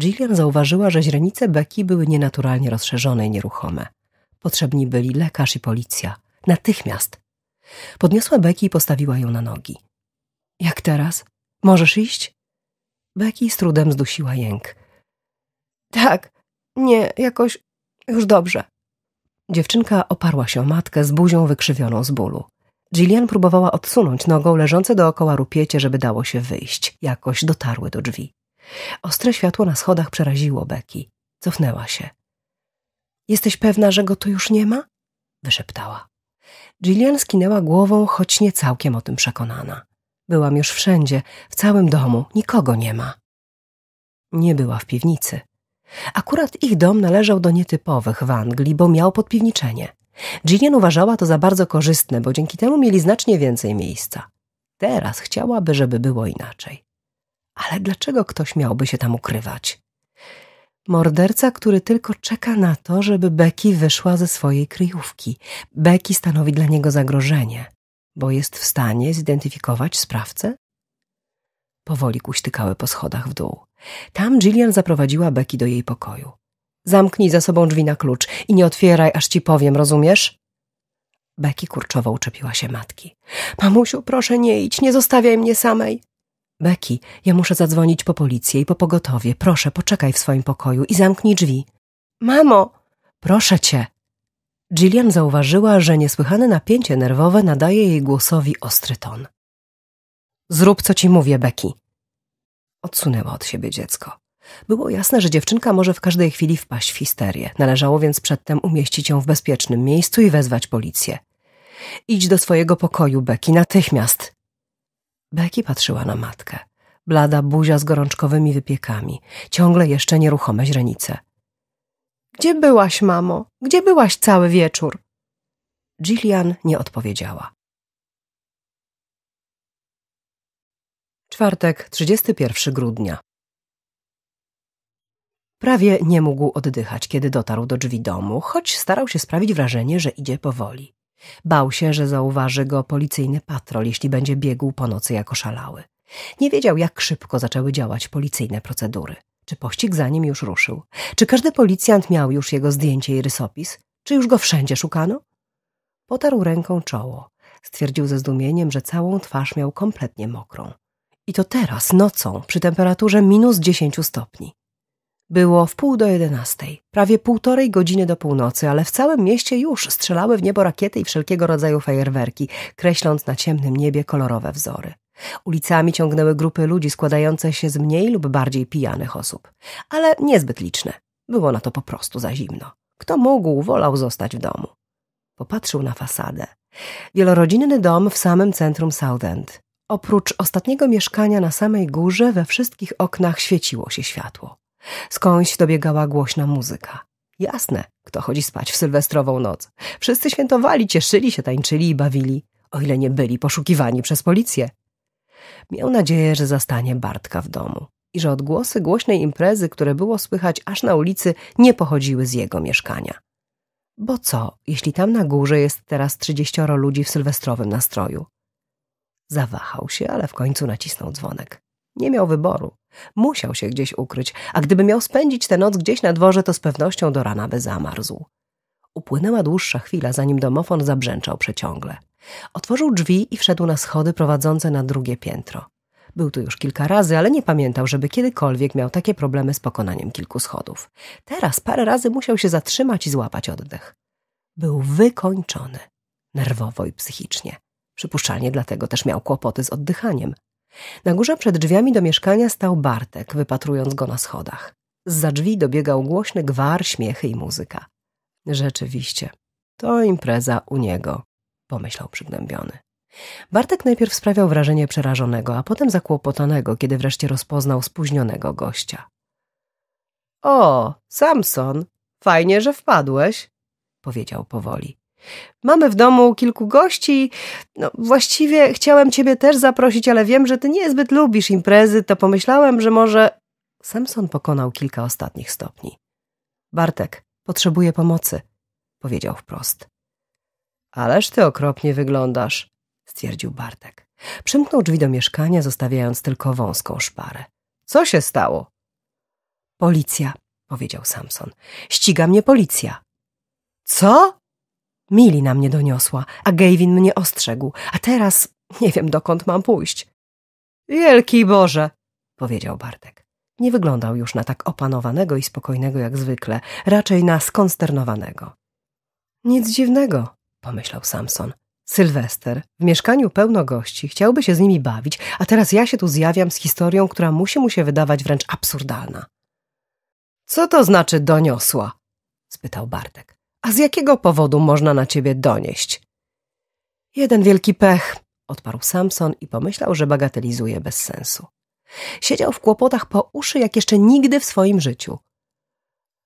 Jillian zauważyła, że źrenice Becky były nienaturalnie rozszerzone i nieruchome. Potrzebni byli lekarz i policja. Natychmiast. Podniosła beki i postawiła ją na nogi. Jak teraz? Możesz iść? Becky z trudem zdusiła jęk. Tak, nie, jakoś już dobrze. Dziewczynka oparła się o matkę z buzią wykrzywioną z bólu. Jillian próbowała odsunąć nogą leżące dookoła rupiecie, żeby dało się wyjść. Jakoś dotarły do drzwi. Ostre światło na schodach przeraziło Becky. Cofnęła się. Jesteś pewna, że go tu już nie ma? wyszeptała. Gillian skinęła głową, choć nie całkiem o tym przekonana. Byłam już wszędzie, w całym domu, nikogo nie ma. Nie była w piwnicy. Akurat ich dom należał do nietypowych w Anglii, bo miał podpiwniczenie. Gillian uważała to za bardzo korzystne, bo dzięki temu mieli znacznie więcej miejsca. Teraz chciałaby, żeby było inaczej. Ale dlaczego ktoś miałby się tam ukrywać? Morderca, który tylko czeka na to, żeby Becky wyszła ze swojej kryjówki. Becky stanowi dla niego zagrożenie, bo jest w stanie zidentyfikować sprawcę? Powoli kuśtykały po schodach w dół. Tam Jillian zaprowadziła Becky do jej pokoju. Zamknij za sobą drzwi na klucz i nie otwieraj, aż ci powiem, rozumiesz? Becky kurczowo uczepiła się matki. Mamusiu, proszę nie idź, nie zostawiaj mnie samej. Beki, ja muszę zadzwonić po policję i po pogotowie. Proszę, poczekaj w swoim pokoju i zamknij drzwi. Mamo! Proszę cię! Jillian zauważyła, że niesłychane napięcie nerwowe nadaje jej głosowi ostry ton. Zrób, co ci mówię, Beki. Odsunęła od siebie dziecko. Było jasne, że dziewczynka może w każdej chwili wpaść w histerię. Należało więc przedtem umieścić ją w bezpiecznym miejscu i wezwać policję. Idź do swojego pokoju, Beki, natychmiast! Becky patrzyła na matkę. Blada buzia z gorączkowymi wypiekami, ciągle jeszcze nieruchome źrenice. Gdzie byłaś, mamo? Gdzie byłaś cały wieczór? Gillian nie odpowiedziała. Czwartek, 31 grudnia. Prawie nie mógł oddychać, kiedy dotarł do drzwi domu, choć starał się sprawić wrażenie, że idzie powoli. Bał się, że zauważy go policyjny patrol, jeśli będzie biegł po nocy jako szalały. Nie wiedział, jak szybko zaczęły działać policyjne procedury. Czy pościg za nim już ruszył? Czy każdy policjant miał już jego zdjęcie i rysopis? Czy już go wszędzie szukano? Potarł ręką czoło. Stwierdził ze zdumieniem, że całą twarz miał kompletnie mokrą. I to teraz, nocą, przy temperaturze minus dziesięciu stopni. Było w pół do jedenastej, prawie półtorej godziny do północy, ale w całym mieście już strzelały w niebo rakiety i wszelkiego rodzaju fajerwerki, kreśląc na ciemnym niebie kolorowe wzory. Ulicami ciągnęły grupy ludzi składające się z mniej lub bardziej pijanych osób, ale niezbyt liczne. Było na to po prostu za zimno. Kto mógł, wolał zostać w domu. Popatrzył na fasadę. Wielorodzinny dom w samym centrum Southend. Oprócz ostatniego mieszkania na samej górze we wszystkich oknach świeciło się światło. Skądś dobiegała głośna muzyka. Jasne, kto chodzi spać w sylwestrową noc. Wszyscy świętowali, cieszyli się, tańczyli i bawili, o ile nie byli poszukiwani przez policję. Miał nadzieję, że zastanie Bartka w domu i że odgłosy głośnej imprezy, które było słychać aż na ulicy, nie pochodziły z jego mieszkania. Bo co, jeśli tam na górze jest teraz trzydzieścioro ludzi w sylwestrowym nastroju? Zawahał się, ale w końcu nacisnął dzwonek. Nie miał wyboru. Musiał się gdzieś ukryć, a gdyby miał spędzić tę noc gdzieś na dworze, to z pewnością do rana by zamarzł. Upłynęła dłuższa chwila, zanim domofon zabrzęczał przeciągle. Otworzył drzwi i wszedł na schody prowadzące na drugie piętro. Był tu już kilka razy, ale nie pamiętał, żeby kiedykolwiek miał takie problemy z pokonaniem kilku schodów. Teraz parę razy musiał się zatrzymać i złapać oddech. Był wykończony, nerwowo i psychicznie. Przypuszczalnie dlatego też miał kłopoty z oddychaniem. Na górze przed drzwiami do mieszkania stał Bartek, wypatrując go na schodach. Za drzwi dobiegał głośny gwar, śmiechy i muzyka. Rzeczywiście, to impreza u niego, pomyślał przygnębiony. Bartek najpierw sprawiał wrażenie przerażonego, a potem zakłopotanego, kiedy wreszcie rozpoznał spóźnionego gościa. O, Samson, fajnie, że wpadłeś, powiedział powoli. Mamy w domu kilku gości. No, właściwie chciałem ciebie też zaprosić, ale wiem, że ty niezbyt lubisz imprezy, to pomyślałem, że może. Samson pokonał kilka ostatnich stopni. Bartek, potrzebuję pomocy, powiedział wprost. Ależ ty okropnie wyglądasz, stwierdził Bartek. Przymknął drzwi do mieszkania, zostawiając tylko wąską szparę. Co się stało? Policja, powiedział Samson. Ściga mnie policja. Co? Mili na mnie doniosła, a Gavin mnie ostrzegł, a teraz nie wiem, dokąd mam pójść. Wielki Boże, powiedział Bartek. Nie wyglądał już na tak opanowanego i spokojnego jak zwykle, raczej na skonsternowanego. Nic dziwnego, pomyślał Samson. Sylwester, w mieszkaniu pełno gości, chciałby się z nimi bawić, a teraz ja się tu zjawiam z historią, która musi mu się wydawać wręcz absurdalna. Co to znaczy doniosła? spytał Bartek. A z jakiego powodu można na ciebie donieść? Jeden wielki pech, odparł Samson i pomyślał, że bagatelizuje bez sensu. Siedział w kłopotach po uszy jak jeszcze nigdy w swoim życiu.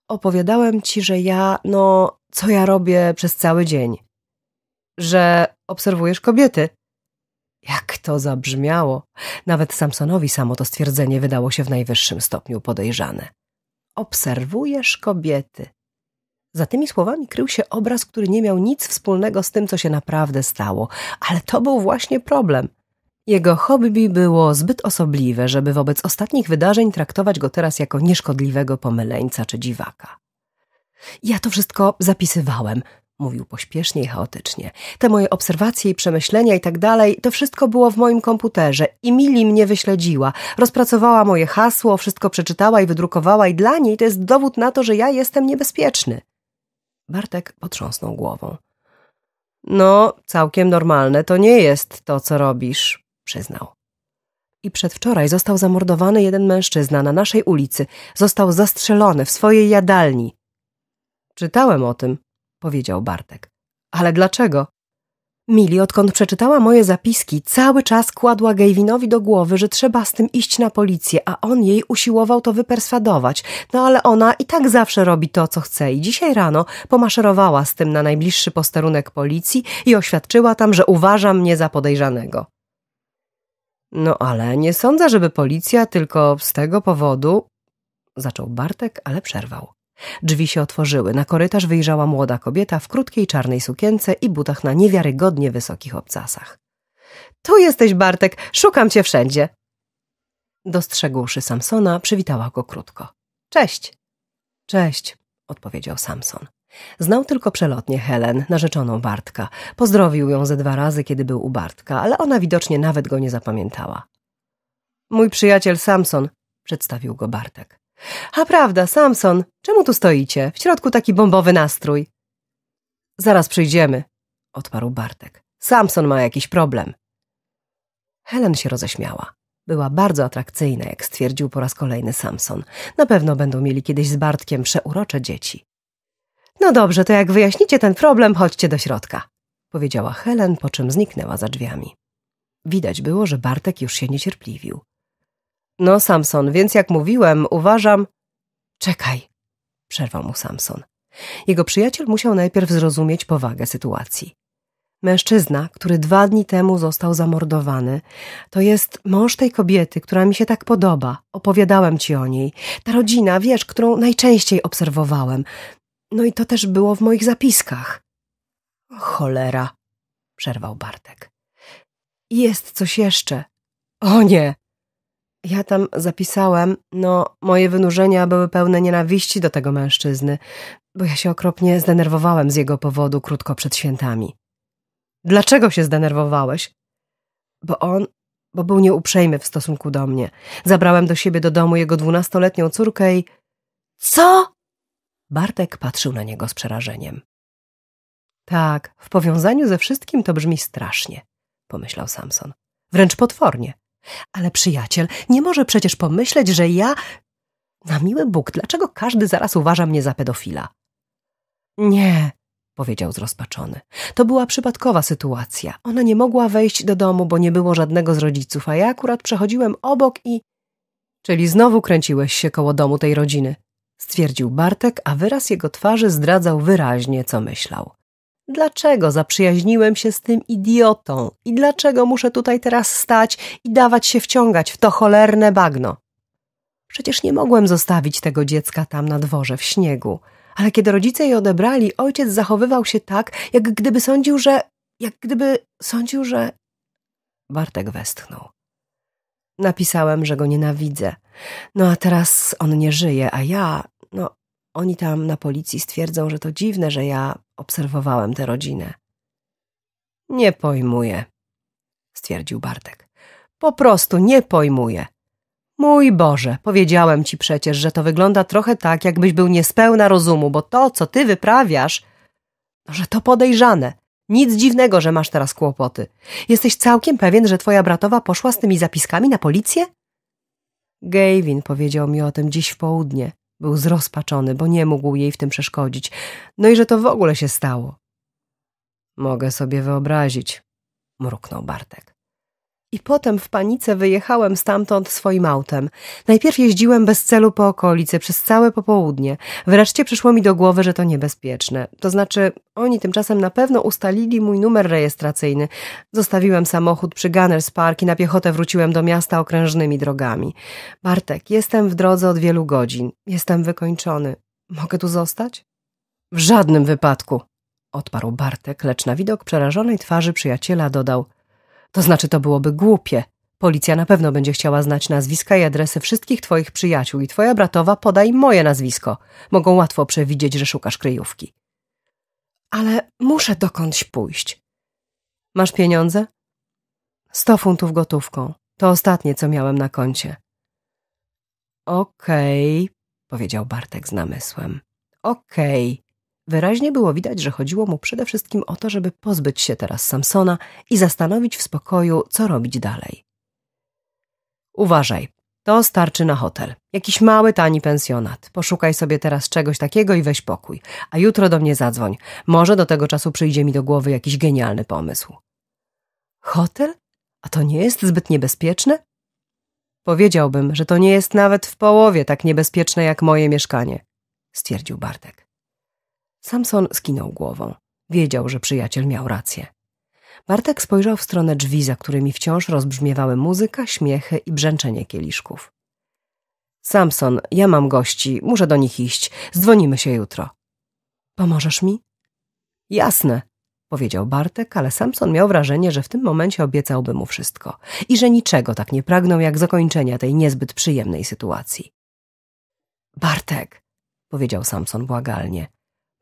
Opowiadałem ci, że ja, no, co ja robię przez cały dzień. Że obserwujesz kobiety. Jak to zabrzmiało! Nawet Samsonowi samo to stwierdzenie wydało się w najwyższym stopniu podejrzane. Obserwujesz kobiety. Za tymi słowami krył się obraz, który nie miał nic wspólnego z tym, co się naprawdę stało, ale to był właśnie problem. Jego hobby było zbyt osobliwe, żeby wobec ostatnich wydarzeń traktować go teraz jako nieszkodliwego pomyleńca czy dziwaka. Ja to wszystko zapisywałem, mówił pośpiesznie i chaotycznie. Te moje obserwacje i przemyślenia i tak dalej, to wszystko było w moim komputerze i Mili mnie wyśledziła, rozpracowała moje hasło, wszystko przeczytała i wydrukowała i dla niej to jest dowód na to, że ja jestem niebezpieczny. Bartek potrząsnął głową. No, całkiem normalne to nie jest to, co robisz, przyznał. I przedwczoraj został zamordowany jeden mężczyzna na naszej ulicy. Został zastrzelony w swojej jadalni. Czytałem o tym, powiedział Bartek. Ale dlaczego? Mili, odkąd przeczytała moje zapiski, cały czas kładła Gavinowi do głowy, że trzeba z tym iść na policję, a on jej usiłował to wyperswadować. No ale ona i tak zawsze robi to, co chce i dzisiaj rano pomaszerowała z tym na najbliższy posterunek policji i oświadczyła tam, że uważa mnie za podejrzanego. No ale nie sądzę, żeby policja tylko z tego powodu... Zaczął Bartek, ale przerwał. Drzwi się otworzyły. Na korytarz wyjrzała młoda kobieta w krótkiej czarnej sukience i butach na niewiarygodnie wysokich obcasach. Tu jesteś, Bartek, szukam cię wszędzie. Dostrzegłszy Samsona, przywitała go krótko. Cześć. Cześć, odpowiedział Samson. Znał tylko przelotnie Helen, narzeczoną Bartka. Pozdrowił ją ze dwa razy, kiedy był u Bartka, ale ona widocznie nawet go nie zapamiętała. Mój przyjaciel Samson, przedstawił go Bartek. A prawda, Samson, czemu tu stoicie? W środku taki bombowy nastrój. Zaraz przyjdziemy, odparł Bartek. Samson ma jakiś problem. Helen się roześmiała. Była bardzo atrakcyjna, jak stwierdził po raz kolejny Samson. Na pewno będą mieli kiedyś z Bartkiem przeurocze dzieci. No dobrze, to jak wyjaśnicie ten problem, chodźcie do środka, powiedziała Helen, po czym zniknęła za drzwiami. Widać było, że Bartek już się niecierpliwił. No, Samson, więc jak mówiłem, uważam. Czekaj, przerwał mu Samson. Jego przyjaciel musiał najpierw zrozumieć powagę sytuacji. Mężczyzna, który dwa dni temu został zamordowany, to jest mąż tej kobiety, która mi się tak podoba. Opowiadałem ci o niej. Ta rodzina, wiesz, którą najczęściej obserwowałem. No i to też było w moich zapiskach. Cholera, przerwał Bartek. Jest coś jeszcze. O nie, ja tam zapisałem, no, moje wynurzenia były pełne nienawiści do tego mężczyzny, bo ja się okropnie zdenerwowałem z jego powodu krótko przed świętami. Dlaczego się zdenerwowałeś? Bo on, bo był nieuprzejmy w stosunku do mnie. Zabrałem do siebie do domu jego dwunastoletnią córkę i. Co? Bartek patrzył na niego z przerażeniem. Tak, w powiązaniu ze wszystkim to brzmi strasznie, pomyślał Samson. Wręcz potwornie. Ale przyjaciel nie może przecież pomyśleć, że ja. Na miły Bóg, dlaczego każdy zaraz uważa mnie za pedofila? Nie, powiedział zrozpaczony. To była przypadkowa sytuacja. Ona nie mogła wejść do domu, bo nie było żadnego z rodziców, a ja akurat przechodziłem obok i. Czyli znowu kręciłeś się koło domu tej rodziny, stwierdził Bartek, a wyraz jego twarzy zdradzał wyraźnie, co myślał. Dlaczego zaprzyjaźniłem się z tym idiotą i dlaczego muszę tutaj teraz stać i dawać się wciągać w to cholerne bagno? Przecież nie mogłem zostawić tego dziecka tam na dworze w śniegu. Ale kiedy rodzice je odebrali, ojciec zachowywał się tak, jak gdyby sądził, że... jak gdyby sądził, że... Bartek westchnął. Napisałem, że go nienawidzę. No a teraz on nie żyje, a ja... no... Oni tam na policji stwierdzą, że to dziwne, że ja obserwowałem tę rodzinę. Nie pojmuję, stwierdził Bartek. Po prostu nie pojmuję. Mój Boże, powiedziałem ci przecież, że to wygląda trochę tak, jakbyś był niespełna rozumu, bo to, co ty wyprawiasz, no, że to podejrzane. Nic dziwnego, że masz teraz kłopoty. Jesteś całkiem pewien, że twoja bratowa poszła z tymi zapiskami na policję? Gavin powiedział mi o tym dziś w południe. Był zrozpaczony, bo nie mógł jej w tym przeszkodzić. No i że to w ogóle się stało. Mogę sobie wyobrazić, mruknął Bartek. I potem w panice wyjechałem stamtąd swoim autem. Najpierw jeździłem bez celu po okolicy przez całe popołudnie. Wreszcie przyszło mi do głowy, że to niebezpieczne. To znaczy, oni tymczasem na pewno ustalili mój numer rejestracyjny. Zostawiłem samochód przy Gunners Park i na piechotę wróciłem do miasta okrężnymi drogami. Bartek, jestem w drodze od wielu godzin. Jestem wykończony. Mogę tu zostać? W żadnym wypadku, odparł Bartek, lecz na widok przerażonej twarzy przyjaciela dodał – to znaczy, to byłoby głupie. Policja na pewno będzie chciała znać nazwiska i adresy wszystkich twoich przyjaciół i twoja bratowa poda im moje nazwisko. Mogą łatwo przewidzieć, że szukasz kryjówki. Ale muszę dokądś pójść. Masz pieniądze? Sto funtów gotówką. To ostatnie, co miałem na koncie. Okej, okay, powiedział Bartek z namysłem. Okej, okay, Wyraźnie było widać, że chodziło mu przede wszystkim o to, żeby pozbyć się teraz Samsona i zastanowić w spokoju, co robić dalej. Uważaj, to starczy na hotel. Jakiś mały, tani pensjonat. Poszukaj sobie teraz czegoś takiego i weź pokój. A jutro do mnie zadzwoń. Może do tego czasu przyjdzie mi do głowy jakiś genialny pomysł. Hotel? A to nie jest zbyt niebezpieczne? Powiedziałbym, że to nie jest nawet w połowie tak niebezpieczne jak moje mieszkanie, stwierdził Bartek. Samson skinął głową. Wiedział, że przyjaciel miał rację. Bartek spojrzał w stronę drzwi, za którymi wciąż rozbrzmiewały muzyka, śmiechy i brzęczenie kieliszków. Samson, ja mam gości, muszę do nich iść. Zdzwonimy się jutro. Pomożesz mi? Jasne, powiedział Bartek, ale Samson miał wrażenie, że w tym momencie obiecałby mu wszystko i że niczego tak nie pragnął jak zakończenia tej niezbyt przyjemnej sytuacji. Bartek, powiedział Samson błagalnie.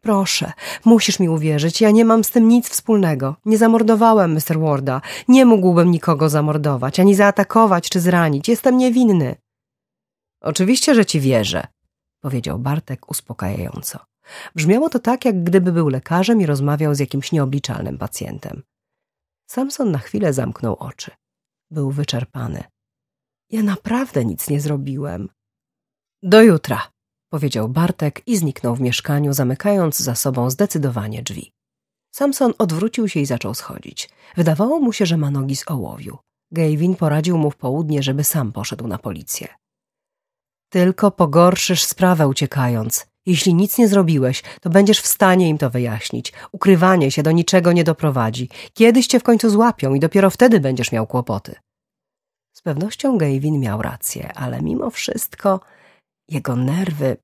Proszę, musisz mi uwierzyć, ja nie mam z tym nic wspólnego. Nie zamordowałem Mr. Warda. Nie mógłbym nikogo zamordować, ani zaatakować czy zranić. Jestem niewinny. Oczywiście, że ci wierzę, powiedział Bartek uspokajająco. Brzmiało to tak, jak gdyby był lekarzem i rozmawiał z jakimś nieobliczalnym pacjentem. Samson na chwilę zamknął oczy. Był wyczerpany. Ja naprawdę nic nie zrobiłem. Do jutra, powiedział Bartek i zniknął w mieszkaniu, zamykając za sobą zdecydowanie drzwi. Samson odwrócił się i zaczął schodzić. Wydawało mu się, że ma nogi z ołowiu. Gavin poradził mu w południe, żeby sam poszedł na policję. Tylko pogorszysz sprawę uciekając. Jeśli nic nie zrobiłeś, to będziesz w stanie im to wyjaśnić. Ukrywanie się do niczego nie doprowadzi. Kiedyś cię w końcu złapią i dopiero wtedy będziesz miał kłopoty. Z pewnością Gavin miał rację, ale mimo wszystko jego nerwy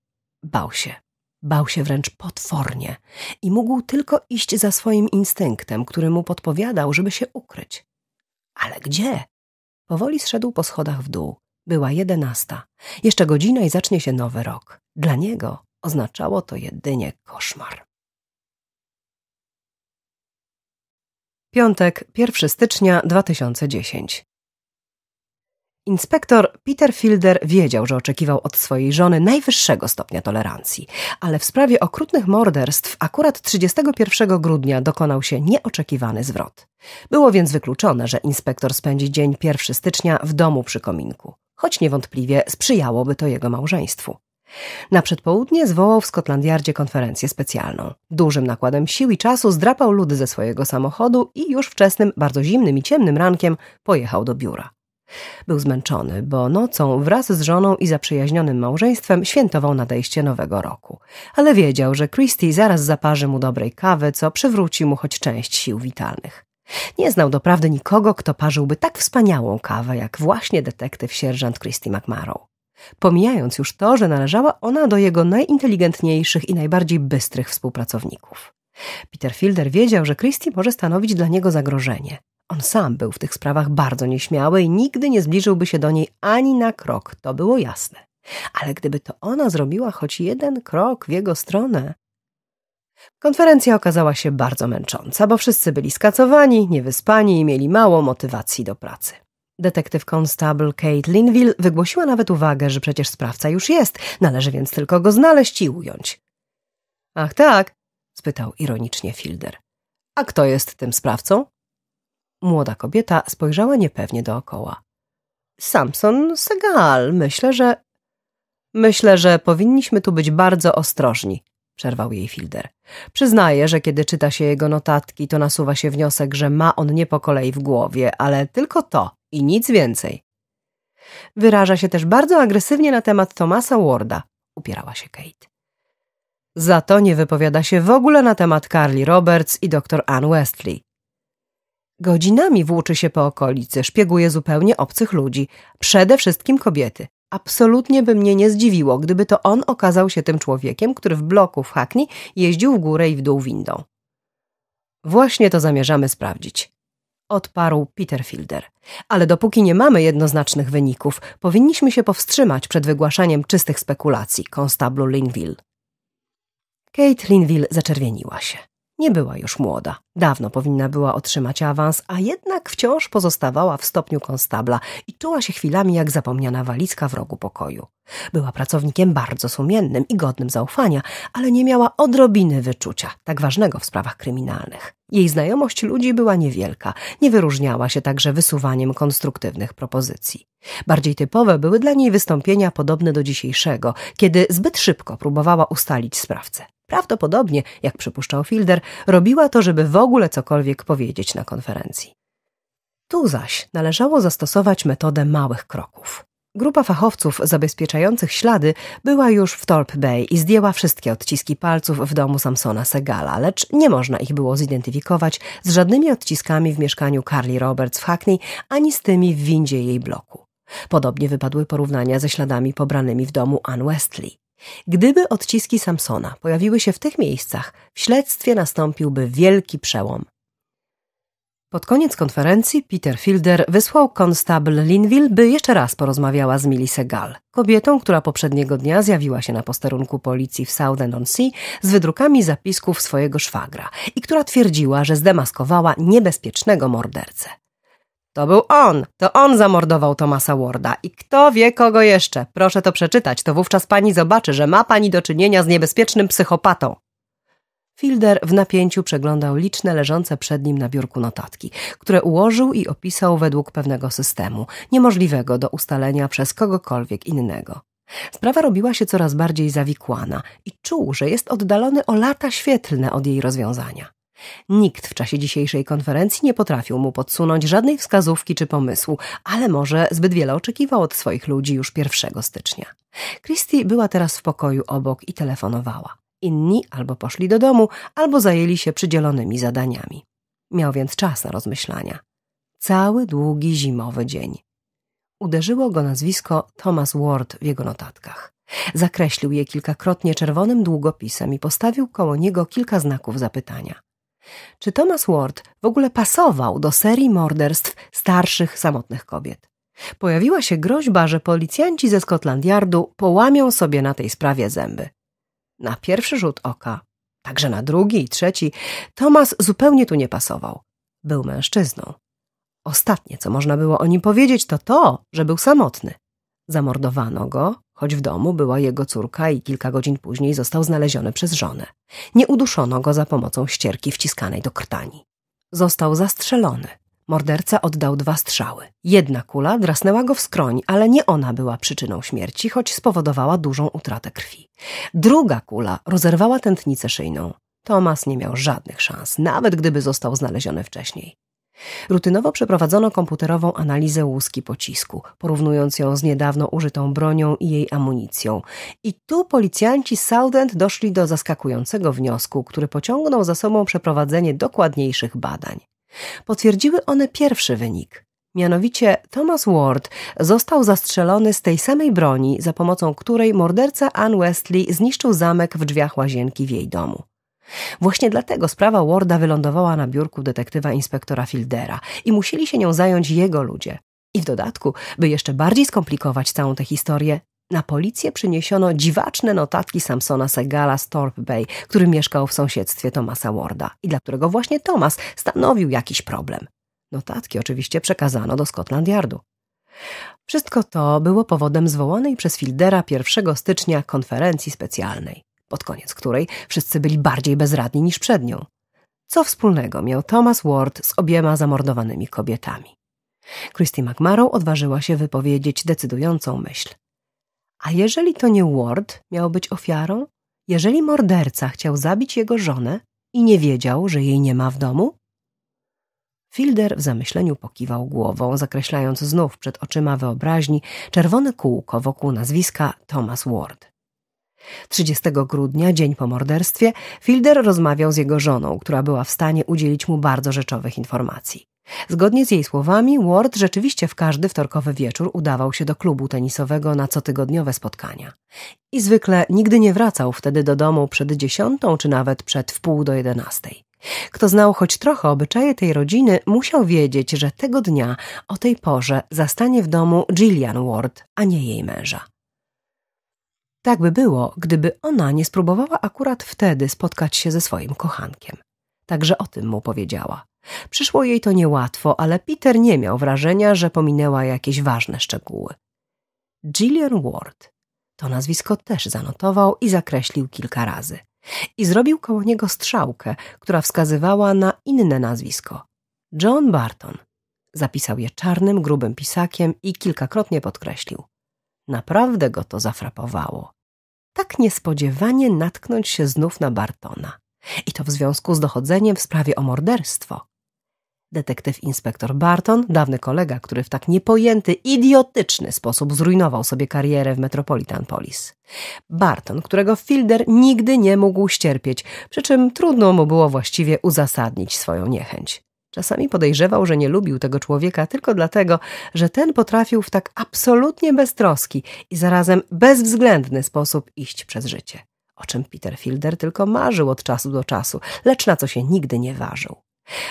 bał się. Bał się wręcz potwornie i mógł tylko iść za swoim instynktem, który mu podpowiadał, żeby się ukryć. Ale gdzie? Powoli zszedł po schodach w dół. Była jedenasta. Jeszcze godzina i zacznie się nowy rok. Dla niego oznaczało to jedynie koszmar. Piątek, 1 stycznia 2010. Inspektor Peter Fielder wiedział, że oczekiwał od swojej żony najwyższego stopnia tolerancji, ale w sprawie okrutnych morderstw akurat 31 grudnia dokonał się nieoczekiwany zwrot. Było więc wykluczone, że inspektor spędzi dzień 1 stycznia w domu przy kominku, choć niewątpliwie sprzyjałoby to jego małżeństwu. Na przedpołudnie zwołał w Yardzie konferencję specjalną. Dużym nakładem sił i czasu zdrapał ludy ze swojego samochodu i już wczesnym, bardzo zimnym i ciemnym rankiem pojechał do biura. Był zmęczony, bo nocą wraz z żoną i zaprzyjaźnionym małżeństwem świętował nadejście nowego roku. Ale wiedział, że Christie zaraz zaparzy mu dobrej kawy, co przywróci mu choć część sił witalnych. Nie znał doprawdy nikogo, kto parzyłby tak wspaniałą kawę, jak właśnie detektyw sierżant Christie McMarrow. Pomijając już to, że należała ona do jego najinteligentniejszych i najbardziej bystrych współpracowników. Peter Fielder wiedział, że Christie może stanowić dla niego zagrożenie. On sam był w tych sprawach bardzo nieśmiały i nigdy nie zbliżyłby się do niej ani na krok, to było jasne. Ale gdyby to ona zrobiła choć jeden krok w jego stronę... Konferencja okazała się bardzo męcząca, bo wszyscy byli skacowani, niewyspani i mieli mało motywacji do pracy. Detektyw Constable Kate Linville wygłosiła nawet uwagę, że przecież sprawca już jest, należy więc tylko go znaleźć i ująć. Ach tak, spytał ironicznie Filder. A kto jest tym sprawcą? Młoda kobieta spojrzała niepewnie dookoła. Samson Segal, myślę, że. Myślę, że powinniśmy tu być bardzo ostrożni, przerwał jej Filder. Przyznaję, że kiedy czyta się jego notatki, to nasuwa się wniosek, że ma on nie po kolei w głowie, ale tylko to i nic więcej. Wyraża się też bardzo agresywnie na temat Thomasa Warda, upierała się Kate. Za to nie wypowiada się w ogóle na temat Carly Roberts i dr Ann Westley. Godzinami włóczy się po okolicy, szpieguje zupełnie obcych ludzi, przede wszystkim kobiety. Absolutnie by mnie nie zdziwiło, gdyby to on okazał się tym człowiekiem, który w bloku w Hackney jeździł w górę i w dół windą. Właśnie to zamierzamy sprawdzić. Odparł Peter Fielder. Ale dopóki nie mamy jednoznacznych wyników, powinniśmy się powstrzymać przed wygłaszaniem czystych spekulacji, konstablu Linville. Kate Linville zaczerwieniła się. Nie była już młoda. Dawno powinna była otrzymać awans, a jednak wciąż pozostawała w stopniu konstabla i czuła się chwilami jak zapomniana walizka w rogu pokoju. Była pracownikiem bardzo sumiennym i godnym zaufania, ale nie miała odrobiny wyczucia, tak ważnego w sprawach kryminalnych. Jej znajomość ludzi była niewielka, nie wyróżniała się także wysuwaniem konstruktywnych propozycji. Bardziej typowe były dla niej wystąpienia podobne do dzisiejszego, kiedy zbyt szybko próbowała ustalić sprawcę. Prawdopodobnie, jak przypuszczał Filder, robiła to, żeby w ogóle cokolwiek powiedzieć na konferencji. Tu zaś należało zastosować metodę małych kroków. Grupa fachowców zabezpieczających ślady była już w Torp Bay i zdjęła wszystkie odciski palców w domu Samsona Segala, lecz nie można ich było zidentyfikować z żadnymi odciskami w mieszkaniu Carly Roberts w Hackney, ani z tymi w windzie jej bloku. Podobnie wypadły porównania ze śladami pobranymi w domu Ann Westley. Gdyby odciski Samsona pojawiły się w tych miejscach, w śledztwie nastąpiłby wielki przełom. Pod koniec konferencji Peter Fielder wysłał konstable Linville, by jeszcze raz porozmawiała z Millie Gall, kobietą, która poprzedniego dnia zjawiła się na posterunku policji w Southend-on-Sea z wydrukami zapisków swojego szwagra i która twierdziła, że zdemaskowała niebezpiecznego mordercę. To był on! To on zamordował Tomasa Warda. I kto wie kogo jeszcze? Proszę to przeczytać, to wówczas pani zobaczy, że ma pani do czynienia z niebezpiecznym psychopatą. Fielder w napięciu przeglądał liczne leżące przed nim na biurku notatki, które ułożył i opisał według pewnego systemu, niemożliwego do ustalenia przez kogokolwiek innego. Sprawa robiła się coraz bardziej zawikłana i czuł, że jest oddalony o lata świetlne od jej rozwiązania. Nikt w czasie dzisiejszej konferencji nie potrafił mu podsunąć żadnej wskazówki czy pomysłu, ale może zbyt wiele oczekiwał od swoich ludzi już 1 stycznia. Christie była teraz w pokoju obok i telefonowała. Inni albo poszli do domu, albo zajęli się przydzielonymi zadaniami. Miał więc czas na rozmyślania. Cały długi zimowy dzień. Uderzyło go nazwisko Thomas Ward w jego notatkach. Zakreślił je kilkakrotnie czerwonym długopisem i postawił koło niego kilka znaków zapytania. Czy Thomas Ward w ogóle pasował do serii morderstw starszych, samotnych kobiet? Pojawiła się groźba, że policjanci ze Scotland Yardu połamią sobie na tej sprawie zęby. Na pierwszy rzut oka, także na drugi i trzeci, Thomas zupełnie tu nie pasował. Był mężczyzną. Ostatnie, co można było o nim powiedzieć, to to, że był samotny. Zamordowano go, choć w domu była jego córka i kilka godzin później został znaleziony przez żonę. Nie uduszono go za pomocą ścierki wciskanej do krtani. Został zastrzelony. Morderca oddał dwa strzały. Jedna kula drasnęła go w skroń, ale nie ona była przyczyną śmierci, choć spowodowała dużą utratę krwi. Druga kula rozerwała tętnicę szyjną. Tomas nie miał żadnych szans, nawet gdyby został znaleziony wcześniej. Rutynowo przeprowadzono komputerową analizę łuski pocisku, porównując ją z niedawno użytą bronią i jej amunicją. I tu policjanci Southend doszli do zaskakującego wniosku, który pociągnął za sobą przeprowadzenie dokładniejszych badań. Potwierdziły one pierwszy wynik. Mianowicie Thomas Ward został zastrzelony z tej samej broni, za pomocą której morderca Ann Westley zniszczył zamek w drzwiach łazienki w jej domu. Właśnie dlatego sprawa Warda wylądowała na biurku detektywa inspektora Fildera i musieli się nią zająć jego ludzie. I w dodatku, by jeszcze bardziej skomplikować całą tę historię, na policję przyniesiono dziwaczne notatki Samsona Segala z Torp Bay, który mieszkał w sąsiedztwie Tomasa Warda i dla którego właśnie Tomas stanowił jakiś problem. Notatki oczywiście przekazano do Scotland Yardu. Wszystko to było powodem zwołanej przez Fildera 1 stycznia konferencji specjalnej pod koniec której wszyscy byli bardziej bezradni niż przed nią. Co wspólnego miał Thomas Ward z obiema zamordowanymi kobietami? Christy McMarrow odważyła się wypowiedzieć decydującą myśl. A jeżeli to nie Ward miał być ofiarą? Jeżeli morderca chciał zabić jego żonę i nie wiedział, że jej nie ma w domu? Filder w zamyśleniu pokiwał głową, zakreślając znów przed oczyma wyobraźni czerwone kółko wokół nazwiska Thomas Ward. 30 grudnia, dzień po morderstwie, Fielder rozmawiał z jego żoną, która była w stanie udzielić mu bardzo rzeczowych informacji. Zgodnie z jej słowami, Ward rzeczywiście w każdy wtorkowy wieczór udawał się do klubu tenisowego na cotygodniowe spotkania. I zwykle nigdy nie wracał wtedy do domu przed dziesiątą czy nawet przed wpół do jedenastej. Kto znał choć trochę obyczaje tej rodziny, musiał wiedzieć, że tego dnia o tej porze zastanie w domu Gillian Ward, a nie jej męża. Tak by było, gdyby ona nie spróbowała akurat wtedy spotkać się ze swoim kochankiem. Także o tym mu powiedziała. Przyszło jej to niełatwo, ale Peter nie miał wrażenia, że pominęła jakieś ważne szczegóły. Gillian Ward. To nazwisko też zanotował i zakreślił kilka razy. I zrobił koło niego strzałkę, która wskazywała na inne nazwisko. John Barton. Zapisał je czarnym, grubym pisakiem i kilkakrotnie podkreślił. Naprawdę go to zafrapowało. Tak niespodziewanie natknąć się znów na Bartona. I to w związku z dochodzeniem w sprawie o morderstwo. Detektyw inspektor Barton, dawny kolega, który w tak niepojęty, idiotyczny sposób zrujnował sobie karierę w Metropolitan Police. Barton, którego Fielder nigdy nie mógł ścierpieć, przy czym trudno mu było właściwie uzasadnić swoją niechęć. Czasami podejrzewał, że nie lubił tego człowieka tylko dlatego, że ten potrafił w tak absolutnie beztroski i zarazem bezwzględny sposób iść przez życie, o czym Peter Fielder tylko marzył od czasu do czasu, lecz na co się nigdy nie ważył.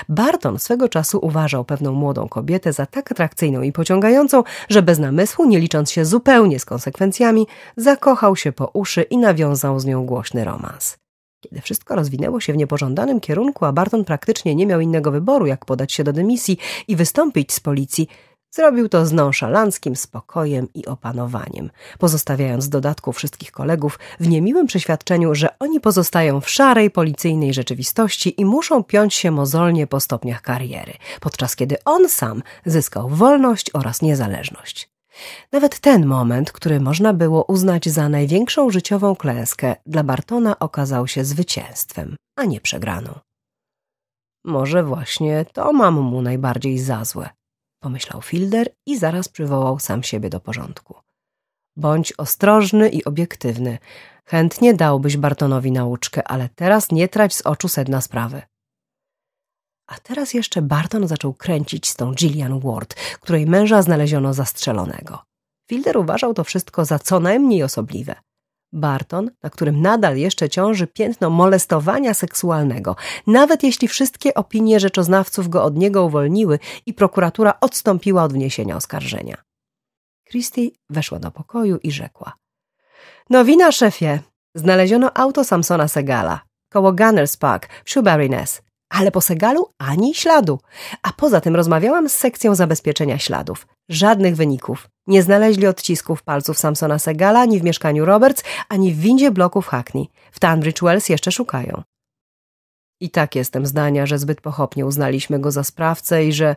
Barton swego czasu uważał pewną młodą kobietę za tak atrakcyjną i pociągającą, że bez namysłu, nie licząc się zupełnie z konsekwencjami, zakochał się po uszy i nawiązał z nią głośny romans. Kiedy wszystko rozwinęło się w niepożądanym kierunku, a Barton praktycznie nie miał innego wyboru, jak podać się do dymisji i wystąpić z policji, zrobił to z nonszalanckim spokojem i opanowaniem, pozostawiając w dodatku wszystkich kolegów w niemiłym przeświadczeniu, że oni pozostają w szarej policyjnej rzeczywistości i muszą piąć się mozolnie po stopniach kariery, podczas kiedy on sam zyskał wolność oraz niezależność. Nawet ten moment, który można było uznać za największą życiową klęskę, dla Bartona okazał się zwycięstwem, a nie przegraną. Może właśnie to mam mu najbardziej za złe, pomyślał Fielder i zaraz przywołał sam siebie do porządku. Bądź ostrożny i obiektywny. Chętnie dałbyś Bartonowi nauczkę, ale teraz nie trać z oczu sedna sprawy. A teraz jeszcze Barton zaczął kręcić z tą Gillian Ward, której męża znaleziono zastrzelonego. Wilder uważał to wszystko za co najmniej osobliwe. Barton, na którym nadal jeszcze ciąży piętno molestowania seksualnego, nawet jeśli wszystkie opinie rzeczoznawców go od niego uwolniły i prokuratura odstąpiła od wniesienia oskarżenia. Christie weszła do pokoju i rzekła. Nowina, szefie! Znaleziono auto Samsona Segala koło Gunners Park w Shoebury ale po Segalu ani śladu. A poza tym rozmawiałam z sekcją zabezpieczenia śladów. Żadnych wyników. Nie znaleźli odcisków palców Samsona Segala ani w mieszkaniu Roberts, ani w windzie bloków Hackney. W Tanbridge Wells jeszcze szukają. I tak jestem zdania, że zbyt pochopnie uznaliśmy go za sprawcę i że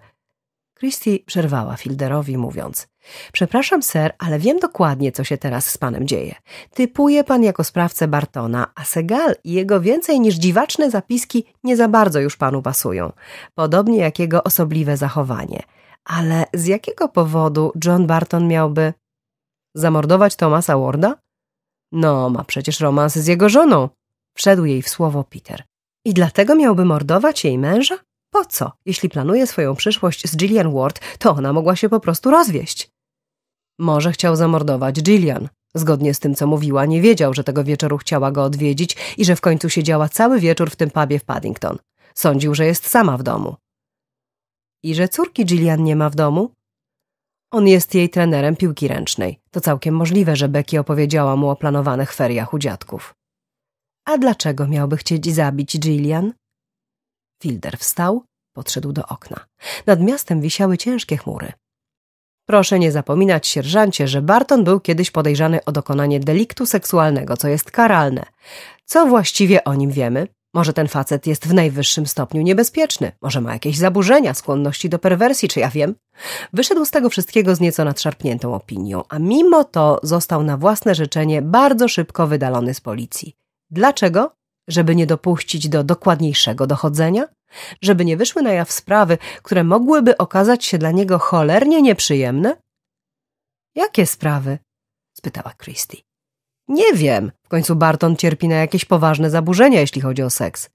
Christie przerwała Filderowi, mówiąc: Przepraszam, ser, ale wiem dokładnie, co się teraz z panem dzieje. Typuje pan jako sprawcę Bartona, a Segal i jego więcej niż dziwaczne zapiski nie za bardzo już panu pasują, podobnie jak jego osobliwe zachowanie. Ale z jakiego powodu John Barton miałby zamordować Thomasa Warda? No, ma przecież romans z jego żoną, wszedł jej w słowo Peter. I dlatego miałby mordować jej męża? Po co? Jeśli planuje swoją przyszłość z Gillian Ward, to ona mogła się po prostu rozwieść. Może chciał zamordować Gillian. Zgodnie z tym, co mówiła, nie wiedział, że tego wieczoru chciała go odwiedzić i że w końcu siedziała cały wieczór w tym pubie w Paddington. Sądził, że jest sama w domu. I że córki Gillian nie ma w domu? On jest jej trenerem piłki ręcznej. To całkiem możliwe, że Becky opowiedziała mu o planowanych feriach u dziadków. A dlaczego miałby chcieć zabić Gillian? Wilder wstał, podszedł do okna. Nad miastem wisiały ciężkie chmury. Proszę nie zapominać, sierżancie, że Barton był kiedyś podejrzany o dokonanie deliktu seksualnego, co jest karalne. Co właściwie o nim wiemy? Może ten facet jest w najwyższym stopniu niebezpieczny, może ma jakieś zaburzenia, skłonności do perwersji, czy ja wiem. Wyszedł z tego wszystkiego z nieco nadszarpniętą opinią, a mimo to został na własne życzenie bardzo szybko wydalony z policji. Dlaczego? żeby nie dopuścić do dokładniejszego dochodzenia, żeby nie wyszły na jaw sprawy, które mogłyby okazać się dla niego cholernie nieprzyjemne? Jakie sprawy? spytała Christie. Nie wiem. W końcu Barton cierpi na jakieś poważne zaburzenia, jeśli chodzi o seks.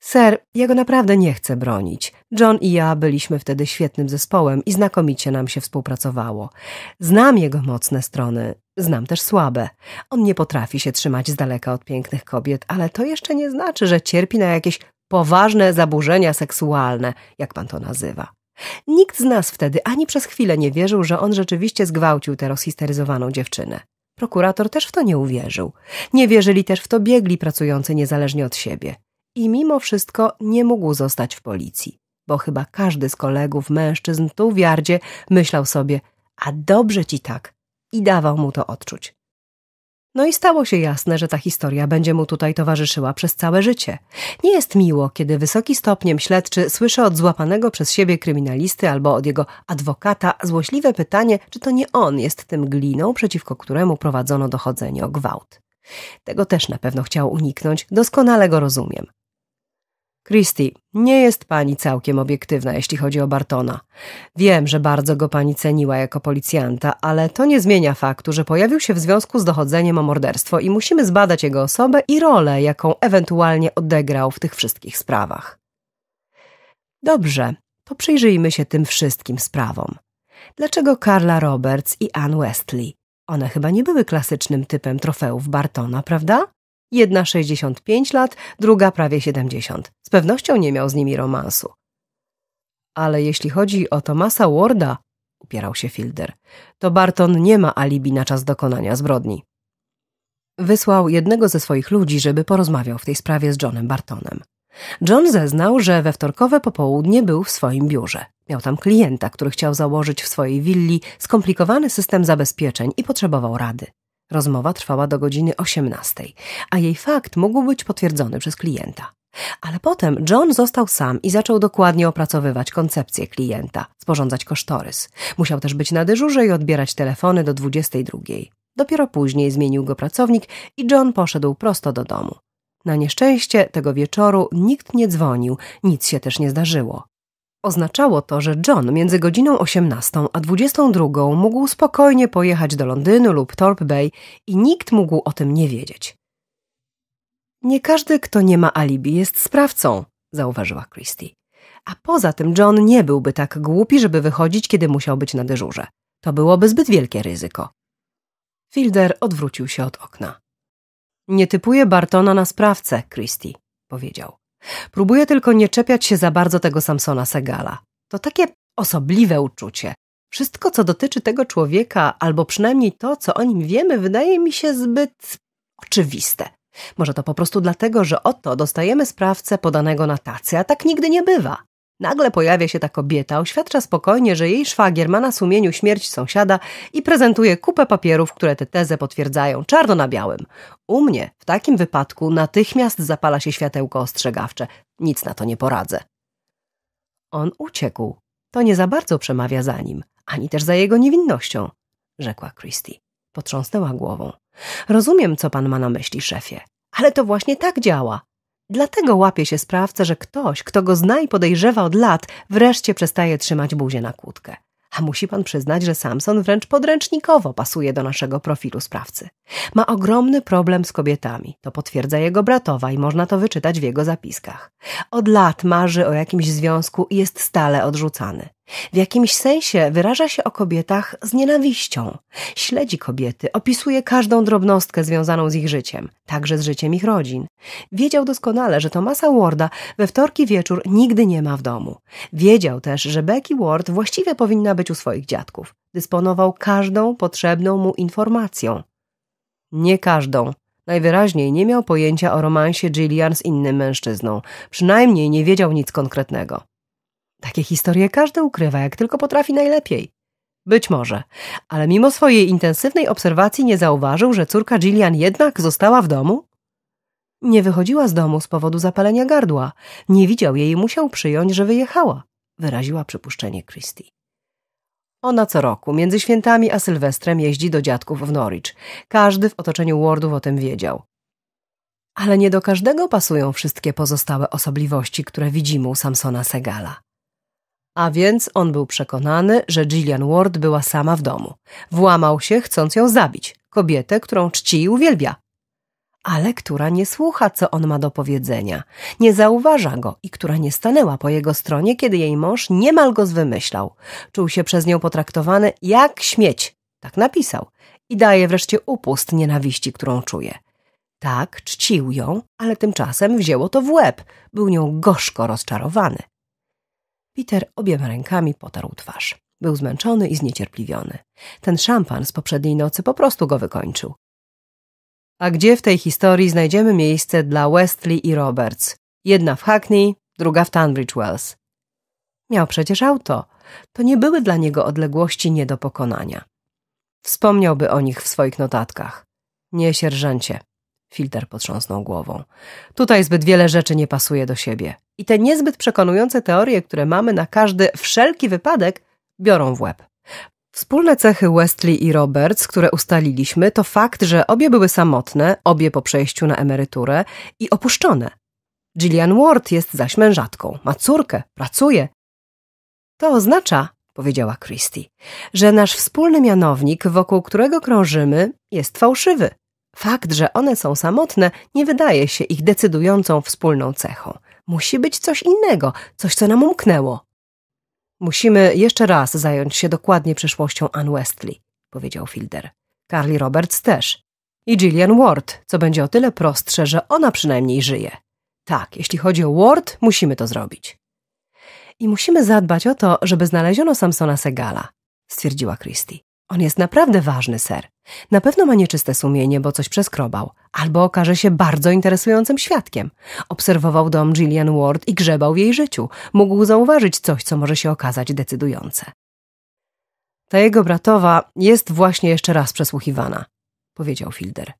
Ser, ja go naprawdę nie chcę bronić. John i ja byliśmy wtedy świetnym zespołem i znakomicie nam się współpracowało. Znam jego mocne strony, Znam też słabe. On nie potrafi się trzymać z daleka od pięknych kobiet, ale to jeszcze nie znaczy, że cierpi na jakieś poważne zaburzenia seksualne, jak pan to nazywa. Nikt z nas wtedy ani przez chwilę nie wierzył, że on rzeczywiście zgwałcił tę rozhisteryzowaną dziewczynę. Prokurator też w to nie uwierzył. Nie wierzyli też w to biegli pracujący niezależnie od siebie. I mimo wszystko nie mógł zostać w policji, bo chyba każdy z kolegów mężczyzn tu w Jardzie myślał sobie, a dobrze ci tak, i dawał mu to odczuć. No i stało się jasne, że ta historia będzie mu tutaj towarzyszyła przez całe życie. Nie jest miło, kiedy wysoki stopniem śledczy słyszy od złapanego przez siebie kryminalisty albo od jego adwokata złośliwe pytanie, czy to nie on jest tym gliną, przeciwko któremu prowadzono dochodzenie o gwałt. Tego też na pewno chciał uniknąć, doskonale go rozumiem. Christy, nie jest pani całkiem obiektywna, jeśli chodzi o Bartona. Wiem, że bardzo go pani ceniła jako policjanta, ale to nie zmienia faktu, że pojawił się w związku z dochodzeniem o morderstwo i musimy zbadać jego osobę i rolę, jaką ewentualnie odegrał w tych wszystkich sprawach. Dobrze, to przyjrzyjmy się tym wszystkim sprawom. Dlaczego Carla Roberts i Ann Westley? One chyba nie były klasycznym typem trofeów Bartona, prawda? jedna 65 lat, druga prawie 70. Z pewnością nie miał z nimi romansu. Ale jeśli chodzi o Tomasa Warda, upierał się Fielder, to Barton nie ma alibi na czas dokonania zbrodni. Wysłał jednego ze swoich ludzi, żeby porozmawiał w tej sprawie z Johnem Bartonem. John zeznał, że we wtorkowe popołudnie był w swoim biurze. Miał tam klienta, który chciał założyć w swojej willi skomplikowany system zabezpieczeń i potrzebował rady. Rozmowa trwała do godziny 18, a jej fakt mógł być potwierdzony przez klienta. Ale potem John został sam i zaczął dokładnie opracowywać koncepcję klienta, sporządzać kosztorys. Musiał też być na dyżurze i odbierać telefony do 22. Dopiero później zmienił go pracownik i John poszedł prosto do domu. Na nieszczęście tego wieczoru nikt nie dzwonił, nic się też nie zdarzyło. Oznaczało to, że John między godziną 18 a 22 mógł spokojnie pojechać do Londynu lub Torp Bay i nikt mógł o tym nie wiedzieć. Nie każdy, kto nie ma alibi, jest sprawcą, zauważyła Christie. A poza tym John nie byłby tak głupi, żeby wychodzić, kiedy musiał być na dyżurze. To byłoby zbyt wielkie ryzyko. Fielder odwrócił się od okna. Nie typuję Bartona na sprawcę, Christie, powiedział. Próbuję tylko nie czepiać się za bardzo tego Samsona Segala. To takie osobliwe uczucie. Wszystko, co dotyczy tego człowieka, albo przynajmniej to, co o nim wiemy, wydaje mi się zbyt oczywiste. Może to po prostu dlatego, że oto dostajemy sprawcę podanego na tacy, a tak nigdy nie bywa. Nagle pojawia się ta kobieta, oświadcza spokojnie, że jej szwagier ma na sumieniu śmierć sąsiada i prezentuje kupę papierów, które tę tezę potwierdzają, czarno na białym. U mnie w takim wypadku natychmiast zapala się światełko ostrzegawcze. Nic na to nie poradzę. On uciekł. To nie za bardzo przemawia za nim, ani też za jego niewinnością, rzekła Christie. Potrząsnęła głową. Rozumiem, co pan ma na myśli, szefie, ale to właśnie tak działa. Dlatego łapie się sprawcę, że ktoś, kto go zna i podejrzewa od lat, wreszcie przestaje trzymać buzię na kłódkę. A musi pan przyznać, że Samson wręcz podręcznikowo pasuje do naszego profilu sprawcy. Ma ogromny problem z kobietami. To potwierdza jego bratowa i można to wyczytać w jego zapiskach. Od lat marzy o jakimś związku i jest stale odrzucany. W jakimś sensie wyraża się o kobietach z nienawiścią. Śledzi kobiety, opisuje każdą drobnostkę związaną z ich życiem, także z życiem ich rodzin. Wiedział doskonale, że Tomasa Warda we wtorki wieczór nigdy nie ma w domu. Wiedział też, że Becky Ward właściwie powinna być u swoich dziadków. Dysponował każdą potrzebną mu informacją. Nie każdą. Najwyraźniej nie miał pojęcia o romansie Jillian z innym mężczyzną. Przynajmniej nie wiedział nic konkretnego. Takie historie każdy ukrywa, jak tylko potrafi najlepiej. Być może, ale mimo swojej intensywnej obserwacji nie zauważył, że córka Jillian jednak została w domu? Nie wychodziła z domu z powodu zapalenia gardła. Nie widział jej i musiał przyjąć, że wyjechała, wyraziła przypuszczenie Christie. Ona co roku, między świętami a Sylwestrem, jeździ do dziadków w Norwich. Każdy w otoczeniu Wardów o tym wiedział. Ale nie do każdego pasują wszystkie pozostałe osobliwości, które widzimy u Samsona Segala. A więc on był przekonany, że Gillian Ward była sama w domu. Włamał się, chcąc ją zabić, kobietę, którą czci i uwielbia. Ale która nie słucha, co on ma do powiedzenia, nie zauważa go i która nie stanęła po jego stronie, kiedy jej mąż niemal go zwymyślał. Czuł się przez nią potraktowany jak śmieć, tak napisał, i daje wreszcie upust nienawiści, którą czuje. Tak, czcił ją, ale tymczasem wzięło to w łeb. Był nią gorzko rozczarowany. Peter obiema rękami potarł twarz. Był zmęczony i zniecierpliwiony. Ten szampan z poprzedniej nocy po prostu go wykończył. A gdzie w tej historii znajdziemy miejsce dla Westley i Roberts? Jedna w Hackney, druga w Tunbridge Wells. Miał przecież auto. To nie były dla niego odległości nie do pokonania. Wspomniałby o nich w swoich notatkach. Nie, sierżancie, Filter potrząsnął głową. Tutaj zbyt wiele rzeczy nie pasuje do siebie. I te niezbyt przekonujące teorie, które mamy na każdy wszelki wypadek, biorą w łeb. Wspólne cechy Westley i Roberts, które ustaliliśmy, to fakt, że obie były samotne, obie po przejściu na emeryturę i opuszczone. Gillian Ward jest zaś mężatką, ma córkę, pracuje. To oznacza, powiedziała Christie, że nasz wspólny mianownik, wokół którego krążymy, jest fałszywy. Fakt, że one są samotne, nie wydaje się ich decydującą wspólną cechą. Musi być coś innego, coś, co nam umknęło. Musimy jeszcze raz zająć się dokładnie przeszłością Anne Westley, powiedział Fielder. Carly Roberts też. I Gillian Ward, co będzie o tyle prostsze, że ona przynajmniej żyje. Tak, jeśli chodzi o Ward, musimy to zrobić. I musimy zadbać o to, żeby znaleziono Samsona Segala, stwierdziła Christie. On jest naprawdę ważny, ser. Na pewno ma nieczyste sumienie, bo coś przeskrobał. Albo okaże się bardzo interesującym świadkiem. Obserwował dom Gillian Ward i grzebał w jej życiu. Mógł zauważyć coś, co może się okazać decydujące. Ta jego bratowa jest właśnie jeszcze raz przesłuchiwana, powiedział Filder.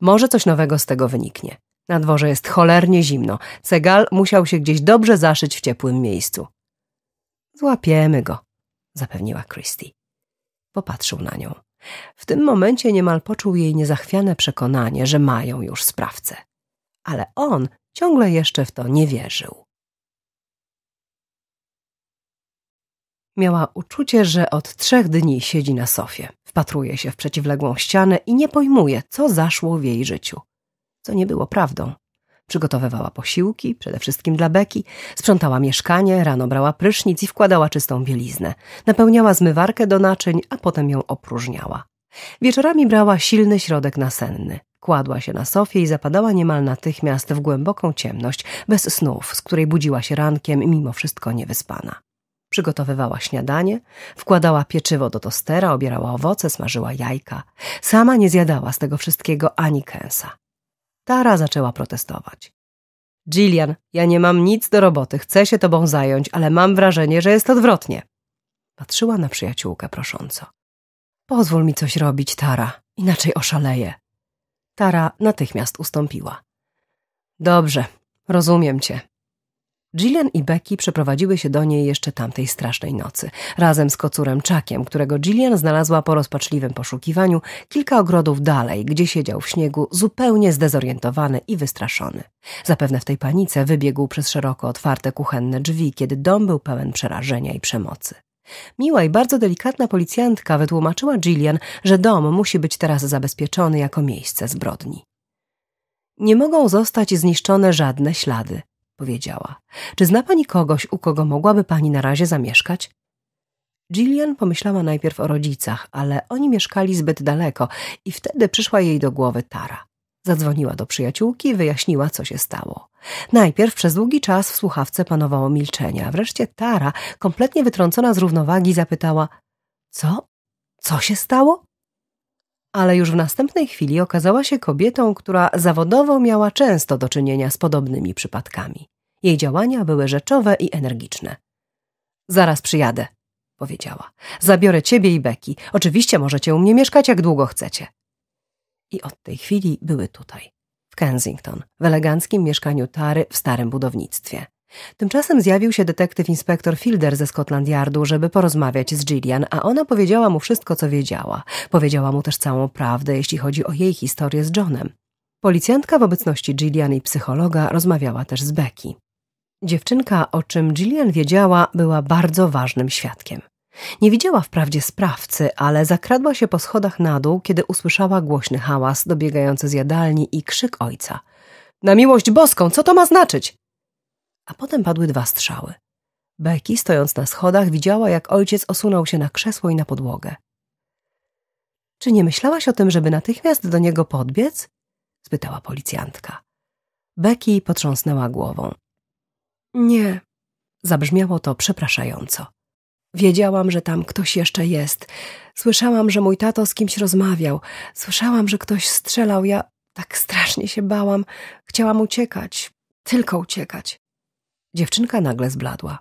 Może coś nowego z tego wyniknie. Na dworze jest cholernie zimno. Segal musiał się gdzieś dobrze zaszyć w ciepłym miejscu. Złapiemy go, zapewniła Christie. Popatrzył na nią. W tym momencie niemal poczuł jej niezachwiane przekonanie, że mają już sprawcę. Ale on ciągle jeszcze w to nie wierzył. Miała uczucie, że od trzech dni siedzi na sofie, wpatruje się w przeciwległą ścianę i nie pojmuje, co zaszło w jej życiu. Co nie było prawdą. Przygotowywała posiłki, przede wszystkim dla Beki, sprzątała mieszkanie, rano brała prysznic i wkładała czystą bieliznę. Napełniała zmywarkę do naczyń, a potem ją opróżniała. Wieczorami brała silny środek nasenny. Kładła się na sofie i zapadała niemal natychmiast w głęboką ciemność, bez snów, z której budziła się rankiem, i mimo wszystko niewyspana. Przygotowywała śniadanie, wkładała pieczywo do tostera, obierała owoce, smażyła jajka. Sama nie zjadała z tego wszystkiego ani kęsa. Tara zaczęła protestować. Jillian, ja nie mam nic do roboty, chcę się tobą zająć, ale mam wrażenie, że jest odwrotnie. Patrzyła na przyjaciółkę prosząco. Pozwól mi coś robić, Tara, inaczej oszaleję. Tara natychmiast ustąpiła. Dobrze, rozumiem cię. Jillian i Becky przeprowadziły się do niej jeszcze tamtej strasznej nocy, razem z kocurem Czakiem, którego Jillian znalazła po rozpaczliwym poszukiwaniu kilka ogrodów dalej, gdzie siedział w śniegu, zupełnie zdezorientowany i wystraszony. Zapewne w tej panice wybiegł przez szeroko otwarte kuchenne drzwi, kiedy dom był pełen przerażenia i przemocy. Miła i bardzo delikatna policjantka wytłumaczyła Jillian, że dom musi być teraz zabezpieczony jako miejsce zbrodni. Nie mogą zostać zniszczone żadne ślady, powiedziała. Czy zna pani kogoś, u kogo mogłaby pani na razie zamieszkać? Jillian pomyślała najpierw o rodzicach, ale oni mieszkali zbyt daleko i wtedy przyszła jej do głowy Tara. Zadzwoniła do przyjaciółki i wyjaśniła, co się stało. Najpierw przez długi czas w słuchawce panowało milczenie, a wreszcie Tara, kompletnie wytrącona z równowagi, zapytała: Co? Co się stało? ale już w następnej chwili okazała się kobietą, która zawodowo miała często do czynienia z podobnymi przypadkami. Jej działania były rzeczowe i energiczne. Zaraz przyjadę, powiedziała. Zabiorę ciebie i Beki. Oczywiście możecie u mnie mieszkać, jak długo chcecie. I od tej chwili były tutaj, w Kensington, w eleganckim mieszkaniu Tary w starym budownictwie. Tymczasem zjawił się detektyw inspektor Fielder ze Scotland Yardu, żeby porozmawiać z Gillian, a ona powiedziała mu wszystko, co wiedziała. Powiedziała mu też całą prawdę, jeśli chodzi o jej historię z Johnem. Policjantka w obecności Gillian i psychologa rozmawiała też z Becky. Dziewczynka, o czym Gillian wiedziała, była bardzo ważnym świadkiem. Nie widziała wprawdzie sprawcy, ale zakradła się po schodach na dół, kiedy usłyszała głośny hałas dobiegający z jadalni i krzyk ojca. Na miłość boską, co to ma znaczyć? a potem padły dwa strzały. Becky, stojąc na schodach, widziała, jak ojciec osunął się na krzesło i na podłogę. Czy nie myślałaś o tym, żeby natychmiast do niego podbiec? spytała policjantka. Becky potrząsnęła głową. Nie. Zabrzmiało to przepraszająco. Wiedziałam, że tam ktoś jeszcze jest. Słyszałam, że mój tato z kimś rozmawiał. Słyszałam, że ktoś strzelał. Ja tak strasznie się bałam. Chciałam uciekać. Tylko uciekać. Dziewczynka nagle zbladła.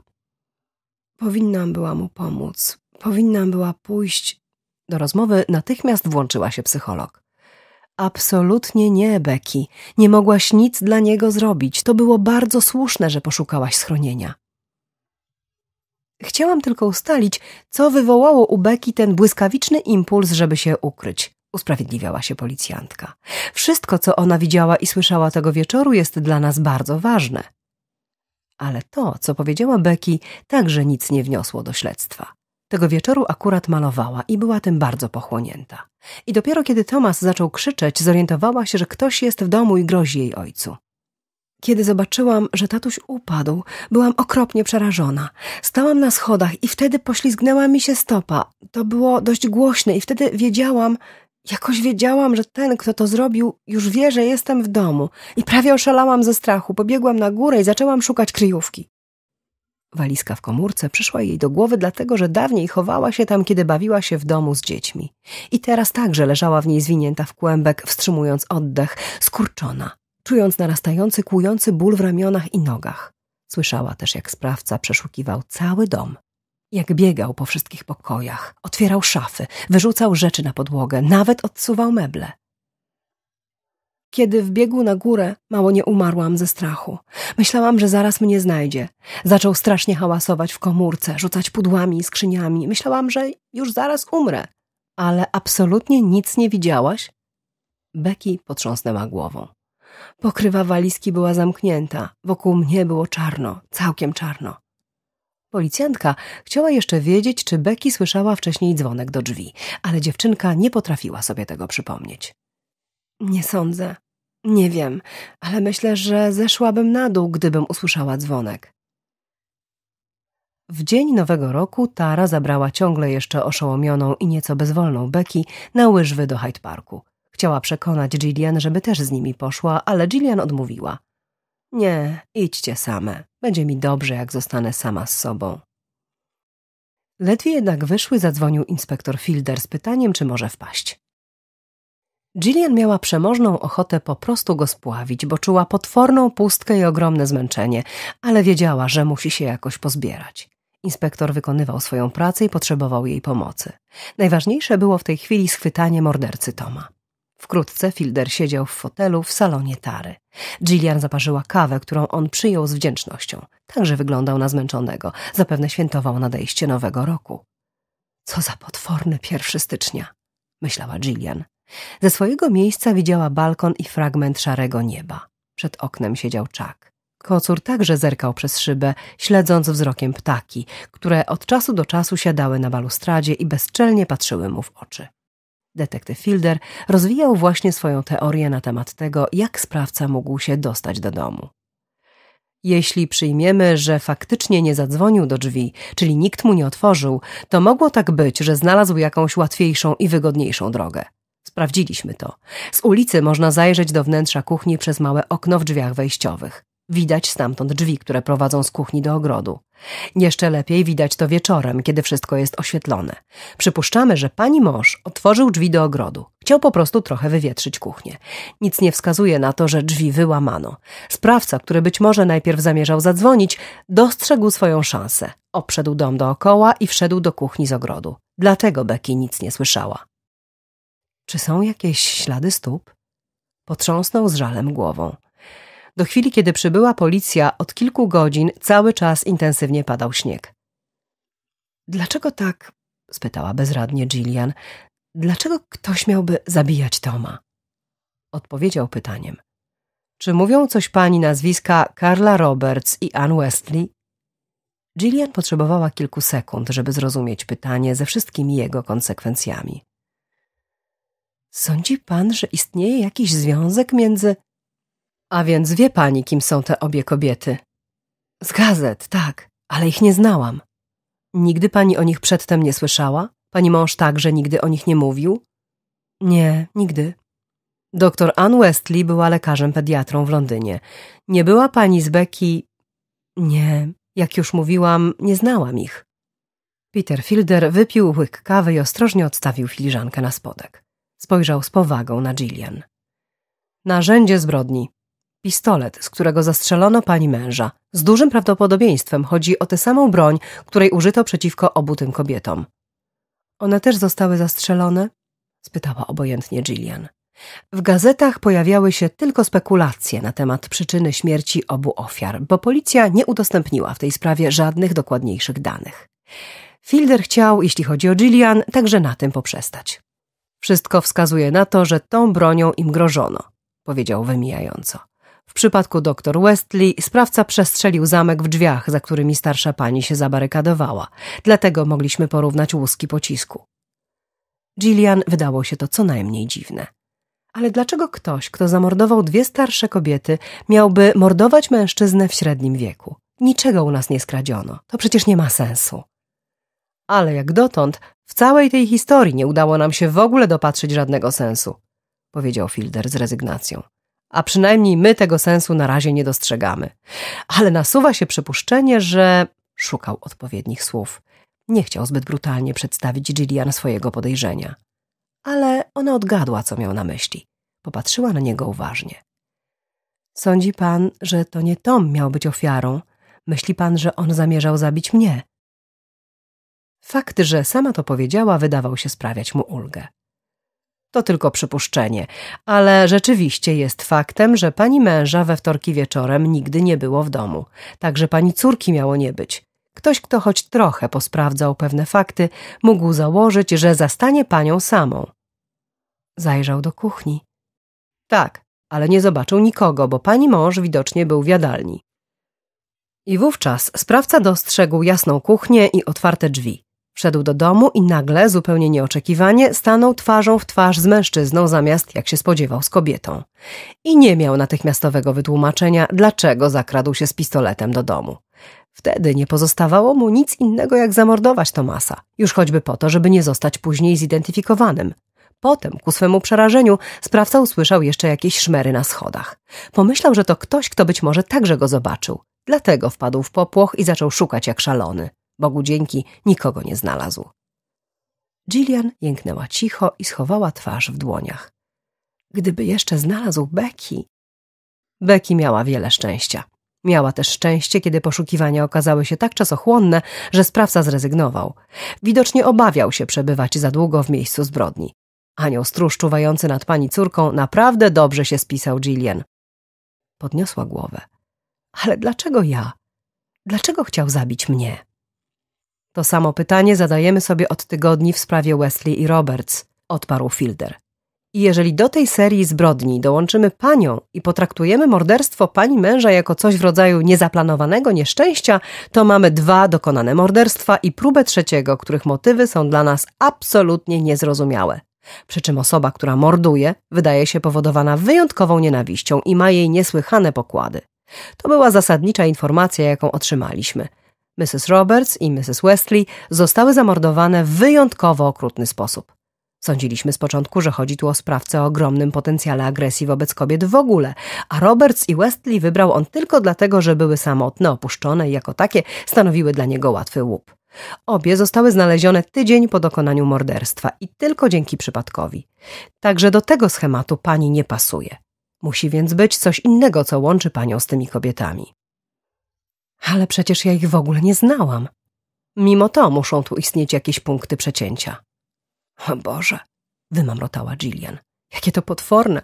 Powinnam była mu pomóc. Powinnam była pójść. Do rozmowy natychmiast włączyła się psycholog. Absolutnie nie, Beki. Nie mogłaś nic dla niego zrobić. To było bardzo słuszne, że poszukałaś schronienia. Chciałam tylko ustalić, co wywołało u Beki ten błyskawiczny impuls, żeby się ukryć, usprawiedliwiała się policjantka. Wszystko, co ona widziała i słyszała tego wieczoru, jest dla nas bardzo ważne. Ale to, co powiedziała Becky, także nic nie wniosło do śledztwa. Tego wieczoru akurat malowała i była tym bardzo pochłonięta. I dopiero kiedy Thomas zaczął krzyczeć, zorientowała się, że ktoś jest w domu i grozi jej ojcu. Kiedy zobaczyłam, że tatuś upadł, byłam okropnie przerażona. Stałam na schodach i wtedy poślizgnęła mi się stopa. To było dość głośne i wtedy wiedziałam, Jakoś wiedziałam, że ten, kto to zrobił, już wie, że jestem w domu i prawie oszalałam ze strachu. Pobiegłam na górę i zaczęłam szukać kryjówki. Walizka w komórce przyszła jej do głowy, dlatego że dawniej chowała się tam, kiedy bawiła się w domu z dziećmi. I teraz także leżała w niej zwinięta w kłębek, wstrzymując oddech, skurczona, czując narastający, kłujący ból w ramionach i nogach. Słyszała też, jak sprawca przeszukiwał cały dom. Jak biegał po wszystkich pokojach, otwierał szafy, wyrzucał rzeczy na podłogę, nawet odsuwał meble. Kiedy wbiegł na górę, mało nie umarłam ze strachu. Myślałam, że zaraz mnie znajdzie. Zaczął strasznie hałasować w komórce, rzucać pudłami i skrzyniami. Myślałam, że już zaraz umrę. Ale absolutnie nic nie widziałaś? Becky potrząsnęła głową. Pokrywa walizki była zamknięta. Wokół mnie było czarno, całkiem czarno. Policjantka chciała jeszcze wiedzieć, czy Becky słyszała wcześniej dzwonek do drzwi, ale dziewczynka nie potrafiła sobie tego przypomnieć. Nie sądzę. Nie wiem, ale myślę, że zeszłabym na dół, gdybym usłyszała dzwonek. W dzień Nowego Roku Tara zabrała ciągle jeszcze oszołomioną i nieco bezwolną Becky na łyżwy do Hyde Parku. Chciała przekonać Gillian, żeby też z nimi poszła, ale Gillian odmówiła. Nie, idźcie same. Będzie mi dobrze, jak zostanę sama z sobą. Ledwie jednak wyszły, zadzwonił inspektor Fielder z pytaniem, czy może wpaść. Jillian miała przemożną ochotę po prostu go spławić, bo czuła potworną pustkę i ogromne zmęczenie, ale wiedziała, że musi się jakoś pozbierać. Inspektor wykonywał swoją pracę i potrzebował jej pomocy. Najważniejsze było w tej chwili schwytanie mordercy Toma. Wkrótce Filder siedział w fotelu w salonie Tary. Gillian zaparzyła kawę, którą on przyjął z wdzięcznością. Także wyglądał na zmęczonego. Zapewne świętował nadejście nowego roku. Co za potworny pierwszy stycznia, myślała Gillian. Ze swojego miejsca widziała balkon i fragment szarego nieba. Przed oknem siedział czak. Kocur także zerkał przez szybę, śledząc wzrokiem ptaki, które od czasu do czasu siadały na balustradzie i bezczelnie patrzyły mu w oczy. Detektyw Fielder rozwijał właśnie swoją teorię na temat tego, jak sprawca mógł się dostać do domu. Jeśli przyjmiemy, że faktycznie nie zadzwonił do drzwi, czyli nikt mu nie otworzył, to mogło tak być, że znalazł jakąś łatwiejszą i wygodniejszą drogę. Sprawdziliśmy to. Z ulicy można zajrzeć do wnętrza kuchni przez małe okno w drzwiach wejściowych. Widać stamtąd drzwi, które prowadzą z kuchni do ogrodu. Jeszcze lepiej widać to wieczorem, kiedy wszystko jest oświetlone. Przypuszczamy, że pani mąż otworzył drzwi do ogrodu. Chciał po prostu trochę wywietrzyć kuchnię. Nic nie wskazuje na to, że drzwi wyłamano. Sprawca, który być może najpierw zamierzał zadzwonić, dostrzegł swoją szansę. Obszedł dom dookoła i wszedł do kuchni z ogrodu. Dlaczego Becky nic nie słyszała? Czy są jakieś ślady stóp? Potrząsnął z żalem głową. Do chwili, kiedy przybyła policja, od kilku godzin cały czas intensywnie padał śnieg. Dlaczego tak? spytała bezradnie Gillian. Dlaczego ktoś miałby zabijać Toma? Odpowiedział pytaniem. Czy mówią coś pani nazwiska Carla Roberts i Ann Westley? Gillian potrzebowała kilku sekund, żeby zrozumieć pytanie ze wszystkimi jego konsekwencjami. Sądzi pan, że istnieje jakiś związek między a więc wie pani, kim są te obie kobiety? Z gazet, tak, ale ich nie znałam. Nigdy pani o nich przedtem nie słyszała? Pani mąż także nigdy o nich nie mówił? Nie, nigdy. Doktor Ann Westley była lekarzem pediatrą w Londynie. Nie była pani z Becky... Nie, jak już mówiłam, nie znałam ich. Peter Fielder wypił łyk kawy i ostrożnie odstawił filiżankę na spodek. Spojrzał z powagą na Gillian. Narzędzie zbrodni, Pistolet, z którego zastrzelono pani męża. Z dużym prawdopodobieństwem chodzi o tę samą broń, której użyto przeciwko obu tym kobietom. One też zostały zastrzelone? spytała obojętnie Gillian. W gazetach pojawiały się tylko spekulacje na temat przyczyny śmierci obu ofiar, bo policja nie udostępniła w tej sprawie żadnych dokładniejszych danych. Fielder chciał, jeśli chodzi o Gillian, także na tym poprzestać. Wszystko wskazuje na to, że tą bronią im grożono, powiedział wymijająco. W przypadku dr Westley sprawca przestrzelił zamek w drzwiach, za którymi starsza pani się zabarykadowała. Dlatego mogliśmy porównać łuski pocisku. Gillian wydało się to co najmniej dziwne. Ale dlaczego ktoś, kto zamordował dwie starsze kobiety, miałby mordować mężczyznę w średnim wieku? Niczego u nas nie skradziono. To przecież nie ma sensu. Ale jak dotąd, w całej tej historii nie udało nam się w ogóle dopatrzyć żadnego sensu, powiedział Fielder z rezygnacją a przynajmniej my tego sensu na razie nie dostrzegamy. Ale nasuwa się przypuszczenie, że szukał odpowiednich słów. Nie chciał zbyt brutalnie przedstawić Gillian swojego podejrzenia. Ale ona odgadła, co miał na myśli. Popatrzyła na niego uważnie. Sądzi pan, że to nie Tom miał być ofiarą? Myśli pan, że on zamierzał zabić mnie? Fakt, że sama to powiedziała, wydawał się sprawiać mu ulgę. To tylko przypuszczenie, ale rzeczywiście jest faktem, że pani męża we wtorki wieczorem nigdy nie było w domu. Także pani córki miało nie być. Ktoś, kto choć trochę posprawdzał pewne fakty, mógł założyć, że zastanie panią samą. Zajrzał do kuchni. Tak, ale nie zobaczył nikogo, bo pani mąż widocznie był w jadalni. I wówczas sprawca dostrzegł jasną kuchnię i otwarte drzwi. Wszedł do domu i nagle, zupełnie nieoczekiwanie, stanął twarzą w twarz z mężczyzną zamiast, jak się spodziewał, z kobietą. I nie miał natychmiastowego wytłumaczenia, dlaczego zakradł się z pistoletem do domu. Wtedy nie pozostawało mu nic innego, jak zamordować Tomasa, już choćby po to, żeby nie zostać później zidentyfikowanym. Potem, ku swemu przerażeniu, sprawca usłyszał jeszcze jakieś szmery na schodach. Pomyślał, że to ktoś, kto być może także go zobaczył. Dlatego wpadł w popłoch i zaczął szukać jak szalony. Bogu dzięki, nikogo nie znalazł. Jillian jęknęła cicho i schowała twarz w dłoniach. Gdyby jeszcze znalazł Becky. Becky miała wiele szczęścia. Miała też szczęście, kiedy poszukiwania okazały się tak czasochłonne, że sprawca zrezygnował. Widocznie obawiał się przebywać za długo w miejscu zbrodni. Anioł stróż czuwający nad pani córką naprawdę dobrze się spisał Jillian. Podniosła głowę. Ale dlaczego ja? Dlaczego chciał zabić mnie? To samo pytanie zadajemy sobie od tygodni w sprawie Wesley i Roberts, odparł Fielder. I jeżeli do tej serii zbrodni dołączymy panią i potraktujemy morderstwo pani męża jako coś w rodzaju niezaplanowanego nieszczęścia, to mamy dwa dokonane morderstwa i próbę trzeciego, których motywy są dla nas absolutnie niezrozumiałe. Przy czym osoba, która morduje, wydaje się powodowana wyjątkową nienawiścią i ma jej niesłychane pokłady. To była zasadnicza informacja, jaką otrzymaliśmy. Mrs. Roberts i Mrs. Westley zostały zamordowane w wyjątkowo okrutny sposób. Sądziliśmy z początku, że chodzi tu o sprawcę o ogromnym potencjale agresji wobec kobiet w ogóle, a Roberts i Westley wybrał on tylko dlatego, że były samotne, opuszczone i jako takie stanowiły dla niego łatwy łup. Obie zostały znalezione tydzień po dokonaniu morderstwa i tylko dzięki przypadkowi. Także do tego schematu pani nie pasuje. Musi więc być coś innego, co łączy panią z tymi kobietami. Ale przecież ja ich w ogóle nie znałam. Mimo to muszą tu istnieć jakieś punkty przecięcia. O Boże, wymamrotała Jillian. Jakie to potworne.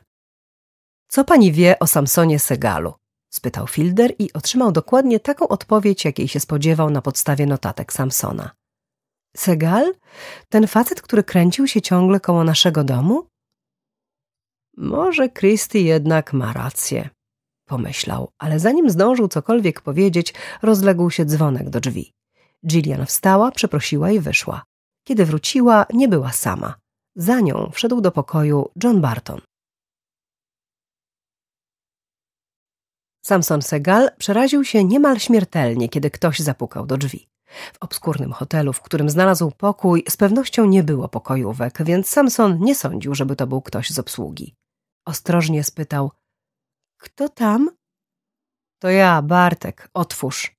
Co pani wie o Samsonie Segalu? spytał Fielder i otrzymał dokładnie taką odpowiedź, jakiej się spodziewał na podstawie notatek Samsona. Segal? Ten facet, który kręcił się ciągle koło naszego domu? Może Christy jednak ma rację, pomyślał, ale zanim zdążył cokolwiek powiedzieć, rozległ się dzwonek do drzwi. Gillian wstała, przeprosiła i wyszła. Kiedy wróciła, nie była sama. Za nią wszedł do pokoju John Barton. Samson Segal przeraził się niemal śmiertelnie, kiedy ktoś zapukał do drzwi. W obskurnym hotelu, w którym znalazł pokój, z pewnością nie było pokojówek, więc Samson nie sądził, żeby to był ktoś z obsługi. Ostrożnie spytał: kto tam? To ja, Bartek, otwórz.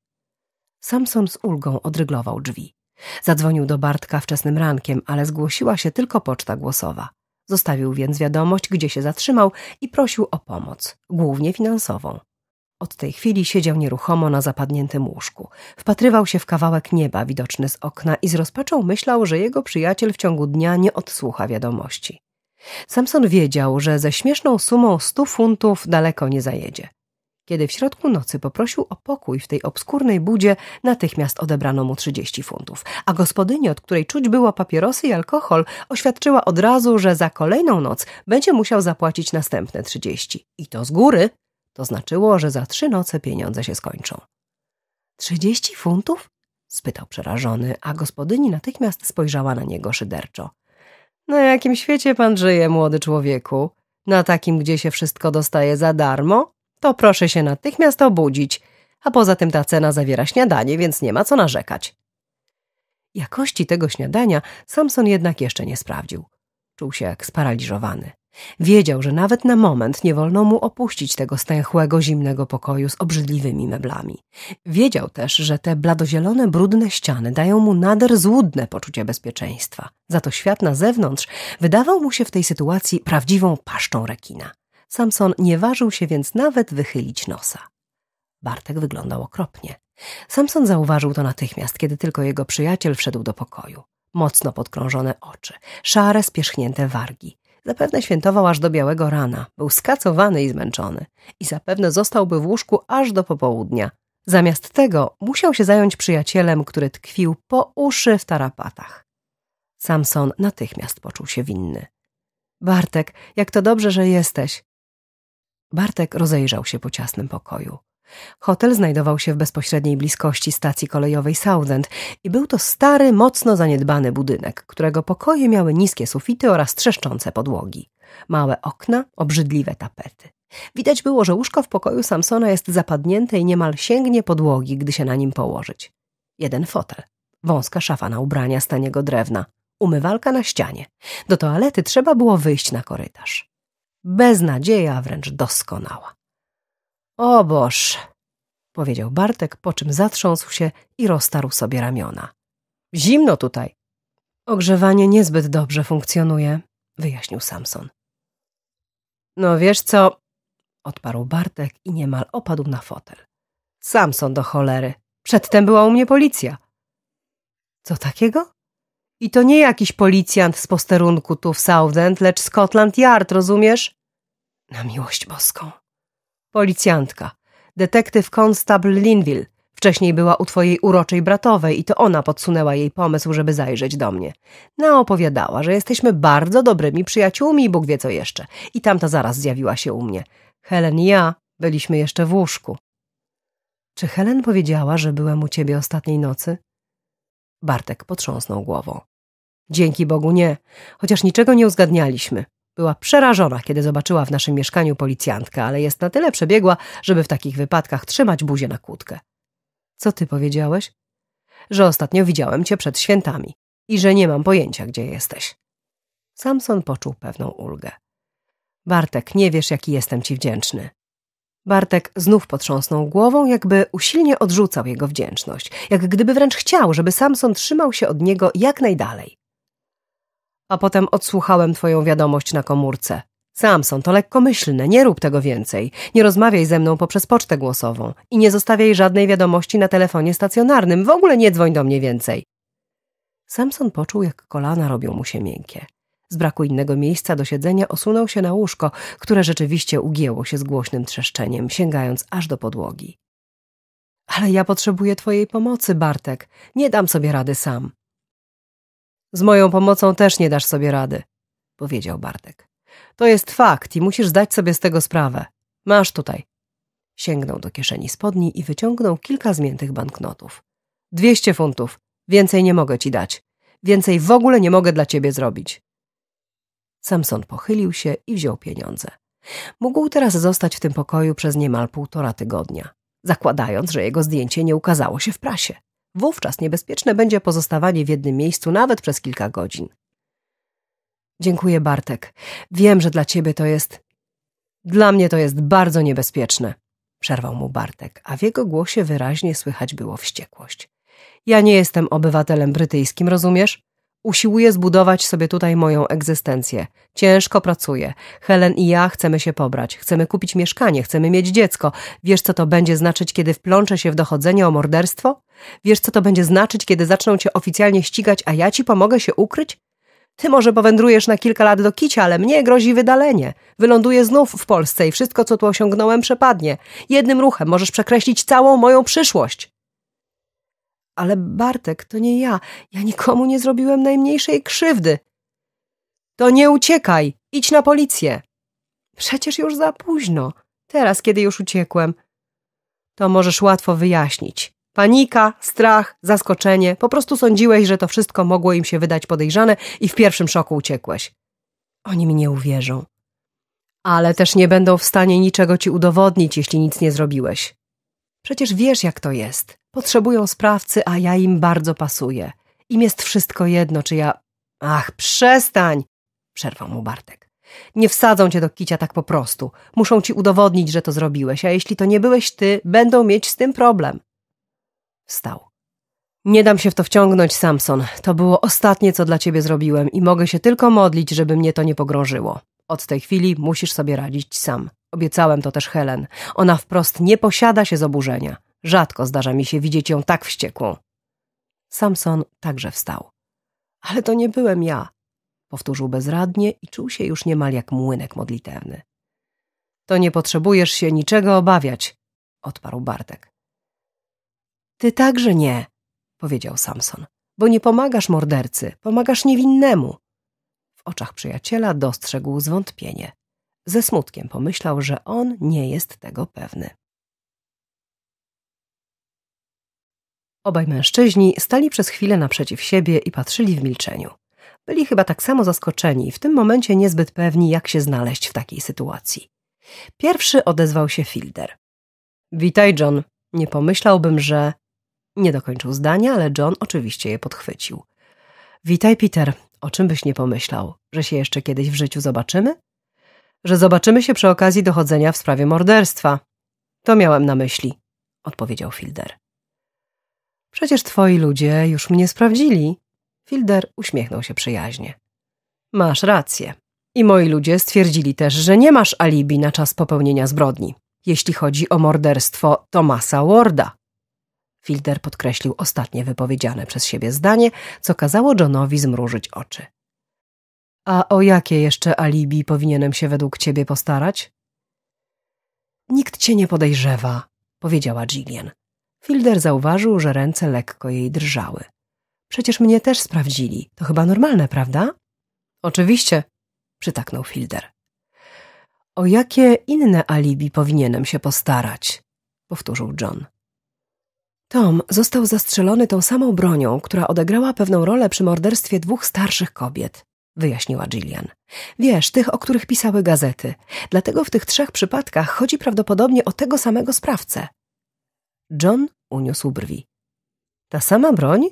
Samson z ulgą odryglował drzwi. Zadzwonił do Bartka wczesnym rankiem, ale zgłosiła się tylko poczta głosowa. Zostawił więc wiadomość, gdzie się zatrzymał i prosił o pomoc, głównie finansową. Od tej chwili siedział nieruchomo na zapadniętym łóżku. Wpatrywał się w kawałek nieba widoczny z okna i z rozpaczą myślał, że jego przyjaciel w ciągu dnia nie odsłucha wiadomości. Samson wiedział, że ze śmieszną sumą stu funtów daleko nie zajedzie. Kiedy w środku nocy poprosił o pokój w tej obskurnej budzie, natychmiast odebrano mu trzydzieści funtów, a gospodyni, od której czuć było papierosy i alkohol, oświadczyła od razu, że za kolejną noc będzie musiał zapłacić następne trzydzieści. I to z góry. To znaczyło, że za trzy noce pieniądze się skończą. Trzydzieści funtów? spytał przerażony, a gospodyni natychmiast spojrzała na niego szyderczo. Na jakim świecie pan żyje, młody człowieku? Na takim, gdzie się wszystko dostaje za darmo? To proszę się natychmiast obudzić. A poza tym ta cena zawiera śniadanie, więc nie ma co narzekać. Jakości tego śniadania Samson jednak jeszcze nie sprawdził. Czuł się jak sparaliżowany. Wiedział, że nawet na moment nie wolno mu opuścić tego stęchłego, zimnego pokoju z obrzydliwymi meblami. Wiedział też, że te bladozielone, brudne ściany dają mu nader złudne poczucie bezpieczeństwa. Za to świat na zewnątrz wydawał mu się w tej sytuacji prawdziwą paszczą rekina. Samson nie ważył się więc nawet wychylić nosa. Bartek wyglądał okropnie. Samson zauważył to natychmiast, kiedy tylko jego przyjaciel wszedł do pokoju mocno podkrążone oczy, szare, spierzchnięte wargi. Zapewne świętował aż do białego rana. Był skacowany i zmęczony. I zapewne zostałby w łóżku aż do popołudnia. Zamiast tego musiał się zająć przyjacielem, który tkwił po uszy w tarapatach. Samson natychmiast poczuł się winny. Bartek, jak to dobrze, że jesteś. Bartek rozejrzał się po ciasnym pokoju. Hotel znajdował się w bezpośredniej bliskości stacji kolejowej Southend i był to stary, mocno zaniedbany budynek, którego pokoje miały niskie sufity oraz trzeszczące podłogi. Małe okna, obrzydliwe tapety. Widać było, że łóżko w pokoju Samsona jest zapadnięte i niemal sięgnie podłogi, gdy się na nim położyć. Jeden fotel, wąska szafa na ubrania z taniego drewna, umywalka na ścianie. Do toalety trzeba było wyjść na korytarz. Beznadzieja wręcz doskonała. O Boż! powiedział Bartek, po czym zatrząsł się i roztarł sobie ramiona. Zimno tutaj. Ogrzewanie niezbyt dobrze funkcjonuje, wyjaśnił Samson. No wiesz co? odparł Bartek i niemal opadł na fotel. Samson do cholery. Przedtem była u mnie policja. Co takiego? I to nie jakiś policjant z posterunku tu w Southend, lecz Scotland Yard, rozumiesz? Na miłość boską. Policjantka. Detektyw Constable Linville. Wcześniej była u twojej uroczej bratowej i to ona podsunęła jej pomysł, żeby zajrzeć do mnie. Naopowiadała, że jesteśmy bardzo dobrymi przyjaciółmi i Bóg wie co jeszcze. I tamta zaraz zjawiła się u mnie. Helen i ja byliśmy jeszcze w łóżku. Czy Helen powiedziała, że byłem u ciebie ostatniej nocy? Bartek potrząsnął głową. Dzięki Bogu nie, chociaż niczego nie uzgadnialiśmy. Była przerażona, kiedy zobaczyła w naszym mieszkaniu policjantkę, ale jest na tyle przebiegła, żeby w takich wypadkach trzymać buzię na kłódkę. Co ty powiedziałeś? Że ostatnio widziałem cię przed świętami i że nie mam pojęcia, gdzie jesteś. Samson poczuł pewną ulgę. Bartek, nie wiesz, jaki jestem ci wdzięczny. Bartek znów potrząsnął głową, jakby usilnie odrzucał jego wdzięczność, jak gdyby wręcz chciał, żeby Samson trzymał się od niego jak najdalej a potem odsłuchałem twoją wiadomość na komórce. Samson, to lekkomyślne, nie rób tego więcej. Nie rozmawiaj ze mną poprzez pocztę głosową i nie zostawiaj żadnej wiadomości na telefonie stacjonarnym. W ogóle nie dzwoń do mnie więcej. Samson poczuł, jak kolana robią mu się miękkie. Z braku innego miejsca do siedzenia osunął się na łóżko, które rzeczywiście ugięło się z głośnym trzeszczeniem, sięgając aż do podłogi. Ale ja potrzebuję twojej pomocy, Bartek. Nie dam sobie rady sam. Z moją pomocą też nie dasz sobie rady, powiedział Bartek. To jest fakt i musisz zdać sobie z tego sprawę. Masz tutaj. Sięgnął do kieszeni spodni i wyciągnął kilka zmiętych banknotów. Dwieście funtów. Więcej nie mogę ci dać. Więcej w ogóle nie mogę dla ciebie zrobić. Samson pochylił się i wziął pieniądze. Mógł teraz zostać w tym pokoju przez niemal półtora tygodnia, zakładając, że jego zdjęcie nie ukazało się w prasie. Wówczas niebezpieczne będzie pozostawanie w jednym miejscu nawet przez kilka godzin. Dziękuję, Bartek. Wiem, że dla ciebie to jest. Dla mnie to jest bardzo niebezpieczne, przerwał mu Bartek, a w jego głosie wyraźnie słychać było wściekłość. Ja nie jestem obywatelem brytyjskim, rozumiesz? Usiłuję zbudować sobie tutaj moją egzystencję. Ciężko pracuję. Helen i ja chcemy się pobrać. Chcemy kupić mieszkanie, chcemy mieć dziecko. Wiesz, co to będzie znaczyć, kiedy wplączę się w dochodzenie o morderstwo? Wiesz, co to będzie znaczyć, kiedy zaczną cię oficjalnie ścigać, a ja ci pomogę się ukryć? Ty może powędrujesz na kilka lat do kicia, ale mnie grozi wydalenie. Wyląduję znów w Polsce i wszystko, co tu osiągnąłem, przepadnie. Jednym ruchem możesz przekreślić całą moją przyszłość. Ale Bartek, to nie ja. Ja nikomu nie zrobiłem najmniejszej krzywdy. To nie uciekaj. Idź na policję. Przecież już za późno. Teraz, kiedy już uciekłem. To możesz łatwo wyjaśnić. Panika, strach, zaskoczenie. Po prostu sądziłeś, że to wszystko mogło im się wydać podejrzane i w pierwszym szoku uciekłeś. Oni mi nie uwierzą. Ale też nie będą w stanie niczego ci udowodnić, jeśli nic nie zrobiłeś. Przecież wiesz, jak to jest. Potrzebują sprawcy, a ja im bardzo pasuję. Im jest wszystko jedno, czy ja... Ach, przestań! Przerwał mu Bartek. Nie wsadzą cię do kicia tak po prostu. Muszą ci udowodnić, że to zrobiłeś, a jeśli to nie byłeś ty, będą mieć z tym problem. Wstał. Nie dam się w to wciągnąć, Samson. To było ostatnie, co dla ciebie zrobiłem i mogę się tylko modlić, żeby mnie to nie pogrążyło. Od tej chwili musisz sobie radzić sam. Obiecałem to też Helen. Ona wprost nie posiada się z oburzenia. Rzadko zdarza mi się widzieć ją tak wściekłą. Samson także wstał. Ale to nie byłem ja, powtórzył bezradnie i czuł się już niemal jak młynek modlitewny. To nie potrzebujesz się niczego obawiać, odparł Bartek. Ty także nie, powiedział Samson, bo nie pomagasz mordercy, pomagasz niewinnemu. W oczach przyjaciela dostrzegł zwątpienie. Ze smutkiem pomyślał, że on nie jest tego pewny. Obaj mężczyźni stali przez chwilę naprzeciw siebie i patrzyli w milczeniu. Byli chyba tak samo zaskoczeni i w tym momencie niezbyt pewni, jak się znaleźć w takiej sytuacji. Pierwszy odezwał się Fielder. Witaj, John. Nie pomyślałbym, że... Nie dokończył zdania, ale John oczywiście je podchwycił. Witaj, Peter. O czym byś nie pomyślał? Że się jeszcze kiedyś w życiu zobaczymy? Że zobaczymy się przy okazji dochodzenia w sprawie morderstwa. To miałem na myśli, odpowiedział Filder. Przecież twoi ludzie już mnie sprawdzili. Filder uśmiechnął się przyjaźnie. Masz rację. I moi ludzie stwierdzili też, że nie masz alibi na czas popełnienia zbrodni, jeśli chodzi o morderstwo Tomasa Warda. Filter podkreślił ostatnie wypowiedziane przez siebie zdanie, co kazało Johnowi zmrużyć oczy. A o jakie jeszcze alibi powinienem się według ciebie postarać? Nikt cię nie podejrzewa, powiedziała Jillian. Filder zauważył, że ręce lekko jej drżały. Przecież mnie też sprawdzili. To chyba normalne, prawda? Oczywiście, przytaknął Filder. O jakie inne alibi powinienem się postarać? powtórzył John. Tom został zastrzelony tą samą bronią, która odegrała pewną rolę przy morderstwie dwóch starszych kobiet, wyjaśniła Gillian. Wiesz, tych, o których pisały gazety. Dlatego w tych trzech przypadkach chodzi prawdopodobnie o tego samego sprawcę. John uniósł brwi. Ta sama broń?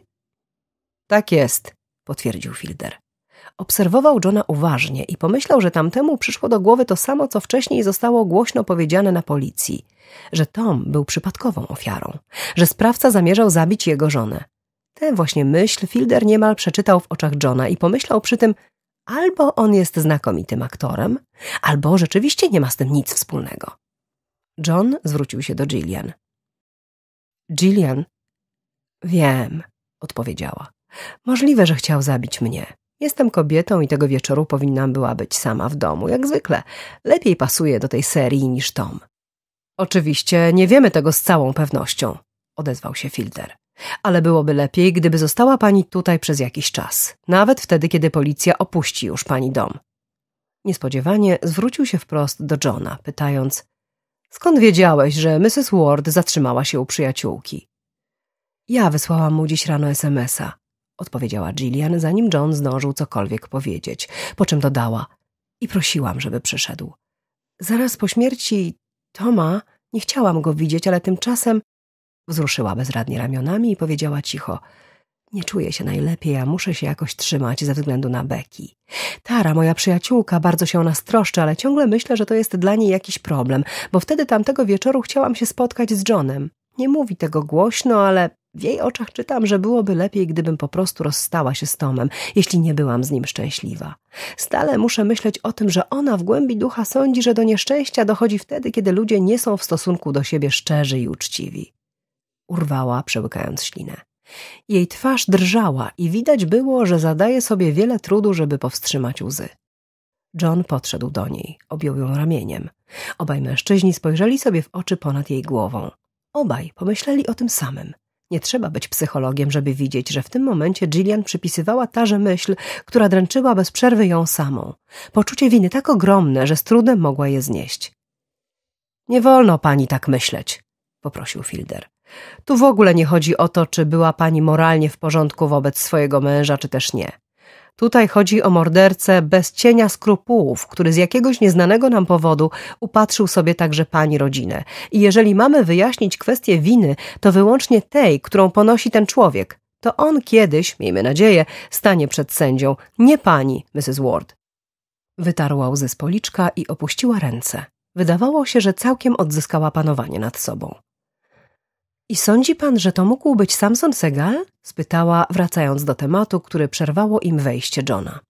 Tak jest, potwierdził Filder. Obserwował Johna uważnie i pomyślał, że tamtemu przyszło do głowy to samo, co wcześniej zostało głośno powiedziane na policji, że Tom był przypadkową ofiarą, że sprawca zamierzał zabić jego żonę. Tę właśnie myśl Fielder niemal przeczytał w oczach Johna i pomyślał przy tym, albo on jest znakomitym aktorem, albo rzeczywiście nie ma z tym nic wspólnego. John zwrócił się do Jillian. Jillian, wiem, odpowiedziała. Możliwe, że chciał zabić mnie. Jestem kobietą i tego wieczoru powinnam była być sama w domu, jak zwykle. Lepiej pasuje do tej serii niż Tom. Oczywiście nie wiemy tego z całą pewnością, odezwał się Filter. Ale byłoby lepiej, gdyby została pani tutaj przez jakiś czas, nawet wtedy, kiedy policja opuści już pani dom. Niespodziewanie zwrócił się wprost do Johna, pytając: Skąd wiedziałeś, że Mrs. Ward zatrzymała się u przyjaciółki? Ja wysłałam mu dziś rano SMS-a odpowiedziała Gillian, zanim John zdążył cokolwiek powiedzieć, po czym dodała i prosiłam, żeby przyszedł. Zaraz po śmierci Toma nie chciałam go widzieć, ale tymczasem wzruszyła bezradnie ramionami i powiedziała cicho nie czuję się najlepiej, a muszę się jakoś trzymać ze względu na Beki. Tara, moja przyjaciółka, bardzo się o nas troszczy, ale ciągle myślę, że to jest dla niej jakiś problem, bo wtedy tamtego wieczoru chciałam się spotkać z Johnem. Nie mówi tego głośno, ale w jej oczach czytam, że byłoby lepiej, gdybym po prostu rozstała się z Tomem, jeśli nie byłam z nim szczęśliwa. Stale muszę myśleć o tym, że ona w głębi ducha sądzi, że do nieszczęścia dochodzi wtedy, kiedy ludzie nie są w stosunku do siebie szczerzy i uczciwi. Urwała, przełykając ślinę. Jej twarz drżała i widać było, że zadaje sobie wiele trudu, żeby powstrzymać łzy. John podszedł do niej, objął ją ramieniem. Obaj mężczyźni spojrzeli sobie w oczy ponad jej głową. Obaj pomyśleli o tym samym. Nie trzeba być psychologiem, żeby widzieć, że w tym momencie Gillian przypisywała tarze myśl, która dręczyła bez przerwy ją samą. Poczucie winy tak ogromne, że z trudem mogła je znieść. Nie wolno pani tak myśleć, poprosił Filder. Tu w ogóle nie chodzi o to, czy była pani moralnie w porządku wobec swojego męża, czy też nie. Tutaj chodzi o mordercę bez cienia skrupułów, który z jakiegoś nieznanego nam powodu upatrzył sobie także pani rodzinę. I jeżeli mamy wyjaśnić kwestię winy, to wyłącznie tej, którą ponosi ten człowiek. To on kiedyś, miejmy nadzieję, stanie przed sędzią, nie pani, Mrs. Ward. Wytarła łzy z policzka i opuściła ręce. Wydawało się, że całkiem odzyskała panowanie nad sobą. I sądzi pan, że to mógł być Samson Segal? spytała, wracając do tematu, który przerwało im wejście Johna.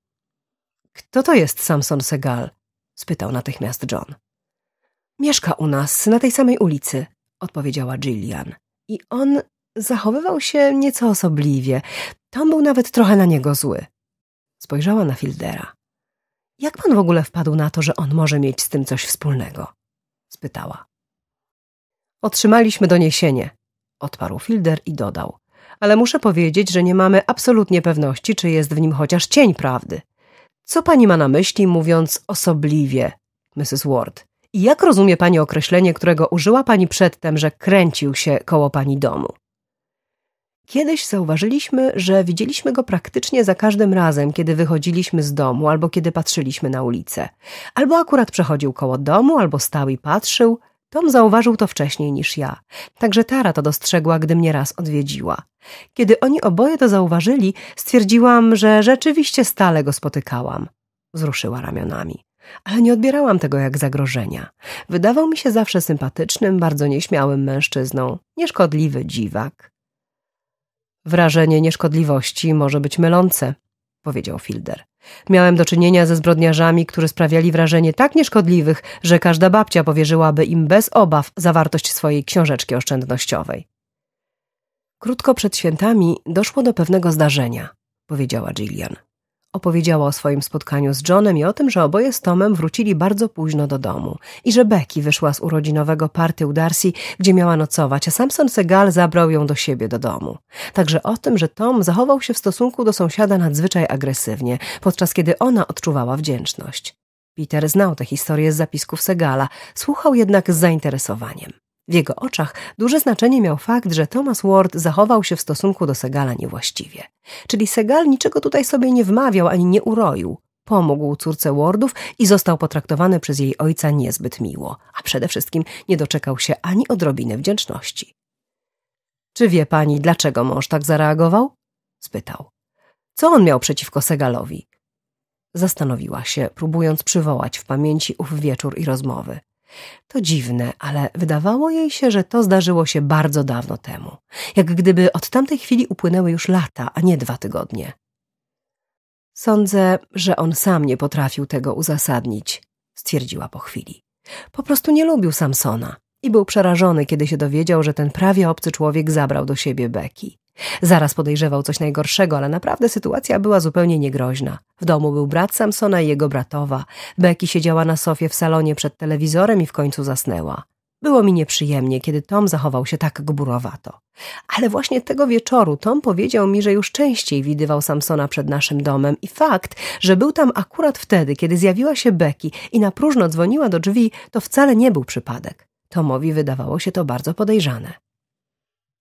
Kto to jest Samson Segal? spytał natychmiast John. Mieszka u nas, na tej samej ulicy, odpowiedziała Gillian. I on zachowywał się nieco osobliwie. Tom był nawet trochę na niego zły. Spojrzała na Fildera. Jak pan w ogóle wpadł na to, że on może mieć z tym coś wspólnego? spytała. Otrzymaliśmy doniesienie, odparł Filder i dodał. Ale muszę powiedzieć, że nie mamy absolutnie pewności, czy jest w nim chociaż cień prawdy. Co pani ma na myśli, mówiąc osobliwie, Mrs. Ward? I jak rozumie pani określenie, którego użyła pani przedtem, że kręcił się koło pani domu? Kiedyś zauważyliśmy, że widzieliśmy go praktycznie za każdym razem, kiedy wychodziliśmy z domu albo kiedy patrzyliśmy na ulicę. Albo akurat przechodził koło domu, albo stał i patrzył – Tom zauważył to wcześniej niż ja, także Tara to dostrzegła, gdy mnie raz odwiedziła. Kiedy oni oboje to zauważyli, stwierdziłam, że rzeczywiście stale go spotykałam. Wzruszyła ramionami. Ale nie odbierałam tego jak zagrożenia. Wydawał mi się zawsze sympatycznym, bardzo nieśmiałym mężczyzną, nieszkodliwy dziwak. Wrażenie nieszkodliwości może być mylące, powiedział Filder. Miałem do czynienia ze zbrodniarzami, którzy sprawiali wrażenie tak nieszkodliwych, że każda babcia powierzyłaby im bez obaw zawartość swojej książeczki oszczędnościowej. Krótko przed świętami doszło do pewnego zdarzenia, powiedziała Gillian. Opowiedziała o swoim spotkaniu z Johnem i o tym, że oboje z Tomem wrócili bardzo późno do domu i że Becky wyszła z urodzinowego party u Darcy, gdzie miała nocować, a Samson Segal zabrał ją do siebie do domu. Także o tym, że Tom zachował się w stosunku do sąsiada nadzwyczaj agresywnie, podczas kiedy ona odczuwała wdzięczność. Peter znał tę historię z zapisków Segala, słuchał jednak z zainteresowaniem. W jego oczach duże znaczenie miał fakt, że Thomas Ward zachował się w stosunku do Segala niewłaściwie. Czyli Segal niczego tutaj sobie nie wmawiał ani nie uroił. Pomógł córce Wardów i został potraktowany przez jej ojca niezbyt miło, a przede wszystkim nie doczekał się ani odrobiny wdzięczności. Czy wie pani, dlaczego mąż tak zareagował? spytał. Co on miał przeciwko Segalowi? Zastanowiła się, próbując przywołać w pamięci ów wieczór i rozmowy. To dziwne, ale wydawało jej się, że to zdarzyło się bardzo dawno temu, jak gdyby od tamtej chwili upłynęły już lata, a nie dwa tygodnie. Sądzę, że on sam nie potrafił tego uzasadnić, stwierdziła po chwili. Po prostu nie lubił Samsona i był przerażony, kiedy się dowiedział, że ten prawie obcy człowiek zabrał do siebie Beki. Zaraz podejrzewał coś najgorszego, ale naprawdę sytuacja była zupełnie niegroźna. W domu był brat Samsona i jego bratowa. Becky siedziała na sofie w salonie przed telewizorem i w końcu zasnęła. Było mi nieprzyjemnie, kiedy Tom zachował się tak gburowato. Ale właśnie tego wieczoru Tom powiedział mi, że już częściej widywał Samsona przed naszym domem i fakt, że był tam akurat wtedy, kiedy zjawiła się Becky i na próżno dzwoniła do drzwi, to wcale nie był przypadek. Tomowi wydawało się to bardzo podejrzane.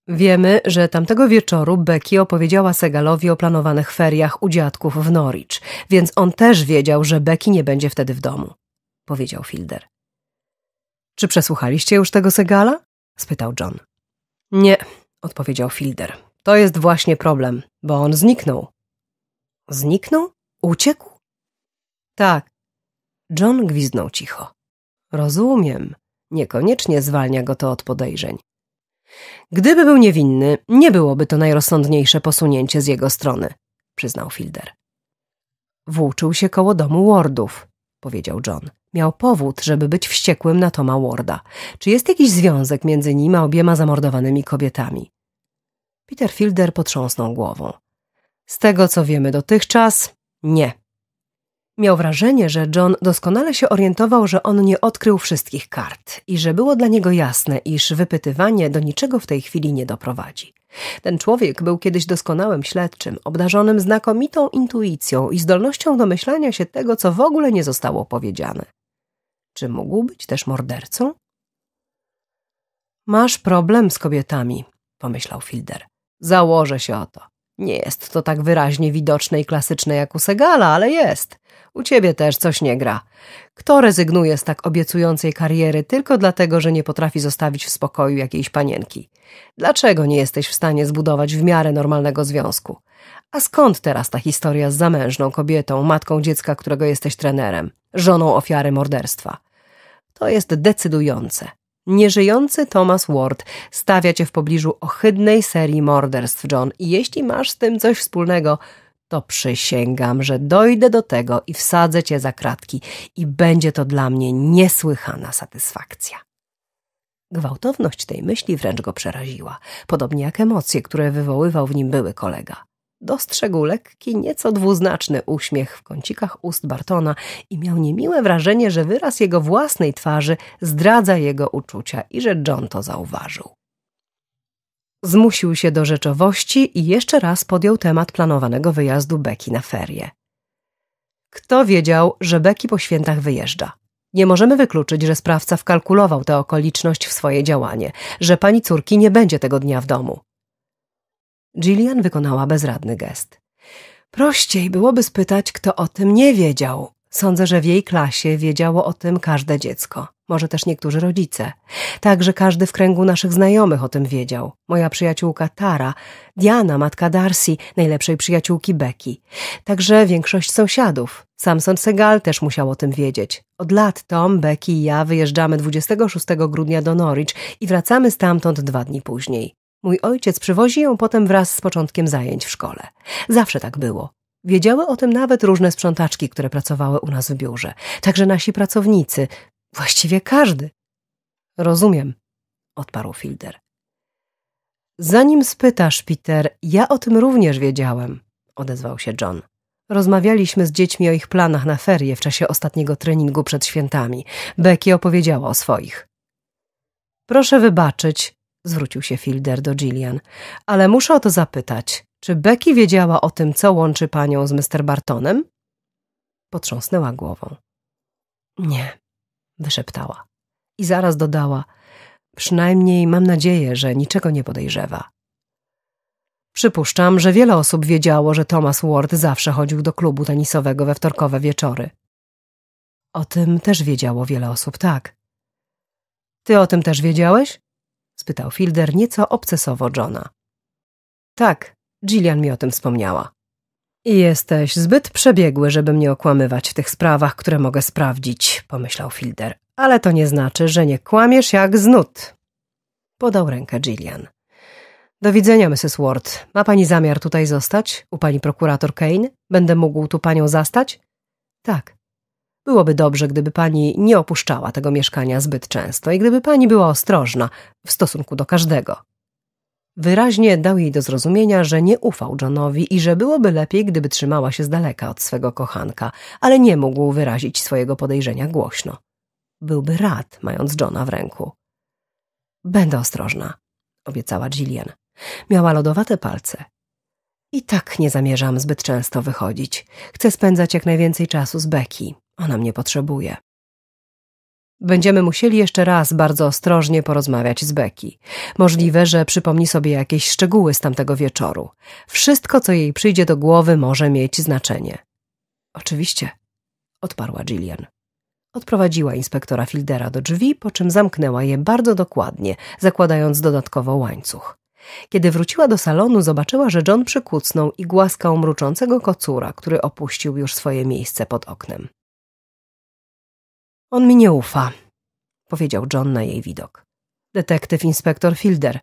Wiemy, że tamtego wieczoru Becky opowiedziała Segalowi o planowanych feriach u dziadków w Norwich, więc on też wiedział, że Becky nie będzie wtedy w domu, powiedział Filder. Czy przesłuchaliście już tego Segala? spytał John. Nie, odpowiedział Filder. To jest właśnie problem, bo on zniknął. Zniknął? Uciekł? Tak. John gwizdnął cicho. Rozumiem. Niekoniecznie zwalnia go to od podejrzeń. Gdyby był niewinny, nie byłoby to najrozsądniejsze posunięcie z jego strony, przyznał Fielder. Włóczył się koło domu Wardów, powiedział John. Miał powód, żeby być wściekłym na Toma Warda. Czy jest jakiś związek między nim a obiema zamordowanymi kobietami? Peter Fielder potrząsnął głową. Z tego, co wiemy dotychczas, nie. Miał wrażenie, że John doskonale się orientował, że on nie odkrył wszystkich kart i że było dla niego jasne, iż wypytywanie do niczego w tej chwili nie doprowadzi. Ten człowiek był kiedyś doskonałym śledczym, obdarzonym znakomitą intuicją i zdolnością do myślenia się tego, co w ogóle nie zostało powiedziane. Czy mógł być też mordercą? Masz problem z kobietami, pomyślał Filder. Założę się o to. Nie jest to tak wyraźnie widoczne i klasyczne jak u Segala, ale jest. U ciebie też coś nie gra. Kto rezygnuje z tak obiecującej kariery tylko dlatego, że nie potrafi zostawić w spokoju jakiejś panienki? Dlaczego nie jesteś w stanie zbudować w miarę normalnego związku? A skąd teraz ta historia z zamężną kobietą, matką dziecka, którego jesteś trenerem, żoną ofiary morderstwa? To jest decydujące. Nieżyjący Thomas Ward stawia cię w pobliżu ohydnej serii morderstw, John, i jeśli masz z tym coś wspólnego, to przysięgam, że dojdę do tego i wsadzę cię za kratki i będzie to dla mnie niesłychana satysfakcja. Gwałtowność tej myśli wręcz go przeraziła, podobnie jak emocje, które wywoływał w nim były kolega. Dostrzegł lekki, nieco dwuznaczny uśmiech w kącikach ust Bartona i miał niemiłe wrażenie, że wyraz jego własnej twarzy zdradza jego uczucia i że John to zauważył. Zmusił się do rzeczowości i jeszcze raz podjął temat planowanego wyjazdu Beki na ferie. Kto wiedział, że Beki po świętach wyjeżdża? Nie możemy wykluczyć, że sprawca wkalkulował tę okoliczność w swoje działanie, że pani córki nie będzie tego dnia w domu. Gillian wykonała bezradny gest. Prościej byłoby spytać, kto o tym nie wiedział. Sądzę, że w jej klasie wiedziało o tym każde dziecko może też niektórzy rodzice. Także każdy w kręgu naszych znajomych o tym wiedział. Moja przyjaciółka Tara, Diana, matka Darcy, najlepszej przyjaciółki Becky. Także większość sąsiadów. Samson Segal też musiał o tym wiedzieć. Od lat Tom, Becky i ja wyjeżdżamy 26 grudnia do Norwich i wracamy stamtąd dwa dni później. Mój ojciec przywozi ją potem wraz z początkiem zajęć w szkole. Zawsze tak było. Wiedziały o tym nawet różne sprzątaczki, które pracowały u nas w biurze. Także nasi pracownicy, Właściwie każdy. Rozumiem, odparł Filder. Zanim spytasz, Peter, ja o tym również wiedziałem, odezwał się John. Rozmawialiśmy z dziećmi o ich planach na ferie w czasie ostatniego treningu przed świętami. Becky opowiedziała o swoich. Proszę wybaczyć, zwrócił się Filder do Gillian, ale muszę o to zapytać. Czy Becky wiedziała o tym, co łączy panią z Mr. Bartonem? Potrząsnęła głową. Nie, wyszeptała. I zaraz dodała, przynajmniej mam nadzieję, że niczego nie podejrzewa. Przypuszczam, że wiele osób wiedziało, że Thomas Ward zawsze chodził do klubu tenisowego we wtorkowe wieczory. O tym też wiedziało wiele osób, tak. Ty o tym też wiedziałeś? spytał Fielder nieco obcesowo Johna. Tak, Jillian mi o tym wspomniała. Jesteś zbyt przebiegły, żeby mnie okłamywać w tych sprawach, które mogę sprawdzić, pomyślał Filder. Ale to nie znaczy, że nie kłamiesz jak znud. Podał rękę Gillian. Do widzenia, Mrs. Ward. Ma pani zamiar tutaj zostać? U pani prokurator Kane? Będę mógł tu panią zastać? Tak. Byłoby dobrze, gdyby pani nie opuszczała tego mieszkania zbyt często i gdyby pani była ostrożna w stosunku do każdego. Wyraźnie dał jej do zrozumienia, że nie ufał Johnowi i że byłoby lepiej, gdyby trzymała się z daleka od swego kochanka, ale nie mógł wyrazić swojego podejrzenia głośno. Byłby rad, mając Johna w ręku. Będę ostrożna, obiecała Jillian. Miała lodowate palce. I tak nie zamierzam zbyt często wychodzić. Chcę spędzać jak najwięcej czasu z Becky. Ona mnie potrzebuje. Będziemy musieli jeszcze raz bardzo ostrożnie porozmawiać z Becky. Możliwe, że przypomni sobie jakieś szczegóły z tamtego wieczoru. Wszystko, co jej przyjdzie do głowy, może mieć znaczenie. Oczywiście, odparła Jillian. Odprowadziła inspektora Fildera do drzwi, po czym zamknęła je bardzo dokładnie, zakładając dodatkowo łańcuch. Kiedy wróciła do salonu, zobaczyła, że John przykucnął i głaskał mruczącego kocura, który opuścił już swoje miejsce pod oknem. On mi nie ufa, powiedział John na jej widok. Detektyw inspektor Fielder.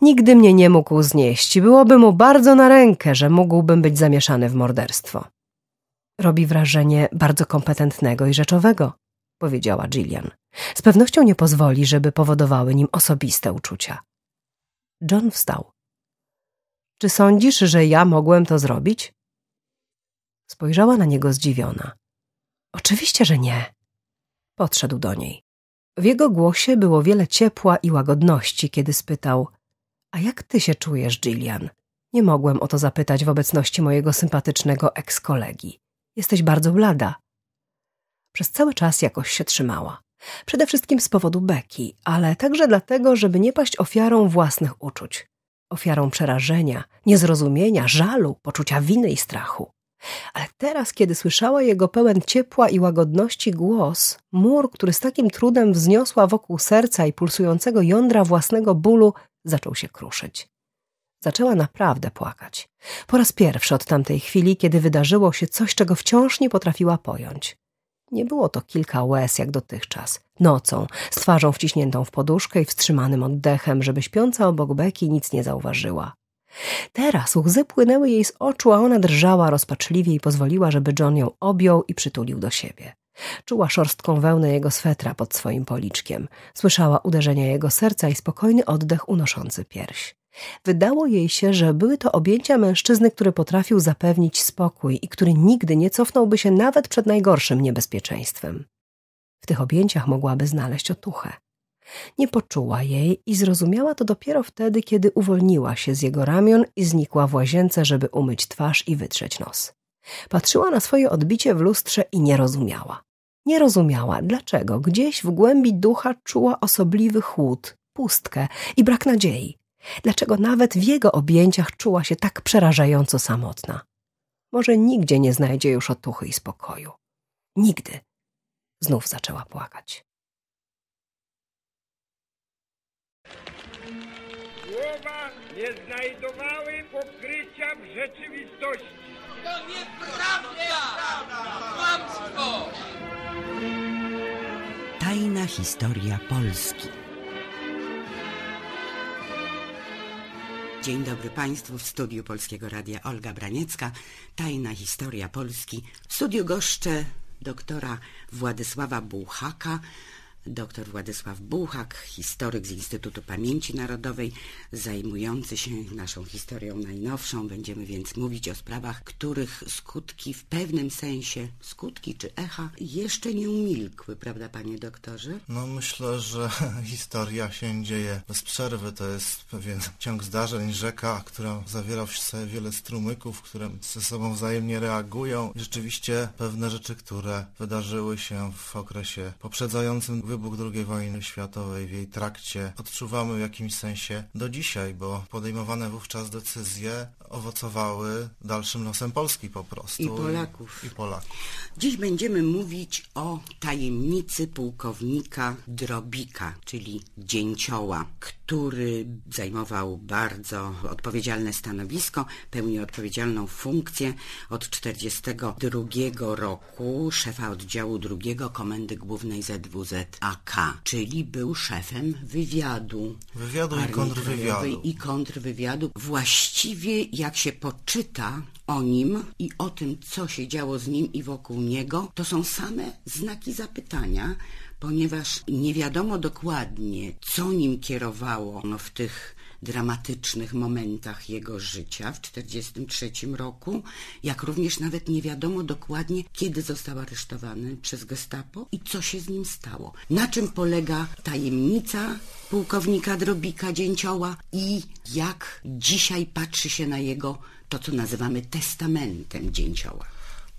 Nigdy mnie nie mógł znieść. Byłoby mu bardzo na rękę, że mógłbym być zamieszany w morderstwo. Robi wrażenie bardzo kompetentnego i rzeczowego, powiedziała Gillian. Z pewnością nie pozwoli, żeby powodowały nim osobiste uczucia. John wstał. Czy sądzisz, że ja mogłem to zrobić? Spojrzała na niego zdziwiona. Oczywiście, że nie. Podszedł do niej. W jego głosie było wiele ciepła i łagodności, kiedy spytał – A jak ty się czujesz, Jillian? Nie mogłem o to zapytać w obecności mojego sympatycznego eks-kolegi. Jesteś bardzo blada. Przez cały czas jakoś się trzymała. Przede wszystkim z powodu Beki, ale także dlatego, żeby nie paść ofiarą własnych uczuć. Ofiarą przerażenia, niezrozumienia, żalu, poczucia winy i strachu. Ale teraz, kiedy słyszała jego pełen ciepła i łagodności głos, mur, który z takim trudem wzniosła wokół serca i pulsującego jądra własnego bólu, zaczął się kruszyć. Zaczęła naprawdę płakać. Po raz pierwszy od tamtej chwili, kiedy wydarzyło się coś, czego wciąż nie potrafiła pojąć. Nie było to kilka łez jak dotychczas. Nocą, z twarzą wciśniętą w poduszkę i wstrzymanym oddechem, żeby śpiąca obok Beki nic nie zauważyła. Teraz łzy płynęły jej z oczu, a ona drżała rozpaczliwie i pozwoliła, żeby John ją objął i przytulił do siebie. Czuła szorstką wełnę jego swetra pod swoim policzkiem. Słyszała uderzenia jego serca i spokojny oddech unoszący pierś. Wydało jej się, że były to objęcia mężczyzny, który potrafił zapewnić spokój i który nigdy nie cofnąłby się nawet przed najgorszym niebezpieczeństwem. W tych objęciach mogłaby znaleźć otuchę. Nie poczuła jej i zrozumiała to dopiero wtedy, kiedy uwolniła się z jego ramion i znikła w łazience, żeby umyć twarz i wytrzeć nos. Patrzyła na swoje odbicie w lustrze i nie rozumiała. Nie rozumiała, dlaczego gdzieś w głębi ducha czuła osobliwy chłód, pustkę i brak nadziei. Dlaczego nawet w jego objęciach czuła się tak przerażająco samotna. Może nigdzie nie znajdzie już otuchy i spokoju. Nigdy. Znów zaczęła płakać. nie znajdowały pokrycia w rzeczywistości. To nieprawda! Kłamstwo! Tajna historia Polski. Dzień dobry Państwu w studiu Polskiego Radia Olga Braniecka, Tajna Historia Polski. W studiu goszczę doktora Władysława Błuchaka dr Władysław Buchak, historyk z Instytutu Pamięci Narodowej, zajmujący się naszą historią najnowszą. Będziemy więc mówić o sprawach, których skutki w pewnym sensie, skutki czy echa, jeszcze nie umilkły, prawda panie doktorze? No myślę, że *laughs* historia się dzieje bez przerwy. To jest pewien ciąg zdarzeń, rzeka, która zawiera w sobie wiele strumyków, które ze sobą wzajemnie reagują. Rzeczywiście pewne rzeczy, które wydarzyły się w okresie poprzedzającym wybuch II wojny światowej, w jej trakcie odczuwamy w jakimś sensie do dzisiaj, bo podejmowane wówczas decyzje owocowały dalszym losem Polski po prostu. I Polaków. I, i Polaków. Dziś będziemy mówić o tajemnicy pułkownika Drobika, czyli Dzięcioła, który zajmował bardzo odpowiedzialne stanowisko, pełnił odpowiedzialną funkcję od 1942 roku szefa oddziału drugiego Komendy Głównej ZWZ AK, czyli był szefem wywiadu. Wywiadu i kontrwywiadu. I kontrwywiadu. Właściwie jak się poczyta o nim i o tym, co się działo z nim i wokół niego, to są same znaki zapytania, ponieważ nie wiadomo dokładnie, co nim kierowało no, w tych dramatycznych momentach jego życia w 1943 roku, jak również nawet nie wiadomo dokładnie, kiedy został aresztowany przez gestapo i co się z nim stało. Na czym polega tajemnica pułkownika Drobika Dzięcioła i jak dzisiaj patrzy się na jego to, co nazywamy testamentem Dzięcioła.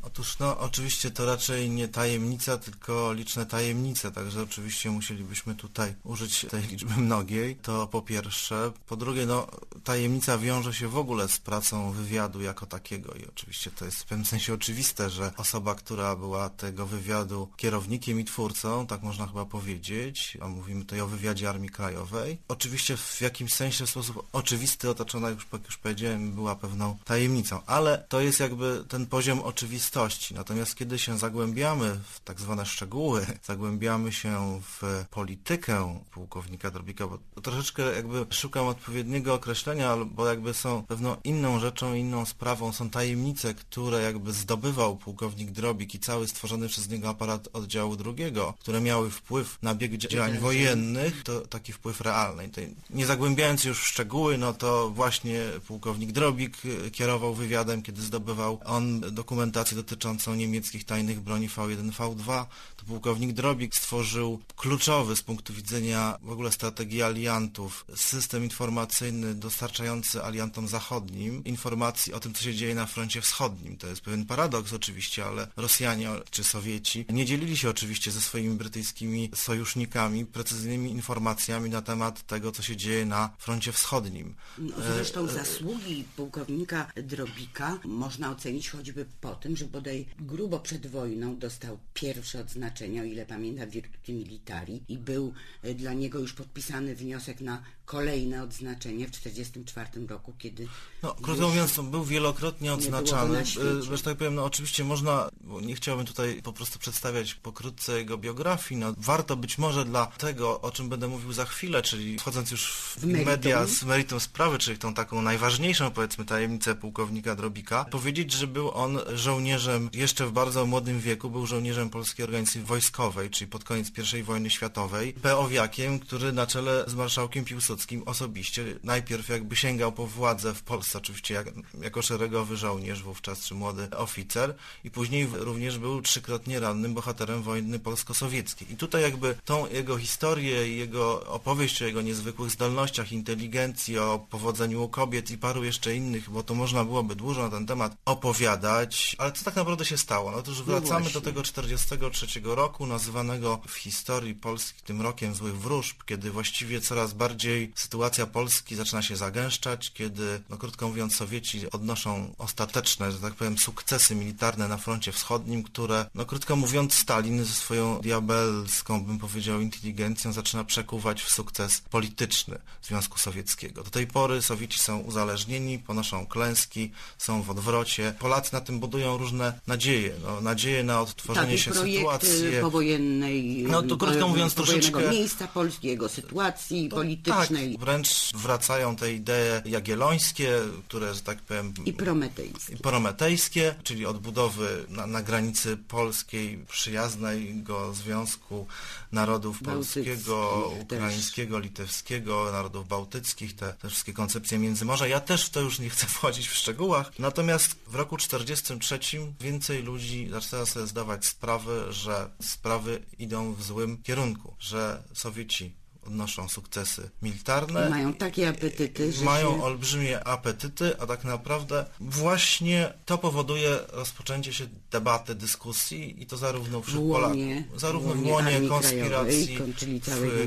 Otóż no, oczywiście to raczej nie tajemnica, tylko liczne tajemnice, także oczywiście musielibyśmy tutaj użyć tej liczby mnogiej, to po pierwsze. Po drugie, no, tajemnica wiąże się w ogóle z pracą wywiadu jako takiego i oczywiście to jest w pewnym sensie oczywiste, że osoba, która była tego wywiadu kierownikiem i twórcą, tak można chyba powiedzieć, a mówimy tutaj o wywiadzie Armii Krajowej, oczywiście w jakimś sensie w sposób oczywisty, otoczona, już, jak już powiedziałem, była pewną tajemnicą, ale to jest jakby ten poziom oczywisty rzeczywistości. Natomiast kiedy się zagłębiamy w tak zwane szczegóły, *laughs* zagłębiamy się w politykę pułkownika Drobika, bo troszeczkę jakby szukam odpowiedniego określenia, bo jakby są pewną inną rzeczą, inną sprawą, są tajemnice, które jakby zdobywał pułkownik Drobik i cały stworzony przez niego aparat oddziału drugiego, które miały wpływ na bieg działań wojennych, to taki wpływ realny. Nie zagłębiając już w szczegóły, no to właśnie pułkownik Drobik y, kierował wywiadem, kiedy zdobywał on dokumentację dotyczącą niemieckich tajnych broni V1, V2 pułkownik Drobik stworzył kluczowy z punktu widzenia w ogóle strategii aliantów system informacyjny dostarczający aliantom zachodnim informacji o tym, co się dzieje na froncie wschodnim. To jest pewien paradoks oczywiście, ale Rosjanie czy Sowieci nie dzielili się oczywiście ze swoimi brytyjskimi sojusznikami precyzyjnymi informacjami na temat tego, co się dzieje na froncie wschodnim. No, zresztą zasługi pułkownika Drobika można ocenić choćby po tym, że bodaj grubo przed wojną dostał pierwsze odznaczenie znaczenia, o ile pamiętam, Virtuti Militari i był e, dla niego już podpisany wniosek na kolejne odznaczenie w 1944 roku, kiedy... No, krótko mówiąc, był wielokrotnie odznaczany. Zresztą tak powiem, no oczywiście można, nie chciałbym tutaj po prostu przedstawiać pokrótce jego biografii, no warto być może dla tego, o czym będę mówił za chwilę, czyli wchodząc już w, w media z meritum sprawy, czyli tą taką najważniejszą, powiedzmy, tajemnicę pułkownika Drobika, powiedzieć, że był on żołnierzem jeszcze w bardzo młodym wieku, był żołnierzem Polskiej Organizacji Wojskowej, czyli pod koniec I wojny światowej, peowiakiem, który na czele z marszałkiem Piłsudskim Piłsudskim osobiście najpierw jakby sięgał po władzę w Polsce, oczywiście jak, jako szeregowy żołnierz wówczas, czy młody oficer i później również był trzykrotnie rannym bohaterem wojny polsko-sowieckiej. I tutaj jakby tą jego historię i jego opowieść o jego niezwykłych zdolnościach, inteligencji, o powodzeniu u kobiet i paru jeszcze innych, bo to można byłoby dużo na ten temat opowiadać, ale co tak naprawdę się stało? No otóż no wracamy no do tego 43 roku, nazywanego w historii Polski tym rokiem złych wróżb, kiedy właściwie coraz bardziej sytuacja Polski zaczyna się zagęszczać, kiedy, no krótko mówiąc, Sowieci odnoszą ostateczne, że tak powiem, sukcesy militarne na froncie wschodnim, które, no krótko mówiąc, Stalin ze swoją diabelską, bym powiedział, inteligencją zaczyna przekuwać w sukces polityczny Związku Sowieckiego. Do tej pory Sowieci są uzależnieni, ponoszą klęski, są w odwrocie. Polacy na tym budują różne nadzieje, no, nadzieje na odtworzenie się sytuacji powojennej, no to krótko mówiąc troszeczkę miejsca polskiego, sytuacji politycznej. Tak, Antycznej. Wręcz wracają te idee jagiellońskie, które, że tak powiem... I prometejskie. I prometejskie, czyli odbudowy na, na granicy polskiej przyjaznego Związku Narodów Polskiego, Ukraińskiego, też. Litewskiego, Narodów Bałtyckich, te, te wszystkie koncepcje Międzymorza. Ja też w to już nie chcę wchodzić w szczegółach. Natomiast w roku 43 więcej ludzi zaczyna sobie zdawać sprawy, że sprawy idą w złym kierunku, że Sowieci odnoszą sukcesy militarne. Mają takie apetyty. Że mają się... olbrzymie apetyty, a tak naprawdę właśnie to powoduje rozpoczęcie się debaty, dyskusji i to zarówno wśród Polaków, zarówno w łonie konspiracji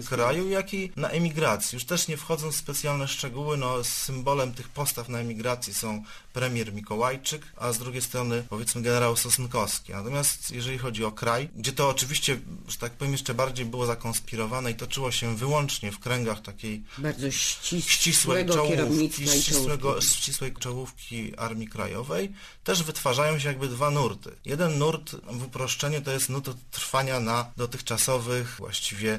w kraju, jak i na emigracji. Już też nie wchodząc w specjalne szczegóły, no symbolem tych postaw na emigracji są premier Mikołajczyk, a z drugiej strony powiedzmy generał Sosnkowski. Natomiast jeżeli chodzi o kraj, gdzie to oczywiście, że tak powiem, jeszcze bardziej było zakonspirowane i toczyło się wyłącznie w kręgach takiej bardzo ścis ścisłej czołówki, ścisłego, ścisłej czołówki Armii Krajowej, też wytwarzają się jakby dwa nurty. Jeden nurt w uproszczeniu to jest nurt trwania na dotychczasowych właściwie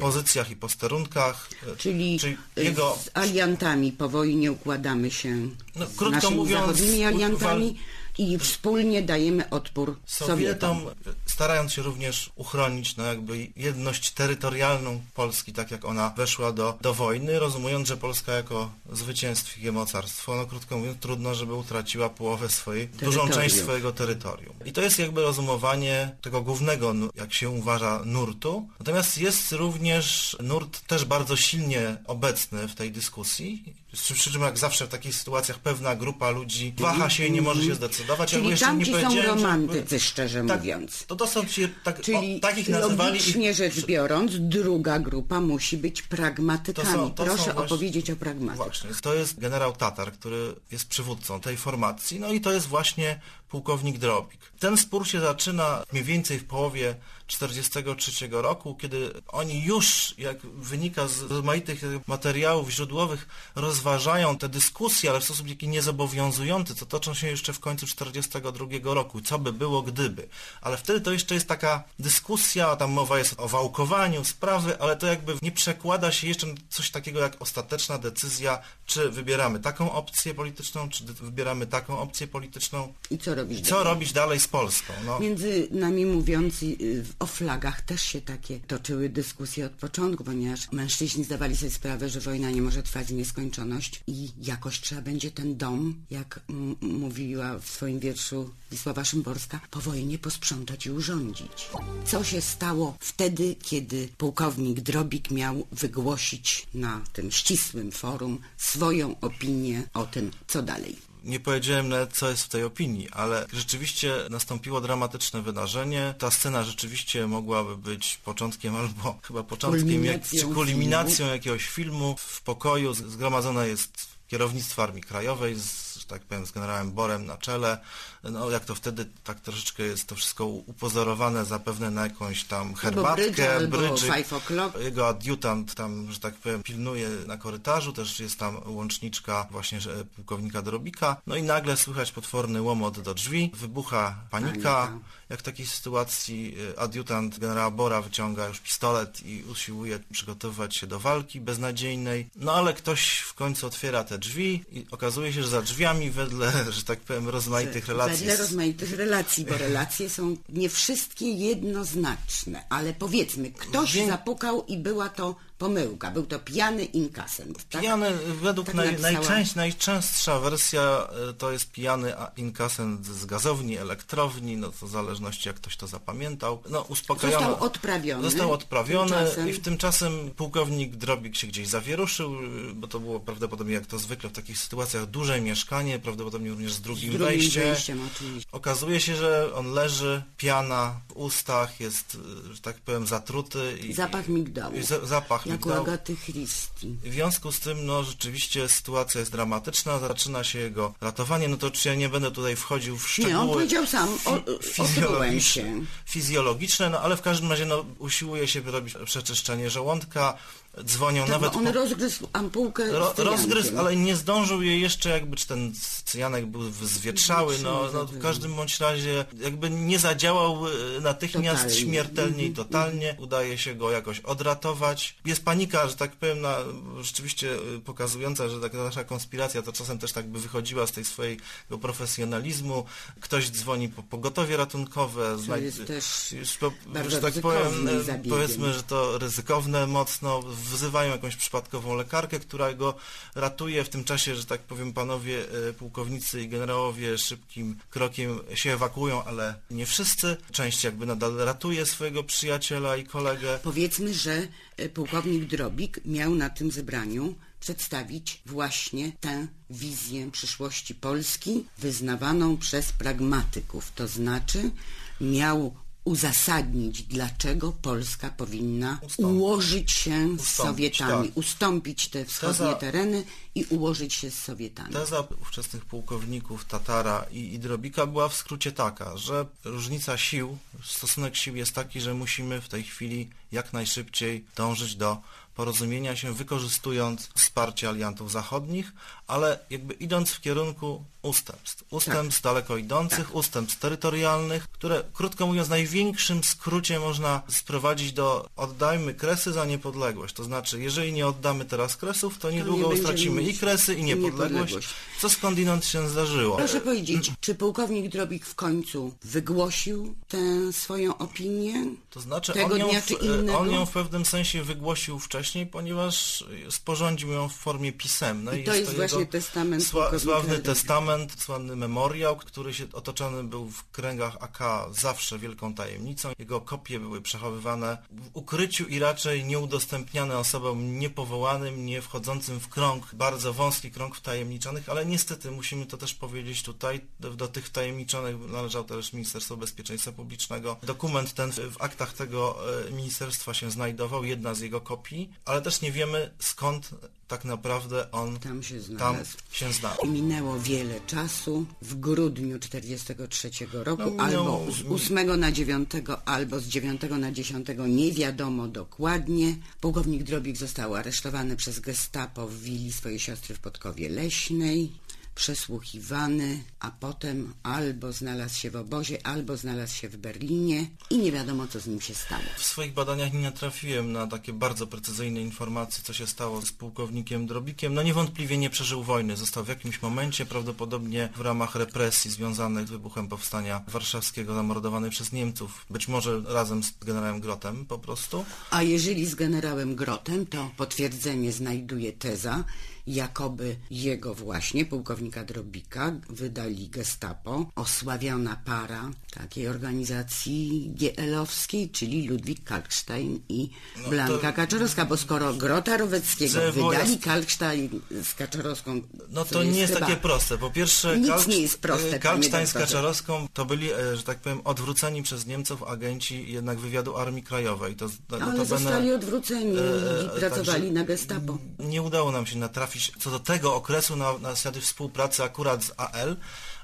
pozycjach i posterunkach. Czyli, czyli jego... z aliantami po wojnie układamy się. No, krótko mówiąc, Gracias. Giantani i wspólnie dajemy odpór Sowietom. Sowietom, starając się również uchronić no jakby jedność terytorialną Polski, tak jak ona weszła do, do wojny, rozumując, że Polska jako zwycięstwie mocarstwo, no krótko mówiąc, trudno, żeby utraciła połowę swojej, dużą część swojego terytorium. I to jest jakby rozumowanie tego głównego, jak się uważa, nurtu. Natomiast jest również nurt też bardzo silnie obecny w tej dyskusji, przy czym jak zawsze w takich sytuacjach pewna grupa ludzi waha się i nie może się zdecydować sprzedawać. Czyli ja tam, gdzie są romantycy, szczerze tak, mówiąc. To, to są ci, tak, Czyli o, takich nazywali... logicznie rzecz biorąc, druga grupa musi być pragmatykami. To są, to Proszę właśnie, opowiedzieć o pragmatykach. to jest generał Tatar, który jest przywódcą tej formacji, no i to jest właśnie pułkownik Drobik. Ten spór się zaczyna mniej więcej w połowie 1943 roku, kiedy oni już, jak wynika z rozmaitych materiałów źródłowych, rozważają te dyskusje, ale w sposób taki niezobowiązujący, co toczą się jeszcze w końcu 1942 roku, co by było gdyby. Ale wtedy to jeszcze jest taka dyskusja, tam mowa jest o wałkowaniu sprawy, ale to jakby nie przekłada się jeszcze na coś takiego jak ostateczna decyzja, czy wybieramy taką opcję polityczną, czy wybieramy taką opcję polityczną. I co co dalej? dalej z Polską? No. Między nami mówiąc y, o flagach też się takie toczyły dyskusje od początku, ponieważ mężczyźni zdawali sobie sprawę, że wojna nie może trwać w nieskończoność i jakoś trzeba będzie ten dom, jak mówiła w swoim wierszu Wisława Szymborska, po wojnie posprzątać i urządzić. Co się stało wtedy, kiedy pułkownik Drobik miał wygłosić na tym ścisłym forum swoją opinię o tym, co dalej? nie powiedziałem nawet, co jest w tej opinii, ale rzeczywiście nastąpiło dramatyczne wydarzenie. Ta scena rzeczywiście mogłaby być początkiem albo *laughs* chyba początkiem, jak, czy kulminacją jakiegoś filmu. W pokoju zgromadzona jest kierownictwo Armii Krajowej z tak powiem, z generałem Borem na czele. No jak to wtedy tak troszeczkę jest to wszystko upozorowane zapewne na jakąś tam no herbatkę, brydży. Jego adiutant tam, że tak powiem, pilnuje na korytarzu, też jest tam łączniczka właśnie pułkownika Drobika. No i nagle słychać potworny łomot do drzwi, wybucha panika. panika jak w takiej sytuacji y, adiutant generała Bora wyciąga już pistolet i usiłuje przygotowywać się do walki beznadziejnej. No ale ktoś w końcu otwiera te drzwi i okazuje się, że za drzwiami wedle, *laughs* że tak powiem, rozmaitych relacji... Wedle rozmaitych relacji, bo relacje są nie wszystkie jednoznaczne, ale powiedzmy, ktoś Wie... zapukał i była to pomyłka. Był to pijany inkasent. Tak? Pijany, według tak naj, najczęstsza wersja e, to jest pijany inkasent z gazowni, elektrowni, no to w zależności jak ktoś to zapamiętał. No uspokajamy. Został odprawiony. Został odprawiony tymczasem... i w tymczasem pułkownik Drobik się gdzieś zawieruszył, e, bo to było prawdopodobnie jak to zwykle w takich sytuacjach duże mieszkanie, prawdopodobnie również z drugim, z drugim wejściem. wejściem oczywiście. Okazuje się, że on leży, piana w ustach, jest, e, że tak powiem, zatruty. I, Zapach migdału. I zapach jak u Agaty Christie. W związku z tym, no rzeczywiście sytuacja jest dramatyczna, zaczyna się jego ratowanie, no to czy ja nie będę tutaj wchodził w szczegóły... Nie, on powiedział sam, fizjologiczne, się. Fizjologiczne, no ale w każdym razie no, usiłuje się wyrobić przeczyszczenie żołądka, dzwonią tak, nawet... on po... rozgryzł ampułkę Ro, Rozgryzł, ale nie zdążył jej jeszcze jakby, czy ten cyjanek był zwietrzały, no, no, no w tak. każdym bądź razie jakby nie zadziałał e, natychmiast totalnie. śmiertelnie i mhm. totalnie. Udaje się go jakoś odratować. Jest panika, że tak powiem, na, rzeczywiście e, pokazująca, że ta nasza konspiracja to czasem też tak by wychodziła z tej swojego profesjonalizmu. Ktoś dzwoni po pogotowie ratunkowe. Zna... Jest też już, po, bardzo że tak powiem, e, powiedzmy, że to ryzykowne mocno wzywają jakąś przypadkową lekarkę, która go ratuje w tym czasie, że tak powiem panowie e, pułkownicy i generałowie szybkim krokiem się ewakuują, ale nie wszyscy. Część jakby nadal ratuje swojego przyjaciela i kolegę. Powiedzmy, że e, pułkownik Drobik miał na tym zebraniu przedstawić właśnie tę wizję przyszłości Polski wyznawaną przez pragmatyków, to znaczy miał uzasadnić, dlaczego Polska powinna ustąpić. ułożyć się z Sowietami, tak. ustąpić te wschodnie teza, tereny i ułożyć się z Sowietami. Teza ówczesnych pułkowników Tatara i, i Drobika była w skrócie taka, że różnica sił, stosunek sił jest taki, że musimy w tej chwili jak najszybciej dążyć do porozumienia się, wykorzystując wsparcie aliantów zachodnich, ale jakby idąc w kierunku ustępstw. Ustępstw tak. daleko idących, tak. ustępstw terytorialnych, które krótko mówiąc w największym skrócie można sprowadzić do oddajmy kresy za niepodległość. To znaczy, jeżeli nie oddamy teraz kresów, to niedługo to nie stracimy i kresy, i niepodległość, niepodległość. Co skądinąd się zdarzyło. Proszę powiedzieć, czy pułkownik Drobik w końcu wygłosił tę swoją opinię? To znaczy, tego on, ją dnia, w, czy innego? on ją w pewnym sensie wygłosił wcześniej, ponieważ sporządził ją w formie pisemnej. I to jest, jest to właśnie testament. Sła, sławny testament Dokument słynny memoriał, który się otoczony był w kręgach AK zawsze wielką tajemnicą. Jego kopie były przechowywane w ukryciu i raczej nieudostępniane osobom niepowołanym, nie wchodzącym w krąg, bardzo wąski krąg wtajemniczonych, ale niestety musimy to też powiedzieć tutaj, do, tych wtajemniczonych należał też Ministerstwo Bezpieczeństwa Publicznego. Dokument ten w, w aktach tego e, ministerstwa się znajdował, jedna z jego kopii, ale też nie wiemy skąd tak naprawdę on tam się znalazł. Tam się znalazł. Minęło wiele czasu. W grudniu 43 roku, no, albo z 8 na 9, albo z 9 na 10, nie wiadomo dokładnie. Pułkownik Drobik został aresztowany przez gestapo w willi swojej siostry w Podkowie Leśnej przesłuchiwany, a potem albo znalazł się w obozie, albo znalazł się w Berlinie i nie wiadomo, co z nim się stało. W swoich badaniach nie natrafiłem na takie bardzo precyzyjne informacje, co się stało z pułkownikiem Drobikiem. No niewątpliwie nie przeżył wojny. Został w jakimś momencie, prawdopodobnie w ramach represji związanych z wybuchem powstania warszawskiego, zamordowany przez Niemców. Być może razem z generałem Grotem po prostu. A jeżeli z generałem Grotem, to potwierdzenie znajduje teza, jakoby jego właśnie, pułkownika Drobika, wydali gestapo, osławiona para takiej organizacji GL-owskiej, czyli Ludwik Kalkstein i no Blanka Kaczorowska, bo skoro Grota Roweckiego wydali Kalkstein z Kaczorowską... No to jest nie jest chyba... takie proste. Po pierwsze, Nic nie jest proste, y, Kalkstein z Kaczorowską to byli, e, że tak powiem, odwróceni przez Niemców agenci jednak wywiadu Armii Krajowej. To, no, Ale to zostali bene... odwróceni i e, e, pracowali na gestapo. Nie udało nam się natrafić jakiś co do tego okresu na, na współpracy akurat z AL,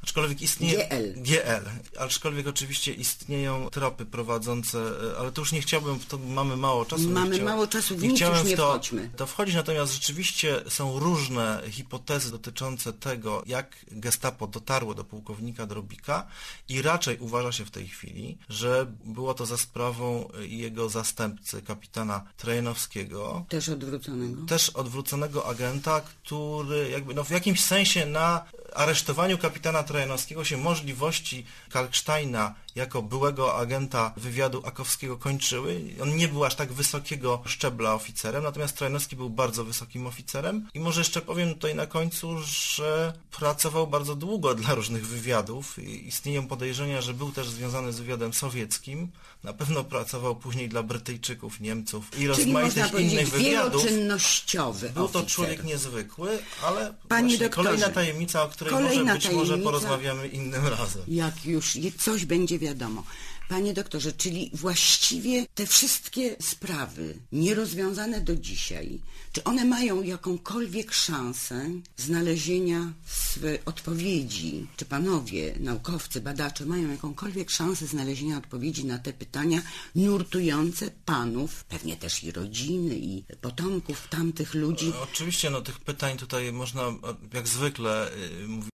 Aczkolwiek istnieje... GL. GL. Aczkolwiek oczywiście istnieją tropy prowadzące, e, ale to już nie chciałbym, to mamy mało czasu. Mamy mało czasu, w nie chciałem nie w to, wchodźmy. to wchodzić, natomiast rzeczywiście są różne hipotezy dotyczące tego, jak gestapo dotarło do pułkownika Drobika i raczej uważa się w tej chwili, że było to za sprawą jego zastępcy, kapitana Trejnowskiego. Też odwróconego. Też odwróconego agenta, który jakby no, w jakimś sensie na aresztowaniu kapitana Trajanowskiego się możliwości Kalksteina jako byłego agenta wywiadu akowskiego kończyły. On nie był aż tak wysokiego szczebla oficerem, natomiast Trajnowski był bardzo wysokim oficerem. I może jeszcze powiem tutaj na końcu, że pracował bardzo długo dla różnych wywiadów. Istnieją podejrzenia, że był też związany z wywiadem sowieckim. Na pewno pracował później dla Brytyjczyków, Niemców i rozmaitych innych wywiadów. wieloczynnościowy Był to człowiek niezwykły, ale Panie doktorze, kolejna tajemnica, o której może być tajemnica, może porozmawiamy innym razem. Jak już coś będzie wiadomo. Panie doktorze, czyli właściwie te wszystkie sprawy nierozwiązane do dzisiaj, czy one mają jakąkolwiek szansę znalezienia odpowiedzi? Czy panowie, naukowcy, badacze mają jakąkolwiek szansę znalezienia odpowiedzi na te pytania nurtujące panów, pewnie też i rodziny, i potomków tamtych ludzi? Oczywiście, no tych pytań tutaj można jak zwykle y, mówić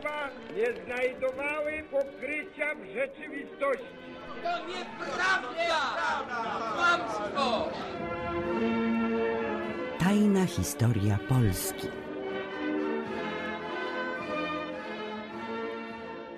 słowa nie znajdowały pokrycia w rzeczywistości. To nieprawda! Kłamstwo! Tajna historia Polski.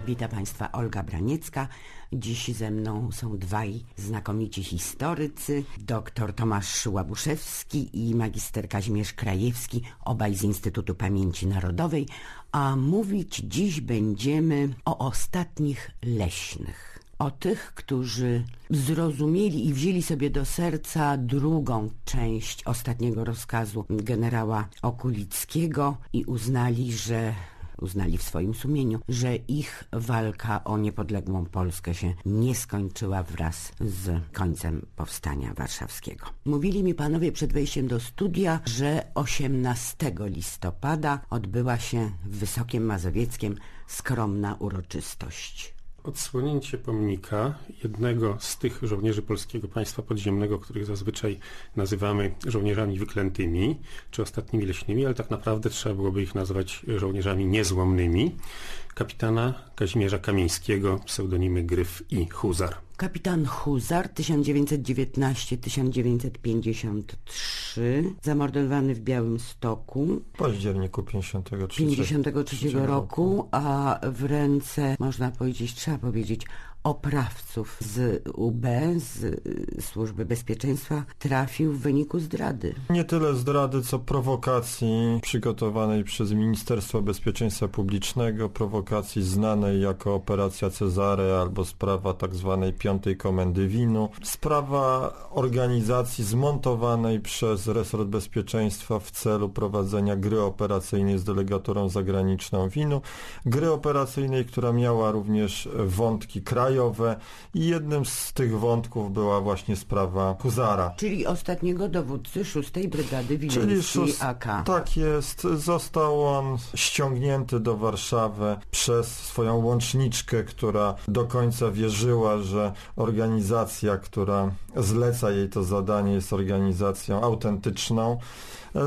Witam Państwa, Olga Braniecka. Dziś ze mną są dwaj znakomici historycy, dr Tomasz Łabuszewski i magister Kazimierz Krajewski, obaj z Instytutu Pamięci Narodowej, a mówić dziś będziemy o ostatnich leśnych. O tych, którzy zrozumieli i wzięli sobie do serca drugą część ostatniego rozkazu generała Okulickiego i uznali, że uznali w swoim sumieniu, że ich walka o niepodległą Polskę się nie skończyła wraz z końcem powstania warszawskiego. Mówili mi panowie przed wejściem do studia, że 18 listopada odbyła się w Wysokiem Mazowieckiem skromna uroczystość odsłonięcie pomnika jednego z tych żołnierzy polskiego państwa podziemnego, których zazwyczaj nazywamy żołnierzami wyklętymi czy ostatnimi leśnymi, ale tak naprawdę trzeba byłoby ich nazwać żołnierzami niezłomnymi kapitana Kazimierza Kamińskiego, pseudonimy Gryf i Huzar. Kapitan Huzar 1919-1953 zamordowany w Białym Stoku w październiku 53, 53 roku, roku, a w ręce można powiedzieć, trzeba powiedzieć oprawców z UB, z y, Służby Bezpieczeństwa, trafił w wyniku zdrady. Nie tyle zdrady, co prowokacji przygotowanej przez Ministerstwo Bezpieczeństwa Publicznego, prowokacji znanej jako Operacja Cezare albo sprawa tzw. Tak Piątej Komendy Winu, sprawa organizacji zmontowanej przez Resort Bezpieczeństwa w celu prowadzenia gry operacyjnej z delegaturą zagraniczną Winu, gry operacyjnej, która miała również wątki kraju, krajowe i jednym z tych wątków była właśnie sprawa Kuzara. Czyli ostatniego dowódcy 6 Brygady Wileńskiej AK. Tak jest. Został on ściągnięty do Warszawy przez swoją łączniczkę, która do końca wierzyła, że organizacja, która zleca jej to zadanie jest organizacją autentyczną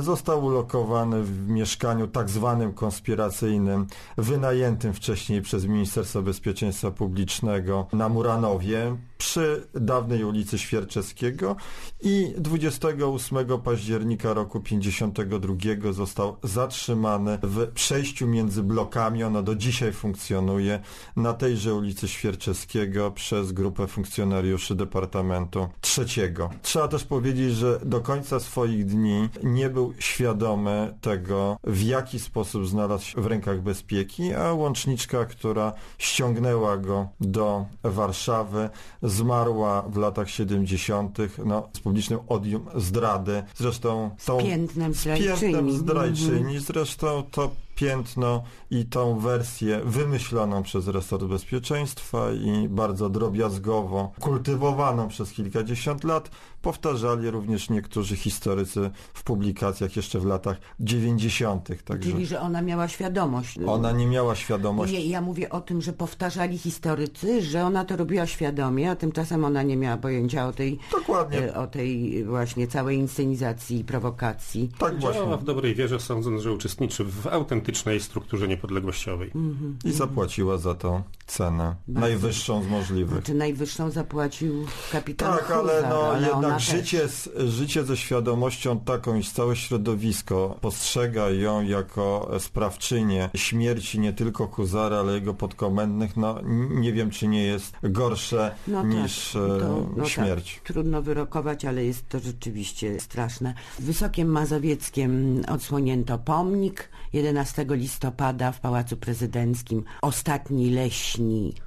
został ulokowany w mieszkaniu tak zwanym konspiracyjnym, wynajętym wcześniej przez Ministerstwo Bezpieczeństwa Publicznego na Muranowie przy dawnej ulicy Świerczewskiego i 28 października roku 52 został zatrzymany w przejściu między blokami. Ono do dzisiaj funkcjonuje na tejże ulicy Świerczewskiego przez grupę funkcjonariuszy Departamentu III. Trzeba też powiedzieć, że do końca swoich dni nie był świadomy tego, w jaki sposób znalazł się w rękach bezpieki, a łączniczka, która ściągnęła go do Warszawy, zmarła w latach 70. No, z publicznym odium zdrady. Zresztą tą, z piętnem zdrajczyni. Z piętnem zdrajczyni. Mhm. Zresztą to piętno i tą wersję wymyśloną przez resort bezpieczeństwa i bardzo drobiazgowo kultywowaną przez kilkadziesiąt lat powtarzali również niektórzy historycy w publikacjach jeszcze w latach 90. Także Czyli, że ona miała świadomość. Ona nie miała świadomości. Nie, ja mówię o tym, że powtarzali historycy, że ona to robiła świadomie, a tymczasem ona nie miała pojęcia o tej, Dokładnie. E, o tej właśnie całej inscenizacji i prowokacji. Tak właśnie. Działała w dobrej wierze, sądząc, że uczestniczy w autentycznym politycznej strukturze niepodległościowej. Mhm. I zapłaciła za to cenę. Bardzo. Najwyższą z możliwych. Czy znaczy, najwyższą zapłacił kapitał Tak, Huzar, ale, no, ale jednak życie, z, życie ze świadomością taką, iż całe środowisko postrzega ją jako sprawczynię śmierci nie tylko kuzara ale jego podkomendnych, no nie wiem, czy nie jest gorsze no tak, niż e, no tak, to, no śmierć. Tak. Trudno wyrokować, ale jest to rzeczywiście straszne. W Wysokiem Mazowieckiem odsłonięto pomnik 11 listopada w Pałacu Prezydenckim. Ostatni leś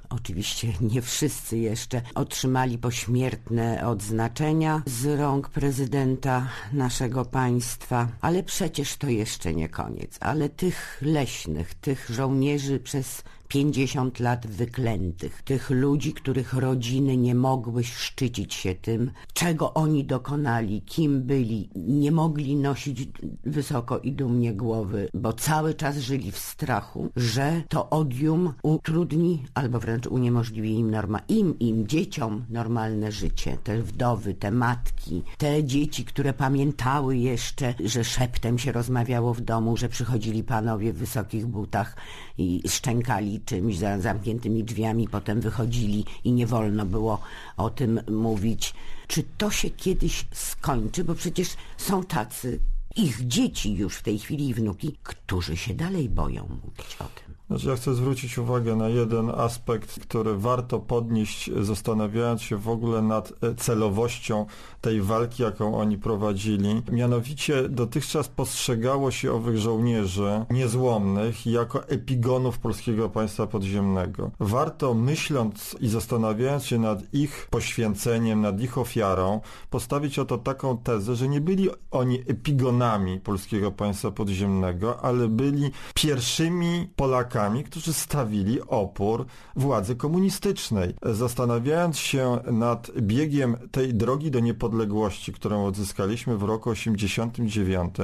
oczywiście nie wszyscy jeszcze, otrzymali pośmiertne odznaczenia z rąk prezydenta naszego państwa. Ale przecież to jeszcze nie koniec. Ale tych leśnych, tych żołnierzy przez 50 lat wyklętych, tych ludzi, których rodziny nie mogły szczycić się tym, czego oni dokonali, kim byli, nie mogli nosić wysoko i dumnie głowy, bo cały czas żyli w strachu, że to odium utrudni albo wręcz uniemożliwi im, norma, im, im dzieciom normalne życie. Te wdowy, te matki, te dzieci, które pamiętały jeszcze, że szeptem się rozmawiało w domu, że przychodzili panowie w wysokich butach i szczękali czymś za zamkniętymi drzwiami, potem wychodzili i nie wolno było o tym mówić. Czy to się kiedyś skończy? Bo przecież są tacy, ich dzieci już w tej chwili i wnuki, którzy się dalej boją mówić o tym. Znaczy ja chcę zwrócić uwagę na jeden aspekt, który warto podnieść, zastanawiając się w ogóle nad e, celowością tej walki, jaką oni prowadzili. Mianowicie dotychczas postrzegało się owych żołnierzy niezłomnych jako epigonów polskiego państwa podziemnego. Warto myśląc i zastanawiając się nad ich poświęceniem, nad ich ofiarą, postawić oto taką tezę, że nie byli oni epigonami polskiego państwa podziemnego, ale byli pierwszymi Polakami, Polakami, którzy stawili opór władzy komunistycznej. Zastanawiając się nad biegiem tej drogi do niepodległości, którą odzyskaliśmy w roku 89,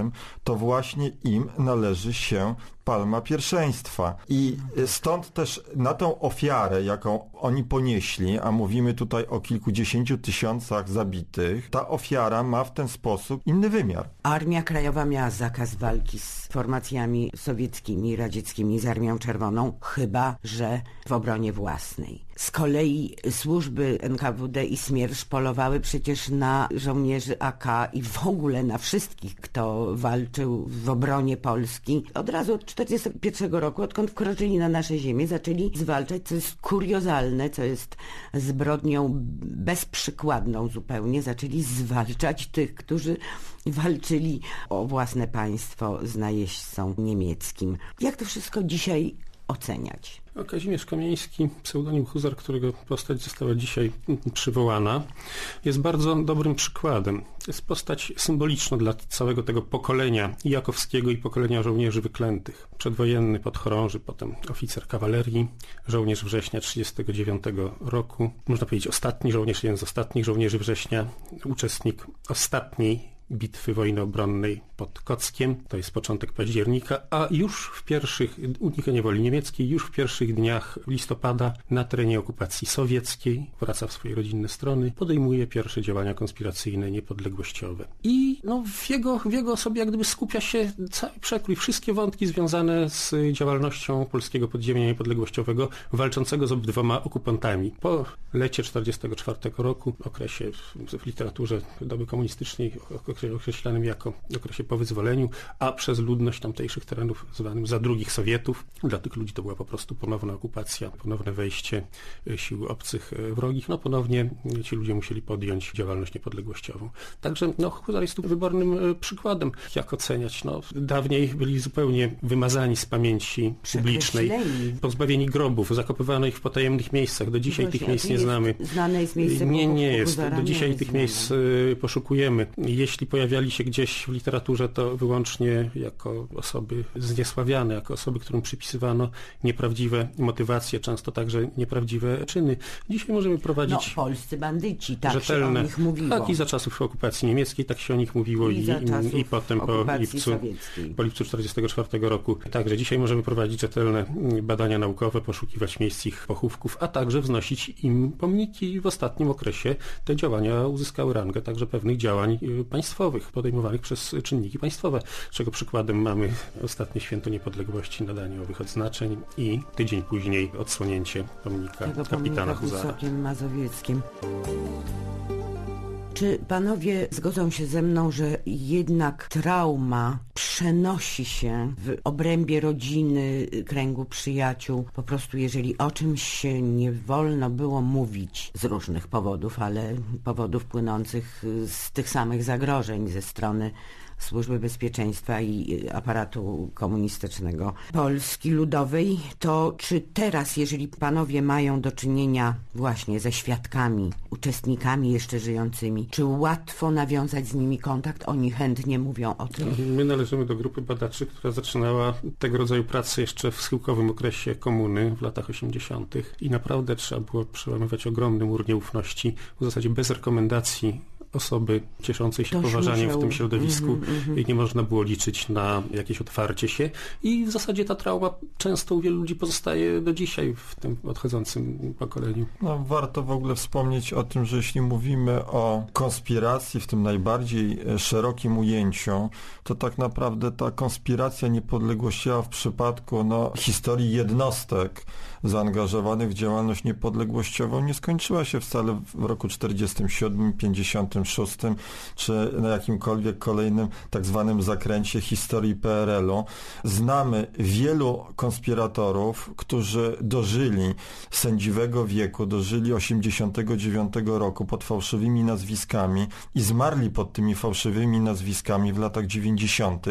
to właśnie im należy się palma pierwszeństwa. I stąd też na tą ofiarę, jaką oni ponieśli, a mówimy tutaj o kilkudziesięciu tysiącach zabitych, ta ofiara ma w ten sposób inny wymiar. Armia Krajowa miała zakaz walki z formacjami sowieckimi, radzieckimi, z Armią Czerwoną, chyba że w obronie własnej. Z kolei służby NKWD i śmierż polowały przecież na żołnierzy AK i w ogóle na wszystkich, kto walczył w obronie Polski. Od razu 1941 roku, odkąd wkroczyli na nasze ziemię, zaczęli zwalczać, co jest kuriozalne, co jest zbrodnią bezprzykładną zupełnie, zaczęli zwalczać tych, którzy walczyli o własne państwo z najeźdźcą niemieckim. Jak to wszystko dzisiaj oceniać? Kazimierz Kamieński, pseudonim Huzar, którego postać została dzisiaj przywołana, jest bardzo dobrym przykładem. jest postać symboliczna dla całego tego pokolenia Jakowskiego i pokolenia żołnierzy wyklętych. Przedwojenny podchorąży, potem oficer kawalerii, żołnierz września 1939 roku. Można powiedzieć ostatni żołnierz, jeden z ostatnich żołnierzy września, uczestnik ostatniej bitwy wojny obronnej pod Kockiem. To jest początek października, a już w pierwszych, unikanie woli niemieckiej, już w pierwszych dniach listopada na terenie okupacji sowieckiej, wraca w swoje rodzinne strony, podejmuje pierwsze działania konspiracyjne, niepodległościowe. I no, w, jego, w jego osobie jak gdyby skupia się cały przekrój, wszystkie wątki związane z działalnością polskiego podziemia niepodległościowego, walczącego z obydwoma okupantami. Po lecie 44 roku, okresie w, w literaturze doby komunistycznej, określanym jako okresie po wyzwoleniu, a przez ludność tamtejszych terenów zwanym za drugich Sowietów. Dla tych ludzi to była po prostu ponowna okupacja, ponowne wejście e, sił obcych e, wrogich. No ponownie e, ci ludzie musieli podjąć działalność niepodległościową. Także no, Huzar jest tu wybornym przykładem, jak oceniać. No, dawniej byli zupełnie wymazani z pamięci publicznej, pozbawieni grobów, zakopywano ich w potajemnych miejscach. Do dzisiaj no Właśnie, tych miejsc nie znamy. Znane jest miejsce Nie, nie jest. Do dzisiaj tych miejsc poszukujemy. Jeśli pojawiali się gdzieś w literaturze, to wyłącznie jako osoby zniesławiane, jako osoby, którym przypisywano nieprawdziwe motywacje, często także nieprawdziwe czyny. Dzisiaj możemy prowadzić... No, polscy bandyci, tak rzetelne, się o nich mówiło. Tak, i za czasów okupacji niemieckiej tak się o nich mówiło i, i, i, i potem po lipcu, po lipcu 1944 roku. Także dzisiaj możemy prowadzić rzetelne mm, badania naukowe, poszukiwać miejsc ich pochówków, a także wznosić im pomniki. W ostatnim okresie te działania uzyskały rangę także pewnych działań y, państwowych państwowych podejmowanych przez czynniki państwowe, czego przykładem mamy ostatnie święto niepodległości, nadanie owych odznaczeń i tydzień później odsłonięcie pomnika tego kapitana pomnika Huzara. Mazowieckim. Czy panowie zgodzą się ze mną, że jednak trauma przenosi się w obrębie rodziny, y, kręgu przyjaciół? Po prostu jeżeli o czymś się nie wolno było mówić z różnych powodów, ale powodów płynących y, z tych samych zagrożeń ze strony Służby Bezpieczeństwa i aparatu komunistycznego Polski Ludowej, to czy teraz, jeżeli panowie mają do czynienia właśnie ze świadkami, uczestnikami jeszcze żyjącymi, czy łatwo nawiązać z nimi kontakt? Oni chętnie mówią o tym. My należymy do grupy badaczy, która zaczynała tego rodzaju pracę jeszcze w schyłkowym okresie komuny w latach 80. i naprawdę trzeba było przełamywać ogromny mur nieufności, w zasadzie bez rekomendacji osoby cieszącej się Dość poważaniem musiał. w tym środowisku mm -hmm, nie można było liczyć na jakieś otwarcie się i w zasadzie ta trauma często u wielu ludzi pozostaje do dzisiaj w tym odchodzącym pokoleniu. No, warto w ogóle wspomnieć o tym, że jeśli mówimy o konspiracji w tym najbardziej e, szerokim ujęciu, to tak naprawdę ta konspiracja niepodległościowa w przypadku no, historii jednostek zaangażowanych w działalność niepodległościową nie skończyła się wcale w roku 47, 56 czy na jakimkolwiek kolejnym tak zwanym zakręcie historii PRL-u. Znamy wielu konspiratorów, którzy dożyli sędziwego wieku, dożyli 89 roku pod fałszywymi nazwiskami i zmarli pod tymi fałszywymi nazwiskami w latach 90.,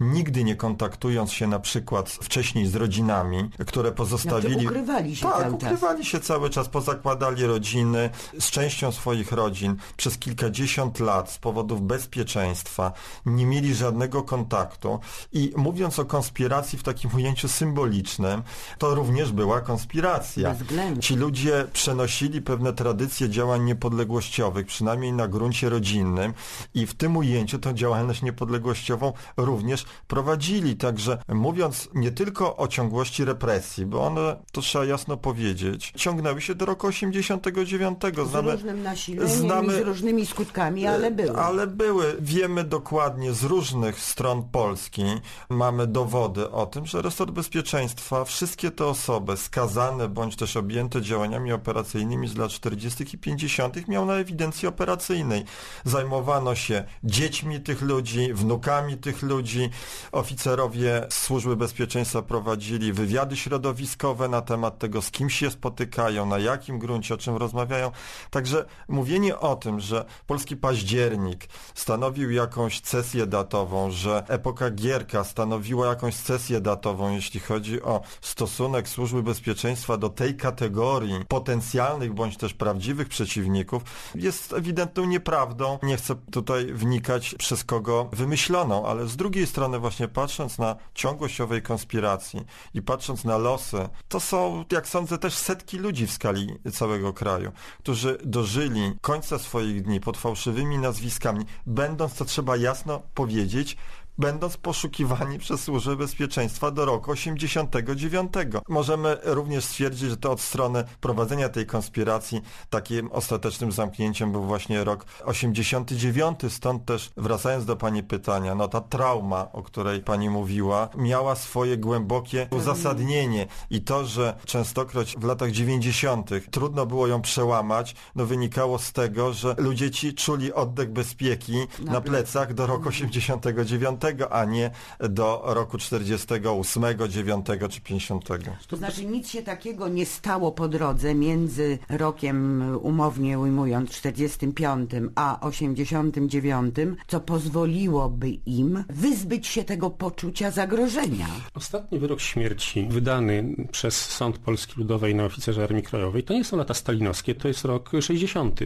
nigdy nie kontaktując się na przykład wcześniej z rodzinami, które pozostawili ukrywali się tak, cały czas. ukrywali się cały czas, pozakładali rodziny z częścią swoich rodzin przez kilkadziesiąt lat z powodów bezpieczeństwa, nie mieli żadnego kontaktu i mówiąc o konspiracji w takim ujęciu symbolicznym, to również była konspiracja. Ci ludzie przenosili pewne tradycje działań niepodległościowych, przynajmniej na gruncie rodzinnym i w tym ujęciu tę działalność niepodległościową również prowadzili. Także mówiąc nie tylko o ciągłości represji, bo one to to trzeba jasno powiedzieć, ciągnęły się do roku 89. Znamy, z różnym nasileniem znamy, z różnymi skutkami, ale e, były. Ale były. Wiemy dokładnie z różnych stron Polski, mamy dowody o tym, że resort bezpieczeństwa, wszystkie te osoby skazane bądź też objęte działaniami operacyjnymi z lat 40. i 50. miał na ewidencji operacyjnej. Zajmowano się dziećmi tych ludzi, wnukami tych ludzi, oficerowie Służby Bezpieczeństwa prowadzili wywiady środowiskowe na temat tego, z kim się spotykają, na jakim gruncie, o czym rozmawiają. Także mówienie o tym, że polski październik stanowił jakąś cesję datową, że epoka Gierka stanowiła jakąś cesję datową, jeśli chodzi o stosunek służby bezpieczeństwa do tej kategorii potencjalnych bądź też prawdziwych przeciwników, jest ewidentną nieprawdą. Nie chcę tutaj wnikać przez kogo wymyśloną, ale z drugiej strony właśnie patrząc na ciągłość owej konspiracji i patrząc na losy, to są są, jak sądzę, też setki ludzi w skali całego kraju, którzy dożyli końca swoich dni pod fałszywymi nazwiskami, będąc, to trzeba jasno powiedzieć, będąc poszukiwani przez Służbę Bezpieczeństwa do roku 89. Możemy również stwierdzić, że to od strony prowadzenia tej konspiracji takim ostatecznym zamknięciem był właśnie rok 89, stąd też wracając do Pani pytania, no ta trauma, o której Pani mówiła, miała swoje głębokie mhm. uzasadnienie i to, że częstokroć w latach 90. trudno było ją przełamać, no wynikało z tego, że ludzie ci czuli oddech bezpieki na, na plecach do roku 89. Mhm a nie do roku 48, 9 czy 50. To znaczy nic się takiego nie stało po drodze między rokiem umownie ujmując 45 a 89, co pozwoliłoby im wyzbyć się tego poczucia zagrożenia. Ostatni wyrok śmierci wydany przez Sąd Polski Ludowej na oficerze Armii Krajowej to nie są lata stalinowskie, to jest rok 60.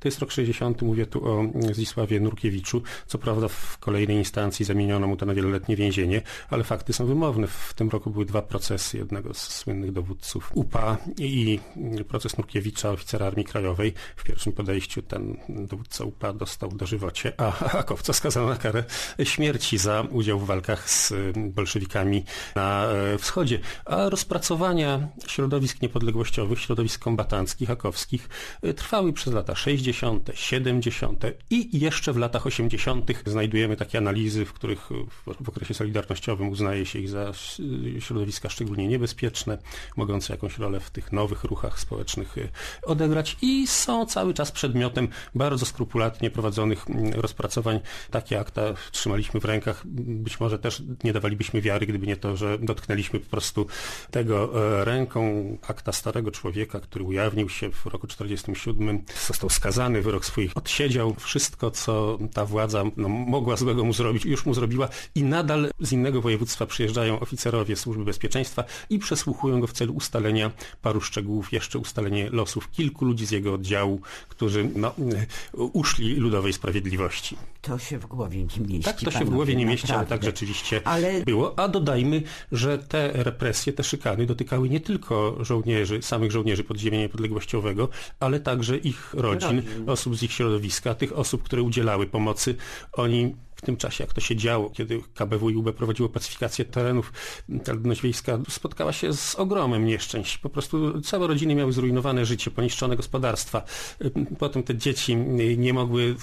To jest rok 60, mówię tu o Zisławie Nurkiewiczu, co prawda w kolejnej instancji zamienił Zaminiono mu to na wieloletnie więzienie, ale fakty są wymowne. W tym roku były dwa procesy jednego z słynnych dowódców UPA i proces Nurkiewicza, oficera Armii Krajowej. W pierwszym podejściu ten dowódca UPA dostał dożywocie, a Akowca skazano na karę śmierci za udział w walkach z bolszewikami na e, wschodzie. A rozpracowania środowisk niepodległościowych, środowisk kombatanckich, akowskich e, trwały przez lata 60., 70. i jeszcze w latach 80. znajdujemy takie analizy, w których których w okresie solidarnościowym uznaje się ich za środowiska szczególnie niebezpieczne, mogące jakąś rolę w tych nowych ruchach społecznych y, odegrać i są cały czas przedmiotem bardzo skrupulatnie prowadzonych mm, rozpracowań. Takie akta trzymaliśmy w rękach. Być może też nie dawalibyśmy wiary, gdyby nie to, że dotknęliśmy po prostu tego e, ręką. Akta starego człowieka, który ujawnił się w roku 47, został skazany, wyrok swój odsiedział. Wszystko, co ta władza no, mogła złego mu zrobić, już mu zrobiła i nadal z innego województwa przyjeżdżają oficerowie Służby Bezpieczeństwa i przesłuchują go w celu ustalenia paru szczegółów, jeszcze ustalenie losów kilku ludzi z jego oddziału, którzy no, uszli ludowej sprawiedliwości. To się w głowie nie mieści. Tak, to się w głowie nie mieści, naprawdę. ale tak rzeczywiście ale... było. A dodajmy, że te represje, te szykany dotykały nie tylko żołnierzy, samych żołnierzy podziemia niepodległościowego, ale także ich rodzin, rodzin. osób z ich środowiska, tych osób, które udzielały pomocy. Oni w tym czasie, jak to się działo, kiedy KBW i UB prowadziło pacyfikację terenów, ta ludność wiejska spotkała się z ogromem nieszczęść. Po prostu całe rodziny miały zrujnowane życie, poniszczone gospodarstwa. Potem te dzieci nie mogły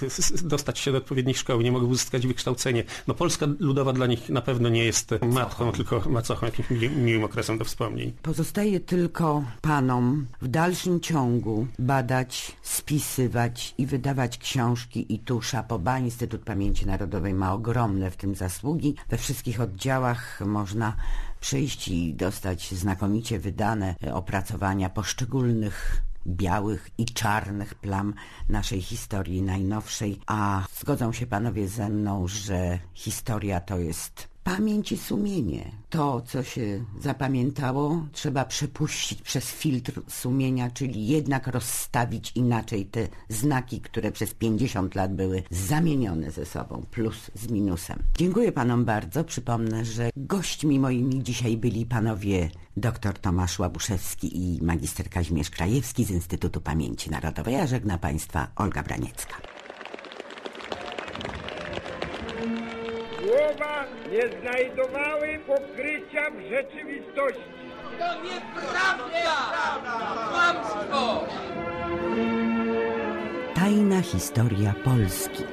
dostać się do odpowiednich szkoły, nie mogły uzyskać wykształcenia. No Polska Ludowa dla nich na pewno nie jest matką, tylko macochą, jakimś miłym okresem do wspomnień. Pozostaje tylko panom w dalszym ciągu badać, spisywać i wydawać książki i tusza Szapoba, Instytut Pamięci Narodowej ma ogromne w tym zasługi. We wszystkich oddziałach można przyjść i dostać znakomicie wydane opracowania poszczególnych białych i czarnych plam naszej historii najnowszej, a zgodzą się panowie ze mną, że historia to jest pamięć i sumienie. To, co się zapamiętało, trzeba przepuścić przez filtr sumienia, czyli jednak rozstawić inaczej te znaki, które przez 50 lat były zamienione ze sobą, plus z minusem. Dziękuję panom bardzo. Przypomnę, że gośćmi moimi dzisiaj byli panowie dr Tomasz Łabuszewski i magister Kazimierz Krajewski z Instytutu Pamięci Narodowej. Ja żegna państwa Olga Braniecka. słowa nie znajdowały pokrycia w rzeczywistości. To nieprawda! Kłamstwo! Tajna historia Polski.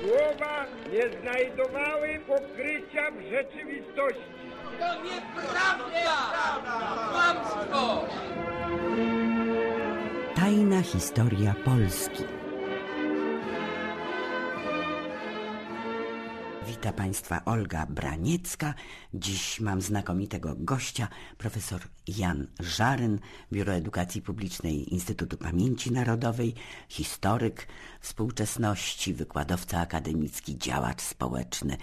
Słowa nie znajdowały pokrycia w rzeczywistości. To nieprawda! Kłamstwo! Tajna historia Polski. Witam Państwa Olga Braniecka. Dziś mam znakomitego gościa, profesor Jan Żaryn, Biuro Edukacji Publicznej Instytutu Pamięci Narodowej, historyk współczesności, wykładowca akademicki, działacz społeczny.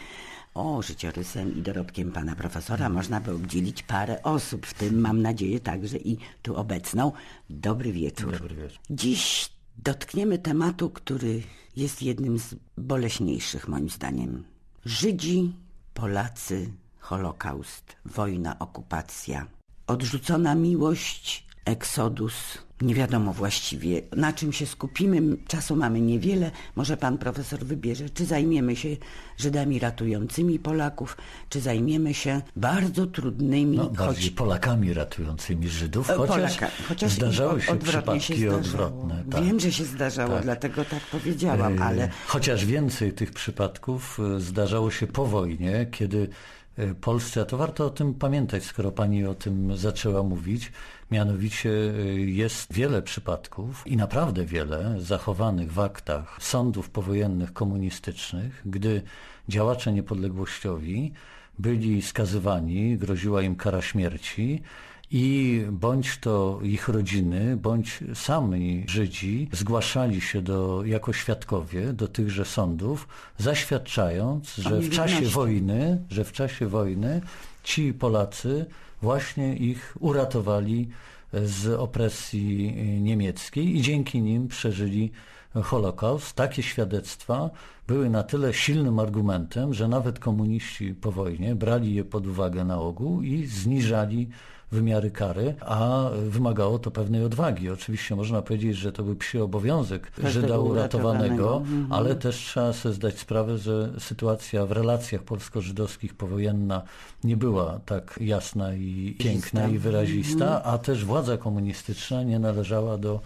O, życiorysem i dorobkiem pana profesora można by obdzielić parę osób, w tym mam nadzieję także i tu obecną. Dobry wieczór. Dobry wieczór. Dziś dotkniemy tematu, który jest jednym z boleśniejszych moim zdaniem. Żydzi, Polacy, Holokaust, wojna, okupacja, odrzucona miłość eksodus. Nie wiadomo właściwie, na czym się skupimy. Czasu mamy niewiele. Może pan profesor wybierze, czy zajmiemy się Żydami ratującymi Polaków, czy zajmiemy się bardzo trudnymi... No, choć... Polakami ratującymi Żydów, chociaż, Polaka. chociaż zdarzały się przypadki się odwrotne. Tak. Wiem, że się zdarzało, tak. dlatego tak powiedziałam, e, ale... Chociaż więcej tych przypadków e, zdarzało się po wojnie, kiedy e, Polsce, a to warto o tym pamiętać, skoro pani o tym zaczęła mówić, Mianowicie y, jest wiele przypadków i naprawdę wiele zachowanych w aktach sądów powojennych komunistycznych, gdy działacze niepodległościowi byli skazywani, groziła im kara śmierci i bądź to ich rodziny, bądź sami Żydzi zgłaszali się do, jako świadkowie do tychże sądów, zaświadczając, że w czasie wojny, że w czasie wojny ci Polacy właśnie ich uratowali e, z opresji e, niemieckiej i dzięki nim przeżyli Holokaust. Takie świadectwa były na tyle silnym argumentem, że nawet komuniści po wojnie brali je pod uwagę na ogół i zniżali wymiary kary, a wymagało to pewnej odwagi. Oczywiście można powiedzieć, że to był psi obowiązek Żyda uratowanego, uratowanego, mhm. ale też trzeba sobie zdać sprawę, że sytuacja w relacjach polsko-żydowskich powojenna nie była tak jasna i piękna Zista. i wyrazista, mhm. a też władza komunistyczna nie należała do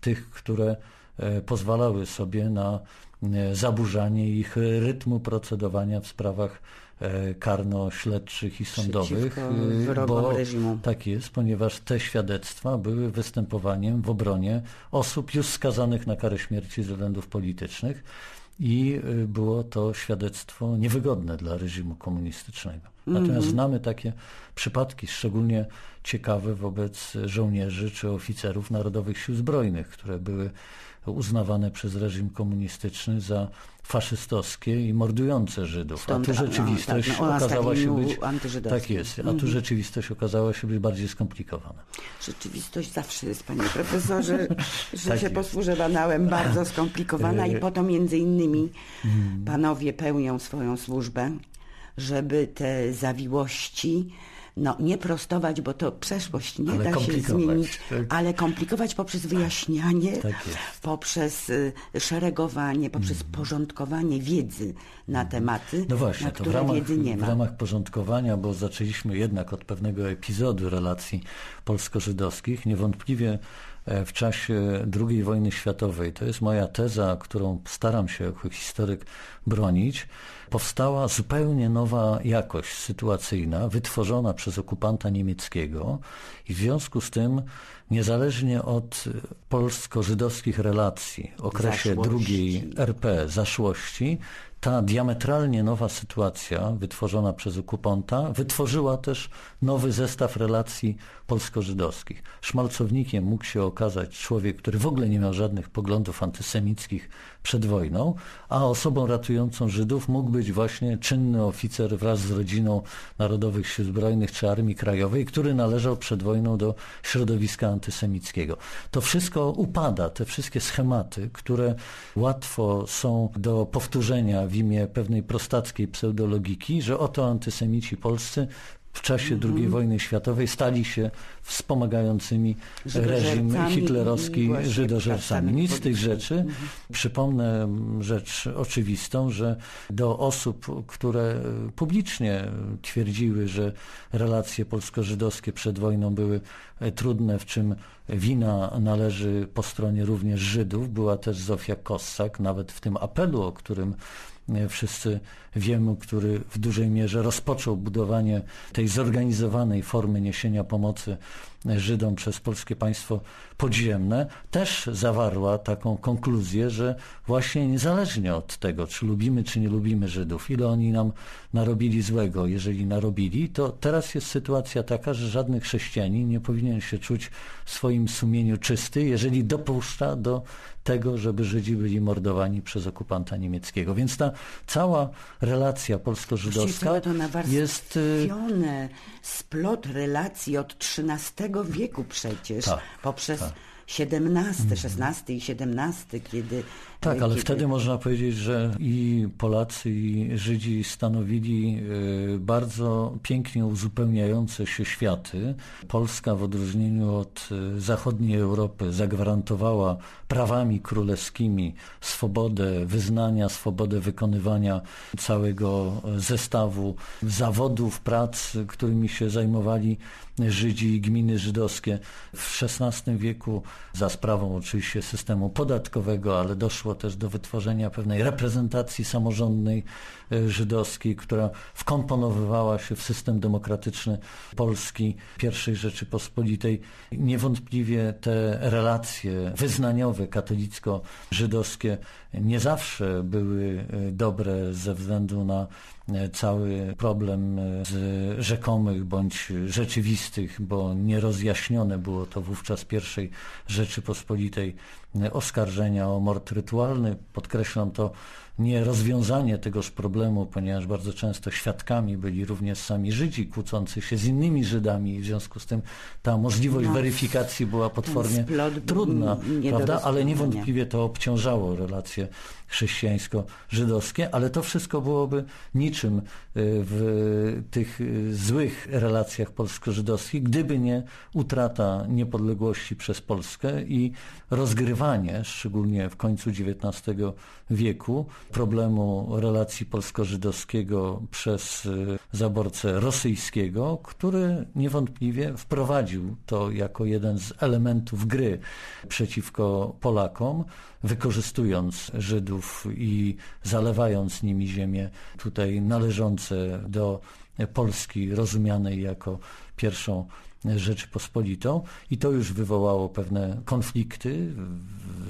tych, które e, pozwalały sobie na e, zaburzanie ich rytmu procedowania w sprawach E, karno-śledczych i sądowych. E, bo, reżimu. Tak jest, ponieważ te świadectwa były występowaniem w obronie osób już skazanych na karę śmierci ze względów politycznych i e, było to świadectwo niewygodne dla reżimu komunistycznego. Natomiast mm -hmm. znamy takie przypadki, szczególnie ciekawe wobec żołnierzy czy oficerów Narodowych Sił Zbrojnych, które były uznawane przez reżim komunistyczny za faszystowskie i mordujące Żydów. Stąd, a tu no, rzeczywistość no, tak, no, okazała tak się być... Tak jest. A tu mhm. rzeczywistość okazała się być bardziej skomplikowana. Rzeczywistość zawsze jest, panie profesorze, *laughs* że tak się jest. posłużę banałem, bardzo *laughs* skomplikowana i e- po to między innymi mm. panowie pełnią swoją służbę, żeby te zawiłości no nie prostować, bo to przeszłość nie ale da się zmienić, tak. ale komplikować poprzez wyjaśnianie, tak poprzez y, szeregowanie, poprzez mm. porządkowanie wiedzy na mhm. tematy, no właśnie, na które w ramach, wiedzy nie ma. W ramach porządkowania, bo zaczęliśmy jednak od pewnego epizodu relacji polsko-żydowskich, niewątpliwie e, w czasie II wojny światowej. To jest moja teza, którą staram się jako historyk bronić powstała zupełnie nowa jakość sytuacyjna, wytworzona przez okupanta niemieckiego i w związku z tym, niezależnie od polsko-żydowskich relacji, okresie zaszłości. II RP, zaszłości, ta diametralnie nowa sytuacja wytworzona przez okupanta wytworzyła też nowy zestaw relacji polsko-żydowskich. Szmalcownikiem mógł się okazać człowiek, który w ogóle nie miał żadnych poglądów antysemickich, przed wojną, a osobą ratującą Żydów mógł być właśnie czynny oficer wraz z rodziną Narodowych Sił Zbrojnych czy Armii Krajowej, który należał przed wojną do środowiska antysemickiego. To wszystko upada, te wszystkie schematy, które łatwo są do powtórzenia w imię pewnej prostackiej pseudologiki, że oto antysemici polscy w czasie mhm. II wojny światowej stali się wspomagającymi reżim hitlerowski żydożercami. Nic z tych rzeczy. Mhm. Przypomnę rzecz oczywistą, że do osób, które publicznie twierdziły, że relacje polsko-żydowskie przed wojną były trudne, w czym wina należy po stronie również Żydów, była też Zofia Kossak, nawet w tym apelu, o którym wszyscy Wiemu, który w dużej mierze rozpoczął budowanie tej zorganizowanej formy niesienia pomocy Żydom przez polskie państwo podziemne, też zawarła taką konkluzję, że właśnie niezależnie od tego, czy lubimy, czy nie lubimy Żydów, ile oni nam narobili złego, jeżeli narobili, to teraz jest sytuacja taka, że żadny chrześcijanin nie powinien się czuć w swoim sumieniu czysty, jeżeli dopuszcza do tego, żeby Żydzi byli mordowani przez okupanta niemieckiego. Więc ta cała relacja polsko-żydowska to jest... Y, splot relacji od XIII wieku przecież, tak, poprzez... Tak. XVII, XVI mhm. i XVII, kiedy... E, tak, ale kiedy... wtedy można powiedzieć, że i Polacy, i Żydzi stanowili e, bardzo pięknie uzupełniające się światy. Polska w odróżnieniu od e, zachodniej Europy zagwarantowała prawami królewskimi swobodę wyznania, swobodę wykonywania całego zestawu zawodów, prac, którymi się zajmowali Żydzi i gminy żydowskie. W XVI wieku za sprawą oczywiście systemu podatkowego, ale doszło też do wytworzenia pewnej reprezentacji samorządnej E, żydowskiej, która wkomponowywała się w system demokratyczny Polski I Rzeczypospolitej. Niewątpliwie te relacje wyznaniowe katolicko-żydowskie nie zawsze były e, dobre ze względu na e, cały problem z rzekomych bądź rzeczywistych, bo nierozjaśnione było to wówczas pierwszej Rzeczypospolitej oskarżenia o mord rytualny. Podkreślam to nie rozwiązanie tegoż problemu, ponieważ bardzo często świadkami byli również sami Żydzi kłócący się z innymi Żydami i w związku z tym ta możliwość no, weryfikacji była potwornie trudna, prawda? Ale niewątpliwie to obciążało relacje chrześcijańsko-żydowskie, ale to wszystko byłoby niczym y, w tych y, złych relacjach polsko-żydowskich, gdyby nie utrata niepodległości przez Polskę i rozgrywanie, szczególnie w końcu XIX wieku, problemu relacji polsko-żydowskiego przez y, zaborcę rosyjskiego, który niewątpliwie wprowadził to jako jeden z elementów gry przeciwko Polakom, wykorzystując Żydów i zalewając nimi ziemię tutaj należące do Polski, rozumianej jako pierwszą Rzeczypospolitą i to już wywołało pewne konflikty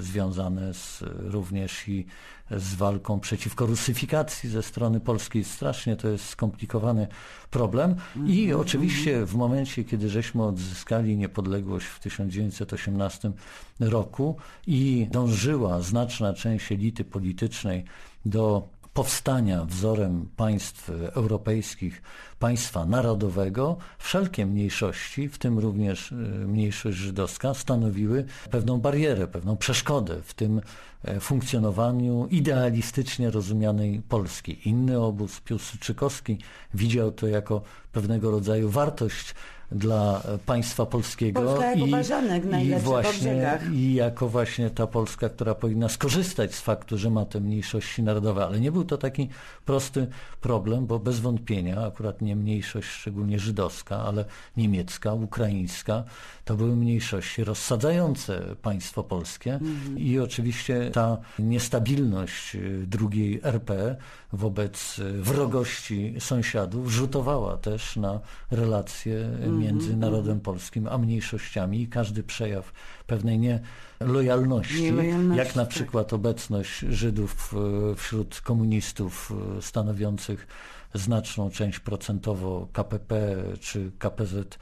związane z również i z walką przeciwko rusyfikacji ze strony polskiej. Strasznie to jest skomplikowany problem. I mhm. oczywiście w momencie, kiedy żeśmy odzyskali niepodległość w 1918 roku i dążyła znaczna część elity politycznej do powstania wzorem państw europejskich, państwa narodowego, wszelkie mniejszości, w tym również e, mniejszość żydowska, stanowiły pewną barierę, pewną przeszkodę w tym e, funkcjonowaniu idealistycznie rozumianej Polski. Inny obóz, Piłsudczykowski, widział to jako pewnego rodzaju wartość dla państwa polskiego. Polska jako i, i właśnie, I jako właśnie ta Polska, która powinna skorzystać z faktu, że ma te mniejszości narodowe. Ale nie był to taki prosty problem, bo bez wątpienia akurat nie mniejszość, szczególnie żydowska, ale niemiecka, ukraińska, to były mniejszości rozsadzające państwo polskie mhm. i oczywiście ta niestabilność y, drugiej RP wobec y, wrogości sąsiadów rzutowała też na relacje mhm. między mhm. narodem polskim a mniejszościami i każdy przejaw pewnej nielojalności, lojalności, jak na tak. przykład tak. obecność Żydów y, wśród komunistów stanowiących znaczną część procentowo KPP czy KPZ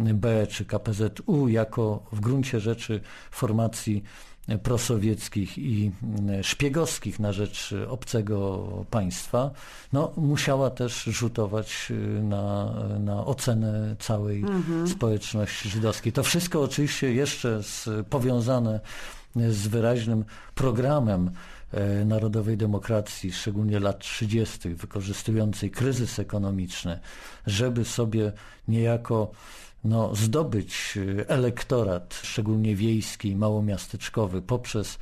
B czy KPZU jako w gruncie rzeczy formacji prosowieckich i szpiegowskich na rzecz obcego państwa, no, musiała też rzutować y, na, na ocenę całej mhm. społeczności żydowskiej. To wszystko oczywiście jeszcze z, powiązane z wyraźnym programem e, narodowej demokracji, szczególnie lat 30., wykorzystującej kryzys ekonomiczny, żeby sobie niejako no, zdobyć e, elektorat, szczególnie wiejski, małomiasteczkowy, poprzez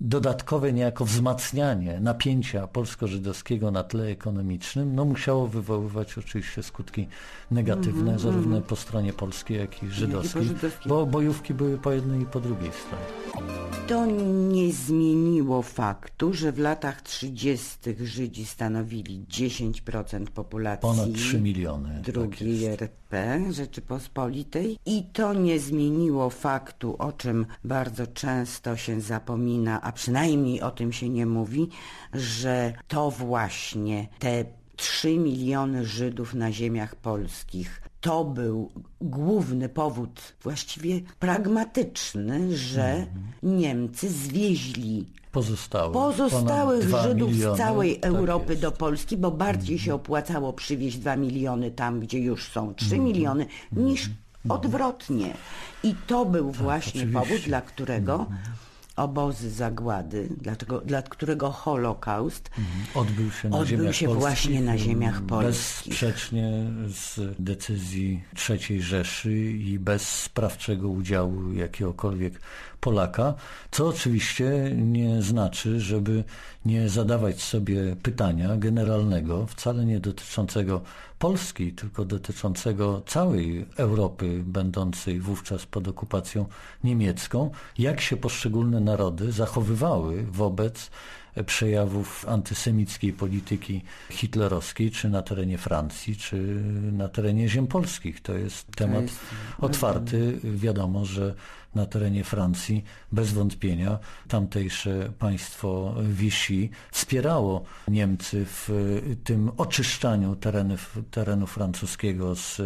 dodatkowe niejako wzmacnianie napięcia polsko-żydowskiego na tle ekonomicznym no, musiało wywoływać oczywiście skutki negatywne mm, zarówno mhm. po stronie polskiej, jak i żydowskiej, bo bojówki były po jednej i po drugiej stronie. To nie zmieniło faktu, że w latach 30. Żydzi stanowili 10% populacji Ponad 3 miliony, drugiej tak RP Rzeczypospolitej i to nie zmieniło faktu, o czym bardzo często się zapomina, a przynajmniej o tym się nie mówi, że to właśnie te 3 miliony Żydów na ziemiach polskich. To był główny powód, właściwie pragmatyczny, że mhm. Niemcy zwieźli Pozostały, pozostałych Żydów miliony, z całej tak Europy tak do Polski, bo bardziej się mhm. opłacało przywieźć 2 miliony tam, gdzie już są 3 mhm. miliony, niż odwrotnie. I to był tak, właśnie oczywiście. powód, dla którego obozy zagłady, dlaczego, dla którego Holokaust mhm. odbył się, na odbył się właśnie na ziemiach polskich. Bezsprzecznie z decyzji III Rzeszy i bez sprawczego udziału jakiegokolwiek Polaka, co oczywiście nie znaczy, żeby nie zadawać sobie pytania generalnego, wcale nie dotyczącego Polski, tylko dotyczącego całej Europy będącej wówczas pod okupacją niemiecką, jak się poszczególne narody zachowywały wobec przejawów antysemickiej polityki hitlerowskiej, czy na terenie Francji, czy na terenie ziem polskich. To jest temat otwarty. Wiadomo, że na terenie Francji, bez wątpienia tamtejsze państwo Wisi wspierało Niemcy w tym oczyszczaniu terenów, terenu francuskiego z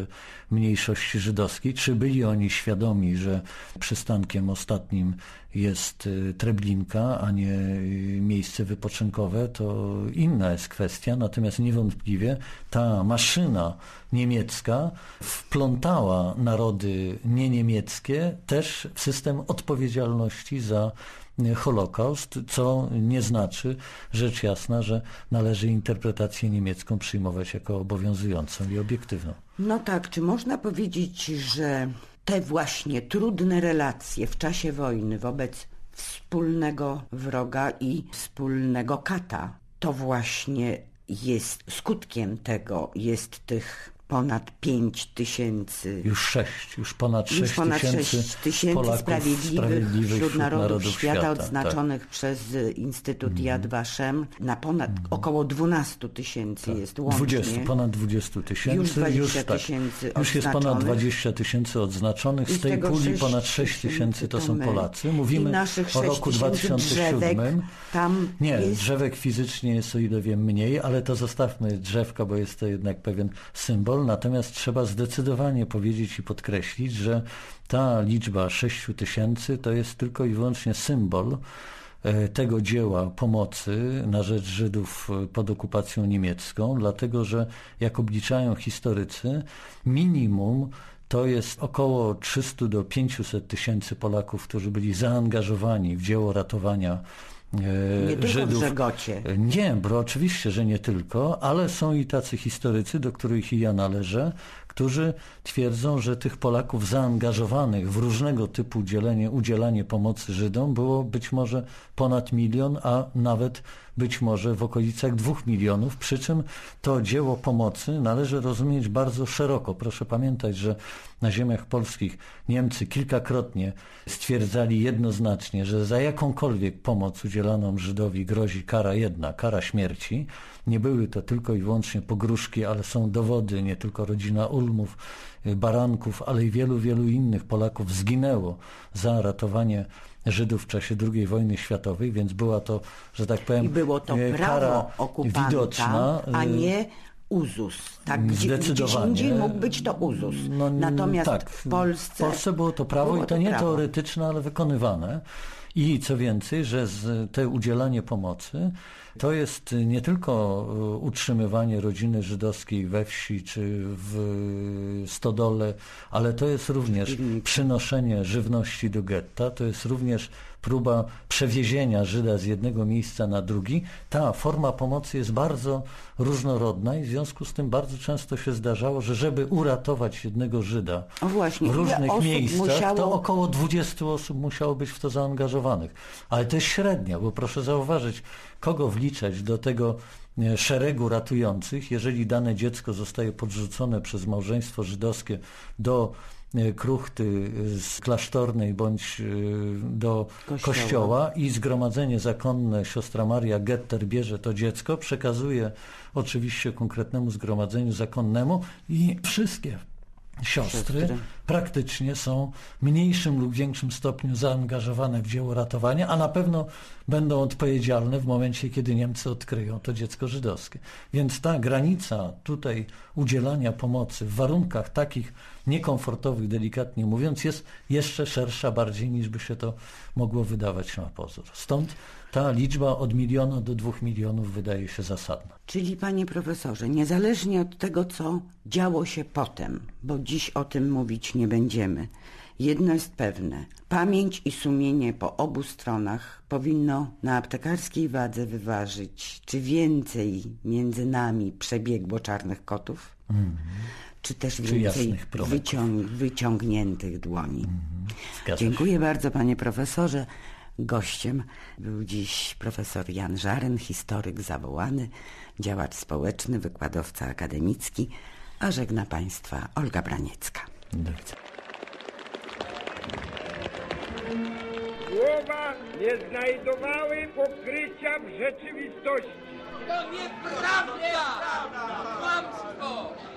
mniejszości żydowskiej. Czy byli oni świadomi, że przystankiem ostatnim jest y, Treblinka, a nie y, miejsce wypoczynkowe, to inna jest kwestia. Natomiast niewątpliwie ta maszyna niemiecka wplątała narody nieniemieckie też w system odpowiedzialności za y, Holokaust, co nie znaczy, rzecz jasna, że należy interpretację niemiecką przyjmować jako obowiązującą i obiektywną. No tak, czy można powiedzieć, że te właśnie trudne relacje w czasie wojny wobec wspólnego wroga i wspólnego kata, to właśnie jest skutkiem tego, jest tych ponad 5 tysięcy. Już 6, już ponad 6 już ponad tysięcy, tysięcy Polaków sprawiedliwych, sprawiedliwych wśród, narodów, narodów świata, świata odznaczonych tak. przez Instytut mm. Yad Vashem na ponad mm. około 12 tysięcy tak. jest łącznie. 20, ponad 20 tysięcy. Już 20 już, tak, już jest ponad 20 tysięcy odznaczonych. Z, tej puli ponad 6 tysięcy to, są Polacy. Mówimy naszych o roku 2007. Drzewek, tam Nie, jest... drzewek fizycznie jest o ile wiem mniej, ale to zostawmy drzewka, bo jest to jednak pewien symbol natomiast trzeba zdecydowanie powiedzieć i podkreślić, że ta liczba 6 tysięcy to jest tylko i wyłącznie symbol e, tego dzieła pomocy na rzecz Żydów e, pod okupacją niemiecką, dlatego że, jak obliczają historycy, minimum to jest około 300 do 500 tysięcy Polaków, którzy byli zaangażowani w dzieło ratowania nie e, tylko Żydów. w Nie, bo oczywiście, że nie tylko, ale są i tacy historycy, do których i ja należę, którzy twierdzą, że tych Polaków zaangażowanych w różnego typu udzielenie, udzielanie pomocy Żydom było być może ponad milion, a nawet być może w okolicach dwóch milionów, przy czym to dzieło pomocy należy rozumieć bardzo szeroko. Proszę pamiętać, że na ziemiach polskich Niemcy kilkakrotnie stwierdzali jednoznacznie, że za jakąkolwiek pomoc udzielaną Żydowi grozi kara jedna, kara śmierci nie były to tylko i wyłącznie pogróżki, ale są dowody, nie tylko rodzina Ulmów, y, Baranków, ale i wielu, wielu innych Polaków zginęło za ratowanie Żydów w czasie II wojny światowej, więc była to, że tak powiem, I było to y, kara widoczna. Y, a nie uzus. Tak, Zdecydowanie. Gdzieś indziej mógł być to uzus. No, Natomiast tak, w Polsce... W Polsce było to prawo było i to, to nie prawo. teoretyczne, ale wykonywane. I co więcej, że z, te udzielanie pomocy to jest nie tylko e, utrzymywanie rodziny żydowskiej we wsi czy w e, stodole, ale to jest również przynoszenie żywności do getta, to jest również próba przewiezienia Żyda z jednego miejsca na drugi. Ta forma pomocy jest bardzo różnorodna i w związku z tym bardzo często się zdarzało, że żeby uratować jednego Żyda Właśnie, w różnych miejscach, musiało... to około 20 osób musiało być w to zaangażowanych. Ale to jest średnia, bo proszę zauważyć, kogo wliczać do tego e, szeregu ratujących, jeżeli dane dziecko zostaje podrzucone przez małżeństwo żydowskie do E, kruchty z klasztornej bądź e, do kościoła. kościoła, i zgromadzenie zakonne siostra Maria Getter bierze to dziecko, przekazuje oczywiście konkretnemu zgromadzeniu zakonnemu i wszystkie siostry, siostry praktycznie są w mniejszym lub większym stopniu zaangażowane w dzieło ratowania, a na pewno będą odpowiedzialne w momencie, kiedy Niemcy odkryją to dziecko żydowskie. Więc ta granica tutaj udzielania pomocy w warunkach takich niekomfortowych, delikatnie mówiąc, jest jeszcze szersza bardziej niż by się to mogło wydawać na pozór. Stąd ta liczba od miliona do dwóch milionów wydaje się zasadna. Czyli panie profesorze, niezależnie od tego, co działo się potem, bo dziś o tym mówić nie będziemy, jedno jest pewne. Pamięć i sumienie po obu stronach powinno na aptekarskiej wadze wyważyć, czy więcej między nami przebiegło czarnych kotów, mm. czy też czy więcej wyciąg wyciągniętych dłoni. Mm. Dziękuję bardzo panie profesorze. Gościem był dziś profesor Jan Żaren, historyk zawołany, działacz społeczny, wykładowca akademicki, a żegna Państwa Olga Braniecka. Do Głowa Słowa nie znajdowały pokrycia w rzeczywistości. To nieprawda! Kłamstwo!